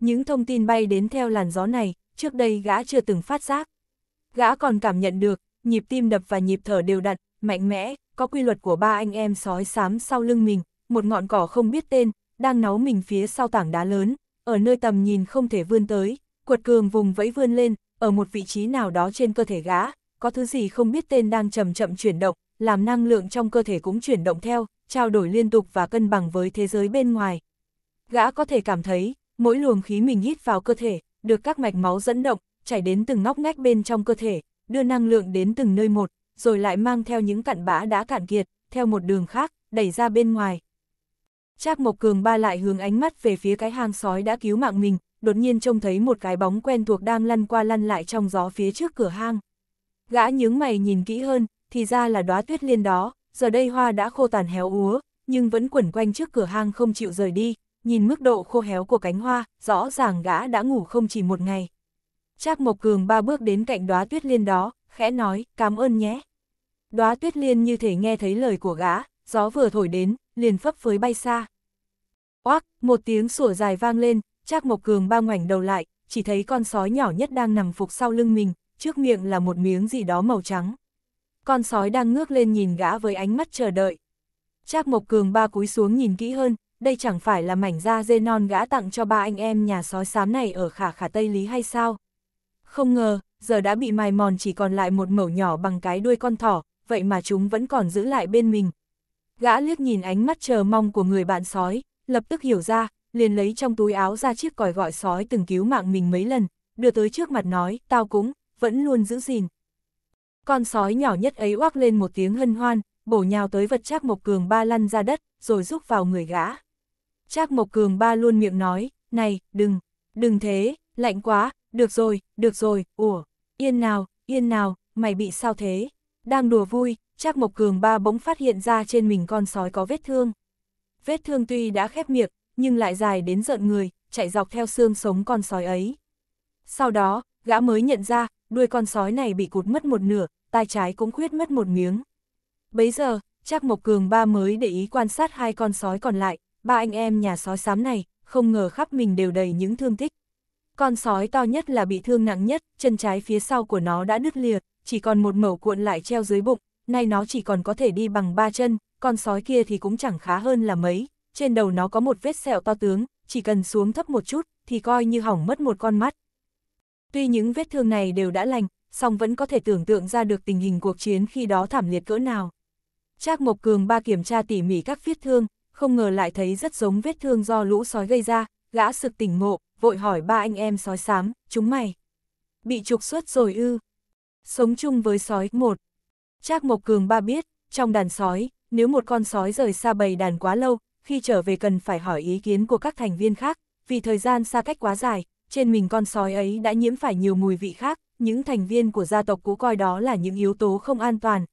Những thông tin bay đến theo làn gió này, trước đây gã chưa từng phát giác. Gã còn cảm nhận được, nhịp tim đập và nhịp thở đều đặn, mạnh mẽ, có quy luật của ba anh em sói xám sau lưng mình, một ngọn cỏ không biết tên, đang náu mình phía sau tảng đá lớn, ở nơi tầm nhìn không thể vươn tới, Quật cường vùng vẫy vươn lên, ở một vị trí nào đó trên cơ thể gã, có thứ gì không biết tên đang chậm chậm chuyển động, làm năng lượng trong cơ thể cũng chuyển động theo, trao đổi liên tục và cân bằng với thế giới bên ngoài. Gã có thể cảm thấy, mỗi luồng khí mình hít vào cơ thể, được các mạch máu dẫn động, chảy đến từng ngóc ngách bên trong cơ thể, đưa năng lượng đến từng nơi một, rồi lại mang theo những cặn bã đã cạn kiệt, theo một đường khác, đẩy ra bên ngoài. Trác Mộc Cường ba lại hướng ánh mắt về phía cái hang sói đã cứu mạng mình, đột nhiên trông thấy một cái bóng quen thuộc đang lăn qua lăn lại trong gió phía trước cửa hang. Gã nhướng mày nhìn kỹ hơn, thì ra là đóa tuyết liên đó, giờ đây hoa đã khô tàn héo úa, nhưng vẫn quẩn quanh trước cửa hang không chịu rời đi, nhìn mức độ khô héo của cánh hoa, rõ ràng gã đã ngủ không chỉ một ngày. Trác Mộc Cường ba bước đến cạnh đóa tuyết liên đó, khẽ nói, cảm ơn nhé. Đóa tuyết liên như thể nghe thấy lời của gã, gió vừa thổi đến, liền phấp phới bay xa. Oác, một tiếng sủa dài vang lên, Trác Mộc Cường ba ngoảnh đầu lại, chỉ thấy con sói nhỏ nhất đang nằm phục sau lưng mình, trước miệng là một miếng gì đó màu trắng. Con sói đang ngước lên nhìn gã với ánh mắt chờ đợi. Trác Mộc Cường ba cúi xuống nhìn kỹ hơn, đây chẳng phải là mảnh da dê non gã tặng cho ba anh em nhà sói xám này ở khả khả Tây Lý hay sao? Không ngờ, giờ đã bị mài mòn chỉ còn lại một mẩu nhỏ bằng cái đuôi con thỏ, vậy mà chúng vẫn còn giữ lại bên mình. Gã liếc nhìn ánh mắt chờ mong của người bạn sói, lập tức hiểu ra, liền lấy trong túi áo ra chiếc còi gọi sói từng cứu mạng mình mấy lần, đưa tới trước mặt nói, tao cũng, vẫn luôn giữ gìn. Con sói nhỏ nhất ấy oác lên một tiếng hân hoan, bổ nhào tới vật Trác Mộc Cường ba lăn ra đất, rồi rúc vào người gã. Trác Mộc Cường ba luôn miệng nói, này, đừng, đừng thế, lạnh quá, được rồi, được rồi, ủa, yên nào, yên nào, mày bị sao thế? Đang đùa vui, Trác Mộc Cường ba bỗng phát hiện ra trên mình con sói có vết thương. Vết thương tuy đã khép miệng, nhưng lại dài đến giận người, chạy dọc theo xương sống con sói ấy. Sau đó, gã mới nhận ra, đuôi con sói này bị cụt mất một nửa, tai trái cũng khuyết mất một miếng. Bấy giờ, chắc Mộc Cường ba mới để ý quan sát hai con sói còn lại, ba anh em nhà sói xám này, không ngờ khắp mình đều đầy những thương tích. Con sói to nhất là bị thương nặng nhất, chân trái phía sau của nó đã đứt lìa, chỉ còn một mẩu cuộn lại treo dưới bụng, nay nó chỉ còn có thể đi bằng ba chân, con sói kia thì cũng chẳng khá hơn là mấy, trên đầu nó có một vết sẹo to tướng, chỉ cần xuống thấp một chút, thì coi như hỏng mất một con mắt. Tuy những vết thương này đều đã lành, song vẫn có thể tưởng tượng ra được tình hình cuộc chiến khi đó thảm liệt cỡ nào. Trác Mộc Cường ba kiểm tra tỉ mỉ các vết thương, không ngờ lại thấy rất giống vết thương do lũ sói gây ra, gã sực tỉnh ngộ, vội hỏi ba anh em sói xám, chúng mày. Bị trục xuất rồi ư. Sống chung với sói một. Trác Mộc Cường ba biết, trong đàn sói, nếu một con sói rời xa bầy đàn quá lâu, khi trở về cần phải hỏi ý kiến của các thành viên khác, vì thời gian xa cách quá dài, trên mình con sói ấy đã nhiễm phải nhiều mùi vị khác, những thành viên của gia tộc cũ coi đó là những yếu tố không an toàn.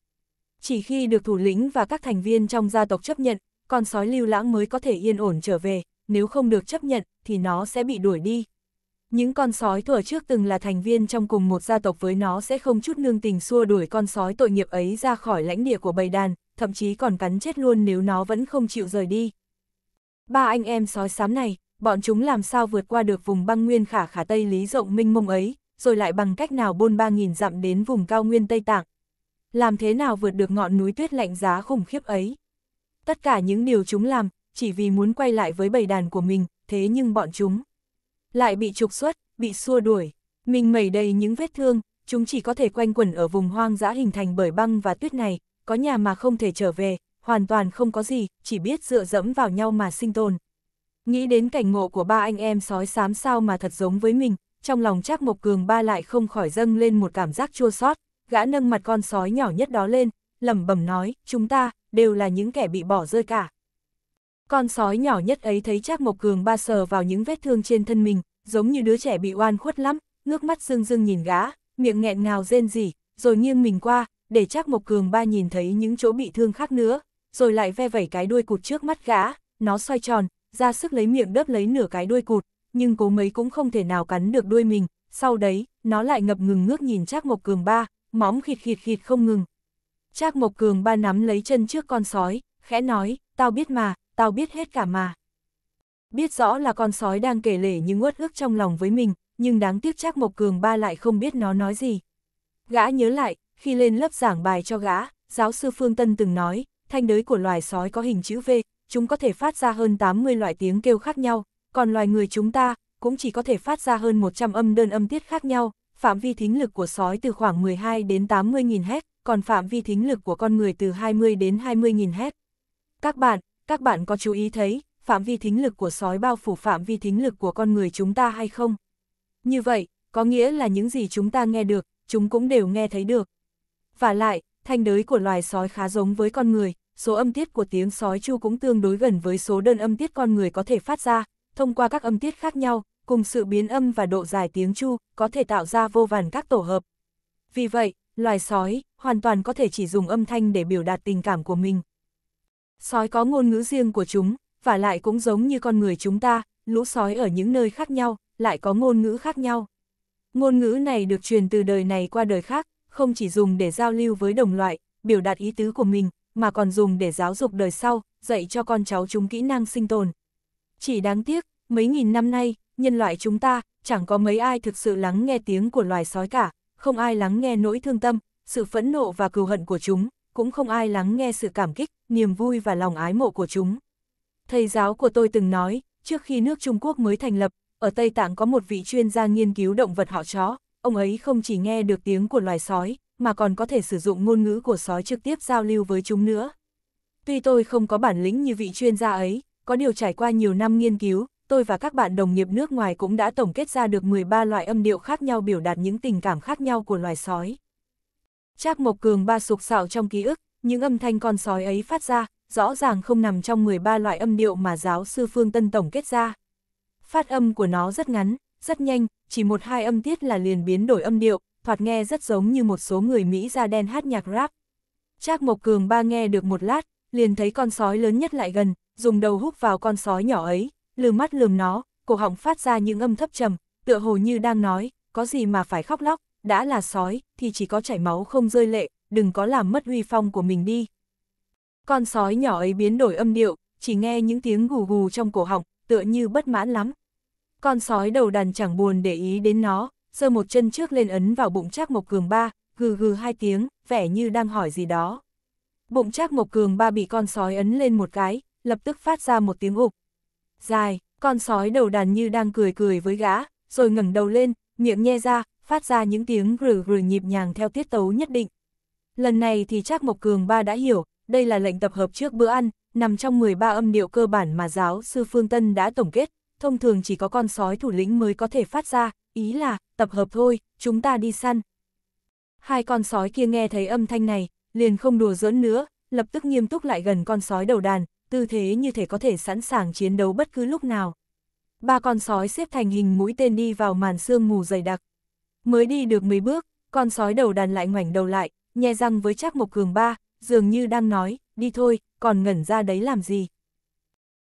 Chỉ khi được thủ lĩnh và các thành viên trong gia tộc chấp nhận, con sói lưu lãng mới có thể yên ổn trở về, nếu không được chấp nhận thì nó sẽ bị đuổi đi. Những con sói thuở trước từng là thành viên trong cùng một gia tộc với nó sẽ không chút nương tình xua đuổi con sói tội nghiệp ấy ra khỏi lãnh địa của bầy đàn, thậm chí còn cắn chết luôn nếu nó vẫn không chịu rời đi ba anh em sói xám này, bọn chúng làm sao vượt qua được vùng băng nguyên khả khả Tây Lý rộng minh mông ấy, rồi lại bằng cách nào bôn ba nghìn dặm đến vùng cao nguyên Tây Tạng. Làm thế nào vượt được ngọn núi tuyết lạnh giá khủng khiếp ấy. Tất cả những điều chúng làm, chỉ vì muốn quay lại với bầy đàn của mình, thế nhưng bọn chúng lại bị trục xuất, bị xua đuổi. Mình mẩy đầy những vết thương, chúng chỉ có thể quanh quẩn ở vùng hoang dã hình thành bởi băng và tuyết này, có nhà mà không thể trở về, hoàn toàn không có gì, chỉ biết dựa dẫm vào nhau mà sinh tồn. Nghĩ đến cảnh ngộ của ba anh em sói xám sao mà thật giống với mình, trong lòng Trác Mộc Cường ba lại không khỏi dâng lên một cảm giác chua xót, gã nâng mặt con sói nhỏ nhất đó lên, lẩm bẩm nói, chúng ta đều là những kẻ bị bỏ rơi cả. Con sói nhỏ nhất ấy thấy Trác Mộc Cường ba sờ vào những vết thương trên thân mình, giống như đứa trẻ bị oan khuất lắm, ngước mắt dưng dưng nhìn gã, miệng nghẹn ngào rên rỉ, rồi nghiêng mình qua, để Trác Mộc Cường ba nhìn thấy những chỗ bị thương khác nữa rồi lại ve vẩy cái đuôi cụt trước mắt gã, nó xoay tròn, ra sức lấy miệng đớp lấy nửa cái đuôi cụt, nhưng cố mấy cũng không thể nào cắn được đuôi mình, sau đấy, nó lại ngập ngừng ngước nhìn Trác Mộc Cường ba, móng khịt khịt khịt không ngừng. Trác Mộc Cường ba nắm lấy chân trước con sói, khẽ nói, tao biết mà, tao biết hết cả mà. Biết rõ là con sói đang kể lể những uất ức trong lòng với mình, nhưng đáng tiếc Trác Mộc Cường ba lại không biết nó nói gì. Gã nhớ lại, khi lên lớp giảng bài cho gã, giáo sư Phương Tân từng nói, thanh đới của loài sói có hình chữ V, chúng có thể phát ra hơn 80 loại tiếng kêu khác nhau, còn loài người chúng ta cũng chỉ có thể phát ra hơn 100 âm đơn âm tiết khác nhau, phạm vi thính lực của sói từ khoảng 12 đến 80.000 Hz, còn phạm vi thính lực của con người từ 20 đến 20.000 Hz. Các bạn, các bạn có chú ý thấy, phạm vi thính lực của sói bao phủ phạm vi thính lực của con người chúng ta hay không? Như vậy, có nghĩa là những gì chúng ta nghe được, chúng cũng đều nghe thấy được. Và lại, thanh đới của loài sói khá giống với con người, số âm tiết của tiếng sói chu cũng tương đối gần với số đơn âm tiết con người có thể phát ra, thông qua các âm tiết khác nhau, cùng sự biến âm và độ dài tiếng chu, có thể tạo ra vô vàn các tổ hợp. Vì vậy, loài sói hoàn toàn có thể chỉ dùng âm thanh để biểu đạt tình cảm của mình. Sói có ngôn ngữ riêng của chúng, và lại cũng giống như con người chúng ta, lũ sói ở những nơi khác nhau, lại có ngôn ngữ khác nhau. Ngôn ngữ này được truyền từ đời này qua đời khác, không chỉ dùng để giao lưu với đồng loại, biểu đạt ý tứ của mình, mà còn dùng để giáo dục đời sau, dạy cho con cháu chúng kỹ năng sinh tồn. Chỉ đáng tiếc, mấy nghìn năm nay, nhân loại chúng ta, chẳng có mấy ai thực sự lắng nghe tiếng của loài sói cả, không ai lắng nghe nỗi thương tâm, sự phẫn nộ và cừu hận của chúng, cũng không ai lắng nghe sự cảm kích, niềm vui và lòng ái mộ của chúng. Thầy giáo của tôi từng nói, trước khi nước Trung Quốc mới thành lập, ở Tây Tạng có một vị chuyên gia nghiên cứu động vật họ chó, ông ấy không chỉ nghe được tiếng của loài sói, mà còn có thể sử dụng ngôn ngữ của sói trực tiếp giao lưu với chúng nữa. Tuy tôi không có bản lĩnh như vị chuyên gia ấy, có điều trải qua nhiều năm nghiên cứu, tôi và các bạn đồng nghiệp nước ngoài cũng đã tổng kết ra được 13 loại âm điệu khác nhau biểu đạt những tình cảm khác nhau của loài sói. Trác Mộc Cường ba sục sạo trong ký ức, những âm thanh con sói ấy phát ra, rõ ràng không nằm trong 13 loại âm điệu mà giáo sư Phương Tân tổng kết ra. Phát âm của nó rất ngắn, rất nhanh, chỉ một hai âm tiết là liền biến đổi âm điệu, thoạt nghe rất giống như một số người Mỹ da đen hát nhạc rap. Trác Mộc Cường ba nghe được một lát, liền thấy con sói lớn nhất lại gần, dùng đầu húc vào con sói nhỏ ấy, lườm mắt lườm nó, cổ họng phát ra những âm thấp trầm, tựa hồ như đang nói, có gì mà phải khóc lóc, đã là sói, thì chỉ có chảy máu không rơi lệ, đừng có làm mất huy phong của mình đi. Con sói nhỏ ấy biến đổi âm điệu, chỉ nghe những tiếng gù gù trong cổ họng, tựa như bất mãn lắm. Con sói đầu đàn chẳng buồn để ý đến nó, sơ một chân trước lên ấn vào bụng Trác Mộc Cường ba, gừ gừ hai tiếng, vẻ như đang hỏi gì đó. Bụng Trác Mộc Cường ba bị con sói ấn lên một cái, lập tức phát ra một tiếng ục. Dài, con sói đầu đàn như đang cười cười với gã, rồi ngẩng đầu lên, miệng nhe ra, phát ra những tiếng gừ gừ nhịp nhàng theo tiết tấu nhất định. Lần này thì Trác Mộc Cường ba đã hiểu, đây là lệnh tập hợp trước bữa ăn, nằm trong 13 âm điệu cơ bản mà giáo sư Phương Tân đã tổng kết, thông thường chỉ có con sói thủ lĩnh mới có thể phát ra, ý là tập hợp thôi, chúng ta đi săn. Hai con sói kia nghe thấy âm thanh này, liền không đùa giỡn nữa, lập tức nghiêm túc lại gần con sói đầu đàn, tư thế như thể có thể sẵn sàng chiến đấu bất cứ lúc nào. Ba con sói xếp thành hình mũi tên đi vào màn sương mù dày đặc. Mới đi được mấy bước, con sói đầu đàn lại ngoảnh đầu lại, nhe răng với Trác Mộc Cường ba, dường như đang nói, đi thôi, còn ngẩn ra đấy làm gì.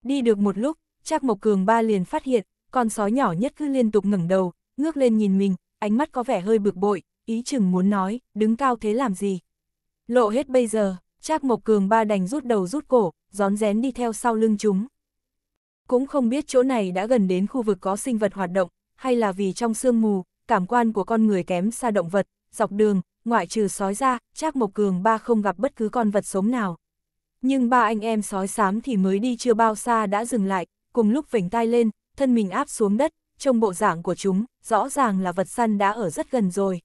Đi được một lúc, Trác Mộc Cường ba liền phát hiện, con sói nhỏ nhất cứ liên tục ngẩng đầu, ngước lên nhìn mình, ánh mắt có vẻ hơi bực bội, ý chừng muốn nói, đứng cao thế làm gì. Lộ hết bây giờ, Trác Mộc Cường ba đành rút đầu rút cổ, gión rén đi theo sau lưng chúng. Cũng không biết chỗ này đã gần đến khu vực có sinh vật hoạt động, hay là vì trong sương mù, cảm quan của con người kém xa động vật, dọc đường, ngoại trừ sói ra, Trác Mộc Cường ba không gặp bất cứ con vật sống nào. Nhưng ba anh em sói xám thì mới đi chưa bao xa đã dừng lại, cùng lúc vểnh tai lên, thân mình áp xuống đất, trông bộ dạng của chúng, rõ ràng là vật săn đã ở rất gần rồi.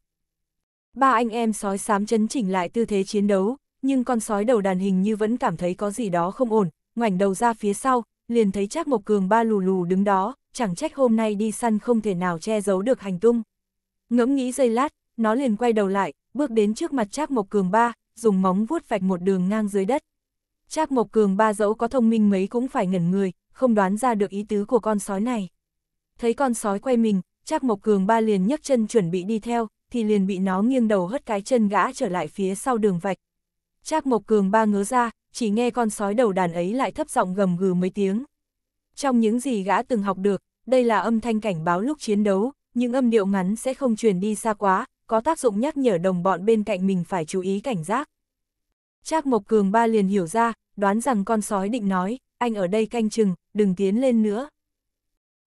Ba anh em sói xám chấn chỉnh lại tư thế chiến đấu, nhưng con sói đầu đàn hình như vẫn cảm thấy có gì đó không ổn, ngoảnh đầu ra phía sau, liền thấy Trác Mộc Cường ba lù lù đứng đó, chẳng trách hôm nay đi săn không thể nào che giấu được hành tung. Ngẫm nghĩ giây lát, nó liền quay đầu lại, bước đến trước mặt Trác Mộc Cường ba, dùng móng vuốt vạch một đường ngang dưới đất. Trác Mộc Cường ba dẫu có thông minh mấy cũng phải ngẩn người, không đoán ra được ý tứ của con sói này thấy con sói quay mình, Trác Mộc Cường ba liền nhấc chân chuẩn bị đi theo, thì liền bị nó nghiêng đầu hất cái chân gã trở lại phía sau đường vạch. Trác Mộc Cường ba ngớ ra, chỉ nghe con sói đầu đàn ấy lại thấp giọng gầm gừ mấy tiếng. Trong những gì gã từng học được, đây là âm thanh cảnh báo lúc chiến đấu, những âm điệu ngắn sẽ không truyền đi xa quá, có tác dụng nhắc nhở đồng bọn bên cạnh mình phải chú ý cảnh giác. Trác Mộc Cường ba liền hiểu ra, đoán rằng con sói định nói, anh ở đây canh chừng, đừng tiến lên nữa.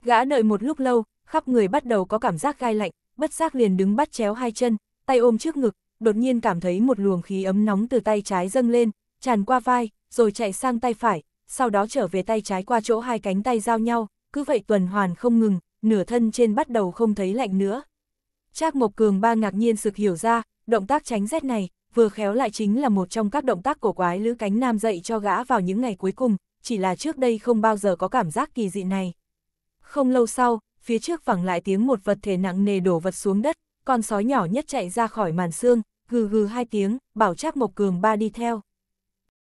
Gã đợi một lúc lâu, khắp người bắt đầu có cảm giác gai lạnh, bất giác liền đứng bắt chéo hai chân, tay ôm trước ngực, đột nhiên cảm thấy một luồng khí ấm nóng từ tay trái dâng lên, tràn qua vai, rồi chạy sang tay phải, sau đó trở về tay trái qua chỗ hai cánh tay giao nhau, cứ vậy tuần hoàn không ngừng, nửa thân trên bắt đầu không thấy lạnh nữa. Trác Mộc Cường ba ngạc nhiên sực hiểu ra, động tác tránh rét này, vừa khéo lại chính là một trong các động tác cổ quái lữ cánh nam dạy cho gã vào những ngày cuối cùng, chỉ là trước đây không bao giờ có cảm giác kỳ dị này. Không lâu sau, phía trước vẳng lại tiếng một vật thể nặng nề đổ vật xuống đất, con sói nhỏ nhất chạy ra khỏi màn xương, gừ gừ hai tiếng, bảo Trác Mộc Cường ba đi theo.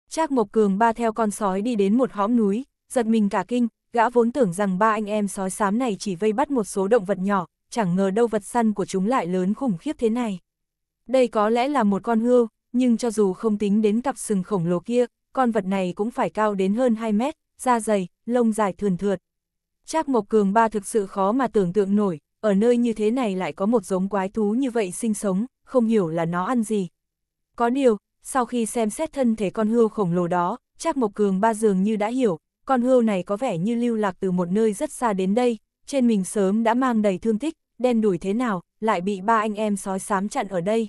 Trác Mộc Cường ba theo con sói đi đến một hõm núi, giật mình cả kinh, gã vốn tưởng rằng ba anh em sói xám này chỉ vây bắt một số động vật nhỏ, chẳng ngờ đâu vật săn của chúng lại lớn khủng khiếp thế này. Đây có lẽ là một con hươu, nhưng cho dù không tính đến cặp sừng khổng lồ kia, con vật này cũng phải cao đến hơn 2 mét, da dày, lông dài thườn thượt, Trác Mộc Cường ba thực sự khó mà tưởng tượng nổi, ở nơi như thế này lại có một giống quái thú như vậy sinh sống, không hiểu là nó ăn gì. Có điều, sau khi xem xét thân thể con hươu khổng lồ đó, Trác Mộc Cường ba dường như đã hiểu, con hươu này có vẻ như lưu lạc từ một nơi rất xa đến đây, trên mình sớm đã mang đầy thương tích, đen đuổi thế nào, lại bị ba anh em sói xám chặn ở đây.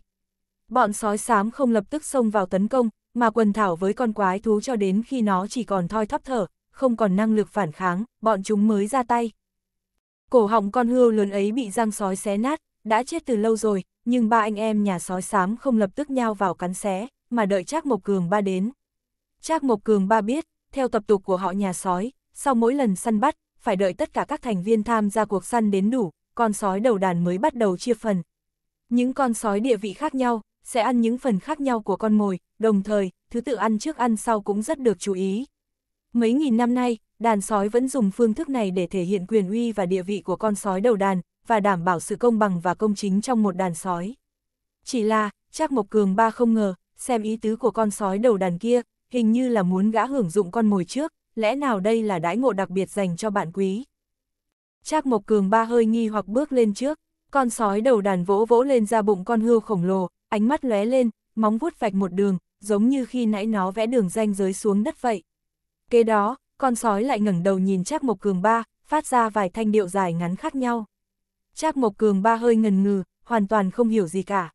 Bọn sói xám không lập tức xông vào tấn công, mà quần thảo với con quái thú cho đến khi nó chỉ còn thoi thóp thở, không còn năng lực phản kháng, bọn chúng mới ra tay. Cổ họng con hươu lớn ấy bị răng sói xé nát, đã chết từ lâu rồi, nhưng ba anh em nhà sói xám không lập tức nhau vào cắn xé, mà đợi Trác Mộc Cường ba đến. Trác Mộc Cường ba biết, theo tập tục của họ nhà sói, sau mỗi lần săn bắt, phải đợi tất cả các thành viên tham gia cuộc săn đến đủ, con sói đầu đàn mới bắt đầu chia phần. Những con sói địa vị khác nhau, sẽ ăn những phần khác nhau của con mồi, đồng thời, thứ tự ăn trước ăn sau cũng rất được chú ý. Mấy nghìn năm nay, đàn sói vẫn dùng phương thức này để thể hiện quyền uy và địa vị của con sói đầu đàn, và đảm bảo sự công bằng và công chính trong một đàn sói. Chỉ là, Trác Mộc Cường ba không ngờ, xem ý tứ của con sói đầu đàn kia, hình như là muốn gã hưởng dụng con mồi trước, lẽ nào đây là đãi ngộ đặc biệt dành cho bạn quý. Trác Mộc Cường ba hơi nghi hoặc bước lên trước, con sói đầu đàn vỗ vỗ lên ra bụng con hươu khổng lồ, ánh mắt lóe lên, móng vuốt vạch một đường, giống như khi nãy nó vẽ đường ranh giới xuống đất vậy. Kế đó, con sói lại ngẩng đầu nhìn Trác Mộc Cường Ba, phát ra vài thanh điệu dài ngắn khác nhau. Trác Mộc Cường Ba hơi ngần ngừ, hoàn toàn không hiểu gì cả.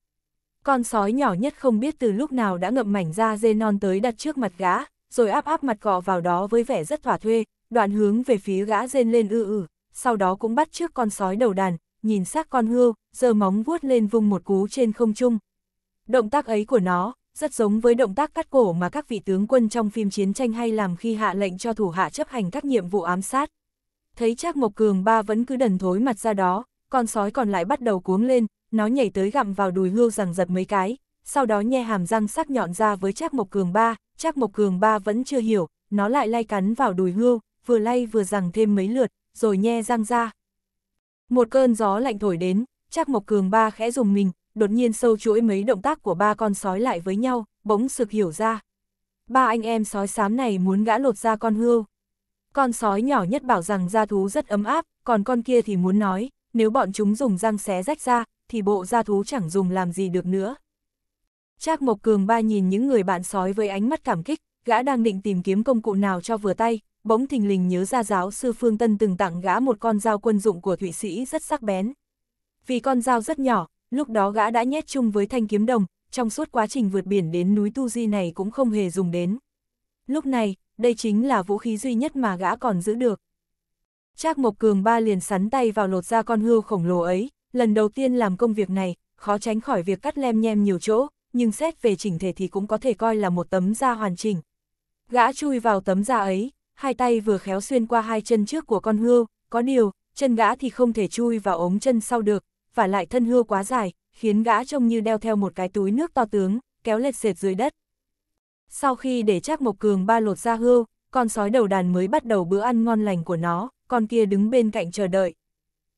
Con sói nhỏ nhất không biết từ lúc nào đã ngậm mảnh da dê non tới đặt trước mặt gã, rồi áp áp mặt cọ vào đó với vẻ rất thỏa thuê, đoạn hướng về phía gã rên lên ư ư, sau đó cũng bắt trước con sói đầu đàn, nhìn xác con hươu, giơ móng vuốt lên vung một cú trên không trung. Động tác ấy của nó, rất giống với động tác cắt cổ mà các vị tướng quân trong phim chiến tranh hay làm khi hạ lệnh cho thủ hạ chấp hành các nhiệm vụ ám sát. Thấy Trác Mộc Cường ba vẫn cứ đần thối mặt ra đó, con sói còn lại bắt đầu cuống lên, nó nhảy tới gặm vào đùi hươu rằng giật mấy cái, sau đó nhe hàm răng sắc nhọn ra với Trác Mộc Cường ba, Trác Mộc Cường ba vẫn chưa hiểu, nó lại lay cắn vào đùi hươu, vừa lay vừa rằng thêm mấy lượt, rồi nhe răng ra. Một cơn gió lạnh thổi đến, Trác Mộc Cường ba khẽ dùng mình, đột nhiên sâu chuỗi mấy động tác của ba con sói lại với nhau, bỗng sực hiểu ra. Ba anh em sói xám này muốn gã lột ra con hươu. Con sói nhỏ nhất bảo rằng da thú rất ấm áp, còn con kia thì muốn nói, nếu bọn chúng dùng răng xé rách ra, thì bộ da thú chẳng dùng làm gì được nữa. Trác Mộc Cường ba nhìn những người bạn sói với ánh mắt cảm kích, gã đang định tìm kiếm công cụ nào cho vừa tay, bỗng thình lình nhớ ra giáo sư Phương Tân từng tặng gã một con dao quân dụng của Thụy Sĩ rất sắc bén. Vì con dao rất nhỏ, Lúc đó gã đã nhét chung với thanh kiếm đồng, trong suốt quá trình vượt biển đến núi Tu Di này cũng không hề dùng đến. Lúc này, đây chính là vũ khí duy nhất mà gã còn giữ được. Trác Mộc Cường ba liền sắn tay vào lột ra con hươu khổng lồ ấy, lần đầu tiên làm công việc này, khó tránh khỏi việc cắt lem nhem nhiều chỗ, nhưng xét về chỉnh thể thì cũng có thể coi là một tấm da hoàn chỉnh. Gã chui vào tấm da ấy, hai tay vừa khéo xuyên qua hai chân trước của con hươu, có điều, chân gã thì không thể chui vào ống chân sau được, và lại thân hưa quá dài, khiến gã trông như đeo theo một cái túi nước to tướng, kéo lệch sệt dưới đất. Sau khi để Trác Mộc Cường ba lột ra hưu, con sói đầu đàn mới bắt đầu bữa ăn ngon lành của nó, con kia đứng bên cạnh chờ đợi.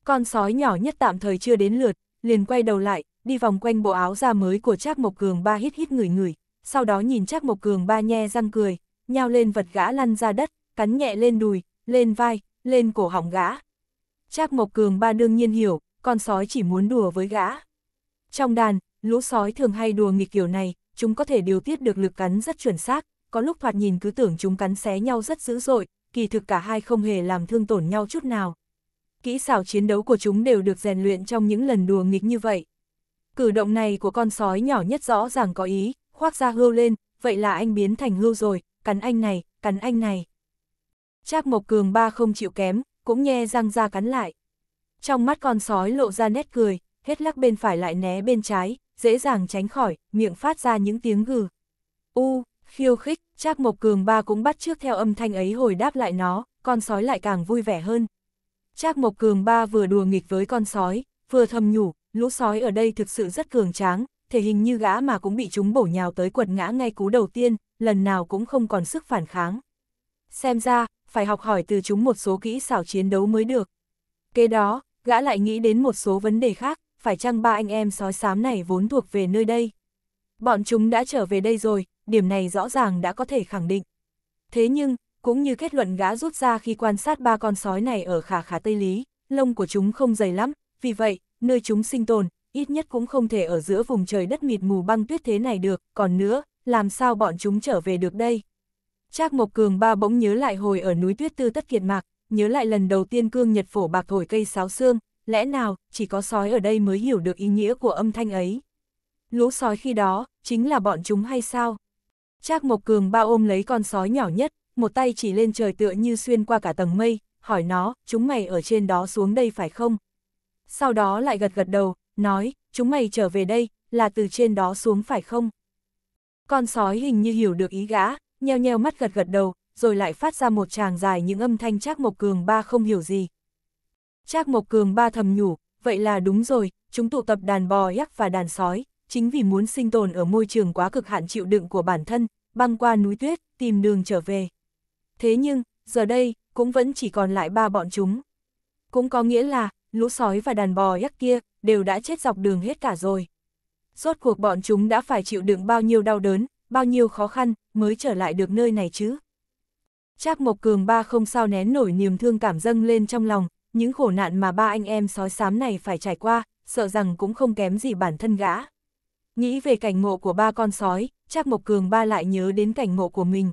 Con sói nhỏ nhất tạm thời chưa đến lượt, liền quay đầu lại, đi vòng quanh bộ áo da mới của Trác Mộc Cường ba hít hít người người, sau đó nhìn Trác Mộc Cường ba nhe răng cười, nhao lên vật gã lăn ra đất, cắn nhẹ lên đùi, lên vai, lên cổ họng gã. Trác Mộc Cường ba đương nhiên hiểu, con sói chỉ muốn đùa với gã. Trong đàn, lũ sói thường hay đùa nghịch kiểu này, chúng có thể điều tiết được lực cắn rất chuẩn xác, có lúc thoạt nhìn cứ tưởng chúng cắn xé nhau rất dữ dội, kỳ thực cả hai không hề làm thương tổn nhau chút nào. Kỹ xảo chiến đấu của chúng đều được rèn luyện trong những lần đùa nghịch như vậy. Cử động này của con sói nhỏ nhất rõ ràng có ý, khoác ra hưu lên, vậy là anh biến thành hưu rồi, cắn anh này, cắn anh này. Trác Mộc Cường ba không chịu kém, cũng nhe răng ra cắn lại. Trong mắt con sói lộ ra nét cười, hết lắc bên phải lại né bên trái, dễ dàng tránh khỏi, miệng phát ra những tiếng gừ. U, khiêu khích, Trác Mộc Cường ba cũng bắt trước theo âm thanh ấy hồi đáp lại nó, con sói lại càng vui vẻ hơn. Trác Mộc Cường ba vừa đùa nghịch với con sói, vừa thầm nhủ, lũ sói ở đây thực sự rất cường tráng, thể hình như gã mà cũng bị chúng bổ nhào tới quật ngã ngay cú đầu tiên, lần nào cũng không còn sức phản kháng. Xem ra, phải học hỏi từ chúng một số kỹ xảo chiến đấu mới được. Kế đó, Gã lại nghĩ đến một số vấn đề khác, phải chăng ba anh em sói xám này vốn thuộc về nơi đây? Bọn chúng đã trở về đây rồi, điểm này rõ ràng đã có thể khẳng định. Thế nhưng, cũng như kết luận gã rút ra khi quan sát ba con sói này ở khả khả Tây Lý, lông của chúng không dày lắm, vì vậy, nơi chúng sinh tồn, ít nhất cũng không thể ở giữa vùng trời đất mịt mù băng tuyết thế này được, còn nữa, làm sao bọn chúng trở về được đây? Trác Mộc Cường ba bỗng nhớ lại hồi ở núi tuyết tư tất kiệt mạc, nhớ lại lần đầu tiên cương nhật phổ bạc thổi cây sáo xương, lẽ nào, chỉ có sói ở đây mới hiểu được ý nghĩa của âm thanh ấy. Lũ sói khi đó, chính là bọn chúng hay sao? Trác Mộc Cường bao ôm lấy con sói nhỏ nhất, một tay chỉ lên trời tựa như xuyên qua cả tầng mây, hỏi nó, chúng mày ở trên đó xuống đây phải không? Sau đó lại gật gật đầu, nói, chúng mày trở về đây, là từ trên đó xuống phải không? Con sói hình như hiểu được ý gã, nheo nheo mắt gật gật đầu, rồi lại phát ra một tràng dài những âm thanh Trác Mộc Cường ba không hiểu gì. Trác Mộc Cường ba thầm nhủ, vậy là đúng rồi, chúng tụ tập đàn bò yak và đàn sói, chính vì muốn sinh tồn ở môi trường quá cực hạn chịu đựng của bản thân, băng qua núi tuyết, tìm đường trở về. Thế nhưng, giờ đây, cũng vẫn chỉ còn lại ba bọn chúng. Cũng có nghĩa là, lũ sói và đàn bò yak kia, đều đã chết dọc đường hết cả rồi. Rốt cuộc bọn chúng đã phải chịu đựng bao nhiêu đau đớn, bao nhiêu khó khăn, mới trở lại được nơi này chứ. Trác Mộc Cường ba không sao nén nổi niềm thương cảm dâng lên trong lòng, những khổ nạn mà ba anh em sói xám này phải trải qua, sợ rằng cũng không kém gì bản thân gã. Nghĩ về cảnh ngộ của ba con sói, Trác Mộc Cường ba lại nhớ đến cảnh ngộ của mình.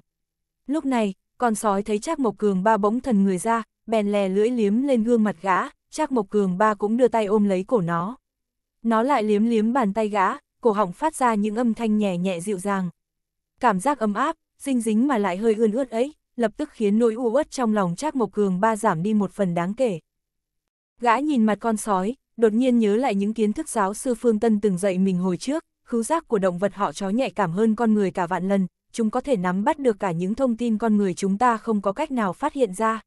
Lúc này, con sói thấy Trác Mộc Cường ba bỗng thần người ra, bèn lè lưỡi liếm lên gương mặt gã, Trác Mộc Cường ba cũng đưa tay ôm lấy cổ nó. Nó lại liếm liếm bàn tay gã, cổ họng phát ra những âm thanh nhẹ nhẹ dịu dàng. Cảm giác ấm áp, dinh dính mà lại hơi ươn ướt ấy, lập tức khiến nỗi u uất trong lòng Trác Mộc Cường ba giảm đi một phần đáng kể. Gã nhìn mặt con sói, đột nhiên nhớ lại những kiến thức giáo sư Phương Tân từng dạy mình hồi trước, khứu giác của động vật họ chó nhạy cảm hơn con người cả vạn lần, chúng có thể nắm bắt được cả những thông tin con người chúng ta không có cách nào phát hiện ra.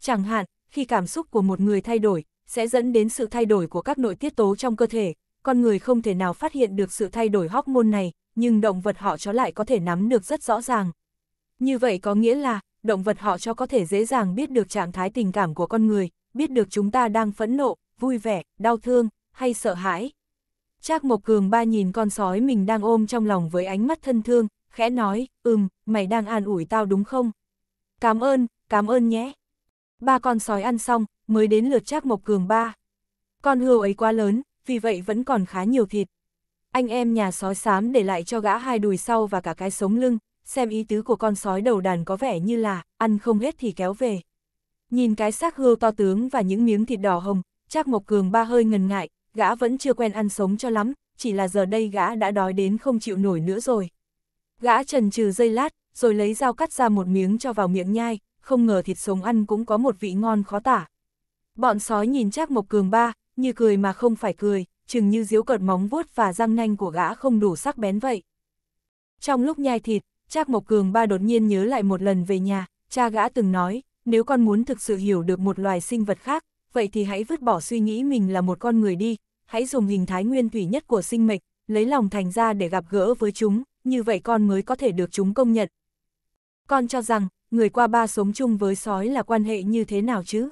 Chẳng hạn, khi cảm xúc của một người thay đổi, sẽ dẫn đến sự thay đổi của các nội tiết tố trong cơ thể, con người không thể nào phát hiện được sự thay đổi hormone này, nhưng động vật họ chó lại có thể nắm được rất rõ ràng, như vậy có nghĩa là, động vật họ cho có thể dễ dàng biết được trạng thái tình cảm của con người, biết được chúng ta đang phẫn nộ, vui vẻ, đau thương, hay sợ hãi. Trác Mộc Cường ba nhìn con sói mình đang ôm trong lòng với ánh mắt thân thương, khẽ nói, ừm, mày đang an ủi tao đúng không? Cảm ơn, cảm ơn nhé. Ba con sói ăn xong, mới đến lượt Trác Mộc Cường ba. Con hươu ấy quá lớn, vì vậy vẫn còn khá nhiều thịt. Anh em nhà sói xám để lại cho gã hai đùi sau và cả cái sống lưng, xem ý tứ của con sói đầu đàn có vẻ như là, ăn không hết thì kéo về. Nhìn cái xác hươu to tướng và những miếng thịt đỏ hồng, Trác Mộc Cường ba hơi ngần ngại, gã vẫn chưa quen ăn sống cho lắm, chỉ là giờ đây gã đã đói đến không chịu nổi nữa rồi. Gã trần trừ dây lát, rồi lấy dao cắt ra một miếng cho vào miệng nhai, không ngờ thịt sống ăn cũng có một vị ngon khó tả. Bọn sói nhìn Trác Mộc Cường ba, như cười mà không phải cười, chừng như diếu cợt móng vuốt và răng nanh của gã không đủ sắc bén vậy. Trong lúc nhai thịt, Trác Mộc Cường ba đột nhiên nhớ lại một lần về nhà, cha gã từng nói, nếu con muốn thực sự hiểu được một loài sinh vật khác, vậy thì hãy vứt bỏ suy nghĩ mình là một con người đi, hãy dùng hình thái nguyên thủy nhất của sinh mệnh, lấy lòng thành ra để gặp gỡ với chúng, như vậy con mới có thể được chúng công nhận. Con cho rằng, người qua ba sống chung với sói là quan hệ như thế nào chứ?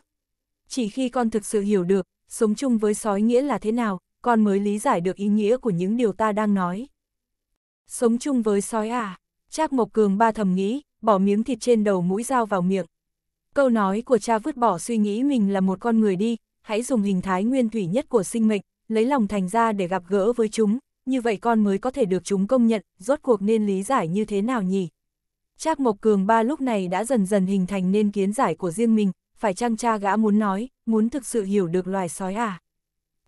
Chỉ khi con thực sự hiểu được, sống chung với sói nghĩa là thế nào, con mới lý giải được ý nghĩa của những điều ta đang nói. Sống chung với sói à? Trác Mộc Cường ba thầm nghĩ, bỏ miếng thịt trên đầu mũi dao vào miệng. Câu nói của cha vứt bỏ suy nghĩ mình là một con người đi, hãy dùng hình thái nguyên thủy nhất của sinh mệnh, lấy lòng thành ra để gặp gỡ với chúng, như vậy con mới có thể được chúng công nhận, rốt cuộc nên lý giải như thế nào nhỉ? Trác Mộc Cường ba lúc này đã dần dần hình thành nên kiến giải của riêng mình, phải chăng cha gã muốn nói, muốn thực sự hiểu được loài sói à?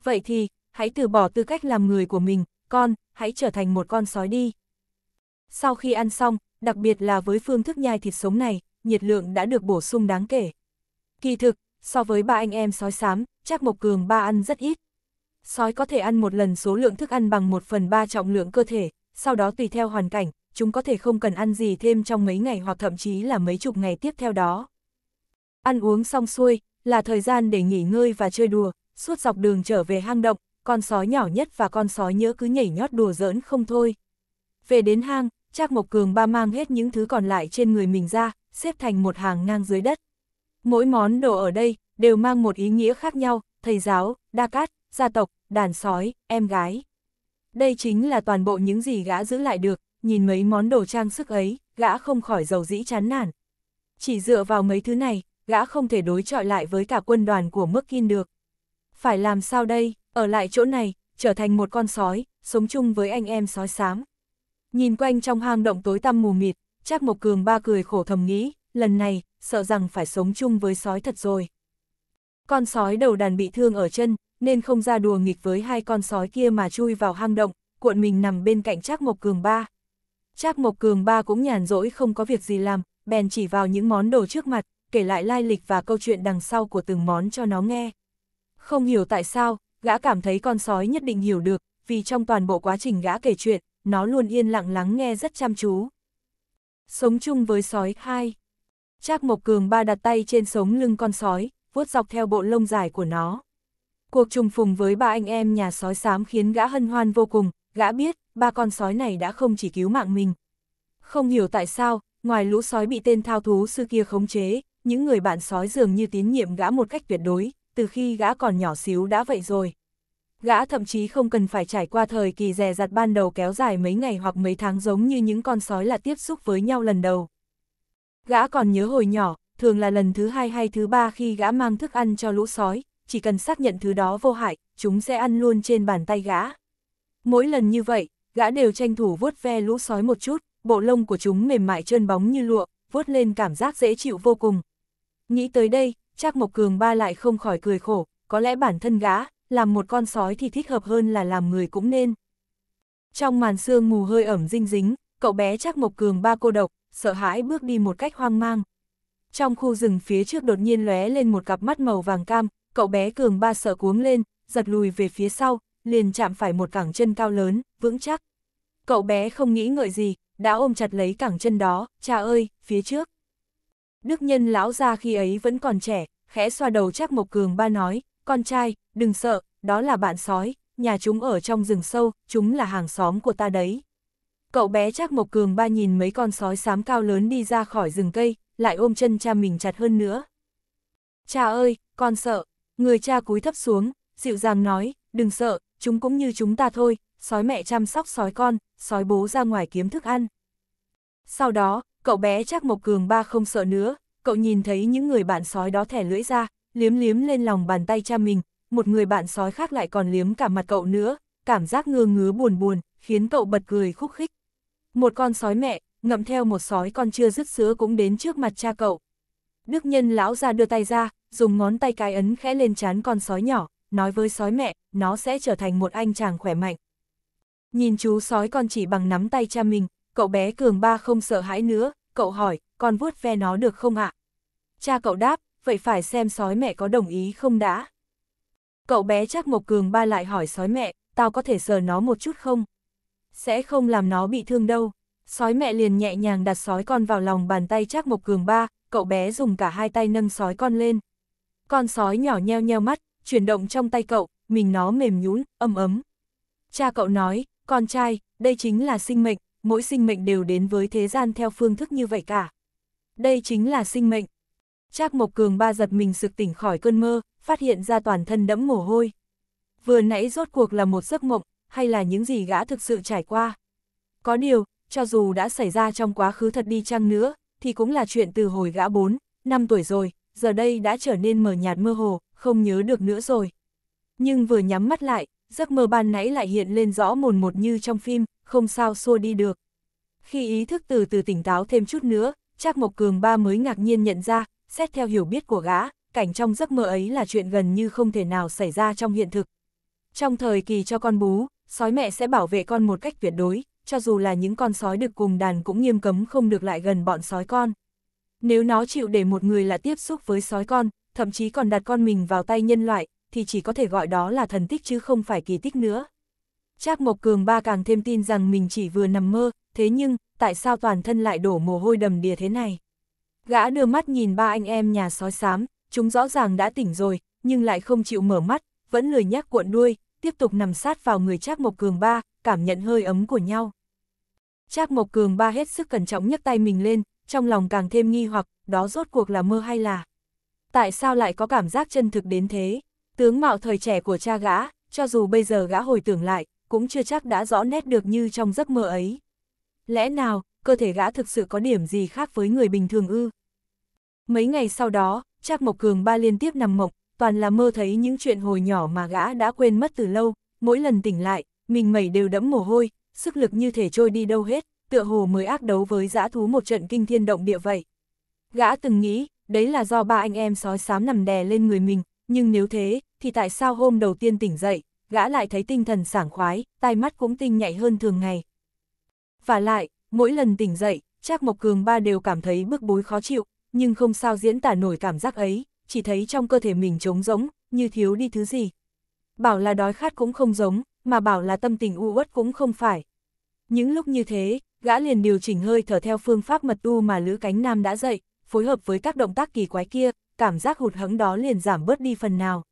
Vậy thì, hãy từ bỏ tư cách làm người của mình, con, hãy trở thành một con sói đi. Sau khi ăn xong, đặc biệt là với phương thức nhai thịt sống này, nhiệt lượng đã được bổ sung đáng kể. Kỳ thực, so với ba anh em sói xám, chắc Mộc Cường ba ăn rất ít. Sói có thể ăn một lần số lượng thức ăn bằng một phần ba trọng lượng cơ thể, sau đó tùy theo hoàn cảnh, chúng có thể không cần ăn gì thêm trong mấy ngày hoặc thậm chí là mấy chục ngày tiếp theo đó. Ăn uống xong xuôi, là thời gian để nghỉ ngơi và chơi đùa, suốt dọc đường trở về hang động, con sói nhỏ nhất và con sói nhớ cứ nhảy nhót đùa giỡn không thôi. Về đến hang, Trác Mộc Cường ba mang hết những thứ còn lại trên người mình ra, xếp thành một hàng ngang dưới đất. Mỗi món đồ ở đây đều mang một ý nghĩa khác nhau, thầy giáo, đa cát, gia tộc, đàn sói, em gái. Đây chính là toàn bộ những gì gã giữ lại được, nhìn mấy món đồ trang sức ấy, gã không khỏi dầu dĩ chán nản. Chỉ dựa vào mấy thứ này, gã không thể đối chọi lại với cả quân đoàn của mức Kin được. Phải làm sao đây, ở lại chỗ này, trở thành một con sói, sống chung với anh em sói xám. Nhìn quanh trong hang động tối tăm mù mịt, Trác Mộc Cường ba cười khổ thầm nghĩ, lần này, sợ rằng phải sống chung với sói thật rồi. Con sói đầu đàn bị thương ở chân, nên không ra đùa nghịch với hai con sói kia mà chui vào hang động, cuộn mình nằm bên cạnh Trác Mộc Cường ba. Trác Mộc Cường ba cũng nhàn rỗi không có việc gì làm, bèn chỉ vào những món đồ trước mặt, kể lại lai lịch và câu chuyện đằng sau của từng món cho nó nghe. Không hiểu tại sao, gã cảm thấy con sói nhất định hiểu được, vì trong toàn bộ quá trình gã kể chuyện, nó luôn yên lặng lắng nghe rất chăm chú. Sống chung với sói khai. Trác Mộc Cường ba đặt tay trên sống lưng con sói, vuốt dọc theo bộ lông dài của nó. Cuộc trùng phùng với ba anh em nhà sói xám khiến gã hân hoan vô cùng, gã biết, ba con sói này đã không chỉ cứu mạng mình. Không hiểu tại sao, ngoài lũ sói bị tên thao thú sư kia khống chế, những người bạn sói dường như tín nhiệm gã một cách tuyệt đối, từ khi gã còn nhỏ xíu đã vậy rồi gã thậm chí không cần phải trải qua thời kỳ rè rặt ban đầu kéo dài mấy ngày hoặc mấy tháng giống như những con sói là tiếp xúc với nhau lần đầu. Gã còn nhớ hồi nhỏ, thường là lần thứ hai hay thứ ba khi gã mang thức ăn cho lũ sói, chỉ cần xác nhận thứ đó vô hại, chúng sẽ ăn luôn trên bàn tay gã. Mỗi lần như vậy, gã đều tranh thủ vuốt ve lũ sói một chút, bộ lông của chúng mềm mại trơn bóng như lụa, vuốt lên cảm giác dễ chịu vô cùng. Nghĩ tới đây, Trác Mộc Cường ba lại không khỏi cười khổ, có lẽ bản thân gã, làm một con sói thì thích hợp hơn là làm người cũng nên. Trong màn sương mù hơi ẩm dinh dính, cậu bé chắc mộc cường ba cô độc, sợ hãi bước đi một cách hoang mang. Trong khu rừng phía trước đột nhiên lóe lên một cặp mắt màu vàng cam, cậu bé cường ba sợ cuống lên, giật lùi về phía sau, liền chạm phải một cẳng chân cao lớn, vững chắc. Cậu bé không nghĩ ngợi gì, đã ôm chặt lấy cẳng chân đó, cha ơi, phía trước. Đức nhân lão ra khi ấy vẫn còn trẻ, khẽ xoa đầu chắc mộc cường ba nói, con trai, đừng sợ, đó là bạn sói, nhà chúng ở trong rừng sâu, chúng là hàng xóm của ta đấy. Cậu bé Trác Mộc Cường ba nhìn mấy con sói xám cao lớn đi ra khỏi rừng cây, lại ôm chân cha mình chặt hơn nữa. Cha ơi, con sợ, người cha cúi thấp xuống, dịu dàng nói, đừng sợ, chúng cũng như chúng ta thôi, sói mẹ chăm sóc sói con, sói bố ra ngoài kiếm thức ăn. Sau đó, cậu bé Trác Mộc Cường ba không sợ nữa, cậu nhìn thấy những người bạn sói đó thẻ lưỡi ra, liếm liếm lên lòng bàn tay cha mình, một người bạn sói khác lại còn liếm cả mặt cậu nữa, cảm giác ngơ ngứa buồn buồn, khiến cậu bật cười khúc khích. Một con sói mẹ, ngậm theo một sói con chưa dứt sữa cũng đến trước mặt cha cậu. Đức nhân lão ra đưa tay ra, dùng ngón tay cái ấn khẽ lên trán con sói nhỏ, nói với sói mẹ, nó sẽ trở thành một anh chàng khỏe mạnh. Nhìn chú sói con chỉ bằng nắm tay cha mình, cậu bé cường ba không sợ hãi nữa, cậu hỏi, con vuốt ve nó được không ạ? Cha cậu đáp, vậy phải xem sói mẹ có đồng ý không đã. Cậu bé chắc Mộc Cường ba lại hỏi sói mẹ, tao có thể sờ nó một chút không? Sẽ không làm nó bị thương đâu. Sói mẹ liền nhẹ nhàng đặt sói con vào lòng bàn tay chắc Mộc Cường ba, cậu bé dùng cả hai tay nâng sói con lên. Con sói nhỏ nheo nheo mắt, chuyển động trong tay cậu, mình nó mềm nhũn, ấm ấm. Cha cậu nói, con trai, đây chính là sinh mệnh, mỗi sinh mệnh đều đến với thế gian theo phương thức như vậy cả. Đây chính là sinh mệnh, Trác Mộc Cường ba giật mình sực tỉnh khỏi cơn mơ, phát hiện ra toàn thân đẫm mồ hôi. Vừa nãy rốt cuộc là một giấc mộng, hay là những gì gã thực sự trải qua. Có điều, cho dù đã xảy ra trong quá khứ thật đi chăng nữa, thì cũng là chuyện từ hồi gã 4, 5 tuổi rồi, giờ đây đã trở nên mờ nhạt mơ hồ, không nhớ được nữa rồi. Nhưng vừa nhắm mắt lại, giấc mơ ban nãy lại hiện lên rõ mồn một như trong phim, không sao xua đi được. Khi ý thức từ từ tỉnh táo thêm chút nữa, Trác Mộc Cường ba mới ngạc nhiên nhận ra, xét theo hiểu biết của gã, cảnh trong giấc mơ ấy là chuyện gần như không thể nào xảy ra trong hiện thực. Trong thời kỳ cho con bú, sói mẹ sẽ bảo vệ con một cách tuyệt đối, cho dù là những con sói được cùng đàn cũng nghiêm cấm không được lại gần bọn sói con. Nếu nó chịu để một người là tiếp xúc với sói con, thậm chí còn đặt con mình vào tay nhân loại, thì chỉ có thể gọi đó là thần tích chứ không phải kỳ tích nữa. Trác Mộc Cường ba càng thêm tin rằng mình chỉ vừa nằm mơ, thế nhưng, tại sao toàn thân lại đổ mồ hôi đầm đìa thế này? Gã đưa mắt nhìn ba anh em nhà sói xám, chúng rõ ràng đã tỉnh rồi, nhưng lại không chịu mở mắt, vẫn lười nhác cuộn đuôi, tiếp tục nằm sát vào người Trác Mộc Cường ba, cảm nhận hơi ấm của nhau. Trác Mộc Cường ba hết sức cẩn trọng nhấc tay mình lên, trong lòng càng thêm nghi hoặc, đó rốt cuộc là mơ hay là... Tại sao lại có cảm giác chân thực đến thế? Tướng mạo thời trẻ của cha gã, cho dù bây giờ gã hồi tưởng lại, cũng chưa chắc đã rõ nét được như trong giấc mơ ấy. Lẽ nào, cơ thể gã thực sự có điểm gì khác với người bình thường ư. Mấy ngày sau đó, Trác Mộc Cường ba liên tiếp nằm mộng, toàn là mơ thấy những chuyện hồi nhỏ mà gã đã quên mất từ lâu, mỗi lần tỉnh lại, mình mẩy đều đẫm mồ hôi, sức lực như thể trôi đi đâu hết, tựa hồ mới ác đấu với dã thú một trận kinh thiên động địa vậy. Gã từng nghĩ, đấy là do ba anh em sói xám nằm đè lên người mình, nhưng nếu thế, thì tại sao hôm đầu tiên tỉnh dậy, gã lại thấy tinh thần sảng khoái, tai mắt cũng tinh nhạy hơn thường ngày. Và lại, Mỗi lần tỉnh dậy, Trác Mộc Cường ba đều cảm thấy bức bối khó chịu, nhưng không sao diễn tả nổi cảm giác ấy, chỉ thấy trong cơ thể mình trống rỗng, như thiếu đi thứ gì. Bảo là đói khát cũng không giống, mà bảo là tâm tình u uất cũng không phải. Những lúc như thế, gã liền điều chỉnh hơi thở theo phương pháp mật tu mà Lữ Cánh Nam đã dạy, phối hợp với các động tác kỳ quái kia, cảm giác hụt hẫng đó liền giảm bớt đi phần nào.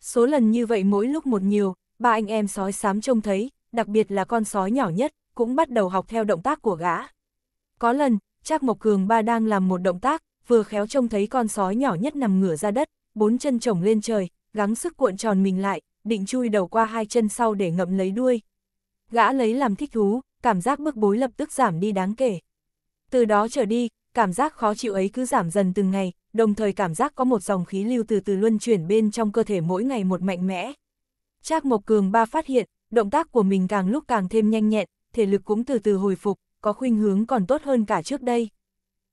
Số lần như vậy mỗi lúc một nhiều, ba anh em sói xám trông thấy, đặc biệt là con sói nhỏ nhất, cũng bắt đầu học theo động tác của gã. Có lần, Trác Mộc Cường ba đang làm một động tác, vừa khéo trông thấy con sói nhỏ nhất nằm ngửa ra đất, bốn chân chồng lên trời, gắng sức cuộn tròn mình lại, định chui đầu qua hai chân sau để ngậm lấy đuôi. Gã lấy làm thích thú, cảm giác bức bối lập tức giảm đi đáng kể. Từ đó trở đi, cảm giác khó chịu ấy cứ giảm dần từng ngày, đồng thời cảm giác có một dòng khí lưu từ từ luân chuyển bên trong cơ thể mỗi ngày một mạnh mẽ. Trác Mộc Cường ba phát hiện, động tác của mình càng lúc càng thêm nhanh nhẹn, thể lực cũng từ từ hồi phục, có khuynh hướng còn tốt hơn cả trước đây.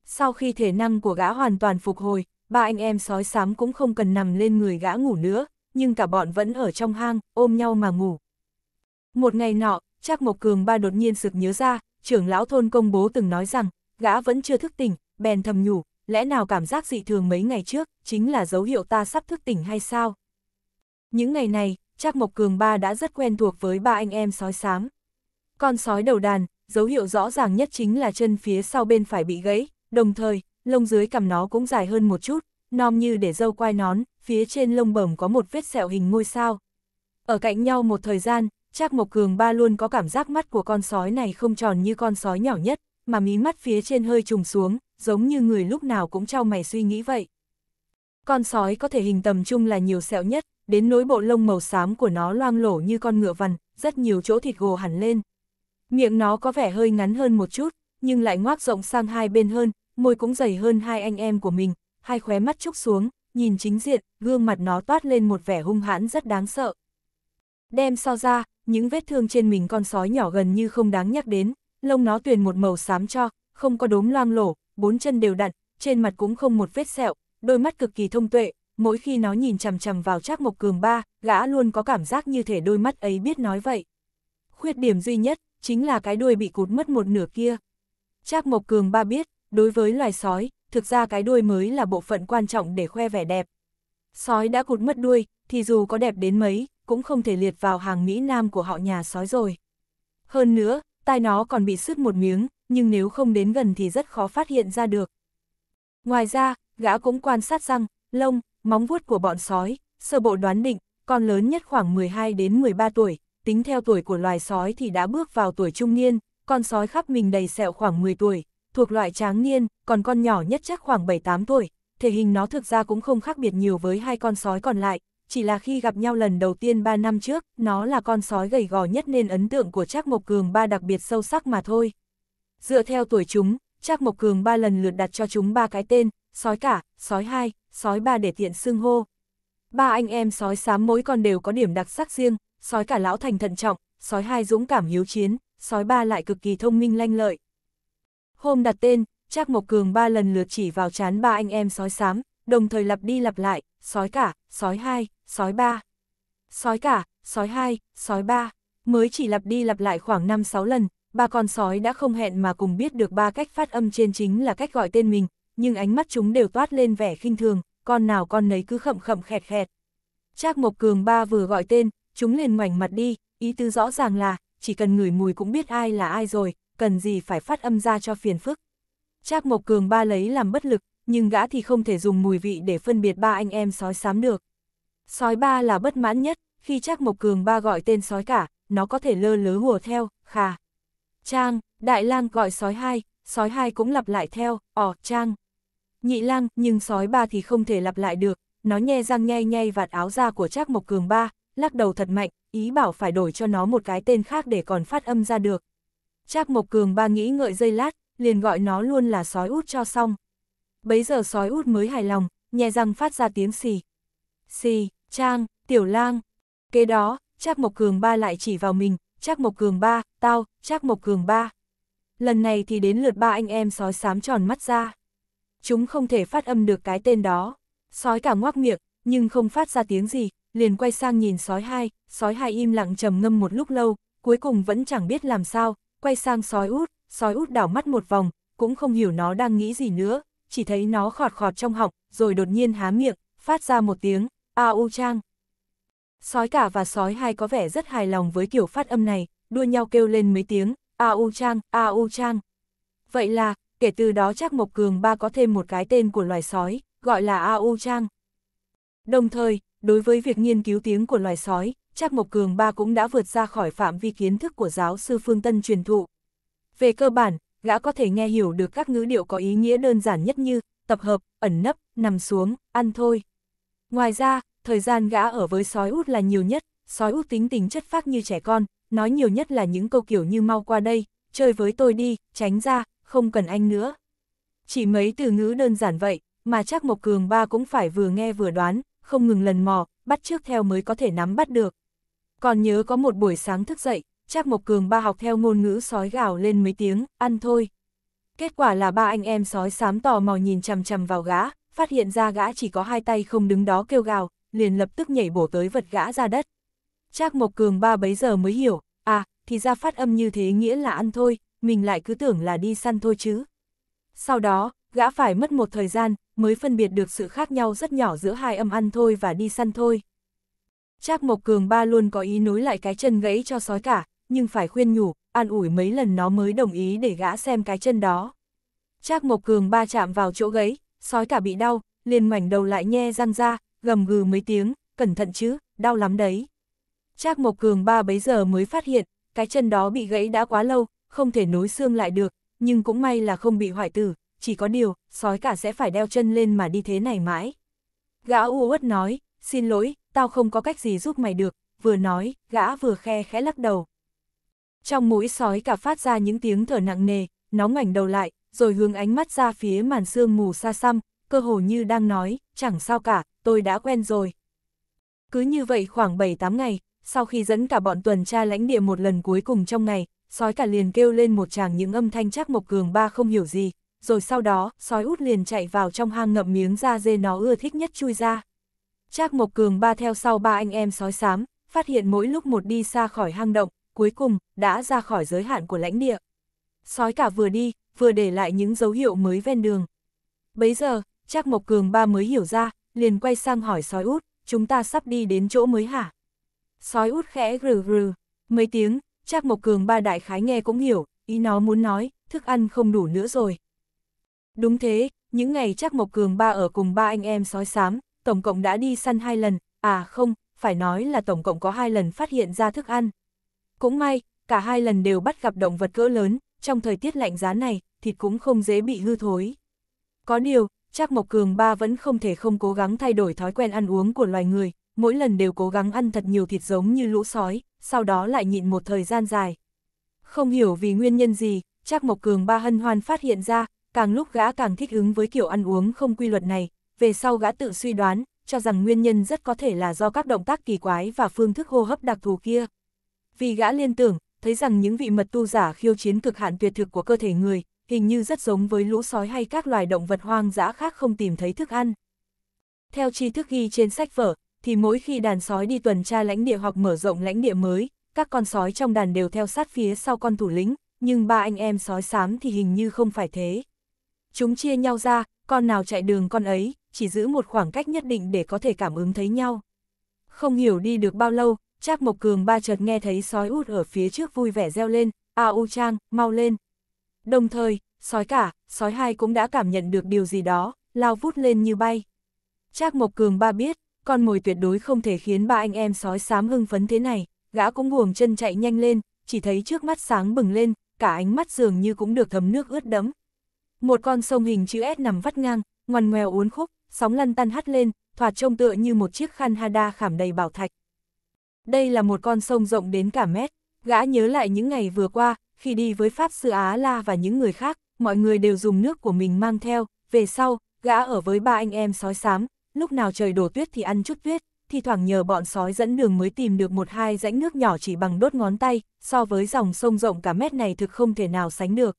Sau khi thể năng của gã hoàn toàn phục hồi, ba anh em sói xám cũng không cần nằm lên người gã ngủ nữa, nhưng cả bọn vẫn ở trong hang, ôm nhau mà ngủ. Một ngày nọ, Trác Mộc Cường ba đột nhiên sực nhớ ra, trưởng lão thôn công bố từng nói rằng, gã vẫn chưa thức tỉnh, bèn thầm nhủ, lẽ nào cảm giác dị thường mấy ngày trước, chính là dấu hiệu ta sắp thức tỉnh hay sao? Những ngày này, Trác Mộc Cường ba đã rất quen thuộc với ba anh em sói xám. Con sói đầu đàn, dấu hiệu rõ ràng nhất chính là chân phía sau bên phải bị gãy, đồng thời, lông dưới cằm nó cũng dài hơn một chút, nom như để dâu quai nón, phía trên lông bẩm có một vết sẹo hình ngôi sao. Ở cạnh nhau một thời gian, chắc một Cường ba luôn có cảm giác mắt của con sói này không tròn như con sói nhỏ nhất, mà mí mắt phía trên hơi trùng xuống, giống như người lúc nào cũng trao mày suy nghĩ vậy. Con sói có thể hình tầm trung là nhiều sẹo nhất, đến nỗi bộ lông màu xám của nó loang lổ như con ngựa vằn, rất nhiều chỗ thịt gồ hẳn lên. Miệng nó có vẻ hơi ngắn hơn một chút, nhưng lại ngoác rộng sang hai bên hơn, môi cũng dày hơn hai anh em của mình, hai khóe mắt chúc xuống, nhìn chính diện, gương mặt nó toát lên một vẻ hung hãn rất đáng sợ. Đem sao ra, những vết thương trên mình con sói nhỏ gần như không đáng nhắc đến, lông nó tuyền một màu xám cho, không có đốm loang lổ, bốn chân đều đặn, trên mặt cũng không một vết sẹo, đôi mắt cực kỳ thông tuệ, mỗi khi nó nhìn chằm chằm vào Trác Mộc Cường ba, gã luôn có cảm giác như thể đôi mắt ấy biết nói vậy. Khuyết điểm duy nhất chính là cái đuôi bị cụt mất một nửa kia. Trác Mộc Cường ba biết, đối với loài sói, thực ra cái đuôi mới là bộ phận quan trọng để khoe vẻ đẹp. Sói đã cụt mất đuôi, thì dù có đẹp đến mấy, cũng không thể liệt vào hàng Mỹ Nam của họ nhà sói rồi. Hơn nữa, tai nó còn bị sứt một miếng, nhưng nếu không đến gần thì rất khó phát hiện ra được. Ngoài ra, gã cũng quan sát răng, lông, móng vuốt của bọn sói, sơ bộ đoán định, con lớn nhất khoảng 12 đến 13 tuổi, tính theo tuổi của loài sói thì đã bước vào tuổi trung niên, con sói khắp mình đầy sẹo khoảng 10 tuổi, thuộc loại tráng niên, còn con nhỏ nhất chắc khoảng 7-8 tuổi, thể hình nó thực ra cũng không khác biệt nhiều với hai con sói còn lại, chỉ là khi gặp nhau lần đầu tiên 3 năm trước, nó là con sói gầy gò nhất nên ấn tượng của Trác Mộc Cường ba đặc biệt sâu sắc mà thôi. Dựa theo tuổi chúng, Trác Mộc Cường ba lần lượt đặt cho chúng ba cái tên, sói cả, sói hai, sói ba để tiện xưng hô. Ba anh em sói xám mỗi con đều có điểm đặc sắc riêng, sói cả lão thành thận trọng, sói hai dũng cảm hiếu chiến, sói ba lại cực kỳ thông minh lanh lợi. Hôm đặt tên, Trác Mộc Cường ba lần lượt chỉ vào chán ba anh em sói xám, đồng thời lặp đi lặp lại, sói cả, sói hai, sói ba. Sói cả, sói hai, sói ba, mới chỉ lặp đi lặp lại khoảng 5-6 lần, ba con sói đã không hẹn mà cùng biết được ba cách phát âm trên chính là cách gọi tên mình, nhưng ánh mắt chúng đều toát lên vẻ khinh thường, con nào con nấy cứ khậm khậm khẹt khẹt. Trác Mộc Cường ba vừa gọi tên, chúng liền ngoảnh mặt đi, ý tư rõ ràng là, chỉ cần ngửi mùi cũng biết ai là ai rồi, cần gì phải phát âm ra cho phiền phức. Trác Mộc Cường ba lấy làm bất lực, nhưng gã thì không thể dùng mùi vị để phân biệt ba anh em sói xám được. Sói ba là bất mãn nhất, khi Trác Mộc Cường ba gọi tên sói cả, nó có thể lơ lớ hùa theo, khà. Trang, Đại lang gọi sói hai, sói hai cũng lặp lại theo, ỏ, trang. Nhị lang, nhưng sói ba thì không thể lặp lại được, nó nhe răng nhay nhay vạt áo da của Trác Mộc Cường ba, lắc đầu thật mạnh, ý bảo phải đổi cho nó một cái tên khác để còn phát âm ra được. Trác Mộc Cường ba nghĩ ngợi dây lát, liền gọi nó luôn là sói út cho xong. Bấy giờ sói út mới hài lòng, nhẹ răng phát ra tiếng xì. Xì, Trang, Tiểu Lang. Kế đó, Trác Mộc Cường ba lại chỉ vào mình, Trác Mộc Cường ba, tao, Trác Mộc Cường ba. Lần này thì đến lượt ba anh em sói xám tròn mắt ra. Chúng không thể phát âm được cái tên đó. Sói cả ngoác miệng, nhưng không phát ra tiếng gì, liền quay sang nhìn sói hai, sói hai im lặng trầm ngâm một lúc lâu, cuối cùng vẫn chẳng biết làm sao, quay sang sói út, sói út đảo mắt một vòng, cũng không hiểu nó đang nghĩ gì nữa, chỉ thấy nó khọt khọt trong họng, rồi đột nhiên há miệng, phát ra một tiếng, a u trang. Sói cả và sói hai có vẻ rất hài lòng với kiểu phát âm này, đua nhau kêu lên mấy tiếng, a u trang, a u trang. Vậy là, kể từ đó chắc Mộc Cường ba có thêm một cái tên của loài sói, gọi là a u trang. Đồng thời, đối với việc nghiên cứu tiếng của loài sói, Trác Mộc Cường ba cũng đã vượt ra khỏi phạm vi kiến thức của giáo sư Phương Tân truyền thụ. Về cơ bản, gã có thể nghe hiểu được các ngữ điệu có ý nghĩa đơn giản nhất như tập hợp, ẩn nấp, nằm xuống, ăn thôi. Ngoài ra, thời gian gã ở với sói út là nhiều nhất, sói út tính tình chất phác như trẻ con, nói nhiều nhất là những câu kiểu như mau qua đây, chơi với tôi đi, tránh ra, không cần anh nữa. Chỉ mấy từ ngữ đơn giản vậy, mà Trác Mộc Cường ba cũng phải vừa nghe vừa đoán, không ngừng lần mò, bắt trước theo mới có thể nắm bắt được. Còn nhớ có một buổi sáng thức dậy, Trác Mộc Cường ba học theo ngôn ngữ sói gào lên mấy tiếng, ăn thôi. Kết quả là ba anh em sói xám tò mò nhìn chằm chằm vào gã, phát hiện ra gã chỉ có hai tay không đứng đó kêu gào, liền lập tức nhảy bổ tới vật gã ra đất. Trác Mộc Cường ba bấy giờ mới hiểu, à, thì ra phát âm như thế nghĩa là ăn thôi, mình lại cứ tưởng là đi săn thôi chứ. Sau đó, gã phải mất một thời gian, mới phân biệt được sự khác nhau rất nhỏ giữa hai âm ăn thôi và đi săn thôi. Trác Mộc Cường ba luôn có ý nối lại cái chân gãy cho sói cả, nhưng phải khuyên nhủ, an ủi mấy lần nó mới đồng ý để gã xem cái chân đó. Trác Mộc Cường ba chạm vào chỗ gãy, sói cả bị đau, liền ngoảnh đầu lại nhe răng ra, gầm gừ mấy tiếng, cẩn thận chứ, đau lắm đấy. Trác Mộc Cường ba bấy giờ mới phát hiện, cái chân đó bị gãy đã quá lâu, không thể nối xương lại được, nhưng cũng may là không bị hoại tử, chỉ có điều, sói cả sẽ phải đeo chân lên mà đi thế này mãi. Gã u uất nói, xin lỗi, tao không có cách gì giúp mày được, vừa nói, gã vừa khe khẽ lắc đầu. Trong mũi sói cả phát ra những tiếng thở nặng nề, nó ngoảnh đầu lại, rồi hướng ánh mắt ra phía màn sương mù xa xăm, cơ hồ như đang nói, chẳng sao cả, tôi đã quen rồi. Cứ như vậy khoảng 7-8 ngày, sau khi dẫn cả bọn tuần tra lãnh địa một lần cuối cùng trong ngày, sói cả liền kêu lên một tràng những âm thanh chắc mộc cường ba không hiểu gì, rồi sau đó, sói út liền chạy vào trong hang ngậm miếng da dê nó ưa thích nhất chui ra. Trác Mộc Cường ba theo sau ba anh em sói xám, phát hiện mỗi lúc một đi xa khỏi hang động, cuối cùng, đã ra khỏi giới hạn của lãnh địa. Sói cả vừa đi, vừa để lại những dấu hiệu mới ven đường. Bấy giờ, Trác Mộc Cường ba mới hiểu ra, liền quay sang hỏi sói út, chúng ta sắp đi đến chỗ mới hả? Sói út khẽ rừ rừ, mấy tiếng, Trác Mộc Cường ba đại khái nghe cũng hiểu, ý nó muốn nói, thức ăn không đủ nữa rồi, Đúng thế, những ngày chắc Mộc Cường ba ở cùng ba anh em sói xám, tổng cộng đã đi săn hai lần, à không, phải nói là tổng cộng có hai lần phát hiện ra thức ăn. Cũng may, cả hai lần đều bắt gặp động vật cỡ lớn, trong thời tiết lạnh giá này, thịt cũng không dễ bị hư thối. Có điều, chắc Mộc Cường ba vẫn không thể không cố gắng thay đổi thói quen ăn uống của loài người, mỗi lần đều cố gắng ăn thật nhiều thịt giống như lũ sói, sau đó lại nhịn một thời gian dài. Không hiểu vì nguyên nhân gì, chắc Mộc Cường ba hân hoan phát hiện ra, càng lúc gã càng thích ứng với kiểu ăn uống không quy luật này, về sau gã tự suy đoán, cho rằng nguyên nhân rất có thể là do các động tác kỳ quái và phương thức hô hấp đặc thù kia. Vì gã liên tưởng, thấy rằng những vị mật tu giả khiêu chiến cực hạn tuyệt thực của cơ thể người, hình như rất giống với lũ sói hay các loài động vật hoang dã khác không tìm thấy thức ăn. Theo tri thức ghi trên sách vở, thì mỗi khi đàn sói đi tuần tra lãnh địa hoặc mở rộng lãnh địa mới, các con sói trong đàn đều theo sát phía sau con thủ lĩnh, nhưng ba anh em sói xám thì hình như không phải thế chúng chia nhau ra, con nào chạy đường con ấy, chỉ giữ một khoảng cách nhất định để có thể cảm ứng thấy nhau. Không hiểu đi được bao lâu, Trác Mộc Cường ba chợt nghe thấy sói út ở phía trước vui vẻ reo lên, a u trang, mau lên. Đồng thời, sói cả, sói hai cũng đã cảm nhận được điều gì đó, lao vút lên như bay. Trác Mộc Cường ba biết, con mồi tuyệt đối không thể khiến ba anh em sói xám hưng phấn thế này, gã cũng buồng chân chạy nhanh lên, chỉ thấy trước mắt sáng bừng lên, cả ánh mắt dường như cũng được thấm nước ướt đẫm, một con sông hình chữ S nằm vắt ngang, ngoằn ngoèo uốn khúc, sóng lăn tăn hắt lên, thoạt trông tựa như một chiếc khăn hada khảm đầy bảo thạch. Đây là một con sông rộng đến cả mét, gã nhớ lại những ngày vừa qua, khi đi với Pháp Sư Á La và những người khác, mọi người đều dùng nước của mình mang theo, về sau, gã ở với ba anh em sói xám, lúc nào trời đổ tuyết thì ăn chút tuyết, thi thoảng nhờ bọn sói dẫn đường mới tìm được một hai rãnh nước nhỏ chỉ bằng đốt ngón tay, so với dòng sông rộng cả mét này thực không thể nào sánh được.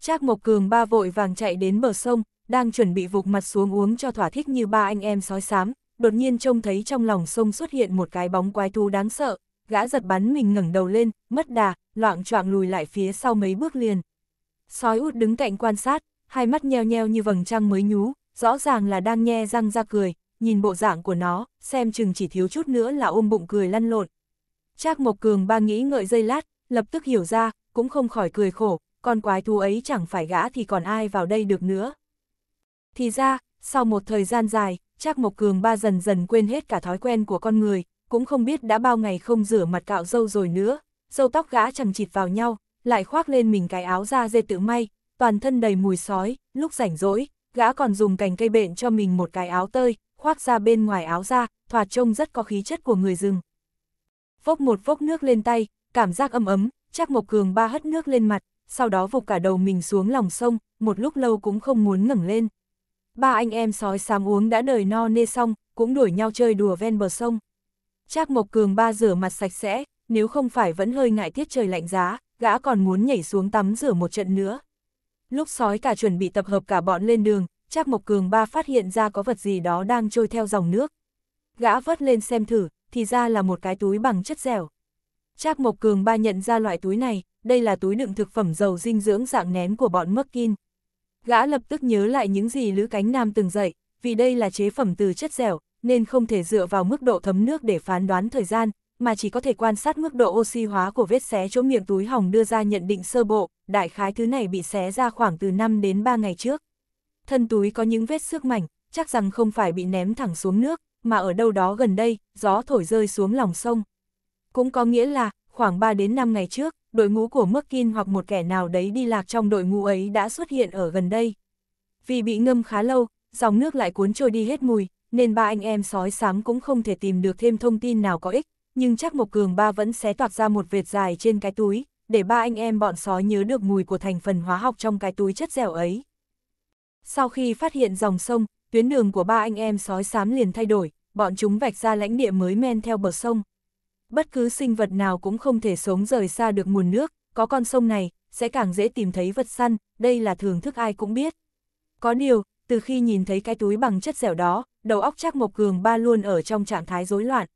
Trác Mộc Cường ba vội vàng chạy đến bờ sông, đang chuẩn bị vụt mặt xuống uống cho thỏa thích như ba anh em sói xám, đột nhiên trông thấy trong lòng sông xuất hiện một cái bóng quái thú đáng sợ, gã giật bắn mình ngẩng đầu lên, mất đà, loạn choạng lùi lại phía sau mấy bước liền. Sói út đứng cạnh quan sát, hai mắt nheo nheo như vầng trăng mới nhú, rõ ràng là đang nhe răng ra cười, nhìn bộ dạng của nó, xem chừng chỉ thiếu chút nữa là ôm bụng cười lăn lộn. Trác Mộc Cường ba nghĩ ngợi giây lát, lập tức hiểu ra, cũng không khỏi cười khổ, con quái thú ấy chẳng phải gã thì còn ai vào đây được nữa. Thì ra, sau một thời gian dài, chắc Mộc Cường ba dần dần quên hết cả thói quen của con người, cũng không biết đã bao ngày không rửa mặt cạo dâu rồi nữa, dâu tóc gã chẳng chịt vào nhau, lại khoác lên mình cái áo da dê tự may, toàn thân đầy mùi sói, lúc rảnh rỗi, gã còn dùng cành cây bện cho mình một cái áo tơi, khoác ra bên ngoài áo da, thoạt trông rất có khí chất của người rừng. Vốc một vốc nước lên tay, cảm giác ấm ấm, chắc Mộc Cường ba hất nước lên mặt, sau đó vụt cả đầu mình xuống lòng sông, một lúc lâu cũng không muốn ngẩng lên. Ba anh em sói xám uống đã đời no nê xong, cũng đuổi nhau chơi đùa ven bờ sông. Trác Mộc Cường ba rửa mặt sạch sẽ, nếu không phải vẫn hơi ngại tiết trời lạnh giá, gã còn muốn nhảy xuống tắm rửa một trận nữa. Lúc sói cả chuẩn bị tập hợp cả bọn lên đường, Trác Mộc Cường ba phát hiện ra có vật gì đó đang trôi theo dòng nước. Gã vớt lên xem thử, thì ra là một cái túi bằng chất dẻo. Trác Mộc Cường ba nhận ra loại túi này, đây là túi đựng thực phẩm giàu dinh dưỡng dạng nén của bọn Merkin. Gã lập tức nhớ lại những gì Lữ Cánh Nam từng dạy, vì đây là chế phẩm từ chất dẻo, nên không thể dựa vào mức độ thấm nước để phán đoán thời gian, mà chỉ có thể quan sát mức độ oxy hóa của vết xé chỗ miệng túi hỏng đưa ra nhận định sơ bộ, đại khái thứ này bị xé ra khoảng từ 5 đến 3 ngày trước. Thân túi có những vết xước mảnh, chắc rằng không phải bị ném thẳng xuống nước, mà ở đâu đó gần đây, gió thổi rơi xuống lòng sông. Cũng có nghĩa là, khoảng 3 đến 5 ngày trước, đội ngũ của Merkin hoặc một kẻ nào đấy đi lạc trong đội ngũ ấy đã xuất hiện ở gần đây. Vì bị ngâm khá lâu, dòng nước lại cuốn trôi đi hết mùi, nên ba anh em sói sám cũng không thể tìm được thêm thông tin nào có ích, nhưng chắc Mộc Cường ba vẫn sẽ toạc ra một vệt dài trên cái túi, để ba anh em bọn sói nhớ được mùi của thành phần hóa học trong cái túi chất dẻo ấy. Sau khi phát hiện dòng sông, tuyến đường của ba anh em sói sám liền thay đổi, bọn chúng vạch ra lãnh địa mới men theo bờ sông bất cứ sinh vật nào cũng không thể sống rời xa được nguồn nước, có con sông này, sẽ càng dễ tìm thấy vật săn, đây là thường thức ai cũng biết. Có điều, từ khi nhìn thấy cái túi bằng chất dẻo đó, đầu óc chắc Mộc Cường ba luôn ở trong trạng thái rối loạn.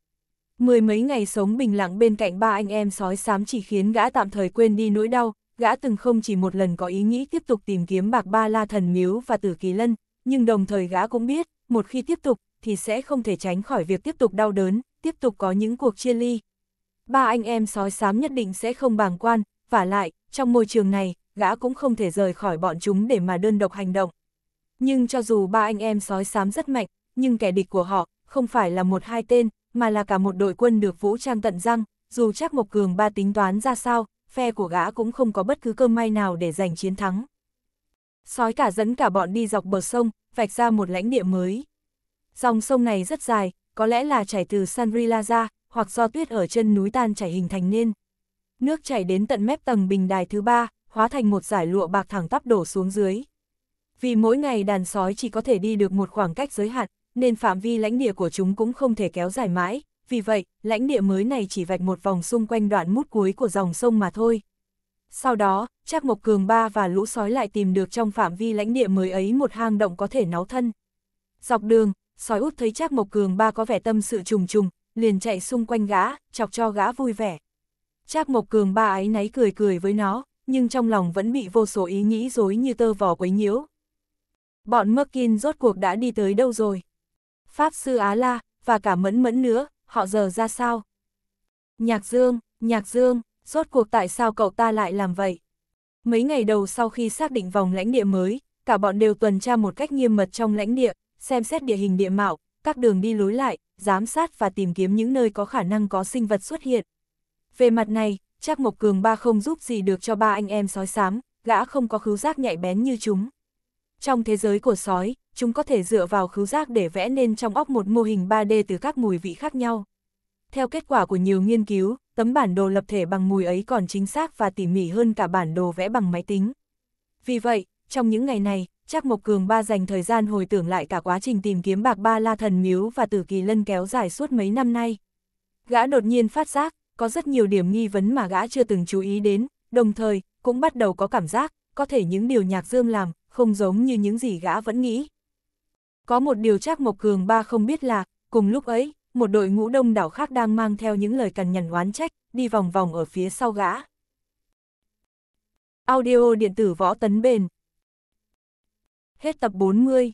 Mười mấy ngày sống bình lặng bên cạnh ba anh em sói xám chỉ khiến gã tạm thời quên đi nỗi đau, gã từng không chỉ một lần có ý nghĩ tiếp tục tìm kiếm bạc ba la thần miếu và tử kỳ lân, nhưng đồng thời gã cũng biết, một khi tiếp tục, thì sẽ không thể tránh khỏi việc tiếp tục đau đớn, tiếp tục có những cuộc chia ly. Ba anh em sói xám nhất định sẽ không bàng quan, và lại, trong môi trường này, gã cũng không thể rời khỏi bọn chúng để mà đơn độc hành động. Nhưng cho dù ba anh em sói xám rất mạnh, nhưng kẻ địch của họ không phải là một hai tên, mà là cả một đội quân được vũ trang tận răng, dù chắc Mộc Cường ba tính toán ra sao, phe của gã cũng không có bất cứ cơ may nào để giành chiến thắng. Sói cả dẫn cả bọn đi dọc bờ sông, vạch ra một lãnh địa mới. Dòng sông này rất dài, có lẽ là chảy từ Sanrila ra, hoặc do tuyết ở chân núi tan chảy hình thành nên. Nước chảy đến tận mép tầng bình đài thứ ba, hóa thành một giải lụa bạc thẳng tắp đổ xuống dưới. Vì mỗi ngày đàn sói chỉ có thể đi được một khoảng cách giới hạn, nên phạm vi lãnh địa của chúng cũng không thể kéo dài mãi, vì vậy, lãnh địa mới này chỉ vạch một vòng xung quanh đoạn mút cuối của dòng sông mà thôi. Sau đó, Trác Mộc Cường Ba và lũ sói lại tìm được trong phạm vi lãnh địa mới ấy một hang động có thể náu thân. Dọc đường, sói út thấy Trác Mộc Cường ba có vẻ tâm sự trùng trùng, liền chạy xung quanh gã, chọc cho gã vui vẻ. Trác Mộc Cường ba ấy náy cười cười với nó, nhưng trong lòng vẫn bị vô số ý nghĩ dối như tơ vò quấy nhiễu. Bọn Merkin rốt cuộc đã đi tới đâu rồi? Pháp sư Á La, và cả mẫn mẫn nữa, họ giờ ra sao? Nhạc Dương, Nhạc Dương, rốt cuộc tại sao cậu ta lại làm vậy? Mấy ngày đầu sau khi xác định vòng lãnh địa mới, cả bọn đều tuần tra một cách nghiêm mật trong lãnh địa, xem xét địa hình địa mạo, các đường đi lối lại, giám sát và tìm kiếm những nơi có khả năng có sinh vật xuất hiện. Về mặt này, Trác Mộc Cường ba không giúp gì được cho ba anh em sói xám, gã không có khứu giác nhạy bén như chúng. Trong thế giới của sói, chúng có thể dựa vào khứu giác để vẽ nên trong óc một mô hình 3D từ các mùi vị khác nhau. Theo kết quả của nhiều nghiên cứu, tấm bản đồ lập thể bằng mùi ấy còn chính xác và tỉ mỉ hơn cả bản đồ vẽ bằng máy tính. Vì vậy, trong những ngày này, Trác Mộc Cường ba dành thời gian hồi tưởng lại cả quá trình tìm kiếm bạc ba la thần miếu và tử kỳ lân kéo dài suốt mấy năm nay. Gã đột nhiên phát giác, có rất nhiều điểm nghi vấn mà gã chưa từng chú ý đến, đồng thời, cũng bắt đầu có cảm giác, có thể những điều nhạc dương làm, không giống như những gì gã vẫn nghĩ. Có một điều Trác Mộc Cường ba không biết là, cùng lúc ấy, một đội ngũ đông đảo khác đang mang theo những lời cằn nhằn oán trách, đi vòng vòng ở phía sau gã. Audio điện tử võ tấn bền Hết tập 40.